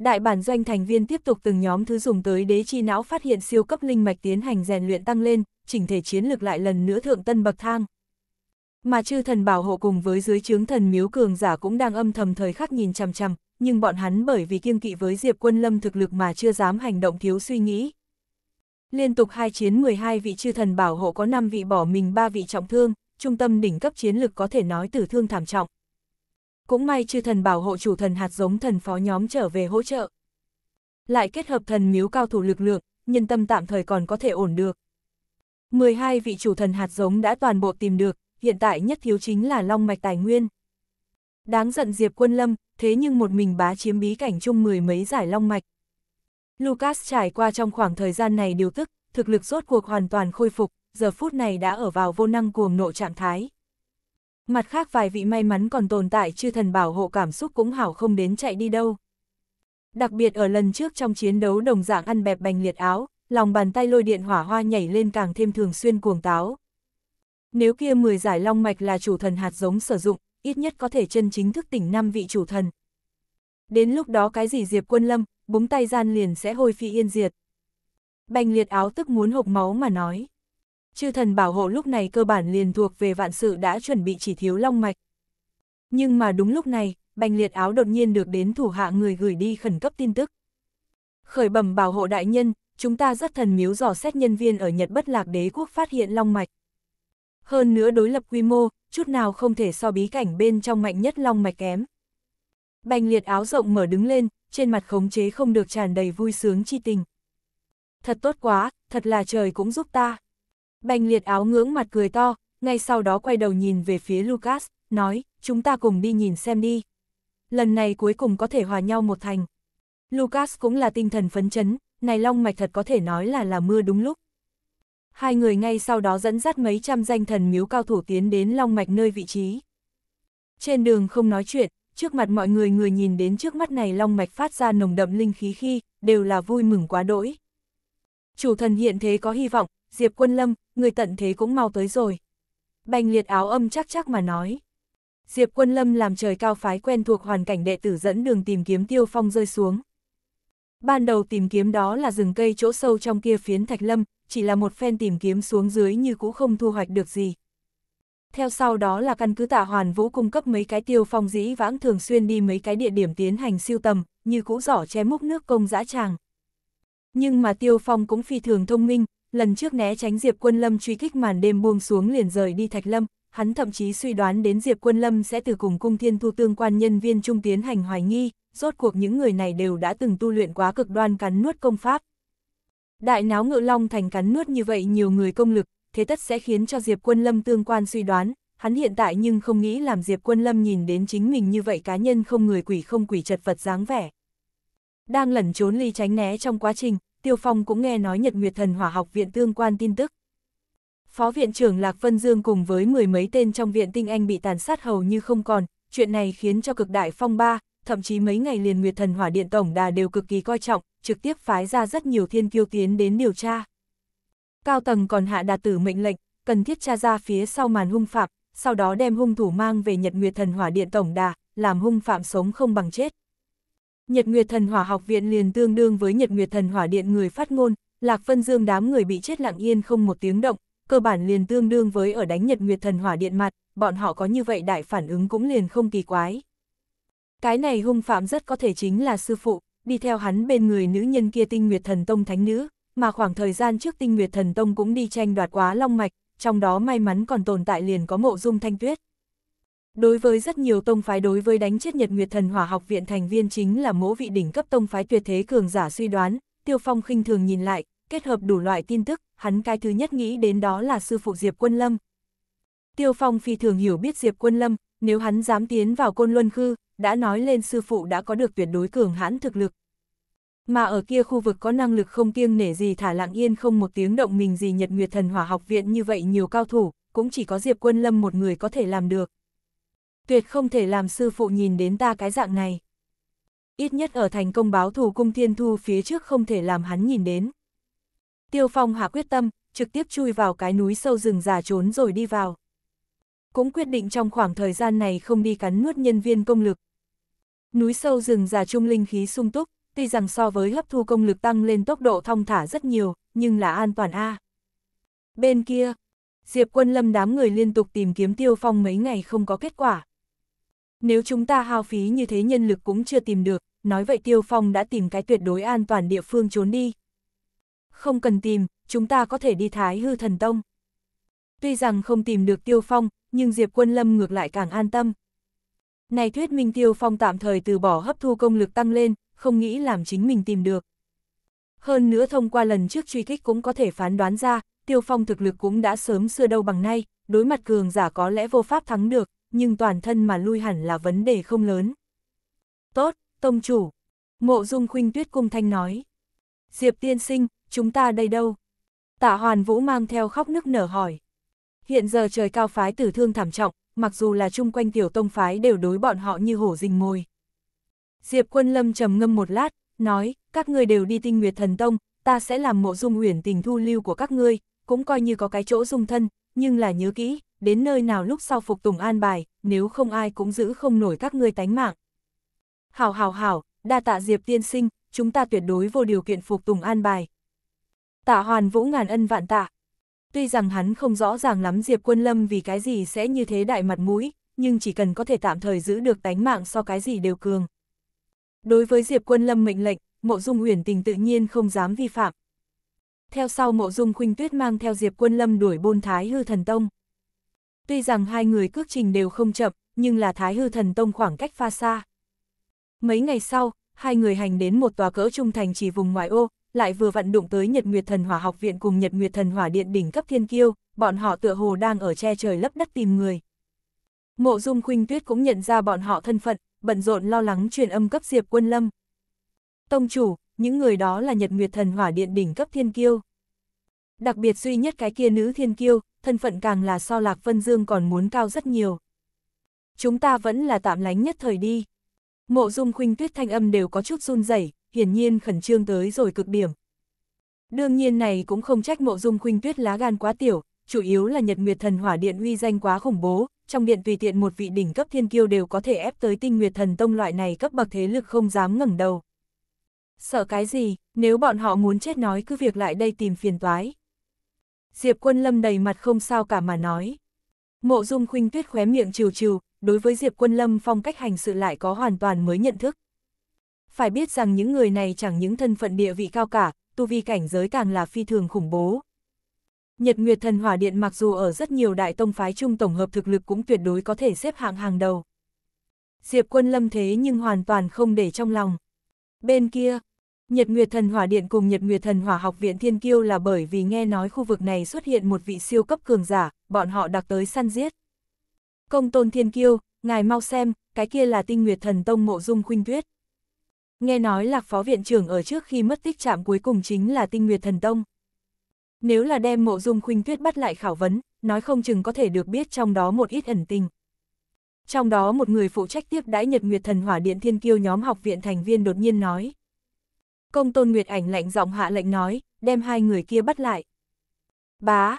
Đại bản doanh thành viên tiếp tục từng nhóm thứ dùng tới đế chi não phát hiện siêu cấp linh mạch tiến hành rèn luyện tăng lên, chỉnh thể chiến lược lại lần nữa thượng tân bậc thang. Mà chư thần bảo hộ cùng với dưới chướng thần miếu cường giả cũng đang âm thầm thời khắc nhìn chằm chằm, nhưng bọn hắn bởi vì kiêng kỵ với Diệp Quân Lâm thực lực mà chưa dám hành động thiếu suy nghĩ. Liên tục hai chiến 12 vị chư thần bảo hộ có 5 vị bỏ mình 3 vị trọng thương, trung tâm đỉnh cấp chiến lực có thể nói tử thương thảm trọng. Cũng may chư thần bảo hộ chủ thần hạt giống thần phó nhóm trở về hỗ trợ. Lại kết hợp thần miếu cao thủ lực lượng, nhân tâm tạm thời còn có thể ổn được. 12 vị chủ thần hạt giống đã toàn bộ tìm được, hiện tại nhất thiếu chính là long mạch tài nguyên. Đáng giận Diệp Quân Lâm, thế nhưng một mình bá chiếm bí cảnh chung mười mấy giải long mạch. Lucas trải qua trong khoảng thời gian này điều tức, thực lực rốt cuộc hoàn toàn khôi phục giờ phút này đã ở vào vô năng cuồng nộ trạng thái. Mặt khác vài vị may mắn còn tồn tại chư thần bảo hộ cảm xúc cũng hảo không đến chạy đi đâu. Đặc biệt ở lần trước trong chiến đấu đồng dạng ăn bẹp bành liệt áo, lòng bàn tay lôi điện hỏa hoa nhảy lên càng thêm thường xuyên cuồng táo. Nếu kia 10 giải long mạch là chủ thần hạt giống sử dụng, ít nhất có thể chân chính thức tỉnh năm vị chủ thần. Đến lúc đó cái gì Diệp Quân Lâm, búng tay gian liền sẽ hôi phi yên diệt. Bành liệt áo tức muốn hộc máu mà nói chư thần bảo hộ lúc này cơ bản liền thuộc về vạn sự đã chuẩn bị chỉ thiếu long mạch. Nhưng mà đúng lúc này, bành liệt áo đột nhiên được đến thủ hạ người gửi đi khẩn cấp tin tức. Khởi bẩm bảo hộ đại nhân, chúng ta rất thần miếu dò xét nhân viên ở Nhật bất lạc đế quốc phát hiện long mạch. Hơn nữa đối lập quy mô, chút nào không thể so bí cảnh bên trong mạnh nhất long mạch kém. Bành liệt áo rộng mở đứng lên, trên mặt khống chế không được tràn đầy vui sướng chi tình. Thật tốt quá, thật là trời cũng giúp ta. Bành liệt áo ngưỡng mặt cười to, ngay sau đó quay đầu nhìn về phía Lucas, nói, chúng ta cùng đi nhìn xem đi. Lần này cuối cùng có thể hòa nhau một thành. Lucas cũng là tinh thần phấn chấn, này long mạch thật có thể nói là là mưa đúng lúc. Hai người ngay sau đó dẫn dắt mấy trăm danh thần miếu cao thủ tiến đến long mạch nơi vị trí. Trên đường không nói chuyện, trước mặt mọi người người nhìn đến trước mắt này long mạch phát ra nồng đậm linh khí khi, đều là vui mừng quá đỗi. Chủ thần hiện thế có hy vọng, Diệp Quân Lâm, người tận thế cũng mau tới rồi. Bành liệt áo âm chắc chắc mà nói. Diệp quân lâm làm trời cao phái quen thuộc hoàn cảnh đệ tử dẫn đường tìm kiếm tiêu phong rơi xuống. Ban đầu tìm kiếm đó là rừng cây chỗ sâu trong kia phiến thạch lâm, chỉ là một phen tìm kiếm xuống dưới như cũ không thu hoạch được gì. Theo sau đó là căn cứ tạ hoàn vũ cung cấp mấy cái tiêu phong dĩ vãng thường xuyên đi mấy cái địa điểm tiến hành siêu tầm, như cũ giỏ che múc nước công dã tràng. Nhưng mà tiêu phong cũng phi thường thông minh, lần trước né tránh Diệp Quân Lâm truy kích màn đêm buông xuống liền rời đi Thạch Lâm, hắn thậm chí suy đoán đến Diệp Quân Lâm sẽ từ cùng cung thiên thu tương quan nhân viên trung tiến hành hoài nghi, rốt cuộc những người này đều đã từng tu luyện quá cực đoan cắn nuốt công pháp. Đại náo ngự long thành cắn nuốt như vậy nhiều người công lực, thế tất sẽ khiến cho Diệp Quân Lâm tương quan suy đoán, hắn hiện tại nhưng không nghĩ làm Diệp Quân Lâm nhìn đến chính mình như vậy cá nhân không người quỷ không quỷ chật vật dáng vẻ. Đang lẩn trốn ly tránh né trong quá trình, Tiêu Phong cũng nghe nói Nhật Nguyệt Thần Hỏa Học Viện tương quan tin tức. Phó Viện trưởng Lạc Vân Dương cùng với mười mấy tên trong viện tinh anh bị tàn sát hầu như không còn, chuyện này khiến cho cực đại phong ba, thậm chí mấy ngày liền Nguyệt Thần Hỏa Điện Tổng Đà đều cực kỳ coi trọng, trực tiếp phái ra rất nhiều thiên kiêu tiến đến điều tra. Cao tầng còn hạ Đà tử mệnh lệnh, cần thiết tra ra phía sau màn hung phạm, sau đó đem hung thủ mang về Nhật Nguyệt Thần Hỏa Điện Tổng Đà, làm hung phạm sống không bằng chết. Nhật Nguyệt Thần Hỏa Học Viện liền tương đương với Nhật Nguyệt Thần Hỏa Điện người phát ngôn, Lạc Phân Dương đám người bị chết lặng yên không một tiếng động, cơ bản liền tương đương với ở đánh Nhật Nguyệt Thần Hỏa Điện mặt, bọn họ có như vậy đại phản ứng cũng liền không kỳ quái. Cái này hung phạm rất có thể chính là sư phụ, đi theo hắn bên người nữ nhân kia tinh Nguyệt Thần Tông Thánh Nữ, mà khoảng thời gian trước tinh Nguyệt Thần Tông cũng đi tranh đoạt quá long mạch, trong đó may mắn còn tồn tại liền có mộ dung thanh tuyết, Đối với rất nhiều tông phái đối với đánh chết Nhật Nguyệt Thần Hỏa Học viện thành viên chính là mỗ vị đỉnh cấp tông phái tuyệt thế cường giả suy đoán, Tiêu Phong khinh thường nhìn lại, kết hợp đủ loại tin tức, hắn cái thứ nhất nghĩ đến đó là sư phụ Diệp Quân Lâm. Tiêu Phong phi thường hiểu biết Diệp Quân Lâm, nếu hắn dám tiến vào Côn Luân Khư, đã nói lên sư phụ đã có được tuyệt đối cường hãn thực lực. Mà ở kia khu vực có năng lực không kiêng nể gì thả lặng yên không một tiếng động mình gì Nhật Nguyệt Thần Hỏa Học viện như vậy nhiều cao thủ, cũng chỉ có Diệp Quân Lâm một người có thể làm được tuyệt không thể làm sư phụ nhìn đến ta cái dạng này. Ít nhất ở thành công báo thù cung thiên thu phía trước không thể làm hắn nhìn đến. Tiêu Phong hạ quyết tâm, trực tiếp chui vào cái núi sâu rừng già trốn rồi đi vào. Cũng quyết định trong khoảng thời gian này không đi cắn nuốt nhân viên công lực. Núi sâu rừng già trung linh khí sung túc, tuy rằng so với hấp thu công lực tăng lên tốc độ thong thả rất nhiều, nhưng là an toàn A. Bên kia, Diệp quân lâm đám người liên tục tìm kiếm Tiêu Phong mấy ngày không có kết quả. Nếu chúng ta hao phí như thế nhân lực cũng chưa tìm được, nói vậy Tiêu Phong đã tìm cái tuyệt đối an toàn địa phương trốn đi. Không cần tìm, chúng ta có thể đi Thái Hư Thần Tông. Tuy rằng không tìm được Tiêu Phong, nhưng Diệp Quân Lâm ngược lại càng an tâm. Này thuyết minh Tiêu Phong tạm thời từ bỏ hấp thu công lực tăng lên, không nghĩ làm chính mình tìm được. Hơn nữa thông qua lần trước truy kích cũng có thể phán đoán ra, Tiêu Phong thực lực cũng đã sớm xưa đâu bằng nay, đối mặt cường giả có lẽ vô pháp thắng được, nhưng toàn thân mà lui hẳn là vấn đề không lớn. Tốt, tông chủ. Mộ dung khuynh tuyết cung thanh nói. Diệp tiên sinh, chúng ta đây đâu? Tạ hoàn vũ mang theo khóc nức nở hỏi. Hiện giờ trời cao phái tử thương thảm trọng, mặc dù là chung quanh tiểu tông phái đều đối bọn họ như hổ rình mồi. Diệp quân lâm trầm ngâm một lát, nói, các ngươi đều đi tinh nguyệt thần tông, ta sẽ làm mộ dung uyển tình thu lưu của các ngươi, cũng coi như có cái chỗ dung thân, nhưng là nhớ kỹ, đến nơi nào lúc sau phục tùng an bài, nếu không ai cũng giữ không nổi các ngươi tánh mạng. Hảo hảo hảo, đa tạ Diệp tiên sinh, chúng ta tuyệt đối vô điều kiện phục tùng an bài. Tạ hoàn vũ ngàn ân vạn tạ. Tuy rằng hắn không rõ ràng lắm Diệp quân lâm vì cái gì sẽ như thế đại mặt mũi, nhưng chỉ cần có thể tạm thời giữ được tánh mạng so cái gì đều cường. Đối với Diệp quân lâm mệnh lệnh, mộ dung uyển tình tự nhiên không dám vi phạm. Theo sau mộ dung khuynh tuyết mang theo Diệp quân lâm đuổi bôn thái hư thần tông. Tuy rằng hai người cước trình đều không chậm, nhưng là Thái Hư Thần Tông khoảng cách pha xa. Mấy ngày sau, hai người hành đến một tòa cỡ trung thành chỉ vùng ngoại ô, lại vừa vận đụng tới Nhật Nguyệt Thần Hỏa Học Viện cùng Nhật Nguyệt Thần Hỏa Điện đỉnh cấp thiên kiêu, bọn họ tựa hồ đang ở che trời lấp đất tìm người. Mộ Dung Khuynh Tuyết cũng nhận ra bọn họ thân phận, bận rộn lo lắng truyền âm cấp Diệp Quân Lâm. Tông chủ, những người đó là Nhật Nguyệt Thần Hỏa Điện đỉnh cấp thiên kiêu. Đặc biệt duy nhất cái kia nữ thiên kiêu, thân phận càng là so Lạc Vân Dương còn muốn cao rất nhiều. Chúng ta vẫn là tạm lánh nhất thời đi. Mộ dung khuynh tuyết thanh âm đều có chút run rẩy hiển nhiên khẩn trương tới rồi cực điểm. Đương nhiên này cũng không trách mộ dung khuynh tuyết lá gan quá tiểu, chủ yếu là nhật nguyệt thần hỏa điện uy danh quá khủng bố, trong điện tùy tiện một vị đỉnh cấp thiên kiêu đều có thể ép tới tinh nguyệt thần tông loại này cấp bậc thế lực không dám ngẩng đầu. Sợ cái gì, nếu bọn họ muốn chết nói cứ việc lại đây tìm phiền toái. Diệp Quân Lâm đầy mặt không sao cả mà nói. Mộ Dung Khuynh Tuyết khóe miệng trừ trừ, đối với Diệp Quân Lâm phong cách hành sự lại có hoàn toàn mới nhận thức. Phải biết rằng những người này chẳng những thân phận địa vị cao cả, tu vi cảnh giới càng là phi thường khủng bố. Nhật Nguyệt Thần Hỏa Điện mặc dù ở rất nhiều đại tông phái chung tổng hợp thực lực cũng tuyệt đối có thể xếp hạng hàng đầu. Diệp Quân Lâm thế nhưng hoàn toàn không để trong lòng. Bên kia, Nhật Nguyệt Thần Hỏa Điện cùng Nhật Nguyệt Thần Hỏa Học Viện Thiên Kiêu là bởi vì nghe nói khu vực này xuất hiện một vị siêu cấp cường giả, bọn họ đặc tới săn giết. Công tôn Thiên Kiêu, ngài mau xem, cái kia là tinh Nguyệt Thần Tông Mộ Dung Khuynh Tuyết. Nghe nói là Phó Viện trưởng ở trước khi mất tích chạm cuối cùng chính là tinh Nguyệt Thần Tông. Nếu là đem Mộ Dung Khuynh Tuyết bắt lại khảo vấn, nói không chừng có thể được biết trong đó một ít ẩn tình. Trong đó một người phụ trách tiếp đãi Nhật Nguyệt Thần Hỏa Điện Thiên Kiêu nhóm học viện thành viên đột nhiên nói. Công Tôn Nguyệt Ảnh lạnh giọng hạ lệnh nói, đem hai người kia bắt lại. Bá!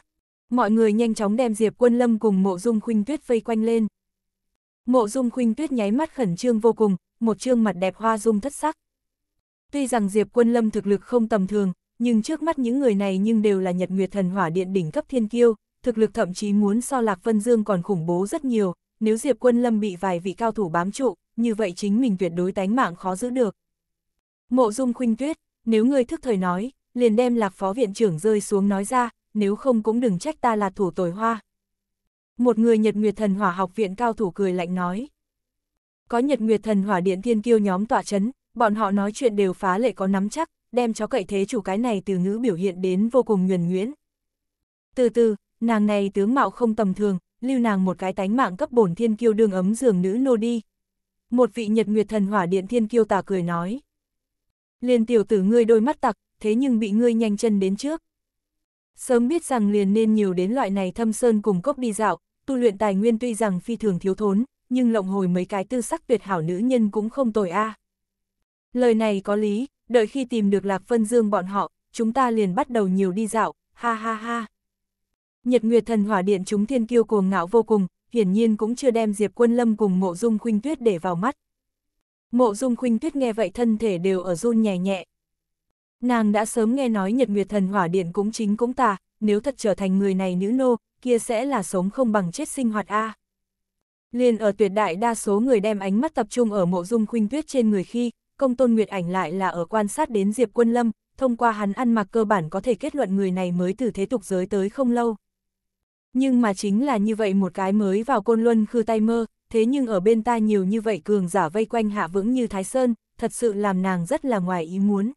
Mọi người nhanh chóng đem Diệp Quân Lâm cùng Mộ Dung Khuynh Tuyết vây quanh lên. Mộ Dung Khuynh Tuyết nháy mắt khẩn trương vô cùng, một trương mặt đẹp hoa dung thất sắc. Tuy rằng Diệp Quân Lâm thực lực không tầm thường, nhưng trước mắt những người này nhưng đều là Nhật Nguyệt Thần Hỏa Điện đỉnh cấp thiên kiêu, thực lực thậm chí muốn so Lạc Vân Dương còn khủng bố rất nhiều, nếu Diệp Quân Lâm bị vài vị cao thủ bám trụ, như vậy chính mình tuyệt đối tánh mạng khó giữ được. Mộ dung khuynh tuyết, nếu ngươi thức thời nói, liền đem lạc phó viện trưởng rơi xuống nói ra, nếu không cũng đừng trách ta là thủ tồi hoa. Một người nhật nguyệt thần hỏa học viện cao thủ cười lạnh nói. Có nhật nguyệt thần hỏa điện thiên kiêu nhóm tỏa chấn, bọn họ nói chuyện đều phá lệ có nắm chắc, đem chó cậy thế chủ cái này từ ngữ biểu hiện đến vô cùng nhuần nguyễn. Từ từ, nàng này tướng mạo không tầm thường, lưu nàng một cái tánh mạng cấp bổn thiên kiêu đương ấm giường nữ nô đi. Một vị nhật nguyệt thần hỏa điện thiên kiêu tà cười nói liền tiểu tử ngươi đôi mắt tặc, thế nhưng bị ngươi nhanh chân đến trước. Sớm biết rằng liền nên nhiều đến loại này thâm sơn cùng cốc đi dạo, tu luyện tài nguyên tuy rằng phi thường thiếu thốn, nhưng lộng hồi mấy cái tư sắc tuyệt hảo nữ nhân cũng không tồi a. Lời này có lý, đợi khi tìm được Lạc Phân Dương bọn họ, chúng ta liền bắt đầu nhiều đi dạo, ha ha ha. Nhật Nguyệt Thần Hỏa Điện chúng thiên kiêu cuồng ngạo vô cùng, hiển nhiên cũng chưa đem Diệp Quân Lâm cùng Mộ Dung Khuynh Tuyết để vào mắt, Mộ dung khuynh tuyết nghe vậy thân thể đều ở run nhẹ nhẹ. Nàng đã sớm nghe nói nhật nguyệt thần hỏa điện cũng chính cũng tà, nếu thật trở thành người này nữ nô, kia sẽ là sống không bằng chết sinh hoạt a. Liên ở tuyệt đại đa số người đem ánh mắt tập trung ở mộ dung khuynh tuyết trên người khi, công tôn nguyệt ảnh lại là ở quan sát đến Diệp Quân Lâm, thông qua hắn ăn mặc cơ bản có thể kết luận người này mới từ thế tục giới tới không lâu. Nhưng mà chính là như vậy một cái mới vào côn luân khư tay mơ, thế nhưng ở bên ta nhiều như vậy cường giả vây quanh hạ vững như Thái Sơn, thật sự làm nàng rất là ngoài ý muốn.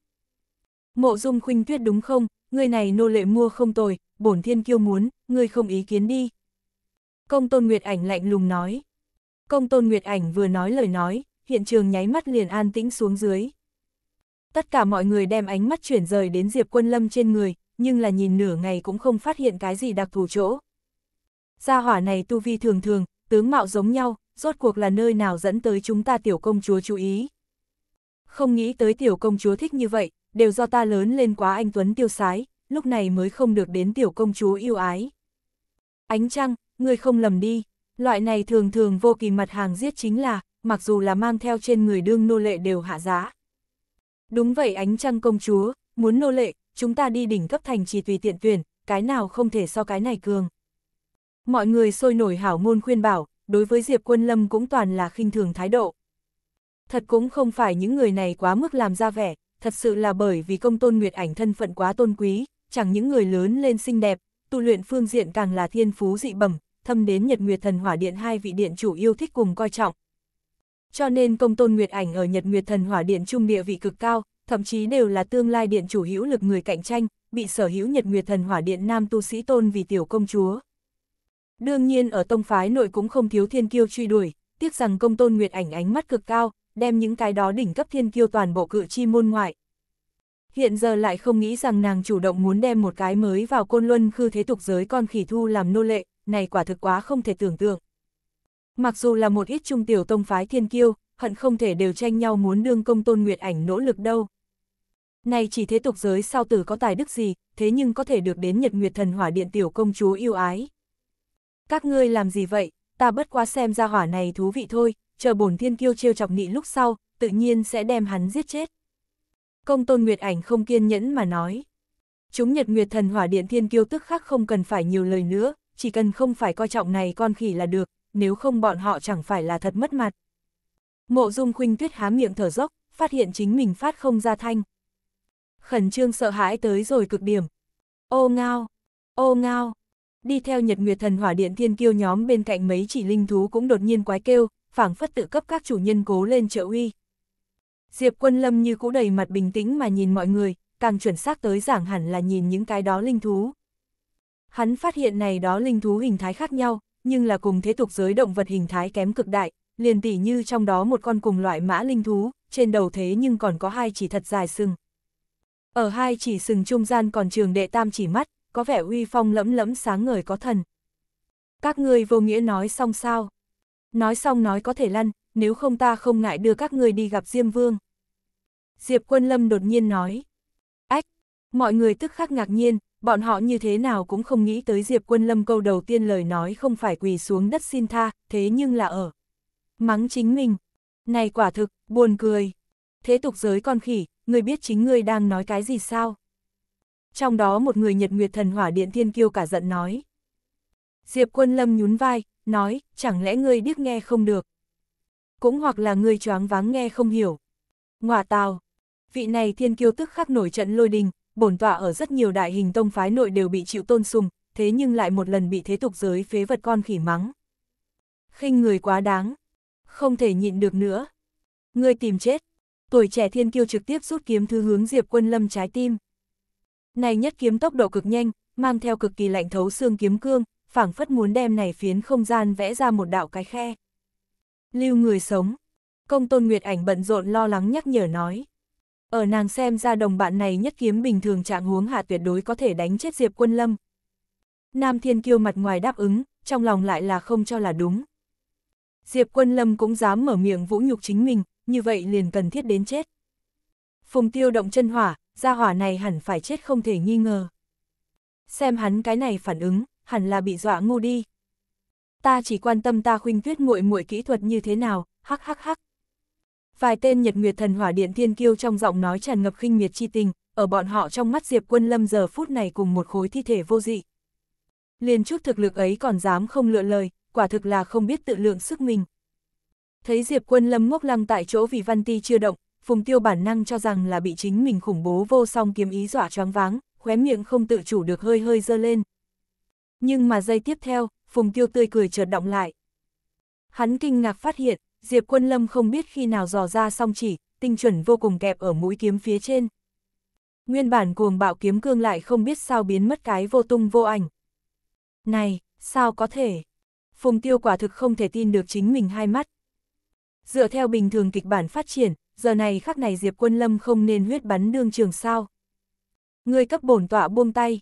Mộ dung khuynh tuyết đúng không, người này nô lệ mua không tồi, bổn thiên kiêu muốn, người không ý kiến đi. Công tôn Nguyệt Ảnh lạnh lùng nói. Công tôn Nguyệt Ảnh vừa nói lời nói, hiện trường nháy mắt liền an tĩnh xuống dưới. Tất cả mọi người đem ánh mắt chuyển rời đến Diệp Quân Lâm trên người, nhưng là nhìn nửa ngày cũng không phát hiện cái gì đặc thù chỗ. Gia hỏa này tu vi thường thường, tướng mạo giống nhau, rốt cuộc là nơi nào dẫn tới chúng ta tiểu công chúa chú ý. Không nghĩ tới tiểu công chúa thích như vậy, đều do ta lớn lên quá anh Tuấn tiêu sái, lúc này mới không được đến tiểu công chúa yêu ái. Ánh trăng, người không lầm đi, loại này thường thường vô kỳ mặt hàng giết chính là, mặc dù là mang theo trên người đương nô lệ đều hạ giá. Đúng vậy ánh trăng công chúa, muốn nô lệ, chúng ta đi đỉnh cấp thành chỉ tùy tiện tuyển, cái nào không thể so cái này cường. Mọi người sôi nổi hảo môn khuyên bảo, đối với Diệp Quân Lâm cũng toàn là khinh thường thái độ. Thật cũng không phải những người này quá mức làm ra vẻ, thật sự là bởi vì công tôn nguyệt ảnh thân phận quá tôn quý, chẳng những người lớn lên xinh đẹp, tu luyện phương diện càng là thiên phú dị bẩm, thâm đến Nhật Nguyệt Thần Hỏa Điện hai vị điện chủ yêu thích cùng coi trọng. Cho nên công tôn nguyệt ảnh ở Nhật Nguyệt Thần Hỏa Điện trung địa vị cực cao, thậm chí đều là tương lai điện chủ hữu lực người cạnh tranh, bị sở hữu Nhật Nguyệt Thần Hỏa Điện nam tu sĩ tôn vì tiểu công chúa, Đương nhiên ở tông phái nội cũng không thiếu thiên kiêu truy đuổi, tiếc rằng công tôn nguyệt ảnh ánh mắt cực cao, đem những cái đó đỉnh cấp thiên kiêu toàn bộ cự chi môn ngoại. Hiện giờ lại không nghĩ rằng nàng chủ động muốn đem một cái mới vào côn luân khư thế tục giới con khỉ thu làm nô lệ, này quả thực quá không thể tưởng tượng. Mặc dù là một ít trung tiểu tông phái thiên kiêu, hận không thể đều tranh nhau muốn đương công tôn nguyệt ảnh nỗ lực đâu. Này chỉ thế tục giới sao tử có tài đức gì, thế nhưng có thể được đến nhật nguyệt thần hỏa điện tiểu công chúa yêu ái các ngươi làm gì vậy, ta bất quá xem ra hỏa này thú vị thôi, chờ bổn thiên kiêu trêu chọc nị lúc sau, tự nhiên sẽ đem hắn giết chết. Công tôn Nguyệt Ảnh không kiên nhẫn mà nói. Chúng Nhật Nguyệt Thần Hỏa Điện Thiên Kiêu tức khắc không cần phải nhiều lời nữa, chỉ cần không phải coi trọng này con khỉ là được, nếu không bọn họ chẳng phải là thật mất mặt. Mộ Dung Khuynh Tuyết há miệng thở dốc, phát hiện chính mình phát không ra thanh. Khẩn trương sợ hãi tới rồi cực điểm. Ô ngao, ô ngao, đi theo Nhật Nguyệt Thần Hỏa Điện Thiên Kiêu nhóm bên cạnh mấy chỉ linh thú cũng đột nhiên quái kêu, phảng phất tự cấp các chủ nhân cố lên trợ uy. Diệp Quân Lâm như cũ đầy mặt bình tĩnh mà nhìn mọi người, càng chuẩn xác tới giảng hẳn là nhìn những cái đó linh thú. Hắn phát hiện này đó linh thú hình thái khác nhau, nhưng là cùng thế tục giới động vật hình thái kém cực đại, liền tỉ như trong đó một con cùng loại mã linh thú, trên đầu thế nhưng còn có hai chỉ thật dài sừng. Ở hai chỉ sừng trung gian còn trường đệ tam chỉ mắt, có vẻ uy phong lẫm lẫm sáng ngời có thần. Các ngươi vô nghĩa nói xong sao? Nói xong nói có thể lăn, nếu không ta không ngại đưa các ngươi đi gặp Diêm Vương. Diệp Quân Lâm đột nhiên nói. Ách! Mọi người tức khắc ngạc nhiên, bọn họ như thế nào cũng không nghĩ tới Diệp Quân Lâm câu đầu tiên lời nói không phải quỳ xuống đất xin tha, thế nhưng là ở. Mắng chính mình. Này quả thực, buồn cười. Thế tục giới con khỉ, người biết chính ngươi đang nói cái gì sao? trong đó một người nhật nguyệt thần hỏa điện thiên kiêu cả giận nói. Diệp quân lâm nhún vai, nói, chẳng lẽ ngươi điếc nghe không được? Cũng hoặc là ngươi choáng váng nghe không hiểu. Ngoà tào, vị này thiên kiêu tức khắc nổi trận lôi đình, bổn tọa ở rất nhiều đại hình tông phái nội đều bị chịu tôn sùng, thế nhưng lại một lần bị thế tục giới phế vật con khỉ mắng. khinh người quá đáng, không thể nhịn được nữa. Ngươi tìm chết, tuổi trẻ thiên kiêu trực tiếp rút kiếm thứ hướng Diệp Quân Lâm trái tim. Này nhất kiếm tốc độ cực nhanh, mang theo cực kỳ lạnh thấu xương kiếm cương, phảng phất muốn đem này phiến không gian vẽ ra một đạo cái khe. Lưu người sống. Công tôn Nguyệt ảnh bận rộn lo lắng nhắc nhở nói. Ở nàng xem ra đồng bạn này nhất kiếm bình thường trạng huống hạ tuyệt đối có thể đánh chết Diệp quân lâm. Nam Thiên Kiêu mặt ngoài đáp ứng, trong lòng lại là không cho là đúng. Diệp quân lâm cũng dám mở miệng vũ nhục chính mình, như vậy liền cần thiết đến chết. Phùng tiêu động chân hỏa, gia hỏa này hẳn phải chết không thể nghi ngờ. Xem hắn cái này phản ứng, hẳn là bị dọa ngu đi. Ta chỉ quan tâm ta khuynh tuyết muội muội kỹ thuật như thế nào, hắc hắc hắc. Vài tên Nhật Nguyệt Thần Hỏa Điện Thiên Kiêu trong giọng nói tràn ngập khinh miệt chi tình, ở bọn họ trong mắt Diệp Quân Lâm giờ phút này cùng một khối thi thể vô dị. Liên chút thực lực ấy còn dám không lựa lời, quả thực là không biết tự lượng sức mình. Thấy Diệp Quân Lâm ngốc lăng tại chỗ vì Văn Ti chưa động, Phùng Tiêu bản năng cho rằng là bị chính mình khủng bố vô song kiếm ý dọa choáng váng, khóe miệng không tự chủ được hơi hơi dơ lên. Nhưng mà giây tiếp theo, Phùng Tiêu tươi cười chợt động lại. Hắn kinh ngạc phát hiện, Diệp Quân Lâm không biết khi nào dò ra song chỉ, tinh chuẩn vô cùng kẹp ở mũi kiếm phía trên. Nguyên bản cuồng bạo kiếm cương lại không biết sao biến mất cái vô tung vô ảnh. Này, sao có thể? Phùng Tiêu quả thực không thể tin được chính mình hai mắt. Dựa theo bình thường kịch bản phát triển, giờ này khắc này Diệp Quân Lâm không nên huyết bắn đương trường sao. Người cấp bổn tọa buông tay.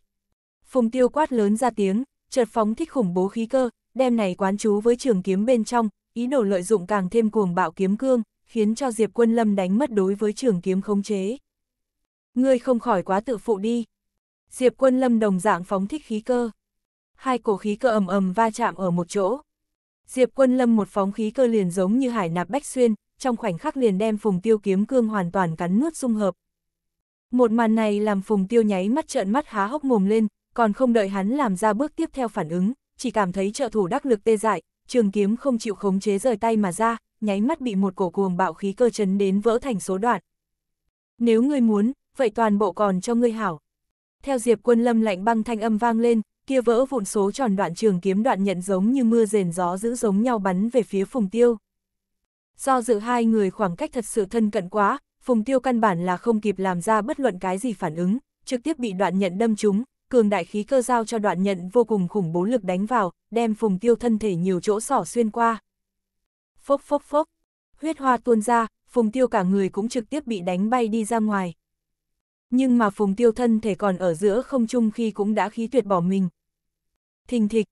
Phùng tiêu quát lớn ra tiếng, chợt phóng thích khủng bố khí cơ, đem này quán chú với trường kiếm bên trong, ý đồ lợi dụng càng thêm cuồng bạo kiếm cương, khiến cho Diệp Quân Lâm đánh mất đối với trường kiếm khống chế. Ngươi không khỏi quá tự phụ đi. Diệp Quân Lâm đồng dạng phóng thích khí cơ. Hai cổ khí cơ ầm ầm va chạm ở một chỗ. Diệp Quân Lâm một phóng khí cơ liền giống như hải nạp bách xuyên, trong khoảnh khắc liền đem phùng tiêu kiếm cương hoàn toàn cắn nuốt dung hợp. Một màn này làm phùng tiêu nháy mắt trợn mắt há hốc mồm lên, còn không đợi hắn làm ra bước tiếp theo phản ứng, chỉ cảm thấy trợ thủ đắc lực tê dại, trường kiếm không chịu khống chế rời tay mà ra, nháy mắt bị một cổ cuồng bạo khí cơ chấn đến vỡ thành số đoạn. Nếu ngươi muốn, vậy toàn bộ còn cho ngươi hảo. Theo Diệp Quân Lâm lạnh băng thanh âm vang lên, kia vỡ vụn số tròn đoạn trường kiếm đoạn nhận giống như mưa rền gió giữ giống nhau bắn về phía Phùng Tiêu. Do giữa hai người khoảng cách thật sự thân cận quá, Phùng Tiêu căn bản là không kịp làm ra bất luận cái gì phản ứng, trực tiếp bị đoạn nhận đâm trúng, cường đại khí cơ giao cho đoạn nhận vô cùng khủng bố lực đánh vào, đem Phùng Tiêu thân thể nhiều chỗ sỏ xuyên qua. Phốc phốc phốc, huyết hoa tuôn ra, Phùng Tiêu cả người cũng trực tiếp bị đánh bay đi ra ngoài. Nhưng mà Phùng Tiêu thân thể còn ở giữa không trung khi cũng đã khí tuyệt bỏ mình. Thình thịch,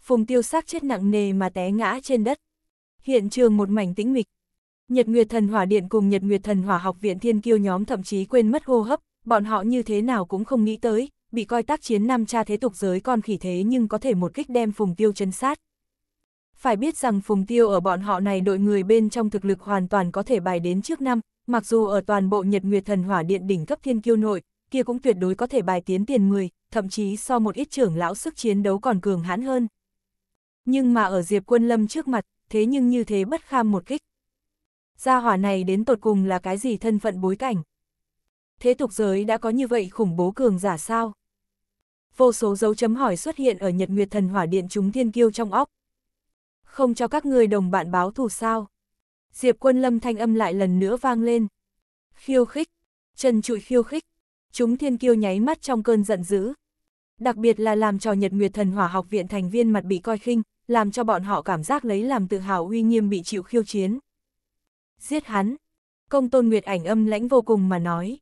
Phùng Tiêu xác chết nặng nề mà té ngã trên đất. Hiện trường một mảnh tĩnh mịch. Nhật Nguyệt Thần Hỏa Điện cùng Nhật Nguyệt Thần Hỏa Học Viện Thiên Kiêu nhóm thậm chí quên mất hô hấp, bọn họ như thế nào cũng không nghĩ tới, bị coi tác chiến nam cha thế tục giới con khỉ thế nhưng có thể một kích đem Phùng Tiêu chân sát. Phải biết rằng Phùng Tiêu ở bọn họ này đội người bên trong thực lực hoàn toàn có thể bài đến trước năm, mặc dù ở toàn bộ Nhật Nguyệt Thần Hỏa Điện đỉnh cấp Thiên Kiêu nội, kia cũng tuyệt đối có thể bài tiến tiền 10, thậm chí so một ít trưởng lão sức chiến đấu còn cường hãn hơn. Nhưng mà ở Diệp Quân Lâm trước mặt, thế nhưng như thế bất kham một kích. Gia hỏa này đến tột cùng là cái gì thân phận bối cảnh? Thế tục giới đã có như vậy khủng bố cường giả sao? Vô số dấu chấm hỏi xuất hiện ở Nhật Nguyệt Thần Hỏa Điện chúng thiên kiêu trong óc. Không cho các người đồng bạn báo thù sao? Diệp quân lâm thanh âm lại lần nữa vang lên. Khiêu khích, trần trụi khiêu khích, chúng thiên kiêu nháy mắt trong cơn giận dữ. Đặc biệt là làm cho Nhật Nguyệt Thần Hỏa Học Viện thành viên mặt bị coi khinh, làm cho bọn họ cảm giác lấy làm tự hào uy nghiêm bị chịu khiêu chiến. Giết hắn! Công tôn Nguyệt ảnh âm lãnh vô cùng mà nói.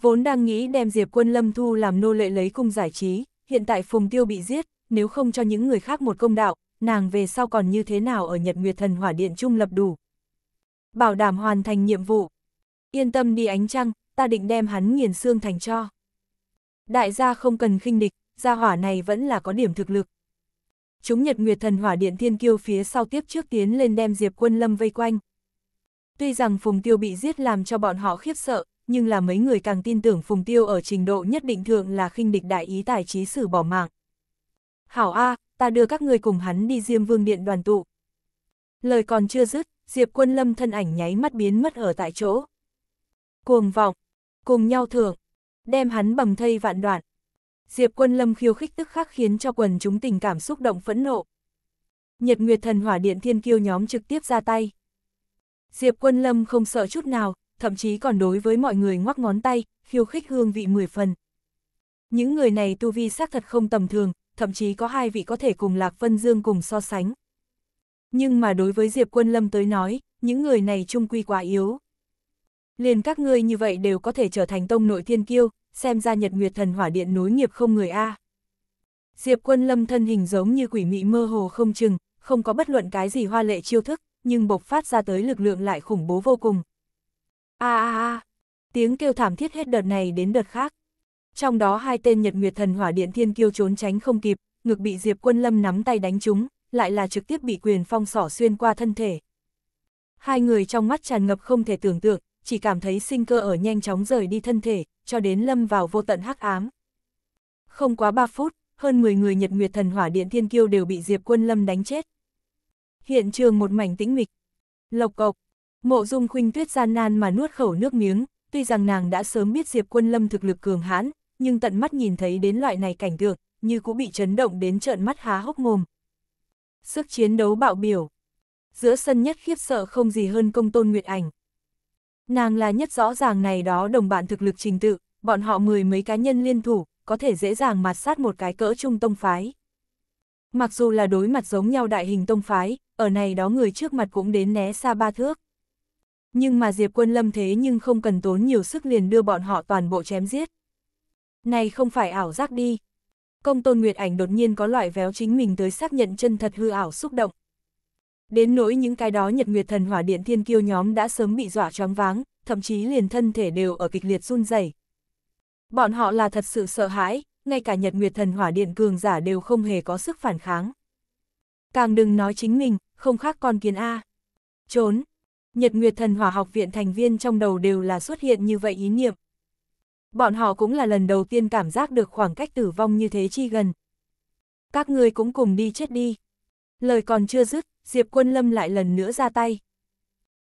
Vốn đang nghĩ đem Diệp quân lâm thu làm nô lệ lấy cung giải trí, hiện tại Phùng Tiêu bị giết, nếu không cho những người khác một công đạo, nàng về sau còn như thế nào ở Nhật Nguyệt Thần Hỏa Điện trung lập đủ. Bảo đảm hoàn thành nhiệm vụ. Yên tâm đi ánh trăng, ta định đem hắn nghiền xương thành cho. Đại gia không cần khinh địch, gia hỏa này vẫn là có điểm thực lực, chúng Nhật Nguyệt Thần Hỏa Điện Thiên Kiêu phía sau tiếp trước tiến lên đem Diệp Quân Lâm vây quanh. Tuy rằng Phùng Tiêu bị giết làm cho bọn họ khiếp sợ, nhưng là mấy người càng tin tưởng Phùng Tiêu ở trình độ nhất định thượng là khinh địch đại ý tài trí xử bỏ mạng. Hảo A, ta đưa các ngươi cùng hắn đi Diêm Vương Điện đoàn tụ. Lời còn chưa dứt, Diệp Quân Lâm thân ảnh nháy mắt biến mất ở tại chỗ. Cuồng vọng, cùng nhau thưởng, đem hắn bầm thây vạn đoạn. Diệp Quân Lâm khiêu khích tức khắc khiến cho quần chúng tình cảm xúc động phẫn nộ. Nhật Nguyệt Thần Hỏa Điện Thiên Kiêu nhóm trực tiếp ra tay. Diệp Quân Lâm không sợ chút nào, thậm chí còn đối với mọi người ngoắc ngón tay, khiêu khích hương vị mười phần. Những người này tu vi xác thật không tầm thường, thậm chí có hai vị có thể cùng Lạc Vân Dương cùng so sánh. Nhưng mà đối với Diệp Quân Lâm tới nói, những người này trung quy quá yếu. Liền các ngươi như vậy đều có thể trở thành tông nội thiên kiêu, xem ra nhật nguyệt thần hỏa điện nối nghiệp không người A. Diệp quân lâm thân hình giống như quỷ mị mơ hồ không chừng, không có bất luận cái gì hoa lệ chiêu thức, nhưng bộc phát ra tới lực lượng lại khủng bố vô cùng. A a a, tiếng kêu thảm thiết hết đợt này đến đợt khác. Trong đó hai tên Nhật Nguyệt Thần Hỏa Điện Thiên Kiêu trốn tránh không kịp, ngực bị Diệp Quân Lâm nắm tay đánh chúng lại là trực tiếp bị quyền phong sỏ xuyên qua thân thể. Hai người trong mắt tràn ngập không thể tưởng tượng, chỉ cảm thấy sinh cơ ở nhanh chóng rời đi thân thể, cho đến lâm vào vô tận hắc ám. Không quá 3 phút, hơn 10 người Nhật Nguyệt Thần Hỏa Điện Thiên Kiêu đều bị Diệp Quân Lâm đánh chết. Hiện trường một mảnh tĩnh mịch. Lộc cộc, mộ dung khuynh tuyết gian nan mà nuốt khẩu nước miếng, tuy rằng nàng đã sớm biết Diệp Quân Lâm thực lực cường hãn, nhưng tận mắt nhìn thấy đến loại này cảnh tượng, như cũng bị chấn động đến trợn mắt há hốc mồm. Sức chiến đấu bạo biểu. Giữa sân nhất khiếp sợ không gì hơn công tôn Nguyệt Ảnh, Nàng là nhất rõ ràng này đó đồng bạn thực lực trình tự, bọn họ mười mấy cá nhân liên thủ, có thể dễ dàng mặt sát một cái cỡ trung tông phái. Mặc dù là đối mặt giống nhau đại hình tông phái, ở này đó người trước mặt cũng đến né xa ba thước. Nhưng mà Diệp Quân Lâm thế nhưng không cần tốn nhiều sức liền đưa bọn họ toàn bộ chém giết. Này không phải ảo giác đi. Công Tôn Nguyệt Ảnh đột nhiên có loại véo chính mình tới xác nhận chân thật hư ảo xúc động, Đến nỗi những cái đó nhật nguyệt thần hỏa điện thiên kiêu nhóm đã sớm bị dọa choáng váng, thậm chí liền thân thể đều ở kịch liệt run rẩy. Bọn họ là thật sự sợ hãi, ngay cả nhật nguyệt thần hỏa điện cường giả đều không hề có sức phản kháng. Càng đừng nói chính mình, không khác con kiến A. Trốn! Nhật nguyệt thần hỏa học viện thành viên trong đầu đều là xuất hiện như vậy ý niệm. Bọn họ cũng là lần đầu tiên cảm giác được khoảng cách tử vong như thế chi gần. Các ngươi cũng cùng đi chết đi. Lời còn chưa dứt, Diệp Quân Lâm lại lần nữa ra tay.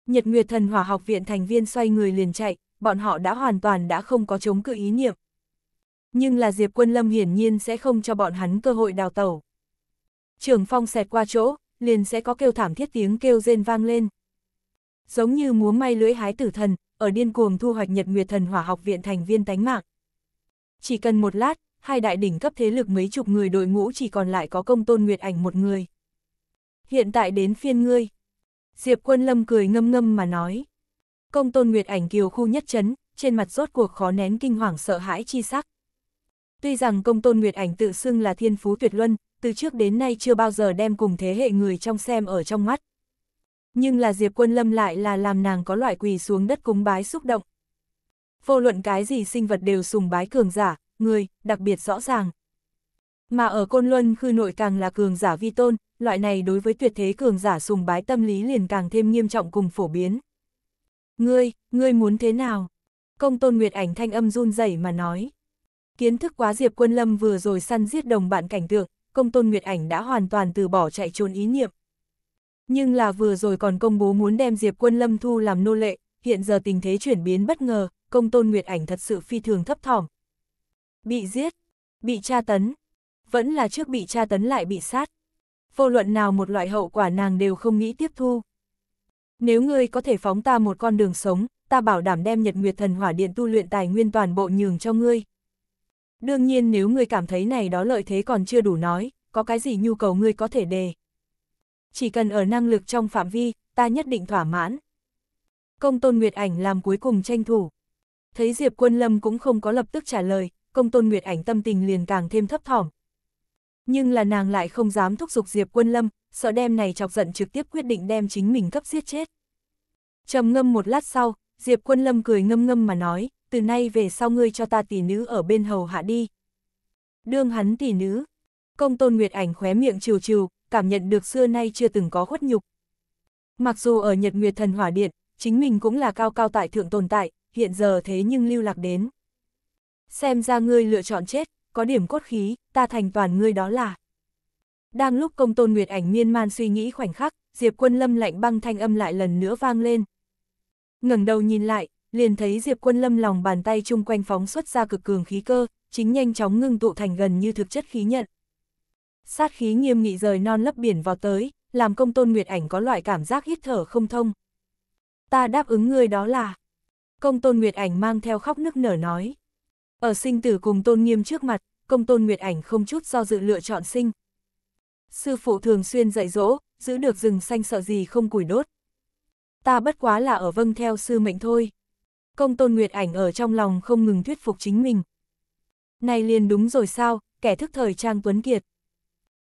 Nhật Nguyệt Thần Hỏa Học Viện thành viên xoay người liền chạy, bọn họ đã hoàn toàn đã không có chống cự ý niệm. Nhưng là Diệp Quân Lâm hiển nhiên sẽ không cho bọn hắn cơ hội đào tẩu. Trường phong xẹt qua chỗ, liền sẽ có kêu thảm thiết tiếng kêu rên vang lên. Giống như múa may lưỡi hái tử thần, ở điên cuồng thu hoạch Nhật Nguyệt Thần Hỏa Học Viện thành viên tánh mạng. Chỉ cần một lát, hai đại đỉnh cấp thế lực mấy chục người đội ngũ chỉ còn lại có công tôn Nguyệt Ảnh một người hiện tại đến phiên ngươi. Diệp quân lâm cười ngâm ngâm mà nói. Công tôn Nguyệt ảnh kiều khu nhất chấn, trên mặt rốt cuộc khó nén kinh hoàng sợ hãi chi sắc. Tuy rằng công tôn Nguyệt ảnh tự xưng là thiên phú tuyệt luân, từ trước đến nay chưa bao giờ đem cùng thế hệ người trong xem ở trong mắt. Nhưng là Diệp Quân Lâm lại là làm nàng có loại quỳ xuống đất cúng bái xúc động. Vô luận cái gì sinh vật đều sùng bái cường giả, người, đặc biệt rõ ràng. Mà ở Côn Luân khư nội càng là cường giả vi tôn, loại này đối với tuyệt thế cường giả sùng bái tâm lý liền càng thêm nghiêm trọng cùng phổ biến. Ngươi, ngươi muốn thế nào? Công tôn Nguyệt ảnh thanh âm run rẩy mà nói. Kiến thức quá Diệp Quân Lâm vừa rồi săn giết đồng bạn cảnh tượng, công tôn Nguyệt ảnh đã hoàn toàn từ bỏ chạy trốn ý niệm. Nhưng là vừa rồi còn công bố muốn đem Diệp Quân Lâm thu làm nô lệ, hiện giờ tình thế chuyển biến bất ngờ, công tôn Nguyệt ảnh thật sự phi thường thấp thỏm. Bị giết, bị tra tấn, vẫn là trước bị tra tấn lại bị sát vô luận nào một loại hậu quả nàng đều không nghĩ tiếp thu. Nếu ngươi có thể phóng ta một con đường sống, ta bảo đảm đem nhật nguyệt thần hỏa điện tu luyện tài nguyên toàn bộ nhường cho ngươi. Đương nhiên nếu ngươi cảm thấy này đó lợi thế còn chưa đủ nói, có cái gì nhu cầu ngươi có thể đề. Chỉ cần ở năng lực trong phạm vi, ta nhất định thỏa mãn. Công tôn Nguyệt Ảnh làm cuối cùng tranh thủ. Thấy Diệp Quân Lâm cũng không có lập tức trả lời, công tôn Nguyệt Ảnh tâm tình liền càng thêm thấp thỏm, nhưng là nàng lại không dám thúc giục Diệp Quân Lâm, sợ đem này chọc giận trực tiếp quyết định đem chính mình cấp giết chết. trầm ngâm một lát sau, Diệp Quân Lâm cười ngâm ngâm mà nói, từ nay về sau ngươi cho ta tỷ nữ ở bên hầu hạ đi. Đương hắn tỷ nữ, công tôn Nguyệt ảnh khóe miệng trừ trừ, cảm nhận được xưa nay chưa từng có khuất nhục. Mặc dù ở Nhật Nguyệt Thần Hỏa Điện, chính mình cũng là cao cao tại thượng tồn tại, hiện giờ thế nhưng lưu lạc đến. Xem ra ngươi lựa chọn chết, có điểm cốt khí, ta thành toàn ngươi đó là. Đang lúc công tôn Nguyệt ảnh miên man suy nghĩ khoảnh khắc, Diệp quân lâm lạnh băng thanh âm lại lần nữa vang lên. ngẩng đầu nhìn lại, liền thấy Diệp quân lâm lòng bàn tay chung quanh phóng xuất ra cực cường khí cơ, chính nhanh chóng ngưng tụ thành gần như thực chất khí nhận. Sát khí nghiêm nghị rời non lấp biển vào tới, làm công tôn Nguyệt ảnh có loại cảm giác hít thở không thông. Ta đáp ứng ngươi đó là... Công tôn Nguyệt ảnh mang theo khóc nức nở nói. Ở sinh tử cùng tôn nghiêm trước mặt, công tôn Nguyệt Ảnh không chút do dự lựa chọn sinh. Sư phụ thường xuyên dạy dỗ, giữ được rừng xanh sợ gì không củi đốt. Ta bất quá là ở vâng theo sư mệnh thôi. Công tôn Nguyệt Ảnh ở trong lòng không ngừng thuyết phục chính mình. Này liền đúng rồi sao, kẻ thức thời Trang Tuấn Kiệt.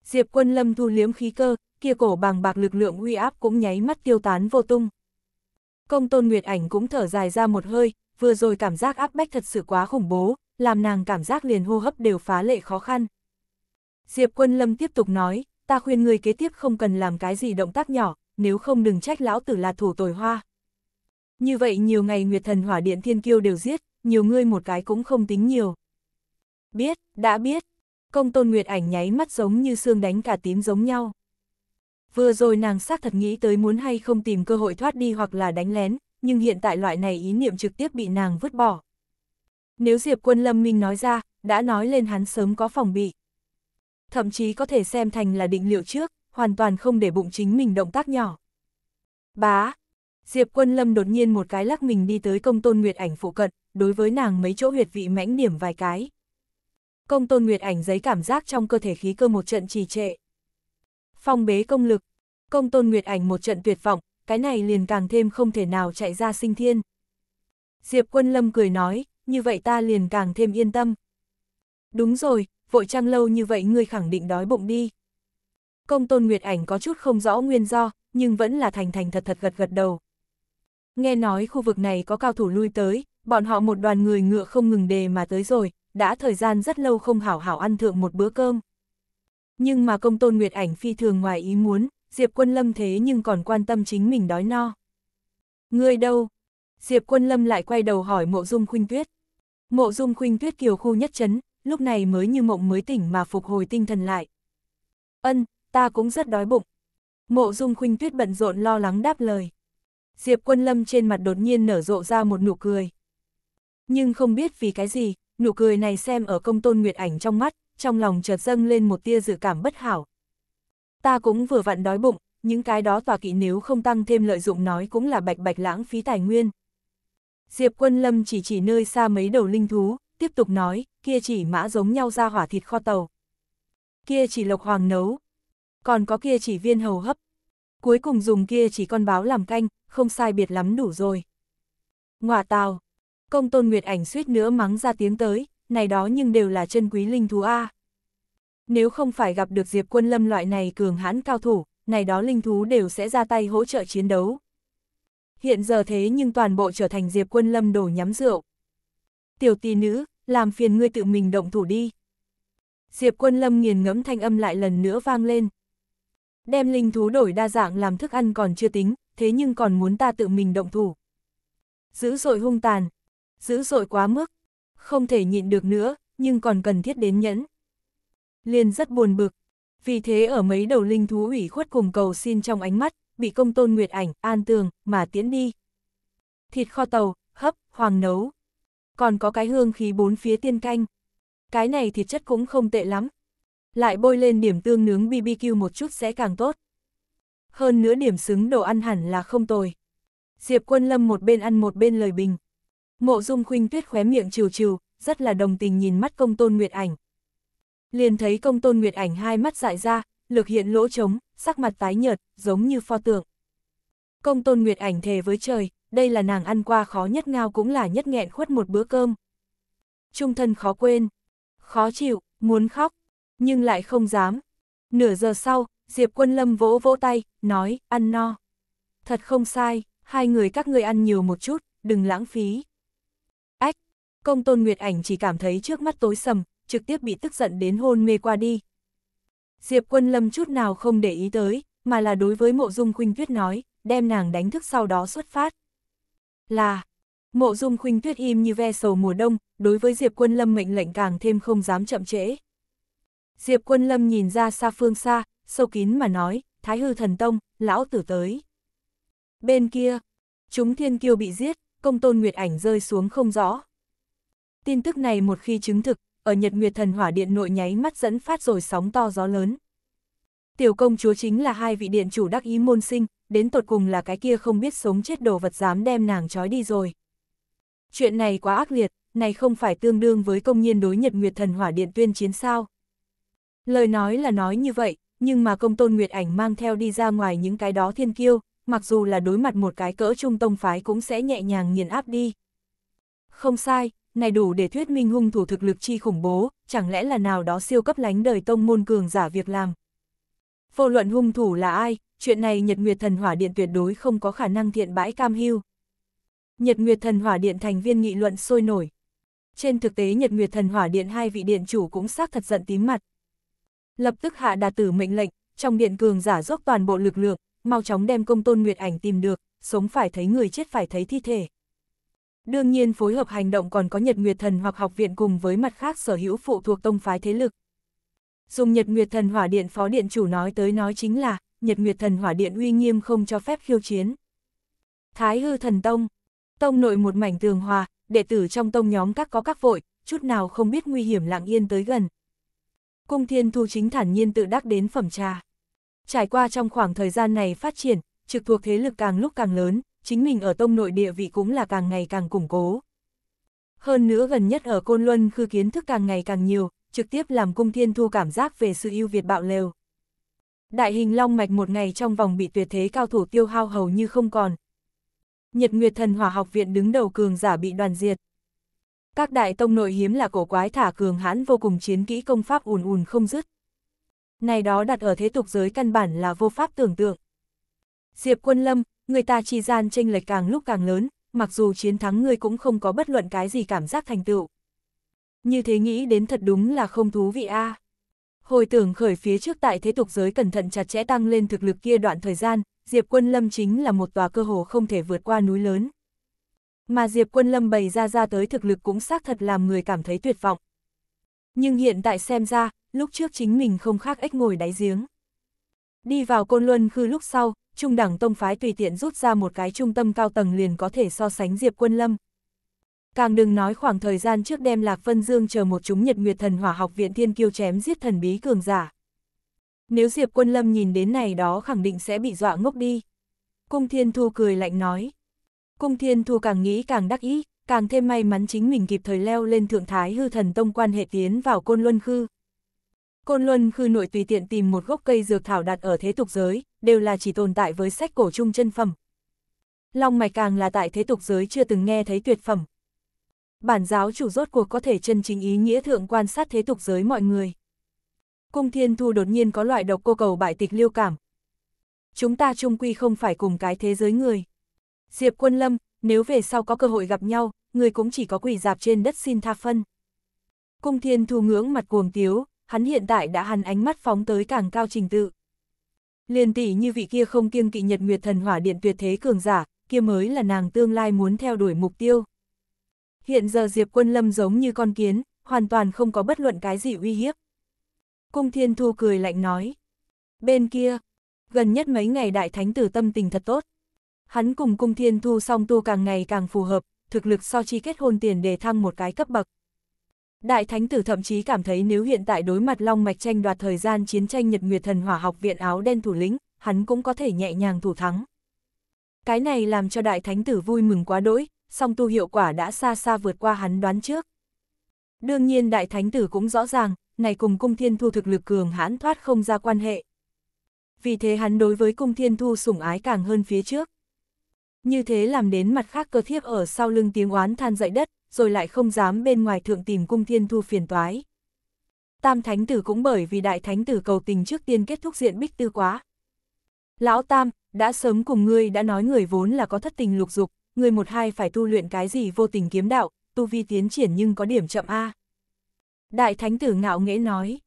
Diệp quân lâm thu liếm khí cơ, kia cổ bàng bạc lực lượng uy áp cũng nháy mắt tiêu tán vô tung. Công tôn Nguyệt Ảnh cũng thở dài ra một hơi, vừa rồi cảm giác áp bách thật sự quá khủng bố, làm nàng cảm giác liền hô hấp đều phá lệ khó khăn. Diệp Quân Lâm tiếp tục nói, ta khuyên người kế tiếp không cần làm cái gì động tác nhỏ, nếu không đừng trách lão tử là thủ tồi hoa. Như vậy nhiều ngày Nguyệt Thần Hỏa Điện Thiên Kiêu đều giết, nhiều ngươi một cái cũng không tính nhiều. Biết, đã biết. Công tôn Nguyệt ảnh nháy mắt giống như xương đánh cả tím giống nhau. Vừa rồi nàng xác thật nghĩ tới muốn hay không tìm cơ hội thoát đi hoặc là đánh lén, nhưng hiện tại loại này ý niệm trực tiếp bị nàng vứt bỏ. Nếu Diệp Quân Lâm Minh nói ra, đã nói lên hắn sớm có phòng bị. Thậm chí có thể xem thành là định liệu trước, hoàn toàn không để bụng chính mình động tác nhỏ. Bá! Diệp Quân Lâm đột nhiên một cái lắc mình đi tới công tôn Nguyệt ảnh phụ cận, đối với nàng mấy chỗ huyệt vị mãnh điểm vài cái. Công tôn Nguyệt ảnh giấy cảm giác trong cơ thể khí cơ một trận trì trệ. Phong bế công lực, công tôn Nguyệt ảnh một trận tuyệt vọng, cái này liền càng thêm không thể nào chạy ra sinh thiên. Diệp Quân Lâm cười nói, như vậy ta liền càng thêm yên tâm. Đúng rồi, vội trăng lâu như vậy ngươi khẳng định đói bụng đi. Công tôn Nguyệt Ảnh có chút không rõ nguyên do, nhưng vẫn là thành thành thật thật gật gật đầu. Nghe nói khu vực này có cao thủ lui tới, bọn họ một đoàn người ngựa không ngừng đề mà tới rồi, đã thời gian rất lâu không hảo hảo ăn thượng một bữa cơm. Nhưng mà công tôn Nguyệt Ảnh phi thường ngoài ý muốn, Diệp Quân Lâm thế nhưng còn quan tâm chính mình đói no. Ngươi đâu? Diệp Quân Lâm lại quay đầu hỏi Mộ Dung Khuynh Tuyết. Mộ Dung Khuynh Tuyết kiều khu nhất chấn, lúc này mới như mộng mới tỉnh mà phục hồi tinh thần lại. Ân, ta cũng rất đói bụng. Mộ Dung Khuynh Tuyết bận rộn lo lắng đáp lời. Diệp Quân Lâm trên mặt đột nhiên nở rộ ra một nụ cười. Nhưng không biết vì cái gì, nụ cười này xem ở công tôn Nguyệt Ảnh trong mắt, trong lòng chợt dâng lên một tia dự cảm bất hảo, Ta cũng vừa vặn đói bụng, những cái đó tòa kỵ nếu không tăng thêm lợi dụng nói cũng là bạch bạch lãng phí tài nguyên. Diệp quân lâm chỉ chỉ nơi xa mấy đầu linh thú, tiếp tục nói, kia chỉ mã giống nhau ra hỏa thịt kho tàu. Kia chỉ lộc hoàng nấu, còn có kia chỉ viên hầu hấp. Cuối cùng dùng kia chỉ con báo làm canh, không sai biệt lắm đủ rồi. Ngoà tào, công tôn nguyệt ảnh suýt nữa mắng ra tiếng tới, này đó nhưng đều là chân quý linh thú A. Nếu không phải gặp được Diệp Quân Lâm loại này cường hãn cao thủ, này đó linh thú đều sẽ ra tay hỗ trợ chiến đấu. Hiện giờ thế nhưng toàn bộ trở thành Diệp Quân Lâm đổ nhắm rượu. Tiểu tỷ nữ, làm phiền ngươi tự mình động thủ đi. Diệp Quân Lâm nghiền ngẫm thanh âm lại lần nữa vang lên. Đem linh thú đổi đa dạng làm thức ăn còn chưa tính, thế nhưng còn muốn ta tự mình động thủ. Dữ dội hung tàn, dữ dội quá mức, không thể nhịn được nữa, nhưng còn cần thiết đến nhẫn liền rất buồn bực. Vì thế ở mấy đầu linh thú ủy khuất cùng cầu xin trong ánh mắt, bị công tôn nguyệt ảnh, an tường, mà tiến đi. Thịt kho tàu, hấp, hoàng nấu. Còn có cái hương khí bốn phía tiên canh. Cái này thịt chất cũng không tệ lắm. Lại bôi lên điểm tương nướng BBQ một chút sẽ càng tốt. Hơn nữa điểm xứng đồ ăn hẳn là không tồi. Diệp quân lâm một bên ăn một bên lời bình. Mộ dung khuynh tuyết khóe miệng trừ trừ, rất là đồng tình nhìn mắt công tôn nguyệt ảnh liền thấy công tôn Nguyệt ảnh hai mắt dại ra, lực hiện lỗ trống, sắc mặt tái nhợt, giống như pho tượng. Công tôn Nguyệt ảnh thề với trời, đây là nàng ăn qua khó nhất ngao cũng là nhất nghẹn khuất một bữa cơm. Trung thân khó quên, khó chịu, muốn khóc, nhưng lại không dám. Nửa giờ sau, Diệp Quân Lâm vỗ vỗ tay, nói, ăn no. Thật không sai, hai người các ngươi ăn nhiều một chút, đừng lãng phí. Ách, công tôn Nguyệt ảnh chỉ cảm thấy trước mắt tối sầm, trực tiếp bị tức giận đến hôn mê qua đi. Diệp quân lâm chút nào không để ý tới, mà là đối với mộ dung khuynh tuyết nói, đem nàng đánh thức sau đó xuất phát. Là, mộ dung khuynh tuyết im như ve sầu mùa đông, đối với Diệp quân lâm mệnh lệnh càng thêm không dám chậm trễ. Diệp quân lâm nhìn ra xa phương xa, sâu kín mà nói, thái hư thần tông, lão tử tới. Bên kia, chúng thiên kiêu bị giết, công tôn nguyệt ảnh rơi xuống không rõ. Tin tức này một khi chứng thực, ở Nhật Nguyệt Thần Hỏa Điện nội nháy mắt dẫn phát rồi sóng to gió lớn. Tiểu công chúa chính là hai vị điện chủ đắc ý môn sinh, đến tột cùng là cái kia không biết sống chết đồ vật dám đem nàng trói đi rồi. Chuyện này quá ác liệt, này không phải tương đương với công nhiên đối Nhật Nguyệt Thần Hỏa Điện tuyên chiến sao. Lời nói là nói như vậy, nhưng mà công tôn Nguyệt Ảnh mang theo đi ra ngoài những cái đó thiên kiêu, mặc dù là đối mặt một cái cỡ trung tông phái cũng sẽ nhẹ nhàng nghiền áp đi. Không sai, này đủ để thuyết minh hung thủ thực lực chi khủng bố, chẳng lẽ là nào đó siêu cấp lánh đời tông môn cường giả việc làm. Vô luận hung thủ là ai, chuyện này Nhật Nguyệt Thần Hỏa Điện tuyệt đối không có khả năng thiện bãi cam hưu. Nhật Nguyệt Thần Hỏa Điện thành viên nghị luận sôi nổi. Trên thực tế Nhật Nguyệt Thần Hỏa Điện hai vị điện chủ cũng xác thật giận tím mặt. Lập tức hạ đà tử mệnh lệnh, trong điện cường giả dốc toàn bộ lực lượng, mau chóng đem công tôn Nguyệt Ảnh tìm được, sống phải thấy người chết phải thấy thi thể. Đương nhiên phối hợp hành động còn có Nhật Nguyệt Thần hoặc học viện cùng với mặt khác sở hữu phụ thuộc tông phái thế lực. Dùng Nhật Nguyệt Thần Hỏa Điện Phó Điện Chủ nói tới nói chính là, Nhật Nguyệt Thần Hỏa Điện uy nghiêm không cho phép khiêu chiến. Thái Hư Thần Tông Tông nội một mảnh tường hòa, đệ tử trong tông nhóm các có các vội, chút nào không biết nguy hiểm lặng yên tới gần. Cung Thiên Thu chính thản nhiên tự đắc đến phẩm trà. Trải qua trong khoảng thời gian này phát triển, trực thuộc thế lực càng lúc càng lớn, chính mình ở tông nội địa vị cũng là càng ngày càng củng cố. Hơn nữa gần nhất ở Côn Luân khư kiến thức càng ngày càng nhiều, trực tiếp làm cung thiên thu cảm giác về sự ưu Việt bạo lều. Đại hình long mạch một ngày trong vòng bị tuyệt thế cao thủ tiêu hao hầu như không còn. Nhật Nguyệt Thần Hỏa Học Viện đứng đầu cường giả bị đoàn diệt. Các đại tông nội hiếm là cổ quái thả cường hãn vô cùng chiến kỹ công pháp ùn ùn không dứt. Này đó đặt ở thế tục giới căn bản là vô pháp tưởng tượng. Diệp Quân Lâm, người ta chi gian tranh lệch càng lúc càng lớn, mặc dù chiến thắng ngươi cũng không có bất luận cái gì cảm giác thành tựu. Như thế nghĩ đến thật đúng là không thú vị a. À. Hồi tưởng khởi phía trước tại thế tục giới cẩn thận chặt chẽ tăng lên thực lực kia đoạn thời gian, Diệp Quân Lâm chính là một tòa cơ hồ không thể vượt qua núi lớn. Mà Diệp Quân Lâm bày ra ra tới thực lực cũng xác thật làm người cảm thấy tuyệt vọng. Nhưng hiện tại xem ra, lúc trước chính mình không khác ếch ngồi đáy giếng. Đi vào Côn Luân khư lúc sau, trung đẳng tông phái tùy tiện rút ra một cái trung tâm cao tầng liền có thể so sánh Diệp Quân Lâm. Càng đừng nói khoảng thời gian trước đem Lạc Vân Dương chờ một chúng nhật nguyệt thần hỏa học viện thiên kiêu chém giết thần bí cường giả. Nếu Diệp Quân Lâm nhìn đến này đó khẳng định sẽ bị dọa ngốc đi. Cung Thiên Thu cười lạnh nói. Cung Thiên Thu càng nghĩ càng đắc ý, càng thêm may mắn chính mình kịp thời leo lên Thượng Thái Hư Thần Tông quan hệ tiến vào Côn Luân Khư. Côn Luân Khư nội tùy tiện tìm một gốc cây dược thảo đặt ở thế tục giới, đều là chỉ tồn tại với sách cổ trung chân phẩm. Long mạch càng là tại thế tục giới chưa từng nghe thấy tuyệt phẩm. Bản giáo chủ rốt cuộc có thể chân chính ý nghĩa thượng quan sát thế tục giới mọi người. Cung thiên thu đột nhiên có loại độc cô cầu bại tịch lưu cảm. Chúng ta chung quy không phải cùng cái thế giới người. Diệp quân lâm, nếu về sau có cơ hội gặp nhau, người cũng chỉ có quỷ dạp trên đất xin tha phân. Cung thiên thu ngưỡng mặt cuồng tiếu, hắn hiện tại đã hằn ánh mắt phóng tới càng cao trình tự. Liên tỷ như vị kia không kiêng kỵ nhật nguyệt thần hỏa điện tuyệt thế cường giả, kia mới là nàng tương lai muốn theo đuổi mục tiêu. Hiện giờ Diệp Quân Lâm giống như con kiến, hoàn toàn không có bất luận cái gì uy hiếp. Cung Thiên Thu cười lạnh nói. Bên kia, gần nhất mấy ngày đại thánh tử tâm tình thật tốt. Hắn cùng Cung Thiên Thu song tu càng ngày càng phù hợp, thực lực so chi kết hôn tiền để thăng một cái cấp bậc. Đại Thánh Tử thậm chí cảm thấy nếu hiện tại đối mặt Long Mạch tranh đoạt thời gian chiến tranh Nhật Nguyệt Thần Hỏa học viện áo đen thủ lĩnh, hắn cũng có thể nhẹ nhàng thủ thắng. Cái này làm cho Đại Thánh Tử vui mừng quá đỗi, song tu hiệu quả đã xa xa vượt qua hắn đoán trước. Đương nhiên Đại Thánh Tử cũng rõ ràng, này cùng Cung Thiên Thu thực lực cường hãn thoát không ra quan hệ. Vì thế hắn đối với Cung Thiên Thu sủng ái càng hơn phía trước. Như thế làm đến mặt khác cơ thiếp ở sau lưng tiếng oán than dậy đất, rồi lại không dám bên ngoài thượng tìm cung thiên thu phiền toái. Tam thánh tử cũng bởi vì đại thánh tử cầu tình trước tiên kết thúc diện bích tư quá. Lão Tam, đã sớm cùng ngươi đã nói người vốn là có thất tình lục dục, người một hai phải tu luyện cái gì vô tình kiếm đạo, tu vi tiến triển nhưng có điểm chậm A. Đại thánh tử ngạo nghễ nói.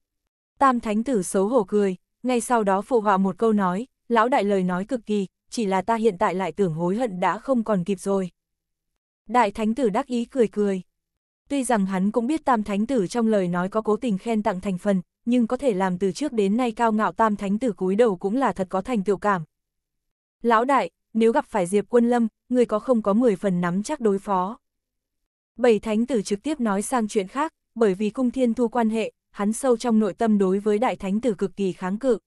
Tam thánh tử xấu hổ cười, ngay sau đó phụ họa một câu nói, lão đại lời nói cực kỳ, chỉ là ta hiện tại lại tưởng hối hận đã không còn kịp rồi. Đại thánh tử đắc ý cười cười. Tuy rằng hắn cũng biết tam thánh tử trong lời nói có cố tình khen tặng thành phần, nhưng có thể làm từ trước đến nay cao ngạo tam thánh tử cúi đầu cũng là thật có thành tựu cảm. Lão đại, nếu gặp phải Diệp Quân Lâm, người có không có 10 phần nắm chắc đối phó. Bảy thánh tử trực tiếp nói sang chuyện khác, bởi vì cung thiên thu quan hệ, hắn sâu trong nội tâm đối với đại thánh tử cực kỳ kháng cự.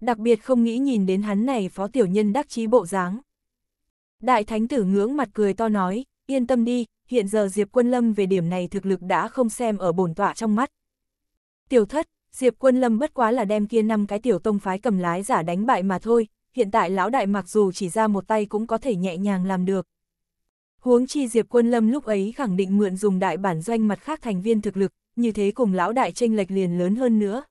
Đặc biệt không nghĩ nhìn đến hắn này phó tiểu nhân đắc chí bộ dáng. Đại thánh tử ngưỡng mặt cười to nói, yên tâm đi, hiện giờ Diệp Quân Lâm về điểm này thực lực đã không xem ở bổn tọa trong mắt. Tiểu thất, Diệp Quân Lâm bất quá là đem kia năm cái tiểu tông phái cầm lái giả đánh bại mà thôi, hiện tại lão đại mặc dù chỉ ra một tay cũng có thể nhẹ nhàng làm được. Huống chi Diệp Quân Lâm lúc ấy khẳng định mượn dùng đại bản doanh mặt khác thành viên thực lực, như thế cùng lão đại tranh lệch liền lớn hơn nữa.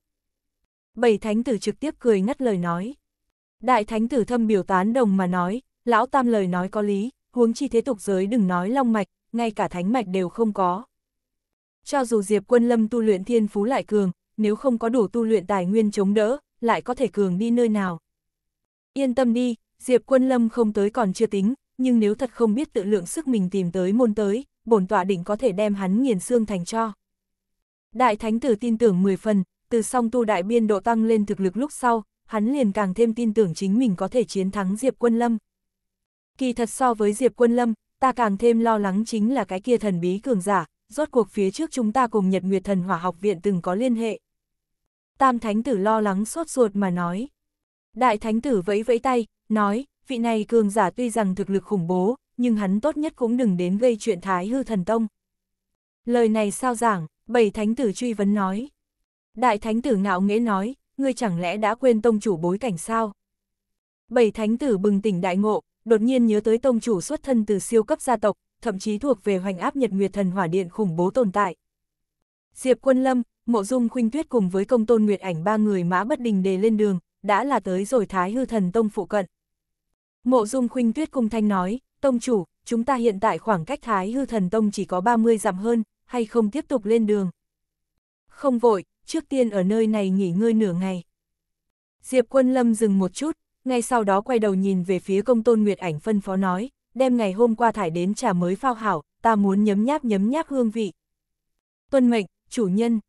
Bảy thánh tử trực tiếp cười ngắt lời nói. Đại thánh tử thâm biểu tán đồng mà nói, lão tam lời nói có lý, huống chi thế tục giới đừng nói long mạch, ngay cả thánh mạch đều không có. Cho dù Diệp Quân Lâm tu luyện thiên phú lại cường, nếu không có đủ tu luyện tài nguyên chống đỡ, lại có thể cường đi nơi nào. Yên tâm đi, Diệp Quân Lâm không tới còn chưa tính, nhưng nếu thật không biết tự lượng sức mình tìm tới môn tới, bổn tọa đỉnh có thể đem hắn nghiền xương thành cho. Đại Thánh Tử tin tưởng 10 phần, từ song tu đại biên độ tăng lên thực lực lúc sau, hắn liền càng thêm tin tưởng chính mình có thể chiến thắng Diệp Quân Lâm. Kỳ thật so với Diệp Quân Lâm, ta càng thêm lo lắng chính là cái kia thần bí cường giả, rốt cuộc phía trước chúng ta cùng Nhật Nguyệt Thần Hỏa Học Viện từng có liên hệ. Tam Thánh Tử lo lắng sốt ruột mà nói. Đại Thánh Tử vẫy vẫy tay, nói, vị này cường giả tuy rằng thực lực khủng bố, nhưng hắn tốt nhất cũng đừng đến gây chuyện Thái Hư Thần Tông. Lời này sao giảng, bảy Thánh Tử truy vấn nói. Đại Thánh Tử ngạo nghễ nói, ngươi chẳng lẽ đã quên tông chủ bối cảnh sao? Bảy Thánh Tử bừng tỉnh đại ngộ, đột nhiên nhớ tới tông chủ xuất thân từ siêu cấp gia tộc, thậm chí thuộc về hoành áp nhật nguyệt thần hỏa điện khủng bố tồn tại. Diệp Quân Lâm, Mộ Dung Khuynh Tuyết cùng với công tôn Nguyệt Ảnh ba người mã bất đình đề lên đường, đã là tới rồi Thái Hư Thần Tông phụ cận. Mộ Dung Khuynh Tuyết cung thanh nói, tông chủ, chúng ta hiện tại khoảng cách Thái Hư Thần Tông chỉ có 30 dặm hơn, hay không tiếp tục lên đường? Không vội, trước tiên ở nơi này nghỉ ngơi nửa ngày. Diệp Quân Lâm dừng một chút, ngay sau đó quay đầu nhìn về phía công tôn Nguyệt ảnh phân phó nói, đem ngày hôm qua thải đến trà mới phao hảo, ta muốn nhấm nháp nhấm nháp hương vị. Tuân mệnh, chủ nhân.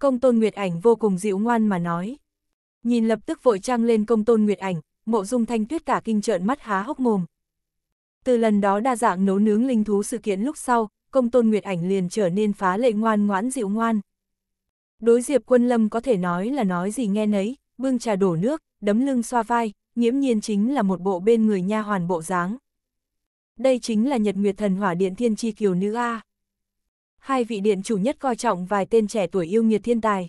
Công tôn Nguyệt ảnh vô cùng dịu ngoan mà nói. Nhìn lập tức vội trang lên công tôn Nguyệt ảnh, mộ dung thanh tuyết cả kinh trợn mắt há hốc mồm. Từ lần đó đa dạng nấu nướng linh thú sự kiện lúc sau, công tôn Nguyệt ảnh liền trở nên phá lệ ngoan ngoãn dịu ngoan. Đối diệp quân lâm có thể nói là nói gì nghe nấy, bưng trà đổ nước, đấm lưng xoa vai, nghiễm nhiên chính là một bộ bên người nha hoàn bộ dáng. Đây chính là Nhật Nguyệt Thần Hỏa Điện Thiên Chi Kiều Nữ A. Hai vị điện chủ nhất coi trọng vài tên trẻ tuổi yêu nghiệt thiên tài.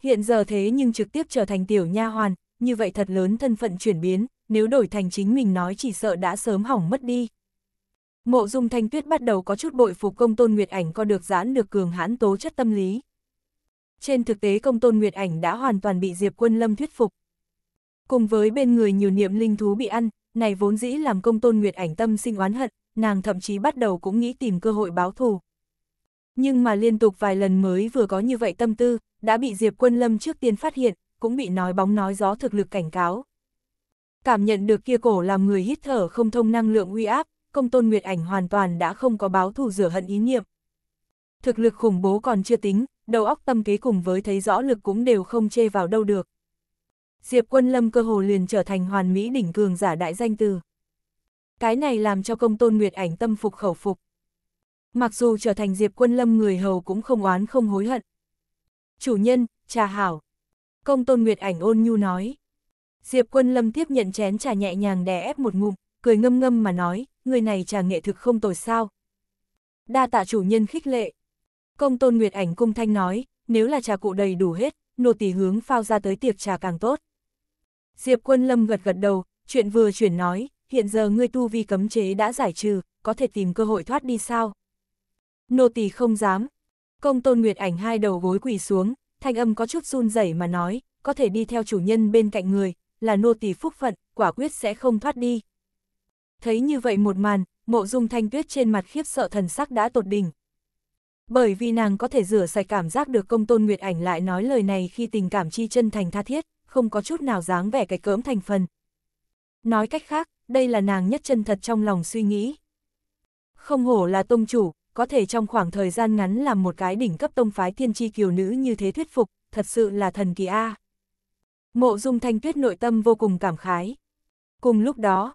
Hiện giờ thế nhưng trực tiếp trở thành tiểu nha hoàn, như vậy thật lớn thân phận chuyển biến, nếu đổi thành chính mình nói chỉ sợ đã sớm hỏng mất đi. Mộ dung thanh tuyết bắt đầu có chút bội phục công tôn Nguyệt Ảnh có được giãn được cường hãn tố chất tâm lý. Trên thực tế công tôn Nguyệt Ảnh đã hoàn toàn bị Diệp Quân Lâm thuyết phục, Cùng với bên người nhiều niệm linh thú bị ăn, này vốn dĩ làm công tôn nguyệt ảnh tâm sinh oán hận, nàng thậm chí bắt đầu cũng nghĩ tìm cơ hội báo thù. Nhưng mà liên tục vài lần mới vừa có như vậy tâm tư, đã bị Diệp Quân Lâm trước tiên phát hiện, cũng bị nói bóng nói gió thực lực cảnh cáo. Cảm nhận được kia cổ làm người hít thở không thông năng lượng uy áp, công tôn nguyệt ảnh hoàn toàn đã không có báo thù rửa hận ý niệm. Thực lực khủng bố còn chưa tính, đầu óc tâm kế cùng với thấy rõ lực cũng đều không chê vào đâu được. Diệp Quân Lâm cơ hồ liền trở thành hoàn mỹ đỉnh cường giả đại danh từ. Cái này làm cho công tôn Nguyệt ảnh tâm phục khẩu phục. Mặc dù trở thành Diệp Quân Lâm người hầu cũng không oán không hối hận. Chủ nhân, trà hảo. Công tôn Nguyệt ảnh ôn nhu nói. Diệp Quân Lâm tiếp nhận chén trà nhẹ nhàng đè ép một ngụm, cười ngâm ngâm mà nói, người này trà nghệ thực không tồi sao. Đa tạ chủ nhân khích lệ. Công tôn Nguyệt ảnh cung thanh nói, nếu là trà cụ đầy đủ hết, nô tỳ hướng phao ra tới tiệc trà càng tốt. Diệp Quân Lâm gật gật đầu, chuyện vừa chuyển nói, hiện giờ ngươi tu vi cấm chế đã giải trừ, có thể tìm cơ hội thoát đi sao? Nô tỳ không dám. Công Tôn Nguyệt Ảnh hai đầu gối quỳ xuống, thanh âm có chút run rẩy mà nói, có thể đi theo chủ nhân bên cạnh người, là nô tỳ phúc phận, quả quyết sẽ không thoát đi. Thấy như vậy một màn, mộ dung thanh tuyết trên mặt khiếp sợ thần sắc đã tột đỉnh. Bởi vì nàng có thể rửa sạch cảm giác được công tôn Nguyệt Ảnh lại nói lời này khi tình cảm chi chân thành tha thiết, không có chút nào dáng vẻ cái cớm thành phần. Nói cách khác, đây là nàng nhất chân thật trong lòng suy nghĩ. Không hổ là tông chủ, có thể trong khoảng thời gian ngắn làm một cái đỉnh cấp tông phái thiên tri kiều nữ như thế thuyết phục, thật sự là thần kỳ A. Mộ dung thanh tuyết nội tâm vô cùng cảm khái. Cùng lúc đó,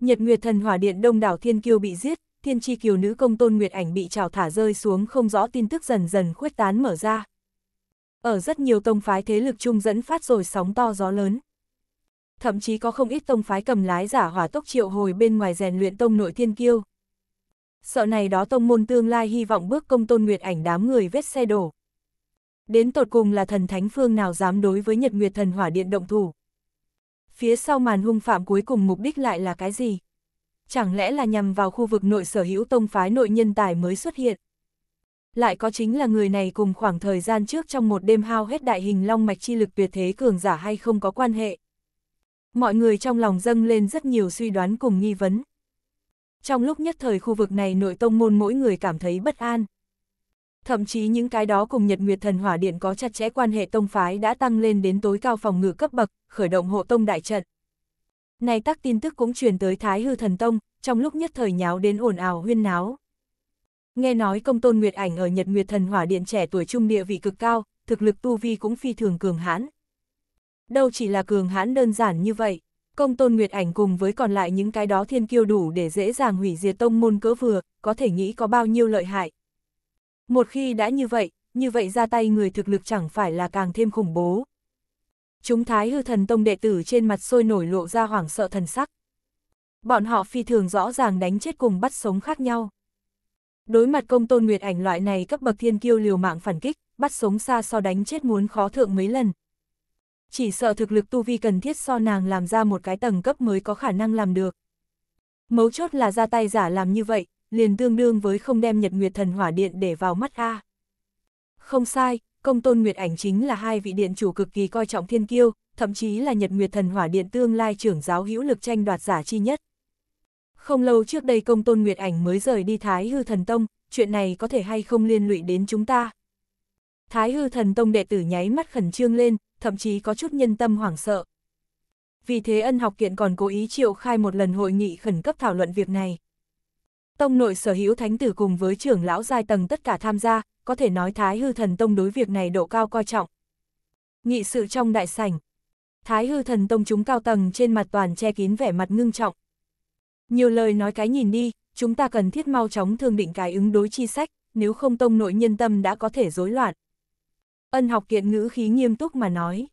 Nhật Nguyệt thần hỏa điện đông đảo thiên kiêu bị giết, thiên tri kiều nữ công tôn Nguyệt ảnh bị trào thả rơi xuống không rõ tin tức dần dần khuếch tán mở ra ở rất nhiều tông phái thế lực chung dẫn phát rồi sóng to gió lớn. Thậm chí có không ít tông phái cầm lái giả hỏa tốc triệu hồi bên ngoài rèn luyện tông nội thiên kiêu. Sợ này đó tông môn tương lai hy vọng bước công tôn nguyệt ảnh đám người vết xe đổ. Đến tột cùng là thần thánh phương nào dám đối với nhật nguyệt thần hỏa điện động thủ. Phía sau màn hung phạm cuối cùng mục đích lại là cái gì? Chẳng lẽ là nhằm vào khu vực nội sở hữu tông phái nội nhân tài mới xuất hiện? lại có chính là người này cùng khoảng thời gian trước trong một đêm hao hết đại hình long mạch chi lực tuyệt thế cường giả hay không có quan hệ. Mọi người trong lòng dâng lên rất nhiều suy đoán cùng nghi vấn. Trong lúc nhất thời khu vực này nội tông môn mỗi người cảm thấy bất an. Thậm chí những cái đó cùng Nhật Nguyệt Thần Hỏa Điện có chặt chẽ quan hệ tông phái đã tăng lên đến tối cao phòng ngự cấp bậc, khởi động hộ tông đại trận. Này tắc tin tức cũng truyền tới Thái Hư Thần Tông, trong lúc nhất thời nháo đến ồn ào huyên náo. Nghe nói công tôn Nguyệt Ảnh ở Nhật Nguyệt Thần Hỏa Điện trẻ tuổi trung địa vị cực cao, thực lực tu vi cũng phi thường cường hãn. Đâu chỉ là cường hãn đơn giản như vậy, công tôn Nguyệt Ảnh cùng với còn lại những cái đó thiên kiêu đủ để dễ dàng hủy diệt tông môn cỡ vừa, có thể nghĩ có bao nhiêu lợi hại. Một khi đã như vậy, như vậy ra tay người thực lực chẳng phải là càng thêm khủng bố. Chúng thái hư thần tông đệ tử trên mặt sôi nổi lộ ra hoảng sợ thần sắc. Bọn họ phi thường rõ ràng đánh chết cùng bắt sống khác nhau. Đối mặt công tôn nguyệt ảnh loại này cấp bậc thiên kiêu liều mạng phản kích, bắt sống xa so đánh chết muốn khó thượng mấy lần. Chỉ sợ thực lực tu vi cần thiết so nàng làm ra một cái tầng cấp mới có khả năng làm được. Mấu chốt là ra tay giả làm như vậy, liền tương đương với không đem nhật nguyệt thần hỏa điện để vào mắt A. Không sai, công tôn nguyệt ảnh chính là hai vị điện chủ cực kỳ coi trọng thiên kiêu, thậm chí là nhật nguyệt thần hỏa điện tương lai trưởng giáo hữu lực tranh đoạt giả chi nhất. Không lâu trước đây công tôn Nguyệt Ảnh mới rời đi Thái Hư Thần Tông, chuyện này có thể hay không liên lụy đến chúng ta. Thái Hư Thần Tông đệ tử nháy mắt khẩn trương lên, thậm chí có chút nhân tâm hoảng sợ. Vì thế ân học kiện còn cố ý triệu khai một lần hội nghị khẩn cấp thảo luận việc này. Tông nội sở hữu thánh tử cùng với trưởng lão giai tầng tất cả tham gia, có thể nói Thái Hư Thần Tông đối việc này độ cao coi trọng. Nghị sự trong đại sảnh. Thái Hư Thần Tông chúng cao tầng trên mặt toàn che kín vẻ mặt ngưng trọng. Nhiều lời nói cái nhìn đi, chúng ta cần thiết mau chóng thương định cái ứng đối chi sách, nếu không tông nội nhân tâm đã có thể rối loạn. Ân học kiện ngữ khí nghiêm túc mà nói.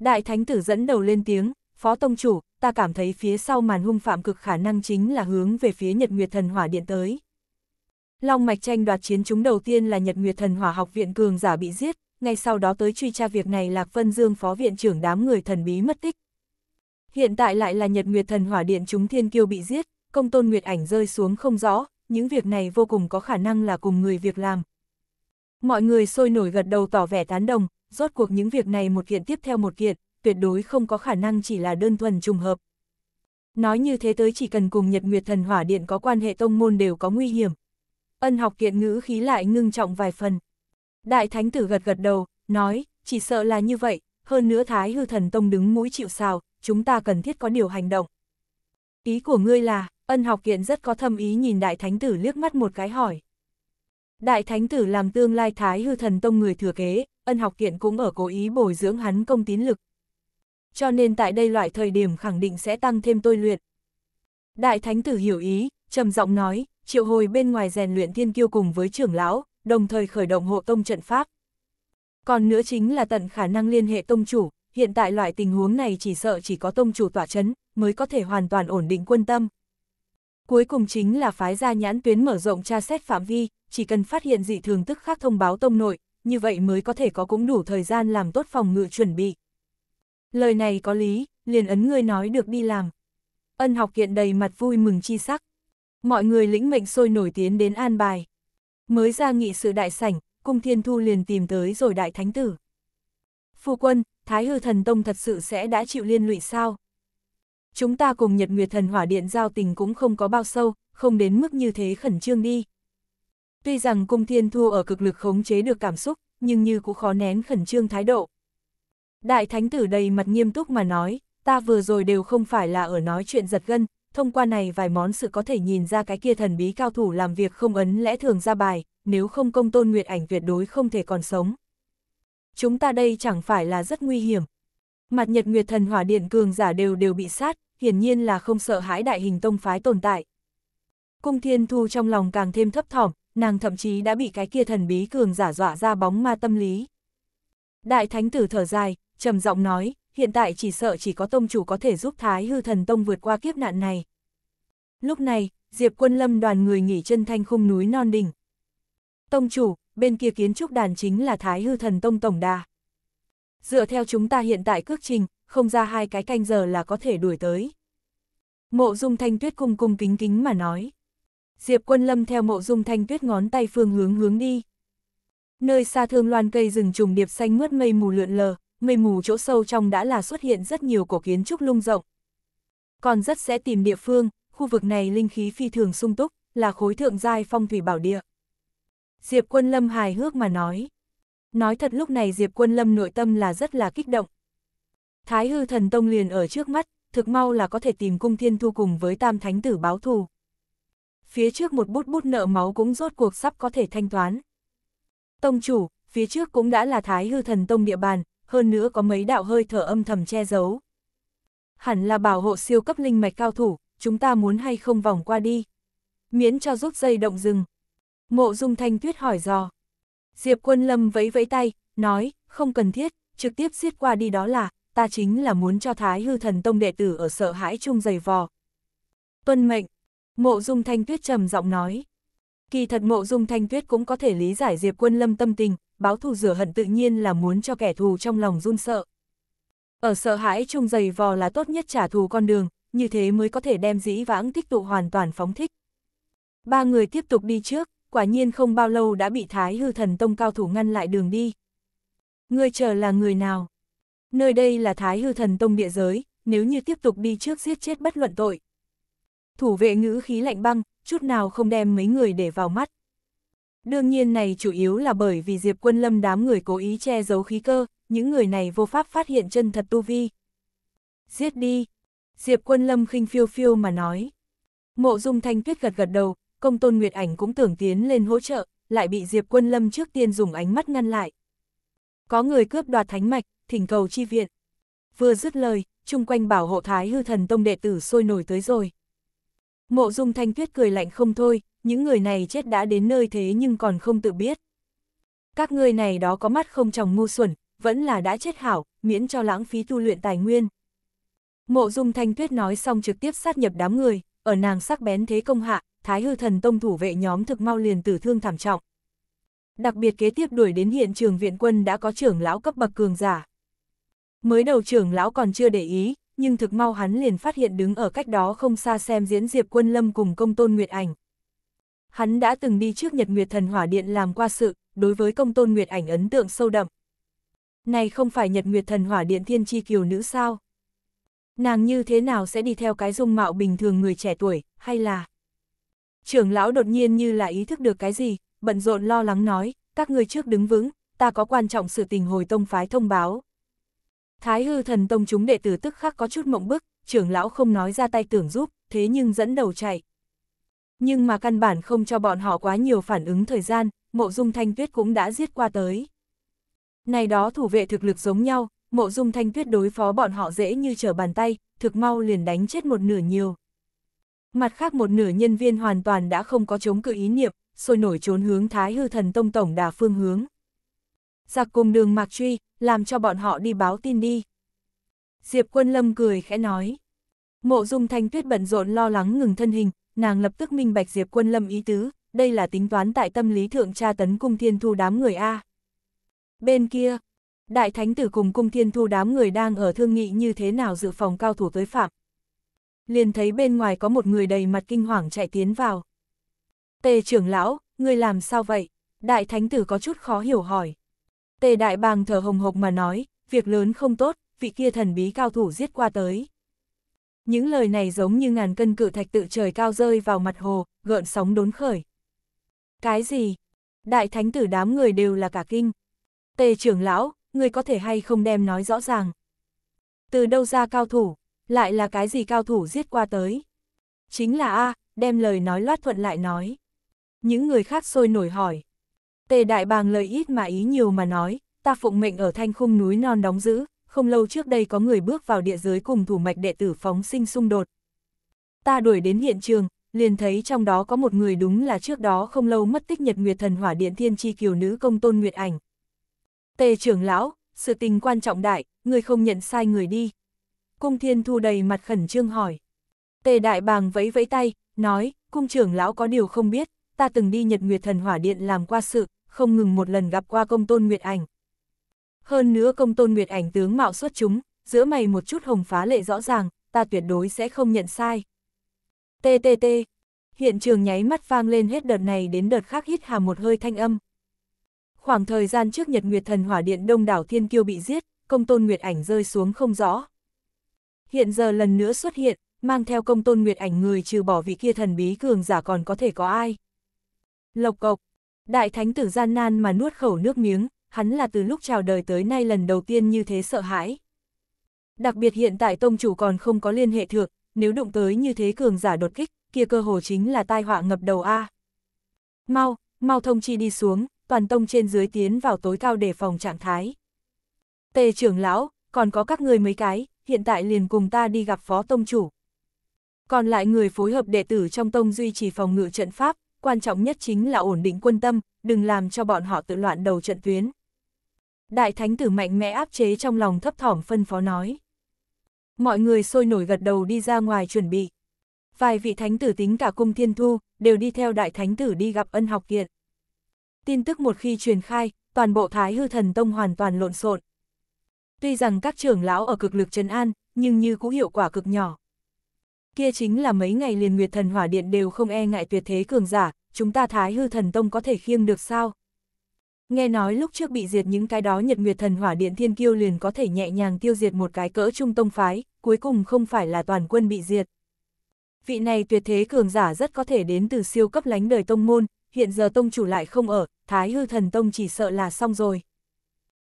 Đại thánh tử dẫn đầu lên tiếng, phó tông chủ, ta cảm thấy phía sau màn hung phạm cực khả năng chính là hướng về phía Nhật Nguyệt Thần Hỏa Điện tới. Long mạch tranh đoạt chiến chúng đầu tiên là Nhật Nguyệt Thần Hỏa học viện cường giả bị giết, ngay sau đó tới truy tra việc này Lạc Vân Dương phó viện trưởng đám người thần bí mất tích, Hiện tại lại là Nhật Nguyệt Thần Hỏa Điện chúng thiên kiêu bị giết, công tôn Nguyệt ảnh rơi xuống không rõ, những việc này vô cùng có khả năng là cùng người việc làm. Mọi người sôi nổi gật đầu tỏ vẻ tán đồng, rốt cuộc những việc này một kiện tiếp theo một kiện, tuyệt đối không có khả năng chỉ là đơn thuần trùng hợp. Nói như thế tới chỉ cần cùng Nhật Nguyệt Thần Hỏa Điện có quan hệ tông môn đều có nguy hiểm. Ân học kiện ngữ khí lại ngưng trọng vài phần. Đại Thánh Tử gật gật đầu, nói, chỉ sợ là như vậy, hơn nữa Thái Hư Thần Tông đứng mũi chịu sào, chúng ta cần thiết có điều hành động. Ý của ngươi là, ân học kiện rất có thâm ý nhìn đại thánh tử liếc mắt một cái hỏi. Đại thánh tử làm tương lai thái hư thần tông người thừa kế, ân học kiện cũng ở cố ý bồi dưỡng hắn công tín lực. Cho nên tại đây loại thời điểm khẳng định sẽ tăng thêm tôi luyện. Đại thánh tử hiểu ý, trầm giọng nói, triệu hồi bên ngoài rèn luyện thiên kiêu cùng với trưởng lão, đồng thời khởi động hộ tông trận pháp. Còn nữa chính là tận khả năng liên hệ tông chủ, hiện tại loại tình huống này chỉ sợ chỉ có tông chủ tỏa chấn, mới có thể hoàn toàn ổn định quân tâm. Cuối cùng chính là phái ra nhãn tuyến mở rộng tra xét phạm vi, chỉ cần phát hiện dị thường tức khác thông báo tông nội, như vậy mới có thể có cũng đủ thời gian làm tốt phòng ngự chuẩn bị. Lời này có lý, liền ấn ngươi nói được đi làm. Ân học kiện đầy mặt vui mừng chi sắc. Mọi người lĩnh mệnh sôi nổi tiến đến an bài. Mới ra nghị sự đại sảnh, cung thiên thu liền tìm tới rồi đại thánh tử. Phu quân, Thái hư thần tông thật sự sẽ đã chịu liên lụy sao? Chúng ta cùng Nhật Nguyệt thần hỏa điện giao tình cũng không có bao sâu, không đến mức như thế khẩn trương đi. Tuy rằng cung thiên thu ở cực lực khống chế được cảm xúc, nhưng như cũng khó nén khẩn trương thái độ. Đại thánh tử đầy mặt nghiêm túc mà nói, ta vừa rồi đều không phải là ở nói chuyện giật gân, thông qua này vài món sự có thể nhìn ra cái kia thần bí cao thủ làm việc không ấn lẽ thường ra bài, nếu không công tôn nguyệt ảnh tuyệt đối không thể còn sống chúng ta đây chẳng phải là rất nguy hiểm. Mặt nhật nguyệt thần hỏa điện cường giả đều đều bị sát, hiển nhiên là không sợ hãi đại hình tông phái tồn tại. Cung thiên thu trong lòng càng thêm thấp thỏm, nàng thậm chí đã bị cái kia thần bí cường giả dọa ra bóng ma tâm lý. Đại thánh tử thở dài, trầm giọng nói, hiện tại chỉ sợ chỉ có tông chủ có thể giúp thái hư thần tông vượt qua kiếp nạn này. Lúc này, Diệp quân lâm đoàn người nghỉ chân thanh khung núi non đỉnh. Tông chủ, bên kia kiến trúc đàn chính là Thái Hư Thần Tông Tổng Đà. Dựa theo chúng ta hiện tại cước trình, không ra hai cái canh giờ là có thể đuổi tới. Mộ dung thanh tuyết cung cung kính kính mà nói. Diệp quân lâm theo mộ dung thanh tuyết ngón tay phương hướng hướng đi. Nơi xa thương loan cây rừng trùng điệp xanh mướt mây mù lượn lờ, mây mù chỗ sâu trong đã là xuất hiện rất nhiều cổ kiến trúc lung rộng. Còn rất sẽ tìm địa phương, khu vực này linh khí phi thường sung túc, là khối thượng giai phong thủy bảo địa. Diệp Quân Lâm hài hước mà nói. Nói thật lúc này Diệp Quân Lâm nội tâm là rất là kích động. Thái hư thần tông liền ở trước mắt, thực mau là có thể tìm cung thiên thu cùng với tam thánh tử báo thù. Phía trước một bút bút nợ máu cũng rốt cuộc sắp có thể thanh toán. Tông chủ, phía trước cũng đã là thái hư thần tông địa bàn, hơn nữa có mấy đạo hơi thở âm thầm che giấu. Hẳn là bảo hộ siêu cấp linh mạch cao thủ, chúng ta muốn hay không vòng qua đi. Miễn cho rút dây động rừng. Mộ Dung Thanh Tuyết hỏi dò. Diệp Quân Lâm vẫy vẫy tay, nói, không cần thiết, trực tiếp giết qua đi đó là, ta chính là muốn cho Thái Hư Thần Tông đệ tử ở sợ hãi chung dày vò. Tuân mệnh, Mộ Dung Thanh Tuyết trầm giọng nói. Kỳ thật Mộ Dung Thanh Tuyết cũng có thể lý giải Diệp Quân Lâm tâm tình, báo thù rửa hận tự nhiên là muốn cho kẻ thù trong lòng run sợ. Ở sợ hãi chung dày vò là tốt nhất trả thù con đường, như thế mới có thể đem dĩ vãng tích tụ hoàn toàn phóng thích. Ba người tiếp tục đi trước, quả nhiên không bao lâu đã bị Thái Hư Thần Tông cao thủ ngăn lại đường đi. Ngươi chờ là người nào? Nơi đây là Thái Hư Thần Tông địa giới, nếu như tiếp tục đi trước giết chết bất luận tội. Thủ vệ ngữ khí lạnh băng, chút nào không đem mấy người để vào mắt. Đương nhiên này chủ yếu là bởi vì Diệp Quân Lâm đám người cố ý che giấu khí cơ, những người này vô pháp phát hiện chân thật tu vi. Giết đi! Diệp Quân Lâm khinh phiêu phiêu mà nói. Mộ Dung Thanh Tuyết gật gật đầu, công tôn Nguyệt Ảnh cũng tưởng tiến lên hỗ trợ, lại bị Diệp Quân Lâm trước tiên dùng ánh mắt ngăn lại. Có người cướp đoạt thánh mạch, thỉnh cầu chi viện. Vừa dứt lời, chung quanh bảo hộ thái hư thần tông đệ tử sôi nổi tới rồi. Mộ dung thanh tuyết cười lạnh không thôi, những người này chết đã đến nơi thế nhưng còn không tự biết. Các ngươi này đó có mắt không tròng ngu xuẩn, vẫn là đã chết hảo, miễn cho lãng phí tu luyện tài nguyên. Mộ dung thanh tuyết nói xong trực tiếp sát nhập đám người, ở nàng sắc bén thế công hạ, thái hư thần tông thủ vệ nhóm thực mau liền tử thương thảm trọng. Đặc biệt kế tiếp đuổi đến hiện trường viện quân đã có trưởng lão cấp bậc cường giả. Mới đầu trưởng lão còn chưa để ý, nhưng thực mau hắn liền phát hiện đứng ở cách đó không xa xem diễn diệp quân lâm cùng công tôn Nguyệt Ảnh. Hắn đã từng đi trước Nhật Nguyệt Thần Hỏa Điện làm qua sự, đối với công tôn Nguyệt Ảnh ấn tượng sâu đậm. Này không phải Nhật Nguyệt Thần Hỏa Điện Thiên Chi Kiều nữ sao? Nàng như thế nào sẽ đi theo cái dung mạo bình thường người trẻ tuổi, hay là... Trưởng lão đột nhiên như là ý thức được cái gì, bận rộn lo lắng nói, các người trước đứng vững, ta có quan trọng sự tình hồi tông phái thông báo. Thái hư thần tông chúng đệ tử tức khắc có chút mộng bức, trưởng lão không nói ra tay tưởng giúp, thế nhưng dẫn đầu chạy. Nhưng mà căn bản không cho bọn họ quá nhiều phản ứng thời gian, mộ dung thanh tuyết cũng đã giết qua tới. Này đó thủ vệ thực lực giống nhau, mộ dung thanh tuyết đối phó bọn họ dễ như trở bàn tay, thực mau liền đánh chết một nửa nhiều. Mặt khác một nửa nhân viên hoàn toàn đã không có chống cự ý niệm, sôi nổi trốn hướng Thái Hư Thần Tông Tổng Đà phương hướng. Giặc cùng đường Mạc Truy, làm cho bọn họ đi báo tin đi. Diệp Quân Lâm cười khẽ nói. Mộ Dung Thanh Tuyết bận rộn lo lắng ngừng thân hình, nàng lập tức minh bạch Diệp Quân Lâm ý tứ, đây là tính toán tại tâm lý thượng tra tấn cung thiên thu đám người A. Bên kia, Đại Thánh Tử cùng cung thiên thu đám người đang ở thương nghị như thế nào dự phòng cao thủ tới phạm, liền thấy bên ngoài có một người đầy mặt kinh hoàng chạy tiến vào. Tề trưởng lão, ngươi làm sao vậy? Đại thánh tử có chút khó hiểu hỏi. Tề đại bàng thở hồng hộc mà nói, việc lớn không tốt, vị kia thần bí cao thủ giết qua tới. Những lời này giống như ngàn cân cự thạch tự trời cao rơi vào mặt hồ, gợn sóng đốn khởi. Cái gì? Đại thánh tử đám người đều là cả kinh. Tề trưởng lão, người có thể hay không đem nói rõ ràng. Từ đâu ra cao thủ? lại là cái gì cao thủ giết qua tới. Chính là A, đem lời nói loát thuận lại nói. Những người khác sôi nổi hỏi. Tề đại bàng lời ít mà ý nhiều mà nói, ta phụng mệnh ở thanh khung núi non đóng giữ, không lâu trước đây có người bước vào địa giới cùng thủ mạch đệ tử phóng sinh xung đột. Ta đuổi đến hiện trường, liền thấy trong đó có một người đúng là trước đó không lâu mất tích nhật nguyệt thần hỏa điện thiên chi kiều nữ công tôn nguyệt ảnh. Tề trưởng lão, sự tình quan trọng đại, người không nhận sai người đi. Cung Thiên Thu đầy mặt khẩn trương hỏi. Tề Đại Bàng vẫy vẫy tay, nói, cung trưởng lão có điều không biết, ta từng đi Nhật Nguyệt Thần Hỏa Điện làm qua sự, không ngừng một lần gặp qua công tôn Nguyệt Ảnh. Hơn nữa công tôn Nguyệt Ảnh tướng mạo xuất chúng, giữa mày một chút hồng phá lệ rõ ràng, ta tuyệt đối sẽ không nhận sai. TTT, hiện trường nháy mắt vang lên hết đợt này đến đợt khác hít hà một hơi thanh âm. Khoảng thời gian trước Nhật Nguyệt Thần Hỏa Điện đông đảo Thiên Kiêu bị giết, công tôn Nguyệt Ảnh rơi xuống không rõ, hiện giờ lần nữa xuất hiện, mang theo công tôn nguyệt ảnh người trừ bỏ vị kia thần bí cường giả còn có thể có ai. Lộc cộc, đại thánh tử gian nan mà nuốt khẩu nước miếng, hắn là từ lúc chào đời tới nay lần đầu tiên như thế sợ hãi. Đặc biệt hiện tại tông chủ còn không có liên hệ thượng nếu đụng tới như thế cường giả đột kích, kia cơ hồ chính là tai họa ngập đầu A. Mau, mau thông chi đi xuống, toàn tông trên dưới tiến vào tối cao để phòng trạng thái. Tề trưởng lão, còn có các người mấy cái, hiện tại liền cùng ta đi gặp phó tông chủ. Còn lại người phối hợp đệ tử trong tông duy trì phòng ngự trận pháp, quan trọng nhất chính là ổn định quân tâm, đừng làm cho bọn họ tự loạn đầu trận tuyến. Đại thánh tử mạnh mẽ áp chế trong lòng thấp thỏm phân phó nói. Mọi người sôi nổi gật đầu đi ra ngoài chuẩn bị. Vài vị thánh tử tính cả cung thiên thu, đều đi theo đại thánh tử đi gặp ân học kiện. Tin tức một khi truyền khai, toàn bộ thái hư thần tông hoàn toàn lộn xộn, Tuy rằng các trưởng lão ở cực lực trấn an, nhưng như cũng hiệu quả cực nhỏ. Kia chính là mấy ngày liền Nguyệt Thần Hỏa Điện đều không e ngại tuyệt thế cường giả, chúng ta Thái Hư Thần Tông có thể khiêng được sao? Nghe nói lúc trước bị diệt những cái đó Nhật Nguyệt Thần Hỏa Điện Thiên Kiêu liền có thể nhẹ nhàng tiêu diệt một cái cỡ trung tông phái, cuối cùng không phải là toàn quân bị diệt. Vị này tuyệt thế cường giả rất có thể đến từ siêu cấp lánh đời tông môn, hiện giờ tông chủ lại không ở, Thái Hư Thần Tông chỉ sợ là xong rồi.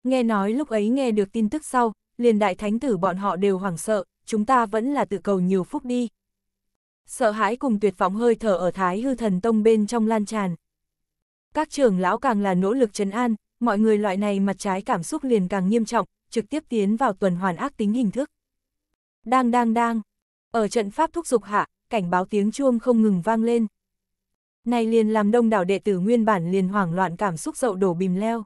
Nghe nói lúc ấy nghe được tin tức sau, liền đại thánh tử bọn họ đều hoảng sợ, chúng ta vẫn là tự cầu nhiều phúc đi. Sợ hãi cùng tuyệt vọng hơi thở ở Thái hư thần tông bên trong lan tràn. Các trưởng lão càng là nỗ lực trấn an, mọi người loại này mặt trái cảm xúc liền càng nghiêm trọng, trực tiếp tiến vào tuần hoàn ác tính hình thức. Đang đang đang, ở trận pháp thúc dục hạ, cảnh báo tiếng chuông không ngừng vang lên. Này liền làm đông đảo đệ tử nguyên bản liền hoảng loạn cảm xúc dậu đổ bìm leo.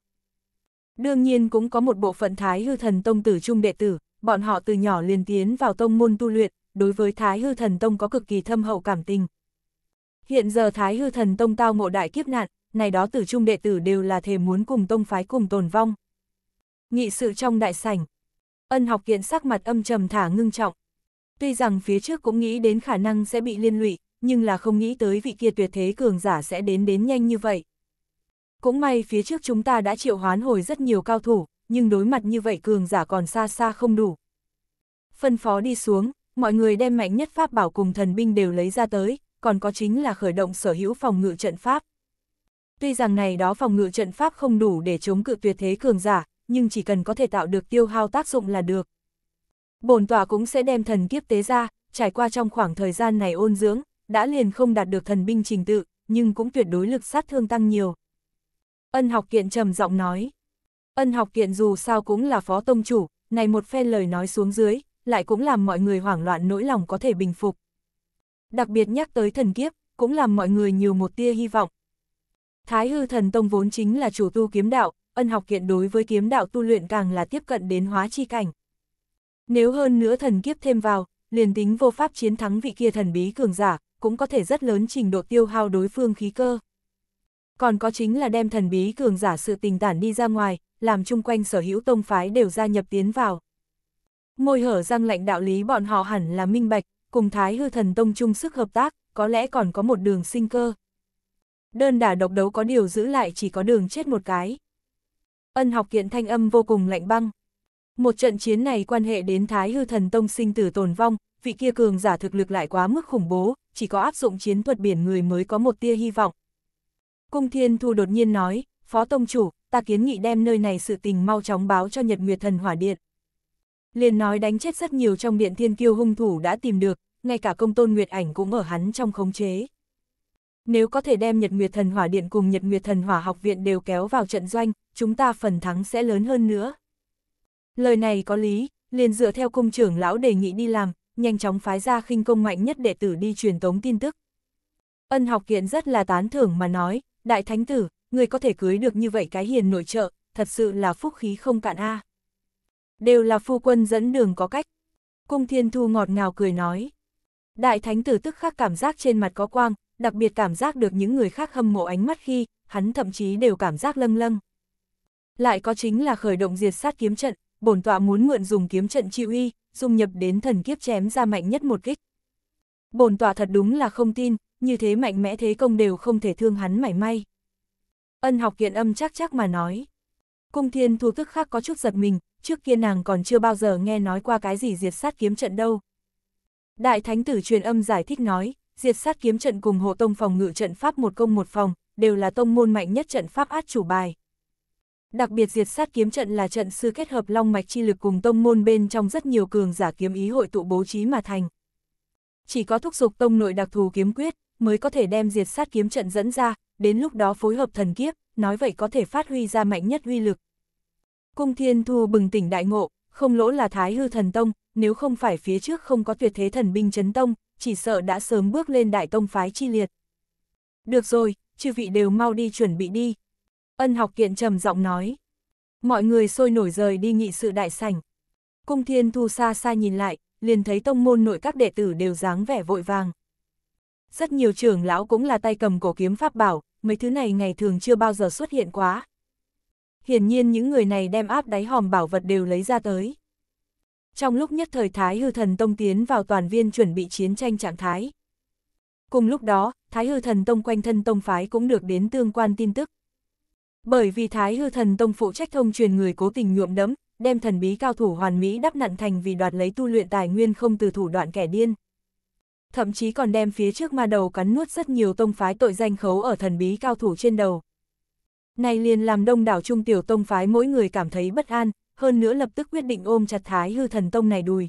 Đương nhiên cũng có một bộ phận Thái Hư Thần Tông tử trung đệ tử, bọn họ từ nhỏ liền tiến vào tông môn tu luyện, đối với Thái Hư Thần Tông có cực kỳ thâm hậu cảm tình. Hiện giờ Thái Hư Thần Tông tao ngộ đại kiếp nạn, này đó tử trung đệ tử đều là thề muốn cùng tông phái cùng tồn vong. Nghị sự trong đại sảnh, ân học kiện sắc mặt âm trầm thả ngưng trọng. Tuy rằng phía trước cũng nghĩ đến khả năng sẽ bị liên lụy, nhưng là không nghĩ tới vị kia tuyệt thế cường giả sẽ đến đến nhanh như vậy. Cũng may phía trước chúng ta đã triệu hoán hồi rất nhiều cao thủ, nhưng đối mặt như vậy cường giả còn xa xa không đủ. Phân phó đi xuống, mọi người đem mạnh nhất pháp bảo cùng thần binh đều lấy ra tới, còn có chính là khởi động sở hữu phòng ngự trận pháp. Tuy rằng này đó phòng ngự trận pháp không đủ để chống cự tuyệt thế cường giả, nhưng chỉ cần có thể tạo được tiêu hao tác dụng là được. Bồn tỏa cũng sẽ đem thần kiếp tế ra, trải qua trong khoảng thời gian này ôn dưỡng, đã liền không đạt được thần binh trình tự, nhưng cũng tuyệt đối lực sát thương tăng nhiều. Ân học kiện trầm giọng nói. Ân học kiện dù sao cũng là phó tông chủ, này một phen lời nói xuống dưới, lại cũng làm mọi người hoảng loạn nỗi lòng có thể bình phục. Đặc biệt nhắc tới thần kiếp, cũng làm mọi người nhiều một tia hy vọng. Thái hư thần tông vốn chính là chủ tu kiếm đạo, ân học kiện đối với kiếm đạo tu luyện càng là tiếp cận đến hóa chi cảnh. Nếu hơn nữa thần kiếp thêm vào, liền tính vô pháp chiến thắng vị kia thần bí cường giả, cũng có thể rất lớn trình độ tiêu hao đối phương khí cơ. Còn có chính là đem thần bí cường giả sự tình tản đi ra ngoài, làm chung quanh sở hữu tông phái đều gia nhập tiến vào. Môi hở răng lạnh đạo lý bọn họ hẳn là minh bạch, cùng thái hư thần tông chung sức hợp tác, có lẽ còn có một đường sinh cơ. Đơn đả độc đấu có điều giữ lại chỉ có đường chết một cái. Ân học kiện thanh âm vô cùng lạnh băng. Một trận chiến này quan hệ đến thái hư thần tông sinh tử tồn vong, vị kia cường giả thực lực lại quá mức khủng bố, chỉ có áp dụng chiến thuật biển người mới có một tia hy vọng. Cung Thiên Thu đột nhiên nói, Phó Tông Chủ, ta kiến nghị đem nơi này sự tình mau chóng báo cho Nhật Nguyệt Thần Hỏa Điện. Liền nói đánh chết rất nhiều trong điện thiên kiêu hung thủ đã tìm được, ngay cả công tôn Nguyệt Ảnh cũng ở hắn trong khống chế. Nếu có thể đem Nhật Nguyệt Thần Hỏa Điện cùng Nhật Nguyệt Thần Hỏa Học Viện đều kéo vào trận doanh, chúng ta phần thắng sẽ lớn hơn nữa. Lời này có lý, liền dựa theo cung trưởng lão đề nghị đi làm, nhanh chóng phái ra khinh công mạnh nhất đệ tử đi truyền tống tin tức. Ân học viện rất là tán thưởng mà nói, Đại thánh tử, người có thể cưới được như vậy cái hiền nội trợ, thật sự là phúc khí không cạn a. Đều là phu quân dẫn đường có cách. Cung thiên thu ngọt ngào cười nói. Đại thánh tử tức khắc cảm giác trên mặt có quang, đặc biệt cảm giác được những người khác hâm mộ ánh mắt khi, hắn thậm chí đều cảm giác lâng lâng. Lại có chính là khởi động diệt sát kiếm trận, bổn tọa muốn mượn dùng kiếm trận chịu uy, dung nhập đến thần kiếp chém ra mạnh nhất một kích. Bổn tọa thật đúng là không tin, như thế mạnh mẽ thế công đều không thể thương hắn mảy may. Ân học kiện âm chắc chắc mà nói. Cung thiên thu tức khác có chút giật mình, trước kia nàng còn chưa bao giờ nghe nói qua cái gì diệt sát kiếm trận đâu. Đại thánh tử truyền âm giải thích nói, diệt sát kiếm trận cùng hộ tông phòng ngự trận pháp một công một phòng, đều là tông môn mạnh nhất trận pháp át chủ bài. Đặc biệt diệt sát kiếm trận là trận sư kết hợp long mạch chi lực cùng tông môn bên trong rất nhiều cường giả kiếm ý hội tụ bố trí mà thành. Chỉ có thúc dục tông nội đặc thù kiếm quyết, mới có thể đem diệt sát kiếm trận dẫn ra, đến lúc đó phối hợp thần kiếp, nói vậy có thể phát huy ra mạnh nhất uy lực. Cung Thiên Thu bừng tỉnh đại ngộ, không lỗ là Thái Hư Thần Tông, nếu không phải phía trước không có tuyệt thế thần binh chấn tông, chỉ sợ đã sớm bước lên đại tông phái chi liệt. Được rồi, chư vị đều mau đi chuẩn bị đi. Ân học kiện trầm giọng nói. Mọi người sôi nổi rời đi nghị sự đại sảnh. Cung Thiên Thu xa xa nhìn lại, liền thấy tông môn nội các đệ tử đều dáng vẻ vội vàng. Rất nhiều trưởng lão cũng là tay cầm cổ kiếm pháp bảo, mấy thứ này ngày thường chưa bao giờ xuất hiện quá. Hiển nhiên những người này đem áp đáy hòm bảo vật đều lấy ra tới. Trong lúc nhất thời Thái Hư Thần Tông tiến vào toàn viên chuẩn bị chiến tranh trạng thái. Cùng lúc đó, Thái Hư Thần Tông quanh thân tông phái cũng được đến tương quan tin tức. Bởi vì Thái Hư Thần Tông phụ trách thông truyền người cố tình nhuộm đẫm, đem thần bí cao thủ hoàn mỹ đắp nặn thành vì đoạt lấy tu luyện tài nguyên không từ thủ đoạn kẻ điên, thậm chí còn đem phía trước ma đầu cắn nuốt rất nhiều tông phái tội danh khấu ở thần bí cao thủ trên đầu. Này liền làm đông đảo trung tiểu tông phái mỗi người cảm thấy bất an, hơn nữa lập tức quyết định ôm chặt thái hư thần tông này đùi.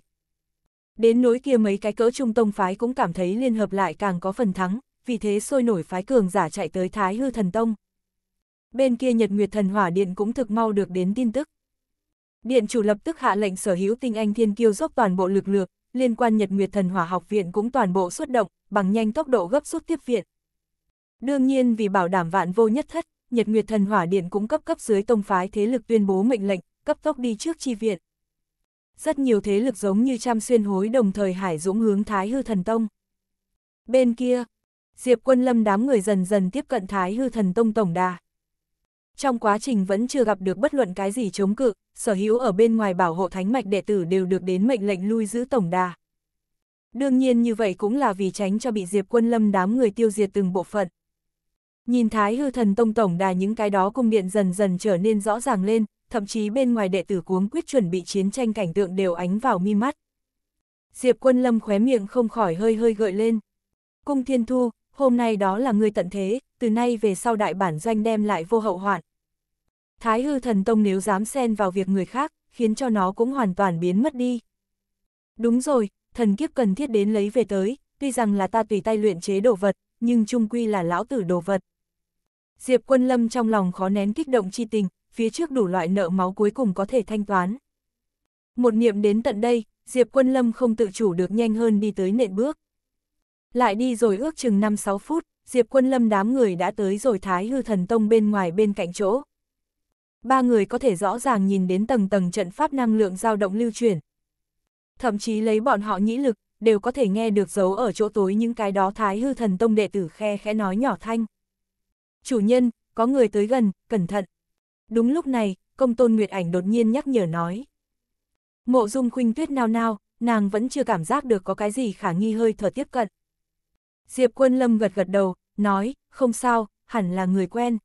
Đến nối kia mấy cái cỡ trung tông phái cũng cảm thấy liên hợp lại càng có phần thắng, vì thế sôi nổi phái cường giả chạy tới thái hư thần tông. Bên kia Nhật Nguyệt Thần Hỏa Điện cũng thực mau được đến tin tức. Điện chủ lập tức hạ lệnh sở hữu tinh anh thiên kiêu dốc toàn bộ lực lượng, liên quan Nhật Nguyệt Thần Hỏa Học Viện cũng toàn bộ xuất động, bằng nhanh tốc độ gấp rút tiếp viện. Đương nhiên vì bảo đảm vạn vô nhất thất, Nhật Nguyệt Thần Hỏa Điện cũng cấp cấp dưới tông phái thế lực tuyên bố mệnh lệnh, cấp tốc đi trước chi viện. Rất nhiều thế lực giống như trăm xuyên hối đồng thời hải dũng hướng Thái Hư Thần Tông. Bên kia, Diệp Quân Lâm đám người dần dần tiếp cận Thái Hư Thần Tông Tổng Đà. Trong quá trình vẫn chưa gặp được bất luận cái gì chống cự, sở hữu ở bên ngoài bảo hộ thánh mạch đệ tử đều được đến mệnh lệnh lui giữ tổng đà. Đương nhiên như vậy cũng là vì tránh cho bị Diệp Quân Lâm đám người tiêu diệt từng bộ phận. Nhìn Thái Hư Thần Tông tổng đà những cái đó cung điện dần dần trở nên rõ ràng lên, thậm chí bên ngoài đệ tử cuống quyết chuẩn bị chiến tranh cảnh tượng đều ánh vào mi mắt. Diệp Quân Lâm khóe miệng không khỏi hơi hơi gợi lên. Cung Thiên Thu, hôm nay đó là người tận thế, từ nay về sau đại bản doanh đem lại vô hậu hoạn. Thái hư thần tông nếu dám xen vào việc người khác, khiến cho nó cũng hoàn toàn biến mất đi. Đúng rồi, thần kiếp cần thiết đến lấy về tới, tuy rằng là ta tùy tay luyện chế đồ vật, nhưng trung quy là lão tử đồ vật. Diệp quân lâm trong lòng khó nén kích động chi tình, phía trước đủ loại nợ máu cuối cùng có thể thanh toán. Một niệm đến tận đây, Diệp quân lâm không tự chủ được nhanh hơn đi tới nện bước. Lại đi rồi ước chừng 5-6 phút, Diệp quân lâm đám người đã tới rồi Thái hư thần tông bên ngoài bên cạnh chỗ ba người có thể rõ ràng nhìn đến tầng tầng trận pháp năng lượng dao động lưu chuyển. Thậm chí lấy bọn họ nhĩ lực, đều có thể nghe được giấu ở chỗ tối những cái đó thái hư thần tông đệ tử khe khẽ nói nhỏ thanh. Chủ nhân, có người tới gần, cẩn thận. Đúng lúc này, công tôn Nguyệt Ảnh đột nhiên nhắc nhở nói. Mộ dung khuynh tuyết nao nao, nàng vẫn chưa cảm giác được có cái gì khả nghi hơi thở tiếp cận. Diệp quân lâm gật gật đầu, nói, không sao, hẳn là người quen.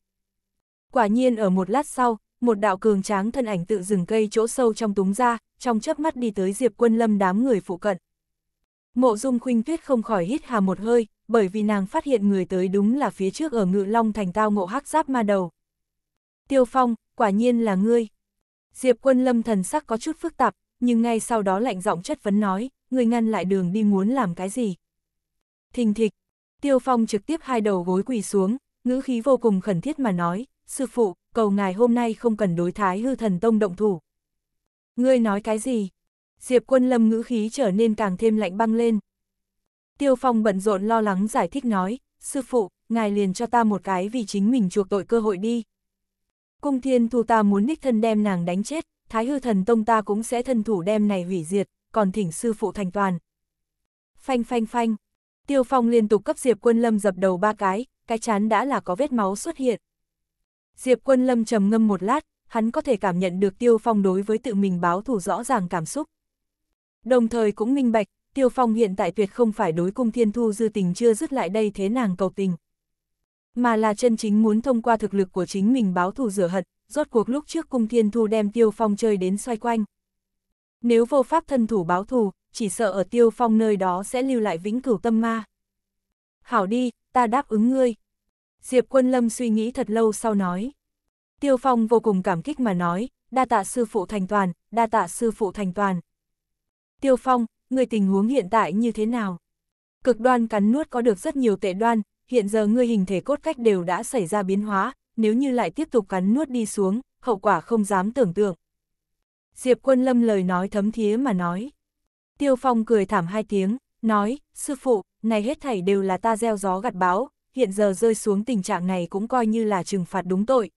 Quả nhiên ở một lát sau, một đạo cường tráng thân ảnh tự rừng cây chỗ sâu trong túng ra, trong chớp mắt đi tới Diệp Quân Lâm đám người phụ cận. Mộ Dung Khuynh Tuyết không khỏi hít hà một hơi, bởi vì nàng phát hiện người tới đúng là phía trước ở Ngự Long thành tao ngộ hắc giáp ma đầu. Tiêu Phong, quả nhiên là ngươi. Diệp Quân Lâm thần sắc có chút phức tạp, nhưng ngay sau đó lạnh giọng chất vấn nói, người ngăn lại đường đi muốn làm cái gì? Thình thịch, Tiêu Phong trực tiếp hai đầu gối quỳ xuống, ngữ khí vô cùng khẩn thiết mà nói, sư phụ, cầu ngài hôm nay không cần đối thái hư thần tông động thủ. Ngươi nói cái gì? Diệp quân lâm ngữ khí trở nên càng thêm lạnh băng lên. Tiêu phong bận rộn lo lắng giải thích nói, sư phụ, ngài liền cho ta một cái vì chính mình chuộc tội cơ hội đi. Cung thiên thu ta muốn đích thân đem nàng đánh chết, thái hư thần tông ta cũng sẽ thân thủ đem này hủy diệt, còn thỉnh sư phụ thành toàn. Phanh phanh phanh, tiêu phong liên tục cấp diệp quân lâm dập đầu ba cái, cái chán đã là có vết máu xuất hiện. Diệp Quân Lâm trầm ngâm một lát, hắn có thể cảm nhận được Tiêu Phong đối với tự mình báo thù rõ ràng cảm xúc. Đồng thời cũng minh bạch, Tiêu Phong hiện tại tuyệt không phải đối cung Thiên Thu dư tình chưa dứt lại đây thế nàng cầu tình. Mà là chân chính muốn thông qua thực lực của chính mình báo thù rửa hận, rốt cuộc lúc trước cung Thiên Thu đem Tiêu Phong chơi đến xoay quanh. Nếu vô pháp thân thủ báo thù, chỉ sợ ở Tiêu Phong nơi đó sẽ lưu lại vĩnh cửu tâm ma. Hảo đi, ta đáp ứng ngươi, Diệp Quân Lâm suy nghĩ thật lâu sau nói. Tiêu Phong vô cùng cảm kích mà nói, đa tạ sư phụ thành toàn, đa tạ sư phụ thành toàn. Tiêu Phong, người tình huống hiện tại như thế nào? Cực đoan cắn nuốt có được rất nhiều tệ đoan, hiện giờ ngươi hình thể cốt cách đều đã xảy ra biến hóa, nếu như lại tiếp tục cắn nuốt đi xuống, hậu quả không dám tưởng tượng. Diệp Quân Lâm lời nói thấm thía mà nói. Tiêu Phong cười thảm hai tiếng, nói, sư phụ, này hết thảy đều là ta gieo gió gặt báo, hiện giờ rơi xuống tình trạng này cũng coi như là trừng phạt đúng tội.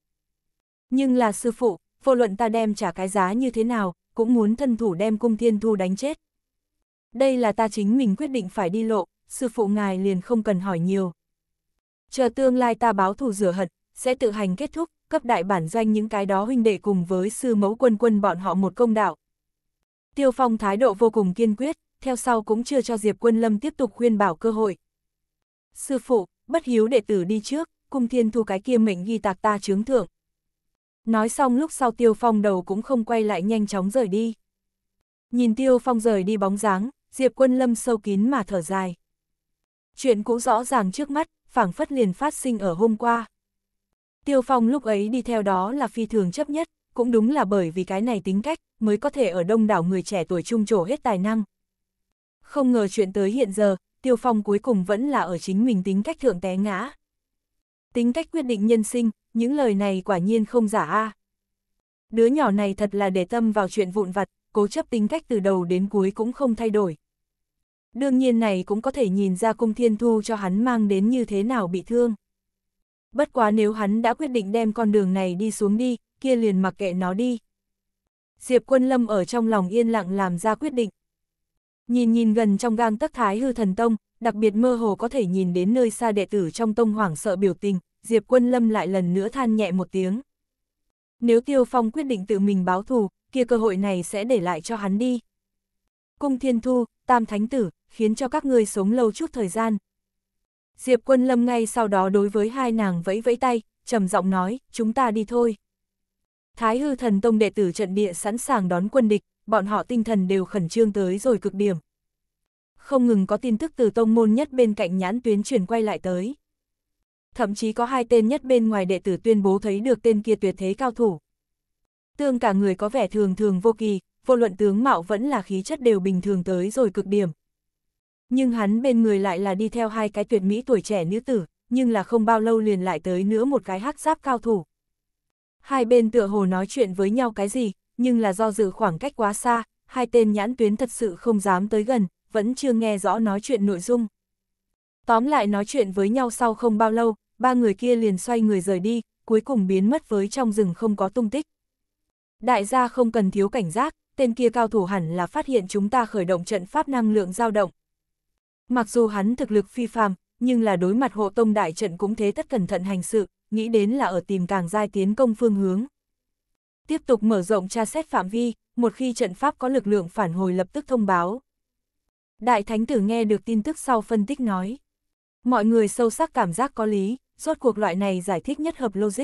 Nhưng là sư phụ, vô luận ta đem trả cái giá như thế nào, cũng muốn thân thủ đem cung thiên thu đánh chết. Đây là ta chính mình quyết định phải đi lộ, sư phụ ngài liền không cần hỏi nhiều. Chờ tương lai ta báo thù rửa hận, sẽ tự hành kết thúc, cấp đại bản doanh những cái đó huynh đệ cùng với sư mẫu quân quân bọn họ một công đạo. Tiêu Phong thái độ vô cùng kiên quyết, theo sau cũng chưa cho Diệp Quân Lâm tiếp tục khuyên bảo cơ hội. Sư phụ, bất hiếu đệ tử đi trước, cung thiên thu cái kia mệnh ghi tạc ta chướng thượng. Nói xong lúc sau tiêu phong đầu cũng không quay lại nhanh chóng rời đi. Nhìn tiêu phong rời đi bóng dáng, diệp quân lâm sâu kín mà thở dài. Chuyện cũ rõ ràng trước mắt, phảng phất liền phát sinh ở hôm qua. Tiêu phong lúc ấy đi theo đó là phi thường chấp nhất, cũng đúng là bởi vì cái này tính cách, mới có thể ở đông đảo người trẻ tuổi trung trổ hết tài năng. Không ngờ chuyện tới hiện giờ, Tiêu Phong cuối cùng vẫn là ở chính mình tính cách thượng té ngã. Tính cách quyết định nhân sinh, những lời này quả nhiên không giả a. Đứa nhỏ này thật là để tâm vào chuyện vụn vặt, cố chấp tính cách từ đầu đến cuối cũng không thay đổi. Đương nhiên này cũng có thể nhìn ra cung thiên thu cho hắn mang đến như thế nào bị thương. Bất quá nếu hắn đã quyết định đem con đường này đi xuống đi, kia liền mặc kệ nó đi. Diệp quân lâm ở trong lòng yên lặng làm ra quyết định. Nhìn nhìn gần trong gang tắc thái hư thần tông, đặc biệt mơ hồ có thể nhìn đến nơi xa đệ tử trong tông hoảng sợ biểu tình, Diệp Quân Lâm lại lần nữa than nhẹ một tiếng. Nếu Tiêu Phong quyết định tự mình báo thù, kia cơ hội này sẽ để lại cho hắn đi. Cung Thiên Thu, Tam Thánh Tử, khiến cho các ngươi sống lâu chút thời gian. Diệp Quân Lâm ngay sau đó đối với hai nàng vẫy vẫy tay, trầm giọng nói, chúng ta đi thôi. Thái hư thần tông đệ tử trận địa sẵn sàng đón quân địch, bọn họ tinh thần đều khẩn trương tới rồi cực điểm. Không ngừng có tin tức từ tông môn nhất bên cạnh nhãn tuyến chuyển quay lại tới. Thậm chí có hai tên nhất bên ngoài đệ tử tuyên bố thấy được tên kia tuyệt thế cao thủ. Tương cả người có vẻ thường thường vô kỳ, vô luận tướng mạo vẫn là khí chất đều bình thường tới rồi cực điểm. Nhưng hắn bên người lại là đi theo hai cái tuyệt mỹ tuổi trẻ nữ tử, nhưng là không bao lâu liền lại tới nữa một cái hắc giáp cao thủ. Hai bên tựa hồ nói chuyện với nhau cái gì, nhưng là do dự khoảng cách quá xa, hai tên nhãn tuyến thật sự không dám tới gần, vẫn chưa nghe rõ nói chuyện nội dung. Tóm lại nói chuyện với nhau sau không bao lâu, ba người kia liền xoay người rời đi, cuối cùng biến mất với trong rừng không có tung tích. Đại gia không cần thiếu cảnh giác, tên kia cao thủ hẳn là phát hiện chúng ta khởi động trận pháp năng lượng dao động. Mặc dù hắn thực lực phi phàm, nhưng là đối mặt hộ tông đại trận cũng thế tất cẩn thận hành sự, nghĩ đến là ở tìm càng giai tiến công phương hướng. Tiếp tục mở rộng tra xét phạm vi, một khi trận pháp có lực lượng phản hồi lập tức thông báo. Đại Thánh Tử nghe được tin tức sau phân tích nói. Mọi người sâu sắc cảm giác có lý, rốt cuộc loại này giải thích nhất hợp logic.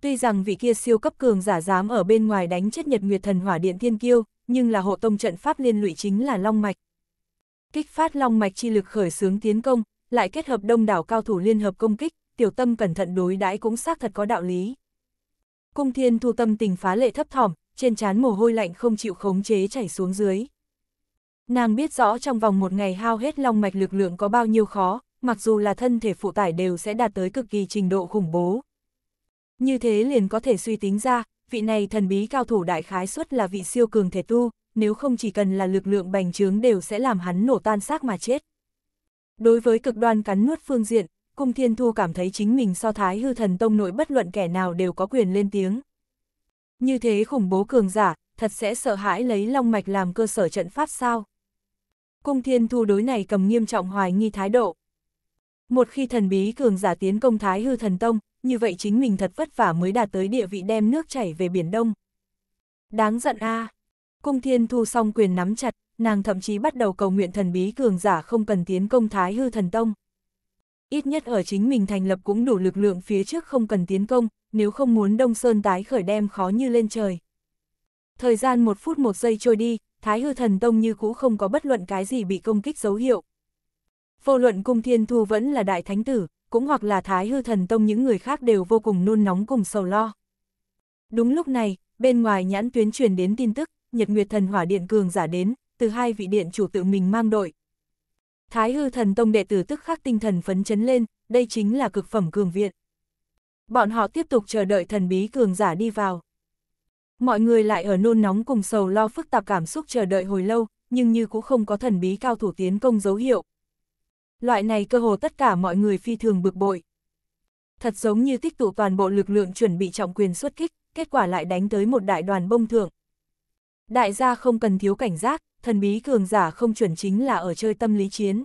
Tuy rằng vị kia siêu cấp cường giả dám ở bên ngoài đánh chết Nhật Nguyệt Thần Hỏa Điện Thiên Kiêu, nhưng là hộ tông trận pháp liên lụy chính là Long Mạch. Kích phát Long Mạch chi lực khởi xướng tiến công, lại kết hợp đông đảo cao thủ liên hợp công kích, tiểu tâm cẩn thận đối đãi cũng xác thật có đạo lý. Cung thiên thu tâm tình phá lệ thấp thỏm, trên trán mồ hôi lạnh không chịu khống chế chảy xuống dưới. Nàng biết rõ trong vòng một ngày hao hết long mạch lực lượng có bao nhiêu khó, mặc dù là thân thể phụ tải đều sẽ đạt tới cực kỳ trình độ khủng bố. Như thế liền có thể suy tính ra, vị này thần bí cao thủ đại khái suất là vị siêu cường thể tu, nếu không chỉ cần là lực lượng bành trướng đều sẽ làm hắn nổ tan xác mà chết. Đối với cực đoan cắn nuốt phương diện, Cung Thiên Thu cảm thấy chính mình so thái hư thần tông nội bất luận kẻ nào đều có quyền lên tiếng. Như thế khủng bố cường giả, thật sẽ sợ hãi lấy long mạch làm cơ sở trận pháp sao? Cung Thiên Thu đối này cầm nghiêm trọng hoài nghi thái độ. Một khi thần bí cường giả tiến công thái hư thần tông, như vậy chính mình thật vất vả mới đạt tới địa vị đem nước chảy về biển đông. Đáng giận a à. Cung Thiên Thu song quyền nắm chặt, nàng thậm chí bắt đầu cầu nguyện thần bí cường giả không cần tiến công thái hư thần tông ít nhất ở chính mình thành lập cũng đủ lực lượng phía trước không cần tiến công, nếu không muốn Đông Sơn tái khởi đem khó như lên trời. Thời gian một phút một giây trôi đi, Thái Hư Thần Tông như cũ không có bất luận cái gì bị công kích dấu hiệu. Vô luận Cung Thiên Thu vẫn là Đại Thánh Tử, cũng hoặc là Thái Hư Thần Tông những người khác đều vô cùng nôn nóng cùng sầu lo. Đúng lúc này, bên ngoài nhãn tuyến truyền đến tin tức, Nhật Nguyệt Thần Hỏa Điện Cường giả đến, từ hai vị điện chủ tự mình mang đội, Thái hư thần tông đệ tử tức khắc tinh thần phấn chấn lên, đây chính là cực phẩm cường viện. Bọn họ tiếp tục chờ đợi thần bí cường giả đi vào. Mọi người lại ở nôn nóng cùng sầu lo phức tạp cảm xúc chờ đợi hồi lâu, nhưng như cũng không có thần bí cao thủ tiến công dấu hiệu. Loại này cơ hồ tất cả mọi người phi thường bực bội. Thật giống như tích tụ toàn bộ lực lượng chuẩn bị trọng quyền xuất kích, kết quả lại đánh tới một đại đoàn bông thượng. Đại gia không cần thiếu cảnh giác, thần bí cường giả không chuẩn chính là ở chơi tâm lý chiến.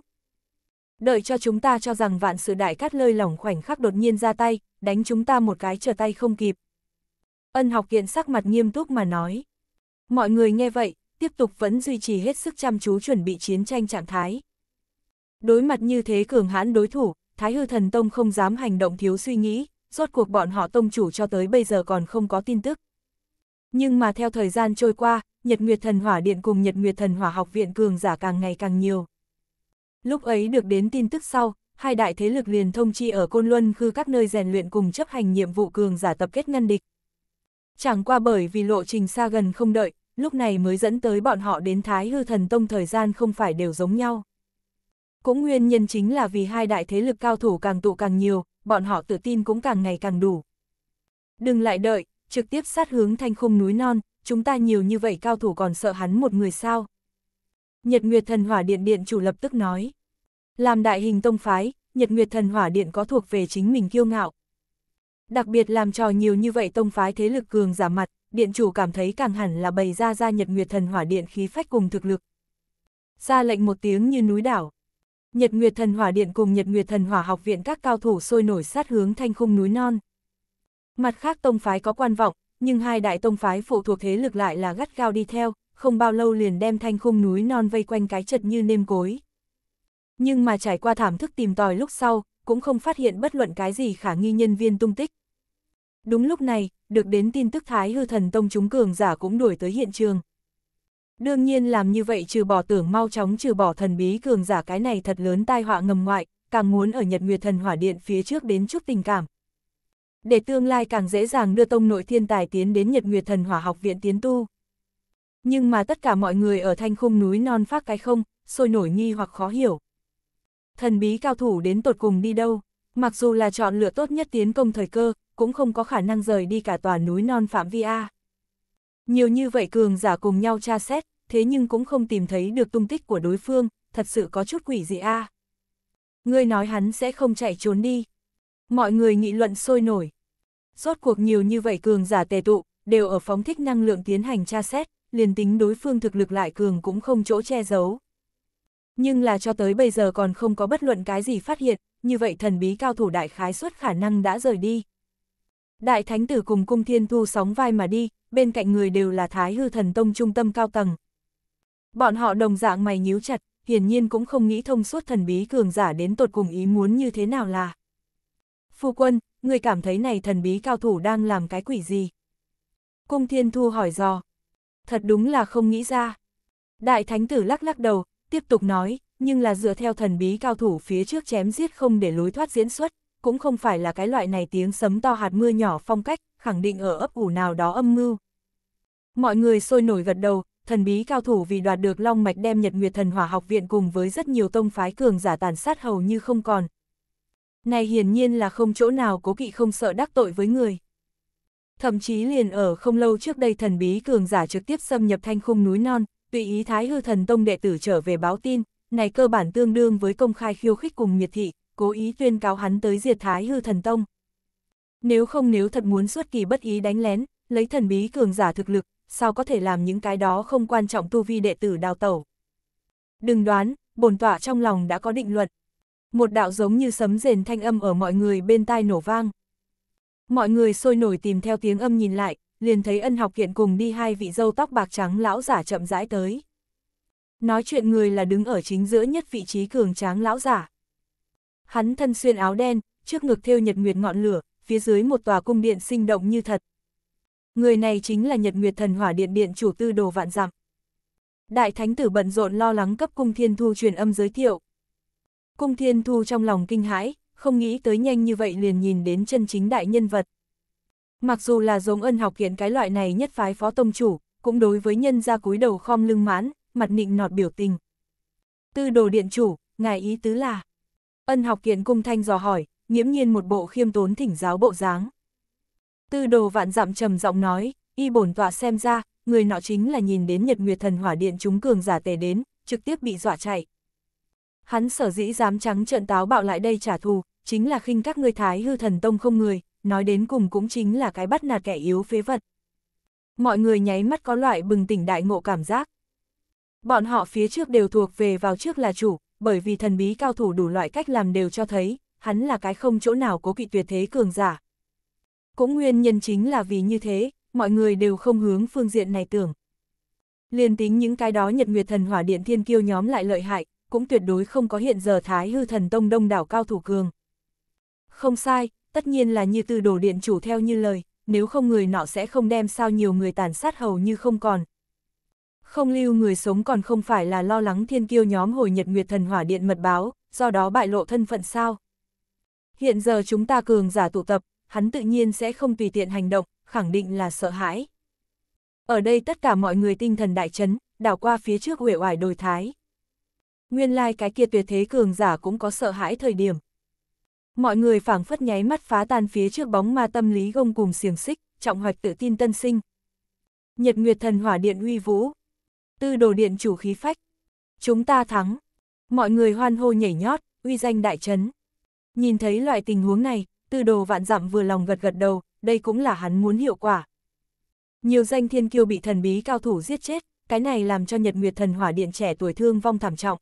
Đợi cho chúng ta cho rằng vạn sự đại cát lơi lỏng khoảnh khắc đột nhiên ra tay, đánh chúng ta một cái trở tay không kịp. Ân học kiện sắc mặt nghiêm túc mà nói. Mọi người nghe vậy, tiếp tục vẫn duy trì hết sức chăm chú chuẩn bị chiến tranh trạng thái. Đối mặt như thế cường hãn đối thủ, Thái Hư Thần Tông không dám hành động thiếu suy nghĩ, rốt cuộc bọn họ tông chủ cho tới bây giờ còn không có tin tức. Nhưng mà theo thời gian trôi qua, Nhật Nguyệt Thần Hỏa Điện cùng Nhật Nguyệt Thần Hỏa Học Viện cường giả càng ngày càng nhiều. Lúc ấy được đến tin tức sau, hai đại thế lực liền thông chi ở Côn Luân khư các nơi rèn luyện cùng chấp hành nhiệm vụ cường giả tập kết ngăn địch. Chẳng qua bởi vì lộ trình xa gần không đợi, lúc này mới dẫn tới bọn họ đến Thái Hư Thần Tông thời gian không phải đều giống nhau. Cũng nguyên nhân chính là vì hai đại thế lực cao thủ càng tụ càng nhiều, bọn họ tự tin cũng càng ngày càng đủ. Đừng lại đợi, trực tiếp sát hướng thanh khung núi non, chúng ta nhiều như vậy cao thủ còn sợ hắn một người sao. Nhật Nguyệt Thần Hỏa Điện Điện chủ lập tức nói. Làm đại hình tông phái, Nhật Nguyệt Thần Hỏa Điện có thuộc về chính mình kiêu ngạo. Đặc biệt làm trò nhiều như vậy tông phái thế lực cường giả mặt, điện chủ cảm thấy càng hẳn là bày ra ra Nhật Nguyệt Thần Hỏa Điện khí phách cùng thực lực. Ra lệnh một tiếng như núi đảo. Nhật Nguyệt Thần Hỏa Điện cùng Nhật Nguyệt Thần Hỏa Học Viện các cao thủ sôi nổi sát hướng thanh khung núi non. Mặt khác tông phái có quan vọng, nhưng hai đại tông phái phụ thuộc thế lực lại là gắt gao đi theo, không bao lâu liền đem thanh khung núi non vây quanh cái chật như nêm cối. Nhưng mà trải qua thảm thức tìm tòi lúc sau, cũng không phát hiện bất luận cái gì khả nghi nhân viên tung tích. Đúng lúc này, được đến tin tức Thái Hư Thần Tông chúng cường giả cũng đuổi tới hiện trường. Đương nhiên làm như vậy trừ bỏ tưởng mau chóng trừ bỏ thần bí cường giả cái này thật lớn tai họa ngầm ngoại, càng muốn ở Nhật Nguyệt Thần Hỏa Điện phía trước đến chút tình cảm, để tương lai càng dễ dàng đưa tông nội thiên tài tiến đến Nhật Nguyệt Thần Hỏa Học Viện tiến tu. Nhưng mà tất cả mọi người ở thanh khung núi non phát cái không, sôi nổi nghi hoặc khó hiểu. Thần bí cao thủ đến tột cùng đi đâu, mặc dù là chọn lựa tốt nhất tiến công thời cơ, cũng không có khả năng rời đi cả tòa núi non phạm vi A. Nhiều như vậy cường giả cùng nhau tra xét, thế nhưng cũng không tìm thấy được tung tích của đối phương, thật sự có chút quỷ dị A. Ngươi nói hắn sẽ không chạy trốn đi, mọi người nghị luận sôi nổi. Rốt cuộc nhiều như vậy cường giả tề tụ, đều ở phóng thích năng lượng tiến hành tra xét, liền tính đối phương thực lực lại cường cũng không chỗ che giấu. Nhưng là cho tới bây giờ còn không có bất luận cái gì phát hiện, như vậy thần bí cao thủ đại khái suất khả năng đã rời đi. Đại thánh tử cùng cung thiên thu sóng vai mà đi, bên cạnh người đều là thái hư thần tông trung tâm cao tầng. Bọn họ đồng dạng mày nhíu chặt, hiển nhiên cũng không nghĩ thông suốt thần bí cường giả đến tột cùng ý muốn như thế nào là. Phu quân, người cảm thấy này thần bí cao thủ đang làm cái quỷ gì? Cung Thiên Thu hỏi dò. Thật đúng là không nghĩ ra. Đại Thánh Tử lắc lắc đầu, tiếp tục nói, nhưng là dựa theo thần bí cao thủ phía trước chém giết không để lối thoát diễn xuất, cũng không phải là cái loại này tiếng sấm to hạt mưa nhỏ phong cách, khẳng định ở ấp ủ nào đó âm mưu. Mọi người sôi nổi gật đầu, thần bí cao thủ vì đoạt được Long Mạch đem Nhật Nguyệt Thần Hỏa Học Viện cùng với rất nhiều tông phái cường giả tàn sát hầu như không còn, này hiển nhiên là không chỗ nào cố kỵ không sợ đắc tội với người. Thậm chí liền ở không lâu trước đây thần bí cường giả trực tiếp xâm nhập thanh khung núi non, tùy ý thái hư thần tông đệ tử trở về báo tin, này cơ bản tương đương với công khai khiêu khích cùng miệt thị, cố ý tuyên cáo hắn tới diệt thái hư thần tông. Nếu không nếu thật muốn xuất kỳ bất ý đánh lén, lấy thần bí cường giả thực lực, sao có thể làm những cái đó không quan trọng tu vi đệ tử đào tẩu. Đừng đoán, bổn tọa trong lòng đã có định luật, một đạo giống như sấm rền thanh âm ở mọi người bên tai nổ vang. Mọi người sôi nổi tìm theo tiếng âm nhìn lại, liền thấy ân học kiện cùng đi hai vị dâu tóc bạc trắng lão giả chậm rãi tới. Nói chuyện người là đứng ở chính giữa nhất vị trí cường tráng lão giả. Hắn thân xuyên áo đen, trước ngực thêu nhật nguyệt ngọn lửa, phía dưới một tòa cung điện sinh động như thật. Người này chính là nhật nguyệt thần hỏa điện điện chủ tư đồ vạn dặm. Đại thánh tử bận rộn lo lắng cấp cung thiên thu truyền âm giới thiệu, Cung Thiên Thu trong lòng kinh hãi, không nghĩ tới nhanh như vậy liền nhìn đến chân chính đại nhân vật. Mặc dù là giống ân học kiện cái loại này nhất phái phó tông chủ, cũng đối với nhân ra cúi đầu khom lưng mãn, mặt nịnh nọt biểu tình. Tư đồ điện chủ, ngài ý tứ là. Ân học kiện cung thanh dò hỏi, nghiễm nhiên một bộ khiêm tốn thỉnh giáo bộ dáng. Tư đồ vạn dặm trầm giọng nói, y bổn tọa xem ra, người nọ chính là nhìn đến nhật nguyệt thần hỏa điện chúng cường giả tề đến, trực tiếp bị dọa chạy. Hắn sở dĩ dám trắng trận táo bạo lại đây trả thù, chính là khinh các ngươi thái hư thần tông không người, nói đến cùng cũng chính là cái bắt nạt kẻ yếu phế vật. Mọi người nháy mắt có loại bừng tỉnh đại ngộ cảm giác. Bọn họ phía trước đều thuộc về vào trước là chủ, bởi vì thần bí cao thủ đủ loại cách làm đều cho thấy, hắn là cái không chỗ nào có kỵ tuyệt thế cường giả. Cũng nguyên nhân chính là vì như thế, mọi người đều không hướng phương diện này tưởng. Liên tính những cái đó nhật nguyệt thần hỏa điện thiên kiêu nhóm lại lợi hại, cũng tuyệt đối không có hiện giờ Thái Hư Thần Tông đông đảo cao thủ cường. Không sai, tất nhiên là như từ đổ điện chủ theo như lời, nếu không người nọ sẽ không đem sao nhiều người tàn sát hầu như không còn. Không lưu người sống còn không phải là lo lắng thiên kiêu nhóm hồi nhật nguyệt thần hỏa điện mật báo, do đó bại lộ thân phận sao. Hiện giờ chúng ta cường giả tụ tập, hắn tự nhiên sẽ không tùy tiện hành động, khẳng định là sợ hãi. Ở đây tất cả mọi người tinh thần đại chấn, đảo qua phía trước huệ oải đồi thái nguyên lai like cái kia tuyệt thế cường giả cũng có sợ hãi thời điểm. Mọi người phảng phất nháy mắt phá tan phía trước bóng ma tâm lý gông cùng xiềng xích, trọng hoạch tự tin tân sinh. Nhật Nguyệt Thần Hỏa Điện uy vũ. Tư đồ điện chủ khí phách. Chúng ta thắng. Mọi người hoan hô nhảy nhót, uy danh đại trấn. Nhìn thấy loại tình huống này, tư đồ vạn dặm vừa lòng gật gật đầu, đây cũng là hắn muốn hiệu quả. Nhiều danh thiên kiêu bị thần bí cao thủ giết chết, cái này làm cho Nhật Nguyệt Thần Hỏa Điện trẻ tuổi thương vong thảm trọng,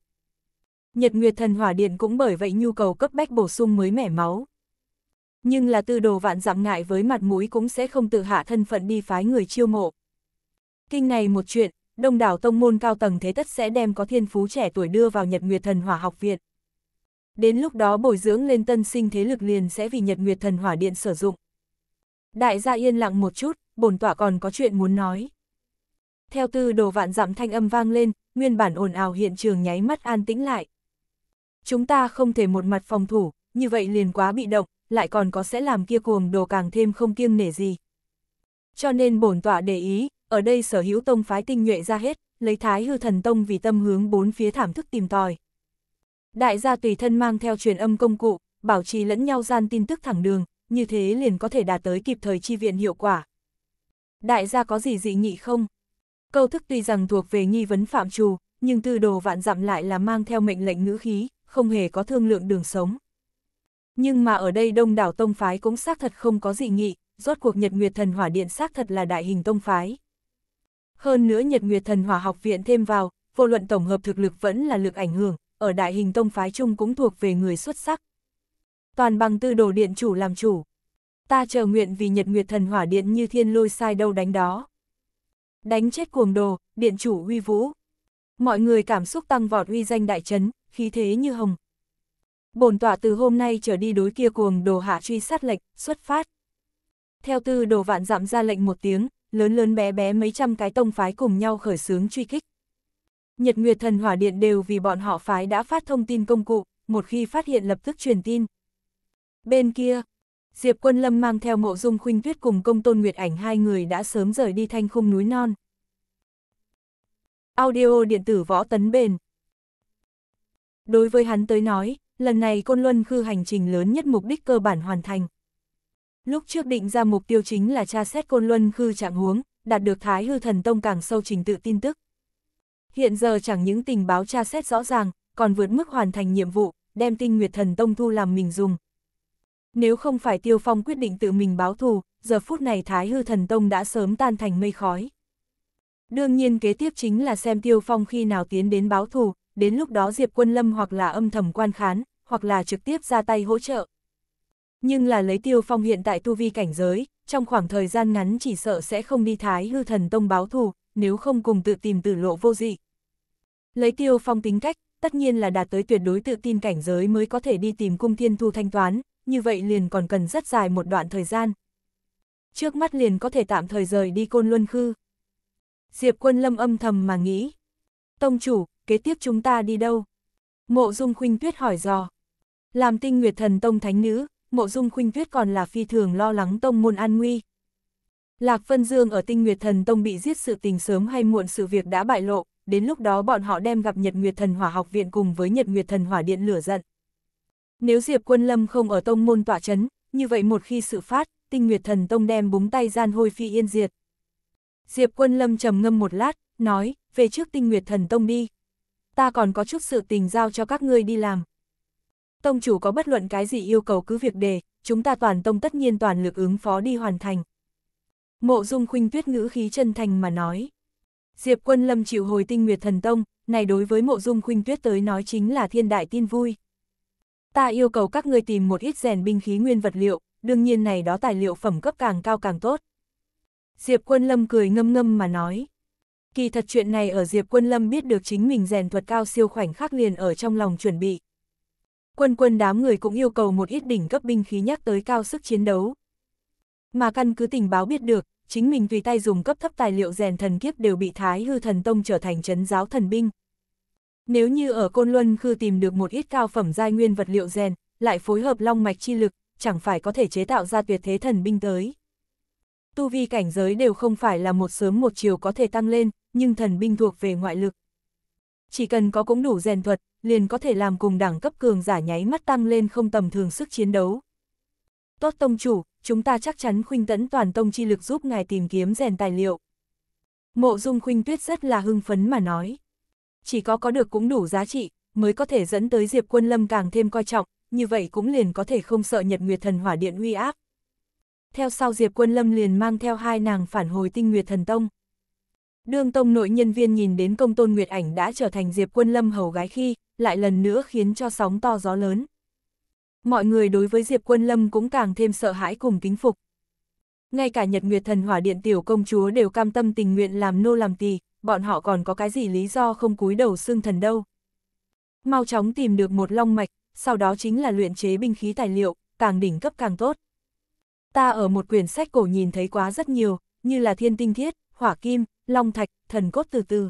Nhật Nguyệt Thần Hỏa Điện cũng bởi vậy nhu cầu cấp bách bổ sung mới mẻ máu. Nhưng là tư đồ vạn dặm ngại với mặt mũi cũng sẽ không tự hạ thân phận đi phái người chiêu mộ. Kinh này một chuyện, đông đảo tông môn cao tầng thế tất sẽ đem có thiên phú trẻ tuổi đưa vào Nhật Nguyệt Thần Hỏa Học Viện. Đến lúc đó bồi dưỡng lên tân sinh thế lực liền sẽ vì Nhật Nguyệt Thần Hỏa Điện sử dụng. Đại gia yên lặng một chút, bổn tọa còn có chuyện muốn nói. Theo tư đồ vạn dặm thanh âm vang lên, nguyên bản ồn ào hiện trường nháy mắt an tĩnh lại, Chúng ta không thể một mặt phòng thủ, như vậy liền quá bị động, lại còn có sẽ làm kia cuồng đồ càng thêm không kiêng nể gì. Cho nên bổn tọa để ý, ở đây sở hữu tông phái tinh nhuệ ra hết, lấy thái hư thần tông vì tâm hướng bốn phía thảm thức tìm tòi. Đại gia tùy thân mang theo truyền âm công cụ, bảo trì lẫn nhau gian tin tức thẳng đường, như thế liền có thể đạt tới kịp thời chi viện hiệu quả. Đại gia có gì dị nghị không? Câu thức tuy rằng thuộc về nghi vấn phạm trù, nhưng tư đồ vạn dặm lại là mang theo mệnh lệnh ngữ khí không hề có thương lượng đường sống. Nhưng mà ở đây đông đảo tông phái cũng xác thật không có dị nghị, rốt cuộc Nhật Nguyệt Thần Hỏa Điện xác thật là đại hình tông phái. Hơn nữa Nhật Nguyệt Thần Hỏa Học Viện thêm vào, vô luận tổng hợp thực lực vẫn là lực ảnh hưởng, ở đại hình tông phái chung cũng thuộc về người xuất sắc. Toàn bằng tư đồ điện chủ làm chủ. Ta chờ nguyện vì Nhật Nguyệt Thần Hỏa Điện như thiên lôi sai đâu đánh đó. Đánh chết cuồng đồ, điện chủ uy vũ mọi người cảm xúc tăng vọt uy danh đại trấn, khí thế như hồng. Bổn tọa từ hôm nay trở đi đối kia cuồng đồ hạ truy sát lệch xuất phát. Theo tư đồ vạn dặm ra lệnh một tiếng, lớn lớn bé bé mấy trăm cái tông phái cùng nhau khởi xướng truy kích. Nhật Nguyệt Thần Hỏa Điện đều vì bọn họ phái đã phát thông tin công cụ, một khi phát hiện lập tức truyền tin. Bên kia, Diệp Quân Lâm mang theo mộ dung khuynh tuyết cùng công tôn Nguyệt Ảnh hai người đã sớm rời đi thanh khung núi non. Audio điện tử võ tấn bền. Đối với hắn tới nói, lần này Côn Luân Khư hành trình lớn nhất mục đích cơ bản hoàn thành. Lúc trước định ra mục tiêu chính là tra xét Côn Luân Khư trạng huống, đạt được Thái Hư Thần Tông càng sâu trình tự tin tức. Hiện giờ chẳng những tình báo tra xét rõ ràng, còn vượt mức hoàn thành nhiệm vụ, đem tinh Nguyệt Thần Tông thu làm mình dùng. Nếu không phải Tiêu Phong quyết định tự mình báo thù, giờ phút này Thái Hư Thần Tông đã sớm tan thành mây khói. Đương nhiên kế tiếp chính là xem Tiêu Phong khi nào tiến đến báo thù, đến lúc đó Diệp Quân Lâm hoặc là âm thầm quan khán, hoặc là trực tiếp ra tay hỗ trợ. Nhưng là lấy Tiêu Phong hiện tại tu vi cảnh giới, trong khoảng thời gian ngắn chỉ sợ sẽ không đi thái hư thần tông báo thù, nếu không cùng tự tìm tử lộ vô dị. Lấy Tiêu Phong tính cách, tất nhiên là đạt tới tuyệt đối tự tin cảnh giới mới có thể đi tìm cung thiên thu thanh toán, như vậy liền còn cần rất dài một đoạn thời gian. Trước mắt liền có thể tạm thời rời đi côn luân khư, Diệp quân lâm âm thầm mà nghĩ. Tông chủ, kế tiếp chúng ta đi đâu? Mộ dung khuynh tuyết hỏi dò. Làm tinh nguyệt thần tông thánh nữ, mộ dung khuynh tuyết còn là phi thường lo lắng tông môn an nguy. Lạc Vân Dương ở tinh nguyệt thần tông bị giết sự tình sớm hay muộn sự việc đã bại lộ, đến lúc đó bọn họ đem gặp Nhật Nguyệt Thần Hỏa học viện cùng với Nhật Nguyệt Thần Hỏa điện lửa giận. Nếu Diệp Quân Lâm không ở tông môn tỏa chấn, như vậy một khi sự phát, tinh nguyệt thần tông đem búng tay gian hôi phi yên diệt. Diệp Quân Lâm trầm ngâm một lát, nói, về trước tinh nguyệt thần tông đi. Ta còn có chút sự tình giao cho các ngươi đi làm. Tông chủ có bất luận cái gì yêu cầu cứ việc đề, chúng ta toàn tông tất nhiên toàn lực ứng phó đi hoàn thành. Mộ dung khuynh tuyết ngữ khí chân thành mà nói. Diệp Quân Lâm chịu hồi tinh nguyệt thần tông, này đối với mộ dung khuynh tuyết tới nói chính là thiên đại tin vui. Ta yêu cầu các ngươi tìm một ít rèn binh khí nguyên vật liệu, đương nhiên này đó tài liệu phẩm cấp càng cao càng tốt. Diệp Quân Lâm cười ngâm ngâm mà nói. Kỳ thật chuyện này ở Diệp Quân Lâm biết được chính mình rèn thuật cao siêu khoảnh khắc liền ở trong lòng chuẩn bị. Quân quân đám người cũng yêu cầu một ít đỉnh cấp binh khí nhắc tới cao sức chiến đấu. Mà căn cứ tình báo biết được, chính mình tùy tay dùng cấp thấp tài liệu rèn thần kiếp đều bị Thái Hư Thần Tông trở thành chấn giáo thần binh. Nếu như ở Côn Luân Khư tìm được một ít cao phẩm giai nguyên vật liệu rèn, lại phối hợp long mạch chi lực, chẳng phải có thể chế tạo ra tuyệt thế thần binh tới. Tu vi cảnh giới đều không phải là một sớm một chiều có thể tăng lên, nhưng thần binh thuộc về ngoại lực. Chỉ cần có cũng đủ rèn thuật, liền có thể làm cùng đẳng cấp cường giả nháy mắt tăng lên không tầm thường sức chiến đấu. Tốt tông chủ, chúng ta chắc chắn khuynh tấn toàn tông chi lực giúp ngài tìm kiếm rèn tài liệu. Mộ dung khuynh tuyết rất là hưng phấn mà nói. Chỉ có có được cũng đủ giá trị, mới có thể dẫn tới Diệp Quân Lâm càng thêm coi trọng, như vậy cũng liền có thể không sợ Nhật Nguyệt Thần Hỏa Điện uy áp theo sau Diệp Quân Lâm liền mang theo hai nàng phản hồi tinh Nguyệt Thần Tông. Đương Tông nội nhân viên nhìn đến công tôn Nguyệt ảnh đã trở thành Diệp Quân Lâm hầu gái khi, lại lần nữa khiến cho sóng to gió lớn. Mọi người đối với Diệp Quân Lâm cũng càng thêm sợ hãi cùng kính phục. Ngay cả Nhật Nguyệt Thần Hỏa Điện Tiểu Công Chúa đều cam tâm tình nguyện làm nô làm tỳ, bọn họ còn có cái gì lý do không cúi đầu xương thần đâu. Mau chóng tìm được một long mạch, sau đó chính là luyện chế binh khí tài liệu, càng đỉnh cấp càng tốt. Ta ở một quyển sách cổ nhìn thấy quá rất nhiều, như là thiên tinh thiết, hỏa kim, long thạch, thần cốt từ từ.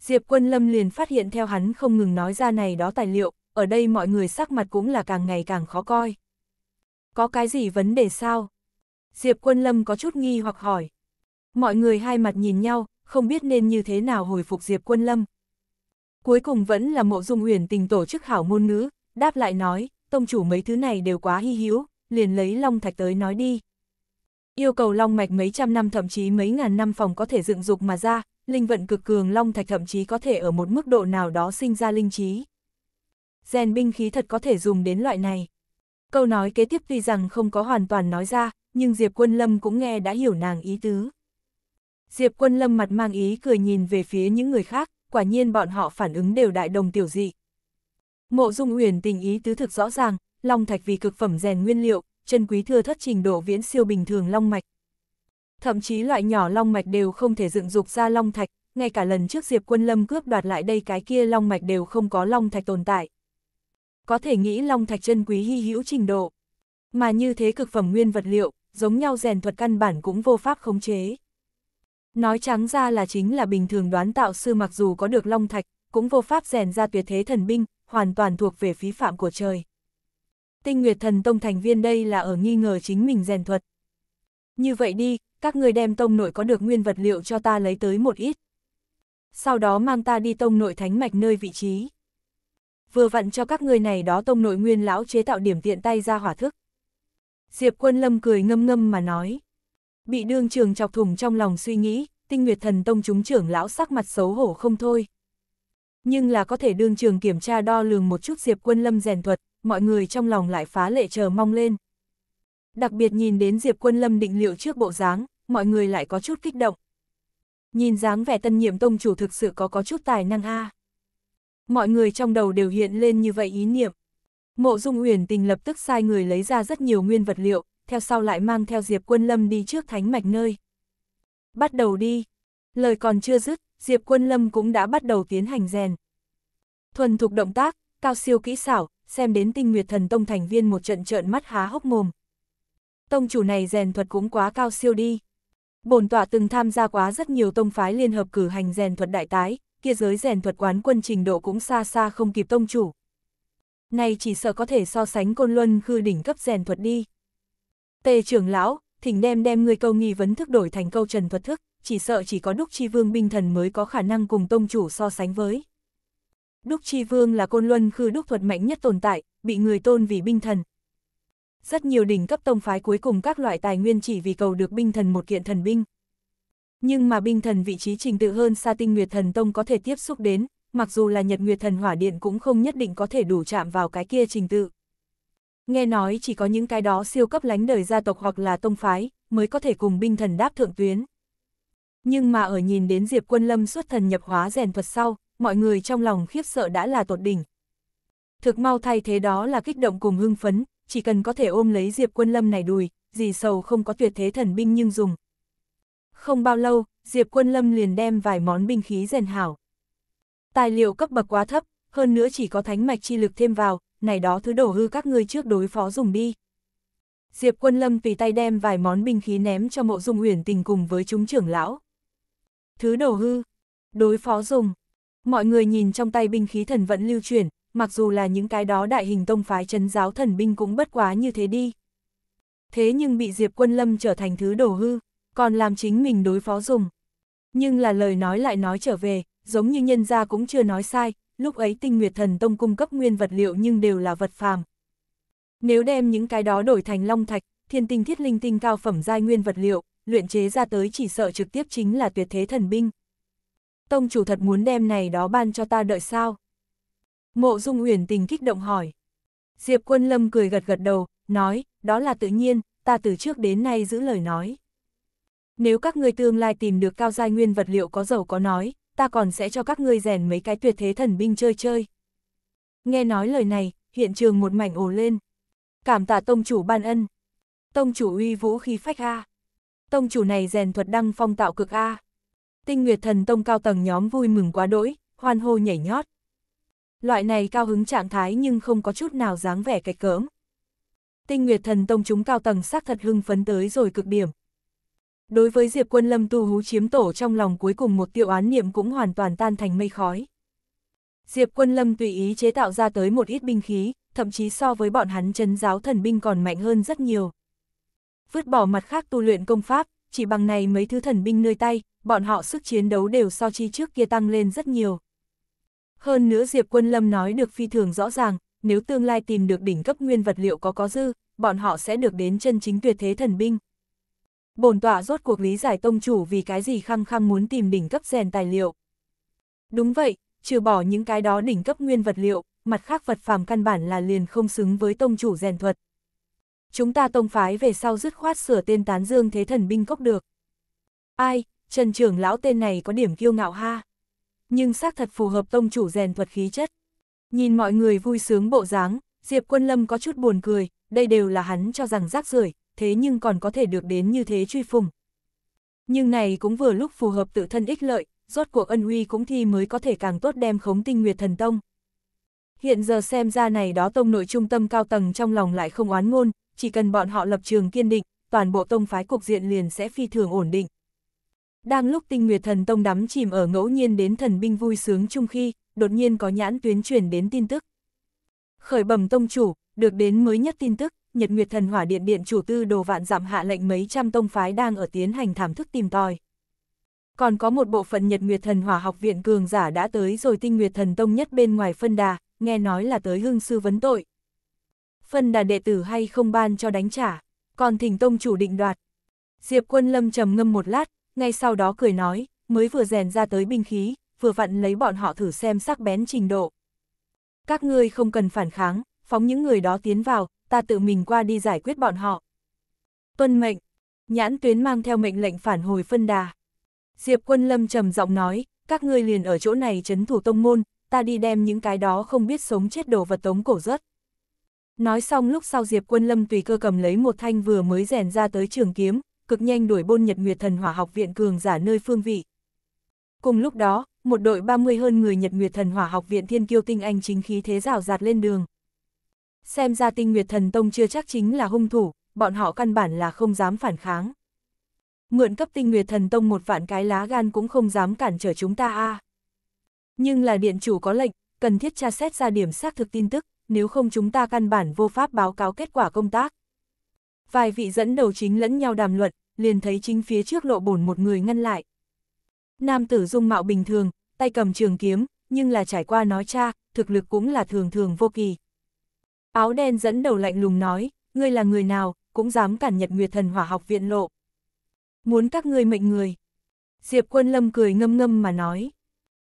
Diệp quân lâm liền phát hiện theo hắn không ngừng nói ra này đó tài liệu, ở đây mọi người sắc mặt cũng là càng ngày càng khó coi. Có cái gì vấn đề sao? Diệp quân lâm có chút nghi hoặc hỏi. Mọi người hai mặt nhìn nhau, không biết nên như thế nào hồi phục Diệp quân lâm. Cuối cùng vẫn là mộ dung huyền tình tổ chức hảo môn ngữ, đáp lại nói, tông chủ mấy thứ này đều quá hy hữu, liền lấy long thạch tới nói đi. Yêu cầu long mạch mấy trăm năm thậm chí mấy ngàn năm phòng có thể dựng dục mà ra, linh vận cực cường long thạch thậm chí có thể ở một mức độ nào đó sinh ra linh trí. Rèn binh khí thật có thể dùng đến loại này. Câu nói kế tiếp tuy rằng không có hoàn toàn nói ra, nhưng Diệp Quân Lâm cũng nghe đã hiểu nàng ý tứ. Diệp Quân Lâm mặt mang ý cười nhìn về phía những người khác, quả nhiên bọn họ phản ứng đều đại đồng tiểu dị. Mộ Dung Uyển tình ý tứ thực rõ ràng, long thạch vì cực phẩm rèn nguyên liệu, chân quý thưa thất trình độ viễn siêu bình thường long mạch. Thậm chí loại nhỏ long mạch đều không thể dựng dục ra long thạch, ngay cả lần trước Diệp Quân Lâm cướp đoạt lại đây cái kia long mạch đều không có long thạch tồn tại. Có thể nghĩ long thạch chân quý hy hữu trình độ. Mà như thế cực phẩm nguyên vật liệu, giống nhau rèn thuật căn bản cũng vô pháp khống chế. Nói trắng ra là chính là bình thường đoán tạo sư mặc dù có được long thạch, cũng vô pháp rèn ra tuyệt thế thần binh, hoàn toàn thuộc về phí phạm của trời. Tinh Nguyệt Thần Tông thành viên đây là ở nghi ngờ chính mình rèn thuật. Như vậy đi, các người đem tông nội có được nguyên vật liệu cho ta lấy tới một ít. Sau đó mang ta đi tông nội thánh mạch nơi vị trí. Vừa vặn cho các người này đó tông nội nguyên lão chế tạo điểm tiện tay ra hỏa thức. Diệp quân lâm cười ngâm ngâm mà nói. Bị đương trường chọc thủng trong lòng suy nghĩ, tinh nguyệt thần tông chúng trưởng lão sắc mặt xấu hổ không thôi. Nhưng là có thể đương trường kiểm tra đo lường một chút Diệp quân lâm rèn thuật, mọi người trong lòng lại phá lệ chờ mong lên. Đặc biệt nhìn đến Diệp Quân Lâm định liệu trước bộ dáng, mọi người lại có chút kích động. Nhìn dáng vẻ tân nhiệm tông chủ thực sự có có chút tài năng a. Mọi người trong đầu đều hiện lên như vậy ý niệm. Mộ Dung Uyển Tình lập tức sai người lấy ra rất nhiều nguyên vật liệu, theo sau lại mang theo Diệp Quân Lâm đi trước thánh mạch nơi. Bắt đầu đi. Lời còn chưa dứt, Diệp Quân Lâm cũng đã bắt đầu tiến hành rèn. Thuần thục động tác, cao siêu kỹ xảo, xem đến tinh nguyệt thần tông thành viên một trận trợn mắt há hốc mồm. Tông chủ này rèn thuật cũng quá cao siêu đi. Bổn tọa từng tham gia quá rất nhiều tông phái liên hợp cử hành rèn thuật đại tái, kia giới rèn thuật quán quân trình độ cũng xa xa không kịp tông chủ. Này chỉ sợ có thể so sánh côn luân khư đỉnh cấp rèn thuật đi. Tề trưởng lão, thỉnh đem đem người câu nghi vấn thức đổi thành câu trần thuật thức, chỉ sợ chỉ có đúc chi vương binh thần mới có khả năng cùng tông chủ so sánh với. Đúc Chi Vương là côn luân khư đúc thuật mạnh nhất tồn tại, bị người tôn vì binh thần. Rất nhiều đỉnh cấp tông phái cuối cùng các loại tài nguyên chỉ vì cầu được binh thần một kiện thần binh. Nhưng mà binh thần vị trí trình tự hơn xa tinh Nguyệt Thần Tông có thể tiếp xúc đến, mặc dù là Nhật Nguyệt Thần Hỏa Điện cũng không nhất định có thể đủ chạm vào cái kia trình tự. Nghe nói chỉ có những cái đó siêu cấp lánh đời gia tộc hoặc là tông phái, mới có thể cùng binh thần đáp thượng tuyến. Nhưng mà ở nhìn đến Diệp Quân Lâm xuất thần nhập hóa rèn thuật sau, mọi người trong lòng khiếp sợ đã là tột đỉnh. Thực mau thay thế đó là kích động cùng hưng phấn, chỉ cần có thể ôm lấy Diệp Quân Lâm này đùi, gì sầu không có tuyệt thế thần binh nhưng dùng. Không bao lâu, Diệp Quân Lâm liền đem vài món binh khí rèn hảo. Tài liệu cấp bậc quá thấp, hơn nữa chỉ có thánh mạch chi lực thêm vào, này đó thứ đổ hư các ngươi trước đối phó dùng đi. Diệp Quân Lâm vì tay đem vài món binh khí ném cho Mộ Dung Uyển Tình cùng với chúng trưởng lão. Thứ đổ hư, đối phó dùng, Mọi người nhìn trong tay binh khí thần vẫn lưu chuyển, mặc dù là những cái đó đại hình tông phái chấn giáo thần binh cũng bất quá như thế đi. Thế nhưng bị Diệp Quân Lâm trở thành thứ đồ hư, còn làm chính mình đối phó dùng. Nhưng là lời nói lại nói trở về, giống như nhân gia cũng chưa nói sai, lúc ấy tinh nguyệt thần tông cung cấp nguyên vật liệu nhưng đều là vật phàm. Nếu đem những cái đó đổi thành long thạch, thiên tinh thiết linh tinh cao phẩm giai nguyên vật liệu, luyện chế ra tới chỉ sợ trực tiếp chính là tuyệt thế thần binh tông chủ thật muốn đem này đó ban cho ta đợi sao? Mộ Dung Uyển tình kích động hỏi. Diệp Quân Lâm cười gật gật đầu, nói, đó là tự nhiên, ta từ trước đến nay giữ lời nói. Nếu các ngươi tương lai tìm được cao giai nguyên vật liệu có dầu có nói, ta còn sẽ cho các ngươi rèn mấy cái tuyệt thế thần binh chơi chơi. Nghe nói lời này, hiện trường một mảnh ồ lên. Cảm tạ tông chủ ban ân. Tông chủ uy vũ khí phách A. Tông chủ này rèn thuật đăng phong tạo cực A. Tinh Nguyệt Thần Tông cao tầng nhóm vui mừng quá đỗi, hoan hô nhảy nhót. Loại này cao hứng trạng thái nhưng không có chút nào dáng vẻ cạch cỡm. Tinh Nguyệt Thần Tông chúng cao tầng xác thật hưng phấn tới rồi cực điểm. Đối với Diệp Quân Lâm tu hú chiếm tổ trong lòng cuối cùng một tiêu án niệm cũng hoàn toàn tan thành mây khói. Diệp Quân Lâm tùy ý chế tạo ra tới một ít binh khí, thậm chí so với bọn hắn chân giáo thần binh còn mạnh hơn rất nhiều. Vứt bỏ mặt khác tu luyện công pháp, chỉ bằng này mấy thứ thần binh nơi tay, bọn họ sức chiến đấu đều so chi trước kia tăng lên rất nhiều. Hơn nữa Diệp Quân Lâm nói được phi thường rõ ràng, nếu tương lai tìm được đỉnh cấp nguyên vật liệu có có dư, bọn họ sẽ được đến chân chính tuyệt thế thần binh. Bổn tọa rốt cuộc lý giải tông chủ vì cái gì khăng khăng muốn tìm đỉnh cấp rèn tài liệu. Đúng vậy, trừ bỏ những cái đó đỉnh cấp nguyên vật liệu, mặt khác vật phàm căn bản là liền không xứng với tông chủ rèn thuật. Chúng ta tông phái về sau dứt khoát sửa tên tán dương thế thần binh cốc được. Ai, Trần trưởng lão tên này có điểm kiêu ngạo ha. Nhưng xác thật phù hợp tông chủ rèn thuật khí chất. Nhìn mọi người vui sướng bộ dáng, Diệp Quân Lâm có chút buồn cười, đây đều là hắn cho rằng rác rưởi, thế nhưng còn có thể được đến như thế truy phùng. Nhưng này cũng vừa lúc phù hợp tự thân ích lợi, rốt cuộc ân uy cũng thi mới có thể càng tốt đem khống tinh nguyệt thần tông. Hiện giờ xem ra này đó tông nội trung tâm cao tầng trong lòng lại không oán ngôn, chỉ cần bọn họ lập trường kiên định, toàn bộ tông phái cục diện liền sẽ phi thường ổn định. Đang lúc tinh nguyệt thần tông đắm chìm ở ngẫu nhiên đến thần binh vui sướng chung khi, đột nhiên có nhãn tuyến truyền đến tin tức. Khởi bẩm tông chủ, được đến mới nhất tin tức, Nhật Nguyệt Thần Hỏa Điện Điện chủ tư đồ vạn giảm hạ lệnh mấy trăm tông phái đang ở tiến hành thảm thức tìm tòi. Còn có một bộ phận Nhật Nguyệt Thần Hỏa học viện cường giả đã tới rồi tinh Nguyệt Thần Tông nhất bên ngoài phân đà, nghe nói là tới hương sư vấn tội. Phân đà đệ tử hay không ban cho đánh trả, còn thỉnh tông chủ định đoạt. Diệp quân lâm trầm ngâm một lát, ngay sau đó cười nói, mới vừa rèn ra tới binh khí, vừa vặn lấy bọn họ thử xem sắc bén trình độ. Các ngươi không cần phản kháng, phóng những người đó tiến vào, ta tự mình qua đi giải quyết bọn họ. Tuân mệnh, nhãn tuyến mang theo mệnh lệnh phản hồi phân đà. Diệp quân lâm trầm giọng nói, các ngươi liền ở chỗ này chấn thủ tông môn, ta đi đem những cái đó không biết sống chết đồ vật tống cổ rớt. Nói xong lúc sau Diệp quân lâm tùy cơ cầm lấy một thanh vừa mới rèn ra tới trường kiếm, cực nhanh đuổi bôn Nhật Nguyệt Thần Hỏa Học Viện cường giả nơi phương vị. Cùng lúc đó, một đội 30 hơn người Nhật Nguyệt Thần Hỏa Học Viện Thiên Kiêu Tinh Anh chính khí thế rào rạt lên đường. Xem ra Tinh Nguyệt Thần Tông chưa chắc chính là hung thủ, bọn họ căn bản là không dám phản kháng. Mượn cấp Tinh Nguyệt Thần Tông một vạn cái lá gan cũng không dám cản trở chúng ta a. Nhưng là điện chủ có lệnh, cần thiết tra xét ra điểm xác thực tin tức, nếu không chúng ta căn bản vô pháp báo cáo kết quả công tác. Vài vị dẫn đầu chính lẫn nhau đàm luận, liền thấy chính phía trước lộ bổn một người ngăn lại. Nam tử dung mạo bình thường, tay cầm trường kiếm, nhưng là trải qua nói cha, thực lực cũng là thường thường vô kỳ. Áo đen dẫn đầu lạnh lùng nói, ngươi là người nào, cũng dám cản nhật nguyệt thần hỏa học viện lộ. Muốn các ngươi mệnh người. Diệp quân lâm cười ngâm ngâm mà nói.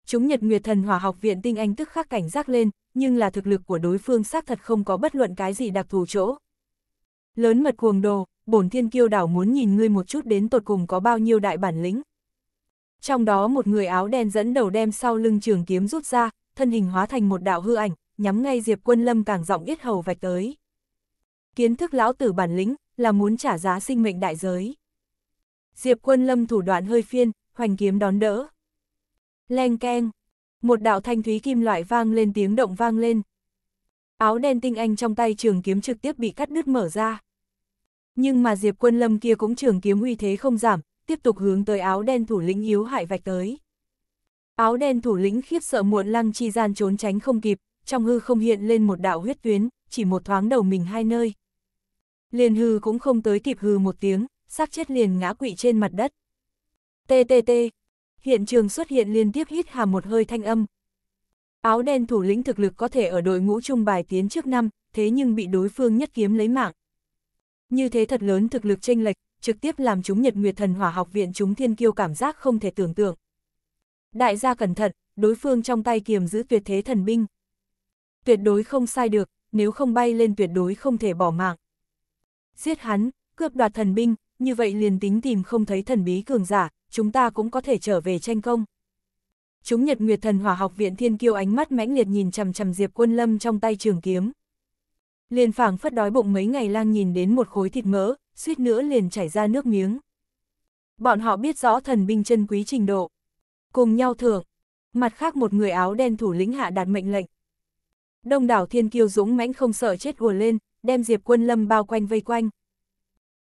Chúng nhật nguyệt thần hỏa học viện tinh anh tức khắc cảnh giác lên, nhưng là thực lực của đối phương xác thật không có bất luận cái gì đặc thù chỗ. Lớn mật cuồng đồ, bổn thiên kiêu đảo muốn nhìn ngươi một chút đến tột cùng có bao nhiêu đại bản lĩnh. Trong đó một người áo đen dẫn đầu đem sau lưng trường kiếm rút ra, thân hình hóa thành một đạo hư ảnh, nhắm ngay Diệp Quân Lâm càng giọng yết hầu vạch tới. Kiến thức lão tử bản lĩnh, là muốn trả giá sinh mệnh đại giới. Diệp Quân Lâm thủ đoạn hơi phiên, hoành kiếm đón đỡ. Leng keng, một đạo thanh thúy kim loại vang lên tiếng động vang lên. Áo đen tinh anh trong tay trường kiếm trực tiếp bị cắt đứt mở ra. Nhưng mà Diệp Quân Lâm kia cũng trường kiếm uy thế không giảm, tiếp tục hướng tới áo đen thủ lĩnh yếu hại vạch tới. Áo đen thủ lĩnh khiếp sợ muộn lăng chi gian trốn tránh không kịp, trong hư không hiện lên một đạo huyết tuyến, chỉ một thoáng đầu mình hai nơi. Liền hư cũng không tới kịp hư một tiếng, xác chết liền ngã quỵ trên mặt đất. TTT, hiện trường xuất hiện liên tiếp hít hà một hơi thanh âm. Áo đen thủ lĩnh thực lực có thể ở đội ngũ trung bài tiến trước năm, thế nhưng bị đối phương nhất kiếm lấy mạng, như thế thật lớn thực lực chênh lệch, trực tiếp làm chúng Nhật Nguyệt Thần Hỏa Học viện chúng thiên kiêu cảm giác không thể tưởng tượng. Đại gia cẩn thận, đối phương trong tay kiềm giữ tuyệt thế thần binh. Tuyệt đối không sai được, nếu không bay lên tuyệt đối không thể bỏ mạng. Giết hắn, cướp đoạt thần binh, như vậy liền tính tìm không thấy thần bí cường giả, chúng ta cũng có thể trở về tranh công. Chúng Nhật Nguyệt Thần Hỏa Học viện Thiên Kiêu ánh mắt mãnh liệt nhìn chằm chằm Diệp Quân Lâm trong tay trường kiếm. Liền phảng phất đói bụng mấy ngày lang nhìn đến một khối thịt mỡ, suýt nữa liền chảy ra nước miếng. Bọn họ biết rõ thần binh chân quý trình độ. Cùng nhau thưởng. Mặt khác một người áo đen thủ lĩnh hạ đạt mệnh lệnh. Đông đảo thiên kiêu dũng mãnh không sợ chết ùa lên, đem Diệp Quân Lâm bao quanh vây quanh.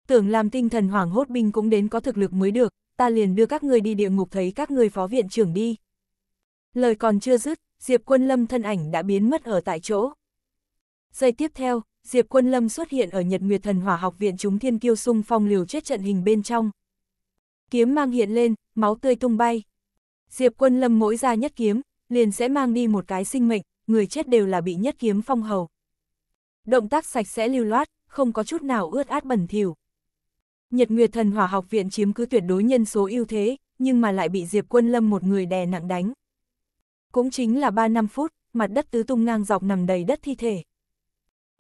Tưởng làm tinh thần hoảng hốt binh cũng đến có thực lực mới được, ta liền đưa các người đi địa ngục thấy các người phó viện trưởng đi. Lời còn chưa dứt, Diệp Quân Lâm thân ảnh đã biến mất ở tại chỗ. Giây tiếp theo, Diệp Quân Lâm xuất hiện ở Nhật Nguyệt Thần Hỏa Học Viện chúng thiên kiêu sung phong liều chết trận hình bên trong. Kiếm mang hiện lên, máu tươi tung bay. Diệp Quân Lâm mỗi ra nhất kiếm, liền sẽ mang đi một cái sinh mệnh, người chết đều là bị nhất kiếm phong hầu. Động tác sạch sẽ lưu loát, không có chút nào ướt át bẩn thỉu. Nhật Nguyệt Thần Hỏa Học Viện chiếm cứ tuyệt đối nhân số ưu thế, nhưng mà lại bị Diệp Quân Lâm một người đè nặng đánh. Cũng chính là 3 năm phút, mặt đất tứ tung ngang dọc nằm đầy đất thi thể.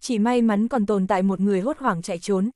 Chỉ may mắn còn tồn tại một người hốt hoảng chạy trốn,